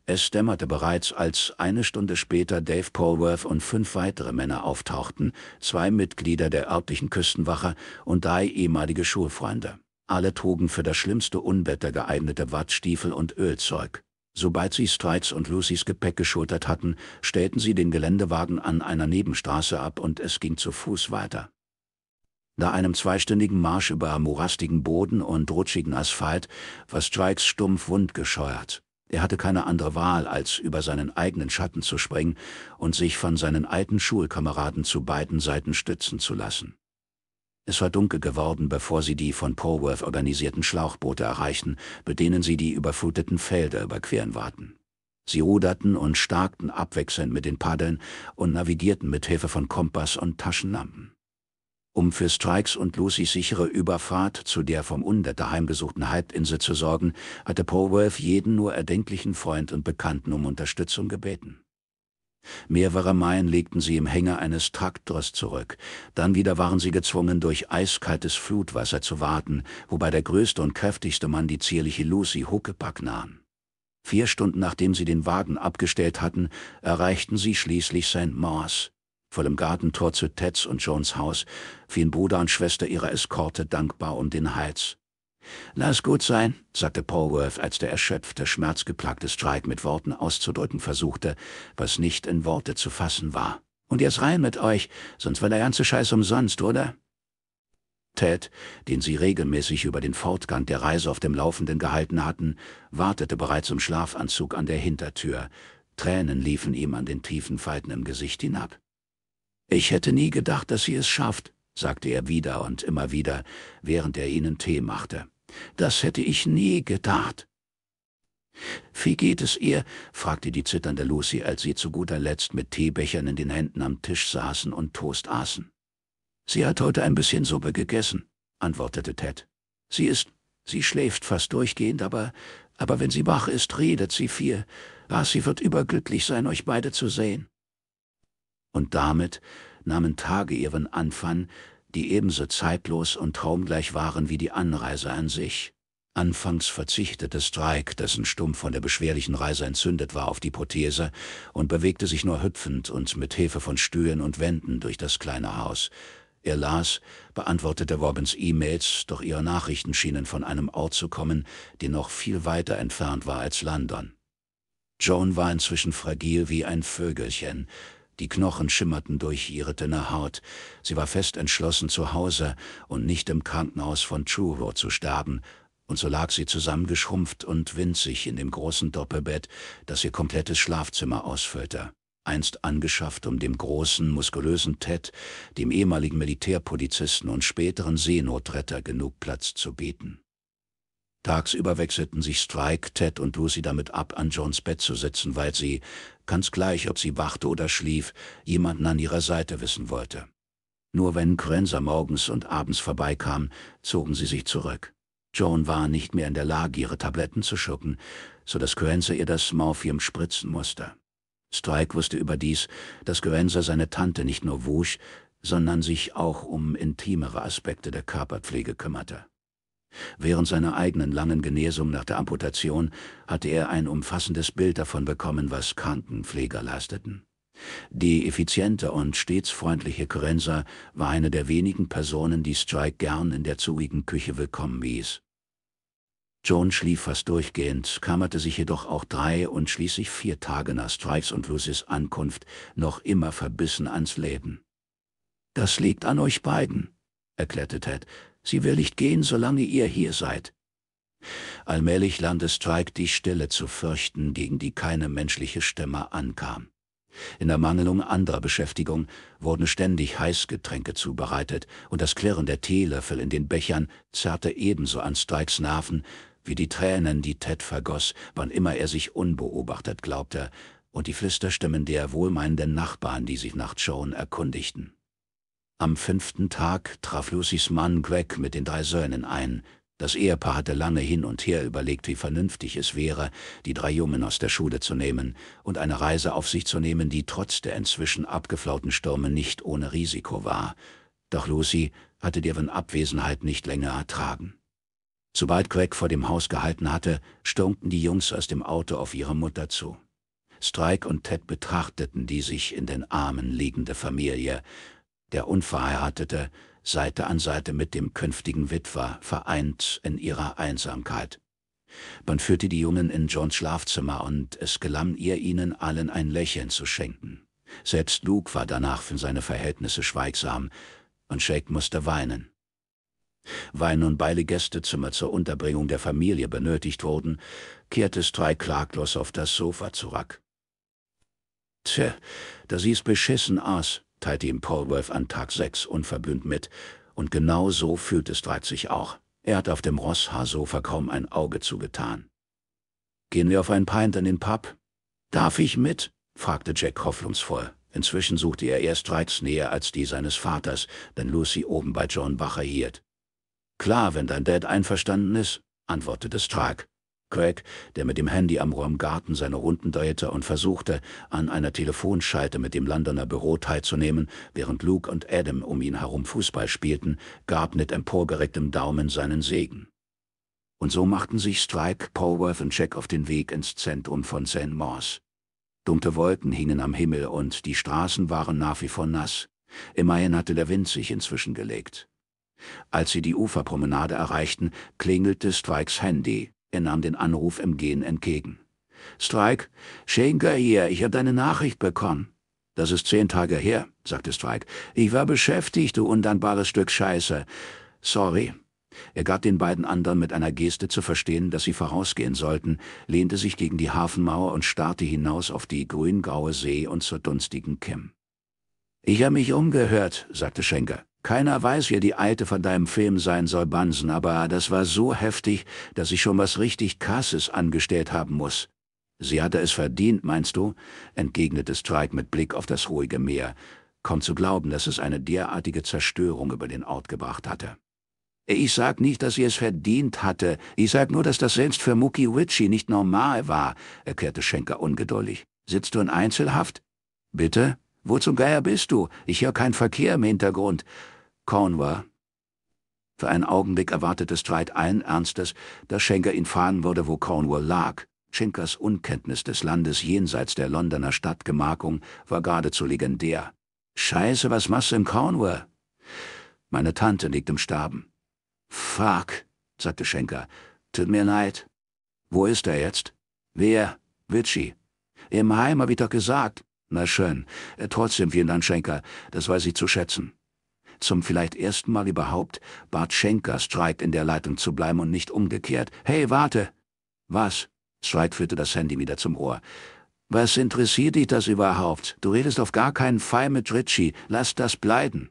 Es dämmerte bereits, als eine Stunde später Dave Polworth und fünf weitere Männer auftauchten, zwei Mitglieder der örtlichen Küstenwache und drei ehemalige Schulfreunde. Alle trugen für das schlimmste Unwetter geeignete Wattstiefel und Ölzeug. Sobald sie Streits und Lucys Gepäck geschultert hatten, stellten sie den Geländewagen an einer Nebenstraße ab und es ging zu Fuß weiter. Nach einem zweistündigen Marsch über morastigen Boden und rutschigen Asphalt war Strikes stumpf wundgescheuert. Er hatte keine andere Wahl, als über seinen eigenen Schatten zu springen und sich von seinen alten Schulkameraden zu beiden Seiten stützen zu lassen. Es war dunkel geworden, bevor sie die von Polworth organisierten Schlauchboote erreichten, mit denen sie die überfluteten Felder überqueren warten. Sie ruderten und starkten abwechselnd mit den Paddeln und navigierten mit Hilfe von Kompass und Taschenlampen. Um für Strikes und Lucys sichere Überfahrt zu der vom Unwetter heimgesuchten Halbinsel zu sorgen, hatte Polworth jeden nur erdenklichen Freund und Bekannten um Unterstützung gebeten. Mehrere Meilen legten sie im Hänger eines Traktors zurück. Dann wieder waren sie gezwungen, durch eiskaltes Flutwasser zu warten, wobei der größte und kräftigste Mann die zierliche Lucy Huckepack nahm. Vier Stunden nachdem sie den Wagen abgestellt hatten, erreichten sie schließlich St. Mars. Vor dem Gartentor zu Teds und Jones Haus fielen Bruder und Schwester ihrer Eskorte dankbar um den Hals. Lass gut sein, sagte Polworth, als der erschöpfte, schmerzgeplagte Strike mit Worten auszudrücken versuchte, was nicht in Worte zu fassen war. Und jetzt rein mit euch, sonst war der ganze Scheiß umsonst, oder? Ted, den sie regelmäßig über den Fortgang der Reise auf dem Laufenden gehalten hatten, wartete bereits im Schlafanzug an der Hintertür. Tränen liefen ihm an den tiefen Falten im Gesicht hinab. Ich hätte nie gedacht, dass sie es schafft, sagte er wieder und immer wieder, während er ihnen Tee machte. Das hätte ich nie gedacht. Wie geht es ihr? fragte die zitternde Lucy, als sie zu guter Letzt mit Teebechern in den Händen am Tisch saßen und Toast aßen. Sie hat heute ein bisschen Suppe gegessen, antwortete Ted. Sie ist, sie schläft fast durchgehend, aber, aber wenn sie wach ist, redet sie viel. Ah, sie wird überglücklich sein, euch beide zu sehen. Und damit nahmen Tage ihren Anfang, die ebenso zeitlos und traumgleich waren wie die Anreise an sich. Anfangs verzichtete Strike, dessen Stumpf von der beschwerlichen Reise entzündet war, auf die Prothese und bewegte sich nur hüpfend und mit Hilfe von Stühlen und Wänden durch das kleine Haus. Er las, beantwortete Robins E-Mails, doch ihre Nachrichten schienen von einem Ort zu kommen, der noch viel weiter entfernt war als London. Joan war inzwischen fragil wie ein Vögelchen, die Knochen schimmerten durch ihre dünne Haut. Sie war fest entschlossen, zu Hause und nicht im Krankenhaus von Truro zu sterben, und so lag sie zusammengeschrumpft und winzig in dem großen Doppelbett, das ihr komplettes Schlafzimmer ausfüllte. Einst angeschafft, um dem großen, muskulösen Ted, dem ehemaligen Militärpolizisten und späteren Seenotretter genug Platz zu bieten. Tagsüber wechselten sich Strike, Ted und Lucy damit ab, an Johns Bett zu sitzen, weil sie, ganz gleich, ob sie wachte oder schlief, jemanden an ihrer Seite wissen wollte. Nur wenn Krenzer morgens und abends vorbeikam, zogen sie sich zurück. Joan war nicht mehr in der Lage, ihre Tabletten zu schlucken, so dass Krenzer ihr das Morphium spritzen musste. Strike wusste überdies, dass Krenzer seine Tante nicht nur wusch, sondern sich auch um intimere Aspekte der Körperpflege kümmerte. Während seiner eigenen langen Genesung nach der Amputation hatte er ein umfassendes Bild davon bekommen, was Krankenpfleger leisteten. Die effiziente und stets freundliche Corenza war eine der wenigen Personen, die Strike gern in der zugigen Küche willkommen hieß. Joan schlief fast durchgehend, kammerte sich jedoch auch drei und schließlich vier Tage nach Strikes und Lucys Ankunft noch immer verbissen ans Leben. »Das liegt an euch beiden«, erklärte Ted, Sie will nicht gehen, solange ihr hier seid. Allmählich Strike die Stille zu fürchten, gegen die keine menschliche Stimme ankam. In der Mangelung anderer Beschäftigung wurden ständig Heißgetränke zubereitet und das Klirren der Teelöffel in den Bechern zerrte ebenso an Strikes Nerven wie die Tränen, die Ted vergoss, wann immer er sich unbeobachtet glaubte, und die Flüsterstimmen der wohlmeinenden Nachbarn, die sich nach Joan erkundigten. Am fünften Tag traf Lucys Mann Greg mit den drei Söhnen ein. Das Ehepaar hatte lange hin und her überlegt, wie vernünftig es wäre, die drei Jungen aus der Schule zu nehmen und eine Reise auf sich zu nehmen, die trotz der inzwischen abgeflauten Stürme nicht ohne Risiko war. Doch Lucy hatte deren Abwesenheit nicht länger ertragen. Sobald Greg vor dem Haus gehalten hatte, stürmten die Jungs aus dem Auto auf ihre Mutter zu. Strike und Ted betrachteten die sich in den Armen liegende Familie der Unverheiratete, Seite an Seite mit dem künftigen Witwer, vereint in ihrer Einsamkeit. Man führte die Jungen in Johns Schlafzimmer und es gelang ihr, ihnen allen ein Lächeln zu schenken. Selbst Luke war danach für seine Verhältnisse schweigsam und Shake musste weinen. Weil nun beide Gästezimmer zur Unterbringung der Familie benötigt wurden, kehrte Strei klaglos auf das Sofa zurück. Tja, da sieht's beschissen aus, teilte ihm Paul Wolf an Tag 6 unverblümt mit, und genau so fühlt es Dwight sich auch. Er hat auf dem Rosshaarsofa kaum ein Auge zugetan. Gehen wir auf ein Pint in den Pub? Darf ich mit? fragte Jack hoffnungsvoll. Inzwischen suchte er erst Reiz näher als die seines Vaters, denn Lucy oben bei John Bacher hielt. Klar, wenn dein Dad einverstanden ist, antwortete Strike. Craig, der mit dem Handy am Rohrgarten seine Runden drehte und versuchte, an einer Telefonschalte mit dem Londoner Büro teilzunehmen, während Luke und Adam um ihn herum Fußball spielten, gab mit emporgerecktem Daumen seinen Segen. Und so machten sich Strike, Polworth und Jack auf den Weg ins Zentrum von St. Mors. Dunkle Wolken hingen am Himmel und die Straßen waren nach wie vor nass. Immerhin hatte der Wind sich inzwischen gelegt. Als sie die Uferpromenade erreichten, klingelte Strikes Handy, er nahm den Anruf im Gehen entgegen. Strike, Schenker hier, ich habe deine Nachricht bekommen. Das ist zehn Tage her, sagte Strike. Ich war beschäftigt, du undankbares Stück Scheiße. Sorry. Er gab den beiden anderen mit einer Geste zu verstehen, dass sie vorausgehen sollten, lehnte sich gegen die Hafenmauer und starrte hinaus auf die grüngraue See und zur dunstigen Kim. Ich habe mich umgehört, sagte Schenker. Keiner weiß, wer die Alte von deinem Film sein soll, Bansen, aber das war so heftig, dass ich schon was richtig Krasses angestellt haben muss. Sie hatte es verdient, meinst du? entgegnete Strike mit Blick auf das ruhige Meer. Kaum zu glauben, dass es eine derartige Zerstörung über den Ort gebracht hatte. Ich sag nicht, dass sie es verdient hatte. Ich sag nur, dass das selbst für Muki Ritchie nicht normal war, erklärte Schenker ungeduldig. Sitzt du in Einzelhaft? Bitte? Wo zum Geier bist du? Ich höre keinen Verkehr im Hintergrund. Cornwall. Für einen Augenblick erwartete Streit allen Ernstes, dass Schenker ihn fahren würde, wo Cornwall lag. Schenkers Unkenntnis des Landes jenseits der Londoner Stadtgemarkung war geradezu legendär. Scheiße, was machst du in Cornwall? Meine Tante liegt im Sterben. Fuck, sagte Schenker. Tut mir leid. Wo ist er jetzt? Wer? Witchy. Im Heim, hab ich doch gesagt. Na schön. Äh, trotzdem vielen Dank, Schenker. Das weiß ich zu schätzen. Zum vielleicht ersten Mal überhaupt bat Schenker Strike in der Leitung zu bleiben und nicht umgekehrt. Hey, warte! Was? Strike führte das Handy wieder zum Ohr. Was interessiert dich das überhaupt? Du redest auf gar keinen Fall mit Ritchie. Lass das bleiben.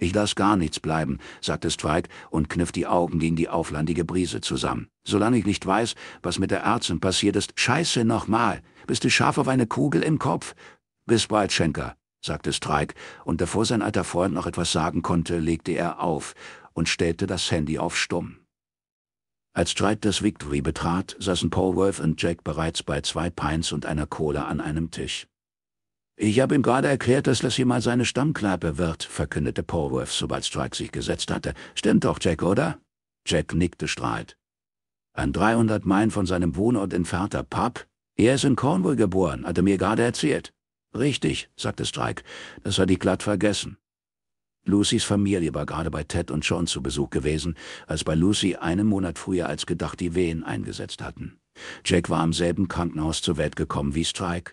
Ich lass gar nichts bleiben, sagte Strike und kniff die Augen gegen die auflandige Brise zusammen. Solange ich nicht weiß, was mit der Ärztin passiert ist, scheiße nochmal. Bist du scharf auf eine Kugel im Kopf? Bis bald, Schenker, sagte Strike, und bevor sein alter Freund noch etwas sagen konnte, legte er auf und stellte das Handy auf Stumm. Als Strike das Victory betrat, saßen Paul Wolf und Jack bereits bei zwei Pints und einer Cola an einem Tisch. Ich habe ihm gerade erklärt, dass das hier mal seine Stammkneipe wird, verkündete Paul Wolf, sobald Strike sich gesetzt hatte. Stimmt doch, Jack, oder? Jack nickte strahlt. An 300 Meilen von seinem Wohnort entfernter Pub? Er ist in Cornwall geboren, hatte mir gerade erzählt. Richtig, sagte Strike, das hat die glatt vergessen. Lucys Familie war gerade bei Ted und John zu Besuch gewesen, als bei Lucy einen Monat früher als gedacht die Wehen eingesetzt hatten. Jack war am selben Krankenhaus zur Welt gekommen wie Strike.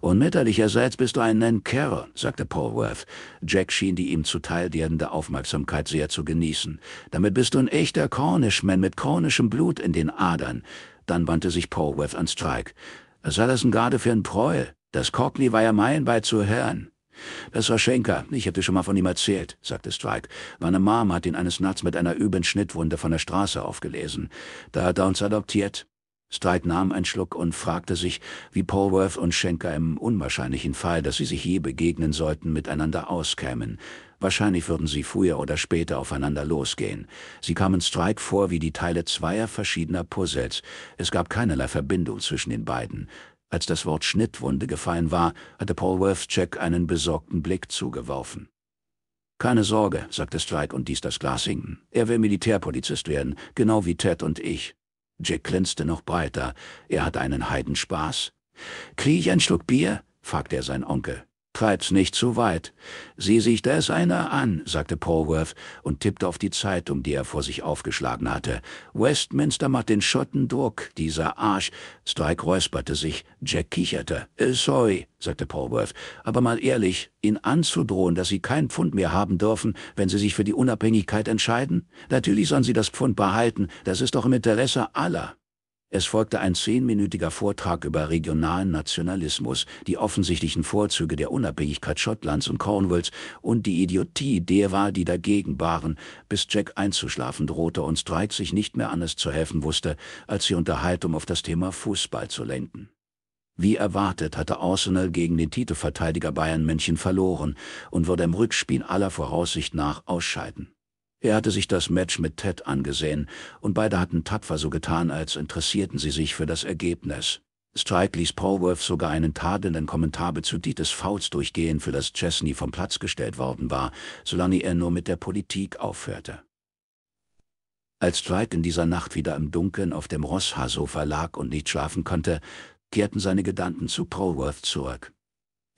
Unmütterlicherseits bist du ein Nan Kerr, sagte Polworth. Jack schien die ihm zuteil werdende Aufmerksamkeit sehr zu genießen. Damit bist du ein echter Cornishman mit cornischem Blut in den Adern. Dann wandte sich Polworth an Strike. Was sei das denn gerade für ein Preuel? Das Cockney war ja meilenweit zu hören. Das war Schenker, ich hab dir schon mal von ihm erzählt, sagte Strike. Meine Mom hat ihn eines Nachts mit einer üben Schnittwunde von der Straße aufgelesen. Da hat er uns adoptiert. Strike nahm einen Schluck und fragte sich, wie Polworth und Schenker im unwahrscheinlichen Fall, dass sie sich je begegnen sollten, miteinander auskämen. Wahrscheinlich würden sie früher oder später aufeinander losgehen. Sie kamen Strike vor wie die Teile zweier verschiedener Puzzles. Es gab keinerlei Verbindung zwischen den beiden. Als das Wort Schnittwunde gefallen war, hatte Paul Wolfscheck einen besorgten Blick zugeworfen. Keine Sorge, sagte Strike und ließ das Glas sinken. Er will Militärpolizist werden, genau wie Ted und ich. Jack glänzte noch breiter. Er hatte einen Heidenspaß. Krieg ich einen Schluck Bier? fragte er seinen Onkel. Treibt's nicht zu weit. Sieh sich das einer an, sagte Polworth und tippte auf die Zeitung, die er vor sich aufgeschlagen hatte. Westminster macht den Schotten Druck, dieser Arsch. Strike räusperte sich, Jack kicherte. Äh, sorry, sagte Polworth, aber mal ehrlich, ihn anzudrohen, dass sie keinen Pfund mehr haben dürfen, wenn sie sich für die Unabhängigkeit entscheiden? Natürlich sollen sie das Pfund behalten, das ist doch im Interesse aller. Es folgte ein zehnminütiger Vortrag über regionalen Nationalismus, die offensichtlichen Vorzüge der Unabhängigkeit Schottlands und Cornwalls und die Idiotie derer, die dagegen waren, bis Jack einzuschlafen drohte und Streit sich nicht mehr anders zu helfen wusste, als die Unterhaltung auf das Thema Fußball zu lenken. Wie erwartet hatte Arsenal gegen den Titelverteidiger Bayern München verloren und würde im Rückspiel aller Voraussicht nach ausscheiden. Er hatte sich das Match mit Ted angesehen und beide hatten tapfer so getan, als interessierten sie sich für das Ergebnis. Strike ließ Polworth sogar einen tadelnden Kommentar bezüglich des Fouls durchgehen, für das Chesney vom Platz gestellt worden war, solange er nur mit der Politik aufhörte. Als Strike in dieser Nacht wieder im Dunkeln auf dem Rosshaarsofa lag und nicht schlafen konnte, kehrten seine Gedanken zu Polworth zurück.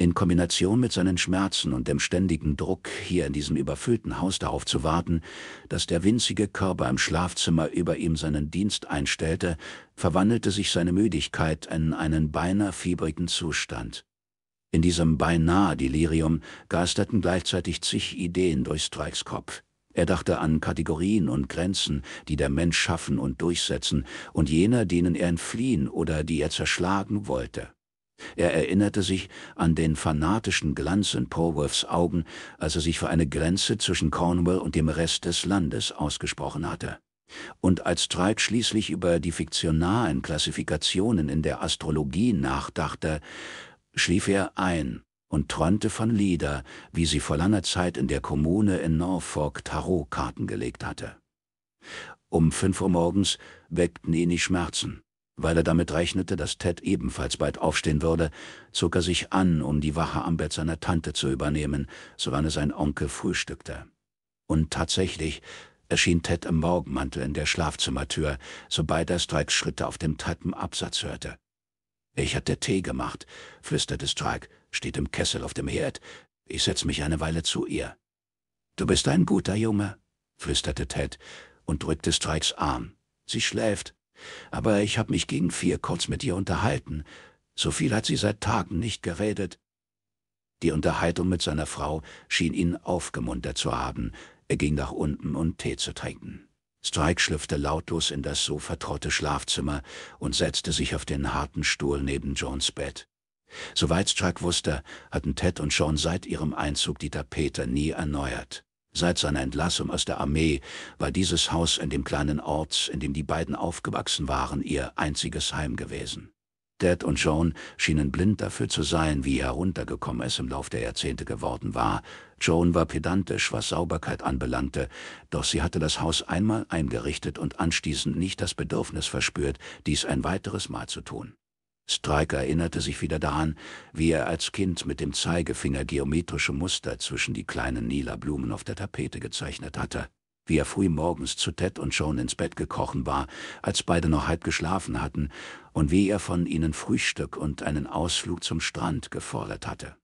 In Kombination mit seinen Schmerzen und dem ständigen Druck, hier in diesem überfüllten Haus darauf zu warten, dass der winzige Körper im Schlafzimmer über ihm seinen Dienst einstellte, verwandelte sich seine Müdigkeit in einen beinahe fiebrigen Zustand. In diesem beinahe Delirium geisterten gleichzeitig zig Ideen durch Strikes Kopf. Er dachte an Kategorien und Grenzen, die der Mensch schaffen und durchsetzen, und jener, denen er entfliehen oder die er zerschlagen wollte. Er erinnerte sich an den fanatischen Glanz in Polworths Augen, als er sich für eine Grenze zwischen Cornwall und dem Rest des Landes ausgesprochen hatte. Und als Streit schließlich über die fiktionalen Klassifikationen in der Astrologie nachdachte, schlief er ein und träumte von Lieder, wie sie vor langer Zeit in der Kommune in Norfolk Tarotkarten gelegt hatte. Um fünf Uhr morgens weckten ihn die Schmerzen. Weil er damit rechnete, dass Ted ebenfalls bald aufstehen würde, zog er sich an, um die Wache am Bett seiner Tante zu übernehmen, solange sein Onkel frühstückte. Und tatsächlich erschien Ted im Morgenmantel in der Schlafzimmertür, sobald er Strikes Schritte auf dem Treppenabsatz hörte. »Ich hatte Tee gemacht«, flüsterte Strike, »steht im Kessel auf dem Herd. Ich setz mich eine Weile zu ihr.« »Du bist ein guter Junge«, flüsterte Ted und drückte Strikes Arm. »Sie schläft«, aber ich habe mich gegen vier kurz mit ihr unterhalten. So viel hat sie seit Tagen nicht geredet. Die Unterhaltung mit seiner Frau schien ihn aufgemuntert zu haben. Er ging nach unten, um Tee zu trinken. Strike schlüpfte lautlos in das so vertraute Schlafzimmer und setzte sich auf den harten Stuhl neben Jones Bett. Soweit Strike wusste, hatten Ted und Sean seit ihrem Einzug die Tapete nie erneuert. Seit seiner Entlassung aus der Armee war dieses Haus in dem kleinen Ort, in dem die beiden aufgewachsen waren, ihr einziges Heim gewesen. Dad und Joan schienen blind dafür zu sein, wie heruntergekommen es im Lauf der Jahrzehnte geworden war. Joan war pedantisch, was Sauberkeit anbelangte, doch sie hatte das Haus einmal eingerichtet und anschließend nicht das Bedürfnis verspürt, dies ein weiteres Mal zu tun. Strike erinnerte sich wieder daran, wie er als Kind mit dem Zeigefinger geometrische Muster zwischen die kleinen nila Blumen auf der Tapete gezeichnet hatte, wie er früh morgens zu Ted und Joan ins Bett gekrochen war, als beide noch halb geschlafen hatten, und wie er von ihnen Frühstück und einen Ausflug zum Strand gefordert hatte.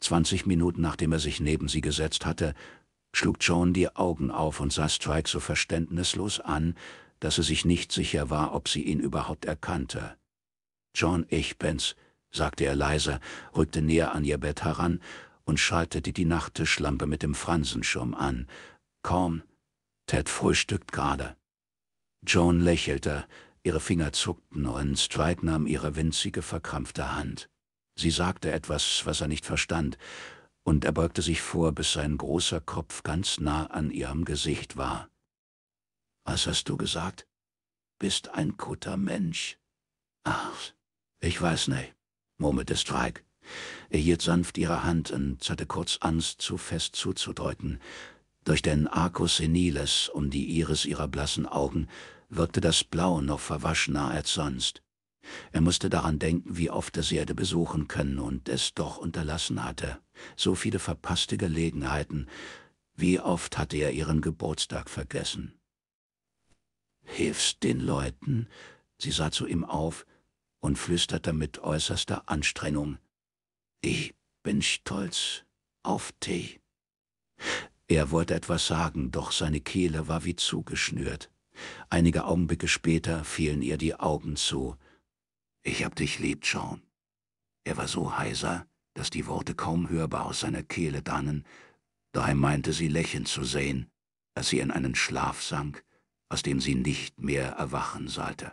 Zwanzig Minuten nachdem er sich neben sie gesetzt hatte, schlug Joan die Augen auf und sah Strike so verständnislos an, dass er sich nicht sicher war, ob sie ihn überhaupt erkannte. John, ich bin's, sagte er leiser, rückte näher an ihr Bett heran und schaltete die Nachttischlampe mit dem Fransenschirm an. Kaum, Ted frühstückt gerade. Joan lächelte, ihre Finger zuckten und Stride nahm ihre winzige, verkrampfte Hand. Sie sagte etwas, was er nicht verstand, und er beugte sich vor, bis sein großer Kopf ganz nah an ihrem Gesicht war. Was hast du gesagt? Bist ein guter Mensch. Ach, ich weiß nicht, murmelte Strike. Er hielt sanft ihre Hand und hatte kurz Angst, zu fest zuzudeuten. Durch den Arcus seniles um die Iris ihrer blassen Augen wirkte das Blau noch verwaschener als sonst. Er musste daran denken, wie oft er sie hätte besuchen können und es doch unterlassen hatte. So viele verpasste Gelegenheiten. Wie oft hatte er ihren Geburtstag vergessen. Hilfst den Leuten? Sie sah zu ihm auf, und flüsterte mit äußerster Anstrengung. Ich bin stolz auf Tee. Er wollte etwas sagen, doch seine Kehle war wie zugeschnürt. Einige Augenblicke später fielen ihr die Augen zu. Ich hab dich lieb, John. Er war so heiser, dass die Worte kaum hörbar aus seiner Kehle dannen, daher meinte sie lächeln zu sehen, als sie in einen Schlaf sank, aus dem sie nicht mehr erwachen sollte.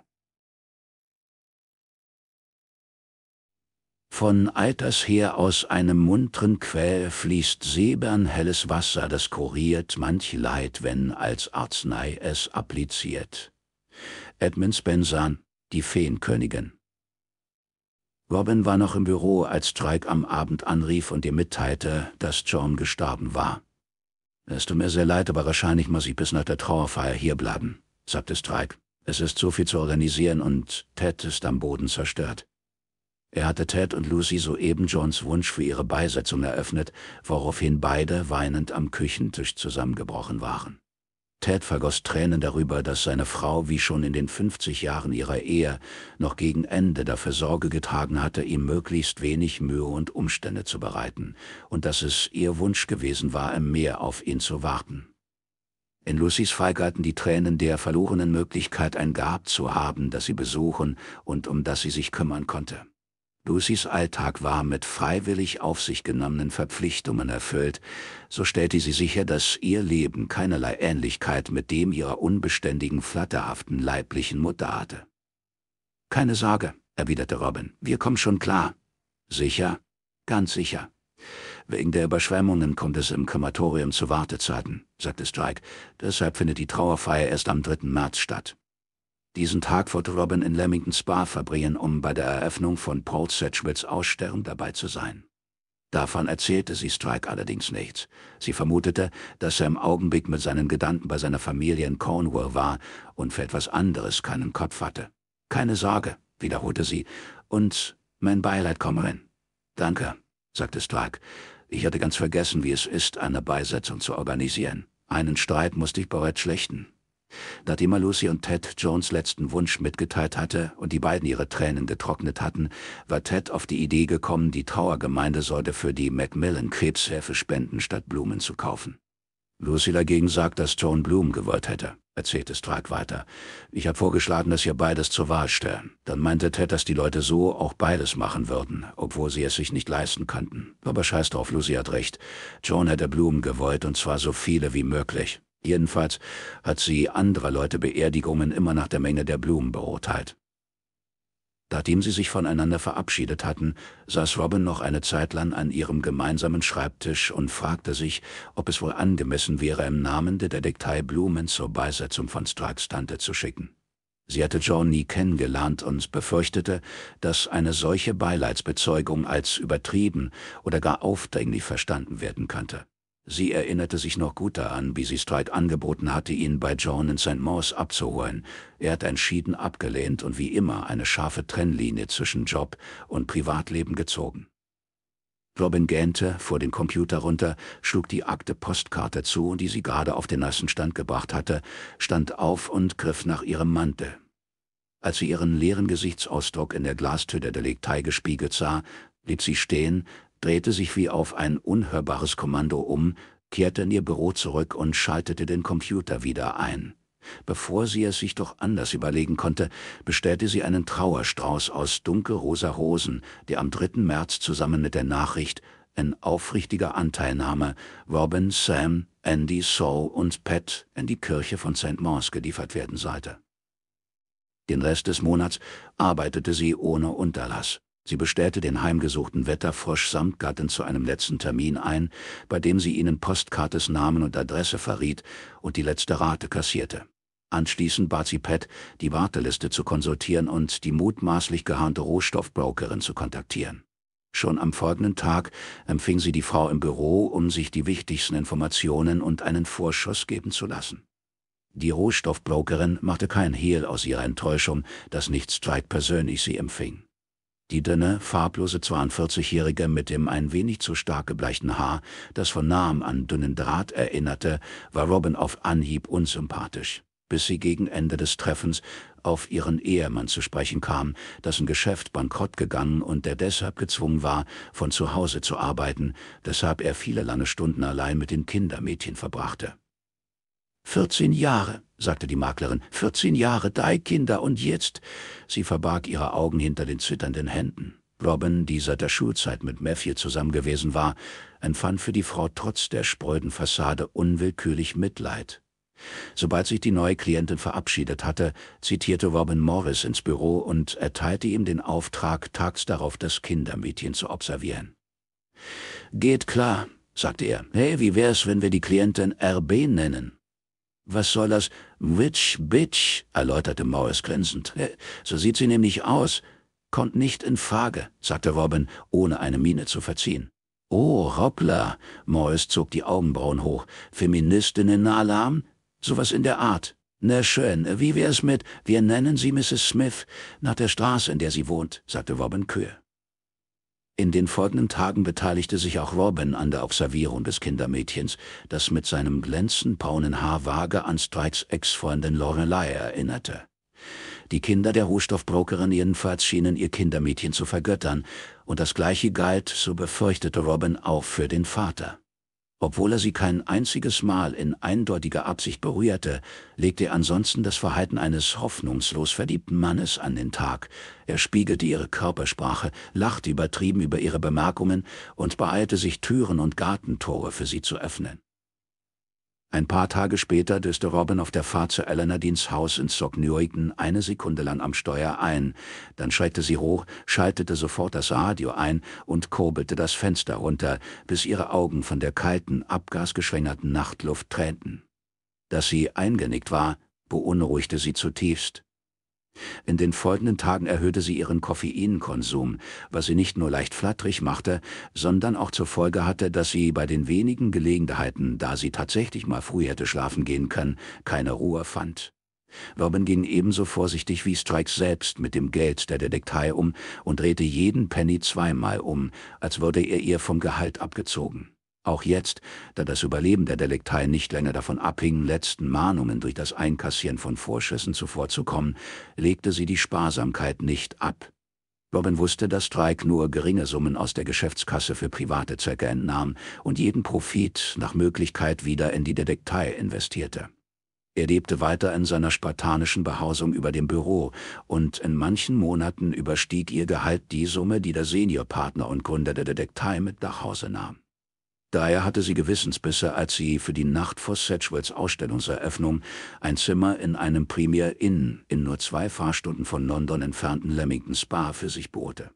Von alters her aus einem muntren Quell fließt silbernhelles Wasser, das kuriert manch Leid, wenn als Arznei es appliziert. Edmund Spensan, die Feenkönigin. Robin war noch im Büro, als Drake am Abend anrief und ihr mitteilte, dass John gestorben war. Es tut mir sehr leid, aber wahrscheinlich muss ich bis nach der Trauerfeier hierbleiben, sagte Strike. Es ist so viel zu organisieren und Ted ist am Boden zerstört. Er hatte Ted und Lucy soeben Johns Wunsch für ihre Beisetzung eröffnet, woraufhin beide weinend am Küchentisch zusammengebrochen waren. Ted vergoss Tränen darüber, dass seine Frau, wie schon in den 50 Jahren ihrer Ehe, noch gegen Ende dafür Sorge getragen hatte, ihm möglichst wenig Mühe und Umstände zu bereiten, und dass es ihr Wunsch gewesen war, im Meer auf ihn zu warten. In Lucys Fall galten die Tränen der verlorenen Möglichkeit, ein Gab zu haben, das sie besuchen und um das sie sich kümmern konnte. Lucys Alltag war mit freiwillig auf sich genommenen Verpflichtungen erfüllt, so stellte sie sicher, dass ihr Leben keinerlei Ähnlichkeit mit dem ihrer unbeständigen, flatterhaften leiblichen Mutter hatte. Keine Sorge, erwiderte Robin, wir kommen schon klar. Sicher? Ganz sicher. Wegen der Überschwemmungen kommt es im Krematorium zu Wartezeiten, sagte Strike. Deshalb findet die Trauerfeier erst am 3. März statt. Diesen Tag wollte Robin in Leamington Spa verbringen, um bei der Eröffnung von Paul Sedgwicks Ausstellung dabei zu sein. Davon erzählte sie Strike allerdings nichts. Sie vermutete, dass er im Augenblick mit seinen Gedanken bei seiner Familie in Cornwall war und für etwas anderes keinen Kopf hatte. Keine Sorge, wiederholte sie, und mein Beileid komme Danke, sagte Strike. Ich hatte ganz vergessen, wie es ist, eine Beisetzung zu organisieren. Einen Streit musste ich bereits schlechten. Nachdem er Lucy und Ted Jones letzten Wunsch mitgeteilt hatte und die beiden ihre Tränen getrocknet hatten, war Ted auf die Idee gekommen, die Trauergemeinde sollte für die Macmillan Krebshilfe spenden, statt Blumen zu kaufen. Lucy dagegen sagt, dass Joan Blumen gewollt hätte, erzählte Strack weiter. Ich habe vorgeschlagen, dass ihr beides zur Wahl stellen. Dann meinte Ted, dass die Leute so auch beides machen würden, obwohl sie es sich nicht leisten könnten. Aber scheiß drauf, Lucy hat recht. Joan hätte Blumen gewollt, und zwar so viele wie möglich. Jedenfalls hat sie anderer Leute Beerdigungen immer nach der Menge der Blumen beurteilt. Nachdem sie sich voneinander verabschiedet hatten, saß Robin noch eine Zeit lang an ihrem gemeinsamen Schreibtisch und fragte sich, ob es wohl angemessen wäre, im Namen der Detektei Blumen zur Beisetzung von Strikes Tante zu schicken. Sie hatte John nie kennengelernt und befürchtete, dass eine solche Beileidsbezeugung als übertrieben oder gar aufdringlich verstanden werden könnte. Sie erinnerte sich noch gut daran, wie sie Streit angeboten hatte, ihn bei John in St. Maus abzuholen. Er hat entschieden abgelehnt und wie immer eine scharfe Trennlinie zwischen Job und Privatleben gezogen. Robin gähnte, fuhr den Computer runter, schlug die Akte Postkarte zu, die sie gerade auf den nassen Stand gebracht hatte, stand auf und griff nach ihrem Mantel. Als sie ihren leeren Gesichtsausdruck in der Glastür der Delektei gespiegelt sah, blieb sie stehen, drehte sich wie auf ein unhörbares Kommando um, kehrte in ihr Büro zurück und schaltete den Computer wieder ein. Bevor sie es sich doch anders überlegen konnte, bestellte sie einen Trauerstrauß aus dunkelrosa Rosen, der am 3. März zusammen mit der Nachricht in aufrichtiger Anteilnahme Robin, Sam, Andy, Saul und Pat in die Kirche von St. Mons geliefert werden sollte. Den Rest des Monats arbeitete sie ohne Unterlass. Sie bestellte den heimgesuchten Wetterfrosch samt Gattin zu einem letzten Termin ein, bei dem sie ihnen Postkartes Namen und Adresse verriet und die letzte Rate kassierte. Anschließend bat sie Pat, die Warteliste zu konsultieren und die mutmaßlich geharnte Rohstoffbrokerin zu kontaktieren. Schon am folgenden Tag empfing sie die Frau im Büro, um sich die wichtigsten Informationen und einen Vorschuss geben zu lassen. Die Rohstoffbrokerin machte kein Hehl aus ihrer Enttäuschung, dass nicht Strike persönlich sie empfing. Die dünne, farblose 42-Jährige mit dem ein wenig zu stark gebleichten Haar, das von nahem an dünnen Draht erinnerte, war Robin auf Anhieb unsympathisch, bis sie gegen Ende des Treffens auf ihren Ehemann zu sprechen kam, dessen Geschäft bankrott gegangen und der deshalb gezwungen war, von zu Hause zu arbeiten, deshalb er viele lange Stunden allein mit den Kindermädchen verbrachte. 14 Jahre, sagte die Maklerin. Vierzehn Jahre, drei Kinder und jetzt? Sie verbarg ihre Augen hinter den zitternden Händen. Robin, die seit der Schulzeit mit Matthew zusammen gewesen war, empfand für die Frau trotz der spröden Fassade unwillkürlich Mitleid. Sobald sich die neue Klientin verabschiedet hatte, zitierte Robin Morris ins Büro und erteilte ihm den Auftrag, tags darauf das Kindermädchen zu observieren. Geht klar, sagte er. Hey, wie wär's, wenn wir die Klientin RB nennen? Was soll das Witch Bitch? erläuterte Morris grinsend. Äh, so sieht sie nämlich aus. Kommt nicht in Frage, sagte Robin, ohne eine Miene zu verziehen. Oh, Roppler! Morris zog die Augenbrauen hoch. Feministinnen-Alarm? Sowas in der Art. Na schön, wie wär's mit, wir nennen sie Mrs. Smith, nach der Straße, in der sie wohnt, sagte Robin Kühe. In den folgenden Tagen beteiligte sich auch Robin an der Observierung des Kindermädchens, das mit seinem glänzend braunen Haar vage an Strikes Ex-Freundin Lorelei erinnerte. Die Kinder der Rohstoffbrokerin jedenfalls schienen ihr Kindermädchen zu vergöttern, und das gleiche galt, so befürchtete Robin, auch für den Vater. Obwohl er sie kein einziges Mal in eindeutiger Absicht berührte, legte er ansonsten das Verhalten eines hoffnungslos verliebten Mannes an den Tag. Er spiegelte ihre Körpersprache, lachte übertrieben über ihre Bemerkungen und beeilte sich, Türen und Gartentore für sie zu öffnen. Ein paar Tage später döste Robin auf der Fahrt zu Eleanor Deans Haus in Sockneuigen eine Sekunde lang am Steuer ein. Dann schreckte sie hoch, schaltete sofort das Radio ein und kurbelte das Fenster runter, bis ihre Augen von der kalten, abgasgeschwängerten Nachtluft tränten. Dass sie eingenickt war, beunruhigte sie zutiefst. In den folgenden Tagen erhöhte sie ihren Koffeinkonsum, was sie nicht nur leicht flatterig machte, sondern auch zur Folge hatte, dass sie bei den wenigen Gelegenheiten, da sie tatsächlich mal früh hätte schlafen gehen können, keine Ruhe fand. Robin ging ebenso vorsichtig wie Strikes selbst mit dem Geld der Detektei um und drehte jeden Penny zweimal um, als würde er ihr vom Gehalt abgezogen. Auch jetzt, da das Überleben der Delektei nicht länger davon abhing, letzten Mahnungen durch das Einkassieren von Vorschüssen zuvorzukommen, legte sie die Sparsamkeit nicht ab. Robin wusste, dass Streik nur geringe Summen aus der Geschäftskasse für private Zwecke entnahm und jeden Profit nach Möglichkeit wieder in die Detektei investierte. Er lebte weiter in seiner spartanischen Behausung über dem Büro und in manchen Monaten überstieg ihr Gehalt die Summe, die der Seniorpartner und Gründer der Detektei mit nach Hause nahm. Daher hatte sie Gewissensbisse, als sie für die Nacht vor Sedgwills Ausstellungseröffnung ein Zimmer in einem Premier Inn in nur zwei Fahrstunden von London entfernten Leamington Spa für sich bohrte.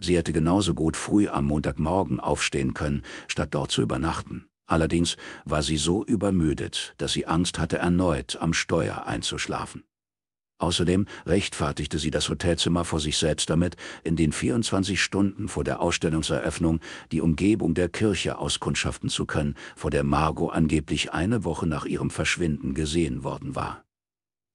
Sie hätte genauso gut früh am Montagmorgen aufstehen können, statt dort zu übernachten. Allerdings war sie so übermüdet, dass sie Angst hatte, erneut am Steuer einzuschlafen. Außerdem rechtfertigte sie das Hotelzimmer vor sich selbst damit, in den 24 Stunden vor der Ausstellungseröffnung die Umgebung der Kirche auskundschaften zu können, vor der Margot angeblich eine Woche nach ihrem Verschwinden gesehen worden war.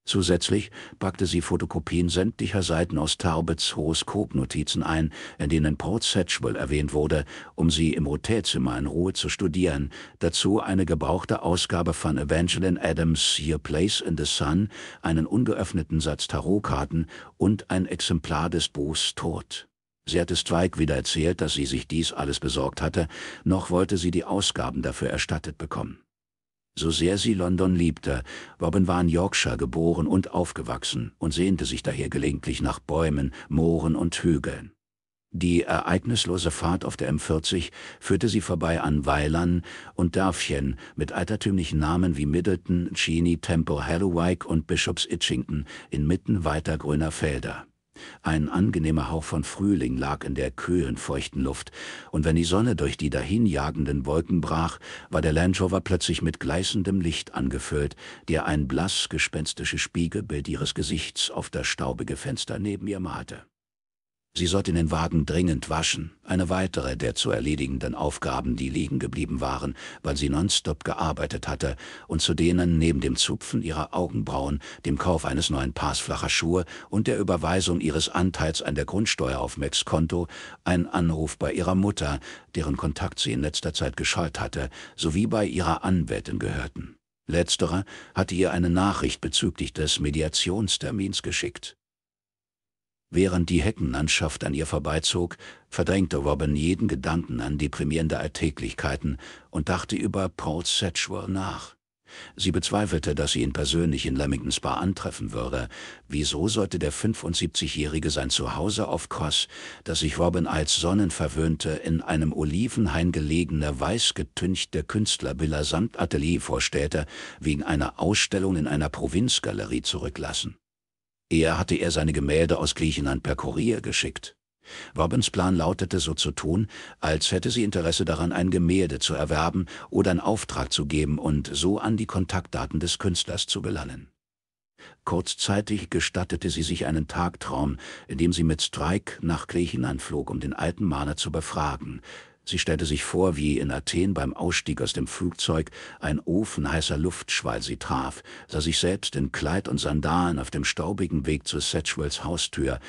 Zusätzlich packte sie Fotokopien sämtlicher Seiten aus Tarbets Horoskopnotizen ein, in denen Port Satchwell erwähnt wurde, um sie im Hotelzimmer in Ruhe zu studieren, dazu eine gebrauchte Ausgabe von Evangeline Adams' Your Place in the Sun, einen ungeöffneten Satz Tarotkarten und ein Exemplar des Buchs Tod. Sie hatte Strike wieder erzählt, dass sie sich dies alles besorgt hatte, noch wollte sie die Ausgaben dafür erstattet bekommen. So sehr sie London liebte, Robin war in Yorkshire geboren und aufgewachsen und sehnte sich daher gelegentlich nach Bäumen, Mooren und Hügeln. Die ereignislose Fahrt auf der M40 führte sie vorbei an Weilern und Dörfchen mit altertümlichen Namen wie Middleton, Cheney, Temple, Hallowike und Bishops Itchington inmitten weiter grüner Felder. Ein angenehmer Hauch von Frühling lag in der kühlen, feuchten Luft, und wenn die Sonne durch die dahinjagenden Wolken brach, war der Land Rover plötzlich mit gleißendem Licht angefüllt, der ein blass gespenstisches Spiegelbild ihres Gesichts auf das staubige Fenster neben ihr malte. Sie sollte den Wagen dringend waschen, eine weitere der zu erledigenden Aufgaben, die liegen geblieben waren, weil sie nonstop gearbeitet hatte und zu denen neben dem Zupfen ihrer Augenbrauen, dem Kauf eines neuen Paars flacher Schuhe und der Überweisung ihres Anteils an der Grundsteuer auf Max Konto ein Anruf bei ihrer Mutter, deren Kontakt sie in letzter Zeit gescheut hatte, sowie bei ihrer Anwältin gehörten. Letzterer hatte ihr eine Nachricht bezüglich des Mediationstermins geschickt. Während die Heckenlandschaft an ihr vorbeizog, verdrängte Robin jeden Gedanken an deprimierende Alltäglichkeiten und dachte über Paul Satchwell nach. Sie bezweifelte, dass sie ihn persönlich in Leamingtons Bar antreffen würde. Wieso sollte der 75-Jährige sein Zuhause auf Koss, das sich Robin als sonnenverwöhnte, in einem Olivenhain gelegene, weiß getünchte Künstlervilla samt Atelier vorstellte, wegen einer Ausstellung in einer Provinzgalerie zurücklassen? Eher hatte er seine Gemälde aus Griechenland per Kurier geschickt. Robbins Plan lautete so zu tun, als hätte sie Interesse daran, ein Gemälde zu erwerben oder einen Auftrag zu geben und so an die Kontaktdaten des Künstlers zu gelangen. Kurzzeitig gestattete sie sich einen Tagtraum, in dem sie mit Strike nach Griechenland flog, um den alten Maler zu befragen, Sie stellte sich vor, wie in Athen beim Ausstieg aus dem Flugzeug ein Ofen heißer Luftschwall sie traf, sah sich selbst in Kleid und Sandalen auf dem staubigen Weg zu Sedgewells Haustür,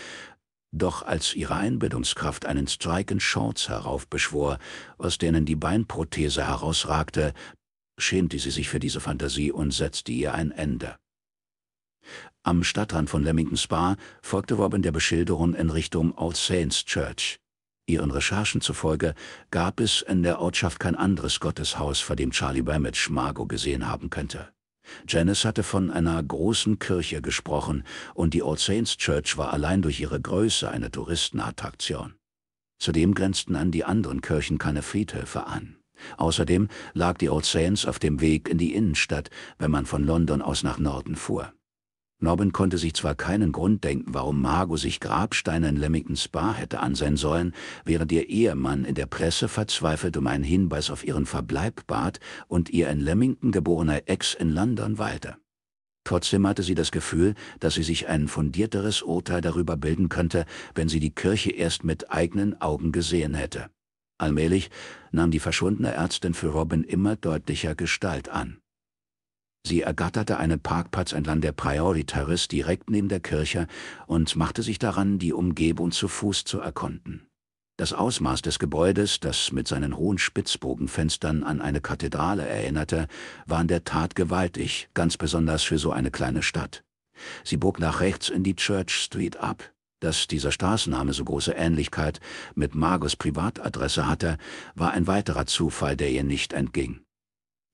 doch als ihre Einbildungskraft einen Strike in Shorts heraufbeschwor, aus denen die Beinprothese herausragte, schämte sie sich für diese Fantasie und setzte ihr ein Ende. Am Stadtrand von Leamington Spa folgte Robin der Beschilderung in Richtung All Saints Church. Ihren Recherchen zufolge gab es in der Ortschaft kein anderes Gotteshaus, vor dem Charlie Bamage Margot gesehen haben könnte. Janice hatte von einer großen Kirche gesprochen und die Old Saints Church war allein durch ihre Größe eine Touristenattraktion. Zudem grenzten an die anderen Kirchen keine Friedhöfe an. Außerdem lag die Old Saints auf dem Weg in die Innenstadt, wenn man von London aus nach Norden fuhr. Nobben konnte sich zwar keinen Grund denken, warum Margot sich Grabsteine in Leamington Spa hätte ansehen sollen, während ihr Ehemann in der Presse verzweifelt um einen Hinweis auf ihren Verbleib bat und ihr in Leamington geborener Ex in London weilte. Trotzdem hatte sie das Gefühl, dass sie sich ein fundierteres Urteil darüber bilden könnte, wenn sie die Kirche erst mit eigenen Augen gesehen hätte. Allmählich nahm die verschwundene Ärztin für Robin immer deutlicher Gestalt an. Sie ergatterte einen Parkplatz entlang der Priory Terrace direkt neben der Kirche und machte sich daran, die Umgebung zu Fuß zu erkunden. Das Ausmaß des Gebäudes, das mit seinen hohen Spitzbogenfenstern an eine Kathedrale erinnerte, war in der Tat gewaltig, ganz besonders für so eine kleine Stadt. Sie bog nach rechts in die Church Street ab. Dass dieser Straßenname so große Ähnlichkeit mit Margos Privatadresse hatte, war ein weiterer Zufall, der ihr nicht entging.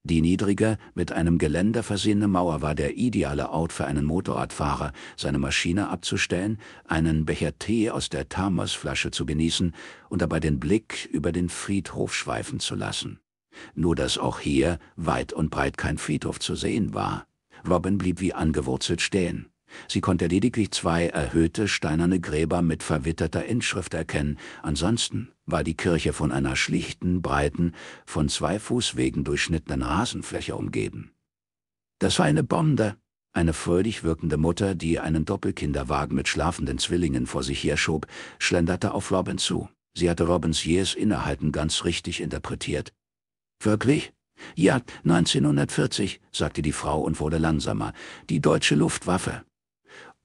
Die niedrige, mit einem Geländer versehene Mauer war der ideale Ort für einen Motorradfahrer, seine Maschine abzustellen, einen Becher Tee aus der Thermosflasche zu genießen und dabei den Blick über den Friedhof schweifen zu lassen. Nur dass auch hier weit und breit kein Friedhof zu sehen war. Robin blieb wie angewurzelt stehen. Sie konnte lediglich zwei erhöhte steinerne Gräber mit verwitterter Inschrift erkennen. Ansonsten war die Kirche von einer schlichten, breiten, von zwei Fußwegen durchschnittenen Rasenfläche umgeben. Das war eine Bombe, eine fröhlich wirkende Mutter, die einen Doppelkinderwagen mit schlafenden Zwillingen vor sich herschob, schlenderte auf Robin zu. Sie hatte Robins jähes Innehalten ganz richtig interpretiert. Wirklich? Ja, 1940, sagte die Frau und wurde langsamer. Die deutsche Luftwaffe.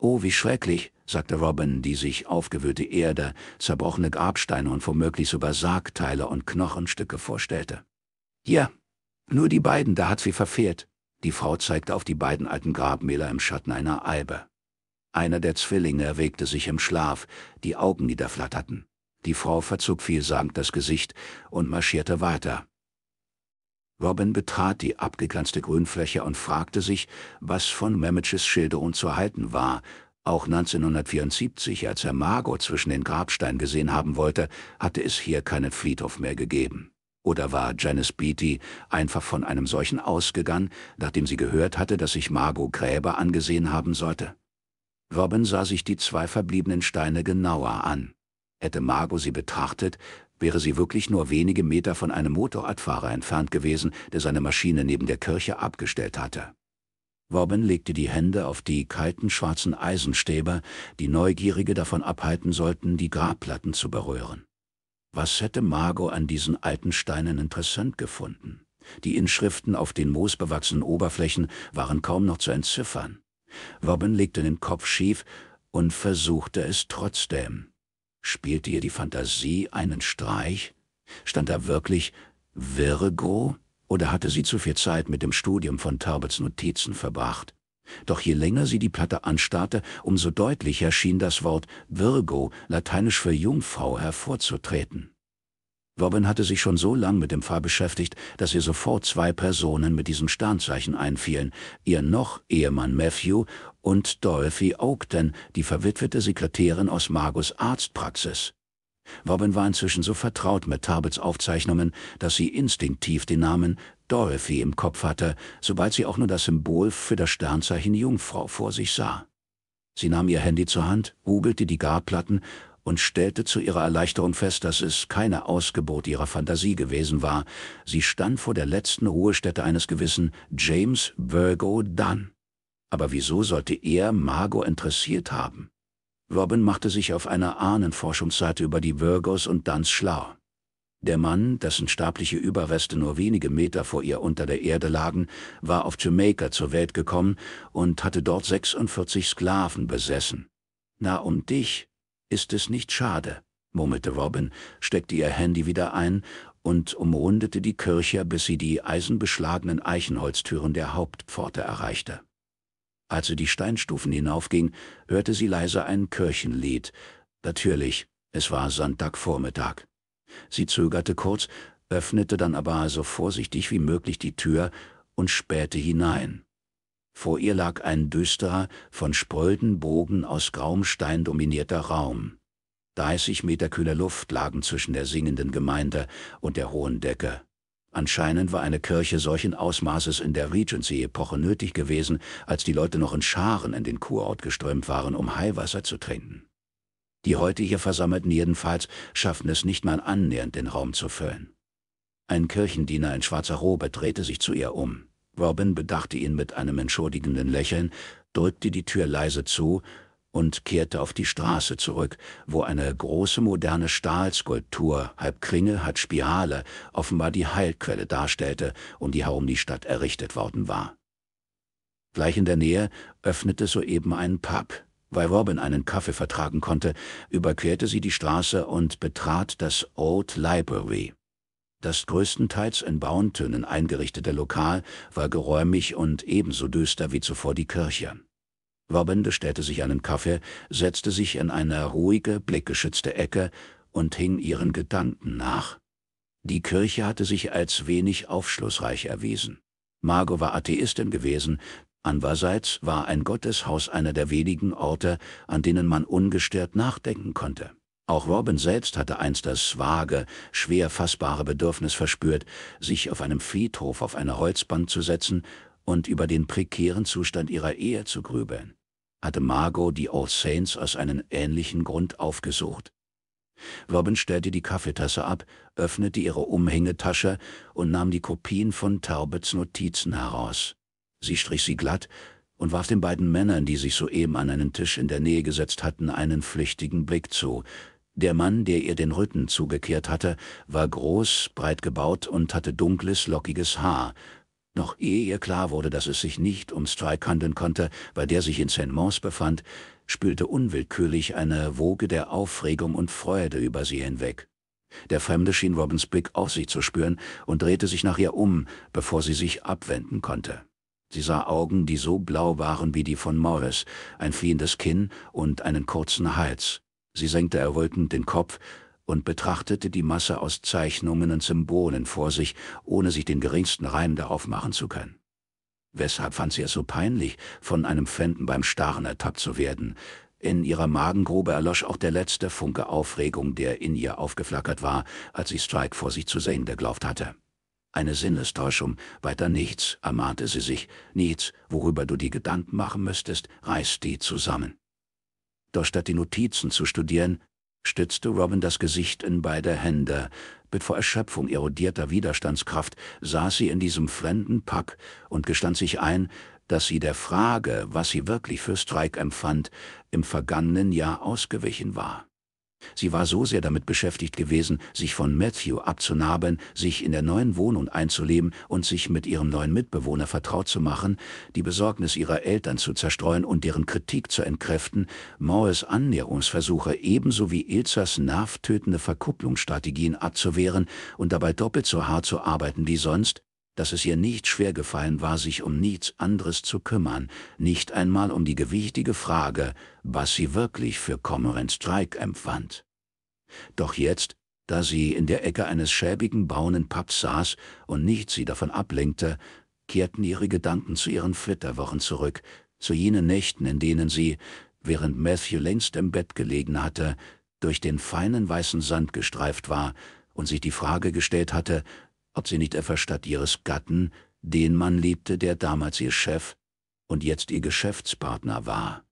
Oh, wie schrecklich, sagte Robin, die sich aufgewühlte Erde, zerbrochene Grabsteine und womöglich sogar Sargteile und Knochenstücke vorstellte. Ja, nur die beiden, da hat sie verfehlt. Die Frau zeigte auf die beiden alten Grabmäler im Schatten einer Eibe. Einer der Zwillinge erregte sich im Schlaf, die Augen niederflatterten. Die Frau verzog vielsagend das Gesicht und marschierte weiter. Robin betrat die abgegrenzte Grünfläche und fragte sich, was von Memetschs Schilderung zu halten war. Auch 1974, als er Margot zwischen den Grabsteinen gesehen haben wollte, hatte es hier keinen Friedhof mehr gegeben. Oder war Janice Beatty einfach von einem solchen ausgegangen, nachdem sie gehört hatte, dass sich Margot Gräber angesehen haben sollte? Robin sah sich die zwei verbliebenen Steine genauer an. Hätte Margot sie betrachtet, wäre sie wirklich nur wenige Meter von einem Motorradfahrer entfernt gewesen, der seine Maschine neben der Kirche abgestellt hatte. Robin legte die Hände auf die kalten schwarzen Eisenstäbe, die Neugierige davon abhalten sollten, die Grabplatten zu berühren. Was hätte Margot an diesen alten Steinen interessant gefunden? Die Inschriften auf den moosbewachsenen Oberflächen waren kaum noch zu entziffern. Robin legte den Kopf schief und versuchte es trotzdem. Spielte ihr die Fantasie einen Streich? Stand da wirklich Virgo? Oder hatte sie zu viel Zeit mit dem Studium von Taubets Notizen verbracht? Doch je länger sie die Platte anstarrte, umso deutlicher schien das Wort Virgo, lateinisch für Jungfrau, hervorzutreten. Robin hatte sich schon so lang mit dem Pfarr beschäftigt, dass ihr sofort zwei Personen mit diesem Sternzeichen einfielen, ihr noch Ehemann Matthew und Dorothy Oakton, die verwitwete Sekretärin aus Margos Arztpraxis. Robin war inzwischen so vertraut mit Tarbets Aufzeichnungen, dass sie instinktiv den Namen Dorothy im Kopf hatte, sobald sie auch nur das Symbol für das Sternzeichen Jungfrau vor sich sah. Sie nahm ihr Handy zur Hand, googelte die Garplatten und stellte zu ihrer Erleichterung fest, dass es keine Ausgebot ihrer Fantasie gewesen war. Sie stand vor der letzten Ruhestätte eines gewissen James Virgo Dunn. Aber wieso sollte er Margot interessiert haben? Robin machte sich auf einer Ahnenforschungsseite über die Virgos und Duns schlau. Der Mann, dessen stabliche Überreste nur wenige Meter vor ihr unter der Erde lagen, war auf Jamaica zur Welt gekommen und hatte dort 46 Sklaven besessen. Na, um dich ist es nicht schade, murmelte Robin, steckte ihr Handy wieder ein und umrundete die Kirche, bis sie die eisenbeschlagenen Eichenholztüren der Hauptpforte erreichte. Als sie die Steinstufen hinaufging, hörte sie leise ein Kirchenlied. Natürlich, es war Sonntagvormittag. Sie zögerte kurz, öffnete dann aber so vorsichtig wie möglich die Tür und spähte hinein. Vor ihr lag ein düsterer, von spröden Bogen aus grauem Stein dominierter Raum. 30 Meter kühler Luft lagen zwischen der singenden Gemeinde und der hohen Decke. Anscheinend war eine Kirche solchen Ausmaßes in der Regency-Epoche nötig gewesen, als die Leute noch in Scharen in den Kurort geströmt waren, um Heilwasser zu trinken. Die heute hier Versammelten jedenfalls schafften es nicht mal annähernd, den Raum zu füllen. Ein Kirchendiener in schwarzer Robe drehte sich zu ihr um. Robin bedachte ihn mit einem entschuldigenden Lächeln, drückte die Tür leise zu und kehrte auf die Straße zurück, wo eine große moderne Stahlskulptur, halb Kringel, halb Spirale, offenbar die Heilquelle darstellte und die herum die Stadt errichtet worden war. Gleich in der Nähe öffnete soeben ein Pub. Weil Robin einen Kaffee vertragen konnte, überquerte sie die Straße und betrat das Old Library. Das größtenteils in Bauentönen eingerichtete Lokal war geräumig und ebenso düster wie zuvor die Kirche. Robin bestellte sich einen Kaffee, setzte sich in eine ruhige, blickgeschützte Ecke und hing ihren Gedanken nach. Die Kirche hatte sich als wenig aufschlussreich erwiesen. Margot war Atheistin gewesen, andererseits war ein Gotteshaus einer der wenigen Orte, an denen man ungestört nachdenken konnte. Auch Robin selbst hatte einst das vage, schwer fassbare Bedürfnis verspürt, sich auf einem Friedhof auf eine Holzbank zu setzen und über den prekären Zustand ihrer Ehe zu grübeln hatte Margot die All Saints aus einem ähnlichen Grund aufgesucht. Robin stellte die Kaffeetasse ab, öffnete ihre Umhängetasche und nahm die Kopien von Taubets Notizen heraus. Sie strich sie glatt und warf den beiden Männern, die sich soeben an einen Tisch in der Nähe gesetzt hatten, einen flüchtigen Blick zu. Der Mann, der ihr den Rücken zugekehrt hatte, war groß, breit gebaut und hatte dunkles, lockiges Haar, noch ehe ihr klar wurde, dass es sich nicht um Strike handeln konnte, weil der sich in Saint Mons befand, spülte unwillkürlich eine Woge der Aufregung und Freude über sie hinweg. Der Fremde schien Robins Blick auf sich zu spüren und drehte sich nach ihr um, bevor sie sich abwenden konnte. Sie sah Augen, die so blau waren wie die von Morris, ein fliehendes Kinn und einen kurzen Hals. Sie senkte errötend den Kopf, und betrachtete die Masse aus Zeichnungen und Symbolen vor sich, ohne sich den geringsten Reim darauf machen zu können. Weshalb fand sie es so peinlich, von einem Fremden beim Starren ertappt zu werden? In ihrer Magengrube erlosch auch der letzte Funke Aufregung, der in ihr aufgeflackert war, als sie Strike vor sich zu sehen geglaubt hatte. Eine Sinnestäuschung, weiter nichts, ermahnte sie sich, nichts, worüber du die Gedanken machen müsstest, reißt die zusammen. Doch statt die Notizen zu studieren, stützte Robin das Gesicht in beide Hände. Mit vor Erschöpfung erodierter Widerstandskraft saß sie in diesem fremden Pack und gestand sich ein, dass sie der Frage, was sie wirklich für Strike empfand, im vergangenen Jahr ausgewichen war. Sie war so sehr damit beschäftigt gewesen, sich von Matthew abzunabeln, sich in der neuen Wohnung einzuleben und sich mit ihrem neuen Mitbewohner vertraut zu machen, die Besorgnis ihrer Eltern zu zerstreuen und deren Kritik zu entkräften, Maues Annäherungsversuche ebenso wie Ilzers nervtötende Verkupplungsstrategien abzuwehren und dabei doppelt so hart zu arbeiten wie sonst, dass es ihr nicht schwer gefallen war, sich um nichts anderes zu kümmern, nicht einmal um die gewichtige Frage, was sie wirklich für Commerence Strike empfand. Doch jetzt, da sie in der Ecke eines schäbigen braunen Papps saß und nichts sie davon ablenkte, kehrten ihre Gedanken zu ihren Flitterwochen zurück, zu jenen Nächten, in denen sie, während Matthew längst im Bett gelegen hatte, durch den feinen weißen Sand gestreift war und sich die Frage gestellt hatte, ob sie nicht etwa statt ihres Gatten den Mann liebte, der damals ihr Chef und jetzt ihr Geschäftspartner war?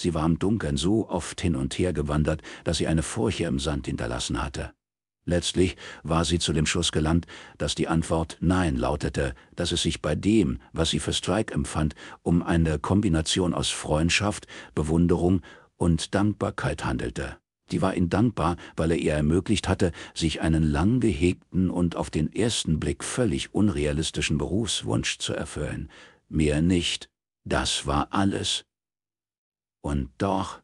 Sie war im Dunkeln so oft hin und her gewandert, dass sie eine Furche im Sand hinterlassen hatte. Letztlich war sie zu dem Schluss gelangt, dass die Antwort Nein lautete, dass es sich bei dem, was sie für Strike empfand, um eine Kombination aus Freundschaft, Bewunderung und Dankbarkeit handelte. Die war ihm dankbar, weil er ihr ermöglicht hatte, sich einen lang gehegten und auf den ersten Blick völlig unrealistischen Berufswunsch zu erfüllen. Mehr nicht. Das war alles. Und doch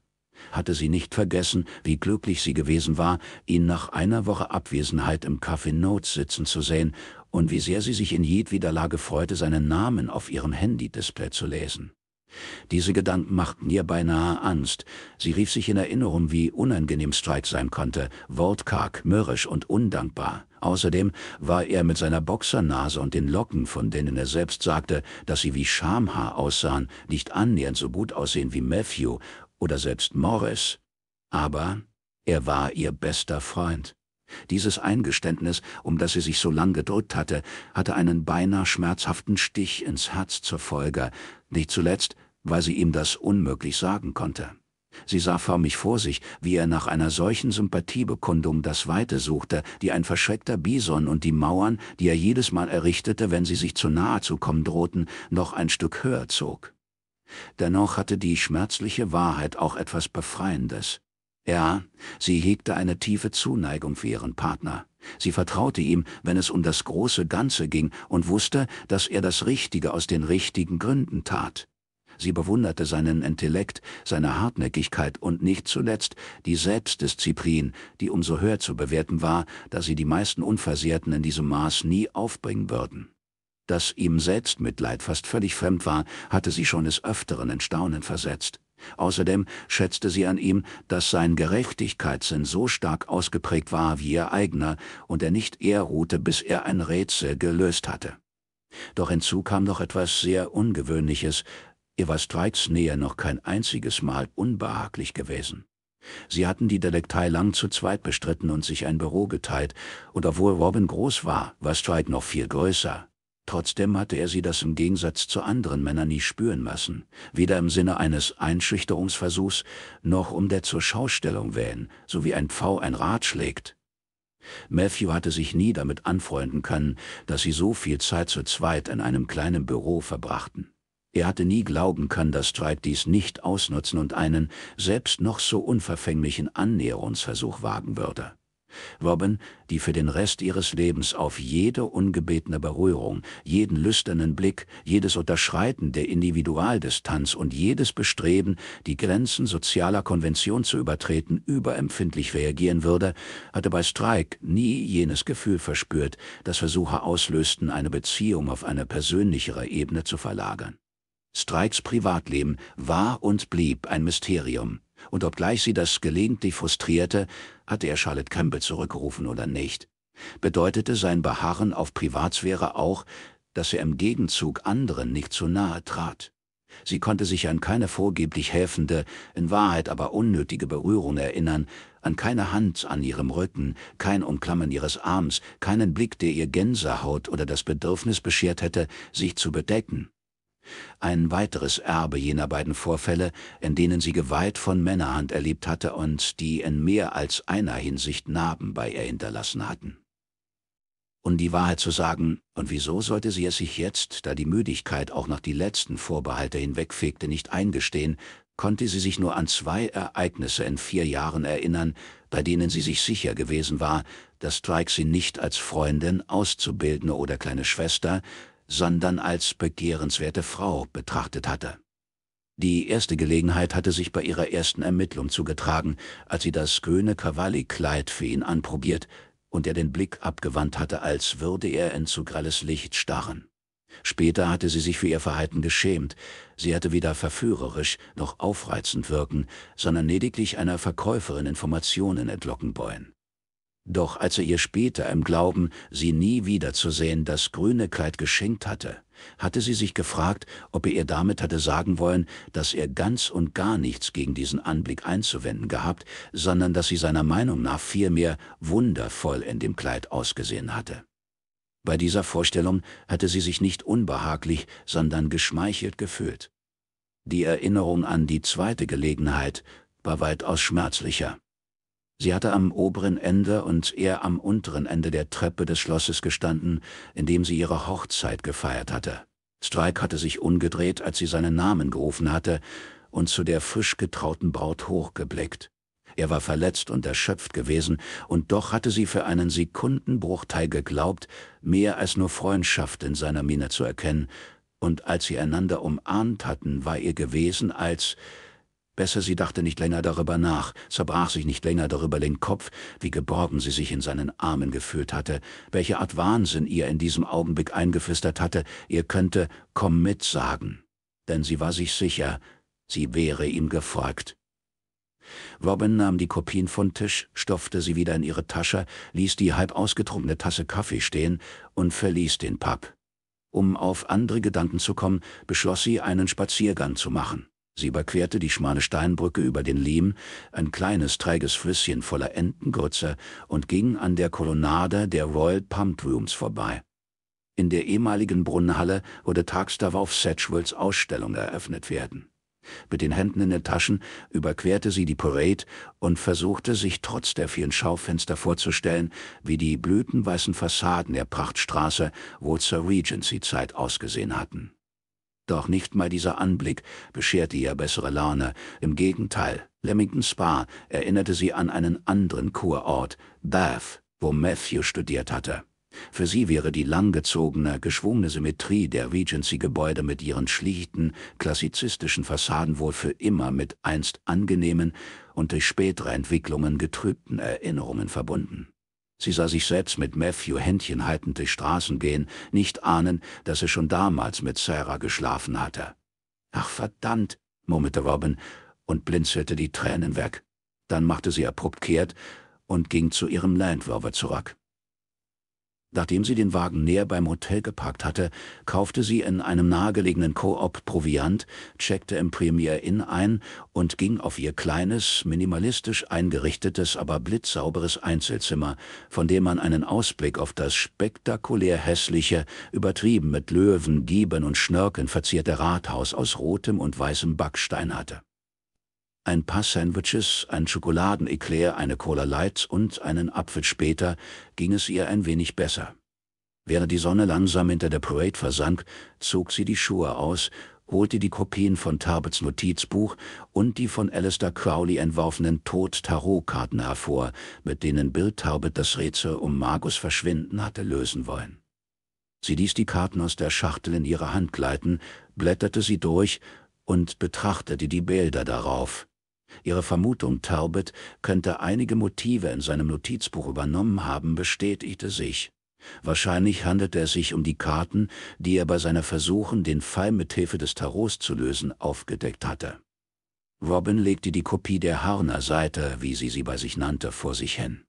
hatte sie nicht vergessen, wie glücklich sie gewesen war, ihn nach einer Woche Abwesenheit im Café Notes sitzen zu sehen und wie sehr sie sich in jedweder Lage freute, seinen Namen auf ihrem Handy-Display zu lesen. Diese Gedanken machten ihr beinahe Angst. Sie rief sich in Erinnerung, wie unangenehm Strike sein konnte, wortkarg, mürrisch und undankbar. Außerdem war er mit seiner Boxernase und den Locken, von denen er selbst sagte, dass sie wie Schamhaar aussahen, nicht annähernd so gut aussehen wie Matthew oder selbst Morris. Aber er war ihr bester Freund. Dieses Eingeständnis, um das sie sich so lang gedrückt hatte, hatte einen beinahe schmerzhaften Stich ins Herz zur Folge. Nicht zuletzt, weil sie ihm das unmöglich sagen konnte. Sie sah förmlich vor sich, wie er nach einer solchen Sympathiebekundung das Weite suchte, die ein verschreckter Bison und die Mauern, die er jedes Mal errichtete, wenn sie sich zu nahe zu kommen drohten, noch ein Stück höher zog. Dennoch hatte die schmerzliche Wahrheit auch etwas Befreiendes. Ja, sie hegte eine tiefe Zuneigung für ihren Partner. Sie vertraute ihm, wenn es um das große Ganze ging, und wusste, dass er das Richtige aus den richtigen Gründen tat. Sie bewunderte seinen Intellekt, seine Hartnäckigkeit und nicht zuletzt die Selbstdisziplin, die umso höher zu bewerten war, da sie die meisten Unversehrten in diesem Maß nie aufbringen würden. Dass ihm Selbstmitleid fast völlig fremd war, hatte sie schon des Öfteren in Staunen versetzt. Außerdem schätzte sie an ihm, dass sein Gerechtigkeitssinn so stark ausgeprägt war wie ihr eigener und er nicht eher ruhte, bis er ein Rätsel gelöst hatte. Doch hinzu kam noch etwas sehr Ungewöhnliches, Ihr war Streits Nähe noch kein einziges Mal unbehaglich gewesen. Sie hatten die Delektei lang zu zweit bestritten und sich ein Büro geteilt, und obwohl Robin groß war, war Stride noch viel größer. Trotzdem hatte er sie das im Gegensatz zu anderen Männern nie spüren lassen, weder im Sinne eines Einschüchterungsversuchs, noch um der zur Schaustellung wählen, so wie ein Pfau ein Rad schlägt. Matthew hatte sich nie damit anfreunden können, dass sie so viel Zeit zu zweit in einem kleinen Büro verbrachten. Er hatte nie glauben können, dass Streit dies nicht ausnutzen und einen, selbst noch so unverfänglichen Annäherungsversuch wagen würde. Robin, die für den Rest ihres Lebens auf jede ungebetene Berührung, jeden lüsternen Blick, jedes Unterschreiten der Individualdistanz und jedes Bestreben, die Grenzen sozialer Konvention zu übertreten, überempfindlich reagieren würde, hatte bei Strike nie jenes Gefühl verspürt, das Versuche auslösten, eine Beziehung auf eine persönlichere Ebene zu verlagern. Strikes Privatleben war und blieb ein Mysterium. Und obgleich sie das gelegentlich frustrierte, hatte er Charlotte Campbell zurückgerufen oder nicht, bedeutete sein Beharren auf Privatsphäre auch, dass er im Gegenzug anderen nicht zu nahe trat. Sie konnte sich an keine vorgeblich helfende, in Wahrheit aber unnötige Berührung erinnern, an keine Hand an ihrem Rücken, kein Umklammern ihres Arms, keinen Blick, der ihr Gänsehaut oder das Bedürfnis beschert hätte, sich zu bedecken. Ein weiteres Erbe jener beiden Vorfälle, in denen sie Gewalt von Männerhand erlebt hatte und die in mehr als einer Hinsicht Narben bei ihr hinterlassen hatten. Um die Wahrheit zu sagen, und wieso sollte sie es sich jetzt, da die Müdigkeit auch noch die letzten Vorbehalte hinwegfegte, nicht eingestehen, konnte sie sich nur an zwei Ereignisse in vier Jahren erinnern, bei denen sie sich sicher gewesen war, dass Drake sie nicht als Freundin, Auszubildende oder kleine Schwester, sondern als begehrenswerte Frau betrachtet hatte. Die erste Gelegenheit hatte sich bei ihrer ersten Ermittlung zugetragen, als sie das grüne Cavalli-Kleid für ihn anprobiert und er den Blick abgewandt hatte, als würde er in zu grelles Licht starren. Später hatte sie sich für ihr Verhalten geschämt. Sie hatte weder verführerisch noch aufreizend wirken, sondern lediglich einer Verkäuferin Informationen entlocken wollen. Doch als er ihr später im Glauben, sie nie wiederzusehen, das grüne Kleid geschenkt hatte, hatte sie sich gefragt, ob er ihr damit hatte sagen wollen, dass er ganz und gar nichts gegen diesen Anblick einzuwenden gehabt, sondern dass sie seiner Meinung nach vielmehr wundervoll in dem Kleid ausgesehen hatte. Bei dieser Vorstellung hatte sie sich nicht unbehaglich, sondern geschmeichelt gefühlt. Die Erinnerung an die zweite Gelegenheit war weitaus schmerzlicher. Sie hatte am oberen Ende und er am unteren Ende der Treppe des Schlosses gestanden, in dem sie ihre Hochzeit gefeiert hatte. Strike hatte sich umgedreht, als sie seinen Namen gerufen hatte, und zu der frisch getrauten Braut hochgeblickt. Er war verletzt und erschöpft gewesen, und doch hatte sie für einen Sekundenbruchteil geglaubt, mehr als nur Freundschaft in seiner Miene zu erkennen, und als sie einander umahnt hatten, war ihr gewesen, als Besser, sie dachte nicht länger darüber nach, zerbrach sich nicht länger darüber den Kopf, wie geborgen sie sich in seinen Armen gefühlt hatte, welche Art Wahnsinn ihr in diesem Augenblick eingeflüstert hatte, ihr könnte Komm mit sagen. Denn sie war sich sicher, sie wäre ihm gefolgt. Robin nahm die Kopien von Tisch, stopfte sie wieder in ihre Tasche, ließ die halb ausgetrunkene Tasse Kaffee stehen und verließ den Pub. Um auf andere Gedanken zu kommen, beschloss sie, einen Spaziergang zu machen. Sie überquerte die schmale Steinbrücke über den Lehm, ein kleines, träges Flüsschen voller Entengrütze, und ging an der Kolonnade der Royal Pump Rooms vorbei. In der ehemaligen Brunnenhalle wurde tags darauf Sedgewills Ausstellung eröffnet werden. Mit den Händen in den Taschen überquerte sie die Parade und versuchte sich trotz der vielen Schaufenster vorzustellen, wie die blütenweißen Fassaden der Prachtstraße wohl zur Regency-Zeit ausgesehen hatten. Doch nicht mal dieser Anblick bescherte ihr bessere Laune. Im Gegenteil, Leamington Spa erinnerte sie an einen anderen Kurort, Bath, wo Matthew studiert hatte. Für sie wäre die langgezogene, geschwungene Symmetrie der Regency-Gebäude mit ihren schlichten, klassizistischen Fassaden wohl für immer mit einst angenehmen und durch spätere Entwicklungen getrübten Erinnerungen verbunden. Sie sah sich selbst mit Matthew händchenhaltend durch Straßen gehen, nicht ahnen, dass er schon damals mit Sarah geschlafen hatte. Ach verdammt, murmelte Robin und blinzelte die Tränen weg. Dann machte sie abrupt kehrt und ging zu ihrem Landrover zurück. Nachdem sie den Wagen näher beim Hotel geparkt hatte, kaufte sie in einem nahegelegenen Koop Proviant, checkte im Premier Inn ein und ging auf ihr kleines, minimalistisch eingerichtetes, aber blitzsauberes Einzelzimmer, von dem man einen Ausblick auf das spektakulär hässliche, übertrieben mit Löwen, Dieben und Schnörkeln verzierte Rathaus aus rotem und weißem Backstein hatte ein paar Sandwiches, ein Schokoladeneclair, eine Cola Light und einen Apfel später ging es ihr ein wenig besser. Während die Sonne langsam hinter der Parade versank, zog sie die Schuhe aus, holte die Kopien von Tarbets Notizbuch und die von Alistair Crowley entworfenen Tod-Tarot-Karten hervor, mit denen Bill Tarbet das Rätsel um Margus Verschwinden hatte lösen wollen. Sie ließ die Karten aus der Schachtel in ihre Hand gleiten, blätterte sie durch und betrachtete die Bilder darauf. Ihre Vermutung, Talbot könnte einige Motive in seinem Notizbuch übernommen haben, bestätigte sich. Wahrscheinlich handelte es sich um die Karten, die er bei seinen Versuchen, den Fall mit Hilfe des Tarots zu lösen, aufgedeckt hatte. Robin legte die Kopie der Harner Seite, wie sie sie bei sich nannte, vor sich hin.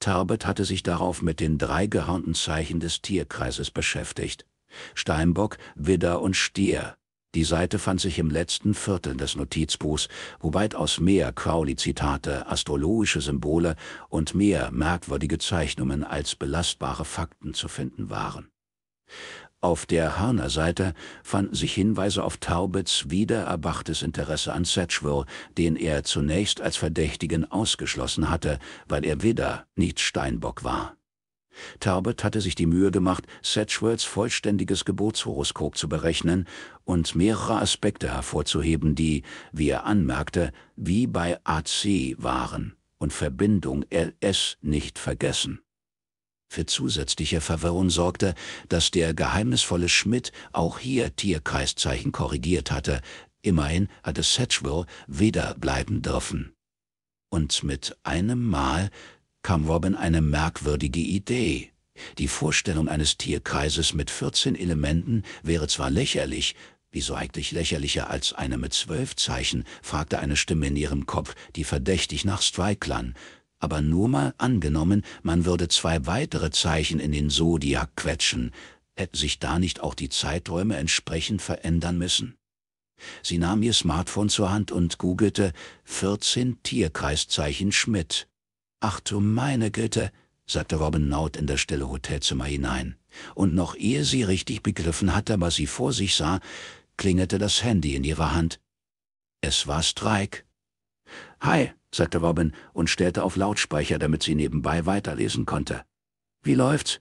Talbot hatte sich darauf mit den drei gehörnten Zeichen des Tierkreises beschäftigt. Steinbock, Widder und Stier, die Seite fand sich im letzten Viertel des Notizbuchs, wobei aus mehr Crowley-Zitate, astrologische Symbole und mehr merkwürdige Zeichnungen als belastbare Fakten zu finden waren. Auf der hörner Seite fanden sich Hinweise auf Taubits wiedererbachtes Interesse an Sedgwill, den er zunächst als Verdächtigen ausgeschlossen hatte, weil er Widder, nicht Steinbock war. Talbot hatte sich die Mühe gemacht, Sedgewells vollständiges Geburtshoroskop zu berechnen und mehrere Aspekte hervorzuheben, die, wie er anmerkte, wie bei AC waren und Verbindung LS nicht vergessen. Für zusätzliche Verwirrung sorgte, dass der geheimnisvolle Schmidt auch hier Tierkreiszeichen korrigiert hatte, immerhin hatte Sedgewell weder bleiben dürfen. Und mit einem Mal kam Robin eine merkwürdige Idee. Die Vorstellung eines Tierkreises mit 14 Elementen wäre zwar lächerlich, wieso eigentlich lächerlicher als eine mit zwölf Zeichen, fragte eine Stimme in ihrem Kopf, die verdächtig nach Strike klang. Aber nur mal angenommen, man würde zwei weitere Zeichen in den Zodiac quetschen, hätten sich da nicht auch die Zeiträume entsprechend verändern müssen? Sie nahm ihr Smartphone zur Hand und googelte 14 Tierkreiszeichen Schmidt. Ach du meine Güte, sagte Robin Naut in das stille Hotelzimmer hinein. Und noch ehe sie richtig begriffen hatte, was sie vor sich sah, klingelte das Handy in ihrer Hand. Es war Strike. Hi, sagte Robin und stellte auf Lautsprecher, damit sie nebenbei weiterlesen konnte. Wie läuft's?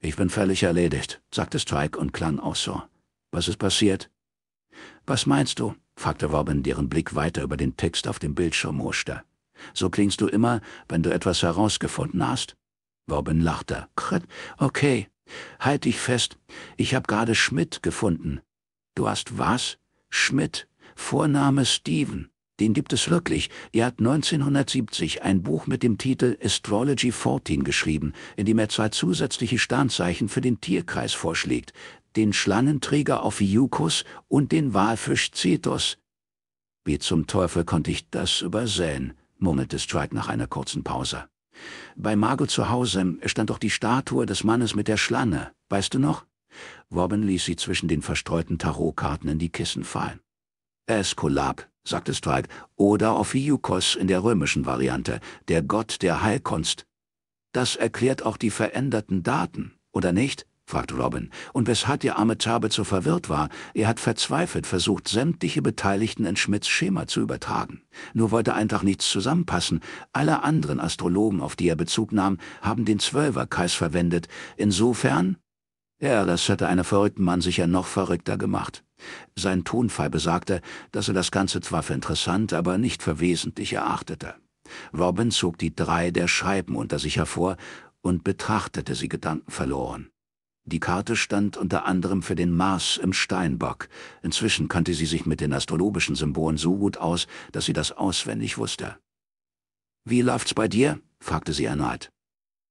Ich bin völlig erledigt, sagte Strike und klang auch so. Was ist passiert? Was meinst du? fragte Robin, deren Blick weiter über den Text auf dem Bildschirm huschte. So klingst du immer, wenn du etwas herausgefunden hast. Robin lachte. Okay, halt dich fest. Ich habe gerade Schmidt gefunden. Du hast was? Schmidt. Vorname Steven. Den gibt es wirklich. Er hat 1970 ein Buch mit dem Titel Astrology 14 geschrieben, in dem er zwei zusätzliche Sternzeichen für den Tierkreis vorschlägt, den Schlannenträger Ophiuchus und den Walfisch Cetus. Wie zum Teufel konnte ich das übersehen? murmelte Stride nach einer kurzen Pause. Bei Margot zu Hause stand doch die Statue des Mannes mit der Schlange, weißt du noch? Robin ließ sie zwischen den verstreuten Tarotkarten in die Kissen fallen. Esculap, sagte Strike, oder Ophiuchos in der römischen Variante, der Gott der Heilkunst. Das erklärt auch die veränderten Daten, oder nicht? fragt Robin, und weshalb der arme Tabit so verwirrt war. Er hat verzweifelt versucht, sämtliche Beteiligten in Schmidts Schema zu übertragen. Nur wollte einfach nichts zusammenpassen. Alle anderen Astrologen, auf die er Bezug nahm, haben den Zwölferkreis verwendet. Insofern... Ja, das hätte einen verrückten Mann sicher noch verrückter gemacht. Sein Tonfall besagte, dass er das Ganze zwar für interessant, aber nicht für wesentlich erachtete. Robin zog die drei der Scheiben unter sich hervor und betrachtete sie gedankenverloren. Die Karte stand unter anderem für den Mars im Steinbock. Inzwischen kannte sie sich mit den astrologischen Symbolen so gut aus, dass sie das auswendig wusste. »Wie läuft's bei dir?« fragte sie erneut.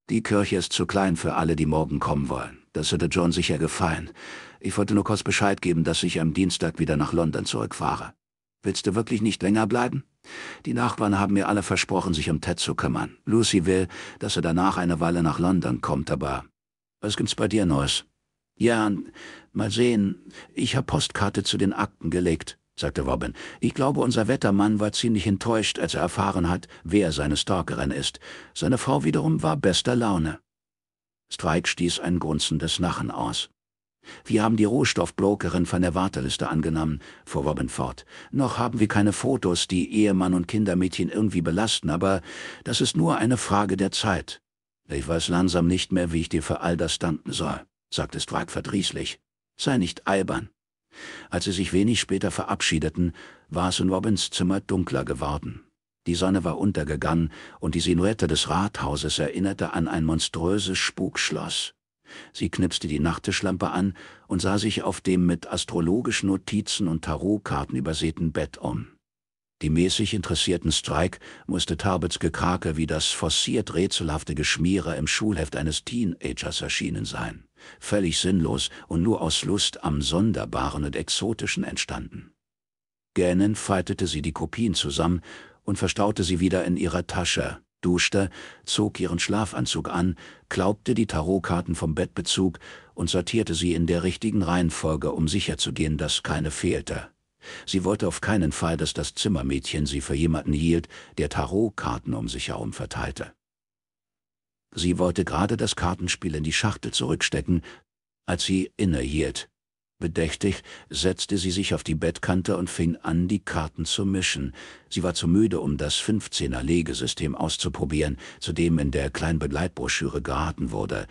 »Die Kirche ist zu klein für alle, die morgen kommen wollen. Das hätte John sicher gefallen. Ich wollte nur kurz Bescheid geben, dass ich am Dienstag wieder nach London zurückfahre. Willst du wirklich nicht länger bleiben?« die Nachbarn haben mir alle versprochen, sich um Ted zu kümmern. Lucy will, dass er danach eine Weile nach London kommt, aber was gibt's bei dir Neues? Ja, mal sehen. Ich hab Postkarte zu den Akten gelegt, sagte Robin. Ich glaube, unser Wettermann war ziemlich enttäuscht, als er erfahren hat, wer seine Stalkerin ist. Seine Frau wiederum war bester Laune. Strike stieß ein grunzendes Lachen aus. Wir haben die Rohstoffbrokerin von der Warteliste angenommen, fuhr Robin fort. Noch haben wir keine Fotos, die Ehemann und Kindermädchen irgendwie belasten, aber das ist nur eine Frage der Zeit. Ich weiß langsam nicht mehr, wie ich dir für all das danken soll, sagte Strike verdrießlich. Sei nicht albern. Als sie sich wenig später verabschiedeten, war es in Robins Zimmer dunkler geworden. Die Sonne war untergegangen und die Silhouette des Rathauses erinnerte an ein monströses Spukschloss. Sie knipste die Nachttischlampe an und sah sich auf dem mit astrologischen Notizen und Tarotkarten übersäten Bett um. Die mäßig interessierten Strike musste Tarbets Gekrake wie das forciert rätselhafte Geschmiere im Schulheft eines Teenagers erschienen sein, völlig sinnlos und nur aus Lust am Sonderbaren und Exotischen entstanden. Gähnend faltete sie die Kopien zusammen und verstaute sie wieder in ihrer Tasche, duschte, zog ihren Schlafanzug an, klaubte die Tarotkarten vom Bettbezug und sortierte sie in der richtigen Reihenfolge, um sicherzugehen, dass keine fehlte. Sie wollte auf keinen Fall, dass das Zimmermädchen sie für jemanden hielt, der Tarotkarten um sich herum verteilte. Sie wollte gerade das Kartenspiel in die Schachtel zurückstecken, als sie innehielt. Bedächtig setzte sie sich auf die Bettkante und fing an, die Karten zu mischen. Sie war zu müde, um das 15er-Legesystem auszuprobieren, zu dem in der kleinen Begleitbroschüre geraten wurde.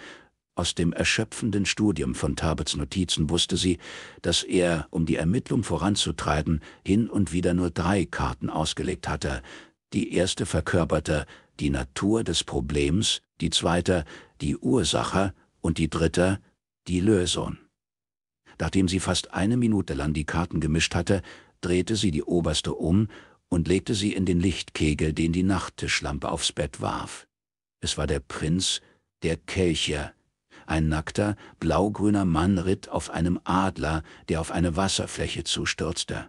Aus dem erschöpfenden Studium von Tarbets Notizen wusste sie, dass er, um die Ermittlung voranzutreiben, hin und wieder nur drei Karten ausgelegt hatte. Die erste verkörperte die Natur des Problems, die zweite die Ursache und die dritte die Lösung. Nachdem sie fast eine Minute lang die Karten gemischt hatte, drehte sie die oberste um und legte sie in den Lichtkegel, den die Nachttischlampe aufs Bett warf. Es war der Prinz der Kelche, ein nackter, blaugrüner Mann ritt auf einem Adler, der auf eine Wasserfläche zustürzte.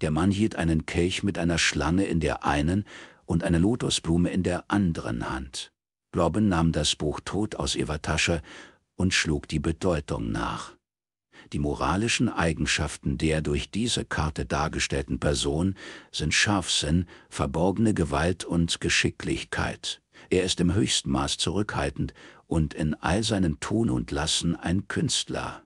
Der Mann hielt einen Kelch mit einer Schlange in der einen und eine Lotusblume in der anderen Hand. Blobben nahm das Buch tot aus ihrer Tasche und schlug die Bedeutung nach. Die moralischen Eigenschaften der durch diese Karte dargestellten Person sind Scharfsinn, verborgene Gewalt und Geschicklichkeit. Er ist im höchsten Maß zurückhaltend und in all seinen Tun und Lassen ein Künstler.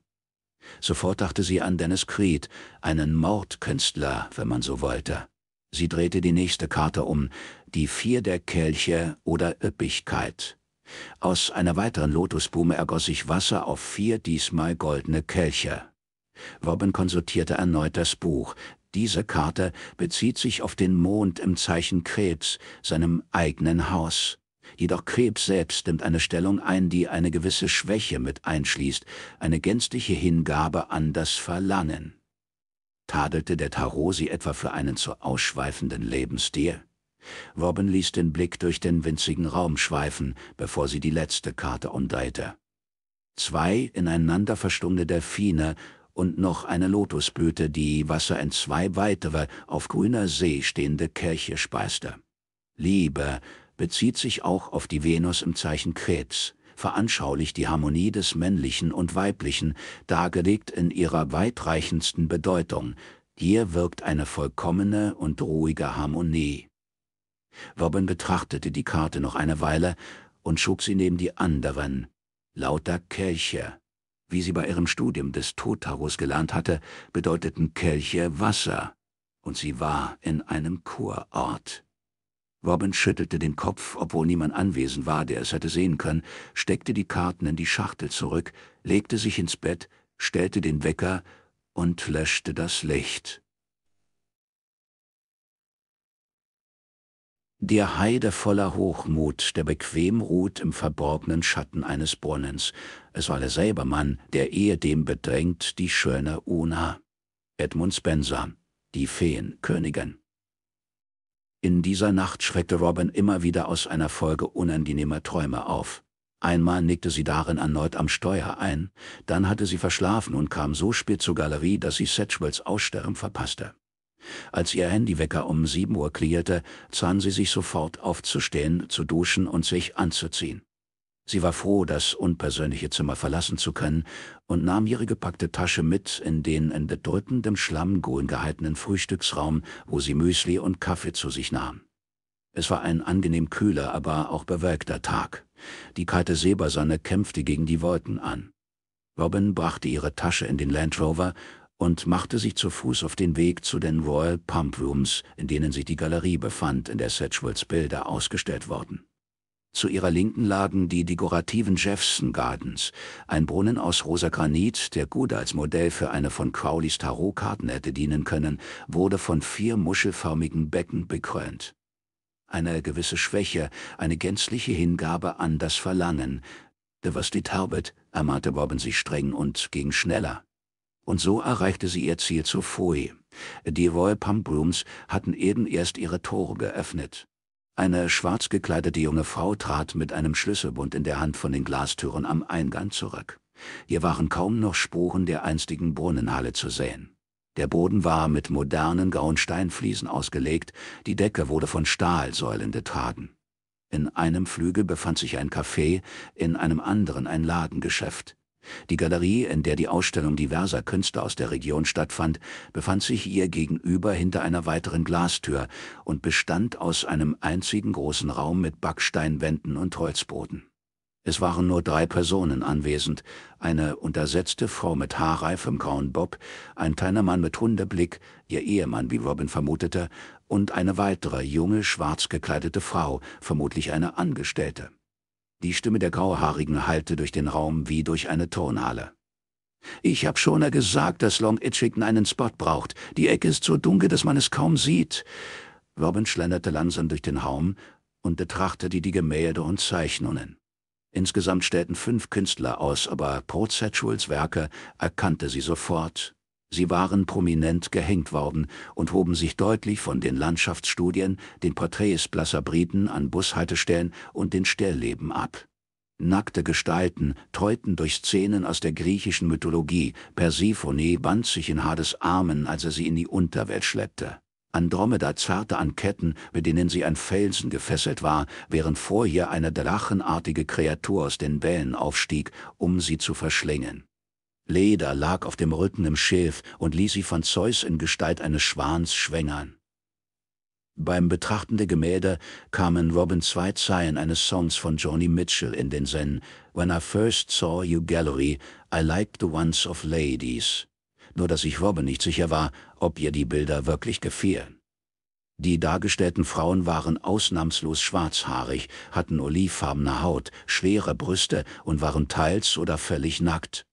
Sofort dachte sie an Dennis Creed, einen Mordkünstler, wenn man so wollte. Sie drehte die nächste Karte um, die Vier der Kelche oder Üppigkeit. Aus einer weiteren Lotusblume ergoss sich Wasser auf vier diesmal goldene Kelche. Robin konsultierte erneut das Buch. Diese Karte bezieht sich auf den Mond im Zeichen Krebs, seinem eigenen Haus. Jedoch Krebs selbst nimmt eine Stellung ein, die eine gewisse Schwäche mit einschließt, eine gänzliche Hingabe an das Verlangen. Tadelte der Tarot sie etwa für einen zu ausschweifenden Lebensstil? Robin ließ den Blick durch den winzigen Raum schweifen, bevor sie die letzte Karte umdrehte. Zwei ineinander verstummte Delfine und noch eine Lotusblüte, die Wasser in zwei weitere, auf grüner See stehende Kirche speiste. Liebe bezieht sich auch auf die Venus im Zeichen Krebs, veranschaulicht die Harmonie des Männlichen und Weiblichen, dargelegt in ihrer weitreichendsten Bedeutung. Hier wirkt eine vollkommene und ruhige Harmonie. Robin betrachtete die Karte noch eine Weile und schob sie neben die anderen, lauter Kelche. Wie sie bei ihrem Studium des Totarus gelernt hatte, bedeuteten Kelche Wasser, und sie war in einem Kurort. Robin schüttelte den Kopf, obwohl niemand anwesend war, der es hätte sehen können, steckte die Karten in die Schachtel zurück, legte sich ins Bett, stellte den Wecker und löschte das Licht. Der Heide voller Hochmut, der bequem ruht im verborgenen Schatten eines Brunnens. Es war derselbe Mann, der ehedem bedrängt die schöne Una. Edmund Spencer, die Feenkönigin. In dieser Nacht schreckte Robin immer wieder aus einer Folge unangenehmer Träume auf. Einmal nickte sie darin erneut am Steuer ein, dann hatte sie verschlafen und kam so spät zur Galerie, dass sie Satchwells Aussterben verpasste. Als ihr Handywecker um 7 Uhr klirrte, zahn sie sich sofort aufzustehen, zu duschen und sich anzuziehen. Sie war froh, das unpersönliche Zimmer verlassen zu können und nahm ihre gepackte Tasche mit in den in bedeutendem Schlamm gehaltenen Frühstücksraum, wo sie Müsli und Kaffee zu sich nahm. Es war ein angenehm kühler, aber auch bewölkter Tag. Die kalte Sebersonne kämpfte gegen die Wolken an. Robin brachte ihre Tasche in den Land Rover und machte sich zu Fuß auf den Weg zu den Royal Pump Rooms, in denen sich die Galerie befand, in der Sedgewills Bilder ausgestellt wurden. Zu ihrer Linken lagen die dekorativen Jefferson Gardens, ein Brunnen aus rosa Granit, der gut als Modell für eine von Crowleys Tarotkarten hätte dienen können, wurde von vier muschelförmigen Becken bekrönt. Eine gewisse Schwäche, eine gänzliche Hingabe an das Verlangen. De was die Taubet, ermahnte Robin sich streng und ging schneller. Und so erreichte sie ihr Ziel zur Foy. Die Royal Pump Rooms hatten eben erst ihre Tore geöffnet. Eine schwarz gekleidete junge Frau trat mit einem Schlüsselbund in der Hand von den Glastüren am Eingang zurück. Hier waren kaum noch Spuren der einstigen Brunnenhalle zu sehen. Der Boden war mit modernen grauen Steinfliesen ausgelegt, die Decke wurde von Stahlsäulen getragen. In einem Flügel befand sich ein Café, in einem anderen ein Ladengeschäft. Die Galerie, in der die Ausstellung diverser Künstler aus der Region stattfand, befand sich ihr gegenüber hinter einer weiteren Glastür und bestand aus einem einzigen großen Raum mit Backsteinwänden und Holzboden. Es waren nur drei Personen anwesend, eine untersetzte Frau mit haarreifem grauen Bob, ein kleiner Mann mit Hundeblick, ihr Ehemann, wie Robin vermutete, und eine weitere junge, schwarz gekleidete Frau, vermutlich eine Angestellte. Die Stimme der Grauhaarigen hallte durch den Raum wie durch eine Turnhalle. Ich hab schoner gesagt, dass Long Itchicken einen Spot braucht. Die Ecke ist so dunkel, dass man es kaum sieht. Robin schlenderte langsam durch den Raum und betrachtete die Gemälde und Zeichnungen. Insgesamt stellten fünf Künstler aus, aber Prozet Werke erkannte sie sofort Sie waren prominent gehängt worden und hoben sich deutlich von den Landschaftsstudien, den Porträts blasser Briten an Bushaltestellen und den Stellleben ab. Nackte Gestalten treuten durch Szenen aus der griechischen Mythologie, Persephone band sich in Hades Armen, als er sie in die Unterwelt schleppte. Andromeda zerrte an Ketten, mit denen sie an Felsen gefesselt war, während vor ihr eine drachenartige Kreatur aus den Wellen aufstieg, um sie zu verschlingen. Leda lag auf dem Rücken im Schilf und ließ sie von Zeus in Gestalt eines Schwans schwängern. Beim Betrachten der Gemälde kamen Robin zwei Zeilen eines Songs von Johnny Mitchell in den Sinn, When I first saw you gallery, I liked the ones of ladies. Nur dass ich Robin nicht sicher war, ob ihr die Bilder wirklich gefielen. Die dargestellten Frauen waren ausnahmslos schwarzhaarig, hatten olivfarbene Haut, schwere Brüste und waren teils oder völlig nackt.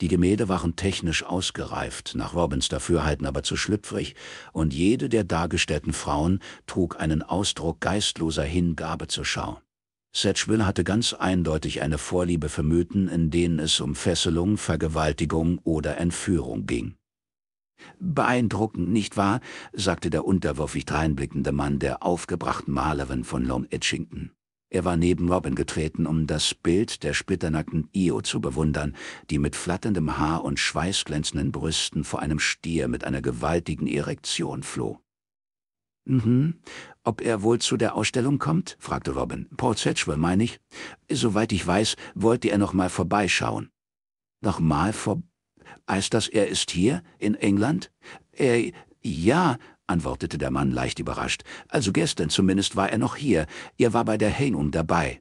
Die Gemälde waren technisch ausgereift, nach Robins Dafürhalten aber zu schlüpfrig, und jede der dargestellten Frauen trug einen Ausdruck geistloser Hingabe zur Schau. Sedgwill hatte ganz eindeutig eine Vorliebe für Mythen, in denen es um Fesselung, Vergewaltigung oder Entführung ging. Beeindruckend, nicht wahr? sagte der unterwürfig dreinblickende Mann der aufgebrachten Malerin von Long Etchington. Er war neben Robin getreten, um das Bild der splitternackten Io zu bewundern, die mit flatterndem Haar und schweißglänzenden Brüsten vor einem Stier mit einer gewaltigen Erektion floh. Mhm. Ob er wohl zu der Ausstellung kommt? fragte Robin. Paul Sedgwell, meine ich. Soweit ich weiß, wollte er noch mal vorbeischauen. Nochmal vor... Heißt das, er ist hier, in England? Er... Äh, ja, antwortete der Mann leicht überrascht. Also gestern zumindest war er noch hier. Er war bei der Henum dabei.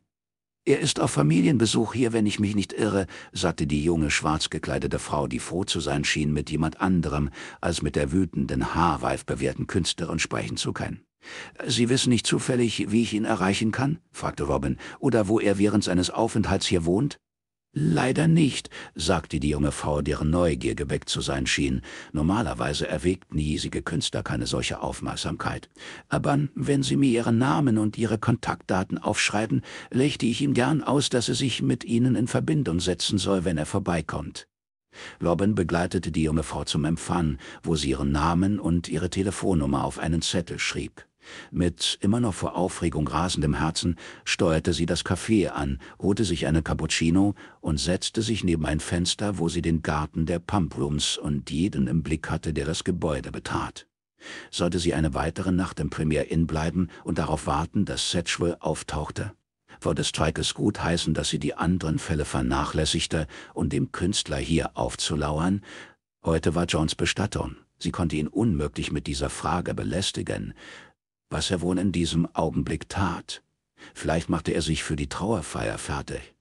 Er ist auf Familienbesuch hier, wenn ich mich nicht irre, sagte die junge, schwarz gekleidete Frau, die froh zu sein schien, mit jemand anderem als mit der wütenden, haarweif bewährten Künstlerin sprechen zu können. Sie wissen nicht zufällig, wie ich ihn erreichen kann? fragte Robin, oder wo er während seines Aufenthalts hier wohnt? Leider nicht, sagte die junge Frau, deren Neugier geweckt zu sein schien. Normalerweise erwägten hiesige Künstler keine solche Aufmerksamkeit. Aber wenn Sie mir Ihren Namen und Ihre Kontaktdaten aufschreiben, lächte ich ihm gern aus, dass er sich mit Ihnen in Verbindung setzen soll, wenn er vorbeikommt. Robin begleitete die junge Frau zum Empfang, wo sie ihren Namen und ihre Telefonnummer auf einen Zettel schrieb. Mit immer noch vor Aufregung rasendem Herzen steuerte sie das Café an, holte sich eine Cappuccino und setzte sich neben ein Fenster, wo sie den Garten der Pumprooms und jeden im Blick hatte, der das Gebäude betrat. Sollte sie eine weitere Nacht im Premier Inn bleiben und darauf warten, dass Sedgwell auftauchte? Würde Strike es gut heißen, dass sie die anderen Fälle vernachlässigte, um dem Künstler hier aufzulauern? Heute war Johns Bestattung. Sie konnte ihn unmöglich mit dieser Frage belästigen was er wohl in diesem Augenblick tat. Vielleicht machte er sich für die Trauerfeier fertig.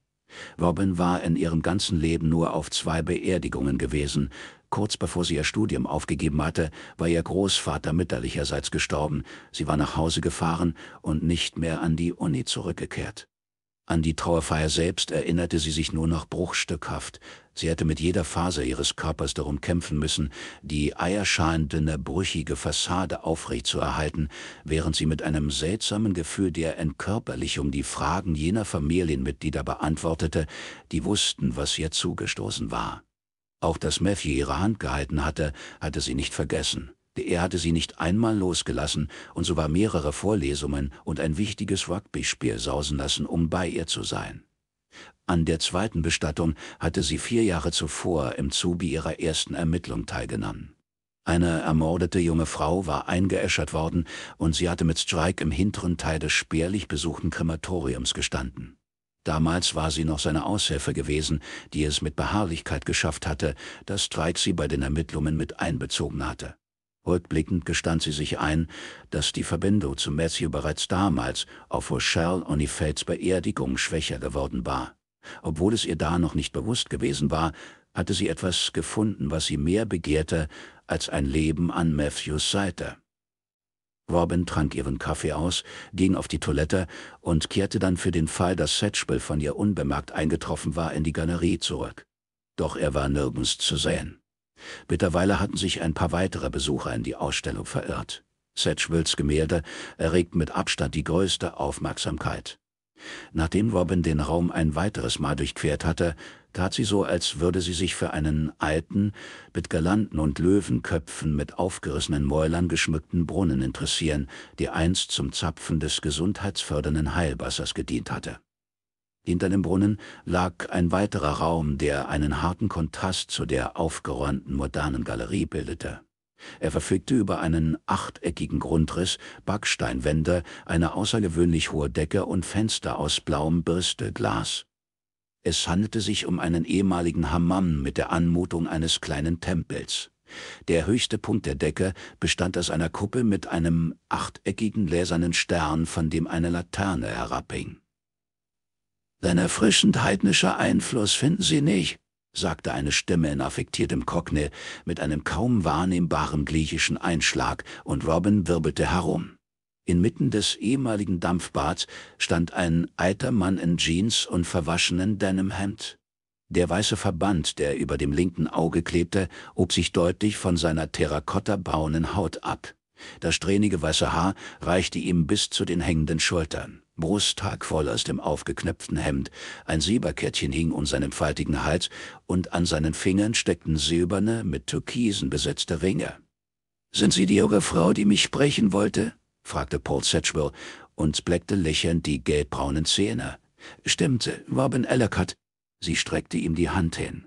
Robin war in ihrem ganzen Leben nur auf zwei Beerdigungen gewesen. Kurz bevor sie ihr Studium aufgegeben hatte, war ihr Großvater mütterlicherseits gestorben. Sie war nach Hause gefahren und nicht mehr an die Uni zurückgekehrt. An die Trauerfeier selbst erinnerte sie sich nur noch bruchstückhaft. Sie hätte mit jeder Faser ihres Körpers darum kämpfen müssen, die eierschalendünne, brüchige Fassade aufrecht zu erhalten, während sie mit einem seltsamen Gefühl der Entkörperlichung die Fragen jener Familienmitglieder beantwortete, die wussten, was ihr zugestoßen war. Auch dass Matthew ihre Hand gehalten hatte, hatte sie nicht vergessen. Er hatte sie nicht einmal losgelassen und sogar mehrere Vorlesungen und ein wichtiges Rugby-Spiel sausen lassen, um bei ihr zu sein. An der zweiten Bestattung hatte sie vier Jahre zuvor im Zubi ihrer ersten Ermittlung teilgenommen. Eine ermordete junge Frau war eingeäschert worden und sie hatte mit Strike im hinteren Teil des spärlich besuchten Krematoriums gestanden. Damals war sie noch seine Aushilfe gewesen, die es mit Beharrlichkeit geschafft hatte, dass Strike sie bei den Ermittlungen mit einbezogen hatte. Rückblickend gestand sie sich ein, dass die Verbindung zu Matthew bereits damals auf Rochelle Onifels Beerdigung schwächer geworden war. Obwohl es ihr da noch nicht bewusst gewesen war, hatte sie etwas gefunden, was sie mehr begehrte als ein Leben an Matthews Seite. Robin trank ihren Kaffee aus, ging auf die Toilette und kehrte dann für den Fall, dass Satchel von ihr unbemerkt eingetroffen war, in die Galerie zurück. Doch er war nirgends zu sehen. Mittlerweile hatten sich ein paar weitere Besucher in die Ausstellung verirrt. Satchwills Gemälde erregten mit Abstand die größte Aufmerksamkeit. Nachdem Robin den Raum ein weiteres Mal durchquert hatte, tat sie so, als würde sie sich für einen alten, mit Galanten und Löwenköpfen mit aufgerissenen Mäulern geschmückten Brunnen interessieren, der einst zum Zapfen des gesundheitsfördernden Heilwassers gedient hatte. Hinter dem Brunnen lag ein weiterer Raum, der einen harten Kontrast zu der aufgeräumten modernen Galerie bildete. Er verfügte über einen achteckigen Grundriss, Backsteinwände, eine außergewöhnlich hohe Decke und Fenster aus blauem Bürstelglas. Es handelte sich um einen ehemaligen Hammam mit der Anmutung eines kleinen Tempels. Der höchste Punkt der Decke bestand aus einer Kuppel mit einem achteckigen gläsernen Stern, von dem eine Laterne herabhing. Denn erfrischend heidnischer Einfluss finden Sie nicht, sagte eine Stimme in affektiertem Cockney mit einem kaum wahrnehmbaren griechischen Einschlag, und Robin wirbelte herum. Inmitten des ehemaligen Dampfbads stand ein alter Mann in Jeans und verwaschenen Denimhemd. Der weiße Verband, der über dem linken Auge klebte, hob sich deutlich von seiner terrakottabaunen Haut ab. Das strähnige weiße Haar reichte ihm bis zu den hängenden Schultern. Brusttag voll aus dem aufgeknöpften Hemd, ein Silberkettchen hing um seinen faltigen Hals und an seinen Fingern steckten silberne, mit Türkisen besetzte Ringe. »Sind Sie die junge Frau, die mich sprechen wollte?« fragte Paul Sedgewell und bleckte lächelnd die gelbbraunen Zähne. Stimmte, Robin Ellicott. Sie streckte ihm die Hand hin.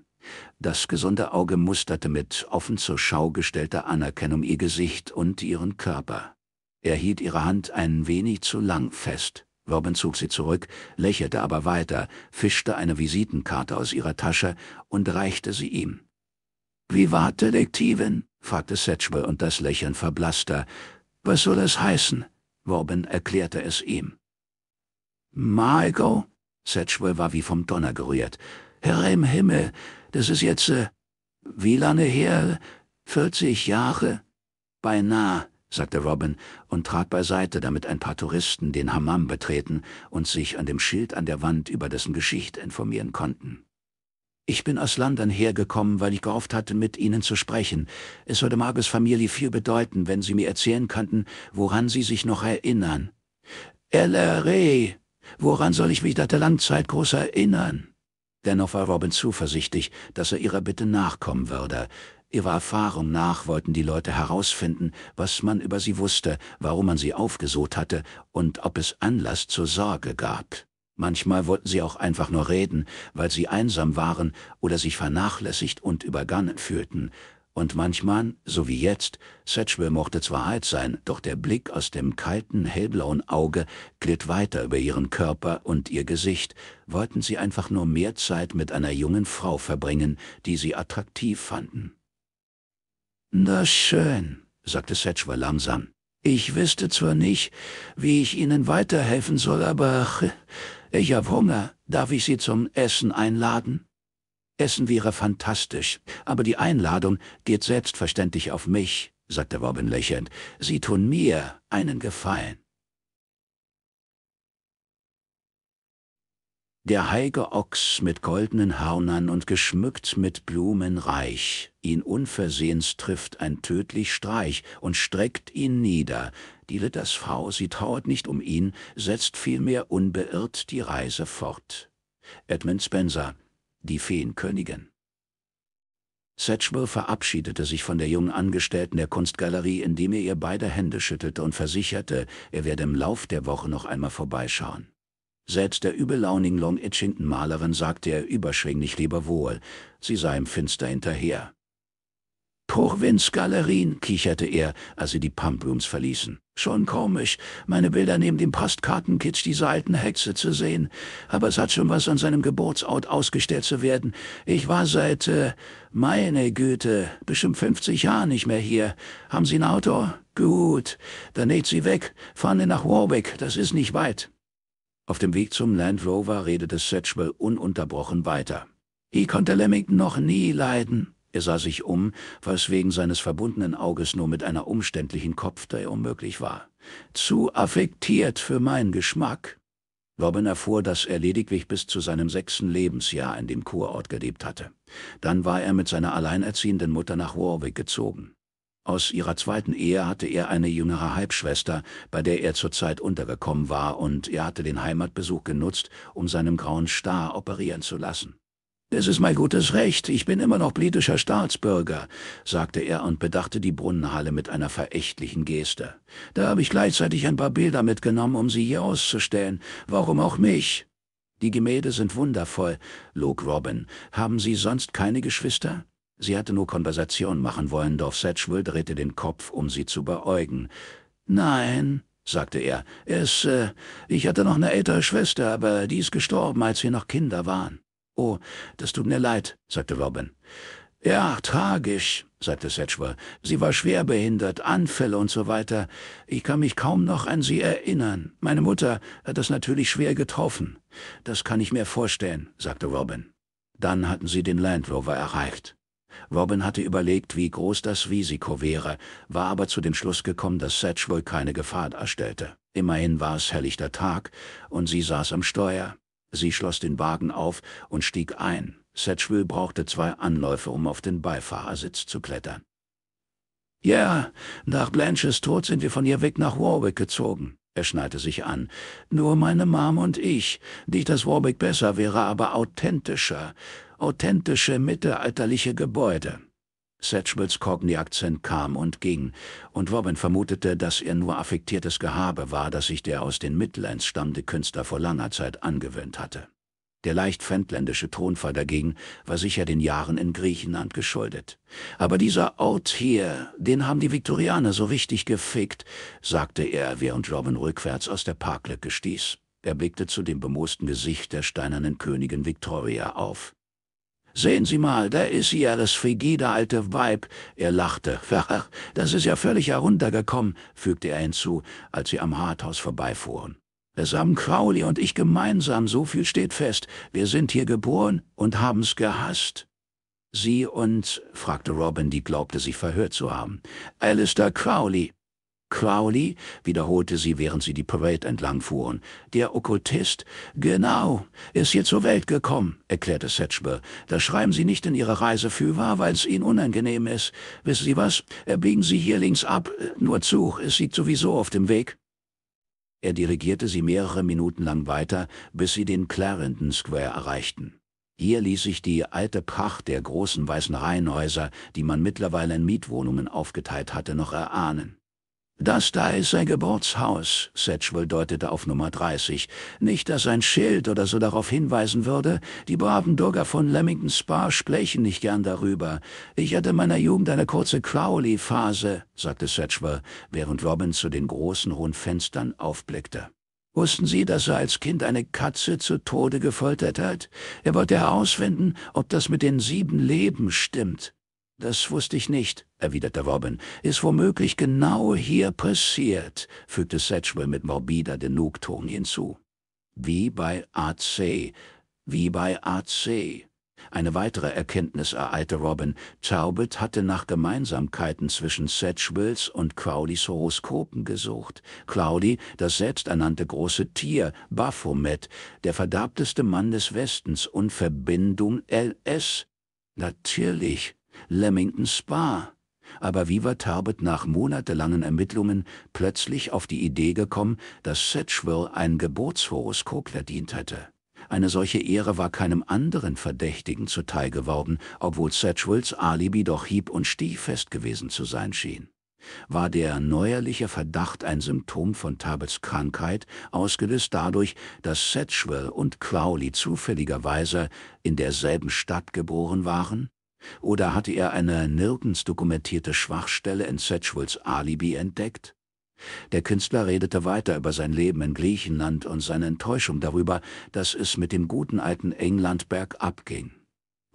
Das gesunde Auge musterte mit offen zur Schau gestellter Anerkennung ihr Gesicht und ihren Körper. Er hielt ihre Hand ein wenig zu lang fest. Robin zog sie zurück, lächelte aber weiter, fischte eine Visitenkarte aus ihrer Tasche und reichte sie ihm. »Wie war, Detektivin?« fragte Sedgwell und das Lächeln verblasste. »Was soll es heißen?« Robin erklärte es ihm. »Margot?« Sedgwell war wie vom Donner gerührt. »Herr im Himmel, das ist jetzt, äh, wie lange her? Vierzig Jahre? Beinahe sagte Robin und trat beiseite, damit ein paar Touristen den Hammam betreten und sich an dem Schild an der Wand über dessen Geschichte informieren konnten. Ich bin aus London hergekommen, weil ich gehofft hatte, mit Ihnen zu sprechen. Es würde Margus Familie viel bedeuten, wenn Sie mir erzählen könnten, woran Sie sich noch erinnern. LRE, woran soll ich mich nach der Langzeit groß erinnern? Dennoch war Robin zuversichtlich, dass er ihrer Bitte nachkommen würde. Ihrer Erfahrung nach wollten die Leute herausfinden, was man über sie wusste, warum man sie aufgesucht hatte und ob es Anlass zur Sorge gab. Manchmal wollten sie auch einfach nur reden, weil sie einsam waren oder sich vernachlässigt und übergangen fühlten. Und manchmal, so wie jetzt, Satchwell mochte zwar alt sein, doch der Blick aus dem kalten, hellblauen Auge glitt weiter über ihren Körper und ihr Gesicht. Wollten sie einfach nur mehr Zeit mit einer jungen Frau verbringen, die sie attraktiv fanden. Das schön, sagte Setchwa langsam. Ich wüsste zwar nicht, wie ich Ihnen weiterhelfen soll, aber ich habe Hunger. Darf ich Sie zum Essen einladen? Essen wäre fantastisch, aber die Einladung geht selbstverständlich auf mich, sagte Robin lächelnd. Sie tun mir einen Gefallen. der heige Ochs mit goldenen Hörnern und geschmückt mit Blumen reich, ihn unversehens trifft ein tödlich Streich und streckt ihn nieder. Die Littersfrau, sie trauert nicht um ihn, setzt vielmehr unbeirrt die Reise fort. Edmund Spencer, die Feenkönigin. Sedgwell verabschiedete sich von der jungen Angestellten der Kunstgalerie, indem er ihr beide Hände schüttelte und versicherte, er werde im Lauf der Woche noch einmal vorbeischauen. Selbst der übellaunigen Long Itchinton-Malerin sagte er überschwinglich lieber wohl, sie sah ihm finster hinterher. Provinzgalerien, kicherte er, als sie die Pump Pumprooms verließen. Schon komisch, meine Bilder neben dem Postkartenkitsch dieser alten Hexe zu sehen. Aber es hat schon was an seinem Geburtsort ausgestellt zu werden. Ich war seit, äh, meine Güte, bestimmt 50 Jahren nicht mehr hier. Haben Sie ein Auto? Gut. Dann näht sie weg. Fahren Sie nach Warwick, das ist nicht weit. Auf dem Weg zum Land Rover redete Satchwell ununterbrochen weiter. Ich konnte Lemming noch nie leiden. Er sah sich um, was wegen seines verbundenen Auges nur mit einer umständlichen Kopfdreh unmöglich war. Zu affektiert für meinen Geschmack. Robin erfuhr, dass er lediglich bis zu seinem sechsten Lebensjahr in dem Kurort gelebt hatte. Dann war er mit seiner alleinerziehenden Mutter nach Warwick gezogen. Aus ihrer zweiten Ehe hatte er eine jüngere Halbschwester, bei der er zurzeit untergekommen war, und er hatte den Heimatbesuch genutzt, um seinem grauen Star operieren zu lassen. Es ist mein gutes Recht, ich bin immer noch britischer Staatsbürger«, sagte er und bedachte die Brunnenhalle mit einer verächtlichen Geste. »Da habe ich gleichzeitig ein paar Bilder mitgenommen, um sie hier auszustellen. Warum auch mich?« »Die Gemälde sind wundervoll«, log Robin. »Haben Sie sonst keine Geschwister?« Sie hatte nur Konversation machen wollen, doch Satchwell drehte den Kopf, um sie zu beäugen. Nein, sagte er, es, äh, ich hatte noch eine ältere Schwester, aber die ist gestorben, als wir noch Kinder waren. Oh, das tut mir leid, sagte Robin. Ja, tragisch, sagte Satchwell. Sie war schwer behindert, Anfälle und so weiter. Ich kann mich kaum noch an sie erinnern. Meine Mutter hat das natürlich schwer getroffen. Das kann ich mir vorstellen, sagte Robin. Dann hatten sie den Land Rover erreicht. Robin hatte überlegt, wie groß das Risiko wäre, war aber zu dem Schluss gekommen, dass Satch wohl keine Gefahr darstellte. Immerhin war es helllichter Tag, und sie saß am Steuer. Sie schloss den Wagen auf und stieg ein. Satchwell brauchte zwei Anläufe, um auf den Beifahrersitz zu klettern. Ja, yeah, nach Blanches Tod sind wir von ihr weg nach Warwick gezogen. Er schnallte sich an. Nur meine Mom und ich. Nicht, dass Warwick besser wäre, aber authentischer authentische mittelalterliche Gebäude. Sedgwills Cockney-Akzent kam und ging, und Robin vermutete, dass er nur affektiertes Gehabe war, das sich der aus den Midlands stammende Künstler vor langer Zeit angewöhnt hatte. Der leicht fändländische Tonfall dagegen war sicher den Jahren in Griechenland geschuldet. Aber dieser Ort hier, den haben die Viktorianer so richtig gefickt, sagte er, während Robin rückwärts aus der Parklücke stieß. Er blickte zu dem bemoosten Gesicht der steinernen Königin Victoria auf. Sehen Sie mal, da ist sie ja, das frigide alte Weib. Er lachte. das ist ja völlig heruntergekommen, fügte er hinzu, als sie am Harthaus vorbeifuhren. Es haben Crowley und ich gemeinsam, so viel steht fest. Wir sind hier geboren und haben's gehasst. Sie und, fragte Robin, die glaubte, sich verhört zu haben, Alistair Crowley. Crowley, wiederholte sie, während sie die Parade entlangfuhren. Der Okkultist? Genau, ist hier zur Welt gekommen, erklärte Setchber. Das schreiben Sie nicht in Ihre Reiseführer, weil es Ihnen unangenehm ist. Wissen Sie was? Äh, biegen Sie hier links ab. Äh, nur zu, es sieht sowieso auf dem Weg. Er dirigierte sie mehrere Minuten lang weiter, bis sie den Clarendon Square erreichten. Hier ließ sich die alte Pracht der großen weißen Reihenhäuser, die man mittlerweile in Mietwohnungen aufgeteilt hatte, noch erahnen. Das da ist sein Geburtshaus, Satchwell deutete auf Nummer 30. Nicht, dass ein Schild oder so darauf hinweisen würde, die braven Bürger von Leamington Spa sprechen nicht gern darüber. Ich hatte in meiner Jugend eine kurze Crowley-Phase, sagte Satchwell, während Robin zu den großen hohen Fenstern aufblickte. Wussten Sie, dass er als Kind eine Katze zu Tode gefoltert hat? Er wollte herausfinden, ob das mit den sieben Leben stimmt. Das wusste ich nicht, erwiderte Robin. Ist womöglich genau hier passiert, fügte Satchwell mit morbider Genugtuung hinzu. Wie bei AC, wie bei AC. Eine weitere Erkenntnis ereilte Robin. Talbot hatte nach Gemeinsamkeiten zwischen Satchwells und Crowleys Horoskopen gesucht. Crowley, das selbsternannte große Tier, Baphomet, der verderbteste Mann des Westens und Verbindung LS. Natürlich Leamington Spa. Aber wie war Tarbet nach monatelangen Ermittlungen plötzlich auf die Idee gekommen, dass Sedgewell ein Geburtshoroskop verdient hätte? Eine solche Ehre war keinem anderen Verdächtigen zuteil geworden, obwohl Sedgewells Alibi doch hieb- und stieffest gewesen zu sein schien. War der neuerliche Verdacht ein Symptom von Tarbets Krankheit, ausgelöst dadurch, dass Sedgewell und Crowley zufälligerweise in derselben Stadt geboren waren? Oder hatte er eine nirgends dokumentierte Schwachstelle in Sedgwoods Alibi entdeckt? Der Künstler redete weiter über sein Leben in Griechenland und seine Enttäuschung darüber, dass es mit dem guten alten England bergab ging.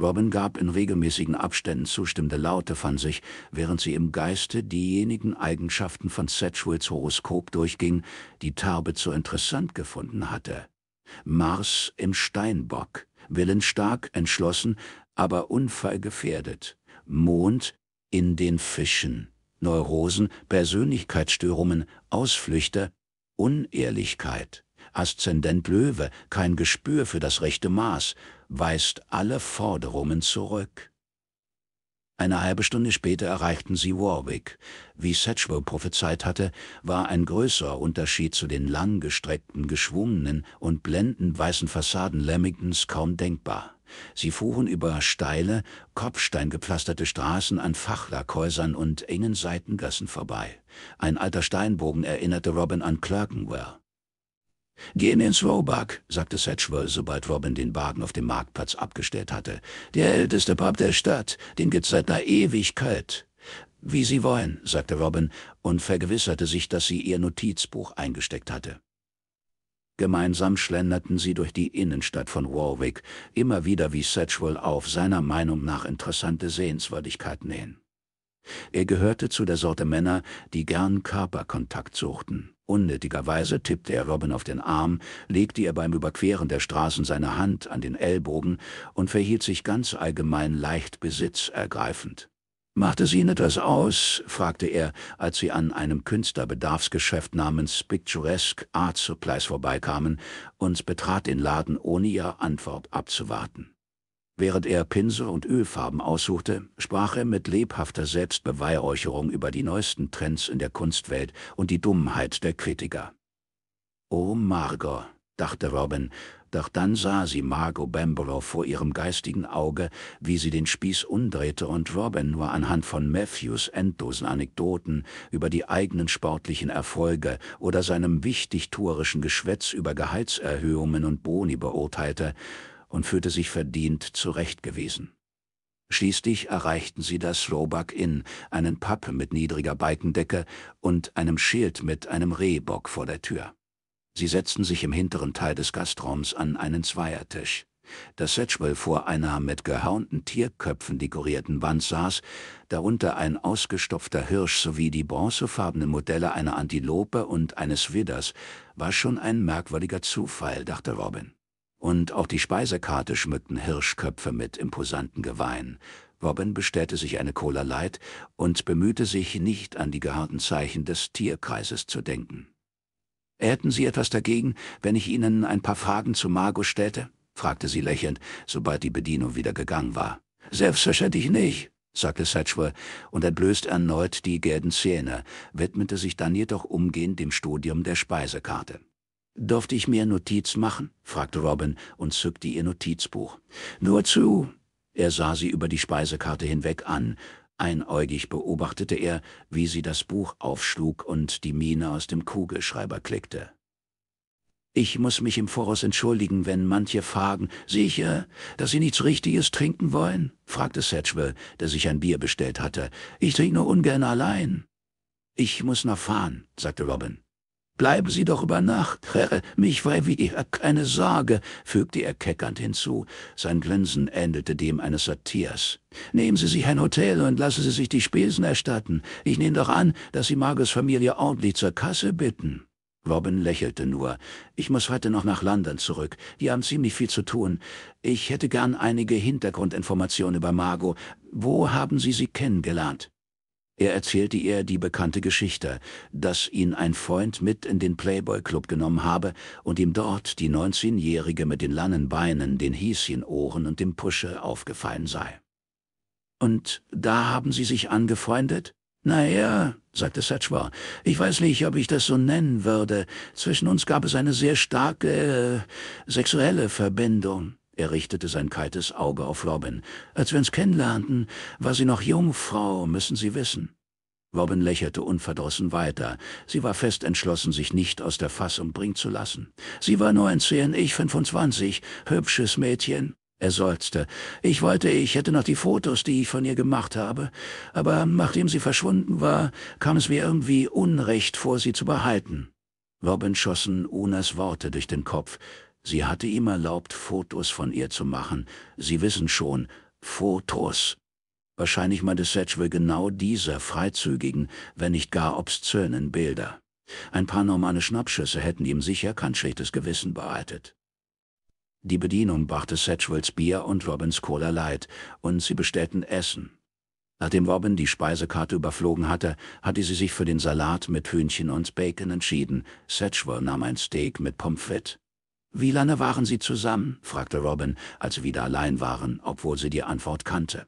Robin gab in regelmäßigen Abständen zustimmende Laute von sich, während sie im Geiste diejenigen Eigenschaften von Sedgwoods Horoskop durchging, die Tarbe zu interessant gefunden hatte. Mars im Steinbock, willensstark, entschlossen, aber unfallgefährdet. Mond in den Fischen. Neurosen, Persönlichkeitsstörungen, Ausflüchte, Unehrlichkeit. Aszendent Löwe, kein Gespür für das rechte Maß, weist alle Forderungen zurück. Eine halbe Stunde später erreichten sie Warwick. Wie Sedgwell prophezeit hatte, war ein größerer Unterschied zu den langgestreckten, geschwungenen und blendend weißen Fassaden Lamingtons kaum denkbar. Sie fuhren über steile, kopfsteingepflasterte Straßen an Fachlackhäusern und engen Seitengassen vorbei. Ein alter Steinbogen erinnerte Robin an Clerkenwell. Gehen ins Roebuck, sagte Satchwell, sobald Robin den Wagen auf dem Marktplatz abgestellt hatte. Der älteste Pub der Stadt, den gibt's seit einer Ewigkeit. Wie Sie wollen, sagte Robin und vergewisserte sich, dass sie ihr Notizbuch eingesteckt hatte. Gemeinsam schlenderten sie durch die Innenstadt von Warwick, immer wieder wie Satchwell auf seiner Meinung nach interessante Sehenswürdigkeiten hin. Er gehörte zu der Sorte Männer, die gern Körperkontakt suchten. Unnötigerweise tippte er Robin auf den Arm, legte ihr beim Überqueren der Straßen seine Hand an den Ellbogen und verhielt sich ganz allgemein leicht besitzergreifend. Macht es Ihnen etwas aus, fragte er, als sie an einem Künstlerbedarfsgeschäft namens Picturesque Art Supplies vorbeikamen und betrat den Laden, ohne ihre Antwort abzuwarten. Während er Pinsel und Ölfarben aussuchte, sprach er mit lebhafter Selbstbeweihräucherung über die neuesten Trends in der Kunstwelt und die Dummheit der Kritiker. Oh Margot, dachte Robin doch dann sah sie Margot Bamberow vor ihrem geistigen Auge, wie sie den Spieß umdrehte und Robin nur anhand von Matthews endlosen Anekdoten über die eigenen sportlichen Erfolge oder seinem wichtigtuerischen Geschwätz über Gehaltserhöhungen und Boni beurteilte und fühlte sich verdient zurecht gewesen. Schließlich erreichten sie das Slowback Inn, einen Pub mit niedriger Balkendecke und einem Schild mit einem Rehbock vor der Tür. Sie setzten sich im hinteren Teil des Gastraums an einen Zweiertisch. Das Sedgewell vor einer mit gehörnten Tierköpfen dekorierten Wand saß, darunter ein ausgestopfter Hirsch sowie die bronzefarbenen Modelle einer Antilope und eines Widders, war schon ein merkwürdiger Zufall, dachte Robin. Und auch die Speisekarte schmückten Hirschköpfe mit imposanten Geweihen. Robin bestellte sich eine Cola Light und bemühte sich, nicht an die gehörnten Zeichen des Tierkreises zu denken. Hätten Sie etwas dagegen, wenn ich Ihnen ein paar Fragen zu Margot stellte? fragte sie lächelnd, sobald die Bedienung wieder gegangen war. Selbstverständlich nicht, sagte Satchwell und entblößt erneut die gelben Zähne, widmete sich dann jedoch umgehend dem Studium der Speisekarte. Durfte ich mir Notiz machen? fragte Robin und zückte ihr Notizbuch. Nur zu. Er sah sie über die Speisekarte hinweg an Einäugig beobachtete er, wie sie das Buch aufschlug und die Mine aus dem Kugelschreiber klickte. Ich muss mich im Voraus entschuldigen, wenn manche fragen, sicher, dass Sie nichts Richtiges trinken wollen? fragte Satchwell, der sich ein Bier bestellt hatte. Ich trinke nur ungern allein. Ich muss noch fahren, sagte Robin. Bleiben Sie doch über Nacht, Herr, mich war wie ihr keine Sorge, fügte er keckernd hinzu. Sein Glänzen ähnelte dem eines Satirs. Nehmen Sie sich ein Hotel und lassen Sie sich die Spesen erstatten. Ich nehme doch an, dass Sie Margos Familie ordentlich zur Kasse bitten. Robin lächelte nur. Ich muss heute noch nach London zurück. Die haben ziemlich viel zu tun. Ich hätte gern einige Hintergrundinformationen über Margot. Wo haben Sie sie kennengelernt? Er erzählte ihr die bekannte Geschichte, dass ihn ein Freund mit in den Playboy-Club genommen habe und ihm dort die 19-Jährige mit den langen Beinen, den Häschenohren und dem Pusche aufgefallen sei. Und da haben sie sich angefreundet? Naja, sagte Satchwar, ich weiß nicht, ob ich das so nennen würde. Zwischen uns gab es eine sehr starke äh, sexuelle Verbindung. Er richtete sein kaltes Auge auf Robin. »Als wir uns kennenlernten, war sie noch Jungfrau, müssen Sie wissen.« Robin lächelte unverdrossen weiter. Sie war fest entschlossen, sich nicht aus der Fassung bringen zu lassen. Sie war neunzehn, ich 25, Hübsches Mädchen. Er seufzte. Ich wollte, ich hätte noch die Fotos, die ich von ihr gemacht habe. Aber nachdem sie verschwunden war, kam es mir irgendwie unrecht vor, sie zu behalten. Robin schossen Unas Worte durch den Kopf. Sie hatte ihm erlaubt, Fotos von ihr zu machen. Sie wissen schon, Fotos. Wahrscheinlich meinte Satchwell genau diese freizügigen, wenn nicht gar obszönen Bilder. Ein paar normale Schnappschüsse hätten ihm sicher kein schlechtes Gewissen bereitet. Die Bedienung brachte Satchwells Bier und Robins Cola Light, und sie bestellten Essen. Nachdem Robin die Speisekarte überflogen hatte, hatte sie sich für den Salat mit Hühnchen und Bacon entschieden. Satchwell nahm ein Steak mit Pommes frites. Wie lange waren Sie zusammen? fragte Robin, als sie wieder allein waren, obwohl sie die Antwort kannte.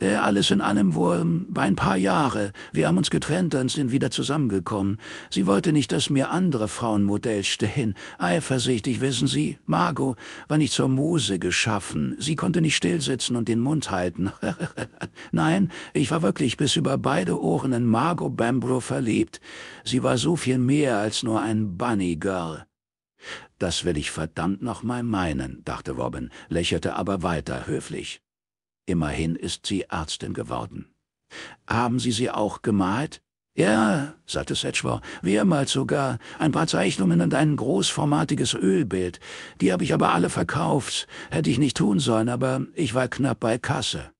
Äh, alles in allem wohl ähm, bei ein paar Jahre. Wir haben uns getrennt und sind wieder zusammengekommen. Sie wollte nicht, dass mir andere Frauenmodells stehen. Eifersüchtig, wissen Sie. Margot war nicht zur Muse geschaffen. Sie konnte nicht stillsitzen und den Mund halten. Nein, ich war wirklich bis über beide Ohren in Margot Bambro verliebt. Sie war so viel mehr als nur ein Bunny Girl. Das will ich verdammt nochmal meinen, dachte Robin, lächelte aber weiter höflich. Immerhin ist sie Ärztin geworden. Haben Sie sie auch gemalt? Ja, sagte Setchwar, mehrmals sogar. Ein paar Zeichnungen und ein großformatiges Ölbild. Die habe ich aber alle verkauft. Hätte ich nicht tun sollen, aber ich war knapp bei Kasse.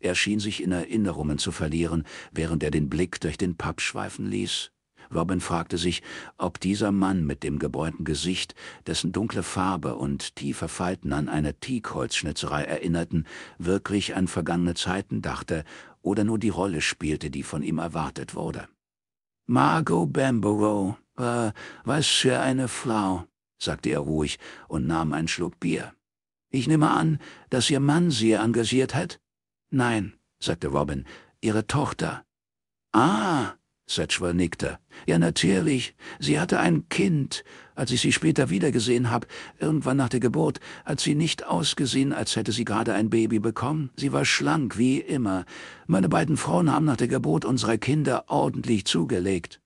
Er schien sich in Erinnerungen zu verlieren, während er den Blick durch den Papp schweifen ließ. Robin fragte sich, ob dieser Mann mit dem gebräunten Gesicht, dessen dunkle Farbe und tiefe Falten an eine Teakholzschnitzerei erinnerten, wirklich an vergangene Zeiten dachte oder nur die Rolle spielte, die von ihm erwartet wurde. Margot Bamborough, äh, was für eine Frau, sagte er ruhig und nahm einen Schluck Bier. Ich nehme an, dass Ihr Mann Sie engagiert hat? Nein, sagte Robin, Ihre Tochter. Ah, Satchwell nickte. Ja, natürlich. Sie hatte ein Kind. Als ich sie später wiedergesehen habe, irgendwann nach der Geburt, hat sie nicht ausgesehen, als hätte sie gerade ein Baby bekommen. Sie war schlank, wie immer. Meine beiden Frauen haben nach der Geburt unserer Kinder ordentlich zugelegt.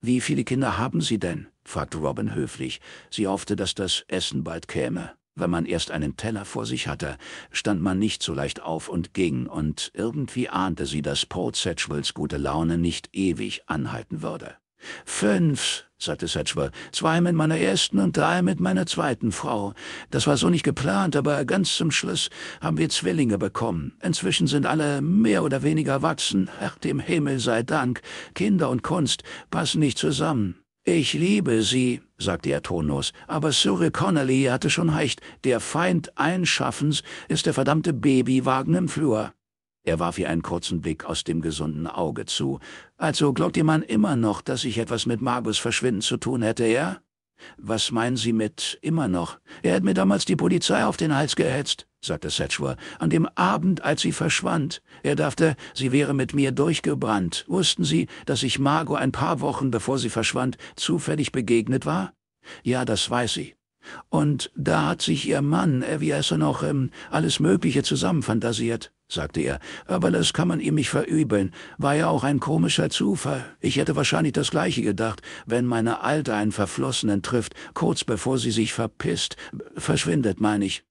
Wie viele Kinder haben Sie denn? fragte Robin höflich. Sie hoffte, dass das Essen bald käme. Wenn man erst einen Teller vor sich hatte, stand man nicht so leicht auf und ging, und irgendwie ahnte sie, dass Paul Satchwells gute Laune nicht ewig anhalten würde. Fünf, sagte Satchwell, zwei mit meiner ersten und drei mit meiner zweiten Frau. Das war so nicht geplant, aber ganz zum Schluss haben wir Zwillinge bekommen. Inzwischen sind alle mehr oder weniger erwachsen. Ach, dem Himmel sei Dank, Kinder und Kunst passen nicht zusammen. Ich liebe sie, sagte er tonlos, aber Surrey Connolly hatte schon recht, der Feind Einschaffens ist der verdammte Babywagen im Flur. Er warf ihr einen kurzen Blick aus dem gesunden Auge zu. Also glaubt ihr Mann immer noch, dass ich etwas mit Margus Verschwinden zu tun hätte, ja? Was meinen Sie mit immer noch? Er hat mir damals die Polizei auf den Hals gehetzt sagte Setchwar, an dem Abend, als sie verschwand. Er dachte, sie wäre mit mir durchgebrannt. Wussten Sie, dass ich Margot ein paar Wochen, bevor sie verschwand, zufällig begegnet war? Ja, das weiß sie. Und da hat sich ihr Mann, äh, wie heißt er noch, ähm, alles Mögliche zusammenfantasiert, sagte er. Aber das kann man ihm nicht verübeln. War ja auch ein komischer Zufall. Ich hätte wahrscheinlich das Gleiche gedacht, wenn meine Alte einen Verflossenen trifft, kurz bevor sie sich verpisst. Verschwindet, meine ich.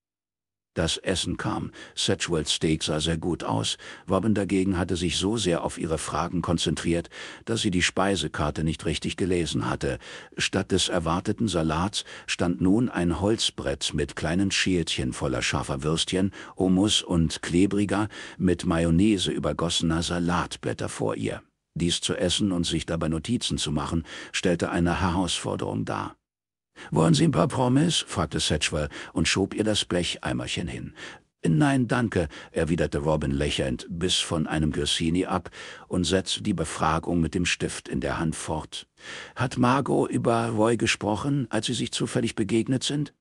Das Essen kam. Sedgewells Steak sah sehr gut aus. Robin dagegen hatte sich so sehr auf ihre Fragen konzentriert, dass sie die Speisekarte nicht richtig gelesen hatte. Statt des erwarteten Salats stand nun ein Holzbrett mit kleinen Schälchen voller scharfer Würstchen, Hummus und klebriger, mit Mayonnaise übergossener Salatblätter vor ihr. Dies zu essen und sich dabei Notizen zu machen, stellte eine Herausforderung dar. »Wollen Sie ein paar Promis? fragte Satchwell und schob ihr das Blecheimerchen hin. »Nein, danke«, erwiderte Robin lächelnd, bis von einem Grissini ab und setzte die Befragung mit dem Stift in der Hand fort. »Hat Margot über Roy gesprochen, als Sie sich zufällig begegnet sind?«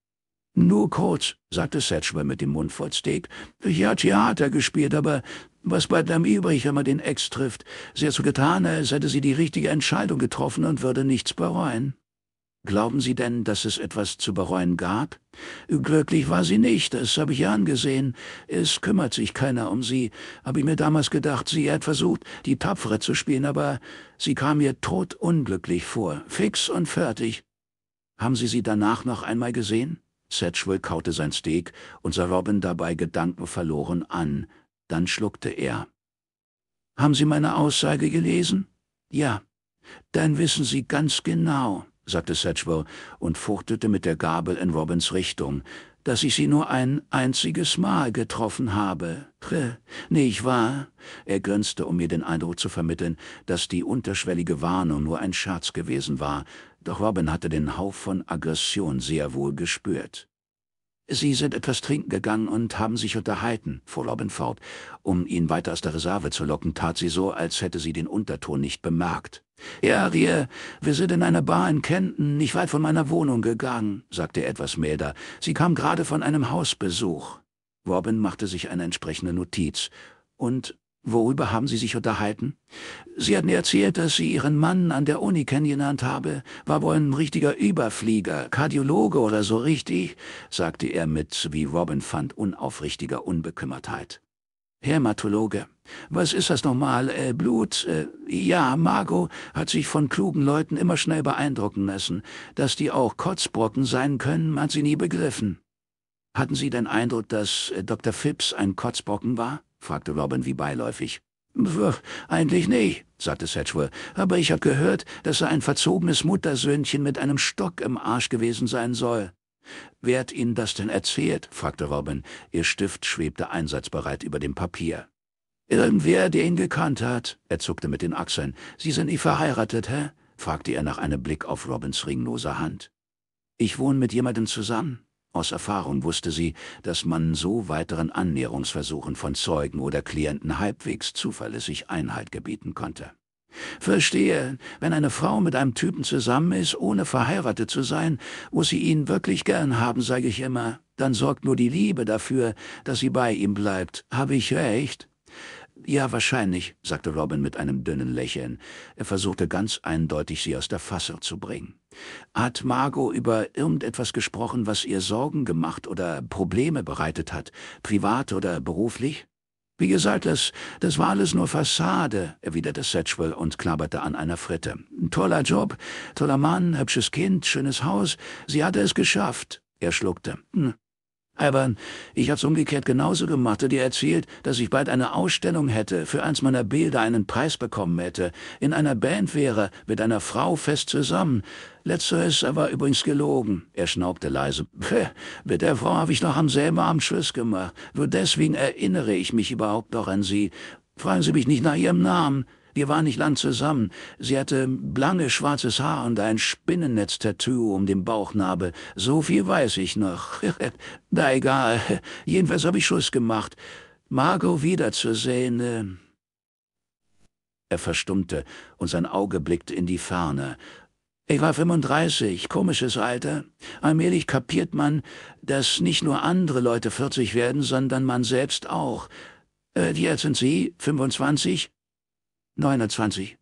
»Nur kurz«, sagte Satchwell mit dem Mund voll Steak. »Ich hat Theater gespielt, aber was bleibt einem übrig, wenn man den Ex trifft? Sie hat so getan, als hätte sie die richtige Entscheidung getroffen und würde nichts bereuen.« Glauben Sie denn, dass es etwas zu bereuen gab? Glücklich war sie nicht, das habe ich ja angesehen. Es kümmert sich keiner um sie. Habe ich mir damals gedacht, sie hat versucht, die Tapfere zu spielen, aber sie kam mir totunglücklich vor, fix und fertig. Haben Sie sie danach noch einmal gesehen? Sedgwick kaute sein Steak und sah Robin dabei gedankenverloren an. Dann schluckte er. Haben Sie meine Aussage gelesen? Ja. Dann wissen Sie ganz genau, sagte Satchwell und fuchtete mit der Gabel in Robins Richtung, dass ich sie nur ein einziges Mal getroffen habe. Nicht wahr? Er grinste, um mir den Eindruck zu vermitteln, dass die unterschwellige Warnung nur ein Scherz gewesen war, doch Robin hatte den Hauch von Aggression sehr wohl gespürt. Sie sind etwas trinken gegangen und haben sich unterhalten, fuhr Robin fort. Um ihn weiter aus der Reserve zu locken, tat sie so, als hätte sie den Unterton nicht bemerkt. Ja, wir, wir sind in einer Bar in Kenton, nicht weit von meiner Wohnung gegangen, sagte er etwas milder. Sie kam gerade von einem Hausbesuch. Robin machte sich eine entsprechende Notiz. Und worüber haben Sie sich unterhalten? Sie hatten erzählt, dass sie ihren Mann an der Uni kennengelernt habe, war wohl ein richtiger Überflieger, Kardiologe oder so richtig, sagte er mit, wie Robin fand, unaufrichtiger Unbekümmertheit. Hämatologe. Was ist das nochmal? Äh, Blut? Äh, ja, Margot hat sich von klugen Leuten immer schnell beeindrucken lassen. Dass die auch Kotzbrocken sein können, hat sie nie begriffen. Hatten Sie den Eindruck, dass äh, Dr. Phipps ein Kotzbrocken war? fragte Robin wie beiläufig. Eigentlich nicht, sagte Satchwell. aber ich habe gehört, dass er ein verzogenes Muttersöhnchen mit einem Stock im Arsch gewesen sein soll. »Wer hat Ihnen das denn erzählt?« fragte Robin. Ihr Stift schwebte einsatzbereit über dem Papier. »Irgendwer, der ihn gekannt hat«, er zuckte mit den Achseln. »Sie sind nie verheiratet, hä?« fragte er nach einem Blick auf Robins ringlose Hand. »Ich wohne mit jemandem zusammen.« Aus Erfahrung wusste sie, dass man so weiteren Annäherungsversuchen von Zeugen oder Klienten halbwegs zuverlässig Einhalt gebieten konnte. Verstehe, wenn eine Frau mit einem Typen zusammen ist, ohne verheiratet zu sein, muss sie ihn wirklich gern haben, sage ich immer. Dann sorgt nur die Liebe dafür, dass sie bei ihm bleibt. Habe ich recht? Ja, wahrscheinlich, sagte Robin mit einem dünnen Lächeln. Er versuchte ganz eindeutig, sie aus der Fassung zu bringen. Hat Margot über irgendetwas gesprochen, was ihr Sorgen gemacht oder Probleme bereitet hat, privat oder beruflich? Wie gesagt, das, das war alles nur Fassade, erwiderte Satchwell und knabberte an einer Fritte. Toller Job, toller Mann, hübsches Kind, schönes Haus. Sie hatte es geschafft. Er schluckte. Hm, Albern, ich hab's umgekehrt genauso gemacht und ihr erzählt, dass ich bald eine Ausstellung hätte, für eins meiner Bilder einen Preis bekommen hätte, in einer Band wäre, mit einer Frau fest zusammen. Letzteres war übrigens gelogen. Er schnaubte leise. Päh, Mit der Frau habe ich noch am selben Abend Schluss gemacht. Nur deswegen erinnere ich mich überhaupt noch an sie. Fragen Sie mich nicht nach ihrem Namen. Wir waren nicht lang zusammen. Sie hatte lange schwarzes Haar und ein Spinnennetz-Tattoo um den Bauchnabel. So viel weiß ich noch. Na egal. Jedenfalls habe ich Schluss gemacht. Margot wiederzusehen. Äh er verstummte und sein Auge blickte in die Ferne. Ich war 35, komisches Alter. Allmählich kapiert man, dass nicht nur andere Leute 40 werden, sondern man selbst auch. Äh, wie alt sind Sie? 25? 29.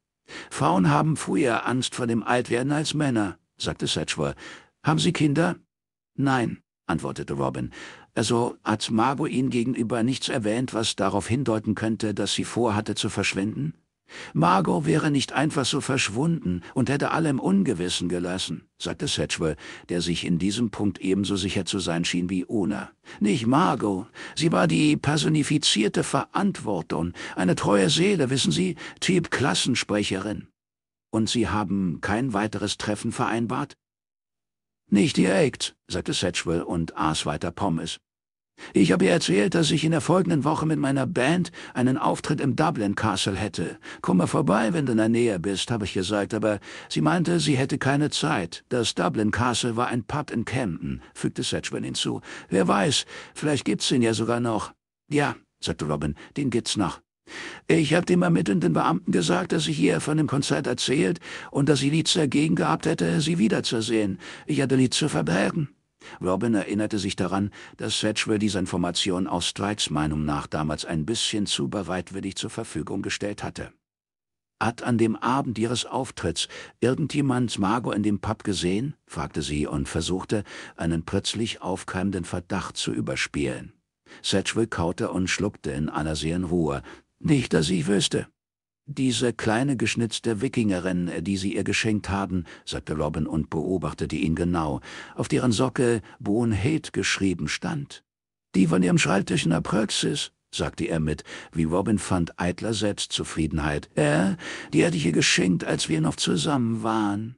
Frauen haben früher Angst vor dem Altwerden als Männer, sagte Satchwell. Haben Sie Kinder? Nein, antwortete Robin. Also hat Margot Ihnen gegenüber nichts erwähnt, was darauf hindeuten könnte, dass sie vorhatte zu verschwinden? Margot wäre nicht einfach so verschwunden und hätte alle im Ungewissen gelassen, sagte Sedgwell, der sich in diesem Punkt ebenso sicher zu sein schien wie Una. Nicht Margot. Sie war die personifizierte Verantwortung, eine treue Seele, wissen Sie, Typ Klassensprecherin. Und Sie haben kein weiteres Treffen vereinbart? Nicht direkt, sagte Sedgwell und aß weiter Pommes. Ich habe ihr erzählt, dass ich in der folgenden Woche mit meiner Band einen Auftritt im Dublin Castle hätte. Komm mal vorbei, wenn du in der Nähe bist, habe ich gesagt, aber sie meinte, sie hätte keine Zeit. Das Dublin Castle war ein Pub in Camden, fügte Sedgman hinzu. Wer weiß, vielleicht gibt's ihn ja sogar noch. Ja, sagte Robin, den gibt's noch. Ich habe dem ermittelnden Beamten gesagt, dass ich ihr von dem Konzert erzählt und dass ich nichts dagegen gehabt hätte, sie wiederzusehen. Ich hatte nichts zu verbergen. Robin erinnerte sich daran, dass Sedgwill diese Information aus Strikes Meinung nach damals ein bisschen zu bereitwillig zur Verfügung gestellt hatte. Hat an dem Abend ihres Auftritts irgendjemand Margot in dem Pub gesehen? fragte sie und versuchte, einen plötzlich aufkeimenden Verdacht zu überspielen. Sedgwill kaute und schluckte in aller Seelenruhe. Nicht, dass ich wüsste. Diese kleine geschnitzte Wikingerin, äh, die sie ihr geschenkt haben, sagte Robin und beobachtete ihn genau, auf deren Socke Bohnhate geschrieben stand. Die von ihrem Schreibtisch in der Praxis, sagte er mit, wie Robin fand, eitler Selbstzufriedenheit. Äh, die hätte ich ihr geschenkt, als wir noch zusammen waren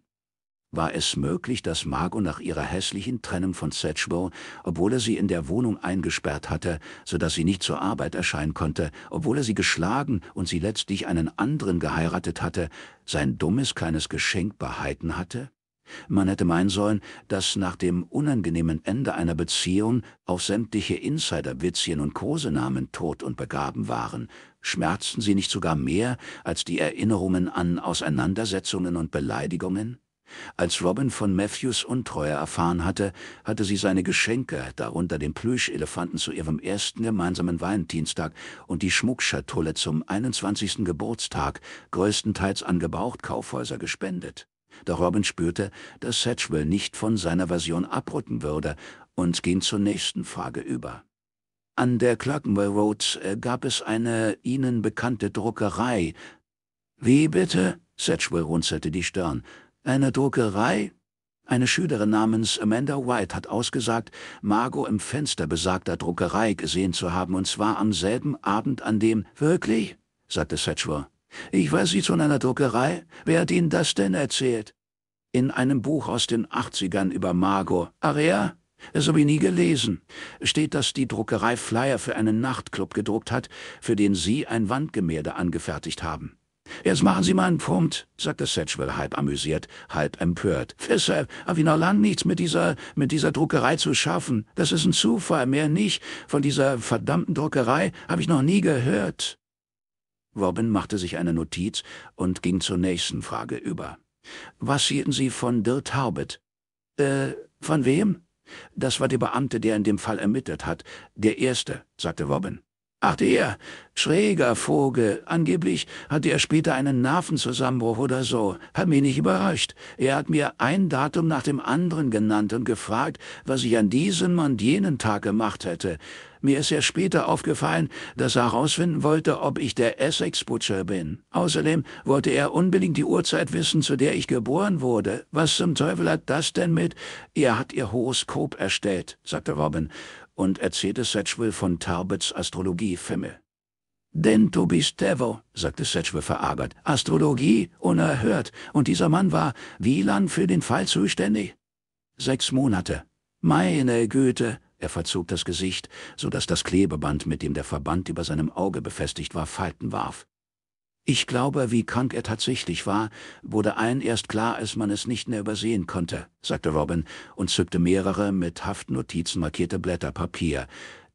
war es möglich, dass Margot nach ihrer hässlichen Trennung von Sedgebow, obwohl er sie in der Wohnung eingesperrt hatte, sodass sie nicht zur Arbeit erscheinen konnte, obwohl er sie geschlagen und sie letztlich einen anderen geheiratet hatte, sein dummes kleines Geschenk behalten hatte? Man hätte meinen sollen, dass nach dem unangenehmen Ende einer Beziehung auch sämtliche Insiderwitzchen und Kosenamen tot und begraben waren. Schmerzten sie nicht sogar mehr als die Erinnerungen an Auseinandersetzungen und Beleidigungen? Als Robin von Matthews Untreue erfahren hatte, hatte sie seine Geschenke, darunter den Plüschelefanten zu ihrem ersten gemeinsamen Valentinstag und die Schmuckschatulle zum 21. Geburtstag, größtenteils an Gebrauchtkaufhäuser gespendet. Doch Robin spürte, dass Satchwell nicht von seiner Version abrücken würde und ging zur nächsten Frage über. An der Clerkenwell Road äh, gab es eine ihnen bekannte Druckerei. Wie bitte? Satchwell runzelte die Stirn. Eine Druckerei? Eine Schülerin namens Amanda White hat ausgesagt, Margot im Fenster besagter Druckerei gesehen zu haben, und zwar am selben Abend, an dem... Wirklich? sagte Sedgeworth. Ich weiß nichts von einer Druckerei. Wer hat Ihnen das denn erzählt? In einem Buch aus den 80ern über Margot. Area? Das habe ich nie gelesen. Steht, dass die Druckerei Flyer für einen Nachtclub gedruckt hat, für den Sie ein Wandgemälde angefertigt haben. Jetzt machen Sie mal einen Punkt, sagte Sedgwell halb amüsiert, halb empört. Fisser, Hab ich noch lang nichts mit dieser, mit dieser Druckerei zu schaffen. Das ist ein Zufall, mehr nicht. Von dieser verdammten Druckerei habe ich noch nie gehört. Robin machte sich eine Notiz und ging zur nächsten Frage über. Was hielten Sie von Dirk Talbot? Äh, von wem? Das war der Beamte, der in dem Fall ermittelt hat. Der Erste, sagte Robin. Ach der, schräger Vogel. Angeblich hatte er später einen Nervenzusammenbruch oder so. Hat mich nicht überrascht. Er hat mir ein Datum nach dem anderen genannt und gefragt, was ich an diesem und jenen Tag gemacht hätte. Mir ist erst später aufgefallen, dass er herausfinden wollte, ob ich der Essex-Butcher bin. Außerdem wollte er unbedingt die Uhrzeit wissen, zu der ich geboren wurde. Was zum Teufel hat das denn mit? Er hat ihr Horoskop erstellt, sagte Robin und erzählte Sedgwill von Tarbets Astrologiefimmel. Denn du bist Devo, sagte Sedgwill verärgert, Astrologie unerhört, und dieser Mann war wie lang für den Fall zuständig. Sechs Monate. Meine Güte, er verzog das Gesicht, so dass das Klebeband, mit dem der Verband über seinem Auge befestigt war, Falten warf. Ich glaube, wie krank er tatsächlich war, wurde allen erst klar, als man es nicht mehr übersehen konnte, sagte Robin und zückte mehrere mit Haftnotizen markierte Blätter Papier,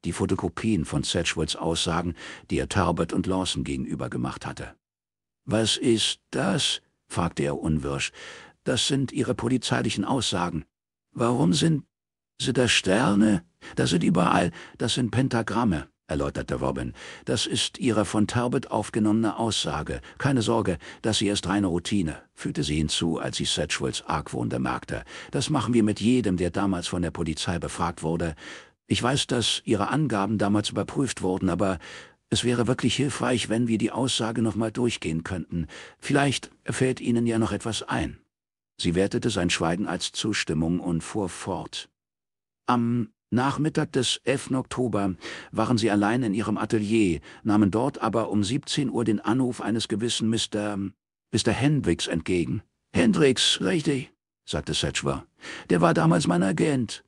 die Fotokopien von Sedgwoods Aussagen, die er Talbot und Lawson gegenüber gemacht hatte. Was ist das? fragte er unwirsch. Das sind Ihre polizeilichen Aussagen. Warum sind... sind das Sterne? Das sind überall, das sind Pentagramme erläuterte Robin. Das ist Ihre von Talbot aufgenommene Aussage. Keine Sorge, das hier ist reine Routine, fügte sie hinzu, als sie Satchwells Argwohn bemerkte. Das machen wir mit jedem, der damals von der Polizei befragt wurde. Ich weiß, dass Ihre Angaben damals überprüft wurden, aber es wäre wirklich hilfreich, wenn wir die Aussage nochmal durchgehen könnten. Vielleicht fällt Ihnen ja noch etwas ein. Sie wertete sein Schweigen als Zustimmung und fuhr fort. Am Nachmittag des 11. Oktober waren sie allein in ihrem Atelier, nahmen dort aber um 17 Uhr den Anruf eines gewissen Mr. Mr. Hendricks entgegen. Hendricks, richtig, sagte Setchwer. Der war damals mein Agent.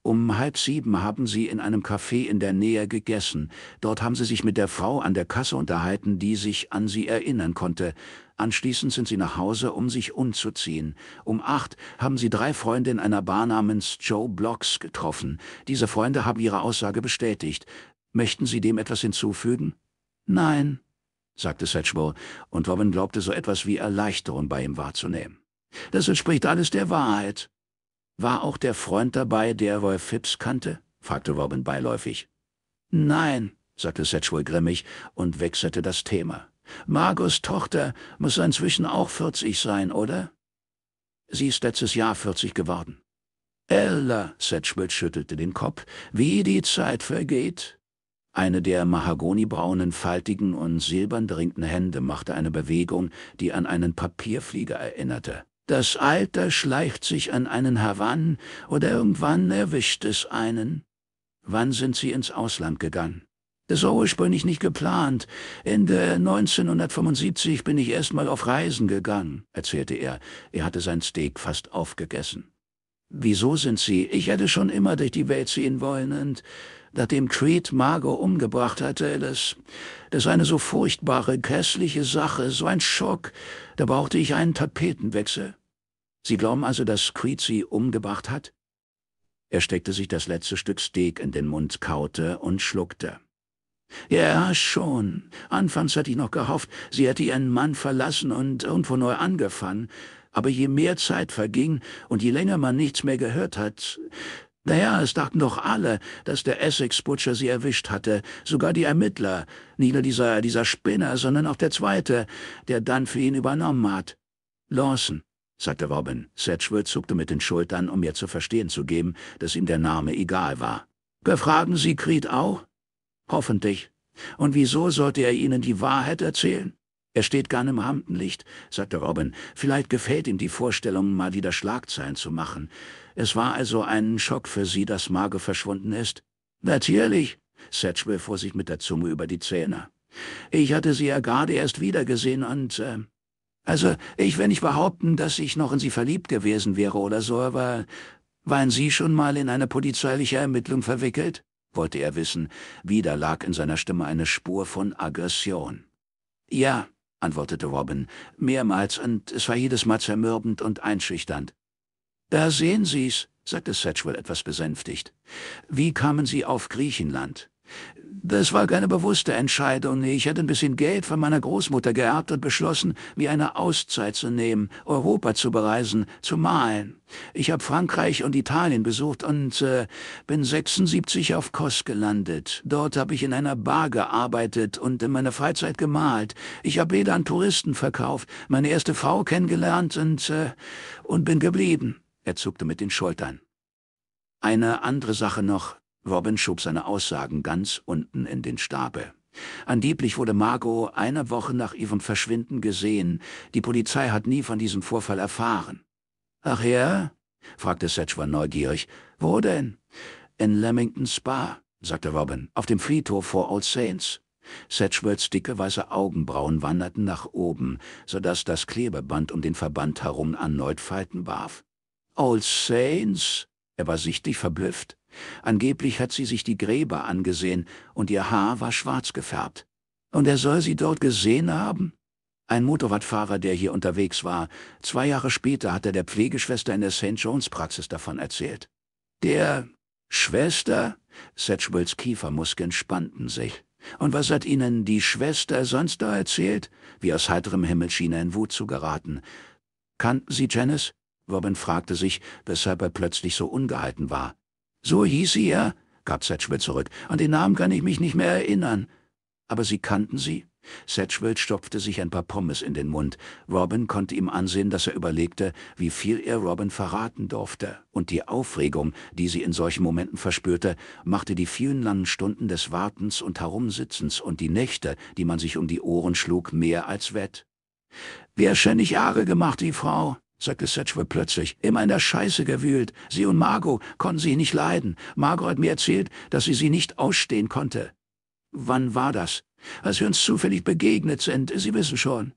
Um halb sieben haben sie in einem Café in der Nähe gegessen. Dort haben sie sich mit der Frau an der Kasse unterhalten, die sich an sie erinnern konnte. Anschließend sind sie nach Hause, um sich umzuziehen. Um acht haben sie drei Freunde in einer Bar namens Joe Blocks getroffen. Diese Freunde haben ihre Aussage bestätigt. Möchten Sie dem etwas hinzufügen? Nein, sagte Sedgemoor, und Robin glaubte so etwas wie Erleichterung bei ihm wahrzunehmen. Das entspricht alles der Wahrheit. War auch der Freund dabei, der Roy Phipps kannte? fragte Robin beiläufig. Nein, sagte Sedgemoor grimmig und wechselte das Thema. Margos Tochter muss inzwischen auch 40 sein, oder? Sie ist letztes Jahr 40 geworden. Ella, Sedgwick schüttelte den Kopf, wie die Zeit vergeht. Eine der mahagonibraunen, faltigen und silbern Hände machte eine Bewegung, die an einen Papierflieger erinnerte. Das Alter schleicht sich an einen heran, oder irgendwann erwischt es einen. Wann sind Sie ins Ausland gegangen? Das so ursprünglich nicht geplant. Ende 1975 bin ich erstmal auf Reisen gegangen, erzählte er. Er hatte sein Steak fast aufgegessen. Wieso sind Sie? Ich hätte schon immer durch die Welt ziehen wollen und nachdem Creed Margot umgebracht hatte, das, das eine so furchtbare, grässliche Sache, so ein Schock, da brauchte ich einen Tapetenwechsel. Sie glauben also, dass Creed Sie umgebracht hat? Er steckte sich das letzte Stück Steak in den Mund, kaute und schluckte. Ja, schon. Anfangs hatte ich noch gehofft, sie hätte ihren Mann verlassen und irgendwo neu angefangen. Aber je mehr Zeit verging und je länger man nichts mehr gehört hat... Naja, es dachten doch alle, dass der Essex-Butcher sie erwischt hatte, sogar die Ermittler. Nicht nur dieser, dieser Spinner, sondern auch der Zweite, der dann für ihn übernommen hat. Lawson, sagte Robin. Sedgwick zuckte mit den Schultern, um mir zu verstehen zu geben, dass ihm der Name egal war. Befragen Sie Creed auch? Hoffentlich. Und wieso sollte er Ihnen die Wahrheit erzählen? Er steht gern im Rampenlicht, sagte Robin. Vielleicht gefällt ihm die Vorstellung, mal wieder Schlagzeilen zu machen. Es war also ein Schock für Sie, dass Marge verschwunden ist? Natürlich, Satchwell fuhr sich mit der Zunge über die Zähne. Ich hatte sie ja gerade erst wiedergesehen und, äh, also, ich will nicht behaupten, dass ich noch in sie verliebt gewesen wäre oder so, aber waren Sie schon mal in eine polizeiliche Ermittlung verwickelt? wollte er wissen, wieder lag in seiner Stimme eine Spur von Aggression. Ja, antwortete Robin, mehrmals, und es war jedes Mal zermürbend und einschüchternd. Da sehen Sie's, sagte Satchwell etwas besänftigt. Wie kamen Sie auf Griechenland? Das war keine bewusste Entscheidung. Ich hätte ein bisschen Geld von meiner Großmutter geerbt und beschlossen, mir eine Auszeit zu nehmen, Europa zu bereisen, zu malen. Ich habe Frankreich und Italien besucht und äh, bin 76 auf Kos gelandet. Dort habe ich in einer Bar gearbeitet und in meiner Freizeit gemalt. Ich habe Bilder an Touristen verkauft, meine erste Frau kennengelernt und, äh, und bin geblieben. Er zuckte mit den Schultern. Eine andere Sache noch, Robin schob seine Aussagen ganz unten in den Stapel. Angeblich wurde Margot eine Woche nach ihrem Verschwinden gesehen. Die Polizei hat nie von diesem Vorfall erfahren. Ach ja? fragte Sedgwan neugierig. Wo denn? In Leamington Spa, sagte Robin, auf dem Friedhof vor Old Saints. Sedgwells dicke weiße Augenbrauen wanderten nach oben, so dass das Klebeband um den Verband herum erneut Falten warf. Old Saints? Er war sichtlich verblüfft. Angeblich hat sie sich die Gräber angesehen und ihr Haar war schwarz gefärbt. Und er soll sie dort gesehen haben? Ein Motorradfahrer, der hier unterwegs war, zwei Jahre später hat er der Pflegeschwester in der St. Jones Praxis davon erzählt. Der Schwester? Satchwells Kiefermuskeln spannten sich. Und was hat Ihnen die Schwester sonst da erzählt? Wie aus heiterem Himmel schien er in Wut zu geraten. Kannten Sie Janice? Robin fragte sich, weshalb er plötzlich so ungehalten war. So hieß sie ja, gab Sedgwick zurück. An den Namen kann ich mich nicht mehr erinnern. Aber Sie kannten sie? Sedgwick stopfte sich ein paar Pommes in den Mund. Robin konnte ihm ansehen, dass er überlegte, wie viel er Robin verraten durfte. Und die Aufregung, die sie in solchen Momenten verspürte, machte die vielen langen Stunden des Wartens und Herumsitzens und die Nächte, die man sich um die Ohren schlug, mehr als wett. »Wer schön nicht Jahre gemacht, die Frau?« sagte Sedgwick plötzlich, immer in der Scheiße gewühlt. Sie und Margot konnten sie nicht leiden. Margot hat mir erzählt, dass sie sie nicht ausstehen konnte. Wann war das? Als wir uns zufällig begegnet sind, Sie wissen schon.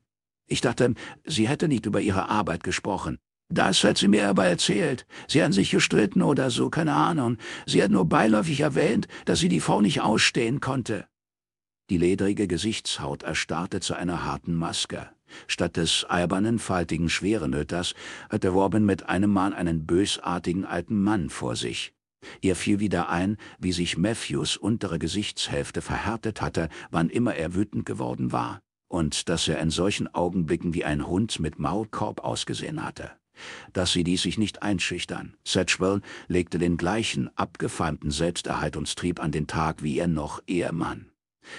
Ich dachte, sie hätte nicht über ihre Arbeit gesprochen. Das hat sie mir aber erzählt. Sie haben sich gestritten oder so, keine Ahnung. Sie hat nur beiläufig erwähnt, dass sie die Frau nicht ausstehen konnte. Die ledrige Gesichtshaut erstarrte zu einer harten Maske. Statt des albernen, faltigen Schwerenöters hatte Robin mit einem Mal einen bösartigen alten Mann vor sich. Ihr fiel wieder ein, wie sich Matthews untere Gesichtshälfte verhärtet hatte, wann immer er wütend geworden war, und dass er in solchen Augenblicken wie ein Hund mit Maulkorb ausgesehen hatte. Dass sie ließ sich nicht einschüchtern. Satchwell legte den gleichen abgefeimten Selbsterhaltungstrieb an den Tag wie ihr noch Ehemann.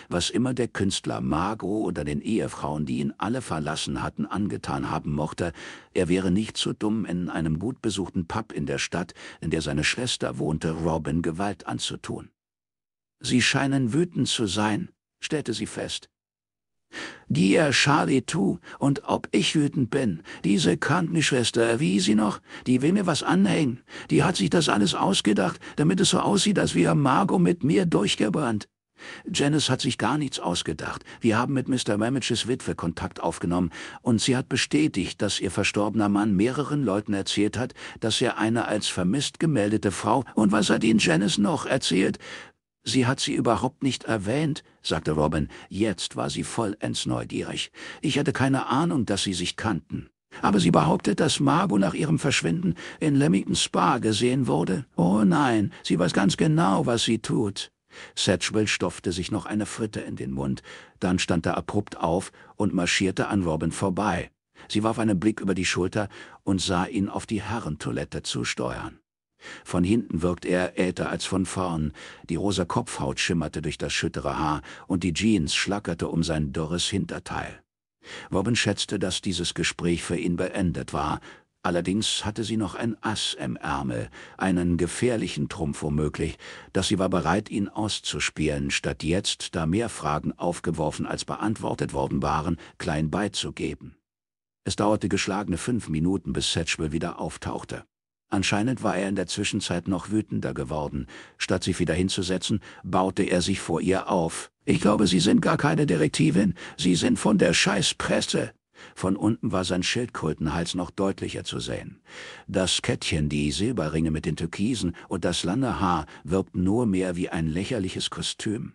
Was immer der Künstler Margot oder den Ehefrauen, die ihn alle verlassen hatten, angetan haben mochte, er wäre nicht so dumm, in einem gut besuchten Pub in der Stadt, in der seine Schwester wohnte, Robin Gewalt anzutun. Sie scheinen wütend zu sein, stellte sie fest. Die er Charlie tu, und ob ich wütend bin, diese Krankenschwester, wie sie noch, die will mir was anhängen, die hat sich das alles ausgedacht, damit es so aussieht, als wäre Margot mit mir durchgebrannt. Janice hat sich gar nichts ausgedacht. Wir haben mit Mr. Ramages Witwe Kontakt aufgenommen und sie hat bestätigt, dass ihr verstorbener Mann mehreren Leuten erzählt hat, dass er eine als vermisst gemeldete Frau... Und was hat Ihnen Janice noch erzählt? Sie hat sie überhaupt nicht erwähnt, sagte Robin. Jetzt war sie vollends neugierig. Ich hatte keine Ahnung, dass sie sich kannten. Aber sie behauptet, dass Margot nach ihrem Verschwinden in Leamington Spa gesehen wurde. Oh nein, sie weiß ganz genau, was sie tut. Satchwell stopfte sich noch eine Fritte in den Mund, dann stand er abrupt auf und marschierte an Robin vorbei. Sie warf einen Blick über die Schulter und sah ihn auf die Herrentoilette zusteuern. Von hinten wirkte er älter als von vorn, die rosa Kopfhaut schimmerte durch das schüttere Haar und die Jeans schlackerte um sein dürres Hinterteil. Robin schätzte, dass dieses Gespräch für ihn beendet war, Allerdings hatte sie noch ein Ass im Ärmel, einen gefährlichen Trumpf womöglich, dass sie war bereit, ihn auszuspielen, statt jetzt, da mehr Fragen aufgeworfen als beantwortet worden waren, klein beizugeben. Es dauerte geschlagene fünf Minuten, bis Satchwell wieder auftauchte. Anscheinend war er in der Zwischenzeit noch wütender geworden. Statt sich wieder hinzusetzen, baute er sich vor ihr auf. »Ich glaube, Sie sind gar keine Direktivin. Sie sind von der Scheißpresse.« von unten war sein Schildkrötenhals noch deutlicher zu sehen. Das Kettchen, die Silberringe mit den Türkisen und das lange Haar wirkten nur mehr wie ein lächerliches Kostüm.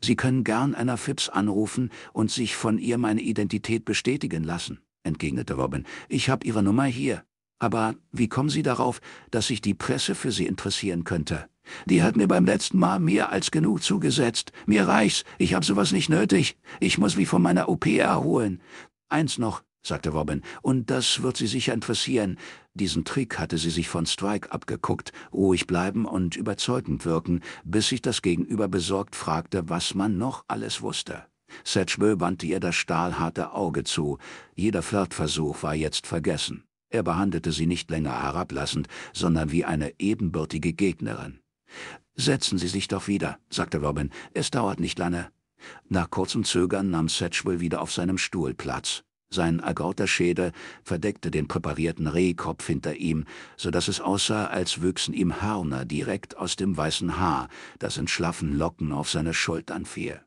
Sie können gern einer Fips anrufen und sich von ihr meine Identität bestätigen lassen, entgegnete Robin. Ich habe ihre Nummer hier. Aber wie kommen Sie darauf, dass sich die Presse für Sie interessieren könnte? Die hat mir beim letzten Mal mehr als genug zugesetzt. Mir reicht's, ich habe sowas nicht nötig. Ich muss mich von meiner OP erholen. Eins noch, sagte Robin, und das wird Sie sicher interessieren. Diesen Trick hatte sie sich von Strike abgeguckt, ruhig bleiben und überzeugend wirken, bis sich das Gegenüber besorgt fragte, was man noch alles wusste. Satchmo wandte ihr das stahlharte Auge zu. Jeder Flirtversuch war jetzt vergessen. Er behandelte sie nicht länger herablassend, sondern wie eine ebenbürtige Gegnerin. »Setzen Sie sich doch wieder«, sagte Robin. »Es dauert nicht lange.« nach kurzem Zögern nahm Satchwell wieder auf seinem Stuhl Platz. Sein ergrauter Schädel verdeckte den präparierten Rehkopf hinter ihm, so dass es aussah, als wüchsen ihm Hörner direkt aus dem weißen Haar, das in schlaffen Locken auf seine Schultern fiel.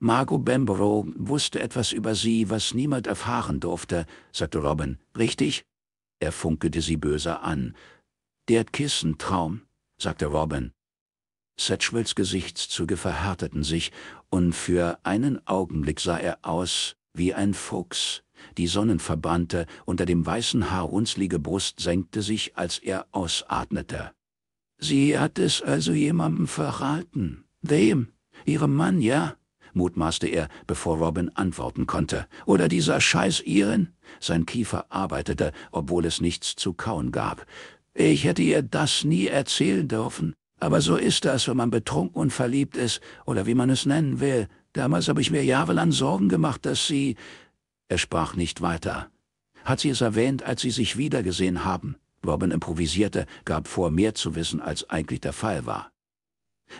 Margot Bemborough wusste etwas über sie, was niemand erfahren durfte, sagte Robin. Richtig? Er funkelte sie böser an. Der Kissentraum, sagte Robin. Satchwells Gesichtszüge verhärteten sich, und für einen Augenblick sah er aus wie ein Fuchs. Die sonnenverbrannte, unter dem weißen Haar unzlige Brust senkte sich, als er ausatmete. Sie hat es also jemandem verraten. Wem? Ihrem Mann, ja? mutmaßte er, bevor Robin antworten konnte. Oder dieser scheiß Iren? Sein Kiefer arbeitete, obwohl es nichts zu kauen gab. Ich hätte ihr das nie erzählen dürfen. Aber so ist das, wenn man betrunken und verliebt ist, oder wie man es nennen will. Damals habe ich mir jahrelang Sorgen gemacht, dass sie... Er sprach nicht weiter. Hat sie es erwähnt, als sie sich wiedergesehen haben? Robin improvisierte, gab vor, mehr zu wissen, als eigentlich der Fall war.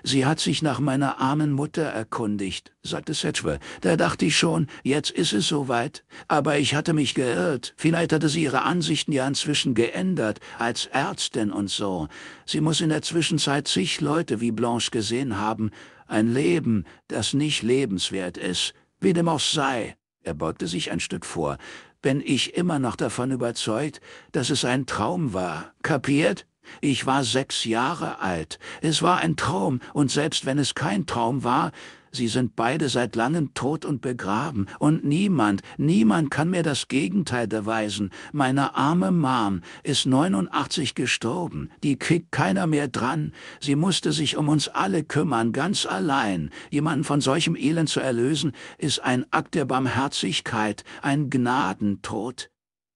Sie hat sich nach meiner armen Mutter erkundigt, sagte Sedgwell. Da dachte ich schon, jetzt ist es soweit. Aber ich hatte mich geirrt. Vielleicht hatte sie ihre Ansichten ja inzwischen geändert, als Ärztin und so. Sie muss in der Zwischenzeit zig Leute wie Blanche gesehen haben. Ein Leben, das nicht lebenswert ist. Wie dem auch sei. Er beugte sich ein Stück vor. Bin ich immer noch davon überzeugt, dass es ein Traum war. Kapiert? Ich war sechs Jahre alt. Es war ein Traum, und selbst wenn es kein Traum war, sie sind beide seit langem tot und begraben, und niemand, niemand kann mir das Gegenteil beweisen. Meine arme Mom ist 89 gestorben, die kriegt keiner mehr dran. Sie musste sich um uns alle kümmern, ganz allein. Jemanden von solchem Elend zu erlösen, ist ein Akt der Barmherzigkeit, ein Gnadentod.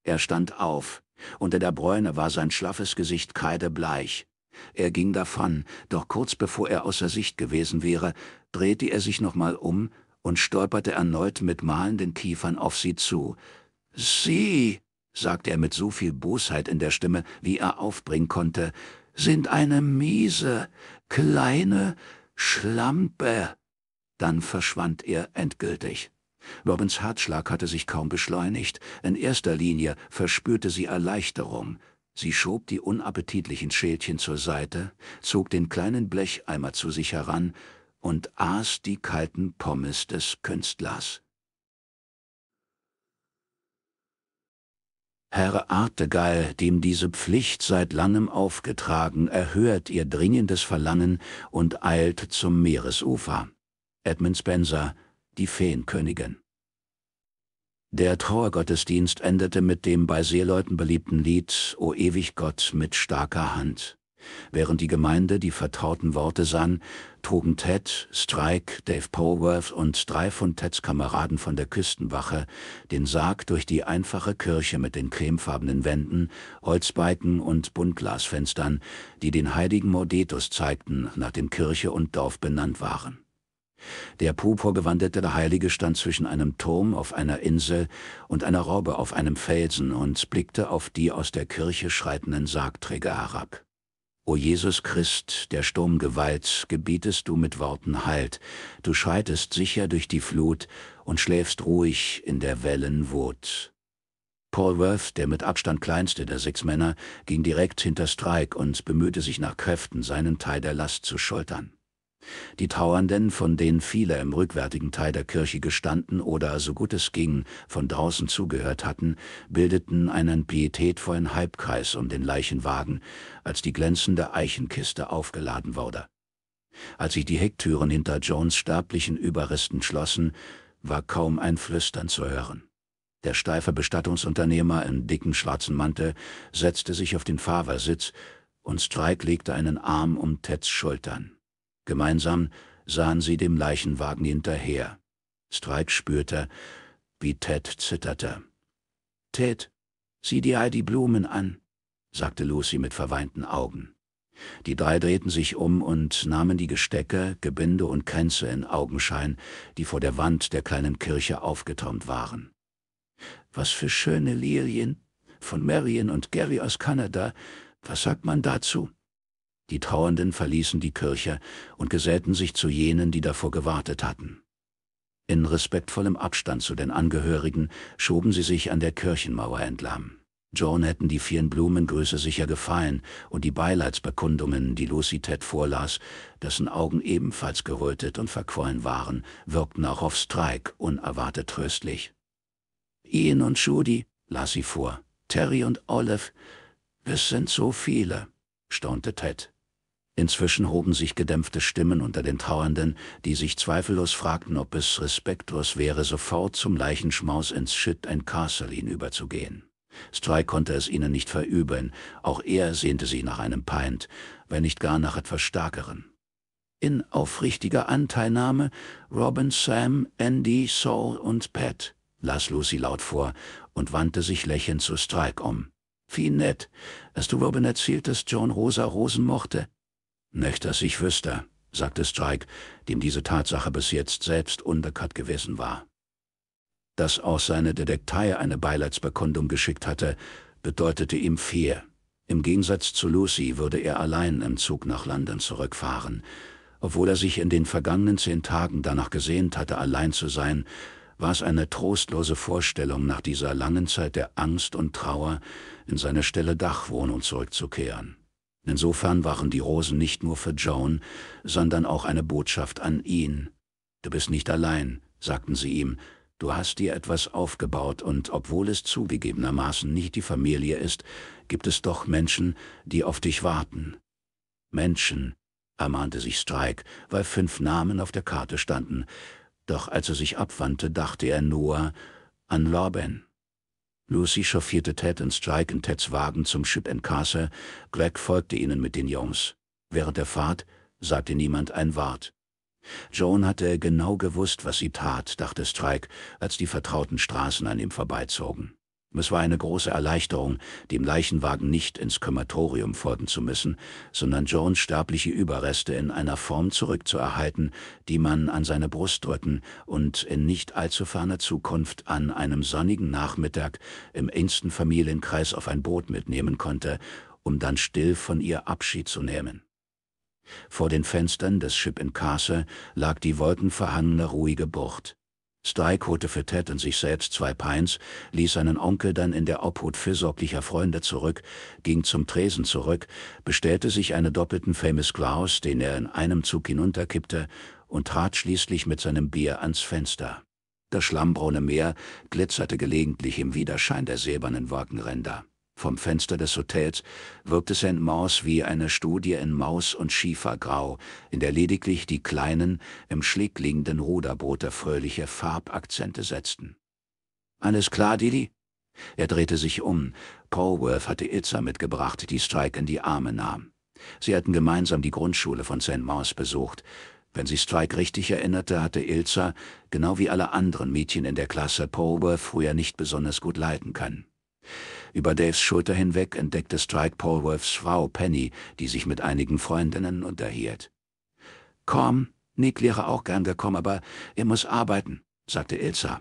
Er stand auf. Unter der Bräune war sein schlaffes Gesicht kreidebleich. Er ging davon, doch kurz bevor er außer Sicht gewesen wäre, drehte er sich nochmal um und stolperte erneut mit mahlenden Kiefern auf sie zu. Sie, sagte er mit so viel Bosheit in der Stimme, wie er aufbringen konnte, sind eine miese, kleine Schlampe. Dann verschwand er endgültig. Robins Herzschlag hatte sich kaum beschleunigt. In erster Linie verspürte sie Erleichterung. Sie schob die unappetitlichen Schälchen zur Seite, zog den kleinen Blecheimer zu sich heran und aß die kalten Pommes des Künstlers. Herr Artegall, dem diese Pflicht seit langem aufgetragen, erhört ihr dringendes Verlangen und eilt zum Meeresufer. Edmund Spencer, die Feenkönigin. Der Trauergottesdienst endete mit dem bei Seeleuten beliebten Lied O ewig Gott mit starker Hand. Während die Gemeinde die vertrauten Worte sann, trugen Ted, Strike, Dave Polworth und drei von Teds Kameraden von der Küstenwache den Sarg durch die einfache Kirche mit den cremefarbenen Wänden, Holzbalken und Buntglasfenstern, die den heiligen Mordetus zeigten, nach dem Kirche und Dorf benannt waren. Der purpurgewandete Heilige stand zwischen einem Turm auf einer Insel und einer Robbe auf einem Felsen und blickte auf die aus der Kirche schreitenden Sargträger herab. O Jesus Christ, der Sturm Gewalt, gebietest du mit Worten Halt, du schreitest sicher durch die Flut und schläfst ruhig in der Wellenwut. Wut. Paul Worth, der mit Abstand kleinste der sechs Männer, ging direkt hinter Strike und bemühte sich nach Kräften, seinen Teil der Last zu schultern. Die Trauernden, von denen viele im rückwärtigen Teil der Kirche gestanden oder, so gut es ging, von draußen zugehört hatten, bildeten einen pietätvollen Halbkreis um den Leichenwagen, als die glänzende Eichenkiste aufgeladen wurde. Als sich die Hecktüren hinter Jones sterblichen Überresten schlossen, war kaum ein Flüstern zu hören. Der steife Bestattungsunternehmer im dicken schwarzen Mantel setzte sich auf den Fahrersitz und Strike legte einen Arm um Teds Schultern. Gemeinsam sahen sie dem Leichenwagen hinterher. Strike spürte, wie Ted zitterte. Ted, sieh dir all die Blumen an, sagte Lucy mit verweinten Augen. Die drei drehten sich um und nahmen die Gestecke, Gebinde und Kränze in Augenschein, die vor der Wand der kleinen Kirche aufgetaumt waren. Was für schöne Lilien, von Marion und Gary aus Kanada, was sagt man dazu? Die Trauernden verließen die Kirche und gesellten sich zu jenen, die davor gewartet hatten. In respektvollem Abstand zu den Angehörigen schoben sie sich an der Kirchenmauer entlang. Joan hätten die vielen Blumengrüße sicher gefallen und die Beileidsbekundungen, die Lucy Ted vorlas, dessen Augen ebenfalls gerötet und verquollen waren, wirkten auch auf Strike unerwartet tröstlich. Ian und Judy, las sie vor, Terry und Olive, es sind so viele, staunte Ted. Inzwischen hoben sich gedämpfte Stimmen unter den Trauernden, die sich zweifellos fragten, ob es respektlos wäre, sofort zum Leichenschmaus ins Shit and Castle hinüberzugehen. Strike konnte es ihnen nicht verübeln, auch er sehnte sich nach einem Pint, wenn nicht gar nach etwas Starkeren. In aufrichtiger Anteilnahme Robin, Sam, Andy, Saul und Pat, las Lucy laut vor und wandte sich lächelnd zu Strike um. Wie nett, dass du Robin erzähltest, John Rosa Rosen mochte. Nicht, dass ich wüsste, sagte Strike, dem diese Tatsache bis jetzt selbst unbekannt gewesen war. Dass auch seine Detektei eine Beileidsbekundung geschickt hatte, bedeutete ihm viel. Im Gegensatz zu Lucy würde er allein im Zug nach London zurückfahren. Obwohl er sich in den vergangenen zehn Tagen danach gesehnt hatte, allein zu sein, war es eine trostlose Vorstellung, nach dieser langen Zeit der Angst und Trauer in seine stille Dachwohnung zurückzukehren. Insofern waren die Rosen nicht nur für Joan, sondern auch eine Botschaft an ihn. Du bist nicht allein, sagten sie ihm, du hast dir etwas aufgebaut und obwohl es zugegebenermaßen nicht die Familie ist, gibt es doch Menschen, die auf dich warten. Menschen, ermahnte sich Strike, weil fünf Namen auf der Karte standen, doch als er sich abwandte, dachte er nur an Lorben. Lucy chauffierte Ted und Strike in Teds Wagen zum Ship and Castle, Greg folgte ihnen mit den Jungs. Während der Fahrt sagte niemand ein Wort. Joan hatte genau gewusst, was sie tat, dachte Strike, als die vertrauten Straßen an ihm vorbeizogen. Es war eine große Erleichterung, dem Leichenwagen nicht ins Krematorium folgen zu müssen, sondern Jones sterbliche Überreste in einer Form zurückzuerhalten, die man an seine Brust drücken und in nicht allzu ferner Zukunft an einem sonnigen Nachmittag im engsten Familienkreis auf ein Boot mitnehmen konnte, um dann still von ihr Abschied zu nehmen. Vor den Fenstern des Ship in Castle lag die wolkenverhangene ruhige Bucht. Strike holte für Ted und sich selbst zwei Pints, ließ seinen Onkel dann in der Obhut fürsorglicher Freunde zurück, ging zum Tresen zurück, bestellte sich einen doppelten Famous Klaus, den er in einem Zug hinunterkippte, und trat schließlich mit seinem Bier ans Fenster. Das schlammbraune Meer glitzerte gelegentlich im Widerschein der silbernen Wolkenränder. Vom Fenster des Hotels wirkte St. Maus wie eine Studie in Maus- und Schiefergrau, in der lediglich die kleinen, im Schlick liegenden Ruderboote fröhliche Farbakzente setzten. Alles klar, Didi? Er drehte sich um. Polworth hatte Itza mitgebracht, die Strike in die Arme nahm. Sie hatten gemeinsam die Grundschule von St. Maus besucht. Wenn sie Strike richtig erinnerte, hatte Ilza, genau wie alle anderen Mädchen in der Klasse, Polworth früher nicht besonders gut leiten können. Über Daves Schulter hinweg entdeckte Stride Polworths Frau Penny, die sich mit einigen Freundinnen unterhielt. Komm, Nick wäre auch gern gekommen, aber er muss arbeiten, sagte Ilsa.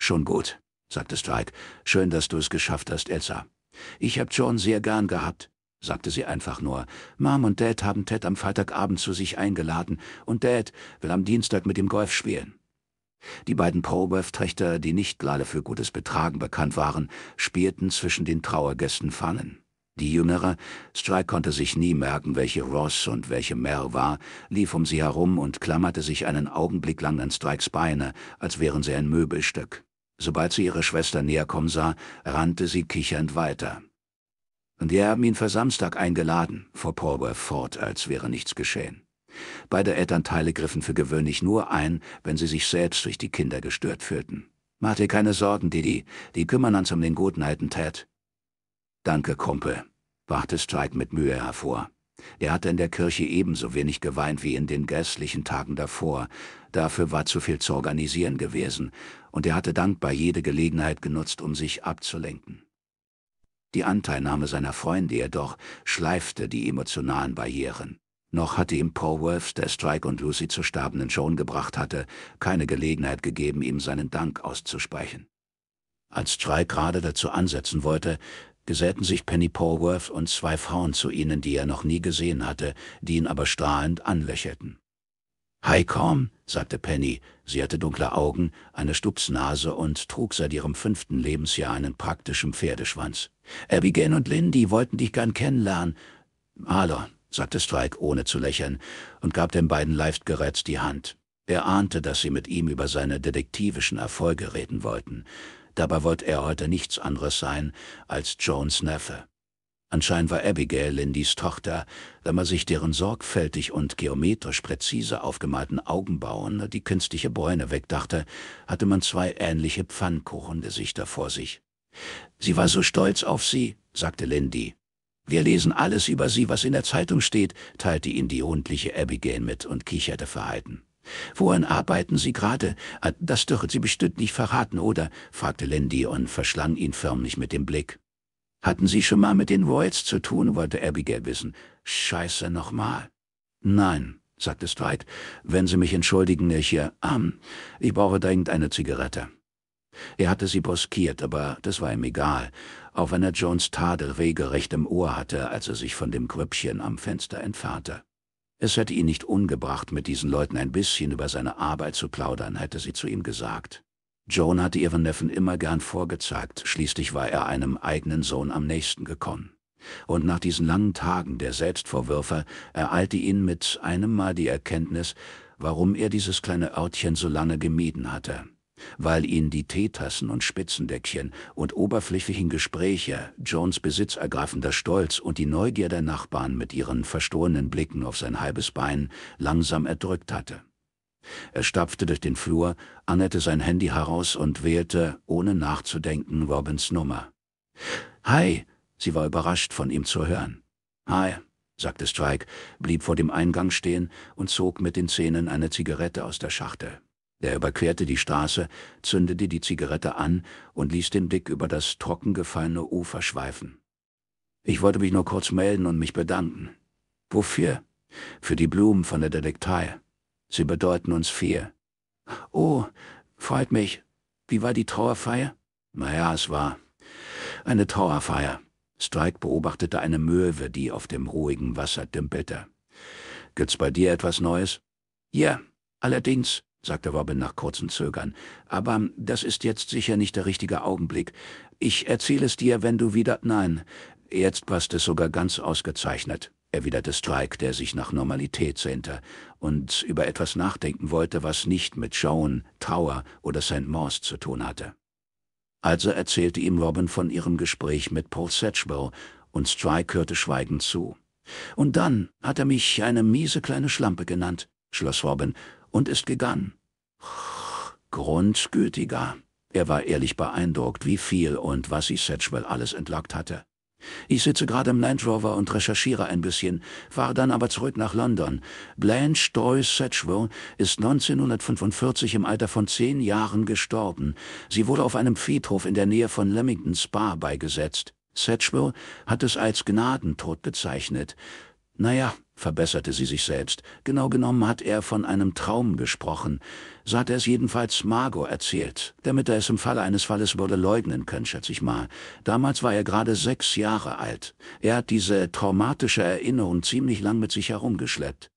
Schon gut, sagte Strike. Schön, dass du es geschafft hast, Ilsa. Ich hab John sehr gern gehabt, sagte sie einfach nur. Mom und Dad haben Ted am Freitagabend zu sich eingeladen und Dad will am Dienstag mit dem Golf spielen. Die beiden pro birth die nicht gerade für gutes Betragen bekannt waren, spielten zwischen den Trauergästen Pfannen. Die Jüngere, Strike konnte sich nie merken, welche Ross und welche Mare war, lief um sie herum und klammerte sich einen Augenblick lang an Strikes Beine, als wären sie ein Möbelstück. Sobald sie ihre Schwester näher kommen sah, rannte sie kichernd weiter. Und wir haben ihn für Samstag eingeladen, fuhr Polworth fort, als wäre nichts geschehen. Beide Elternteile griffen für gewöhnlich nur ein, wenn sie sich selbst durch die Kinder gestört fühlten. Mach dir keine Sorgen, Didi. Die kümmern uns um den guten alten Ted. Danke, Kumpel, brachte Strike mit Mühe hervor. Er hatte in der Kirche ebenso wenig geweint wie in den grässlichen Tagen davor. Dafür war zu viel zu organisieren gewesen, und er hatte dankbar jede Gelegenheit genutzt, um sich abzulenken. Die Anteilnahme seiner Freunde jedoch schleifte die emotionalen Barrieren noch hatte ihm Polworth, der Strike und Lucy zur sterbenden Joan gebracht hatte, keine Gelegenheit gegeben, ihm seinen Dank auszusprechen. Als Strike gerade dazu ansetzen wollte, gesellten sich Penny Polworth und zwei Frauen zu ihnen, die er noch nie gesehen hatte, die ihn aber strahlend anlächelten. »Hi, komm«, sagte Penny. Sie hatte dunkle Augen, eine Stupsnase und trug seit ihrem fünften Lebensjahr einen praktischen Pferdeschwanz. »Abigail und Lindy wollten dich gern kennenlernen. Hallo, sagte Strike ohne zu lächeln und gab den beiden leicht gereizt die Hand. Er ahnte, dass sie mit ihm über seine detektivischen Erfolge reden wollten. Dabei wollte er heute nichts anderes sein als Jones Neffe. Anscheinend war Abigail Lindys Tochter, da man sich deren sorgfältig und geometrisch präzise aufgemalten Augenbauen die künstliche Bräune wegdachte, hatte man zwei ähnliche Pfannkuchengesichter vor sich. Sie war so stolz auf sie, sagte Lindy. Wir lesen alles über sie, was in der Zeitung steht, teilte ihn die rundliche Abigail mit und kicherte verhalten. Woran arbeiten Sie gerade? Ah, das dürfen Sie bestimmt nicht verraten, oder? fragte Lindy und verschlang ihn förmlich mit dem Blick. Hatten Sie schon mal mit den Royals zu tun, wollte Abigail wissen. Scheiße, nochmal. Nein, sagte Stride. Wenn Sie mich entschuldigen, ich, ja, äh, ähm, ich brauche dringend eine Zigarette. Er hatte sie boskiert, aber das war ihm egal auch wenn er Jones Tadel regelrecht im Ohr hatte, als er sich von dem Grüppchen am Fenster entfernte. Es hätte ihn nicht ungebracht, mit diesen Leuten ein bisschen über seine Arbeit zu plaudern, hätte sie zu ihm gesagt. Joan hatte ihren Neffen immer gern vorgezeigt, schließlich war er einem eigenen Sohn am nächsten gekommen. Und nach diesen langen Tagen der Selbstvorwürfe ereilte ihn mit einem Mal die Erkenntnis, warum er dieses kleine Örtchen so lange gemieden hatte weil ihn die Teetassen und Spitzendeckchen und oberflächlichen Gespräche, Jones besitzergreifender Stolz und die Neugier der Nachbarn mit ihren verstohlenen Blicken auf sein halbes Bein langsam erdrückt hatte. Er stapfte durch den Flur, Annette sein Handy heraus und wählte, ohne nachzudenken, Robins Nummer. Hi, sie war überrascht, von ihm zu hören. Hi, sagte Strike, blieb vor dem Eingang stehen und zog mit den Zähnen eine Zigarette aus der Schachtel. Er überquerte die Straße, zündete die Zigarette an und ließ den Blick über das trockengefallene Ufer schweifen. Ich wollte mich nur kurz melden und mich bedanken. Wofür? Für die Blumen von der Detektei. Sie bedeuten uns viel. Oh, freut mich. Wie war die Trauerfeier? Naja, es war eine Trauerfeier. Strike beobachtete eine Möwe, die auf dem ruhigen Wasser dümpelte. Gibt's bei dir etwas Neues? Ja, allerdings sagte Robin nach kurzem Zögern. Aber das ist jetzt sicher nicht der richtige Augenblick. Ich erzähle es dir, wenn du wieder... Nein, jetzt passt es sogar ganz ausgezeichnet, erwiderte Strike, der sich nach Normalität sehnte und über etwas nachdenken wollte, was nicht mit Joan, Tower oder St. Mors zu tun hatte. Also erzählte ihm Robin von ihrem Gespräch mit Paul Satchwell und Strike hörte schweigend zu. Und dann hat er mich eine miese kleine Schlampe genannt, schloss Robin und ist gegangen. Grundgütiger. Er war ehrlich beeindruckt, wie viel und was sich Satchwell alles entlockt hatte. Ich sitze gerade im Land Rover und recherchiere ein bisschen, fahre dann aber zurück nach London. Blanche Doyce Satchwell ist 1945 im Alter von zehn Jahren gestorben. Sie wurde auf einem Friedhof in der Nähe von Leamington Spa beigesetzt. Satchwell hat es als Gnadentod bezeichnet. Naja, verbesserte sie sich selbst. Genau genommen hat er von einem Traum gesprochen. So hat er es jedenfalls Margot erzählt, damit er es im Falle eines Falles würde leugnen können, schätze ich mal. Damals war er gerade sechs Jahre alt. Er hat diese traumatische Erinnerung ziemlich lang mit sich herumgeschleppt.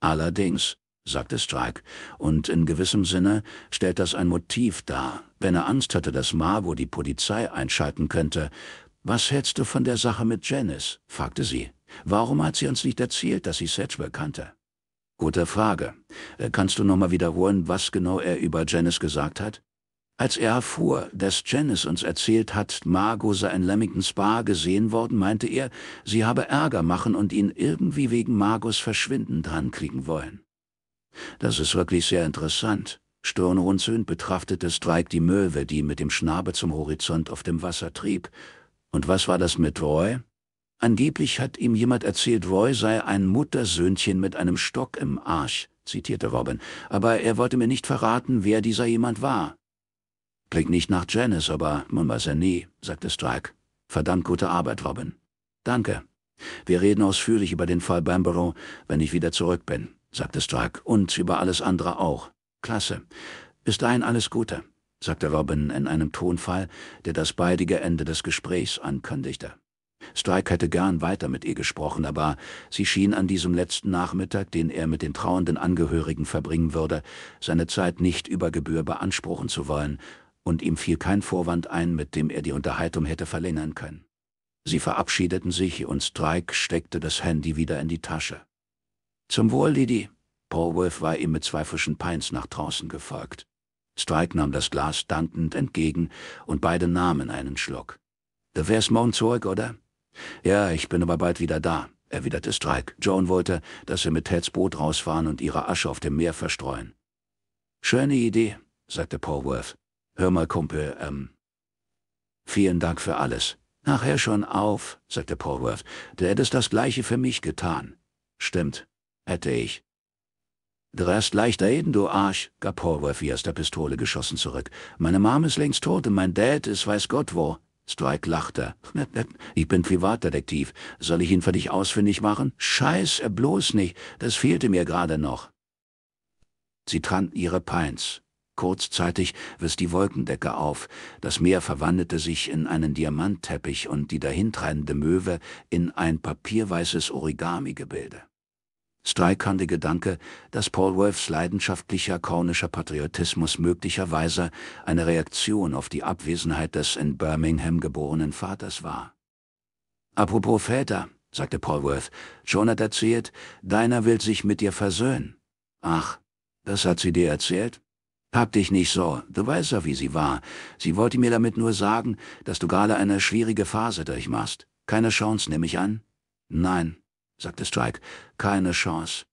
Allerdings, sagte Strike, und in gewissem Sinne stellt das ein Motiv dar. Wenn er Angst hatte, dass Margot die Polizei einschalten könnte, was hältst du von der Sache mit Janice? fragte sie. Warum hat sie uns nicht erzählt, dass sie Sedgwell kannte? Gute Frage. Äh, kannst du nochmal wiederholen, was genau er über Janice gesagt hat? Als er erfuhr, dass Janice uns erzählt hat, Margot sei in Lamingtons Bar gesehen worden, meinte er, sie habe Ärger machen und ihn irgendwie wegen Margos Verschwinden drankriegen wollen. Das ist wirklich sehr interessant. Stirnrunzelnd betrachtete Strike die Möwe, die mit dem Schnabel zum Horizont auf dem Wasser trieb. Und was war das mit Roy? Angeblich hat ihm jemand erzählt, Roy sei ein Muttersöhnchen mit einem Stock im Arsch, zitierte Robin, aber er wollte mir nicht verraten, wer dieser jemand war. Klingt nicht nach Janice, aber man weiß ja nie, sagte Strike. Verdammt gute Arbeit, Robin. Danke. Wir reden ausführlich über den Fall Bamborough, wenn ich wieder zurück bin, sagte Strike, und über alles andere auch. Klasse. Bis dahin alles Gute, sagte Robin in einem Tonfall, der das baldige Ende des Gesprächs ankündigte. Strike hätte gern weiter mit ihr gesprochen, aber sie schien an diesem letzten Nachmittag, den er mit den trauernden Angehörigen verbringen würde, seine Zeit nicht über Gebühr beanspruchen zu wollen, und ihm fiel kein Vorwand ein, mit dem er die Unterhaltung hätte verlängern können. Sie verabschiedeten sich und Strike steckte das Handy wieder in die Tasche. Zum Wohl, Lidi. Polworth war ihm mit zwei frischen Pints nach draußen gefolgt. Strike nahm das Glas dankend entgegen und beide nahmen einen Schluck. Du wärst morgen zurück, oder? Ja, ich bin aber bald wieder da, erwiderte Strike. Joan wollte, dass wir mit Teds Boot rausfahren und ihre Asche auf dem Meer verstreuen. Schöne Idee, sagte Polworth. Hör mal, Kumpel, ähm. Vielen Dank für alles. Nachher schon auf, sagte Polworth. Du hättest das gleiche für mich getan. Stimmt, hätte ich. Du hast leicht dahin, du Arsch, gab Polworth wie aus der Pistole geschossen zurück. Meine Mom ist längst tot und mein Dad ist weiß Gott wo. Strike lachte. Ich bin Privatdetektiv. Soll ich ihn für dich ausfindig machen? Scheiß, äh, bloß nicht. Das fehlte mir gerade noch. Sie tranken ihre Peins. Kurzzeitig riss die Wolkendecke auf, das Meer verwandelte sich in einen Diamantteppich und die dahintreibende Möwe in ein papierweißes Origami-Gebilde. Strike kann der Gedanke, dass Paul Wolfs leidenschaftlicher kaunischer Patriotismus möglicherweise eine Reaktion auf die Abwesenheit des in Birmingham geborenen Vaters war. Apropos Väter, sagte Paul Polworth, John hat erzählt, deiner will sich mit dir versöhnen. Ach, das hat sie dir erzählt? Pack dich nicht so, du weißt ja, wie sie war. Sie wollte mir damit nur sagen, dass du gerade eine schwierige Phase durchmachst. Keine Chance, nehme ich an? Nein, sagte Strike. Keine Chance.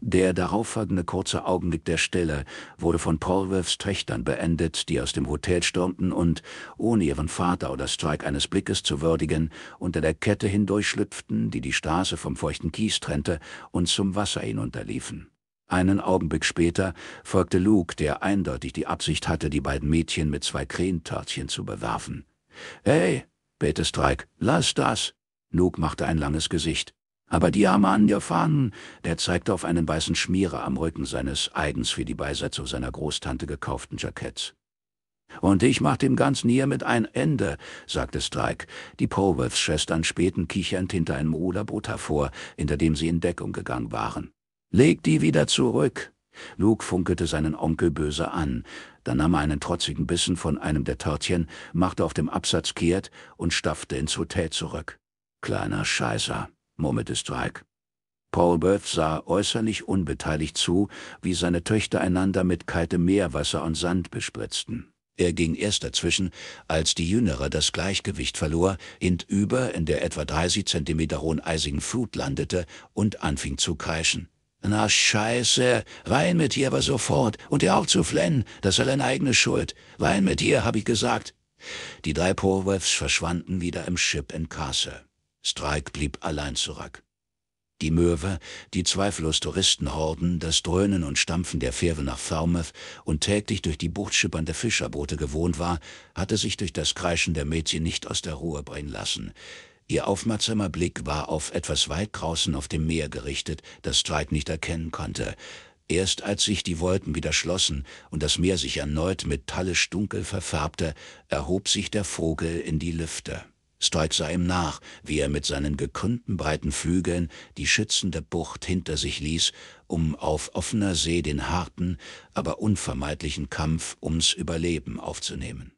Der darauffolgende kurze Augenblick der Stille wurde von Polworths Töchtern beendet, die aus dem Hotel stürmten und, ohne ihren Vater oder Strike eines Blickes zu würdigen, unter der Kette hindurchschlüpften, die die Straße vom feuchten Kies trennte, und zum Wasser hinunterliefen. Einen Augenblick später folgte Luke, der eindeutig die Absicht hatte, die beiden Mädchen mit zwei Krentörtchen zu bewerfen. »Hey!« bete Strike. »Lass das!« Luke machte ein langes Gesicht. Aber Diaman der Fan, der zeigte auf einen weißen Schmierer am Rücken seines eigens für die Beisetzung seiner Großtante gekauften Jacketts. Und ich mach dem Ganzen hier mit ein Ende, sagte Strike. Die Powells-Schwestern spähten kichernd hinter einem Ruderboot hervor, hinter dem sie in Deckung gegangen waren. Leg die wieder zurück! Luke funkelte seinen Onkel böse an, dann nahm er einen trotzigen Bissen von einem der Törtchen, machte auf dem Absatz kehrt und staffte ins Hotel zurück. Kleiner Scheißer murmelte Strike. Paul Berth sah äußerlich unbeteiligt zu, wie seine Töchter einander mit kaltem Meerwasser und Sand bespritzten. Er ging erst dazwischen, als die Jüngere das Gleichgewicht verlor, hinüber in der etwa 30 Zentimeter hohen eisigen Flut landete und anfing zu kreischen. Na scheiße, rein mit dir aber sofort und dir auch zu flennen, das ist deine eigene Schuld. Rein mit dir, hab ich gesagt. Die drei Porwefs verschwanden wieder im Ship in Castle. Streik blieb allein zurück. Die Möwe, die zweifellos Touristenhorden, das Dröhnen und Stampfen der Fähre nach Falmouth und täglich durch die Bucht schippernde Fischerboote gewohnt war, hatte sich durch das Kreischen der Mädchen nicht aus der Ruhe bringen lassen. Ihr aufmerksamer Blick war auf etwas weit draußen auf dem Meer gerichtet, das Streit nicht erkennen konnte. Erst als sich die Wolken wieder schlossen und das Meer sich erneut metallisch dunkel verfärbte, erhob sich der Vogel in die Lüfte. Stoik sah ihm nach, wie er mit seinen gekrümmten breiten Flügeln die schützende Bucht hinter sich ließ, um auf offener See den harten, aber unvermeidlichen Kampf ums Überleben aufzunehmen.